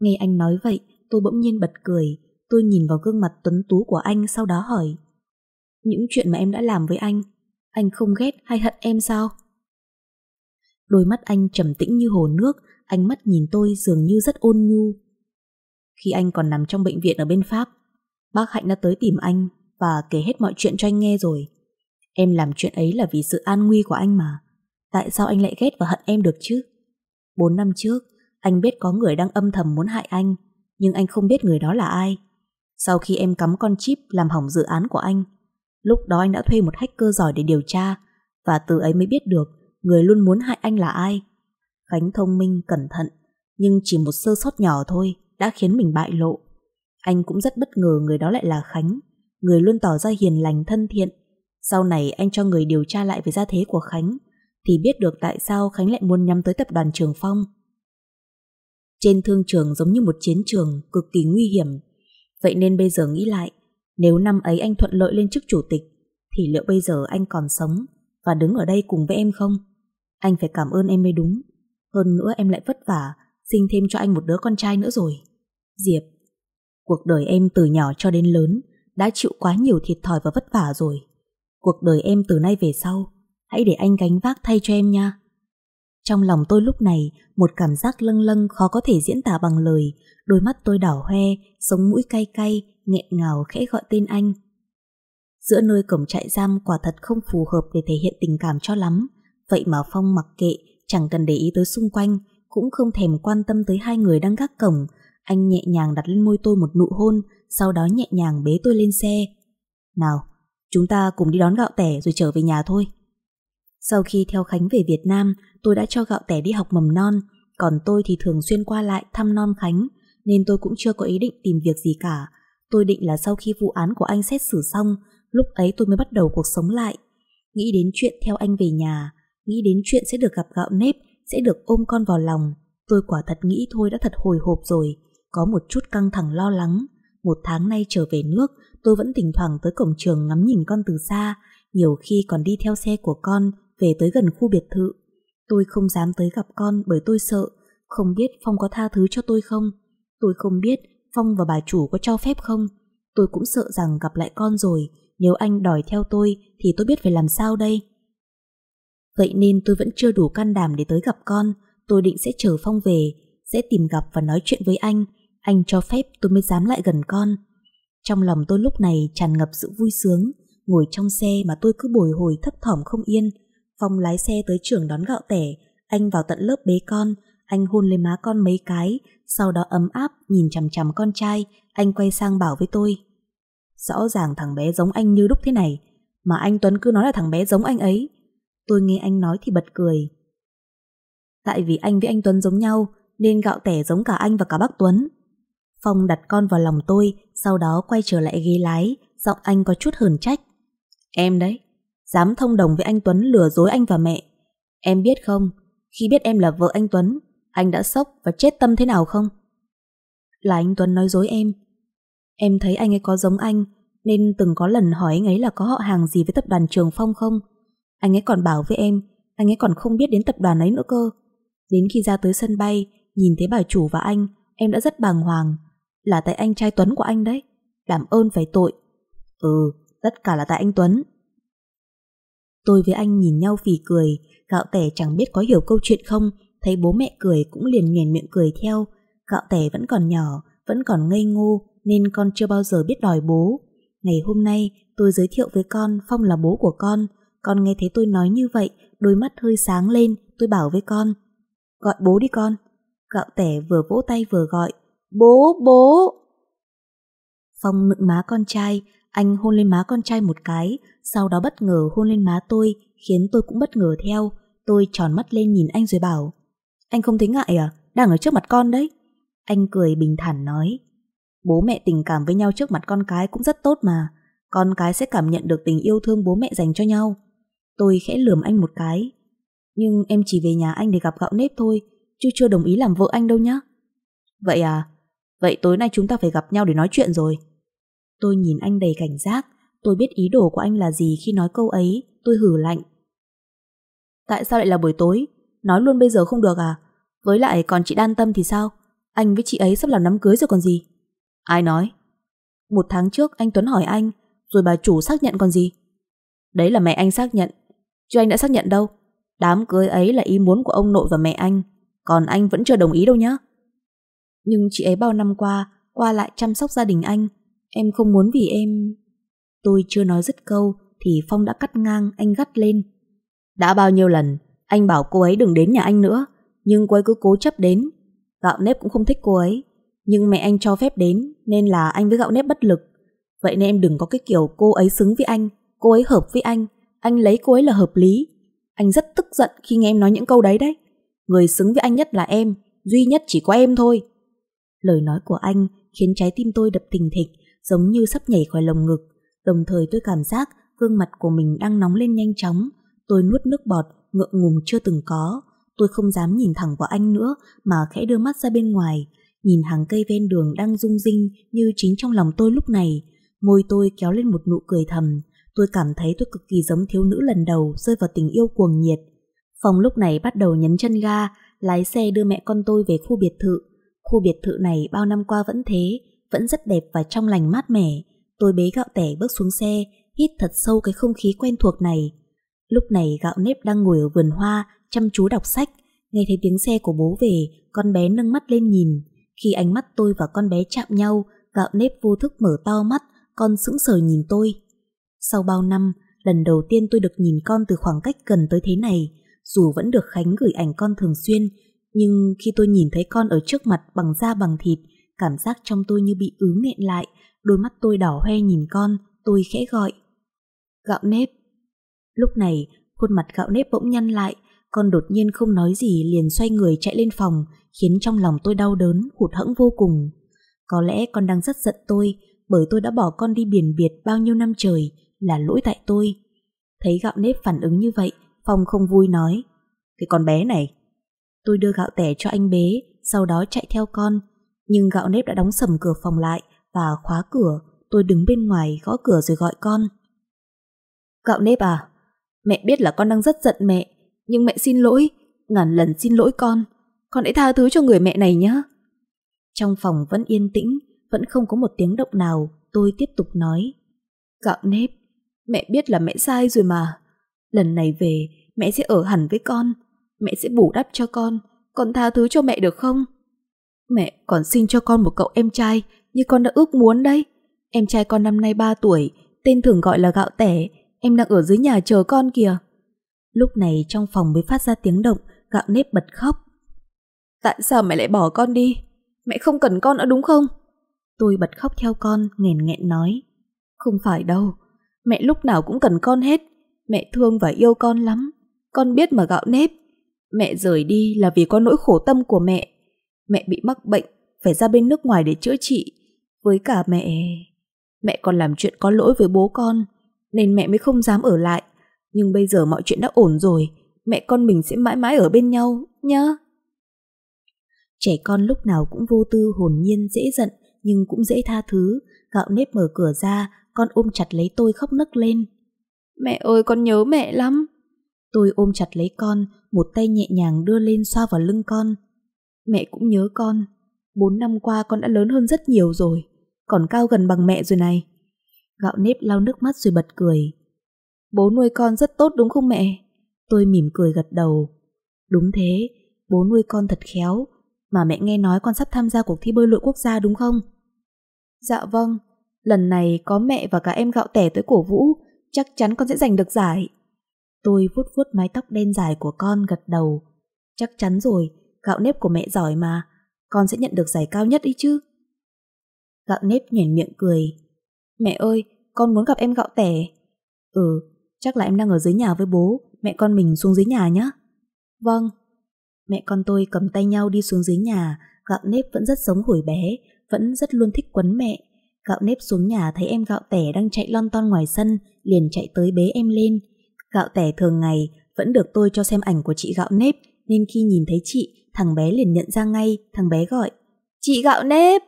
Nghe anh nói vậy, tôi bỗng nhiên bật cười. Tôi nhìn vào gương mặt tuấn tú của anh sau đó hỏi. Những chuyện mà em đã làm với anh, anh không ghét hay hận em sao? Đôi mắt anh trầm tĩnh như hồ nước, ánh mắt nhìn tôi dường như rất ôn nhu. Khi anh còn nằm trong bệnh viện ở bên Pháp, bác Hạnh đã tới tìm anh và kể hết mọi chuyện cho anh nghe rồi. Em làm chuyện ấy là vì sự an nguy của anh mà. Tại sao anh lại ghét và hận em được chứ? Bốn năm trước, anh biết có người đang âm thầm muốn hại anh, nhưng anh không biết người đó là ai. Sau khi em cắm con chip làm hỏng dự án của anh, Lúc đó anh đã thuê một hacker giỏi để điều tra và từ ấy mới biết được người luôn muốn hại anh là ai. Khánh thông minh, cẩn thận nhưng chỉ một sơ sót nhỏ thôi đã khiến mình bại lộ. Anh cũng rất bất ngờ người đó lại là Khánh, người luôn tỏ ra hiền lành thân thiện. Sau này anh cho người điều tra lại về gia thế của Khánh thì biết được tại sao Khánh lại muốn nhắm tới tập đoàn Trường Phong. Trên thương trường giống như một chiến trường cực kỳ nguy hiểm. Vậy nên bây giờ nghĩ lại, nếu năm ấy anh thuận lợi lên chức chủ tịch, thì liệu bây giờ anh còn sống và đứng ở đây cùng với em không? Anh phải cảm ơn em mới đúng. Hơn nữa em lại vất vả, sinh thêm cho anh một đứa con trai nữa rồi. Diệp, cuộc đời em từ nhỏ cho đến lớn đã chịu quá nhiều thiệt thòi và vất vả rồi. Cuộc đời em từ nay về sau, hãy để anh gánh vác thay cho em nha. Trong lòng tôi lúc này, một cảm giác lâng lâng khó có thể diễn tả bằng lời, đôi mắt tôi đỏ hoe, sống mũi cay cay, nghẹn ngào khẽ gọi tên anh. Giữa nơi cổng trại giam quả thật không phù hợp để thể hiện tình cảm cho lắm, vậy mà Phong mặc kệ, chẳng cần để ý tới xung quanh, cũng không thèm quan tâm tới hai người đang gác cổng, anh nhẹ nhàng đặt lên môi tôi một nụ hôn, sau đó nhẹ nhàng bế tôi lên xe. Nào, chúng ta cùng đi đón gạo tẻ rồi trở về nhà thôi. Sau khi theo Khánh về Việt Nam, tôi đã cho gạo tẻ đi học mầm non, còn tôi thì thường xuyên qua lại thăm non Khánh, nên tôi cũng chưa có ý định tìm việc gì cả, Tôi định là sau khi vụ án của anh xét xử xong, lúc ấy tôi mới bắt đầu cuộc sống lại. Nghĩ đến chuyện theo anh về nhà, nghĩ đến chuyện sẽ được gặp gạo nếp, sẽ được ôm con vào lòng. Tôi quả thật nghĩ thôi đã thật hồi hộp rồi, có một chút căng thẳng lo lắng. Một tháng nay trở về nước, tôi vẫn thỉnh thoảng tới cổng trường ngắm nhìn con từ xa, nhiều khi còn đi theo xe của con về tới gần khu biệt thự. Tôi không dám tới gặp con bởi tôi sợ, không biết Phong có tha thứ cho tôi không. Tôi không biết Phong và bà chủ có cho phép không? Tôi cũng sợ rằng gặp lại con rồi, nếu anh đòi theo tôi thì tôi biết phải làm sao đây. Vậy nên tôi vẫn chưa đủ can đảm để tới gặp con, tôi định sẽ chờ Phong về, sẽ tìm gặp và nói chuyện với anh, anh cho phép tôi mới dám lại gần con. Trong lòng tôi lúc này tràn ngập sự vui sướng, ngồi trong xe mà tôi cứ bồi hồi thấp thỏm không yên. Phong lái xe tới trường đón gạo tẻ, anh vào tận lớp bế con, anh hôn lên má con mấy cái, sau đó ấm áp nhìn chằm chằm con trai, anh quay sang bảo với tôi. Rõ ràng thằng bé giống anh như đúc thế này, mà anh Tuấn cứ nói là thằng bé giống anh ấy. Tôi nghe anh nói thì bật cười. Tại vì anh với anh Tuấn giống nhau, nên gạo tẻ giống cả anh và cả bác Tuấn. Phong đặt con vào lòng tôi, sau đó quay trở lại ghế lái, giọng anh có chút hờn trách. Em đấy, dám thông đồng với anh Tuấn lừa dối anh và mẹ. Em biết không, khi biết em là vợ anh Tuấn, anh đã sốc và chết tâm thế nào không? Là anh Tuấn nói dối em. Em thấy anh ấy có giống anh, nên từng có lần hỏi anh ấy là có họ hàng gì với tập đoàn Trường Phong không. Anh ấy còn bảo với em, anh ấy còn không biết đến tập đoàn ấy nữa cơ. Đến khi ra tới sân bay, nhìn thấy bà chủ và anh, em đã rất bàng hoàng. Là tại anh trai Tuấn của anh đấy. cảm ơn phải tội. Ừ, tất cả là tại anh Tuấn. Tôi với anh nhìn nhau phì cười, gạo tẻ chẳng biết có hiểu câu chuyện không thấy bố mẹ cười cũng liền nhoẻn miệng cười theo. Cạo tẻ vẫn còn nhỏ, vẫn còn ngây ngô nên con chưa bao giờ biết đòi bố. Ngày hôm nay tôi giới thiệu với con Phong là bố của con. Con nghe thấy tôi nói như vậy, đôi mắt hơi sáng lên, tôi bảo với con. Gọi bố đi con. Cạo tẻ vừa vỗ tay vừa gọi. Bố, bố! Phong nựng má con trai, anh hôn lên má con trai một cái, sau đó bất ngờ hôn lên má tôi, khiến tôi cũng bất ngờ theo. Tôi tròn mắt lên nhìn anh rồi bảo, anh không thấy ngại à? Đang ở trước mặt con đấy. Anh cười bình thản nói. Bố mẹ tình cảm với nhau trước mặt con cái cũng rất tốt mà. Con cái sẽ cảm nhận được tình yêu thương bố mẹ dành cho nhau. Tôi khẽ lườm anh một cái. Nhưng em chỉ về nhà anh để gặp gạo nếp thôi, chứ chưa đồng ý làm vợ anh đâu nhá. Vậy à? Vậy tối nay chúng ta phải gặp nhau để nói chuyện rồi. Tôi nhìn anh đầy cảnh giác. Tôi biết ý đồ của anh là gì khi nói câu ấy. Tôi hử lạnh. Tại sao lại là buổi tối? nói luôn bây giờ không được à? Với lại còn chị Đan Tâm thì sao? Anh với chị ấy sắp làm đám cưới rồi còn gì? Ai nói? Một tháng trước anh Tuấn hỏi anh, rồi bà chủ xác nhận còn gì? Đấy là mẹ anh xác nhận, chứ anh đã xác nhận đâu. Đám cưới ấy là ý muốn của ông nội và mẹ anh, còn anh vẫn chưa đồng ý đâu nhá. Nhưng chị ấy bao năm qua, qua lại chăm sóc gia đình anh, em không muốn vì em... Tôi chưa nói dứt câu thì Phong đã cắt ngang anh gắt lên. Đã bao nhiêu lần anh bảo cô ấy đừng đến nhà anh nữa, nhưng cô ấy cứ cố chấp đến. Gạo nếp cũng không thích cô ấy, nhưng mẹ anh cho phép đến nên là anh với gạo nếp bất lực. Vậy nên em đừng có cái kiểu cô ấy xứng với anh, cô ấy hợp với anh, anh lấy cô ấy là hợp lý. Anh rất tức giận khi nghe em nói những câu đấy đấy. Người xứng với anh nhất là em, duy nhất chỉ có em thôi. Lời nói của anh khiến trái tim tôi đập thình thịch, giống như sắp nhảy khỏi lồng ngực. Đồng thời tôi cảm giác gương mặt của mình đang nóng lên nhanh chóng. Tôi nuốt nước bọt ngượng ngùng chưa từng có. Tôi không dám nhìn thẳng vào anh nữa mà khẽ đưa mắt ra bên ngoài, nhìn hàng cây ven đường đang rung rinh như chính trong lòng tôi lúc này. Môi tôi kéo lên một nụ cười thầm, tôi cảm thấy tôi cực kỳ giống thiếu nữ lần đầu rơi vào tình yêu cuồng nhiệt. Phòng lúc này bắt đầu nhấn chân ga, lái xe đưa mẹ con tôi về khu biệt thự. Khu biệt thự này bao năm qua vẫn thế, vẫn rất đẹp và trong lành mát mẻ. Tôi bế gạo tẻ bước xuống xe, hít thật sâu cái không khí quen thuộc này. Lúc này gạo nếp đang ngồi ở vườn hoa, chăm chú đọc sách. Nghe thấy tiếng xe của bố về, con bé nâng mắt lên nhìn. Khi ánh mắt tôi và con bé chạm nhau, gạo nếp vô thức mở to mắt, con sững sờ nhìn tôi. Sau bao năm, lần đầu tiên tôi được nhìn con từ khoảng cách gần tới thế này. Dù vẫn được Khánh gửi ảnh con thường xuyên, nhưng khi tôi nhìn thấy con ở trước mặt bằng da bằng thịt, cảm giác trong tôi như bị ứ nghẹn lại, đôi mắt tôi đỏ hoe nhìn con, tôi khẽ gọi. Gạo nếp. Lúc này, khuôn mặt gạo nếp bỗng nhăn lại, con đột nhiên không nói gì liền xoay người chạy lên phòng, khiến trong lòng tôi đau đớn, hụt hẫng vô cùng. Có lẽ con đang rất giận tôi, bởi tôi đã bỏ con đi biển biệt bao nhiêu năm trời, là lỗi tại tôi. Thấy gạo nếp phản ứng như vậy, Phong không vui nói. Cái con bé này. Tôi đưa gạo tẻ cho anh bé, sau đó chạy theo con. Nhưng gạo nếp đã đóng sầm cửa phòng lại và khóa cửa. Tôi đứng bên ngoài gõ cửa rồi gọi con. Gạo nếp à? Mẹ biết là con đang rất giận mẹ, nhưng mẹ xin lỗi, ngàn lần xin lỗi con. Con hãy tha thứ cho người mẹ này nhé. Trong phòng vẫn yên tĩnh, vẫn không có một tiếng động nào, tôi tiếp tục nói. Gạo nếp, mẹ biết là mẹ sai rồi mà. Lần này về, mẹ sẽ ở hẳn với con. Mẹ sẽ bù đắp cho con. Con tha thứ cho mẹ được không? Mẹ còn xin cho con một cậu em trai như con đã ước muốn đấy. Em trai con năm nay 3 tuổi, tên thường gọi là gạo tẻ, em đang ở dưới nhà chờ con kìa. Lúc này trong phòng mới phát ra tiếng động, gạo nếp bật khóc. Tại sao mẹ lại bỏ con đi? Mẹ không cần con nữa đúng không? Tôi bật khóc theo con, nghẹn nghẹn nói. Không phải đâu, mẹ lúc nào cũng cần con hết. Mẹ thương và yêu con lắm. Con biết mà gạo nếp. Mẹ rời đi là vì có nỗi khổ tâm của mẹ. Mẹ bị mắc bệnh, phải ra bên nước ngoài để chữa trị. Với cả mẹ... Mẹ còn làm chuyện có lỗi với bố con, nên mẹ mới không dám ở lại. Nhưng bây giờ mọi chuyện đã ổn rồi, mẹ con mình sẽ mãi mãi ở bên nhau, nhá. Trẻ con lúc nào cũng vô tư hồn nhiên dễ giận nhưng cũng dễ tha thứ. Gạo nếp mở cửa ra, con ôm chặt lấy tôi khóc nấc lên. Mẹ ơi con nhớ mẹ lắm. Tôi ôm chặt lấy con, một tay nhẹ nhàng đưa lên xoa vào lưng con. Mẹ cũng nhớ con. Bốn năm qua con đã lớn hơn rất nhiều rồi, còn cao gần bằng mẹ rồi này. Gạo nếp lau nước mắt rồi bật cười. Bố nuôi con rất tốt đúng không mẹ? Tôi mỉm cười gật đầu. Đúng thế, bố nuôi con thật khéo. Mà mẹ nghe nói con sắp tham gia cuộc thi bơi lội quốc gia đúng không? Dạ vâng, lần này có mẹ và cả em gạo tẻ tới cổ vũ, chắc chắn con sẽ giành được giải. Tôi vuốt vuốt mái tóc đen dài của con gật đầu. Chắc chắn rồi, gạo nếp của mẹ giỏi mà, con sẽ nhận được giải cao nhất đi chứ. Gạo nếp nhảy miệng cười, Mẹ ơi, con muốn gặp em gạo tẻ. Ừ, chắc là em đang ở dưới nhà với bố, mẹ con mình xuống dưới nhà nhé. Vâng. Mẹ con tôi cầm tay nhau đi xuống dưới nhà, gạo nếp vẫn rất sống hồi bé, vẫn rất luôn thích quấn mẹ. Gạo nếp xuống nhà thấy em gạo tẻ đang chạy lon ton ngoài sân, liền chạy tới bế em lên. Gạo tẻ thường ngày vẫn được tôi cho xem ảnh của chị gạo nếp, nên khi nhìn thấy chị, thằng bé liền nhận ra ngay, thằng bé gọi. Chị gạo nếp!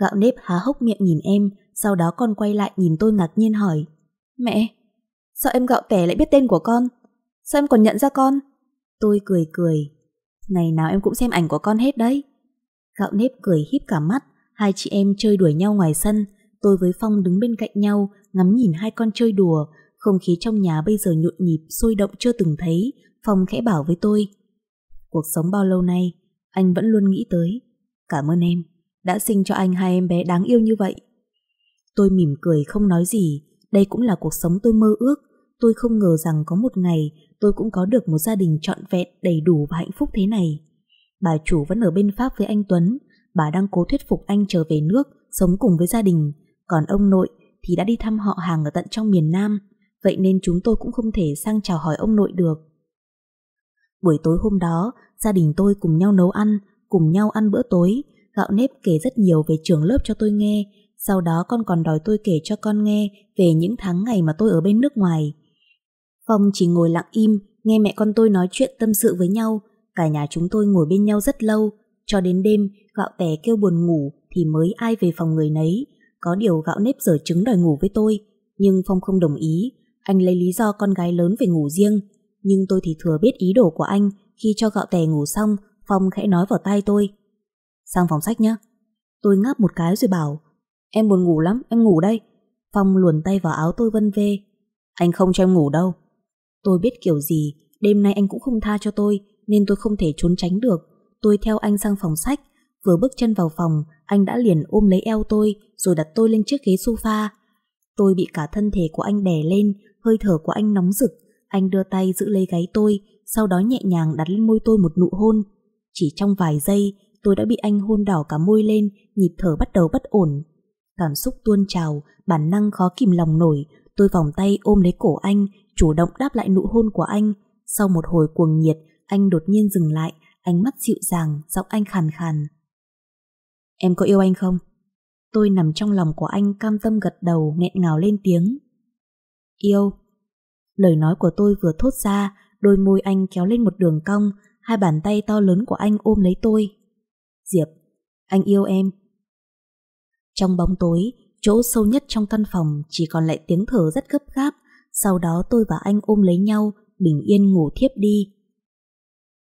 Gạo nếp há hốc miệng nhìn em, sau đó con quay lại nhìn tôi ngạc nhiên hỏi. Mẹ, sao em gạo tẻ lại biết tên của con? Sao em còn nhận ra con? Tôi cười cười. Ngày nào em cũng xem ảnh của con hết đấy. Gạo nếp cười híp cả mắt, hai chị em chơi đuổi nhau ngoài sân, tôi với Phong đứng bên cạnh nhau, ngắm nhìn hai con chơi đùa, không khí trong nhà bây giờ nhộn nhịp, sôi động chưa từng thấy, Phong khẽ bảo với tôi. Cuộc sống bao lâu nay, anh vẫn luôn nghĩ tới. Cảm ơn em, đã sinh cho anh hai em bé đáng yêu như vậy. Tôi mỉm cười không nói gì, đây cũng là cuộc sống tôi mơ ước. Tôi không ngờ rằng có một ngày tôi cũng có được một gia đình trọn vẹn, đầy đủ và hạnh phúc thế này. Bà chủ vẫn ở bên Pháp với anh Tuấn, bà đang cố thuyết phục anh trở về nước, sống cùng với gia đình. Còn ông nội thì đã đi thăm họ hàng ở tận trong miền Nam, vậy nên chúng tôi cũng không thể sang chào hỏi ông nội được. Buổi tối hôm đó, gia đình tôi cùng nhau nấu ăn, cùng nhau ăn bữa tối, gạo nếp kể rất nhiều về trường lớp cho tôi nghe sau đó con còn đòi tôi kể cho con nghe về những tháng ngày mà tôi ở bên nước ngoài. Phong chỉ ngồi lặng im, nghe mẹ con tôi nói chuyện tâm sự với nhau. Cả nhà chúng tôi ngồi bên nhau rất lâu, cho đến đêm gạo tẻ kêu buồn ngủ thì mới ai về phòng người nấy. Có điều gạo nếp dở trứng đòi ngủ với tôi, nhưng Phong không đồng ý. Anh lấy lý do con gái lớn về ngủ riêng, nhưng tôi thì thừa biết ý đồ của anh. Khi cho gạo tẻ ngủ xong, Phong khẽ nói vào tai tôi. Sang phòng sách nhé. Tôi ngáp một cái rồi bảo, Em buồn ngủ lắm, em ngủ đây. Phong luồn tay vào áo tôi vân vê. Anh không cho em ngủ đâu. Tôi biết kiểu gì, đêm nay anh cũng không tha cho tôi, nên tôi không thể trốn tránh được. Tôi theo anh sang phòng sách. Vừa bước chân vào phòng, anh đã liền ôm lấy eo tôi, rồi đặt tôi lên chiếc ghế sofa. Tôi bị cả thân thể của anh đè lên, hơi thở của anh nóng rực. Anh đưa tay giữ lấy gáy tôi, sau đó nhẹ nhàng đặt lên môi tôi một nụ hôn. Chỉ trong vài giây, tôi đã bị anh hôn đỏ cả môi lên, nhịp thở bắt đầu bất ổn. Cảm xúc tuôn trào, bản năng khó kìm lòng nổi, tôi vòng tay ôm lấy cổ anh, chủ động đáp lại nụ hôn của anh. Sau một hồi cuồng nhiệt, anh đột nhiên dừng lại, ánh mắt dịu dàng, giọng anh khàn khàn. Em có yêu anh không? Tôi nằm trong lòng của anh cam tâm gật đầu, nghẹn ngào lên tiếng. Yêu. Lời nói của tôi vừa thốt ra, đôi môi anh kéo lên một đường cong, hai bàn tay to lớn của anh ôm lấy tôi. Diệp, anh yêu em, trong bóng tối, chỗ sâu nhất trong căn phòng chỉ còn lại tiếng thở rất gấp gáp, sau đó tôi và anh ôm lấy nhau, bình yên ngủ thiếp đi.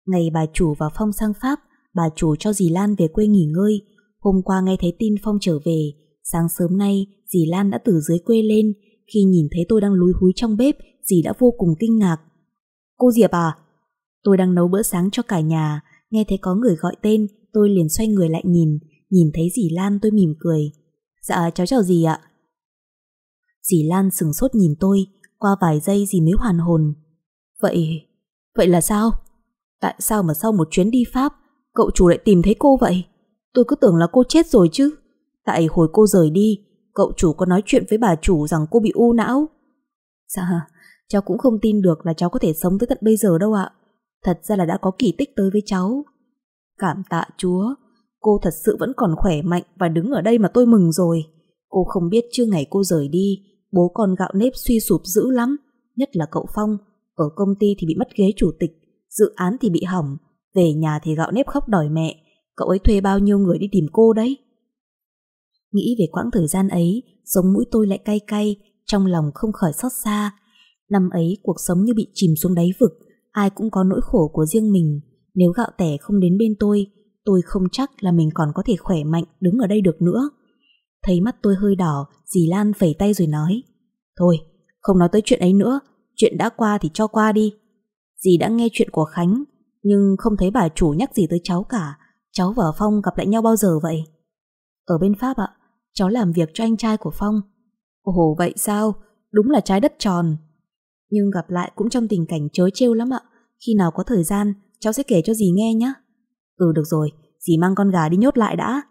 Ngày bà chủ vào Phong sang Pháp, bà chủ cho dì Lan về quê nghỉ ngơi. Hôm qua nghe thấy tin Phong trở về, sáng sớm nay dì Lan đã từ dưới quê lên. Khi nhìn thấy tôi đang lúi húi trong bếp, dì đã vô cùng kinh ngạc. Cô Diệp à? Tôi đang nấu bữa sáng cho cả nhà, nghe thấy có người gọi tên, tôi liền xoay người lại nhìn. Nhìn thấy dì Lan tôi mỉm cười. Dạ cháu chào dì ạ. Dì Lan sừng sốt nhìn tôi, qua vài giây dì mới hoàn hồn. Vậy, vậy là sao? Tại sao mà sau một chuyến đi Pháp, cậu chủ lại tìm thấy cô vậy? Tôi cứ tưởng là cô chết rồi chứ. Tại hồi cô rời đi, cậu chủ có nói chuyện với bà chủ rằng cô bị u não. Dạ, cháu cũng không tin được là cháu có thể sống tới tận bây giờ đâu ạ. Thật ra là đã có kỳ tích tới với cháu. Cảm tạ Chúa, Cô thật sự vẫn còn khỏe mạnh và đứng ở đây mà tôi mừng rồi. Cô không biết chưa ngày cô rời đi, bố con gạo nếp suy sụp dữ lắm. Nhất là cậu Phong, ở công ty thì bị mất ghế chủ tịch, dự án thì bị hỏng, về nhà thì gạo nếp khóc đòi mẹ. Cậu ấy thuê bao nhiêu người đi tìm cô đấy. Nghĩ về quãng thời gian ấy, sống mũi tôi lại cay cay, trong lòng không khỏi xót xa. Năm ấy cuộc sống như bị chìm xuống đáy vực, ai cũng có nỗi khổ của riêng mình. Nếu gạo tẻ không đến bên tôi, tôi không chắc là mình còn có thể khỏe mạnh đứng ở đây được nữa. Thấy mắt tôi hơi đỏ, dì Lan phẩy tay rồi nói. Thôi, không nói tới chuyện ấy nữa, chuyện đã qua thì cho qua đi. Dì đã nghe chuyện của Khánh, nhưng không thấy bà chủ nhắc gì tới cháu cả. Cháu và Phong gặp lại nhau bao giờ vậy? Ở bên Pháp ạ, cháu làm việc cho anh trai của Phong. Ồ vậy sao, đúng là trái đất tròn. Nhưng gặp lại cũng trong tình cảnh chớ trêu lắm ạ. Khi nào có thời gian, cháu sẽ kể cho dì nghe nhé. Ừ được rồi, dì mang con gà đi nhốt lại đã.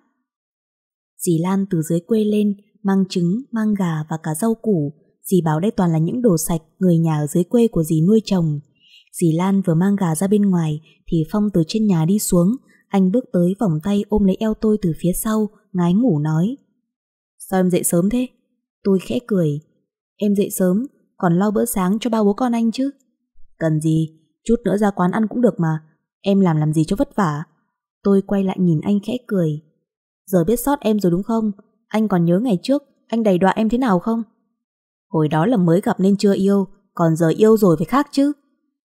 Dì Lan từ dưới quê lên, mang trứng, mang gà và cả rau củ. Dì bảo đây toàn là những đồ sạch người nhà ở dưới quê của dì nuôi trồng. Dì Lan vừa mang gà ra bên ngoài thì Phong từ trên nhà đi xuống. Anh bước tới vòng tay ôm lấy eo tôi từ phía sau, ngái ngủ nói. Sao em dậy sớm thế? Tôi khẽ cười. Em dậy sớm, còn lo bữa sáng cho ba bố con anh chứ. Cần gì, chút nữa ra quán ăn cũng được mà. Em làm làm gì cho vất vả. Tôi quay lại nhìn anh khẽ cười. Giờ biết sót em rồi đúng không? Anh còn nhớ ngày trước, anh đầy đọa em thế nào không? Hồi đó là mới gặp nên chưa yêu, còn giờ yêu rồi phải khác chứ.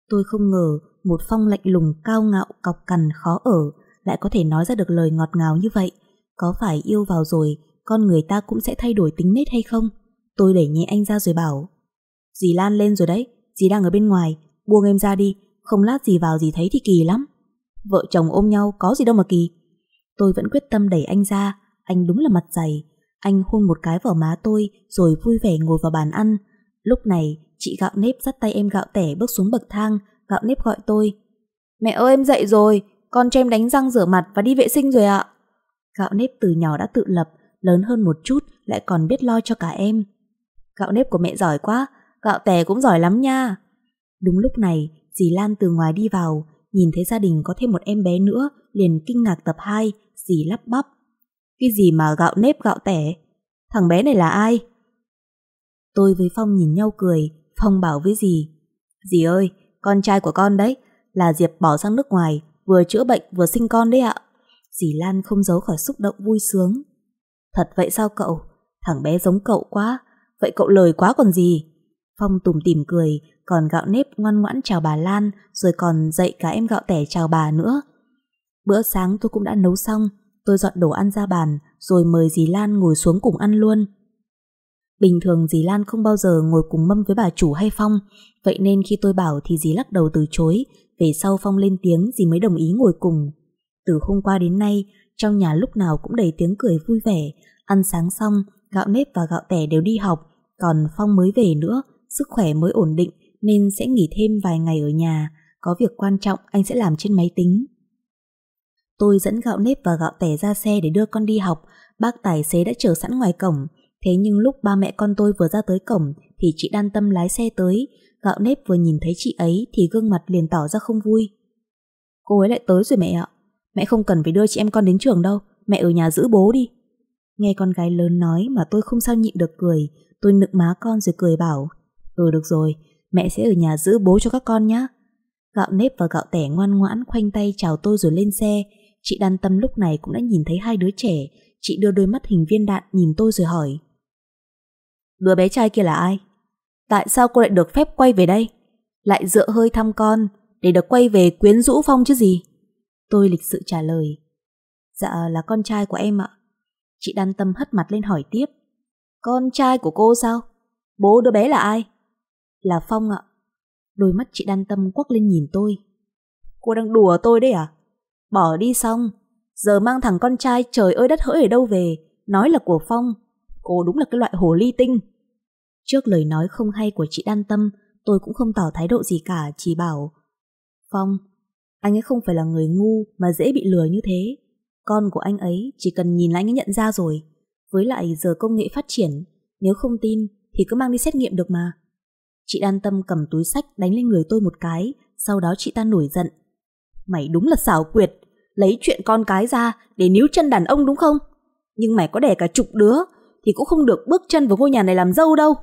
Tôi không ngờ một phong lạnh lùng cao ngạo cọc cằn khó ở lại có thể nói ra được lời ngọt ngào như vậy. Có phải yêu vào rồi, con người ta cũng sẽ thay đổi tính nết hay không? Tôi đẩy nhẹ anh ra rồi bảo. Dì Lan lên rồi đấy, dì đang ở bên ngoài, buông em ra đi, không lát dì vào dì thấy thì kỳ lắm. Vợ chồng ôm nhau có gì đâu mà kỳ Tôi vẫn quyết tâm đẩy anh ra Anh đúng là mặt dày Anh hôn một cái vào má tôi Rồi vui vẻ ngồi vào bàn ăn Lúc này chị gạo nếp dắt tay em gạo tẻ bước xuống bậc thang Gạo nếp gọi tôi Mẹ ơi em dậy rồi Con cho em đánh răng rửa mặt và đi vệ sinh rồi ạ Gạo nếp từ nhỏ đã tự lập Lớn hơn một chút lại còn biết lo cho cả em Gạo nếp của mẹ giỏi quá Gạo tẻ cũng giỏi lắm nha Đúng lúc này dì Lan từ ngoài đi vào nhìn thấy gia đình có thêm một em bé nữa, liền kinh ngạc tập 2, dì lắp bắp. Cái gì mà gạo nếp gạo tẻ? Thằng bé này là ai? Tôi với Phong nhìn nhau cười, Phong bảo với dì. Dì ơi, con trai của con đấy, là Diệp bỏ sang nước ngoài, vừa chữa bệnh vừa sinh con đấy ạ. Dì Lan không giấu khỏi xúc động vui sướng. Thật vậy sao cậu? Thằng bé giống cậu quá, vậy cậu lời quá còn gì? Phong tùm tìm cười, còn gạo nếp ngoan ngoãn chào bà Lan, rồi còn dạy cả em gạo tẻ chào bà nữa. Bữa sáng tôi cũng đã nấu xong, tôi dọn đồ ăn ra bàn, rồi mời dì Lan ngồi xuống cùng ăn luôn. Bình thường dì Lan không bao giờ ngồi cùng mâm với bà chủ hay Phong, vậy nên khi tôi bảo thì dì lắc đầu từ chối, về sau Phong lên tiếng dì mới đồng ý ngồi cùng. Từ hôm qua đến nay, trong nhà lúc nào cũng đầy tiếng cười vui vẻ, ăn sáng xong, gạo nếp và gạo tẻ đều đi học, còn Phong mới về nữa, sức khỏe mới ổn định nên sẽ nghỉ thêm vài ngày ở nhà, có việc quan trọng anh sẽ làm trên máy tính. Tôi dẫn gạo nếp và gạo tẻ ra xe để đưa con đi học, bác tài xế đã chờ sẵn ngoài cổng. Thế nhưng lúc ba mẹ con tôi vừa ra tới cổng thì chị đan tâm lái xe tới, gạo nếp vừa nhìn thấy chị ấy thì gương mặt liền tỏ ra không vui. Cô ấy lại tới rồi mẹ ạ, mẹ không cần phải đưa chị em con đến trường đâu, mẹ ở nhà giữ bố đi. Nghe con gái lớn nói mà tôi không sao nhịn được cười, tôi nựng má con rồi cười bảo, ừ được rồi, Mẹ sẽ ở nhà giữ bố cho các con nhé Gạo nếp và gạo tẻ ngoan ngoãn Khoanh tay chào tôi rồi lên xe Chị đan tâm lúc này cũng đã nhìn thấy hai đứa trẻ Chị đưa đôi mắt hình viên đạn nhìn tôi rồi hỏi Đứa bé trai kia là ai? Tại sao cô lại được phép quay về đây? Lại dựa hơi thăm con Để được quay về quyến rũ phong chứ gì? Tôi lịch sự trả lời Dạ là con trai của em ạ Chị đan tâm hất mặt lên hỏi tiếp Con trai của cô sao? Bố đứa bé là ai? Là Phong ạ. Đôi mắt chị đan tâm quắc lên nhìn tôi. Cô đang đùa tôi đấy à? Bỏ đi xong. Giờ mang thằng con trai trời ơi đất hỡi ở đâu về. Nói là của Phong. Cô đúng là cái loại hồ ly tinh. Trước lời nói không hay của chị đan tâm, tôi cũng không tỏ thái độ gì cả, chỉ bảo. Phong, anh ấy không phải là người ngu mà dễ bị lừa như thế. Con của anh ấy chỉ cần nhìn là anh ấy nhận ra rồi. Với lại giờ công nghệ phát triển, nếu không tin thì cứ mang đi xét nghiệm được mà. Chị đan tâm cầm túi sách đánh lên người tôi một cái, sau đó chị ta nổi giận. Mày đúng là xảo quyệt, lấy chuyện con cái ra để níu chân đàn ông đúng không? Nhưng mày có đẻ cả chục đứa thì cũng không được bước chân vào ngôi nhà này làm dâu đâu.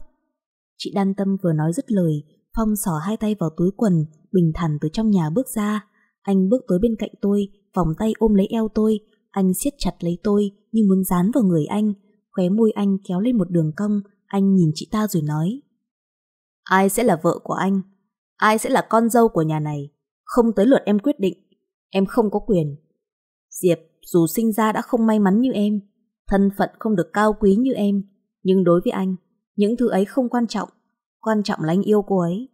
Chị đan tâm vừa nói dứt lời, Phong sỏ hai tay vào túi quần, bình thản từ trong nhà bước ra. Anh bước tới bên cạnh tôi, vòng tay ôm lấy eo tôi, anh siết chặt lấy tôi như muốn dán vào người anh, khóe môi anh kéo lên một đường cong, anh nhìn chị ta rồi nói. Ai sẽ là vợ của anh? Ai sẽ là con dâu của nhà này? Không tới lượt em quyết định. Em không có quyền. Diệp, dù sinh ra đã không may mắn như em, thân phận không được cao quý như em, nhưng đối với anh, những thứ ấy không quan trọng. Quan trọng là anh yêu cô ấy.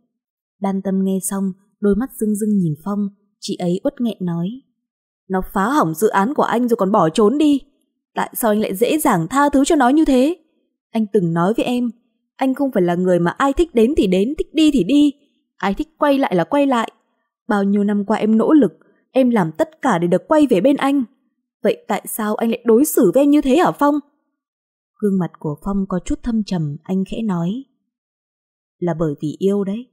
Đan tâm nghe xong, đôi mắt rưng rưng nhìn Phong, chị ấy uất nghẹn nói. Nó phá hỏng dự án của anh rồi còn bỏ trốn đi. Tại sao anh lại dễ dàng tha thứ cho nó như thế? Anh từng nói với em, anh không phải là người mà ai thích đến thì đến, thích đi thì đi. Ai thích quay lại là quay lại. Bao nhiêu năm qua em nỗ lực, em làm tất cả để được quay về bên anh. Vậy tại sao anh lại đối xử với em như thế hả Phong? Gương mặt của Phong có chút thâm trầm, anh khẽ nói. Là bởi vì yêu đấy.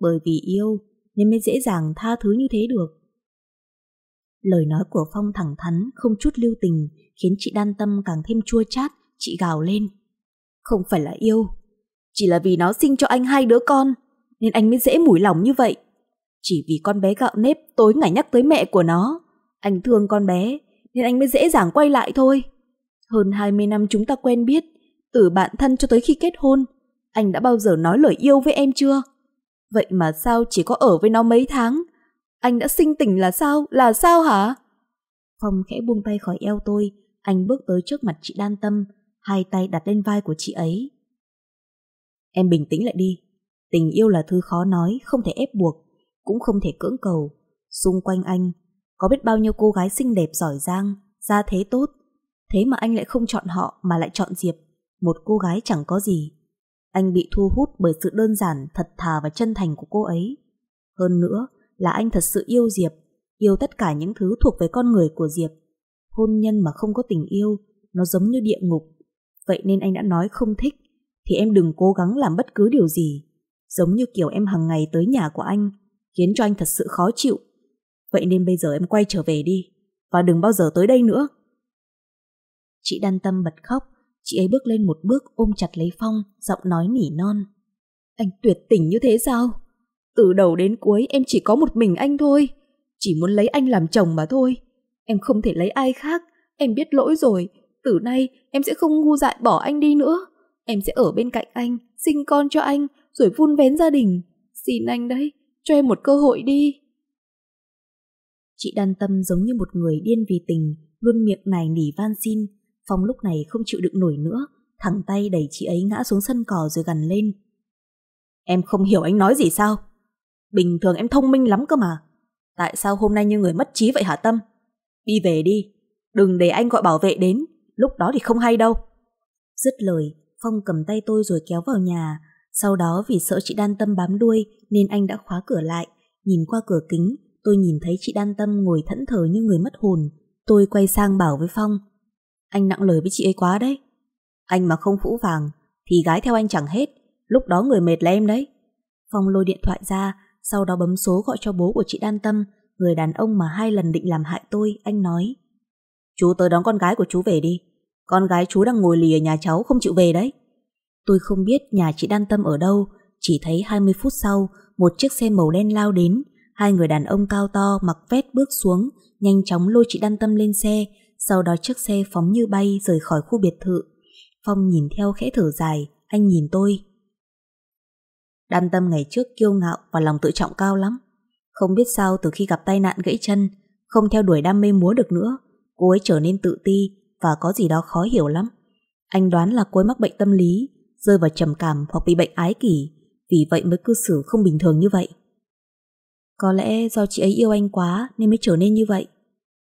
Bởi vì yêu nên mới dễ dàng tha thứ như thế được. Lời nói của Phong thẳng thắn, không chút lưu tình, khiến chị đan tâm càng thêm chua chát, chị gào lên. Không phải là yêu, chỉ là vì nó sinh cho anh hai đứa con, nên anh mới dễ mủi lòng như vậy. Chỉ vì con bé gạo nếp tối ngày nhắc tới mẹ của nó, anh thương con bé, nên anh mới dễ dàng quay lại thôi. Hơn 20 năm chúng ta quen biết, từ bạn thân cho tới khi kết hôn, anh đã bao giờ nói lời yêu với em chưa? Vậy mà sao chỉ có ở với nó mấy tháng? Anh đã sinh tình là sao? Là sao hả? Phong khẽ buông tay khỏi eo tôi, anh bước tới trước mặt chị Đan Tâm, hai tay đặt lên vai của chị ấy. Em bình tĩnh lại đi. Tình yêu là thứ khó nói, không thể ép buộc, cũng không thể cưỡng cầu. Xung quanh anh, có biết bao nhiêu cô gái xinh đẹp giỏi giang, gia thế tốt. Thế mà anh lại không chọn họ mà lại chọn Diệp, một cô gái chẳng có gì. Anh bị thu hút bởi sự đơn giản, thật thà và chân thành của cô ấy. Hơn nữa là anh thật sự yêu Diệp, yêu tất cả những thứ thuộc về con người của Diệp. Hôn nhân mà không có tình yêu, nó giống như địa ngục. Vậy nên anh đã nói không thích, thì em đừng cố gắng làm bất cứ điều gì. Giống như kiểu em hằng ngày tới nhà của anh, khiến cho anh thật sự khó chịu. Vậy nên bây giờ em quay trở về đi, và đừng bao giờ tới đây nữa. Chị đan tâm bật khóc, chị ấy bước lên một bước ôm chặt lấy Phong, giọng nói nỉ non. Anh tuyệt tình như thế sao? Từ đầu đến cuối em chỉ có một mình anh thôi, chỉ muốn lấy anh làm chồng mà thôi. Em không thể lấy ai khác, em biết lỗi rồi, từ nay em sẽ không ngu dại bỏ anh đi nữa. Em sẽ ở bên cạnh anh, sinh con cho anh, rồi vun vén gia đình. Xin anh đấy, cho em một cơ hội đi. Chị đan tâm giống như một người điên vì tình, luôn miệng nài nỉ van xin. Phong lúc này không chịu đựng nổi nữa, thẳng tay đẩy chị ấy ngã xuống sân cỏ rồi gằn lên. Em không hiểu anh nói gì sao? Bình thường em thông minh lắm cơ mà. Tại sao hôm nay như người mất trí vậy hả Tâm? Đi về đi, đừng để anh gọi bảo vệ đến, lúc đó thì không hay đâu. Dứt lời, Phong cầm tay tôi rồi kéo vào nhà. Sau đó vì sợ chị Đan Tâm bám đuôi nên anh đã khóa cửa lại. Nhìn qua cửa kính, tôi nhìn thấy chị Đan Tâm ngồi thẫn thờ như người mất hồn. Tôi quay sang bảo với Phong. Anh nặng lời với chị ấy quá đấy. Anh mà không phũ vàng, thì gái theo anh chẳng hết. Lúc đó người mệt là em đấy. Phong lôi điện thoại ra, sau đó bấm số gọi cho bố của chị Đan Tâm, người đàn ông mà hai lần định làm hại tôi, anh nói. Chú tới đón con gái của chú về đi, con gái chú đang ngồi lì ở nhà cháu không chịu về đấy. Tôi không biết nhà chị Đan Tâm ở đâu, chỉ thấy 20 phút sau, một chiếc xe màu đen lao đến, hai người đàn ông cao to mặc vét bước xuống, nhanh chóng lôi chị Đan Tâm lên xe, sau đó chiếc xe phóng như bay rời khỏi khu biệt thự. Phong nhìn theo khẽ thở dài, anh nhìn tôi. Đan Tâm ngày trước kiêu ngạo và lòng tự trọng cao lắm. Không biết sao từ khi gặp tai nạn gãy chân, không theo đuổi đam mê múa được nữa, cô ấy trở nên tự ti và có gì đó khó hiểu lắm. Anh đoán là cô ấy mắc bệnh tâm lý, rơi vào trầm cảm hoặc bị bệnh ái kỷ, vì vậy mới cư xử không bình thường như vậy. Có lẽ do chị ấy yêu anh quá nên mới trở nên như vậy.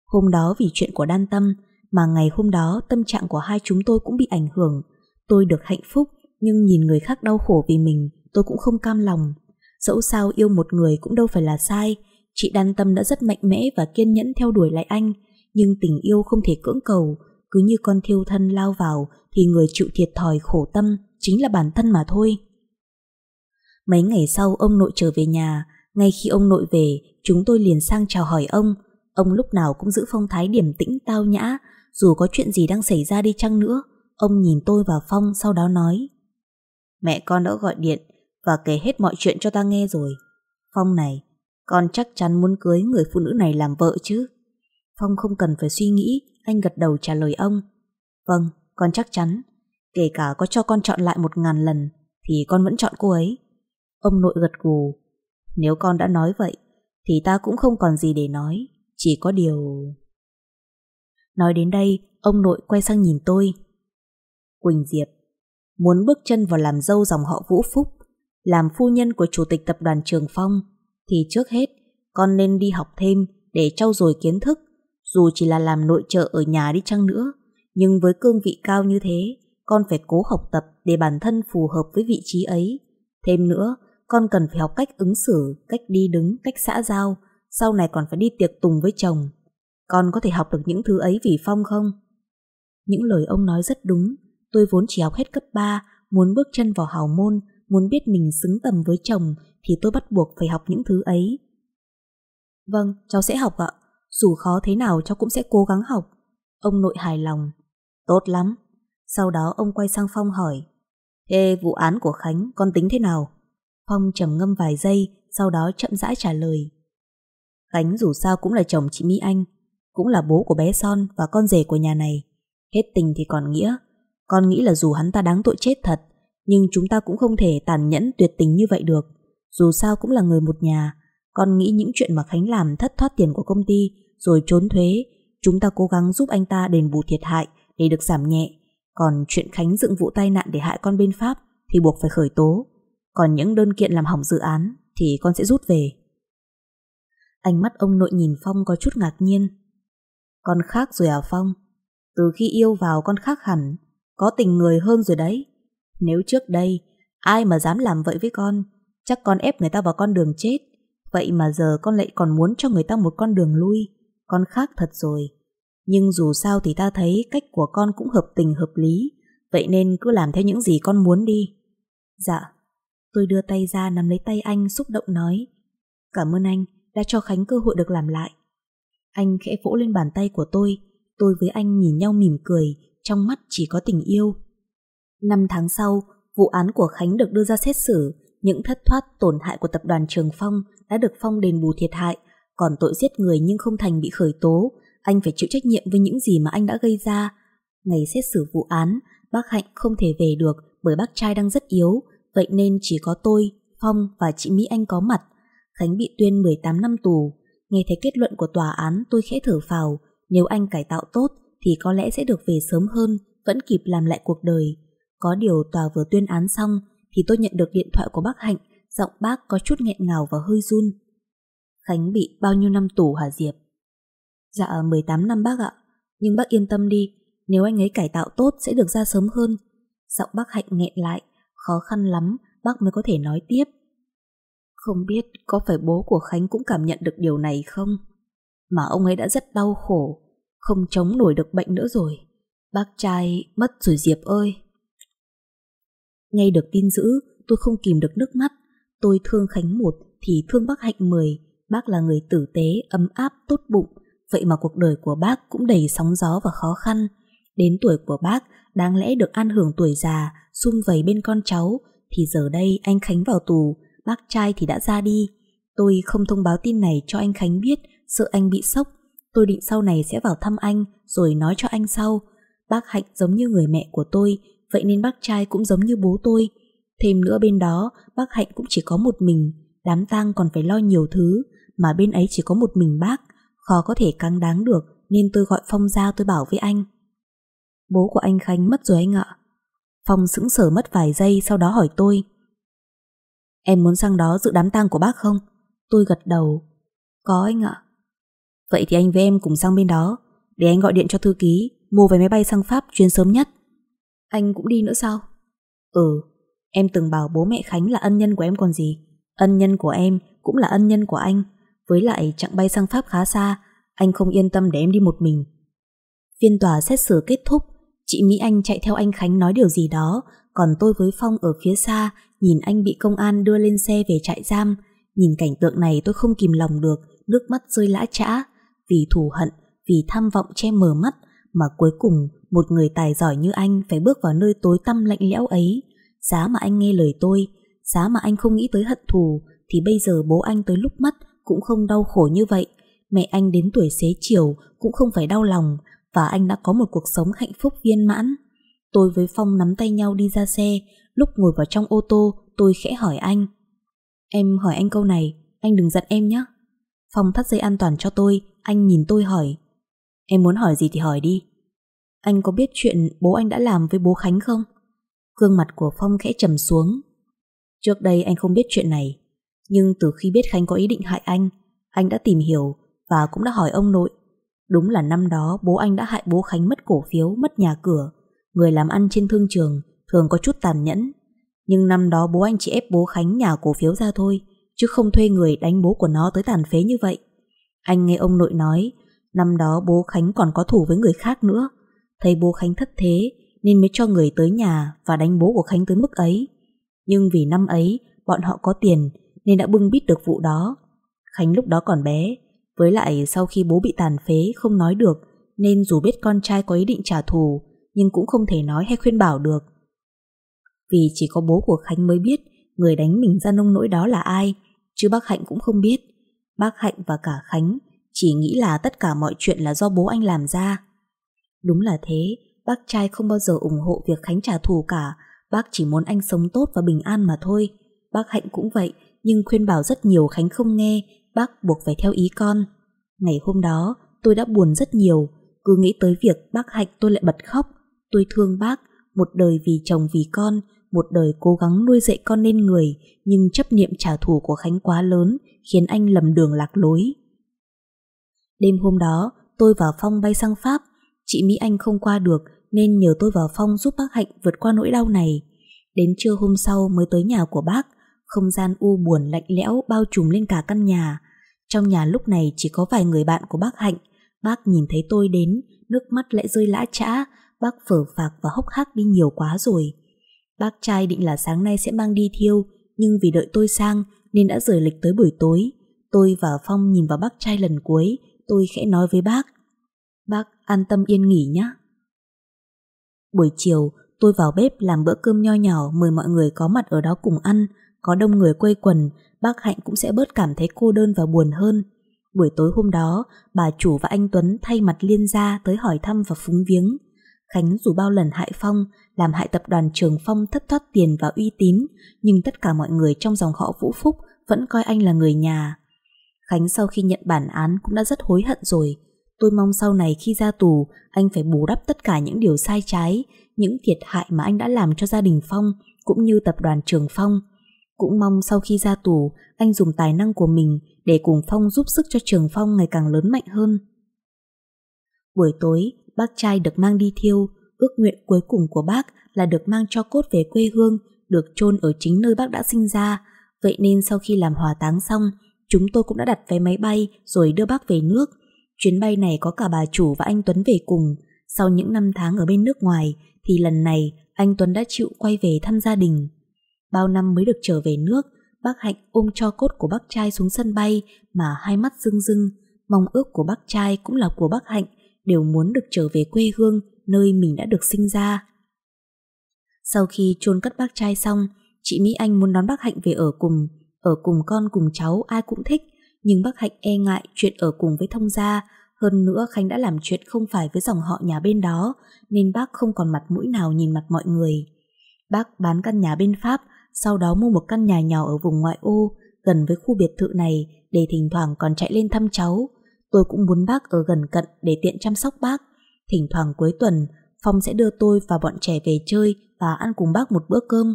Hôm đó vì chuyện của Đan Tâm mà ngày hôm đó tâm trạng của hai chúng tôi cũng bị ảnh hưởng. Tôi được hạnh phúc nhưng nhìn người khác đau khổ vì mình tôi cũng không cam lòng. Dẫu sao yêu một người cũng đâu phải là sai. Chị Đan Tâm đã rất mạnh mẽ và kiên nhẫn theo đuổi lại anh nhưng tình yêu không thể cưỡng cầu cứ như con thiêu thân lao vào thì người chịu thiệt thòi khổ tâm chính là bản thân mà thôi. Mấy ngày sau ông nội trở về nhà, ngay khi ông nội về, chúng tôi liền sang chào hỏi ông. Ông lúc nào cũng giữ phong thái điểm tĩnh tao nhã, dù có chuyện gì đang xảy ra đi chăng nữa. Ông nhìn tôi và Phong sau đó nói. Mẹ con đã gọi điện và kể hết mọi chuyện cho ta nghe rồi. Phong này, con chắc chắn muốn cưới người phụ nữ này làm vợ chứ. Phong không cần phải suy nghĩ, anh gật đầu trả lời ông. Vâng, con chắc chắn. Kể cả có cho con chọn lại một ngàn lần, thì con vẫn chọn cô ấy. Ông nội gật gù. Nếu con đã nói vậy, thì ta cũng không còn gì để nói. Chỉ có điều... Nói đến đây, ông nội quay sang nhìn tôi. Quỳnh Diệp, muốn bước chân vào làm dâu dòng họ Vũ Phúc, làm phu nhân của chủ tịch tập đoàn Trường Phong, thì trước hết con nên đi học thêm để trau dồi kiến thức, dù chỉ là làm nội trợ ở nhà đi chăng nữa, nhưng với cương vị cao như thế, con phải cố học tập để bản thân phù hợp với vị trí ấy. Thêm nữa, con cần phải học cách ứng xử, cách đi đứng, cách xã giao, sau này còn phải đi tiệc tùng với chồng. Con có thể học được những thứ ấy vì Phong không? Những lời ông nói rất đúng, tôi vốn chỉ học hết cấp 3, muốn bước chân vào hào môn, muốn biết mình xứng tầm với chồng thì tôi bắt buộc phải học những thứ ấy. Vâng, cháu sẽ học ạ dù khó thế nào cháu cũng sẽ cố gắng học. Ông nội hài lòng. Tốt lắm. Sau đó ông quay sang Phong hỏi. ê vụ án của Khánh con tính thế nào? Phong trầm ngâm vài giây, sau đó chậm rãi trả lời. Khánh dù sao cũng là chồng chị Mỹ Anh, cũng là bố của bé Son và con rể của nhà này. Hết tình thì còn nghĩa. Con nghĩ là dù hắn ta đáng tội chết thật, nhưng chúng ta cũng không thể tàn nhẫn tuyệt tình như vậy được. Dù sao cũng là người một nhà, con nghĩ những chuyện mà Khánh làm thất thoát tiền của công ty rồi trốn thuế, chúng ta cố gắng giúp anh ta đền bù thiệt hại để được giảm nhẹ. Còn chuyện Khánh dựng vụ tai nạn để hại con bên Pháp thì buộc phải khởi tố. Còn những đơn kiện làm hỏng dự án thì con sẽ rút về. Ánh mắt ông nội nhìn Phong có chút ngạc nhiên. Con khác rồi à Phong? Từ khi yêu vào con khác hẳn, có tình người hơn rồi đấy. Nếu trước đây, ai mà dám làm vậy với con, chắc con ép người ta vào con đường chết. Vậy mà giờ con lại còn muốn cho người ta một con đường lui con khác thật rồi. Nhưng dù sao thì ta thấy cách của con cũng hợp tình hợp lý, vậy nên cứ làm theo những gì con muốn đi. Dạ, tôi đưa tay ra nắm lấy tay anh xúc động nói. Cảm ơn anh đã cho Khánh cơ hội được làm lại. Anh khẽ vỗ lên bàn tay của tôi, tôi với anh nhìn nhau mỉm cười, trong mắt chỉ có tình yêu. Năm tháng sau, vụ án của Khánh được đưa ra xét xử, những thất thoát tổn hại của tập đoàn Trường Phong đã được Phong đền bù thiệt hại. Còn tội giết người nhưng không thành bị khởi tố, anh phải chịu trách nhiệm với những gì mà anh đã gây ra. Ngày xét xử vụ án, bác Hạnh không thể về được bởi bác trai đang rất yếu, vậy nên chỉ có tôi, Phong và chị Mỹ Anh có mặt. Khánh bị tuyên 18 năm tù. Nghe thấy kết luận của tòa án tôi khẽ thở phào, nếu anh cải tạo tốt thì có lẽ sẽ được về sớm hơn, vẫn kịp làm lại cuộc đời. Có điều tòa vừa tuyên án xong thì tôi nhận được điện thoại của bác Hạnh, giọng bác có chút nghẹn ngào và hơi run. Khánh bị bao nhiêu năm tù hả Diệp? Dạ 18 năm bác ạ, nhưng bác yên tâm đi, nếu anh ấy cải tạo tốt sẽ được ra sớm hơn. Giọng bác Hạnh nghẹn lại, khó khăn lắm bác mới có thể nói tiếp. Không biết có phải bố của Khánh cũng cảm nhận được điều này không? Mà ông ấy đã rất đau khổ, không chống nổi được bệnh nữa rồi. Bác trai mất rồi Diệp ơi. Nghe được tin dữ, tôi không kìm được nước mắt. Tôi thương Khánh một thì thương bác Hạnh mười Bác là người tử tế, ấm áp, tốt bụng, vậy mà cuộc đời của bác cũng đầy sóng gió và khó khăn. Đến tuổi của bác, đáng lẽ được an hưởng tuổi già, sum vầy bên con cháu, thì giờ đây anh Khánh vào tù, bác trai thì đã ra đi. Tôi không thông báo tin này cho anh Khánh biết, sợ anh bị sốc. Tôi định sau này sẽ vào thăm anh, rồi nói cho anh sau. Bác Hạnh giống như người mẹ của tôi, vậy nên bác trai cũng giống như bố tôi. Thêm nữa bên đó, bác Hạnh cũng chỉ có một mình, đám tang còn phải lo nhiều thứ, mà bên ấy chỉ có một mình bác, khó có thể căng đáng được nên tôi gọi Phong ra tôi bảo với anh. Bố của anh Khánh mất rồi anh ạ. Phong sững sờ mất vài giây sau đó hỏi tôi. Em muốn sang đó dự đám tang của bác không? Tôi gật đầu. Có anh ạ. Vậy thì anh với em cùng sang bên đó, để anh gọi điện cho thư ký, mua vé máy bay sang Pháp chuyến sớm nhất. Anh cũng đi nữa sao? Ừ, em từng bảo bố mẹ Khánh là ân nhân của em còn gì. Ân nhân của em cũng là ân nhân của anh với lại chặng bay sang Pháp khá xa, anh không yên tâm để em đi một mình. Phiên tòa xét xử kết thúc, chị Mỹ Anh chạy theo anh Khánh nói điều gì đó, còn tôi với Phong ở phía xa, nhìn anh bị công an đưa lên xe về trại giam. Nhìn cảnh tượng này tôi không kìm lòng được, nước mắt rơi lã trã, vì thù hận, vì tham vọng che mờ mắt, mà cuối cùng một người tài giỏi như anh phải bước vào nơi tối tăm lạnh lẽo ấy. Giá mà anh nghe lời tôi, giá mà anh không nghĩ tới hận thù, thì bây giờ bố anh tới lúc mất cũng không đau khổ như vậy. Mẹ anh đến tuổi xế chiều cũng không phải đau lòng và anh đã có một cuộc sống hạnh phúc viên mãn. Tôi với Phong nắm tay nhau đi ra xe, lúc ngồi vào trong ô tô tôi khẽ hỏi anh. Em hỏi anh câu này, anh đừng giận em nhé. Phong thắt dây an toàn cho tôi, anh nhìn tôi hỏi. Em muốn hỏi gì thì hỏi đi. Anh có biết chuyện bố anh đã làm với bố Khánh không? Gương mặt của Phong khẽ trầm xuống. Trước đây anh không biết chuyện này, nhưng từ khi biết Khánh có ý định hại anh, anh đã tìm hiểu và cũng đã hỏi ông nội. Đúng là năm đó bố anh đã hại bố Khánh mất cổ phiếu, mất nhà cửa. Người làm ăn trên thương trường thường có chút tàn nhẫn. Nhưng năm đó bố anh chỉ ép bố Khánh nhà cổ phiếu ra thôi, chứ không thuê người đánh bố của nó tới tàn phế như vậy. Anh nghe ông nội nói, năm đó bố Khánh còn có thủ với người khác nữa. Thấy bố Khánh thất thế nên mới cho người tới nhà và đánh bố của Khánh tới mức ấy. Nhưng vì năm ấy bọn họ có tiền nên đã bưng biết được vụ đó. Khánh lúc đó còn bé, với lại sau khi bố bị tàn phế không nói được nên dù biết con trai có ý định trả thù nhưng cũng không thể nói hay khuyên bảo được. Vì chỉ có bố của Khánh mới biết người đánh mình ra nông nỗi đó là ai, chứ bác Hạnh cũng không biết. Bác Hạnh và cả Khánh chỉ nghĩ là tất cả mọi chuyện là do bố anh làm ra. Đúng là thế, bác trai không bao giờ ủng hộ việc Khánh trả thù cả, bác chỉ muốn anh sống tốt và bình an mà thôi. Bác Hạnh cũng vậy, nhưng khuyên bảo rất nhiều Khánh không nghe, bác buộc phải theo ý con. Ngày hôm đó, tôi đã buồn rất nhiều, cứ nghĩ tới việc bác Hạnh tôi lại bật khóc. Tôi thương bác, một đời vì chồng vì con, một đời cố gắng nuôi dạy con nên người, nhưng chấp niệm trả thù của Khánh quá lớn, khiến anh lầm đường lạc lối. Đêm hôm đó, tôi và Phong bay sang Pháp, chị Mỹ Anh không qua được nên nhờ tôi vào Phong giúp bác Hạnh vượt qua nỗi đau này. Đến trưa hôm sau mới tới nhà của bác, không gian u buồn lạnh lẽo bao trùm lên cả căn nhà. Trong nhà lúc này chỉ có vài người bạn của bác Hạnh. Bác nhìn thấy tôi đến, nước mắt lại rơi lã trã. Bác phở phạc và hốc hác đi nhiều quá rồi. Bác trai định là sáng nay sẽ mang đi thiêu, nhưng vì đợi tôi sang nên đã rời lịch tới buổi tối. Tôi và Phong nhìn vào bác trai lần cuối, tôi khẽ nói với bác. Bác an tâm yên nghỉ nhé. Buổi chiều, tôi vào bếp làm bữa cơm nho nhỏ mời mọi người có mặt ở đó cùng ăn có đông người quây quần, bác Hạnh cũng sẽ bớt cảm thấy cô đơn và buồn hơn. Buổi tối hôm đó, bà chủ và anh Tuấn thay mặt liên gia tới hỏi thăm và phúng viếng. Khánh dù bao lần hại Phong, làm hại tập đoàn Trường Phong thất thoát tiền và uy tín, nhưng tất cả mọi người trong dòng họ Vũ Phúc vẫn coi anh là người nhà. Khánh sau khi nhận bản án cũng đã rất hối hận rồi. Tôi mong sau này khi ra tù, anh phải bù đắp tất cả những điều sai trái, những thiệt hại mà anh đã làm cho gia đình Phong cũng như tập đoàn Trường Phong. Cũng mong sau khi ra tù, anh dùng tài năng của mình để cùng Phong giúp sức cho Trường Phong ngày càng lớn mạnh hơn. Buổi tối, bác trai được mang đi thiêu, ước nguyện cuối cùng của bác là được mang cho cốt về quê hương, được chôn ở chính nơi bác đã sinh ra. Vậy nên sau khi làm hòa táng xong, chúng tôi cũng đã đặt vé máy bay rồi đưa bác về nước. Chuyến bay này có cả bà chủ và anh Tuấn về cùng. Sau những năm tháng ở bên nước ngoài, thì lần này anh Tuấn đã chịu quay về thăm gia đình bao năm mới được trở về nước, bác Hạnh ôm cho cốt của bác trai xuống sân bay mà hai mắt rưng rưng, mong ước của bác trai cũng là của bác Hạnh, đều muốn được trở về quê hương nơi mình đã được sinh ra. Sau khi chôn cất bác trai xong, chị Mỹ Anh muốn đón bác Hạnh về ở cùng, ở cùng con cùng cháu ai cũng thích, nhưng bác Hạnh e ngại chuyện ở cùng với thông gia, hơn nữa Khánh đã làm chuyện không phải với dòng họ nhà bên đó, nên bác không còn mặt mũi nào nhìn mặt mọi người. Bác bán căn nhà bên Pháp, sau đó mua một căn nhà nhỏ ở vùng ngoại ô gần với khu biệt thự này để thỉnh thoảng còn chạy lên thăm cháu. Tôi cũng muốn bác ở gần cận để tiện chăm sóc bác. Thỉnh thoảng cuối tuần, Phong sẽ đưa tôi và bọn trẻ về chơi và ăn cùng bác một bữa cơm.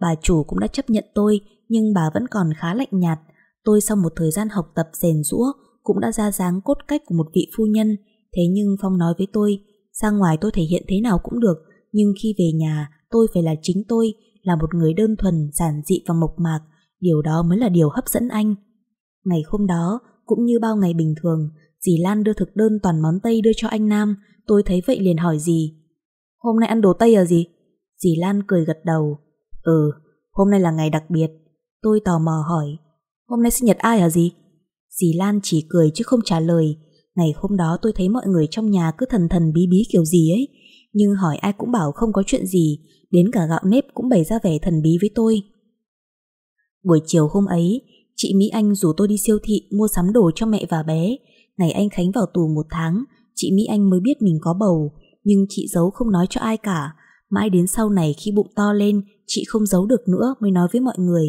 Bà chủ cũng đã chấp nhận tôi, nhưng bà vẫn còn khá lạnh nhạt. Tôi sau một thời gian học tập rèn rũa, cũng đã ra dáng cốt cách của một vị phu nhân. Thế nhưng Phong nói với tôi, ra ngoài tôi thể hiện thế nào cũng được, nhưng khi về nhà tôi phải là chính tôi, là một người đơn thuần, giản dị và mộc mạc, điều đó mới là điều hấp dẫn anh. Ngày hôm đó, cũng như bao ngày bình thường, dì Lan đưa thực đơn toàn món Tây đưa cho anh Nam, tôi thấy vậy liền hỏi dì. Hôm nay ăn đồ Tây à gì? Dì Lan cười gật đầu. Ừ, hôm nay là ngày đặc biệt. Tôi tò mò hỏi, hôm nay sinh nhật ai à gì? Dì Lan chỉ cười chứ không trả lời. Ngày hôm đó tôi thấy mọi người trong nhà cứ thần thần bí bí kiểu gì ấy. Nhưng hỏi ai cũng bảo không có chuyện gì, đến cả gạo nếp cũng bày ra vẻ thần bí với tôi. Buổi chiều hôm ấy, chị Mỹ Anh rủ tôi đi siêu thị mua sắm đồ cho mẹ và bé. Ngày anh Khánh vào tù một tháng, chị Mỹ Anh mới biết mình có bầu, nhưng chị giấu không nói cho ai cả. Mãi đến sau này khi bụng to lên, chị không giấu được nữa mới nói với mọi người.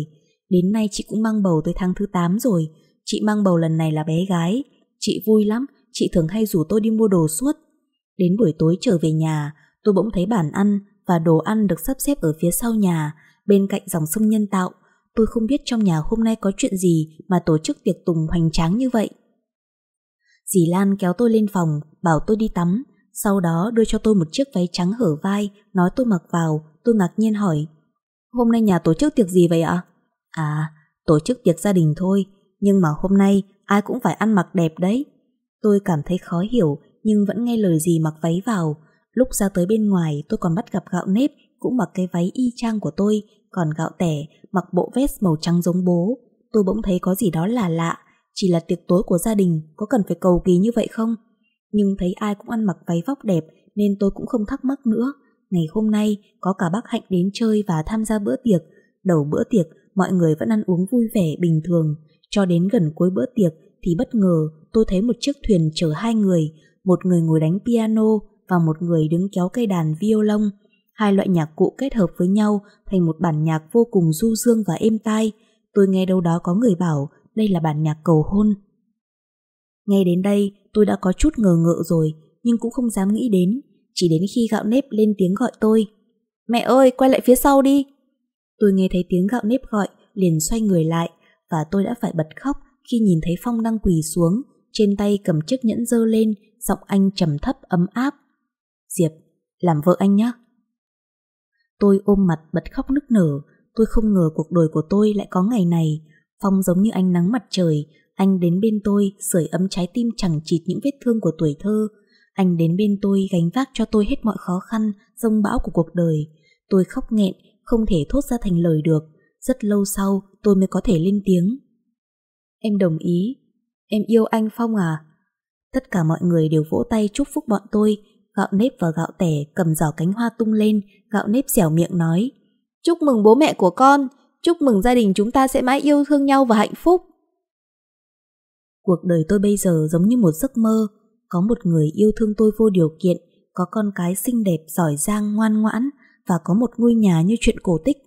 Đến nay chị cũng mang bầu tới tháng thứ 8 rồi, chị mang bầu lần này là bé gái. Chị vui lắm, chị thường hay rủ tôi đi mua đồ suốt. Đến buổi tối trở về nhà, tôi bỗng thấy bản ăn và đồ ăn được sắp xếp ở phía sau nhà, bên cạnh dòng sông nhân tạo. Tôi không biết trong nhà hôm nay có chuyện gì mà tổ chức tiệc tùng hoành tráng như vậy. Dì Lan kéo tôi lên phòng, bảo tôi đi tắm, sau đó đưa cho tôi một chiếc váy trắng hở vai, nói tôi mặc vào, tôi ngạc nhiên hỏi. Hôm nay nhà tổ chức tiệc gì vậy ạ? À, tổ chức tiệc gia đình thôi, nhưng mà hôm nay ai cũng phải ăn mặc đẹp đấy. Tôi cảm thấy khó hiểu nhưng vẫn nghe lời dì mặc váy vào, Lúc ra tới bên ngoài tôi còn bắt gặp gạo nếp cũng mặc cái váy y chang của tôi, còn gạo tẻ mặc bộ vest màu trắng giống bố. Tôi bỗng thấy có gì đó là lạ, chỉ là tiệc tối của gia đình có cần phải cầu kỳ như vậy không? Nhưng thấy ai cũng ăn mặc váy vóc đẹp nên tôi cũng không thắc mắc nữa. Ngày hôm nay có cả bác Hạnh đến chơi và tham gia bữa tiệc. Đầu bữa tiệc mọi người vẫn ăn uống vui vẻ bình thường. Cho đến gần cuối bữa tiệc thì bất ngờ tôi thấy một chiếc thuyền chở hai người, một người ngồi đánh piano, và một người đứng kéo cây đàn violon. Hai loại nhạc cụ kết hợp với nhau thành một bản nhạc vô cùng du dương và êm tai. Tôi nghe đâu đó có người bảo đây là bản nhạc cầu hôn. Nghe đến đây tôi đã có chút ngờ ngợ rồi nhưng cũng không dám nghĩ đến. Chỉ đến khi gạo nếp lên tiếng gọi tôi. Mẹ ơi, quay lại phía sau đi. Tôi nghe thấy tiếng gạo nếp gọi, liền xoay người lại và tôi đã phải bật khóc khi nhìn thấy Phong đang quỳ xuống, trên tay cầm chiếc nhẫn dơ lên, giọng anh trầm thấp ấm áp. Diệp, làm vợ anh nhé. Tôi ôm mặt bật khóc nức nở, tôi không ngờ cuộc đời của tôi lại có ngày này. Phong giống như ánh nắng mặt trời, anh đến bên tôi sưởi ấm trái tim chẳng chịt những vết thương của tuổi thơ. Anh đến bên tôi gánh vác cho tôi hết mọi khó khăn, rông bão của cuộc đời. Tôi khóc nghẹn, không thể thốt ra thành lời được. Rất lâu sau tôi mới có thể lên tiếng. Em đồng ý. Em yêu anh Phong à? Tất cả mọi người đều vỗ tay chúc phúc bọn tôi Gạo nếp và gạo tẻ cầm giỏ cánh hoa tung lên, gạo nếp xẻo miệng nói. Chúc mừng bố mẹ của con, chúc mừng gia đình chúng ta sẽ mãi yêu thương nhau và hạnh phúc. Cuộc đời tôi bây giờ giống như một giấc mơ, có một người yêu thương tôi vô điều kiện, có con cái xinh đẹp, giỏi giang, ngoan ngoãn và có một ngôi nhà như chuyện cổ tích.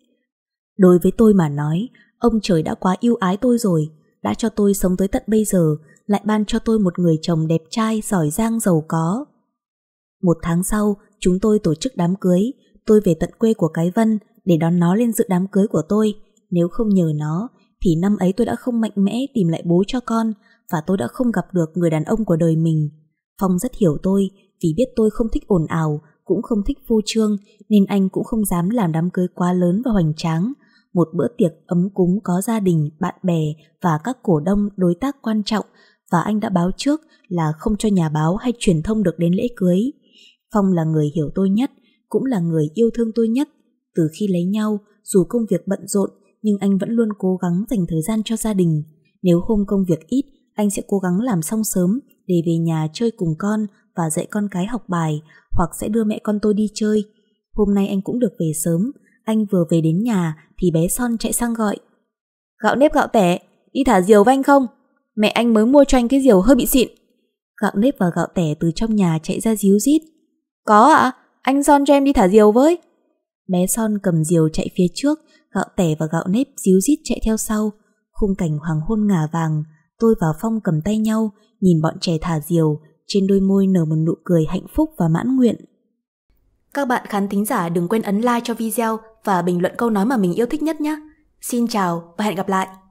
Đối với tôi mà nói, ông trời đã quá yêu ái tôi rồi, đã cho tôi sống tới tận bây giờ, lại ban cho tôi một người chồng đẹp trai, giỏi giang, giàu có. Một tháng sau, chúng tôi tổ chức đám cưới, tôi về tận quê của Cái Vân để đón nó lên dự đám cưới của tôi. Nếu không nhờ nó, thì năm ấy tôi đã không mạnh mẽ tìm lại bố cho con và tôi đã không gặp được người đàn ông của đời mình. Phong rất hiểu tôi vì biết tôi không thích ồn ào, cũng không thích phô trương nên anh cũng không dám làm đám cưới quá lớn và hoành tráng. Một bữa tiệc ấm cúng có gia đình, bạn bè và các cổ đông đối tác quan trọng và anh đã báo trước là không cho nhà báo hay truyền thông được đến lễ cưới. Phong là người hiểu tôi nhất, cũng là người yêu thương tôi nhất. Từ khi lấy nhau, dù công việc bận rộn, nhưng anh vẫn luôn cố gắng dành thời gian cho gia đình. Nếu hôm công việc ít, anh sẽ cố gắng làm xong sớm để về nhà chơi cùng con và dạy con cái học bài, hoặc sẽ đưa mẹ con tôi đi chơi. Hôm nay anh cũng được về sớm, anh vừa về đến nhà thì bé Son chạy sang gọi. Gạo nếp gạo tẻ, đi thả diều với anh không? Mẹ anh mới mua cho anh cái diều hơi bị xịn. Gạo nếp và gạo tẻ từ trong nhà chạy ra díu dít. Có ạ, anh Son cho em đi thả diều với. Bé Son cầm diều chạy phía trước, gạo tẻ và gạo nếp díu dít chạy theo sau. Khung cảnh hoàng hôn ngả vàng, tôi và Phong cầm tay nhau, nhìn bọn trẻ thả diều, trên đôi môi nở một nụ cười hạnh phúc và mãn nguyện. Các bạn khán thính giả đừng quên ấn like cho video và bình luận câu nói mà mình yêu thích nhất nhé. Xin chào và hẹn gặp lại!